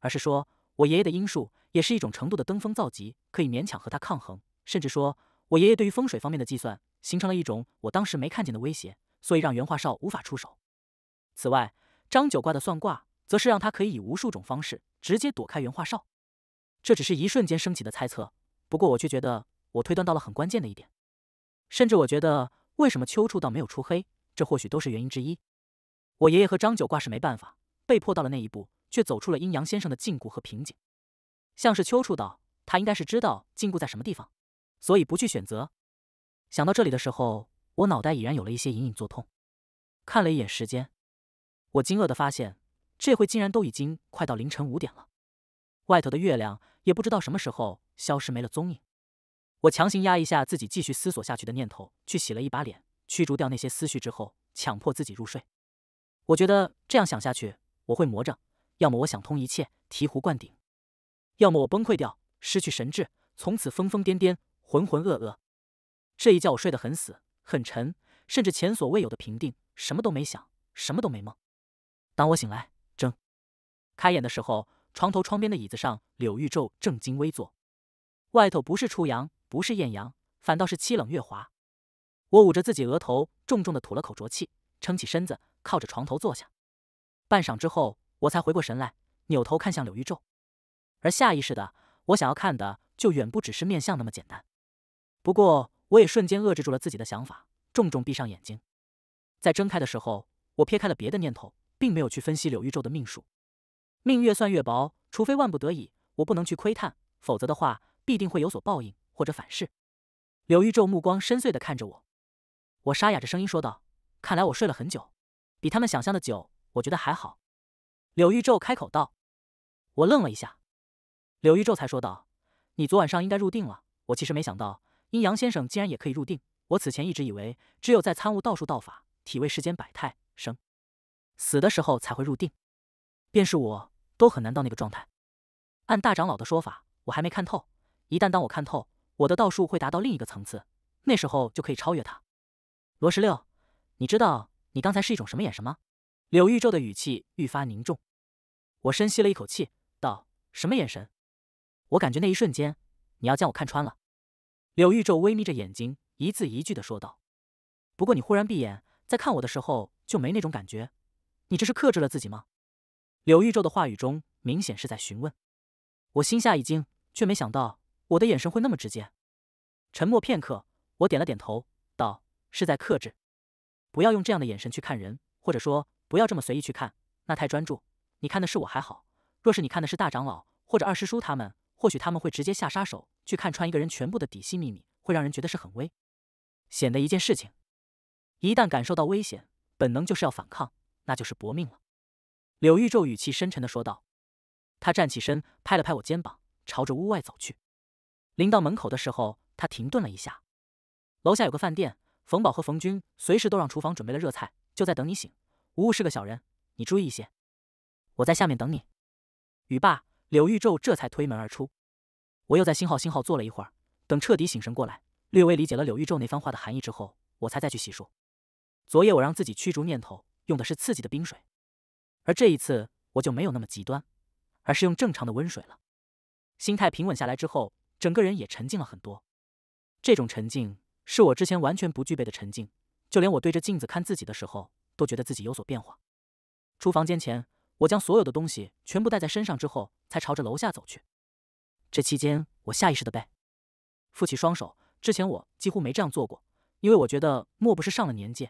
而是说我爷爷的阴数也是一种程度的登峰造极，可以勉强和他抗衡，甚至说我爷爷对于风水方面的计算形成了一种我当时没看见的威胁，所以让袁化少无法出手。此外，张九卦的算卦则是让他可以以无数种方式直接躲开袁化少。这只是一瞬间升起的猜测，不过我却觉得我推断到了很关键的一点。甚至我觉得，为什么秋处道没有出黑？这或许都是原因之一。我爷爷和张九卦是没办法，被迫到了那一步，却走出了阴阳先生的禁锢和瓶颈。像是秋处道，他应该是知道禁锢在什么地方，所以不去选择。想到这里的时候，我脑袋已然有了一些隐隐作痛。看了一眼时间，我惊愕的发现，这会竟然都已经快到凌晨五点了。外头的月亮也不知道什么时候消失没了踪影。我强行压一下自己继续思索下去的念头，去洗了一把脸，驱逐掉那些思绪之后，强迫自己入睡。我觉得这样想下去，我会魔怔，要么我想通一切，醍醐灌顶；要么我崩溃掉，失去神智，从此疯疯癫癫，浑浑噩噩。这一觉我睡得很死，很沉，甚至前所未有的平定，什么都没想，什么都没梦。当我醒来，睁开眼的时候，床头窗边的椅子上，柳玉昼正襟危坐，外头不是初阳。不是艳阳，反倒是凄冷月华。我捂着自己额头，重重的吐了口浊气，撑起身子，靠着床头坐下。半晌之后，我才回过神来，扭头看向柳玉皱，而下意识的，我想要看的就远不只是面相那么简单。不过，我也瞬间遏制住了自己的想法，重重闭上眼睛。在睁开的时候，我撇开了别的念头，并没有去分析柳玉皱的命数。命越算越薄，除非万不得已，我不能去窥探，否则的话，必定会有所报应。或者反噬，柳玉宙目光深邃的看着我，我沙哑着声音说道：“看来我睡了很久，比他们想象的久。我觉得还好。”柳玉宙开口道。我愣了一下，柳玉宙才说道：“你昨晚上应该入定了。我其实没想到，阴阳先生竟然也可以入定。我此前一直以为，只有在参悟道术道法，体味世间百态、生死的时候才会入定，便是我都很难到那个状态。按大长老的说法，我还没看透。一旦当我看透。”我的道术会达到另一个层次，那时候就可以超越他。罗十六，你知道你刚才是一种什么眼神吗？柳玉宙的语气愈发凝重。我深吸了一口气，道：“什么眼神？我感觉那一瞬间，你要将我看穿了。”柳玉宙微眯着眼睛，一字一句的说道：“不过你忽然闭眼，在看我的时候就没那种感觉。你这是克制了自己吗？”柳玉宙的话语中明显是在询问。我心下一惊，却没想到。我的眼神会那么直接？沉默片刻，我点了点头，道：“是在克制，不要用这样的眼神去看人，或者说不要这么随意去看，那太专注。你看的是我还好，若是你看的是大长老或者二师叔他们，或许他们会直接下杀手。去看穿一个人全部的底细秘密，会让人觉得是很危险的一件事情。一旦感受到危险，本能就是要反抗，那就是搏命了。”柳玉皱语气深沉的说道，他站起身，拍了拍我肩膀，朝着屋外走去。临到门口的时候，他停顿了一下。楼下有个饭店，冯宝和冯军随时都让厨房准备了热菜，就在等你醒。吴吴是个小人，你注意一些。我在下面等你。雨罢，柳玉皱这才推门而出。我又在星号星号坐了一会儿，等彻底醒神过来，略微理解了柳玉皱那番话的含义之后，我才再去洗漱。昨夜我让自己驱逐念头，用的是刺激的冰水，而这一次我就没有那么极端，而是用正常的温水了。心态平稳下来之后。整个人也沉静了很多，这种沉静是我之前完全不具备的沉静，就连我对着镜子看自己的时候，都觉得自己有所变化。出房间前，我将所有的东西全部带在身上之后，才朝着楼下走去。这期间，我下意识的背，扶起双手。之前我几乎没这样做过，因为我觉得莫不是上了年纪，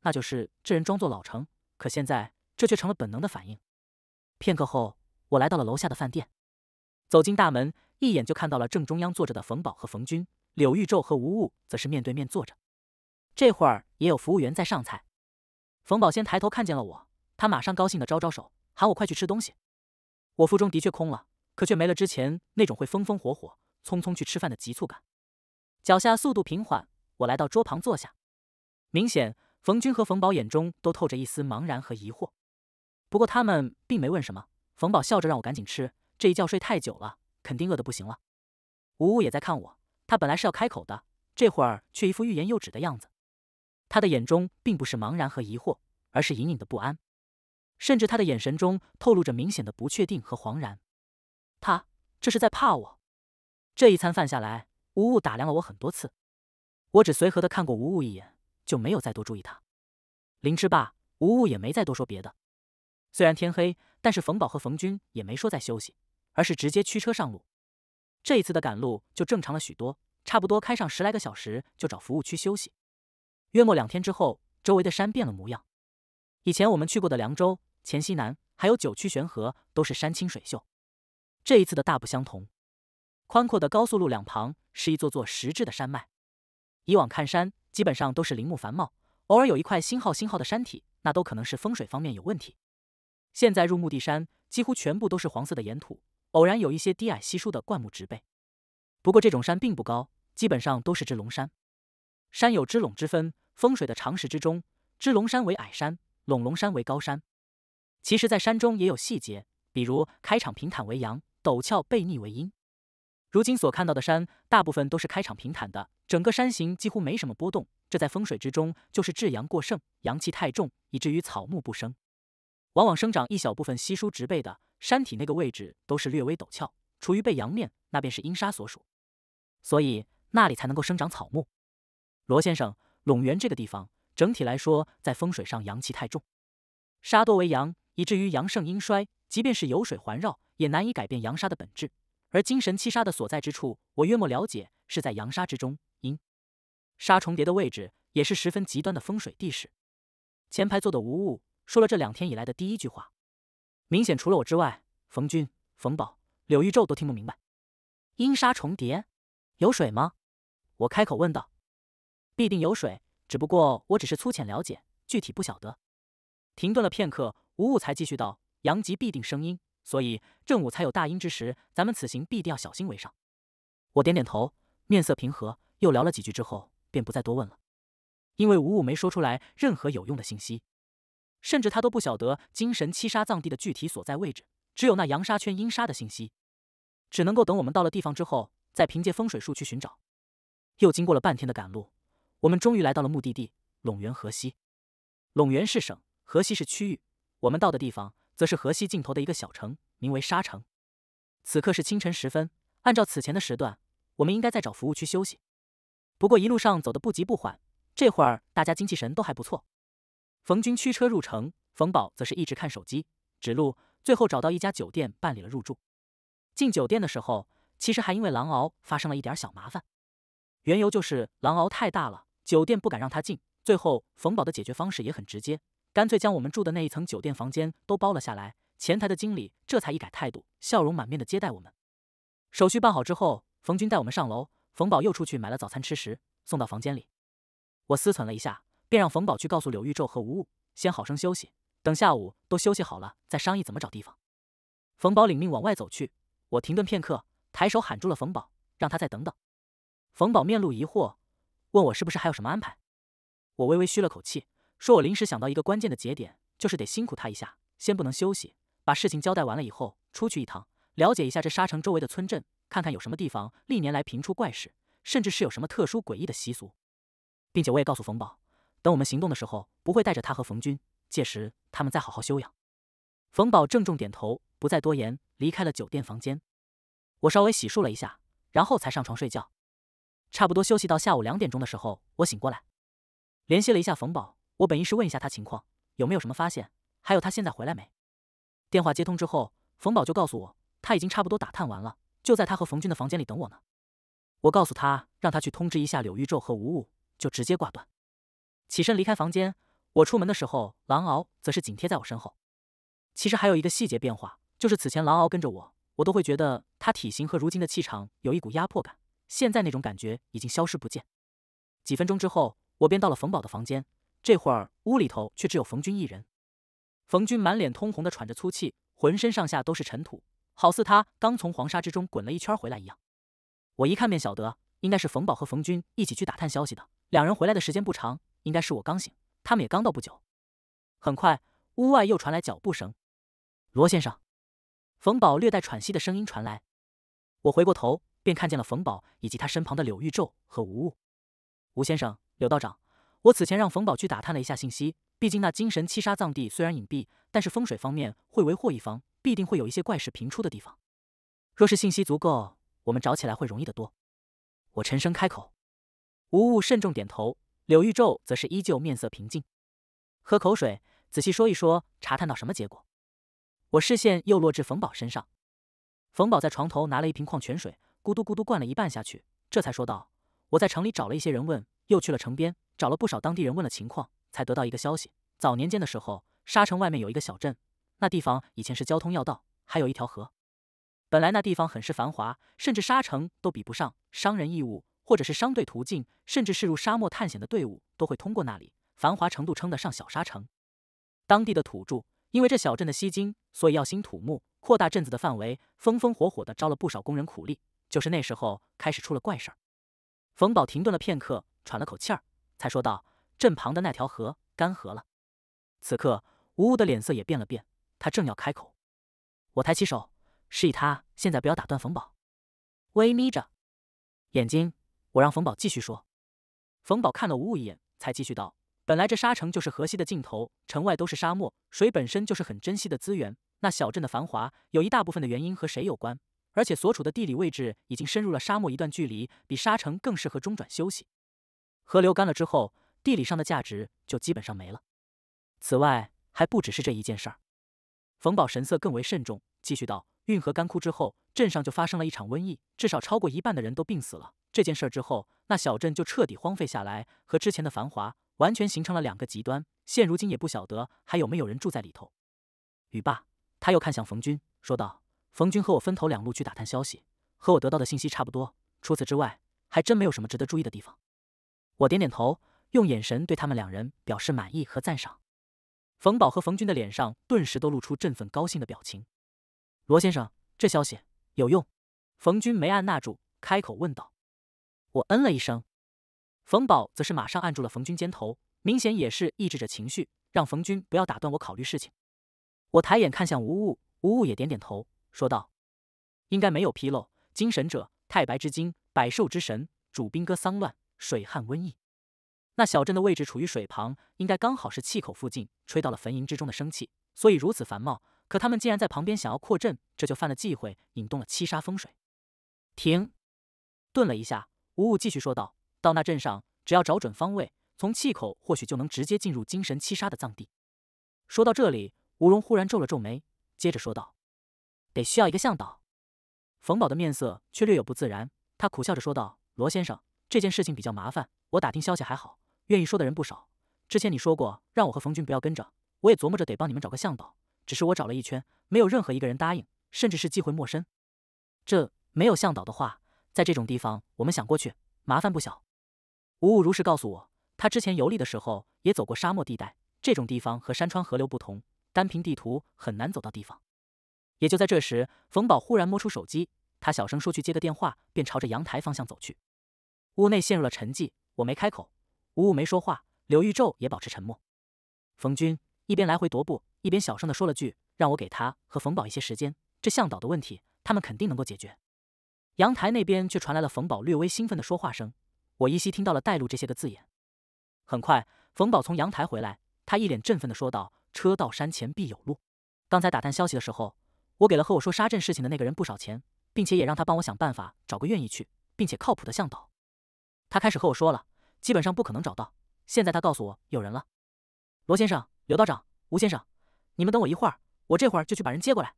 那就是这人装作老成。可现在，这却成了本能的反应。片刻后，我来到了楼下的饭店，走进大门。一眼就看到了正中央坐着的冯宝和冯军，柳玉宙和吴雾则是面对面坐着。这会儿也有服务员在上菜。冯宝先抬头看见了我，他马上高兴地招招手，喊我快去吃东西。我腹中的确空了，可却没了之前那种会风风火火、匆匆去吃饭的急促感。脚下速度平缓，我来到桌旁坐下。明显，冯军和冯宝眼中都透着一丝茫然和疑惑，不过他们并没问什么。冯宝笑着让我赶紧吃，这一觉睡太久了。肯定饿的不行了，吴吴也在看我。他本来是要开口的，这会儿却一副欲言又止的样子。他的眼中并不是茫然和疑惑，而是隐隐的不安，甚至他的眼神中透露着明显的不确定和惶然。他这是在怕我。这一餐饭下来，吴吴打量了我很多次，我只随和的看过吴吴一眼，就没有再多注意他。临吃罢，吴吴也没再多说别的。虽然天黑，但是冯宝和冯军也没说再休息。而是直接驱车上路，这一次的赶路就正常了许多，差不多开上十来个小时就找服务区休息。约莫两天之后，周围的山变了模样。以前我们去过的凉州、黔西南还有九曲玄河，都是山清水秀。这一次的大不相同，宽阔的高速路两旁是一座座石质的山脉。以往看山，基本上都是林木繁茂，偶尔有一块星号星号的山体，那都可能是风水方面有问题。现在入墓地山，几乎全部都是黄色的岩土。偶然有一些低矮稀疏的灌木植被，不过这种山并不高，基本上都是支龙山。山有支垄之分，风水的常识之中，支龙山为矮山，垄龙山为高山。其实，在山中也有细节，比如开场平坦为阳，陡峭背逆为阴。如今所看到的山，大部分都是开场平坦的，整个山形几乎没什么波动。这在风水之中就是至阳过盛，阳气太重，以至于草木不生，往往生长一小部分稀疏植被的。山体那个位置都是略微陡峭，处于背阳面，那便是阴沙所属，所以那里才能够生长草木。罗先生，陇原这个地方整体来说在风水上阳气太重，沙多为阳，以至于阳盛阴衰，即便是有水环绕，也难以改变阳沙的本质。而精神七杀的所在之处，我约莫了解是在阳沙之中，阴沙重叠的位置，也是十分极端的风水地势。前排坐的无物说了这两天以来的第一句话。明显，除了我之外，冯军、冯宝、柳玉皱都听不明白。阴沙重叠，有水吗？我开口问道。必定有水，只不过我只是粗浅了解，具体不晓得。停顿了片刻，无误才继续道：“阳极必定生阴，所以正午才有大阴之时。咱们此行必定要小心为上。”我点点头，面色平和，又聊了几句之后，便不再多问了，因为无误没说出来任何有用的信息。甚至他都不晓得金神七杀藏地的具体所在位置，只有那阳沙圈阴沙的信息，只能够等我们到了地方之后，再凭借风水术去寻找。又经过了半天的赶路，我们终于来到了目的地——陇原河西。陇原是省，河西是区域，我们到的地方则是河西尽头的一个小城，名为沙城。此刻是清晨时分，按照此前的时段，我们应该在找服务区休息。不过一路上走得不急不缓，这会儿大家精气神都还不错。冯军驱车入城，冯宝则是一直看手机指路，最后找到一家酒店办理了入住。进酒店的时候，其实还因为狼獒发生了一点小麻烦，缘由就是狼獒太大了，酒店不敢让他进。最后，冯宝的解决方式也很直接，干脆将我们住的那一层酒店房间都包了下来。前台的经理这才一改态度，笑容满面的接待我们。手续办好之后，冯军带我们上楼，冯宝又出去买了早餐吃食，送到房间里。我思忖了一下。便让冯宝去告诉柳玉皱和吴悟，先好生休息，等下午都休息好了再商议怎么找地方。冯宝领命往外走去，我停顿片刻，抬手喊住了冯宝，让他再等等。冯宝面露疑惑，问我是不是还有什么安排。我微微吁了口气，说我临时想到一个关键的节点，就是得辛苦他一下，先不能休息，把事情交代完了以后出去一趟，了解一下这沙城周围的村镇，看看有什么地方历年来频出怪事，甚至是有什么特殊诡异的习俗，并且我也告诉冯宝。等我们行动的时候，不会带着他和冯军，届时他们再好好休养。冯宝郑重点头，不再多言，离开了酒店房间。我稍微洗漱了一下，然后才上床睡觉。差不多休息到下午两点钟的时候，我醒过来，联系了一下冯宝。我本意是问一下他情况，有没有什么发现，还有他现在回来没。电话接通之后，冯宝就告诉我，他已经差不多打探完了，就在他和冯军的房间里等我呢。我告诉他，让他去通知一下柳玉宙和吴雾，就直接挂断。起身离开房间，我出门的时候，狼獒则是紧贴在我身后。其实还有一个细节变化，就是此前狼獒跟着我，我都会觉得它体型和如今的气场有一股压迫感，现在那种感觉已经消失不见。几分钟之后，我便到了冯宝的房间，这会儿屋里头却只有冯军一人。冯军满脸通红的喘着粗气，浑身上下都是尘土，好似他刚从黄沙之中滚了一圈回来一样。我一看便晓得，应该是冯宝和冯军一起去打探消息的，两人回来的时间不长。应该是我刚醒，他们也刚到不久。很快，屋外又传来脚步声。罗先生，冯宝略带喘息的声音传来。我回过头，便看见了冯宝以及他身旁的柳玉宙和吴物。吴先生，柳道长，我此前让冯宝去打探了一下信息。毕竟那精神七杀藏地虽然隐蔽，但是风水方面会为祸一方，必定会有一些怪事频出的地方。若是信息足够，我们找起来会容易得多。我沉声开口。吴物慎重点头。柳玉皱则是依旧面色平静，喝口水，仔细说一说，查探到什么结果？我视线又落至冯宝身上，冯宝在床头拿了一瓶矿泉水，咕嘟咕嘟灌了一半下去，这才说道：“我在城里找了一些人问，又去了城边找了不少当地人问了情况，才得到一个消息。早年间的时候，沙城外面有一个小镇，那地方以前是交通要道，还有一条河。本来那地方很是繁华，甚至沙城都比不上，商人义务或者是商队途径，甚至驶入沙漠探险的队伍都会通过那里，繁华程度称得上小沙城。当地的土著因为这小镇的吸金，所以要兴土木，扩大镇子的范围，风风火火的招了不少工人苦力。就是那时候开始出了怪事儿。冯宝停顿了片刻，喘了口气儿，才说道：“镇旁的那条河干涸了。”此刻，吴吴的脸色也变了变，他正要开口，我抬起手示意他现在不要打断冯宝，微眯着眼睛。我让冯宝继续说。冯宝看了吴雾一眼，才继续道：“本来这沙城就是河西的尽头，城外都是沙漠，水本身就是很珍惜的资源。那小镇的繁华，有一大部分的原因和水有关。而且所处的地理位置已经深入了沙漠一段距离，比沙城更适合中转休息。河流干了之后，地理上的价值就基本上没了。此外，还不只是这一件事儿。”冯宝神色更为慎重，继续道：“运河干枯之后，镇上就发生了一场瘟疫，至少超过一半的人都病死了。”这件事儿之后，那小镇就彻底荒废下来，和之前的繁华完全形成了两个极端。现如今也不晓得还有没有人住在里头。雨罢，他又看向冯军，说道：“冯军和我分头两路去打探消息，和我得到的信息差不多。除此之外，还真没有什么值得注意的地方。”我点点头，用眼神对他们两人表示满意和赞赏。冯宝和冯军的脸上顿时都露出振奋高兴的表情。罗先生，这消息有用？冯军没按捺住，开口问道。我嗯了一声，冯宝则是马上按住了冯军肩头，明显也是抑制着情绪，让冯军不要打断我考虑事情。我抬眼看向无物，无物也点点头，说道：“应该没有纰漏。精神者，太白之精，百兽之神，主兵戈丧乱、水旱瘟疫。那小镇的位置处于水旁，应该刚好是气口附近，吹到了坟茔之中的生气，所以如此繁茂。可他们竟然在旁边想要扩阵，这就犯了忌讳，引动了七杀风水。停。”顿了一下。吴务继续说道：“到那镇上，只要找准方位，从气口或许就能直接进入精神七杀的藏地。”说到这里，吴荣忽然皱了皱眉，接着说道：“得需要一个向导。”冯宝的面色却略有不自然，他苦笑着说道：“罗先生，这件事情比较麻烦，我打听消息还好，愿意说的人不少。之前你说过让我和冯军不要跟着，我也琢磨着得帮你们找个向导。只是我找了一圈，没有任何一个人答应，甚至是忌讳陌生。这没有向导的话……”在这种地方，我们想过去，麻烦不小。吴误如实告诉我，他之前游历的时候也走过沙漠地带。这种地方和山川河流不同，单凭地图很难走到地方。也就在这时，冯宝忽然摸出手机，他小声说去接个电话，便朝着阳台方向走去。屋内陷入了沉寂，我没开口，吴误没说话，刘玉皱也保持沉默。冯军一边来回踱步，一边小声的说了句：“让我给他和冯宝一些时间，这向导的问题，他们肯定能够解决。”阳台那边却传来了冯宝略微兴奋的说话声，我依稀听到了“带路”这些个字眼。很快，冯宝从阳台回来，他一脸振奋地说道：“车到山前必有路。刚才打探消息的时候，我给了和我说沙镇事情的那个人不少钱，并且也让他帮我想办法找个愿意去并且靠谱的向导。他开始和我说了，基本上不可能找到。现在他告诉我有人了。罗先生、刘道长、吴先生，你们等我一会儿，我这会儿就去把人接过来。”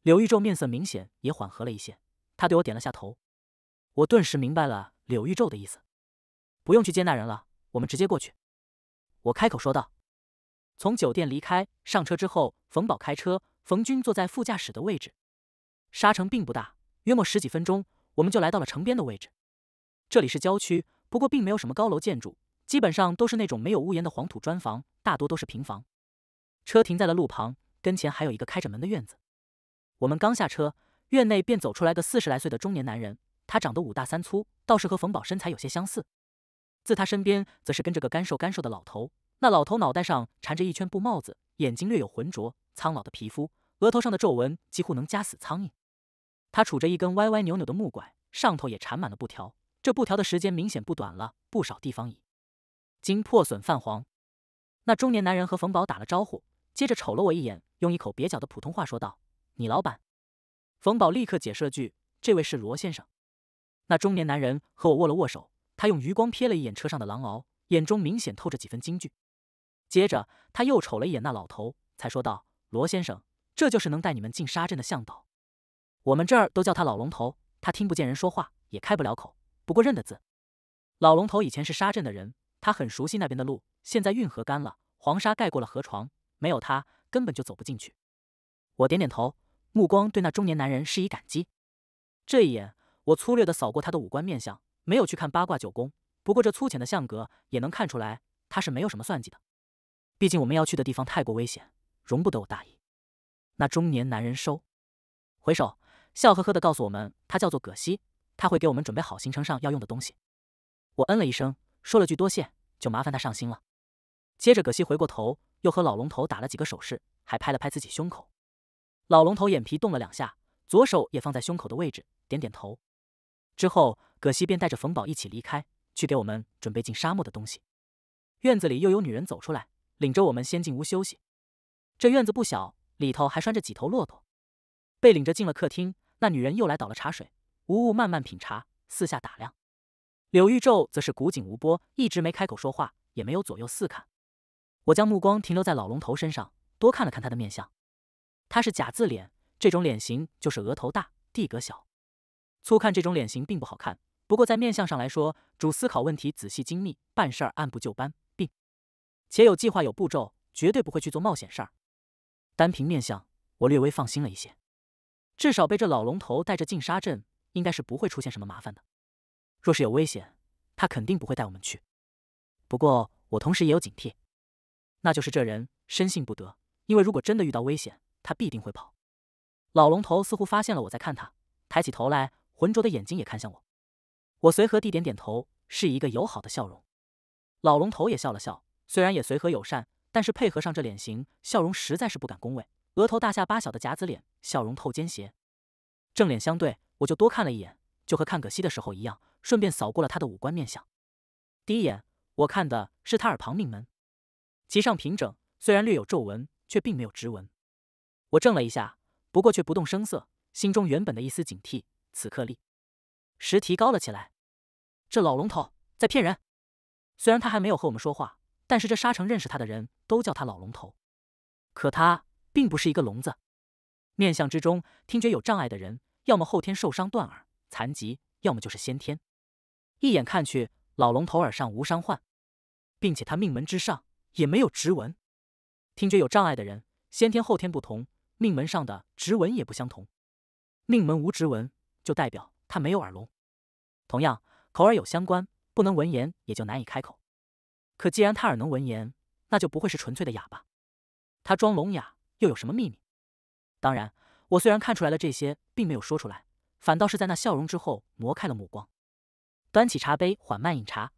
刘玉宙面色明显也缓和了一些。他对我点了下头，我顿时明白了柳玉皱的意思，不用去接那人了，我们直接过去。我开口说道。从酒店离开，上车之后，冯宝开车，冯军坐在副驾驶的位置。沙城并不大，约莫十几分钟，我们就来到了城边的位置。这里是郊区，不过并没有什么高楼建筑，基本上都是那种没有屋檐的黄土砖房，大多都是平房。车停在了路旁，跟前还有一个开着门的院子。我们刚下车。院内便走出来个四十来岁的中年男人，他长得五大三粗，倒是和冯宝身材有些相似。自他身边则是跟着个干瘦干瘦的老头，那老头脑袋上缠着一圈布帽子，眼睛略有浑浊，苍老的皮肤，额头上的皱纹几乎能夹死苍蝇。他杵着一根歪歪扭扭的木拐，上头也缠满了布条，这布条的时间明显不短了，不少地方已经破损泛黄。那中年男人和冯宝打了招呼，接着瞅了我一眼，用一口蹩脚的普通话说道：“你老板。”冯宝立刻解释了句：“这位是罗先生。”那中年男人和我握了握手，他用余光瞥了一眼车上的狼獒，眼中明显透着几分惊惧。接着他又瞅了一眼那老头，才说道：“罗先生，这就是能带你们进沙镇的向导，我们这儿都叫他老龙头。他听不见人说话，也开不了口，不过认得字。老龙头以前是沙镇的人，他很熟悉那边的路。现在运河干了，黄沙盖过了河床，没有他根本就走不进去。”我点点头。目光对那中年男人施以感激。这一眼，我粗略的扫过他的五官面相，没有去看八卦九宫。不过这粗浅的相格也能看出来，他是没有什么算计的。毕竟我们要去的地方太过危险，容不得我大意。那中年男人收，回首，笑呵呵的告诉我们，他叫做葛西，他会给我们准备好行程上要用的东西。我嗯了一声，说了句多谢，就麻烦他上心了。接着，葛西回过头，又和老龙头打了几个手势，还拍了拍自己胸口。老龙头眼皮动了两下，左手也放在胸口的位置，点点头。之后，葛西便带着冯宝一起离开，去给我们准备进沙漠的东西。院子里又有女人走出来，领着我们先进屋休息。这院子不小，里头还拴着几头骆驼。被领着进了客厅，那女人又来倒了茶水，无物慢慢品茶，四下打量。柳玉皱则是古井无波，一直没开口说话，也没有左右四看。我将目光停留在老龙头身上，多看了看他的面相。他是假字脸，这种脸型就是额头大，地格小。粗看这种脸型并不好看，不过在面相上来说，主思考问题仔细精密，办事儿按部就班，并且有计划、有步骤，绝对不会去做冒险事儿。单凭面相，我略微放心了一些。至少被这老龙头带着进沙镇，应该是不会出现什么麻烦的。若是有危险，他肯定不会带我们去。不过我同时也有警惕，那就是这人深信不得，因为如果真的遇到危险，他必定会跑。老龙头似乎发现了我在看他，抬起头来，浑浊的眼睛也看向我。我随和地点点头，是一个友好的笑容。老龙头也笑了笑，虽然也随和友善，但是配合上这脸型，笑容实在是不敢恭维。额头大，下巴小的夹子脸，笑容透奸邪。正脸相对，我就多看了一眼，就和看葛西的时候一样，顺便扫过了他的五官面相。第一眼我看的是他耳旁命门，其上平整，虽然略有皱纹，却并没有直纹。我怔了一下，不过却不动声色，心中原本的一丝警惕此刻立时提高了起来。这老龙头在骗人。虽然他还没有和我们说话，但是这沙城认识他的人都叫他老龙头，可他并不是一个聋子。面相之中，听觉有障碍的人，要么后天受伤断耳残疾，要么就是先天。一眼看去，老龙头耳上无伤患，并且他命门之上也没有直纹。听觉有障碍的人，先天后天不同。命门上的直纹也不相同，命门无直纹就代表他没有耳聋。同样，口耳有相关，不能闻言也就难以开口。可既然他耳能闻言，那就不会是纯粹的哑巴。他装聋哑又有什么秘密？当然，我虽然看出来了这些，并没有说出来，反倒是在那笑容之后挪开了目光，端起茶杯缓慢饮茶。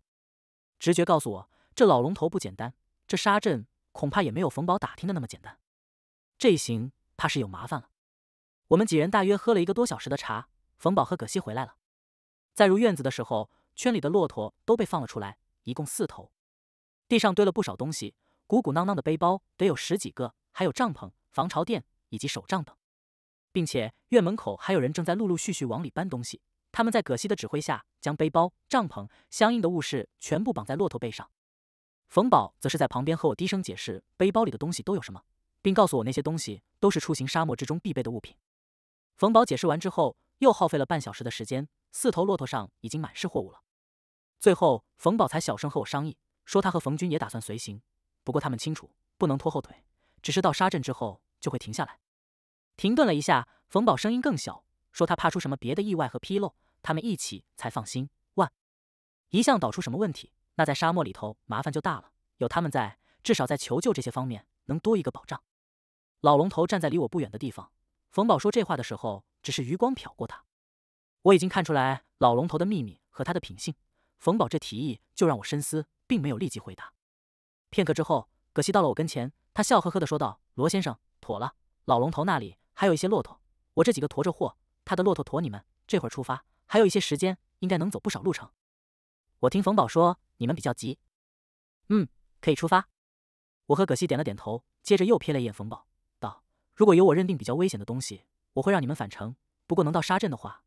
直觉告诉我，这老龙头不简单，这沙阵恐怕也没有冯宝打听的那么简单。这一行。怕是有麻烦了。我们几人大约喝了一个多小时的茶，冯宝和葛西回来了。再入院子的时候，圈里的骆驼都被放了出来，一共四头。地上堆了不少东西，鼓鼓囊囊的背包得有十几个，还有帐篷、防潮垫以及手杖等。并且院门口还有人正在陆陆续续往里搬东西。他们在葛西的指挥下，将背包、帐篷相应的物事全部绑在骆驼背上。冯宝则是在旁边和我低声解释背包里的东西都有什么。并告诉我那些东西都是出行沙漠之中必备的物品。冯宝解释完之后，又耗费了半小时的时间。四头骆驼上已经满是货物了。最后，冯宝才小声和我商议，说他和冯军也打算随行，不过他们清楚不能拖后腿，只是到沙镇之后就会停下来。停顿了一下，冯宝声音更小，说他怕出什么别的意外和纰漏，他们一起才放心。万一向导出什么问题，那在沙漠里头麻烦就大了。有他们在，至少在求救这些方面能多一个保障。老龙头站在离我不远的地方。冯宝说这话的时候，只是余光瞟过他。我已经看出来老龙头的秘密和他的品性。冯宝这提议就让我深思，并没有立即回答。片刻之后，葛西到了我跟前，他笑呵呵的说道：“罗先生，妥了。老龙头那里还有一些骆驼，我这几个驮着货，他的骆驼驮你们，这会儿出发，还有一些时间，应该能走不少路程。”我听冯宝说你们比较急，嗯，可以出发。我和葛西点了点头，接着又瞥了一眼冯宝。如果有我认定比较危险的东西，我会让你们返程。不过能到沙镇的话，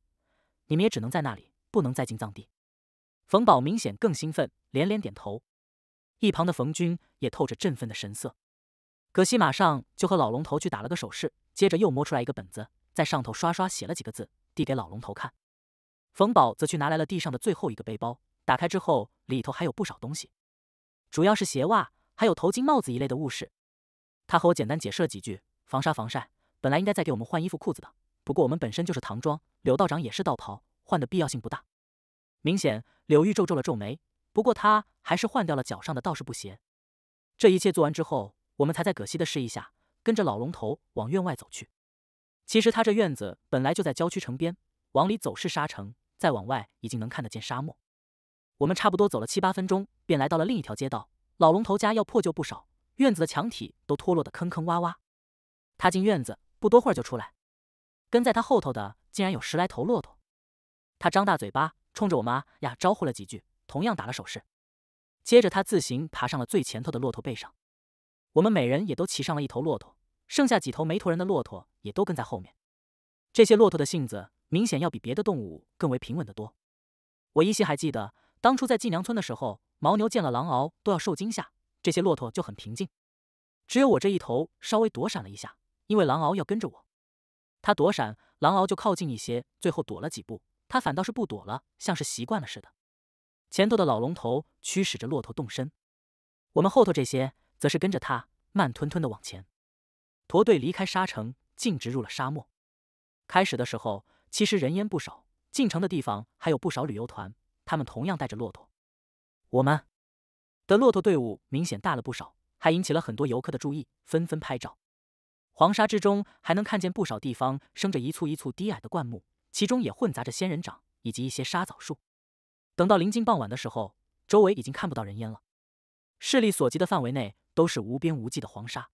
你们也只能在那里，不能再进藏地。冯宝明显更兴奋，连连点头。一旁的冯军也透着振奋的神色。葛西马上就和老龙头去打了个手势，接着又摸出来一个本子，在上头刷刷写了几个字，递给老龙头看。冯宝则去拿来了地上的最后一个背包，打开之后里头还有不少东西，主要是鞋袜，还有头巾、帽子一类的物事。他和我简单解释了几句。防沙防晒，本来应该再给我们换衣服裤子的，不过我们本身就是唐装，柳道长也是道袍，换的必要性不大。明显，柳玉皱皱了皱眉，不过他还是换掉了脚上的道士布鞋。这一切做完之后，我们才在葛西的示意下，跟着老龙头往院外走去。其实他这院子本来就在郊区城边，往里走是沙城，再往外已经能看得见沙漠。我们差不多走了七八分钟，便来到了另一条街道。老龙头家要破旧不少，院子的墙体都脱落的坑坑洼洼。他进院子不多会儿就出来，跟在他后头的竟然有十来头骆驼。他张大嘴巴，冲着我妈呀招呼了几句，同样打了手势。接着他自行爬上了最前头的骆驼背上。我们每人也都骑上了一头骆驼，剩下几头没驼人的骆驼也都跟在后面。这些骆驼的性子明显要比别的动物更为平稳的多。我依稀还记得，当初在晋娘村的时候，牦牛见了狼獒都要受惊吓，这些骆驼就很平静。只有我这一头稍微躲闪了一下。因为狼獒要跟着我，他躲闪，狼獒就靠近一些。最后躲了几步，他反倒是不躲了，像是习惯了似的。前头的老龙头驱使着骆驼动身，我们后头这些则是跟着他，慢吞吞的往前。驼队离开沙城，径直入了沙漠。开始的时候，其实人烟不少，进城的地方还有不少旅游团，他们同样带着骆驼。我们的骆驼队伍明显大了不少，还引起了很多游客的注意，纷纷拍照。黄沙之中，还能看见不少地方生着一簇一簇低矮的灌木，其中也混杂着仙人掌以及一些沙枣树。等到临近傍晚的时候，周围已经看不到人烟了，视力所及的范围内都是无边无际的黄沙。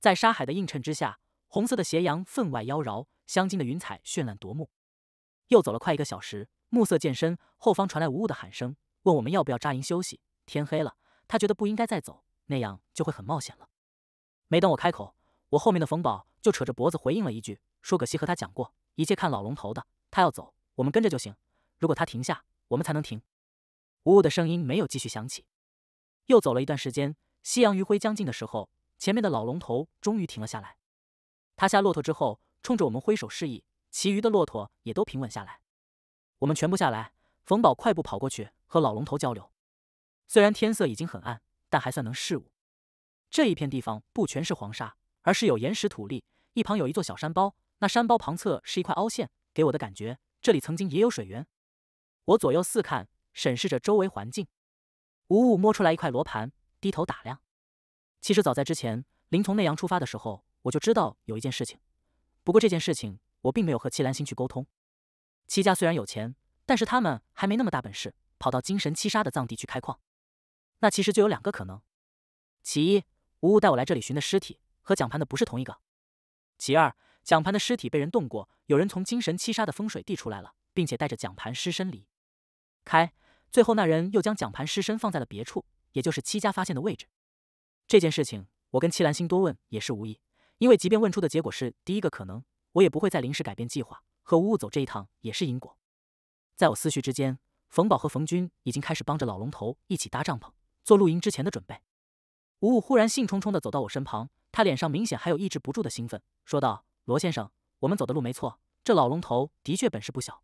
在沙海的映衬之下，红色的斜阳分外妖娆，镶金的云彩绚烂夺目。又走了快一个小时，暮色渐深，后方传来无物的喊声，问我们要不要扎营休息。天黑了，他觉得不应该再走，那样就会很冒险了。没等我开口。我后面的冯宝就扯着脖子回应了一句，说：“可惜和他讲过，一切看老龙头的。他要走，我们跟着就行；如果他停下，我们才能停。”呜呜的声音没有继续响起。又走了一段时间，夕阳余晖将近的时候，前面的老龙头终于停了下来。他下骆驼之后，冲着我们挥手示意，其余的骆驼也都平稳下来。我们全部下来，冯宝快步跑过去和老龙头交流。虽然天色已经很暗，但还算能视物。这一片地方不全是黄沙。而是有岩石土砾，一旁有一座小山包，那山包旁侧是一块凹陷，给我的感觉这里曾经也有水源。我左右四看，审视着周围环境，无误摸出来一块罗盘，低头打量。其实早在之前，临从内阳出发的时候，我就知道有一件事情，不过这件事情我并没有和戚兰心去沟通。戚家虽然有钱，但是他们还没那么大本事跑到精神七杀的藏地去开矿。那其实就有两个可能：其一，无误带我来这里寻的尸体。和蒋盘的不是同一个。其二，蒋盘的尸体被人动过，有人从精神七杀的风水地出来了，并且带着蒋盘尸身离开。最后，那人又将蒋盘尸身放在了别处，也就是戚家发现的位置。这件事情，我跟戚兰心多问也是无益，因为即便问出的结果是第一个可能，我也不会再临时改变计划，和无误走这一趟也是因果。在我思绪之间，冯宝和冯军已经开始帮着老龙头一起搭帐篷，做露营之前的准备。无误忽然兴冲冲地走到我身旁。他脸上明显还有抑制不住的兴奋，说道：“罗先生，我们走的路没错。这老龙头的确本事不小。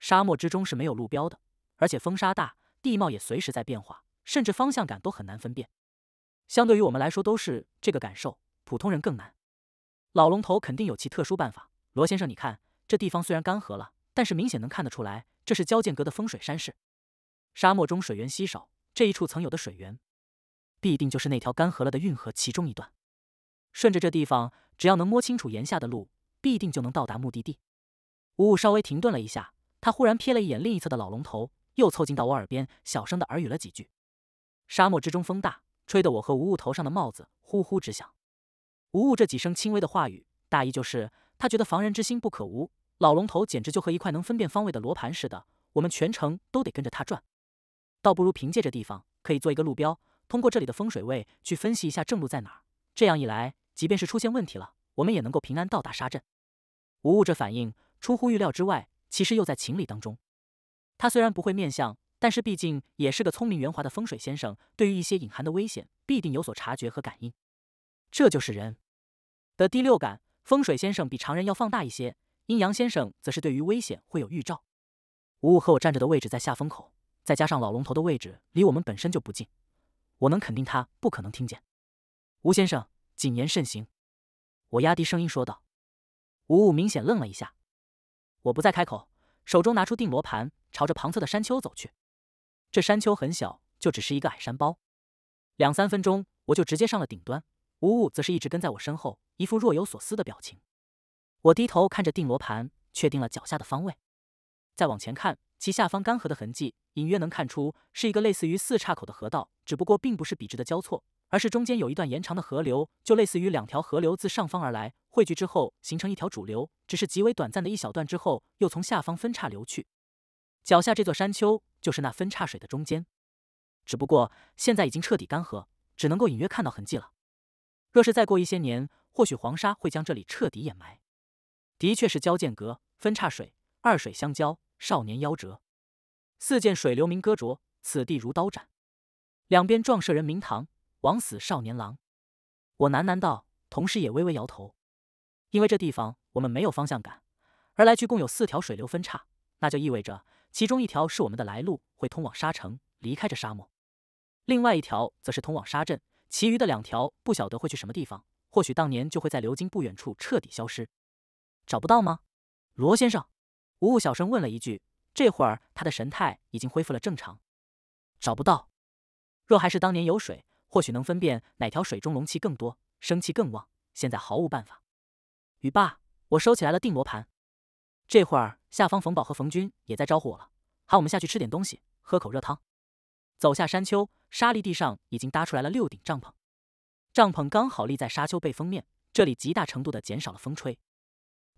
沙漠之中是没有路标的，而且风沙大，地貌也随时在变化，甚至方向感都很难分辨。相对于我们来说都是这个感受，普通人更难。老龙头肯定有其特殊办法。罗先生，你看这地方虽然干涸了，但是明显能看得出来，这是交剑阁的风水山势。沙漠中水源稀少，这一处曾有的水源，必定就是那条干涸了的运河其中一段。”顺着这地方，只要能摸清楚岩下的路，必定就能到达目的地。无雾稍微停顿了一下，他忽然瞥了一眼另一侧的老龙头，又凑近到我耳边，小声的耳语了几句。沙漠之中风大，吹得我和无雾头上的帽子呼呼直响。无雾这几声轻微的话语，大意就是他觉得防人之心不可无。老龙头简直就和一块能分辨方位的罗盘似的，我们全程都得跟着他转。倒不如凭借这地方可以做一个路标，通过这里的风水位去分析一下正路在哪儿。这样一来。即便是出现问题了，我们也能够平安到达沙镇。吴物这反应出乎预料之外，其实又在情理当中。他虽然不会面相，但是毕竟也是个聪明圆滑的风水先生，对于一些隐含的危险必定有所察觉和感应。这就是人的第六感。风水先生比常人要放大一些，阴阳先生则是对于危险会有预兆。吴物和我站着的位置在下风口，再加上老龙头的位置离我们本身就不近，我能肯定他不可能听见。吴先生。谨言慎行，我压低声音说道。无误明显愣了一下，我不再开口，手中拿出定罗盘，朝着旁侧的山丘走去。这山丘很小，就只是一个矮山包。两三分钟，我就直接上了顶端。无误则是一直跟在我身后，一副若有所思的表情。我低头看着定罗盘，确定了脚下的方位，再往前看。其下方干涸的痕迹，隐约能看出是一个类似于四岔口的河道，只不过并不是笔直的交错，而是中间有一段延长的河流，就类似于两条河流自上方而来，汇聚之后形成一条主流，只是极为短暂的一小段之后，又从下方分叉流去。脚下这座山丘就是那分叉水的中间，只不过现在已经彻底干涸，只能够隐约看到痕迹了。若是再过一些年，或许黄沙会将这里彻底掩埋。的确是交间隔，分叉水二水相交。少年夭折，似见水流鸣歌浊，此地如刀斩。两边壮射人明堂，枉死少年郎。我喃喃道，同时也微微摇头，因为这地方我们没有方向感，而来去共有四条水流分叉，那就意味着其中一条是我们的来路，会通往沙城，离开这沙漠；另外一条则是通往沙镇，其余的两条不晓得会去什么地方，或许当年就会在流经不远处彻底消失。找不到吗，罗先生？吴误，小声问了一句。这会儿他的神态已经恢复了正常。找不到。若还是当年有水，或许能分辨哪条水中龙气更多，生气更旺。现在毫无办法。雨罢，我收起来了定罗盘。这会儿下方冯宝和冯军也在招呼我了，喊我们下去吃点东西，喝口热汤。走下山丘，沙砾地上已经搭出来了六顶帐篷。帐篷刚好立在沙丘背风面，这里极大程度的减少了风吹。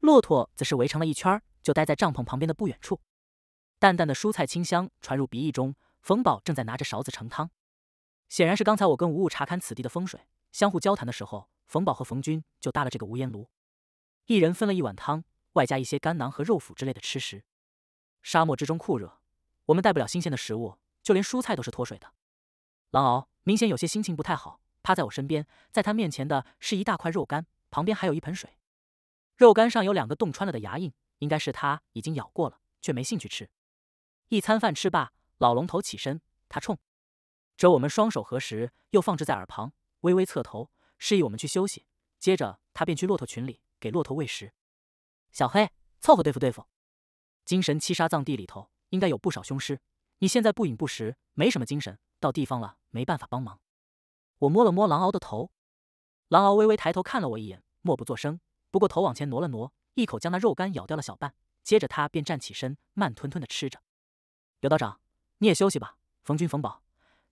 骆驼则是围成了一圈。就待在帐篷旁边的不远处，淡淡的蔬菜清香传入鼻翼中。冯宝正在拿着勺子盛汤，显然是刚才我跟无误查看此地的风水，相互交谈的时候，冯宝和冯军就搭了这个无烟炉，一人分了一碗汤，外加一些干囊和肉脯之类的吃食。沙漠之中酷热，我们带不了新鲜的食物，就连蔬菜都是脱水的。狼敖明显有些心情不太好，趴在我身边，在他面前的是一大块肉干，旁边还有一盆水，肉干上有两个洞穿了的牙印。应该是他已经咬过了，却没兴趣吃。一餐饭吃罢，老龙头起身，他冲着我们双手合十，又放置在耳旁，微微侧头，示意我们去休息。接着，他便去骆驼群里给骆驼喂食。小黑，凑合对付对付。精神七杀藏地里头应该有不少凶尸，你现在不饮不食，没什么精神，到地方了没办法帮忙。我摸了摸狼獒的头，狼獒微微抬头看了我一眼，默不作声，不过头往前挪了挪。一口将那肉干咬掉了小半，接着他便站起身，慢吞吞的吃着。刘道长，你也休息吧。冯军、冯宝，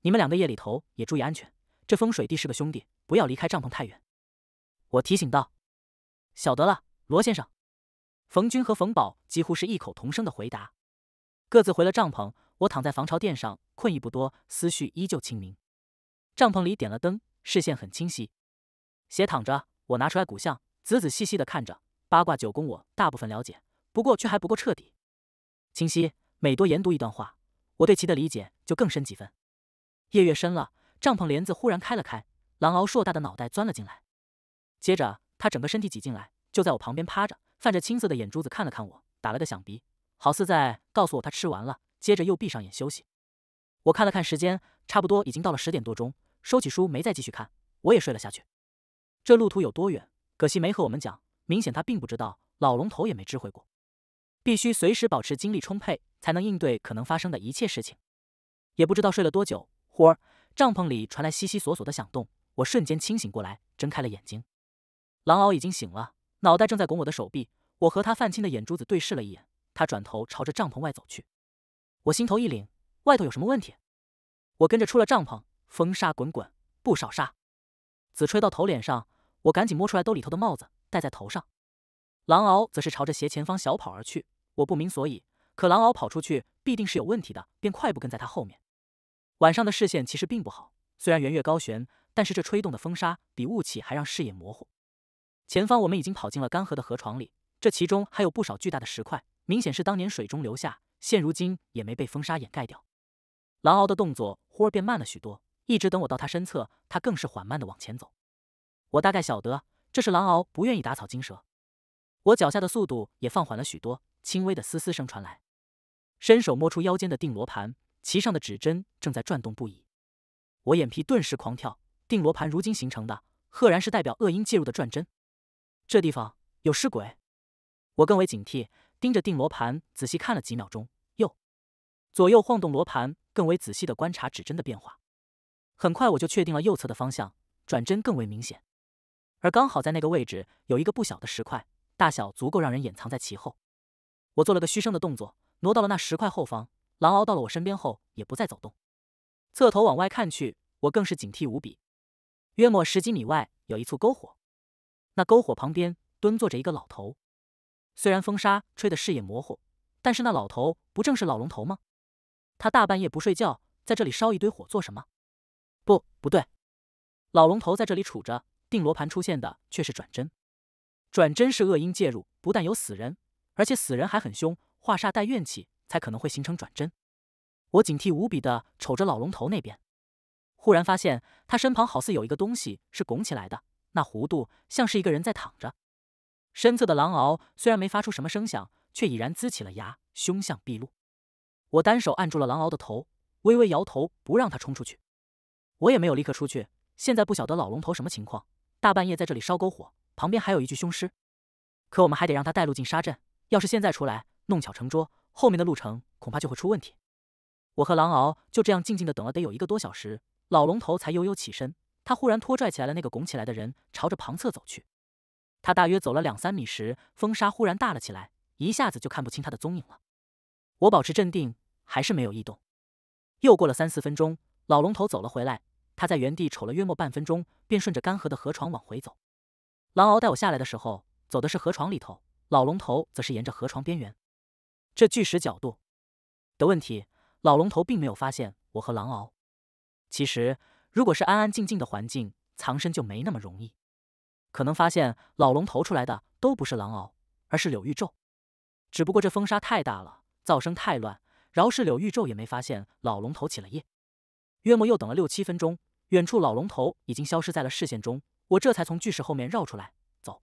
你们两个夜里头也注意安全。这风水地是个兄弟，不要离开帐篷太远。我提醒道。晓得了，罗先生。冯军和冯宝几乎是异口同声的回答，各自回了帐篷。我躺在防潮垫上，困意不多，思绪依旧清明。帐篷里点了灯，视线很清晰。斜躺着，我拿出来骨像，仔仔细细的看着。八卦九宫我大部分了解，不过却还不够彻底。清晰，每多研读一段话，我对其的理解就更深几分。夜越深了，帐篷帘子忽然开了开，狼獒硕大的脑袋钻了进来，接着他整个身体挤进来，就在我旁边趴着，泛着青色的眼珠子看了看我，打了个响鼻，好似在告诉我他吃完了。接着又闭上眼休息。我看了看时间，差不多已经到了十点多钟，收起书没再继续看，我也睡了下去。这路途有多远？可惜没和我们讲。明显他并不知道，老龙头也没知会过，必须随时保持精力充沛，才能应对可能发生的一切事情。也不知道睡了多久，忽儿帐篷里传来悉悉索索的响动，我瞬间清醒过来，睁开了眼睛。狼獒已经醒了，脑袋正在拱我的手臂，我和他泛青的眼珠子对视了一眼，他转头朝着帐篷外走去。我心头一凛，外头有什么问题？我跟着出了帐篷，风沙滚滚，不少沙子吹到头脸上，我赶紧摸出来兜里头的帽子。戴在头上，狼獒则是朝着斜前方小跑而去。我不明所以，可狼獒跑出去必定是有问题的，便快步跟在他后面。晚上的视线其实并不好，虽然圆月高悬，但是这吹动的风沙比雾气还让视野模糊。前方我们已经跑进了干涸的河床里，这其中还有不少巨大的石块，明显是当年水中留下，现如今也没被风沙掩盖掉。狼獒的动作忽而变慢了许多，一直等我到他身侧，他更是缓慢的往前走。我大概晓得。这是狼獒不愿意打草惊蛇。我脚下的速度也放缓了许多，轻微的嘶嘶声传来。伸手摸出腰间的定罗盘，其上的指针正在转动不已。我眼皮顿时狂跳，定罗盘如今形成的，赫然是代表恶因介入的转针。这地方有尸鬼，我更为警惕，盯着定罗盘仔细看了几秒钟，右，左右晃动罗盘，更为仔细的观察指针的变化。很快我就确定了右侧的方向，转针更为明显。而刚好在那个位置有一个不小的石块，大小足够让人掩藏在其后。我做了个嘘声的动作，挪到了那石块后方。狼熬到了我身边后也不再走动，侧头往外看去，我更是警惕无比。约莫十几米外有一簇篝火，那篝火旁边蹲坐着一个老头。虽然风沙吹得视野模糊，但是那老头不正是老龙头吗？他大半夜不睡觉在这里烧一堆火做什么？不，不对，老龙头在这里杵着。定罗盘出现的却是转针，转针是恶因介入，不但有死人，而且死人还很凶，化煞带怨气，才可能会形成转针。我警惕无比的瞅着老龙头那边，忽然发现他身旁好似有一个东西是拱起来的，那弧度像是一个人在躺着。身侧的狼獒虽然没发出什么声响，却已然龇起了牙，凶相毕露。我单手按住了狼獒的头，微微摇头，不让他冲出去。我也没有立刻出去，现在不晓得老龙头什么情况。大半夜在这里烧篝火，旁边还有一具凶尸，可我们还得让他带路进沙镇，要是现在出来，弄巧成拙，后面的路程恐怕就会出问题。我和狼獒就这样静静的等了得有一个多小时，老龙头才悠悠起身。他忽然拖拽起来了那个拱起来的人，朝着旁侧走去。他大约走了两三米时，风沙忽然大了起来，一下子就看不清他的踪影了。我保持镇定，还是没有异动。又过了三四分钟，老龙头走了回来。他在原地瞅了约莫半分钟，便顺着干涸的河床往回走。狼獒带我下来的时候，走的是河床里头；老龙头则是沿着河床边缘。这巨石角度的问题，老龙头并没有发现我和狼獒。其实，如果是安安静静的环境，藏身就没那么容易。可能发现老龙头出来的都不是狼獒，而是柳玉皱。只不过这风沙太大了，噪声太乱，饶是柳玉皱也没发现老龙头起了夜。约莫又等了六七分钟。远处老龙头已经消失在了视线中，我这才从巨石后面绕出来，走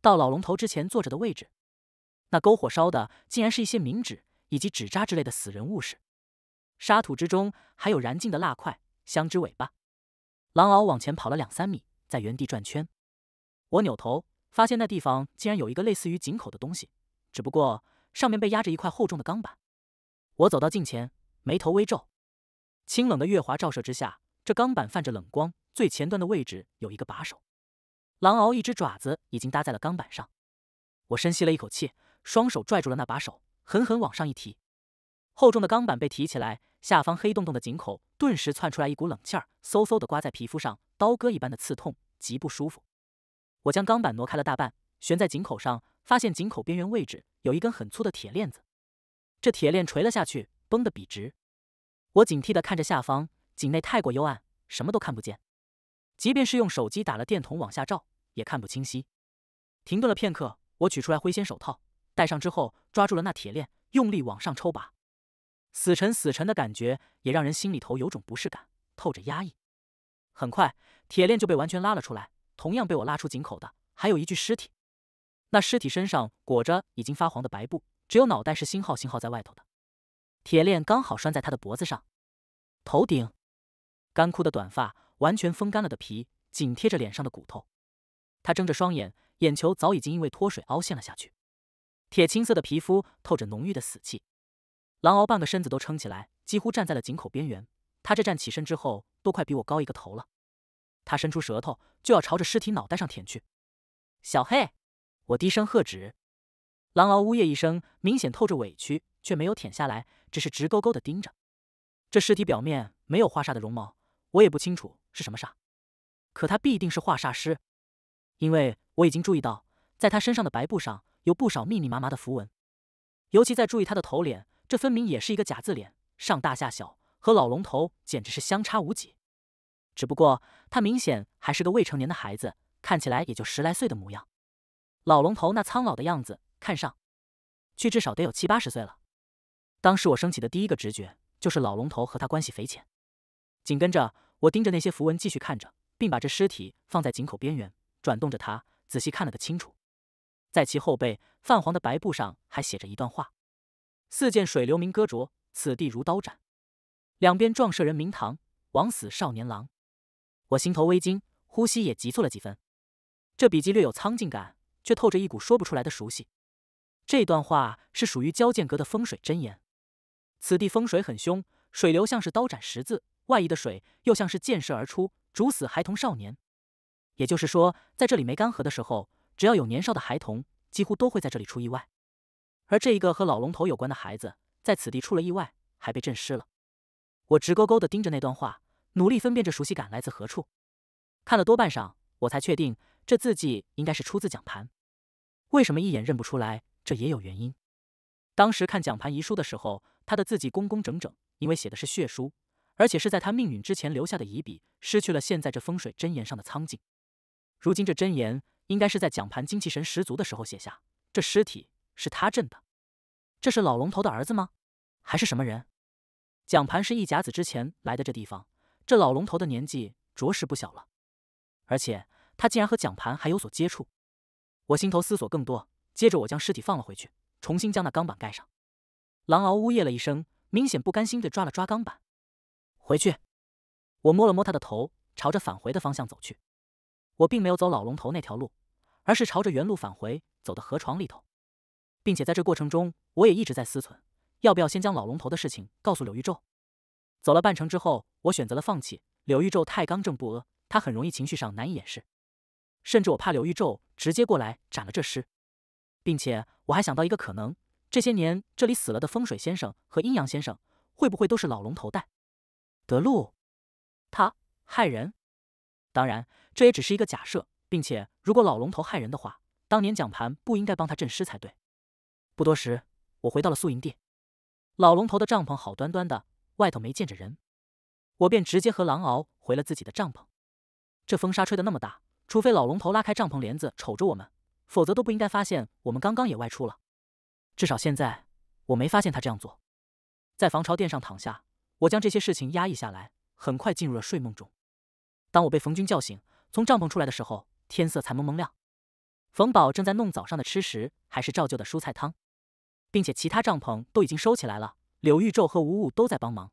到老龙头之前坐着的位置。那篝火烧的竟然是一些冥纸以及纸扎之类的死人物事，沙土之中还有燃尽的蜡块、香枝尾巴。狼獒往前跑了两三米，在原地转圈。我扭头发现那地方竟然有一个类似于井口的东西，只不过上面被压着一块厚重的钢板。我走到近前，眉头微皱，清冷的月华照射之下。这钢板泛着冷光，最前端的位置有一个把手，狼獒一只爪子已经搭在了钢板上。我深吸了一口气，双手拽住了那把手，狠狠往上一提，厚重的钢板被提起来，下方黑洞洞的井口顿时窜出来一股冷气儿，嗖嗖的刮在皮肤上，刀割一般的刺痛，极不舒服。我将钢板挪开了大半，悬在井口上，发现井口边缘位置有一根很粗的铁链子，这铁链垂了下去，绷得笔直。我警惕的看着下方。井内太过幽暗，什么都看不见。即便是用手机打了电筒往下照，也看不清晰。停顿了片刻，我取出来灰仙手套，戴上之后，抓住了那铁链，用力往上抽拔。死沉死沉的感觉，也让人心里头有种不适感，透着压抑。很快，铁链就被完全拉了出来。同样被我拉出井口的，还有一具尸体。那尸体身上裹着已经发黄的白布，只有脑袋是星号星号在外头的。铁链刚好拴在他的脖子上，头顶。干枯的短发，完全风干了的皮紧贴着脸上的骨头，他睁着双眼，眼球早已经因为脱水凹陷了下去，铁青色的皮肤透着浓郁的死气。狼獒半个身子都撑起来，几乎站在了井口边缘。他这站起身之后，都快比我高一个头了。他伸出舌头就要朝着尸体脑袋上舔去。小黑，我低声喝止。狼敖呜咽一声，明显透着委屈，却没有舔下来，只是直勾勾的盯着。这尸体表面没有花煞的绒毛。我也不清楚是什么煞，可他必定是化煞师，因为我已经注意到，在他身上的白布上有不少密密麻麻的符文。尤其在注意他的头脸，这分明也是一个假字脸，上大下小，和老龙头简直是相差无几。只不过他明显还是个未成年的孩子，看起来也就十来岁的模样。老龙头那苍老的样子，看上去至少得有七八十岁了。当时我升起的第一个直觉就是老龙头和他关系匪浅。紧跟着，我盯着那些符文继续看着，并把这尸体放在井口边缘，转动着它，仔细看了个清楚。在其后背泛黄的白布上，还写着一段话：“四见水流鸣歌浊，此地如刀斩。两边壮射人名堂，枉死少年郎。”我心头微惊，呼吸也急促了几分。这笔迹略有苍劲感，却透着一股说不出来的熟悉。这段话是属于交剑阁的风水真言。此地风水很凶，水流像是刀斩十字。外溢的水又像是溅射而出，煮死孩童少年。也就是说，在这里没干涸的时候，只要有年少的孩童，几乎都会在这里出意外。而这一个和老龙头有关的孩子，在此地出了意外，还被震湿了。我直勾勾地盯着那段话，努力分辨这熟悉感来自何处。看了多半晌，我才确定这字迹应该是出自讲盘。为什么一眼认不出来？这也有原因。当时看讲盘遗书的时候，他的字迹工工整整，因为写的是血书。而且是在他命运之前留下的遗笔，失去了现在这风水真言上的苍劲。如今这真言应该是在蒋盘精气神十足的时候写下。这尸体是他镇的，这是老龙头的儿子吗？还是什么人？蒋盘是一甲子之前来的这地方，这老龙头的年纪着实不小了。而且他竟然和蒋盘还有所接触。我心头思索更多，接着我将尸体放了回去，重新将那钢板盖上。狼嗷呜咽了一声，明显不甘心地抓了抓钢板。回去，我摸了摸他的头，朝着返回的方向走去。我并没有走老龙头那条路，而是朝着原路返回，走到河床里头。并且在这过程中，我也一直在思忖，要不要先将老龙头的事情告诉柳玉皱。走了半程之后，我选择了放弃。柳玉皱太刚正不阿，他很容易情绪上难以掩饰，甚至我怕柳玉皱直接过来斩了这尸。并且我还想到一个可能：这些年这里死了的风水先生和阴阳先生，会不会都是老龙头带？德路，他害人？当然，这也只是一个假设，并且如果老龙头害人的话，当年蒋盘不应该帮他镇尸才对。不多时，我回到了宿营地，老龙头的帐篷好端端的，外头没见着人，我便直接和狼獒回了自己的帐篷。这风沙吹得那么大，除非老龙头拉开帐篷帘子瞅着我们，否则都不应该发现我们刚刚也外出了。至少现在我没发现他这样做。在防潮垫上躺下。我将这些事情压抑下来，很快进入了睡梦中。当我被冯军叫醒，从帐篷出来的时候，天色才蒙蒙亮。冯宝正在弄早上的吃食，还是照旧的蔬菜汤，并且其他帐篷都已经收起来了。柳玉昼和吴雾都在帮忙。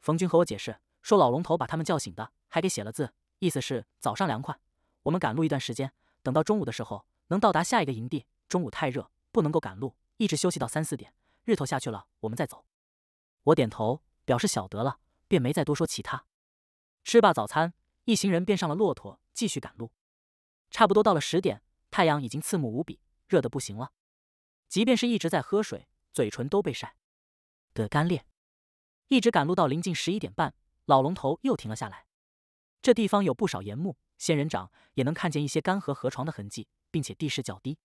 冯军和我解释说，老龙头把他们叫醒的，还给写了字，意思是早上凉快，我们赶路一段时间，等到中午的时候能到达下一个营地。中午太热，不能够赶路，一直休息到三四点，日头下去了，我们再走。我点头。表示晓得了，便没再多说其他。吃罢早餐，一行人便上了骆驼，继续赶路。差不多到了十点，太阳已经刺目无比，热得不行了。即便是一直在喝水，嘴唇都被晒得干裂。一直赶路到临近十一点半，老龙头又停了下来。这地方有不少岩木、仙人掌，也能看见一些干涸河床的痕迹，并且地势较低。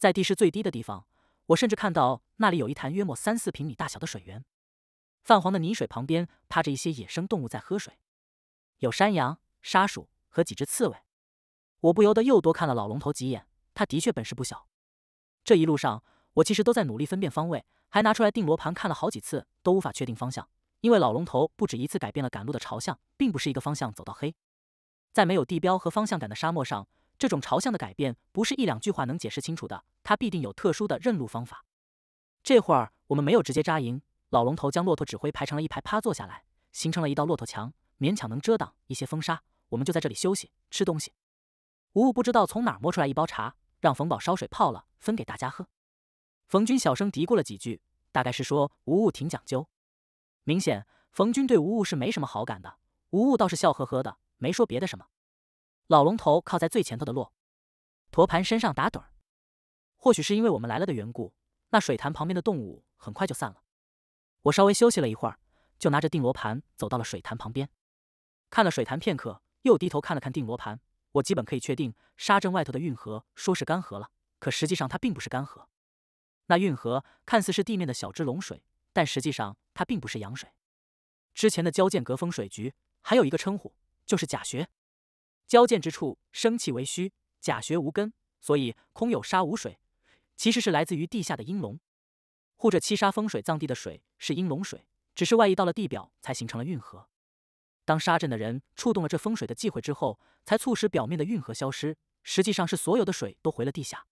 在地势最低的地方，我甚至看到那里有一潭约莫三四平米大小的水源。泛黄的泥水旁边趴着一些野生动物在喝水，有山羊、沙鼠和几只刺猬。我不由得又多看了老龙头几眼，他的确本事不小。这一路上，我其实都在努力分辨方位，还拿出来定罗盘看了好几次，都无法确定方向。因为老龙头不止一次改变了赶路的朝向，并不是一个方向走到黑。在没有地标和方向感的沙漠上，这种朝向的改变不是一两句话能解释清楚的。它必定有特殊的认路方法。这会儿我们没有直接扎营。老龙头将骆驼指挥排成了一排，趴坐下来，形成了一道骆驼墙，勉强能遮挡一些风沙。我们就在这里休息、吃东西。无误不知道从哪儿摸出来一包茶，让冯宝烧水泡了，分给大家喝。冯军小声嘀咕了几句，大概是说无误挺讲究。明显，冯军对无误是没什么好感的。无误倒是笑呵呵的，没说别的什么。老龙头靠在最前头的骆驼盘身上打盹儿。或许是因为我们来了的缘故，那水潭旁边的动物很快就散了。我稍微休息了一会儿，就拿着定罗盘走到了水潭旁边，看了水潭片刻，又低头看了看定罗盘。我基本可以确定，沙镇外头的运河说是干涸了，可实际上它并不是干涸。那运河看似是地面的小支龙水，但实际上它并不是羊水。之前的交涧隔风水局还有一个称呼，就是假穴。交界之处生气为虚，假穴无根，所以空有沙无水，其实是来自于地下的阴龙。护着七杀风水藏地的水是阴龙水，只是外溢到了地表才形成了运河。当沙阵的人触动了这风水的忌讳之后，才促使表面的运河消失。实际上是所有的水都回了地下。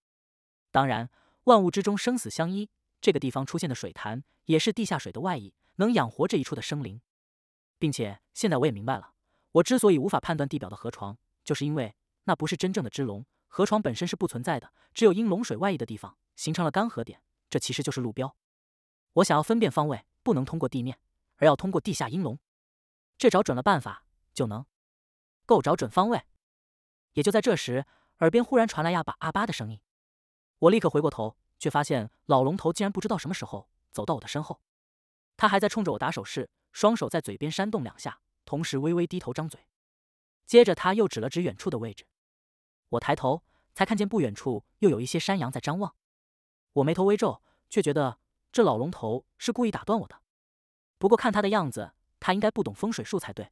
当然，万物之中生死相依，这个地方出现的水潭也是地下水的外溢，能养活这一处的生灵。并且现在我也明白了，我之所以无法判断地表的河床，就是因为那不是真正的支龙河床本身是不存在的，只有阴龙水外溢的地方形成了干涸点。这其实就是路标。我想要分辨方位，不能通过地面，而要通过地下阴龙。这找准了办法，就能够找准方位。也就在这时，耳边忽然传来呀巴阿巴的声音。我立刻回过头，却发现老龙头竟然不知道什么时候走到我的身后。他还在冲着我打手势，双手在嘴边扇动两下，同时微微低头张嘴。接着他又指了指远处的位置。我抬头，才看见不远处又有一些山羊在张望。我眉头微皱，却觉得这老龙头是故意打断我的。不过看他的样子，他应该不懂风水术才对。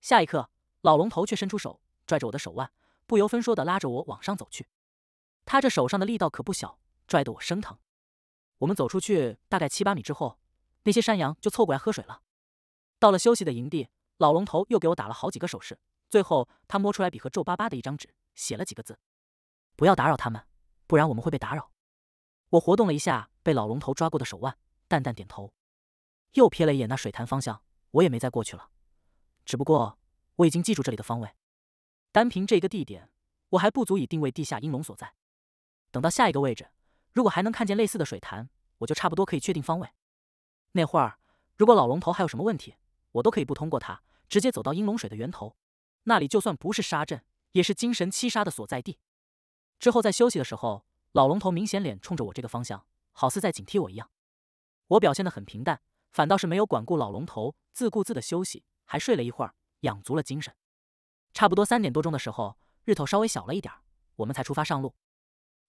下一刻，老龙头却伸出手，拽着我的手腕，不由分说的拉着我往上走去。他这手上的力道可不小，拽得我生疼。我们走出去大概七八米之后，那些山羊就凑过来喝水了。到了休息的营地，老龙头又给我打了好几个手势。最后，他摸出来笔和皱巴巴的一张纸，写了几个字：“不要打扰他们，不然我们会被打扰。”我活动了一下被老龙头抓过的手腕，淡淡点头，又瞥了一眼那水潭方向，我也没再过去了。只不过我已经记住这里的方位，单凭这一个地点，我还不足以定位地下阴龙所在。等到下一个位置，如果还能看见类似的水潭，我就差不多可以确定方位。那会儿，如果老龙头还有什么问题，我都可以不通过他，直接走到阴龙水的源头，那里就算不是沙阵，也是精神七杀的所在地。之后在休息的时候。老龙头明显脸冲着我这个方向，好似在警惕我一样。我表现得很平淡，反倒是没有管顾老龙头，自顾自的休息，还睡了一会儿，养足了精神。差不多三点多钟的时候，日头稍微小了一点儿，我们才出发上路。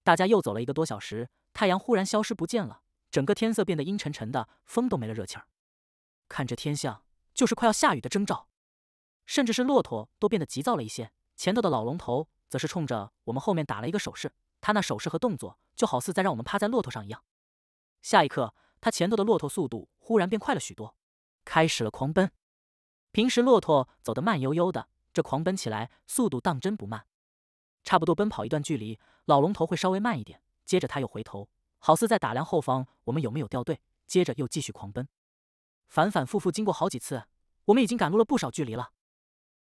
大家又走了一个多小时，太阳忽然消失不见了，整个天色变得阴沉沉的，风都没了热气儿。看这天象，就是快要下雨的征兆。甚至是骆驼都变得急躁了一些，前头的老龙头则是冲着我们后面打了一个手势。他那手势和动作，就好似在让我们趴在骆驼上一样。下一刻，他前头的骆驼速度忽然变快了许多，开始了狂奔。平时骆驼走得慢悠悠的，这狂奔起来速度当真不慢。差不多奔跑一段距离，老龙头会稍微慢一点，接着他又回头，好似在打量后方我们有没有掉队，接着又继续狂奔。反反复复经过好几次，我们已经赶路了不少距离了。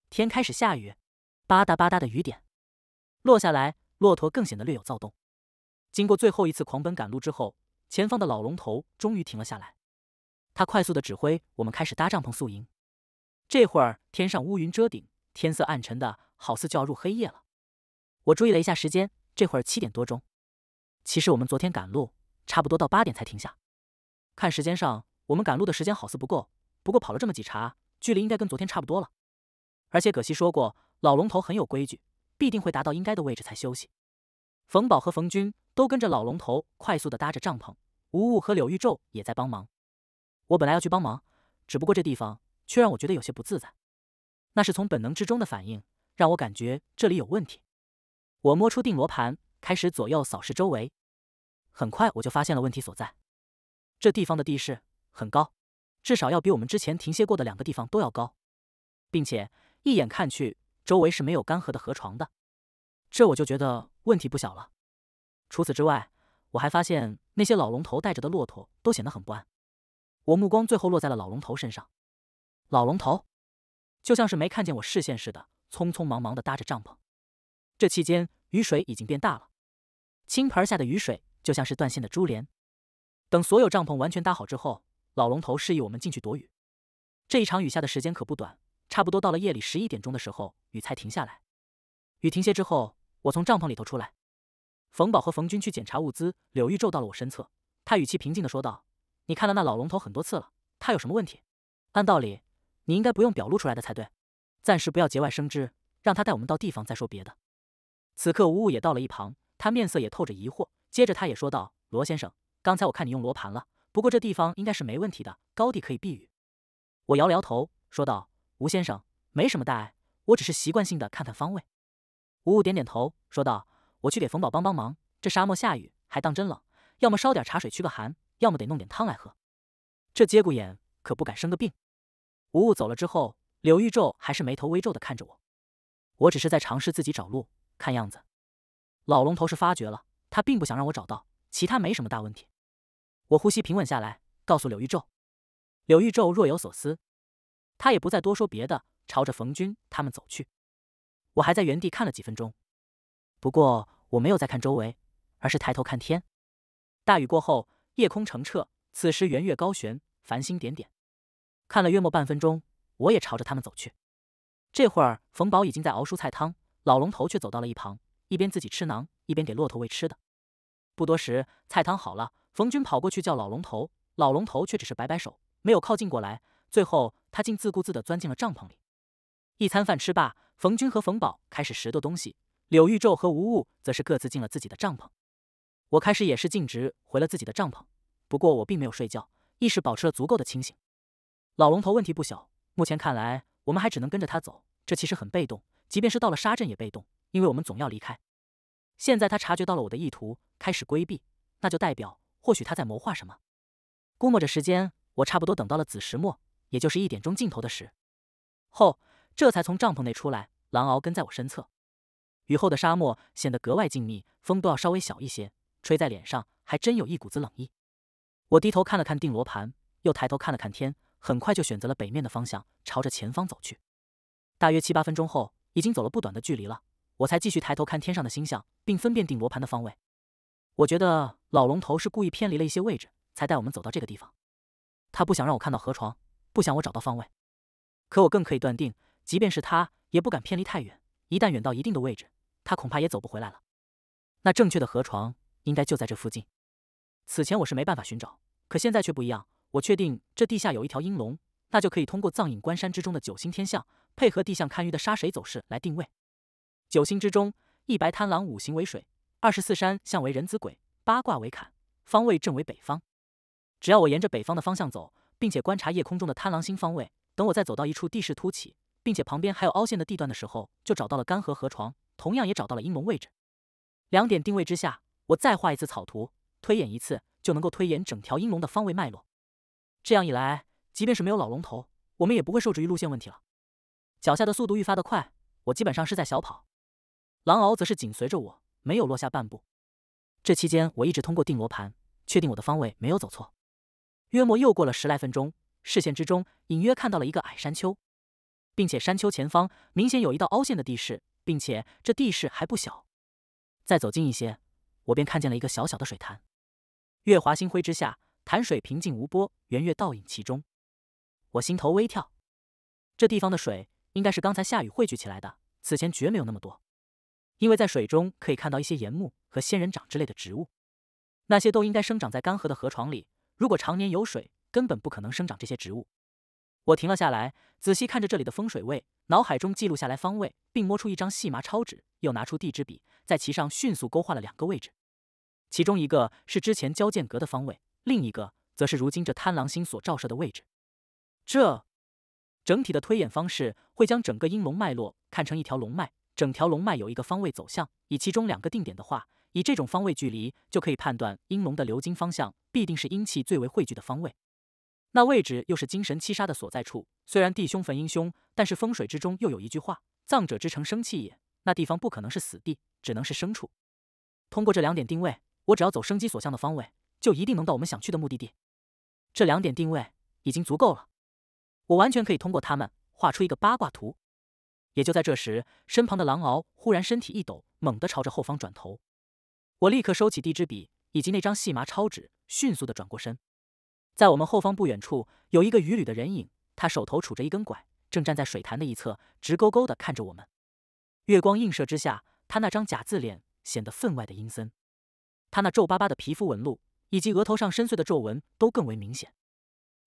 天开始下雨，吧嗒吧嗒的雨点落下来。骆驼更显得略有躁动。经过最后一次狂奔赶路之后，前方的老龙头终于停了下来。他快速的指挥我们开始搭帐篷宿营。这会儿天上乌云遮顶，天色暗沉的，好似就要入黑夜了。我注意了一下时间，这会儿七点多钟。其实我们昨天赶路，差不多到八点才停下。看时间上，我们赶路的时间好似不够。不过跑了这么几茬，距离应该跟昨天差不多了。而且葛西说过，老龙头很有规矩。必定会达到应该的位置才休息。冯宝和冯军都跟着老龙头快速地搭着帐篷，吴物和柳玉昼也在帮忙。我本来要去帮忙，只不过这地方却让我觉得有些不自在。那是从本能之中的反应，让我感觉这里有问题。我摸出定罗盘，开始左右扫视周围。很快我就发现了问题所在。这地方的地势很高，至少要比我们之前停歇过的两个地方都要高，并且一眼看去。周围是没有干涸的河床的，这我就觉得问题不小了。除此之外，我还发现那些老龙头带着的骆驼都显得很不安。我目光最后落在了老龙头身上，老龙头就像是没看见我视线似的，匆匆忙忙的搭着帐篷。这期间，雨水已经变大了，倾盆下的雨水就像是断线的珠帘。等所有帐篷完全搭好之后，老龙头示意我们进去躲雨。这一场雨下的时间可不短。差不多到了夜里十一点钟的时候，雨才停下来。雨停歇之后，我从帐篷里头出来。冯宝和冯军去检查物资，柳玉皱到了我身侧，他语气平静的说道：“你看了那老龙头很多次了，他有什么问题？按道理你应该不用表露出来的才对，暂时不要节外生枝，让他带我们到地方再说别的。”此刻吴雾也到了一旁，他面色也透着疑惑。接着他也说道：“罗先生，刚才我看你用罗盘了，不过这地方应该是没问题的，高地可以避雨。”我摇了摇头，说道。吴先生没什么大碍，我只是习惯性的看看方位。吴悟点点头，说道：“我去给冯宝帮帮忙。这沙漠下雨还当真冷，要么烧点茶水驱个寒，要么得弄点汤来喝。这节骨眼可不敢生个病。”吴悟走了之后，柳玉皱还是眉头微皱的看着我。我只是在尝试自己找路，看样子老龙头是发觉了，他并不想让我找到。其他没什么大问题。我呼吸平稳下来，告诉柳玉皱。柳玉皱若有所思。他也不再多说别的，朝着冯军他们走去。我还在原地看了几分钟，不过我没有再看周围，而是抬头看天。大雨过后，夜空澄澈，此时圆月高悬，繁星点点。看了约莫半分钟，我也朝着他们走去。这会儿，冯宝已经在熬蔬菜汤，老龙头却走到了一旁，一边自己吃馕，一边给骆驼喂吃的。不多时，菜汤好了，冯军跑过去叫老龙头，老龙头却只是摆摆手，没有靠近过来。最后。他竟自顾自地钻进了帐篷里。一餐饭吃罢，冯军和冯宝开始拾掇东西，柳玉昼和吴误则是各自进了自己的帐篷。我开始也是径直回了自己的帐篷，不过我并没有睡觉，意识保持了足够的清醒。老龙头问题不小，目前看来我们还只能跟着他走，这其实很被动，即便是到了沙镇也被动，因为我们总要离开。现在他察觉到了我的意图，开始规避，那就代表或许他在谋划什么。估摸着时间，我差不多等到了子时末。也就是一点钟尽头的时，后这才从帐篷内出来。狼獒跟在我身侧。雨后的沙漠显得格外静谧，风都要稍微小一些，吹在脸上还真有一股子冷意。我低头看了看定罗盘，又抬头看了看天，很快就选择了北面的方向，朝着前方走去。大约七八分钟后，已经走了不短的距离了，我才继续抬头看天上的星象，并分辨定罗盘的方位。我觉得老龙头是故意偏离了一些位置，才带我们走到这个地方。他不想让我看到河床。不想我找到方位，可我更可以断定，即便是他也不敢偏离太远。一旦远到一定的位置，他恐怕也走不回来了。那正确的河床应该就在这附近。此前我是没办法寻找，可现在却不一样。我确定这地下有一条阴龙，那就可以通过藏影关山之中的九星天象，配合地象堪舆的沙水走势来定位。九星之中，一白贪狼五行为水，二十四山象为人子鬼，八卦为坎，方位正为北方。只要我沿着北方的方向走。并且观察夜空中的贪狼星方位，等我再走到一处地势凸起，并且旁边还有凹陷的地段的时候，就找到了干涸河床，同样也找到了阴龙位置。两点定位之下，我再画一次草图，推演一次，就能够推演整条阴龙的方位脉络。这样一来，即便是没有老龙头，我们也不会受制于路线问题了。脚下的速度愈发的快，我基本上是在小跑，狼獒则是紧随着我，没有落下半步。这期间，我一直通过定罗盘确定我的方位没有走错。约莫又过了十来分钟，视线之中隐约看到了一个矮山丘，并且山丘前方明显有一道凹陷的地势，并且这地势还不小。再走近一些，我便看见了一个小小的水潭。月华星辉之下，潭水平静无波，圆月倒影其中。我心头微跳，这地方的水应该是刚才下雨汇聚起来的，此前绝没有那么多，因为在水中可以看到一些岩木和仙人掌之类的植物，那些都应该生长在干涸的河床里。如果常年有水，根本不可能生长这些植物。我停了下来，仔细看着这里的风水位，脑海中记录下来方位，并摸出一张细麻抄纸，又拿出地支笔，在其上迅速勾画了两个位置。其中一个是之前交剑阁的方位，另一个则是如今这贪狼星所照射的位置。这整体的推演方式会将整个阴龙脉络看成一条龙脉，整条龙脉有一个方位走向。以其中两个定点的话，以这种方位距离，就可以判断阴龙的流经方向必定是阴气最为汇聚的方位，那位置又是精神七杀的所在处。虽然地凶焚阴凶，但是风水之中又有一句话：葬者之成生气也。那地方不可能是死地，只能是生处。通过这两点定位，我只要走生机所向的方位，就一定能到我们想去的目的地。这两点定位已经足够了，我完全可以通过它们画出一个八卦图。也就在这时，身旁的狼獒忽然身体一抖，猛地朝着后方转头。我立刻收起地支笔以及那张细麻抄纸，迅速的转过身。在我们后方不远处，有一个渔偻的人影，他手头杵着一根拐，正站在水潭的一侧，直勾勾的看着我们。月光映射之下，他那张假字脸显得分外的阴森。他那皱巴巴的皮肤纹路以及额头上深邃的皱纹都更为明显。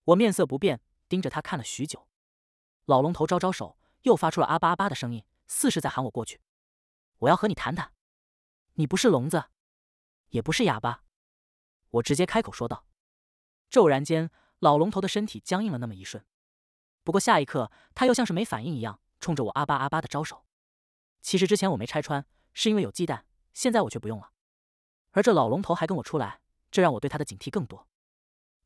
我面色不变，盯着他看了许久。老龙头招招手，又发出了阿巴阿巴的声音，似是在喊我过去。我要和你谈谈，你不是聋子。也不是哑巴，我直接开口说道。骤然间，老龙头的身体僵硬了那么一瞬，不过下一刻他又像是没反应一样，冲着我阿巴阿巴的招手。其实之前我没拆穿，是因为有忌惮，现在我却不用了。而这老龙头还跟我出来，这让我对他的警惕更多。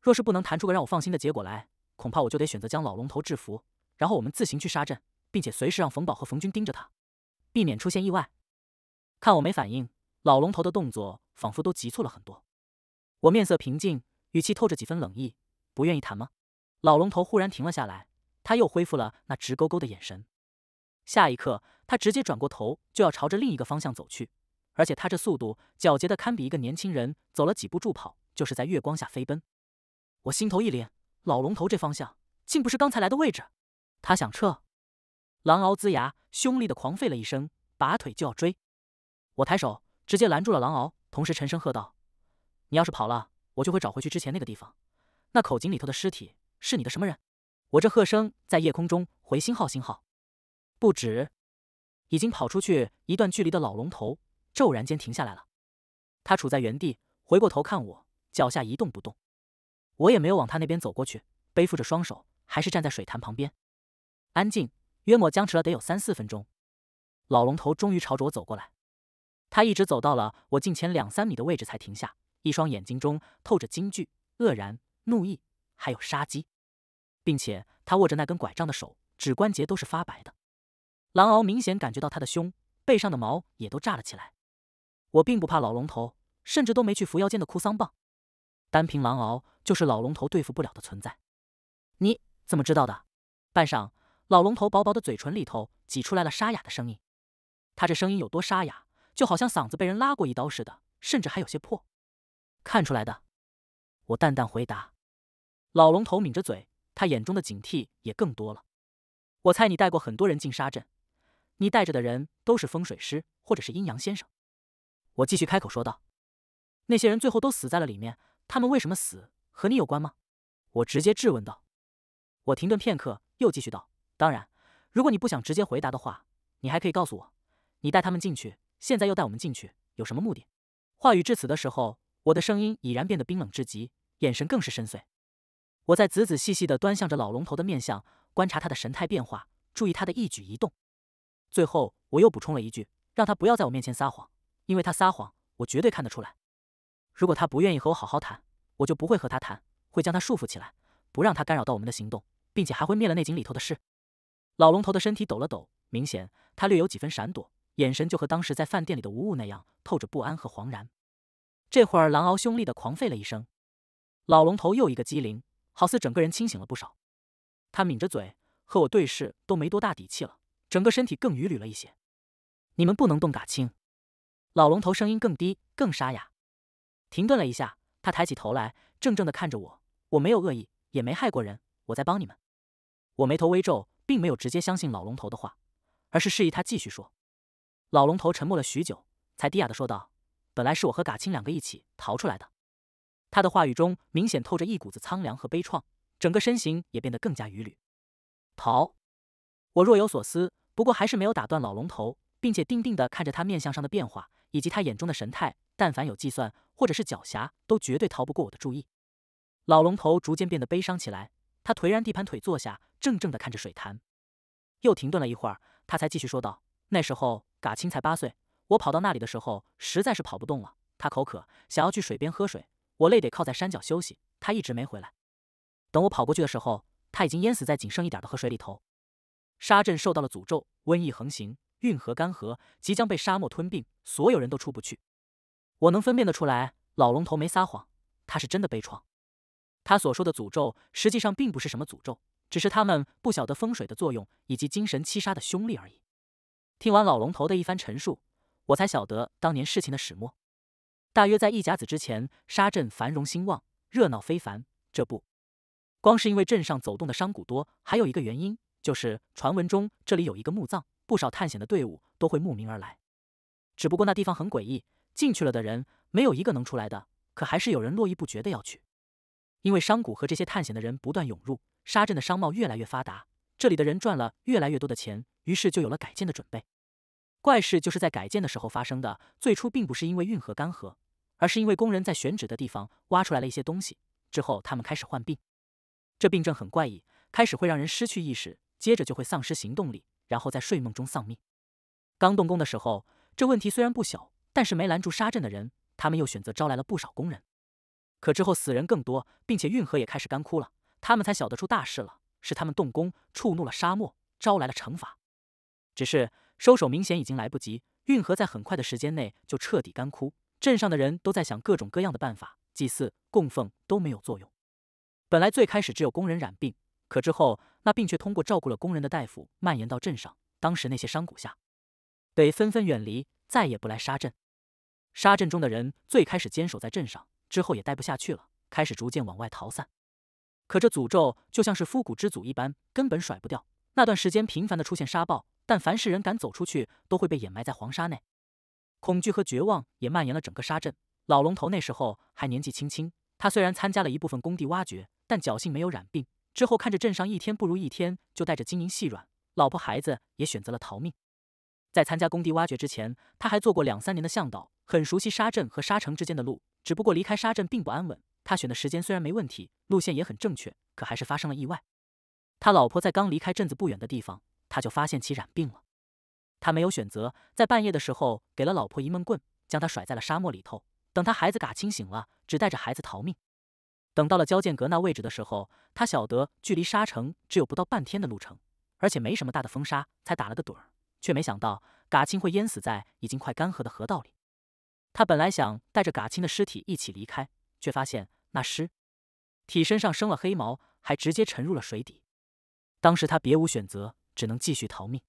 若是不能谈出个让我放心的结果来，恐怕我就得选择将老龙头制服，然后我们自行去杀阵，并且随时让冯宝和冯军盯着他，避免出现意外。看我没反应。老龙头的动作仿佛都急促了很多，我面色平静，语气透着几分冷意：“不愿意谈吗？”老龙头忽然停了下来，他又恢复了那直勾勾的眼神。下一刻，他直接转过头，就要朝着另一个方向走去，而且他这速度，矫捷的堪比一个年轻人。走了几步，助跑，就是在月光下飞奔。我心头一凛，老龙头这方向竟不是刚才来的位置。他想撤，狼敖龇牙，凶厉的狂吠了一声，拔腿就要追。我抬手。直接拦住了狼獒，同时沉声喝道：“你要是跑了，我就会找回去之前那个地方。那口井里头的尸体是你的什么人？”我这喝声在夜空中回星号星号不止。已经跑出去一段距离的老龙头骤然间停下来了，他处在原地，回过头看我，脚下一动不动。我也没有往他那边走过去，背负着双手，还是站在水潭旁边，安静。约莫僵持了得有三四分钟，老龙头终于朝着我走过来。他一直走到了我近前两三米的位置才停下，一双眼睛中透着惊惧、愕然、怒意，还有杀机，并且他握着那根拐杖的手指关节都是发白的。狼獒明显感觉到他的胸背上的毛也都炸了起来。我并不怕老龙头，甚至都没去扶腰间的哭丧棒，单凭狼獒就是老龙头对付不了的存在。你怎么知道的？半晌，老龙头薄薄的嘴唇里头挤出来了沙哑的声音。他这声音有多沙哑？就好像嗓子被人拉过一刀似的，甚至还有些破。看出来的，我淡淡回答。老龙头抿着嘴，他眼中的警惕也更多了。我猜你带过很多人进沙阵，你带着的人都是风水师或者是阴阳先生。我继续开口说道：“那些人最后都死在了里面，他们为什么死？和你有关吗？”我直接质问道。我停顿片刻，又继续道：“当然，如果你不想直接回答的话，你还可以告诉我，你带他们进去。”现在又带我们进去，有什么目的？话语至此的时候，我的声音已然变得冰冷至极，眼神更是深邃。我在仔仔细细地端详着老龙头的面相，观察他的神态变化，注意他的一举一动。最后，我又补充了一句，让他不要在我面前撒谎，因为他撒谎，我绝对看得出来。如果他不愿意和我好好谈，我就不会和他谈，会将他束缚起来，不让他干扰到我们的行动，并且还会灭了内井里头的事。老龙头的身体抖了抖，明显他略有几分闪躲。眼神就和当时在饭店里的无物那样，透着不安和惶然。这会儿狼敖凶厉的狂吠了一声，老龙头又一个机灵，好似整个人清醒了不少。他抿着嘴和我对视，都没多大底气了，整个身体更伛偻了一些。你们不能动嘎青！老龙头声音更低、更沙哑。停顿了一下，他抬起头来，怔怔的看着我。我没有恶意，也没害过人，我在帮你们。我眉头微皱，并没有直接相信老龙头的话，而是示意他继续说。老龙头沉默了许久，才低哑的说道：“本来是我和嘎青两个一起逃出来的。”他的话语中明显透着一股子苍凉和悲怆，整个身形也变得更加伛偻。逃，我若有所思，不过还是没有打断老龙头，并且定定的看着他面相上的变化，以及他眼中的神态。但凡有计算或者是狡黠，都绝对逃不过我的注意。老龙头逐渐变得悲伤起来，他颓然地盘腿坐下，怔怔的看着水潭。又停顿了一会儿，他才继续说道：“那时候。”嘎青才八岁，我跑到那里的时候实在是跑不动了。他口渴，想要去水边喝水。我累得靠在山脚休息，他一直没回来。等我跑过去的时候，他已经淹死在仅剩一点的河水里头。沙镇受到了诅咒，瘟疫横行，运河干涸，即将被沙漠吞并，所有人都出不去。我能分辨得出来，老龙头没撒谎，他是真的悲怆。他所说的诅咒实际上并不是什么诅咒，只是他们不晓得风水的作用以及精神七杀的凶力而已。听完老龙头的一番陈述，我才晓得当年事情的始末。大约在一甲子之前，沙镇繁荣兴旺，热闹非凡。这不光是因为镇上走动的商贾多，还有一个原因就是传闻中这里有一个墓葬，不少探险的队伍都会慕名而来。只不过那地方很诡异，进去了的人没有一个能出来的，可还是有人络绎不绝的要去。因为商贾和这些探险的人不断涌入，沙镇的商贸越来越发达。这里的人赚了越来越多的钱，于是就有了改建的准备。怪事就是在改建的时候发生的。最初并不是因为运河干涸，而是因为工人在选址的地方挖出来了一些东西。之后他们开始患病，这病症很怪异，开始会让人失去意识，接着就会丧失行动力，然后在睡梦中丧命。刚动工的时候，这问题虽然不小，但是没拦住沙镇的人。他们又选择招来了不少工人，可之后死人更多，并且运河也开始干枯了。他们才晓得出大事了。是他们动工触怒了沙漠，招来了惩罚。只是收手明显已经来不及，运河在很快的时间内就彻底干枯。镇上的人都在想各种各样的办法，祭祀供奉都没有作用。本来最开始只有工人染病，可之后那病却通过照顾了工人的大夫蔓延到镇上。当时那些山谷下得纷纷远离，再也不来沙镇。沙镇中的人最开始坚守在镇上，之后也待不下去了，开始逐渐往外逃散。可这诅咒就像是复骨之祖一般，根本甩不掉。那段时间频繁的出现沙暴，但凡是人敢走出去，都会被掩埋在黄沙内。恐惧和绝望也蔓延了整个沙镇。老龙头那时候还年纪轻轻，他虽然参加了一部分工地挖掘，但侥幸没有染病。之后看着镇上一天不如一天，就带着金银细软、老婆孩子也选择了逃命。在参加工地挖掘之前，他还做过两三年的向导，很熟悉沙镇和沙城之间的路。只不过离开沙镇并不安稳。他选的时间虽然没问题，路线也很正确，可还是发生了意外。他老婆在刚离开镇子不远的地方，他就发现其染病了。他没有选择，在半夜的时候给了老婆一闷棍，将她甩在了沙漠里头。等他孩子嘎青醒了，只带着孩子逃命。等到了交剑阁那位置的时候，他晓得距离沙城只有不到半天的路程，而且没什么大的风沙，才打了个盹儿，却没想到嘎青会淹死在已经快干涸的河道里。他本来想带着嘎青的尸体一起离开。却发现那尸体身上生了黑毛，还直接沉入了水底。当时他别无选择，只能继续逃命。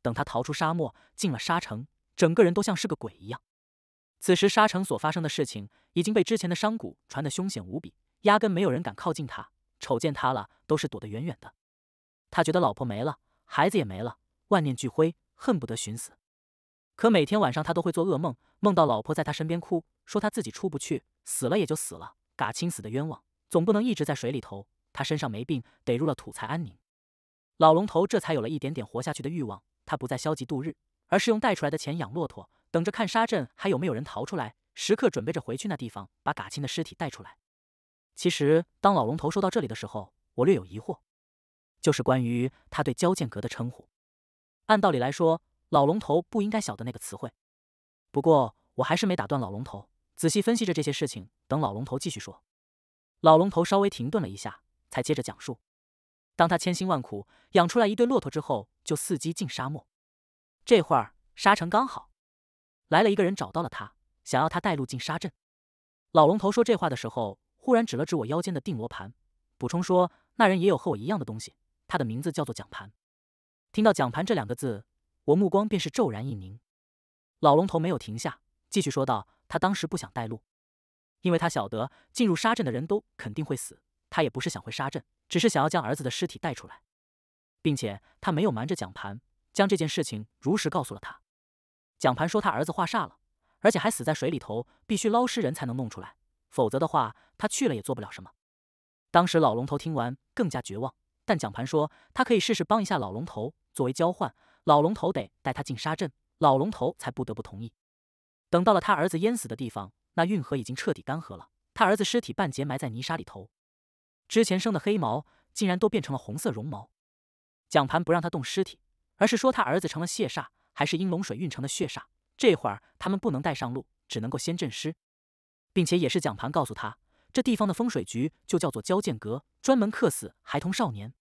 等他逃出沙漠，进了沙城，整个人都像是个鬼一样。此时沙城所发生的事情已经被之前的商贾传得凶险无比，压根没有人敢靠近他，瞅见他了都是躲得远远的。他觉得老婆没了，孩子也没了，万念俱灰，恨不得寻死。可每天晚上他都会做噩梦，梦到老婆在他身边哭，说他自己出不去，死了也就死了，嘎青死的冤枉，总不能一直在水里头，他身上没病，得入了土才安宁。老龙头这才有了一点点活下去的欲望，他不再消极度日，而是用带出来的钱养骆驼，等着看沙镇还有没有人逃出来，时刻准备着回去那地方把嘎青的尸体带出来。其实当老龙头说到这里的时候，我略有疑惑，就是关于他对焦剑阁的称呼，按道理来说。老龙头不应该晓得那个词汇，不过我还是没打断老龙头，仔细分析着这些事情，等老龙头继续说。老龙头稍微停顿了一下，才接着讲述。当他千辛万苦养出来一对骆驼之后，就伺机进沙漠。这会儿沙尘刚好，来了一个人找到了他，想要他带路进沙镇。老龙头说这话的时候，忽然指了指我腰间的定罗盘，补充说：“那人也有和我一样的东西，他的名字叫做蒋盘。”听到“蒋盘”这两个字。我目光便是骤然一凝，老龙头没有停下，继续说道：“他当时不想带路，因为他晓得进入沙阵的人都肯定会死。他也不是想回沙阵，只是想要将儿子的尸体带出来，并且他没有瞒着蒋盘，将这件事情如实告诉了他。蒋盘说他儿子化煞了，而且还死在水里头，必须捞尸人才能弄出来，否则的话他去了也做不了什么。当时老龙头听完更加绝望，但蒋盘说他可以试试帮一下老龙头，作为交换。”老龙头得带他进沙阵，老龙头才不得不同意。等到了他儿子淹死的地方，那运河已经彻底干涸了，他儿子尸体半截埋在泥沙里头，之前生的黑毛竟然都变成了红色绒毛。蒋盘不让他动尸体，而是说他儿子成了血煞，还是阴龙水运成的血煞，这会儿他们不能带上路，只能够先镇尸，并且也是蒋盘告诉他，这地方的风水局就叫做交剑阁，专门克死孩童少年。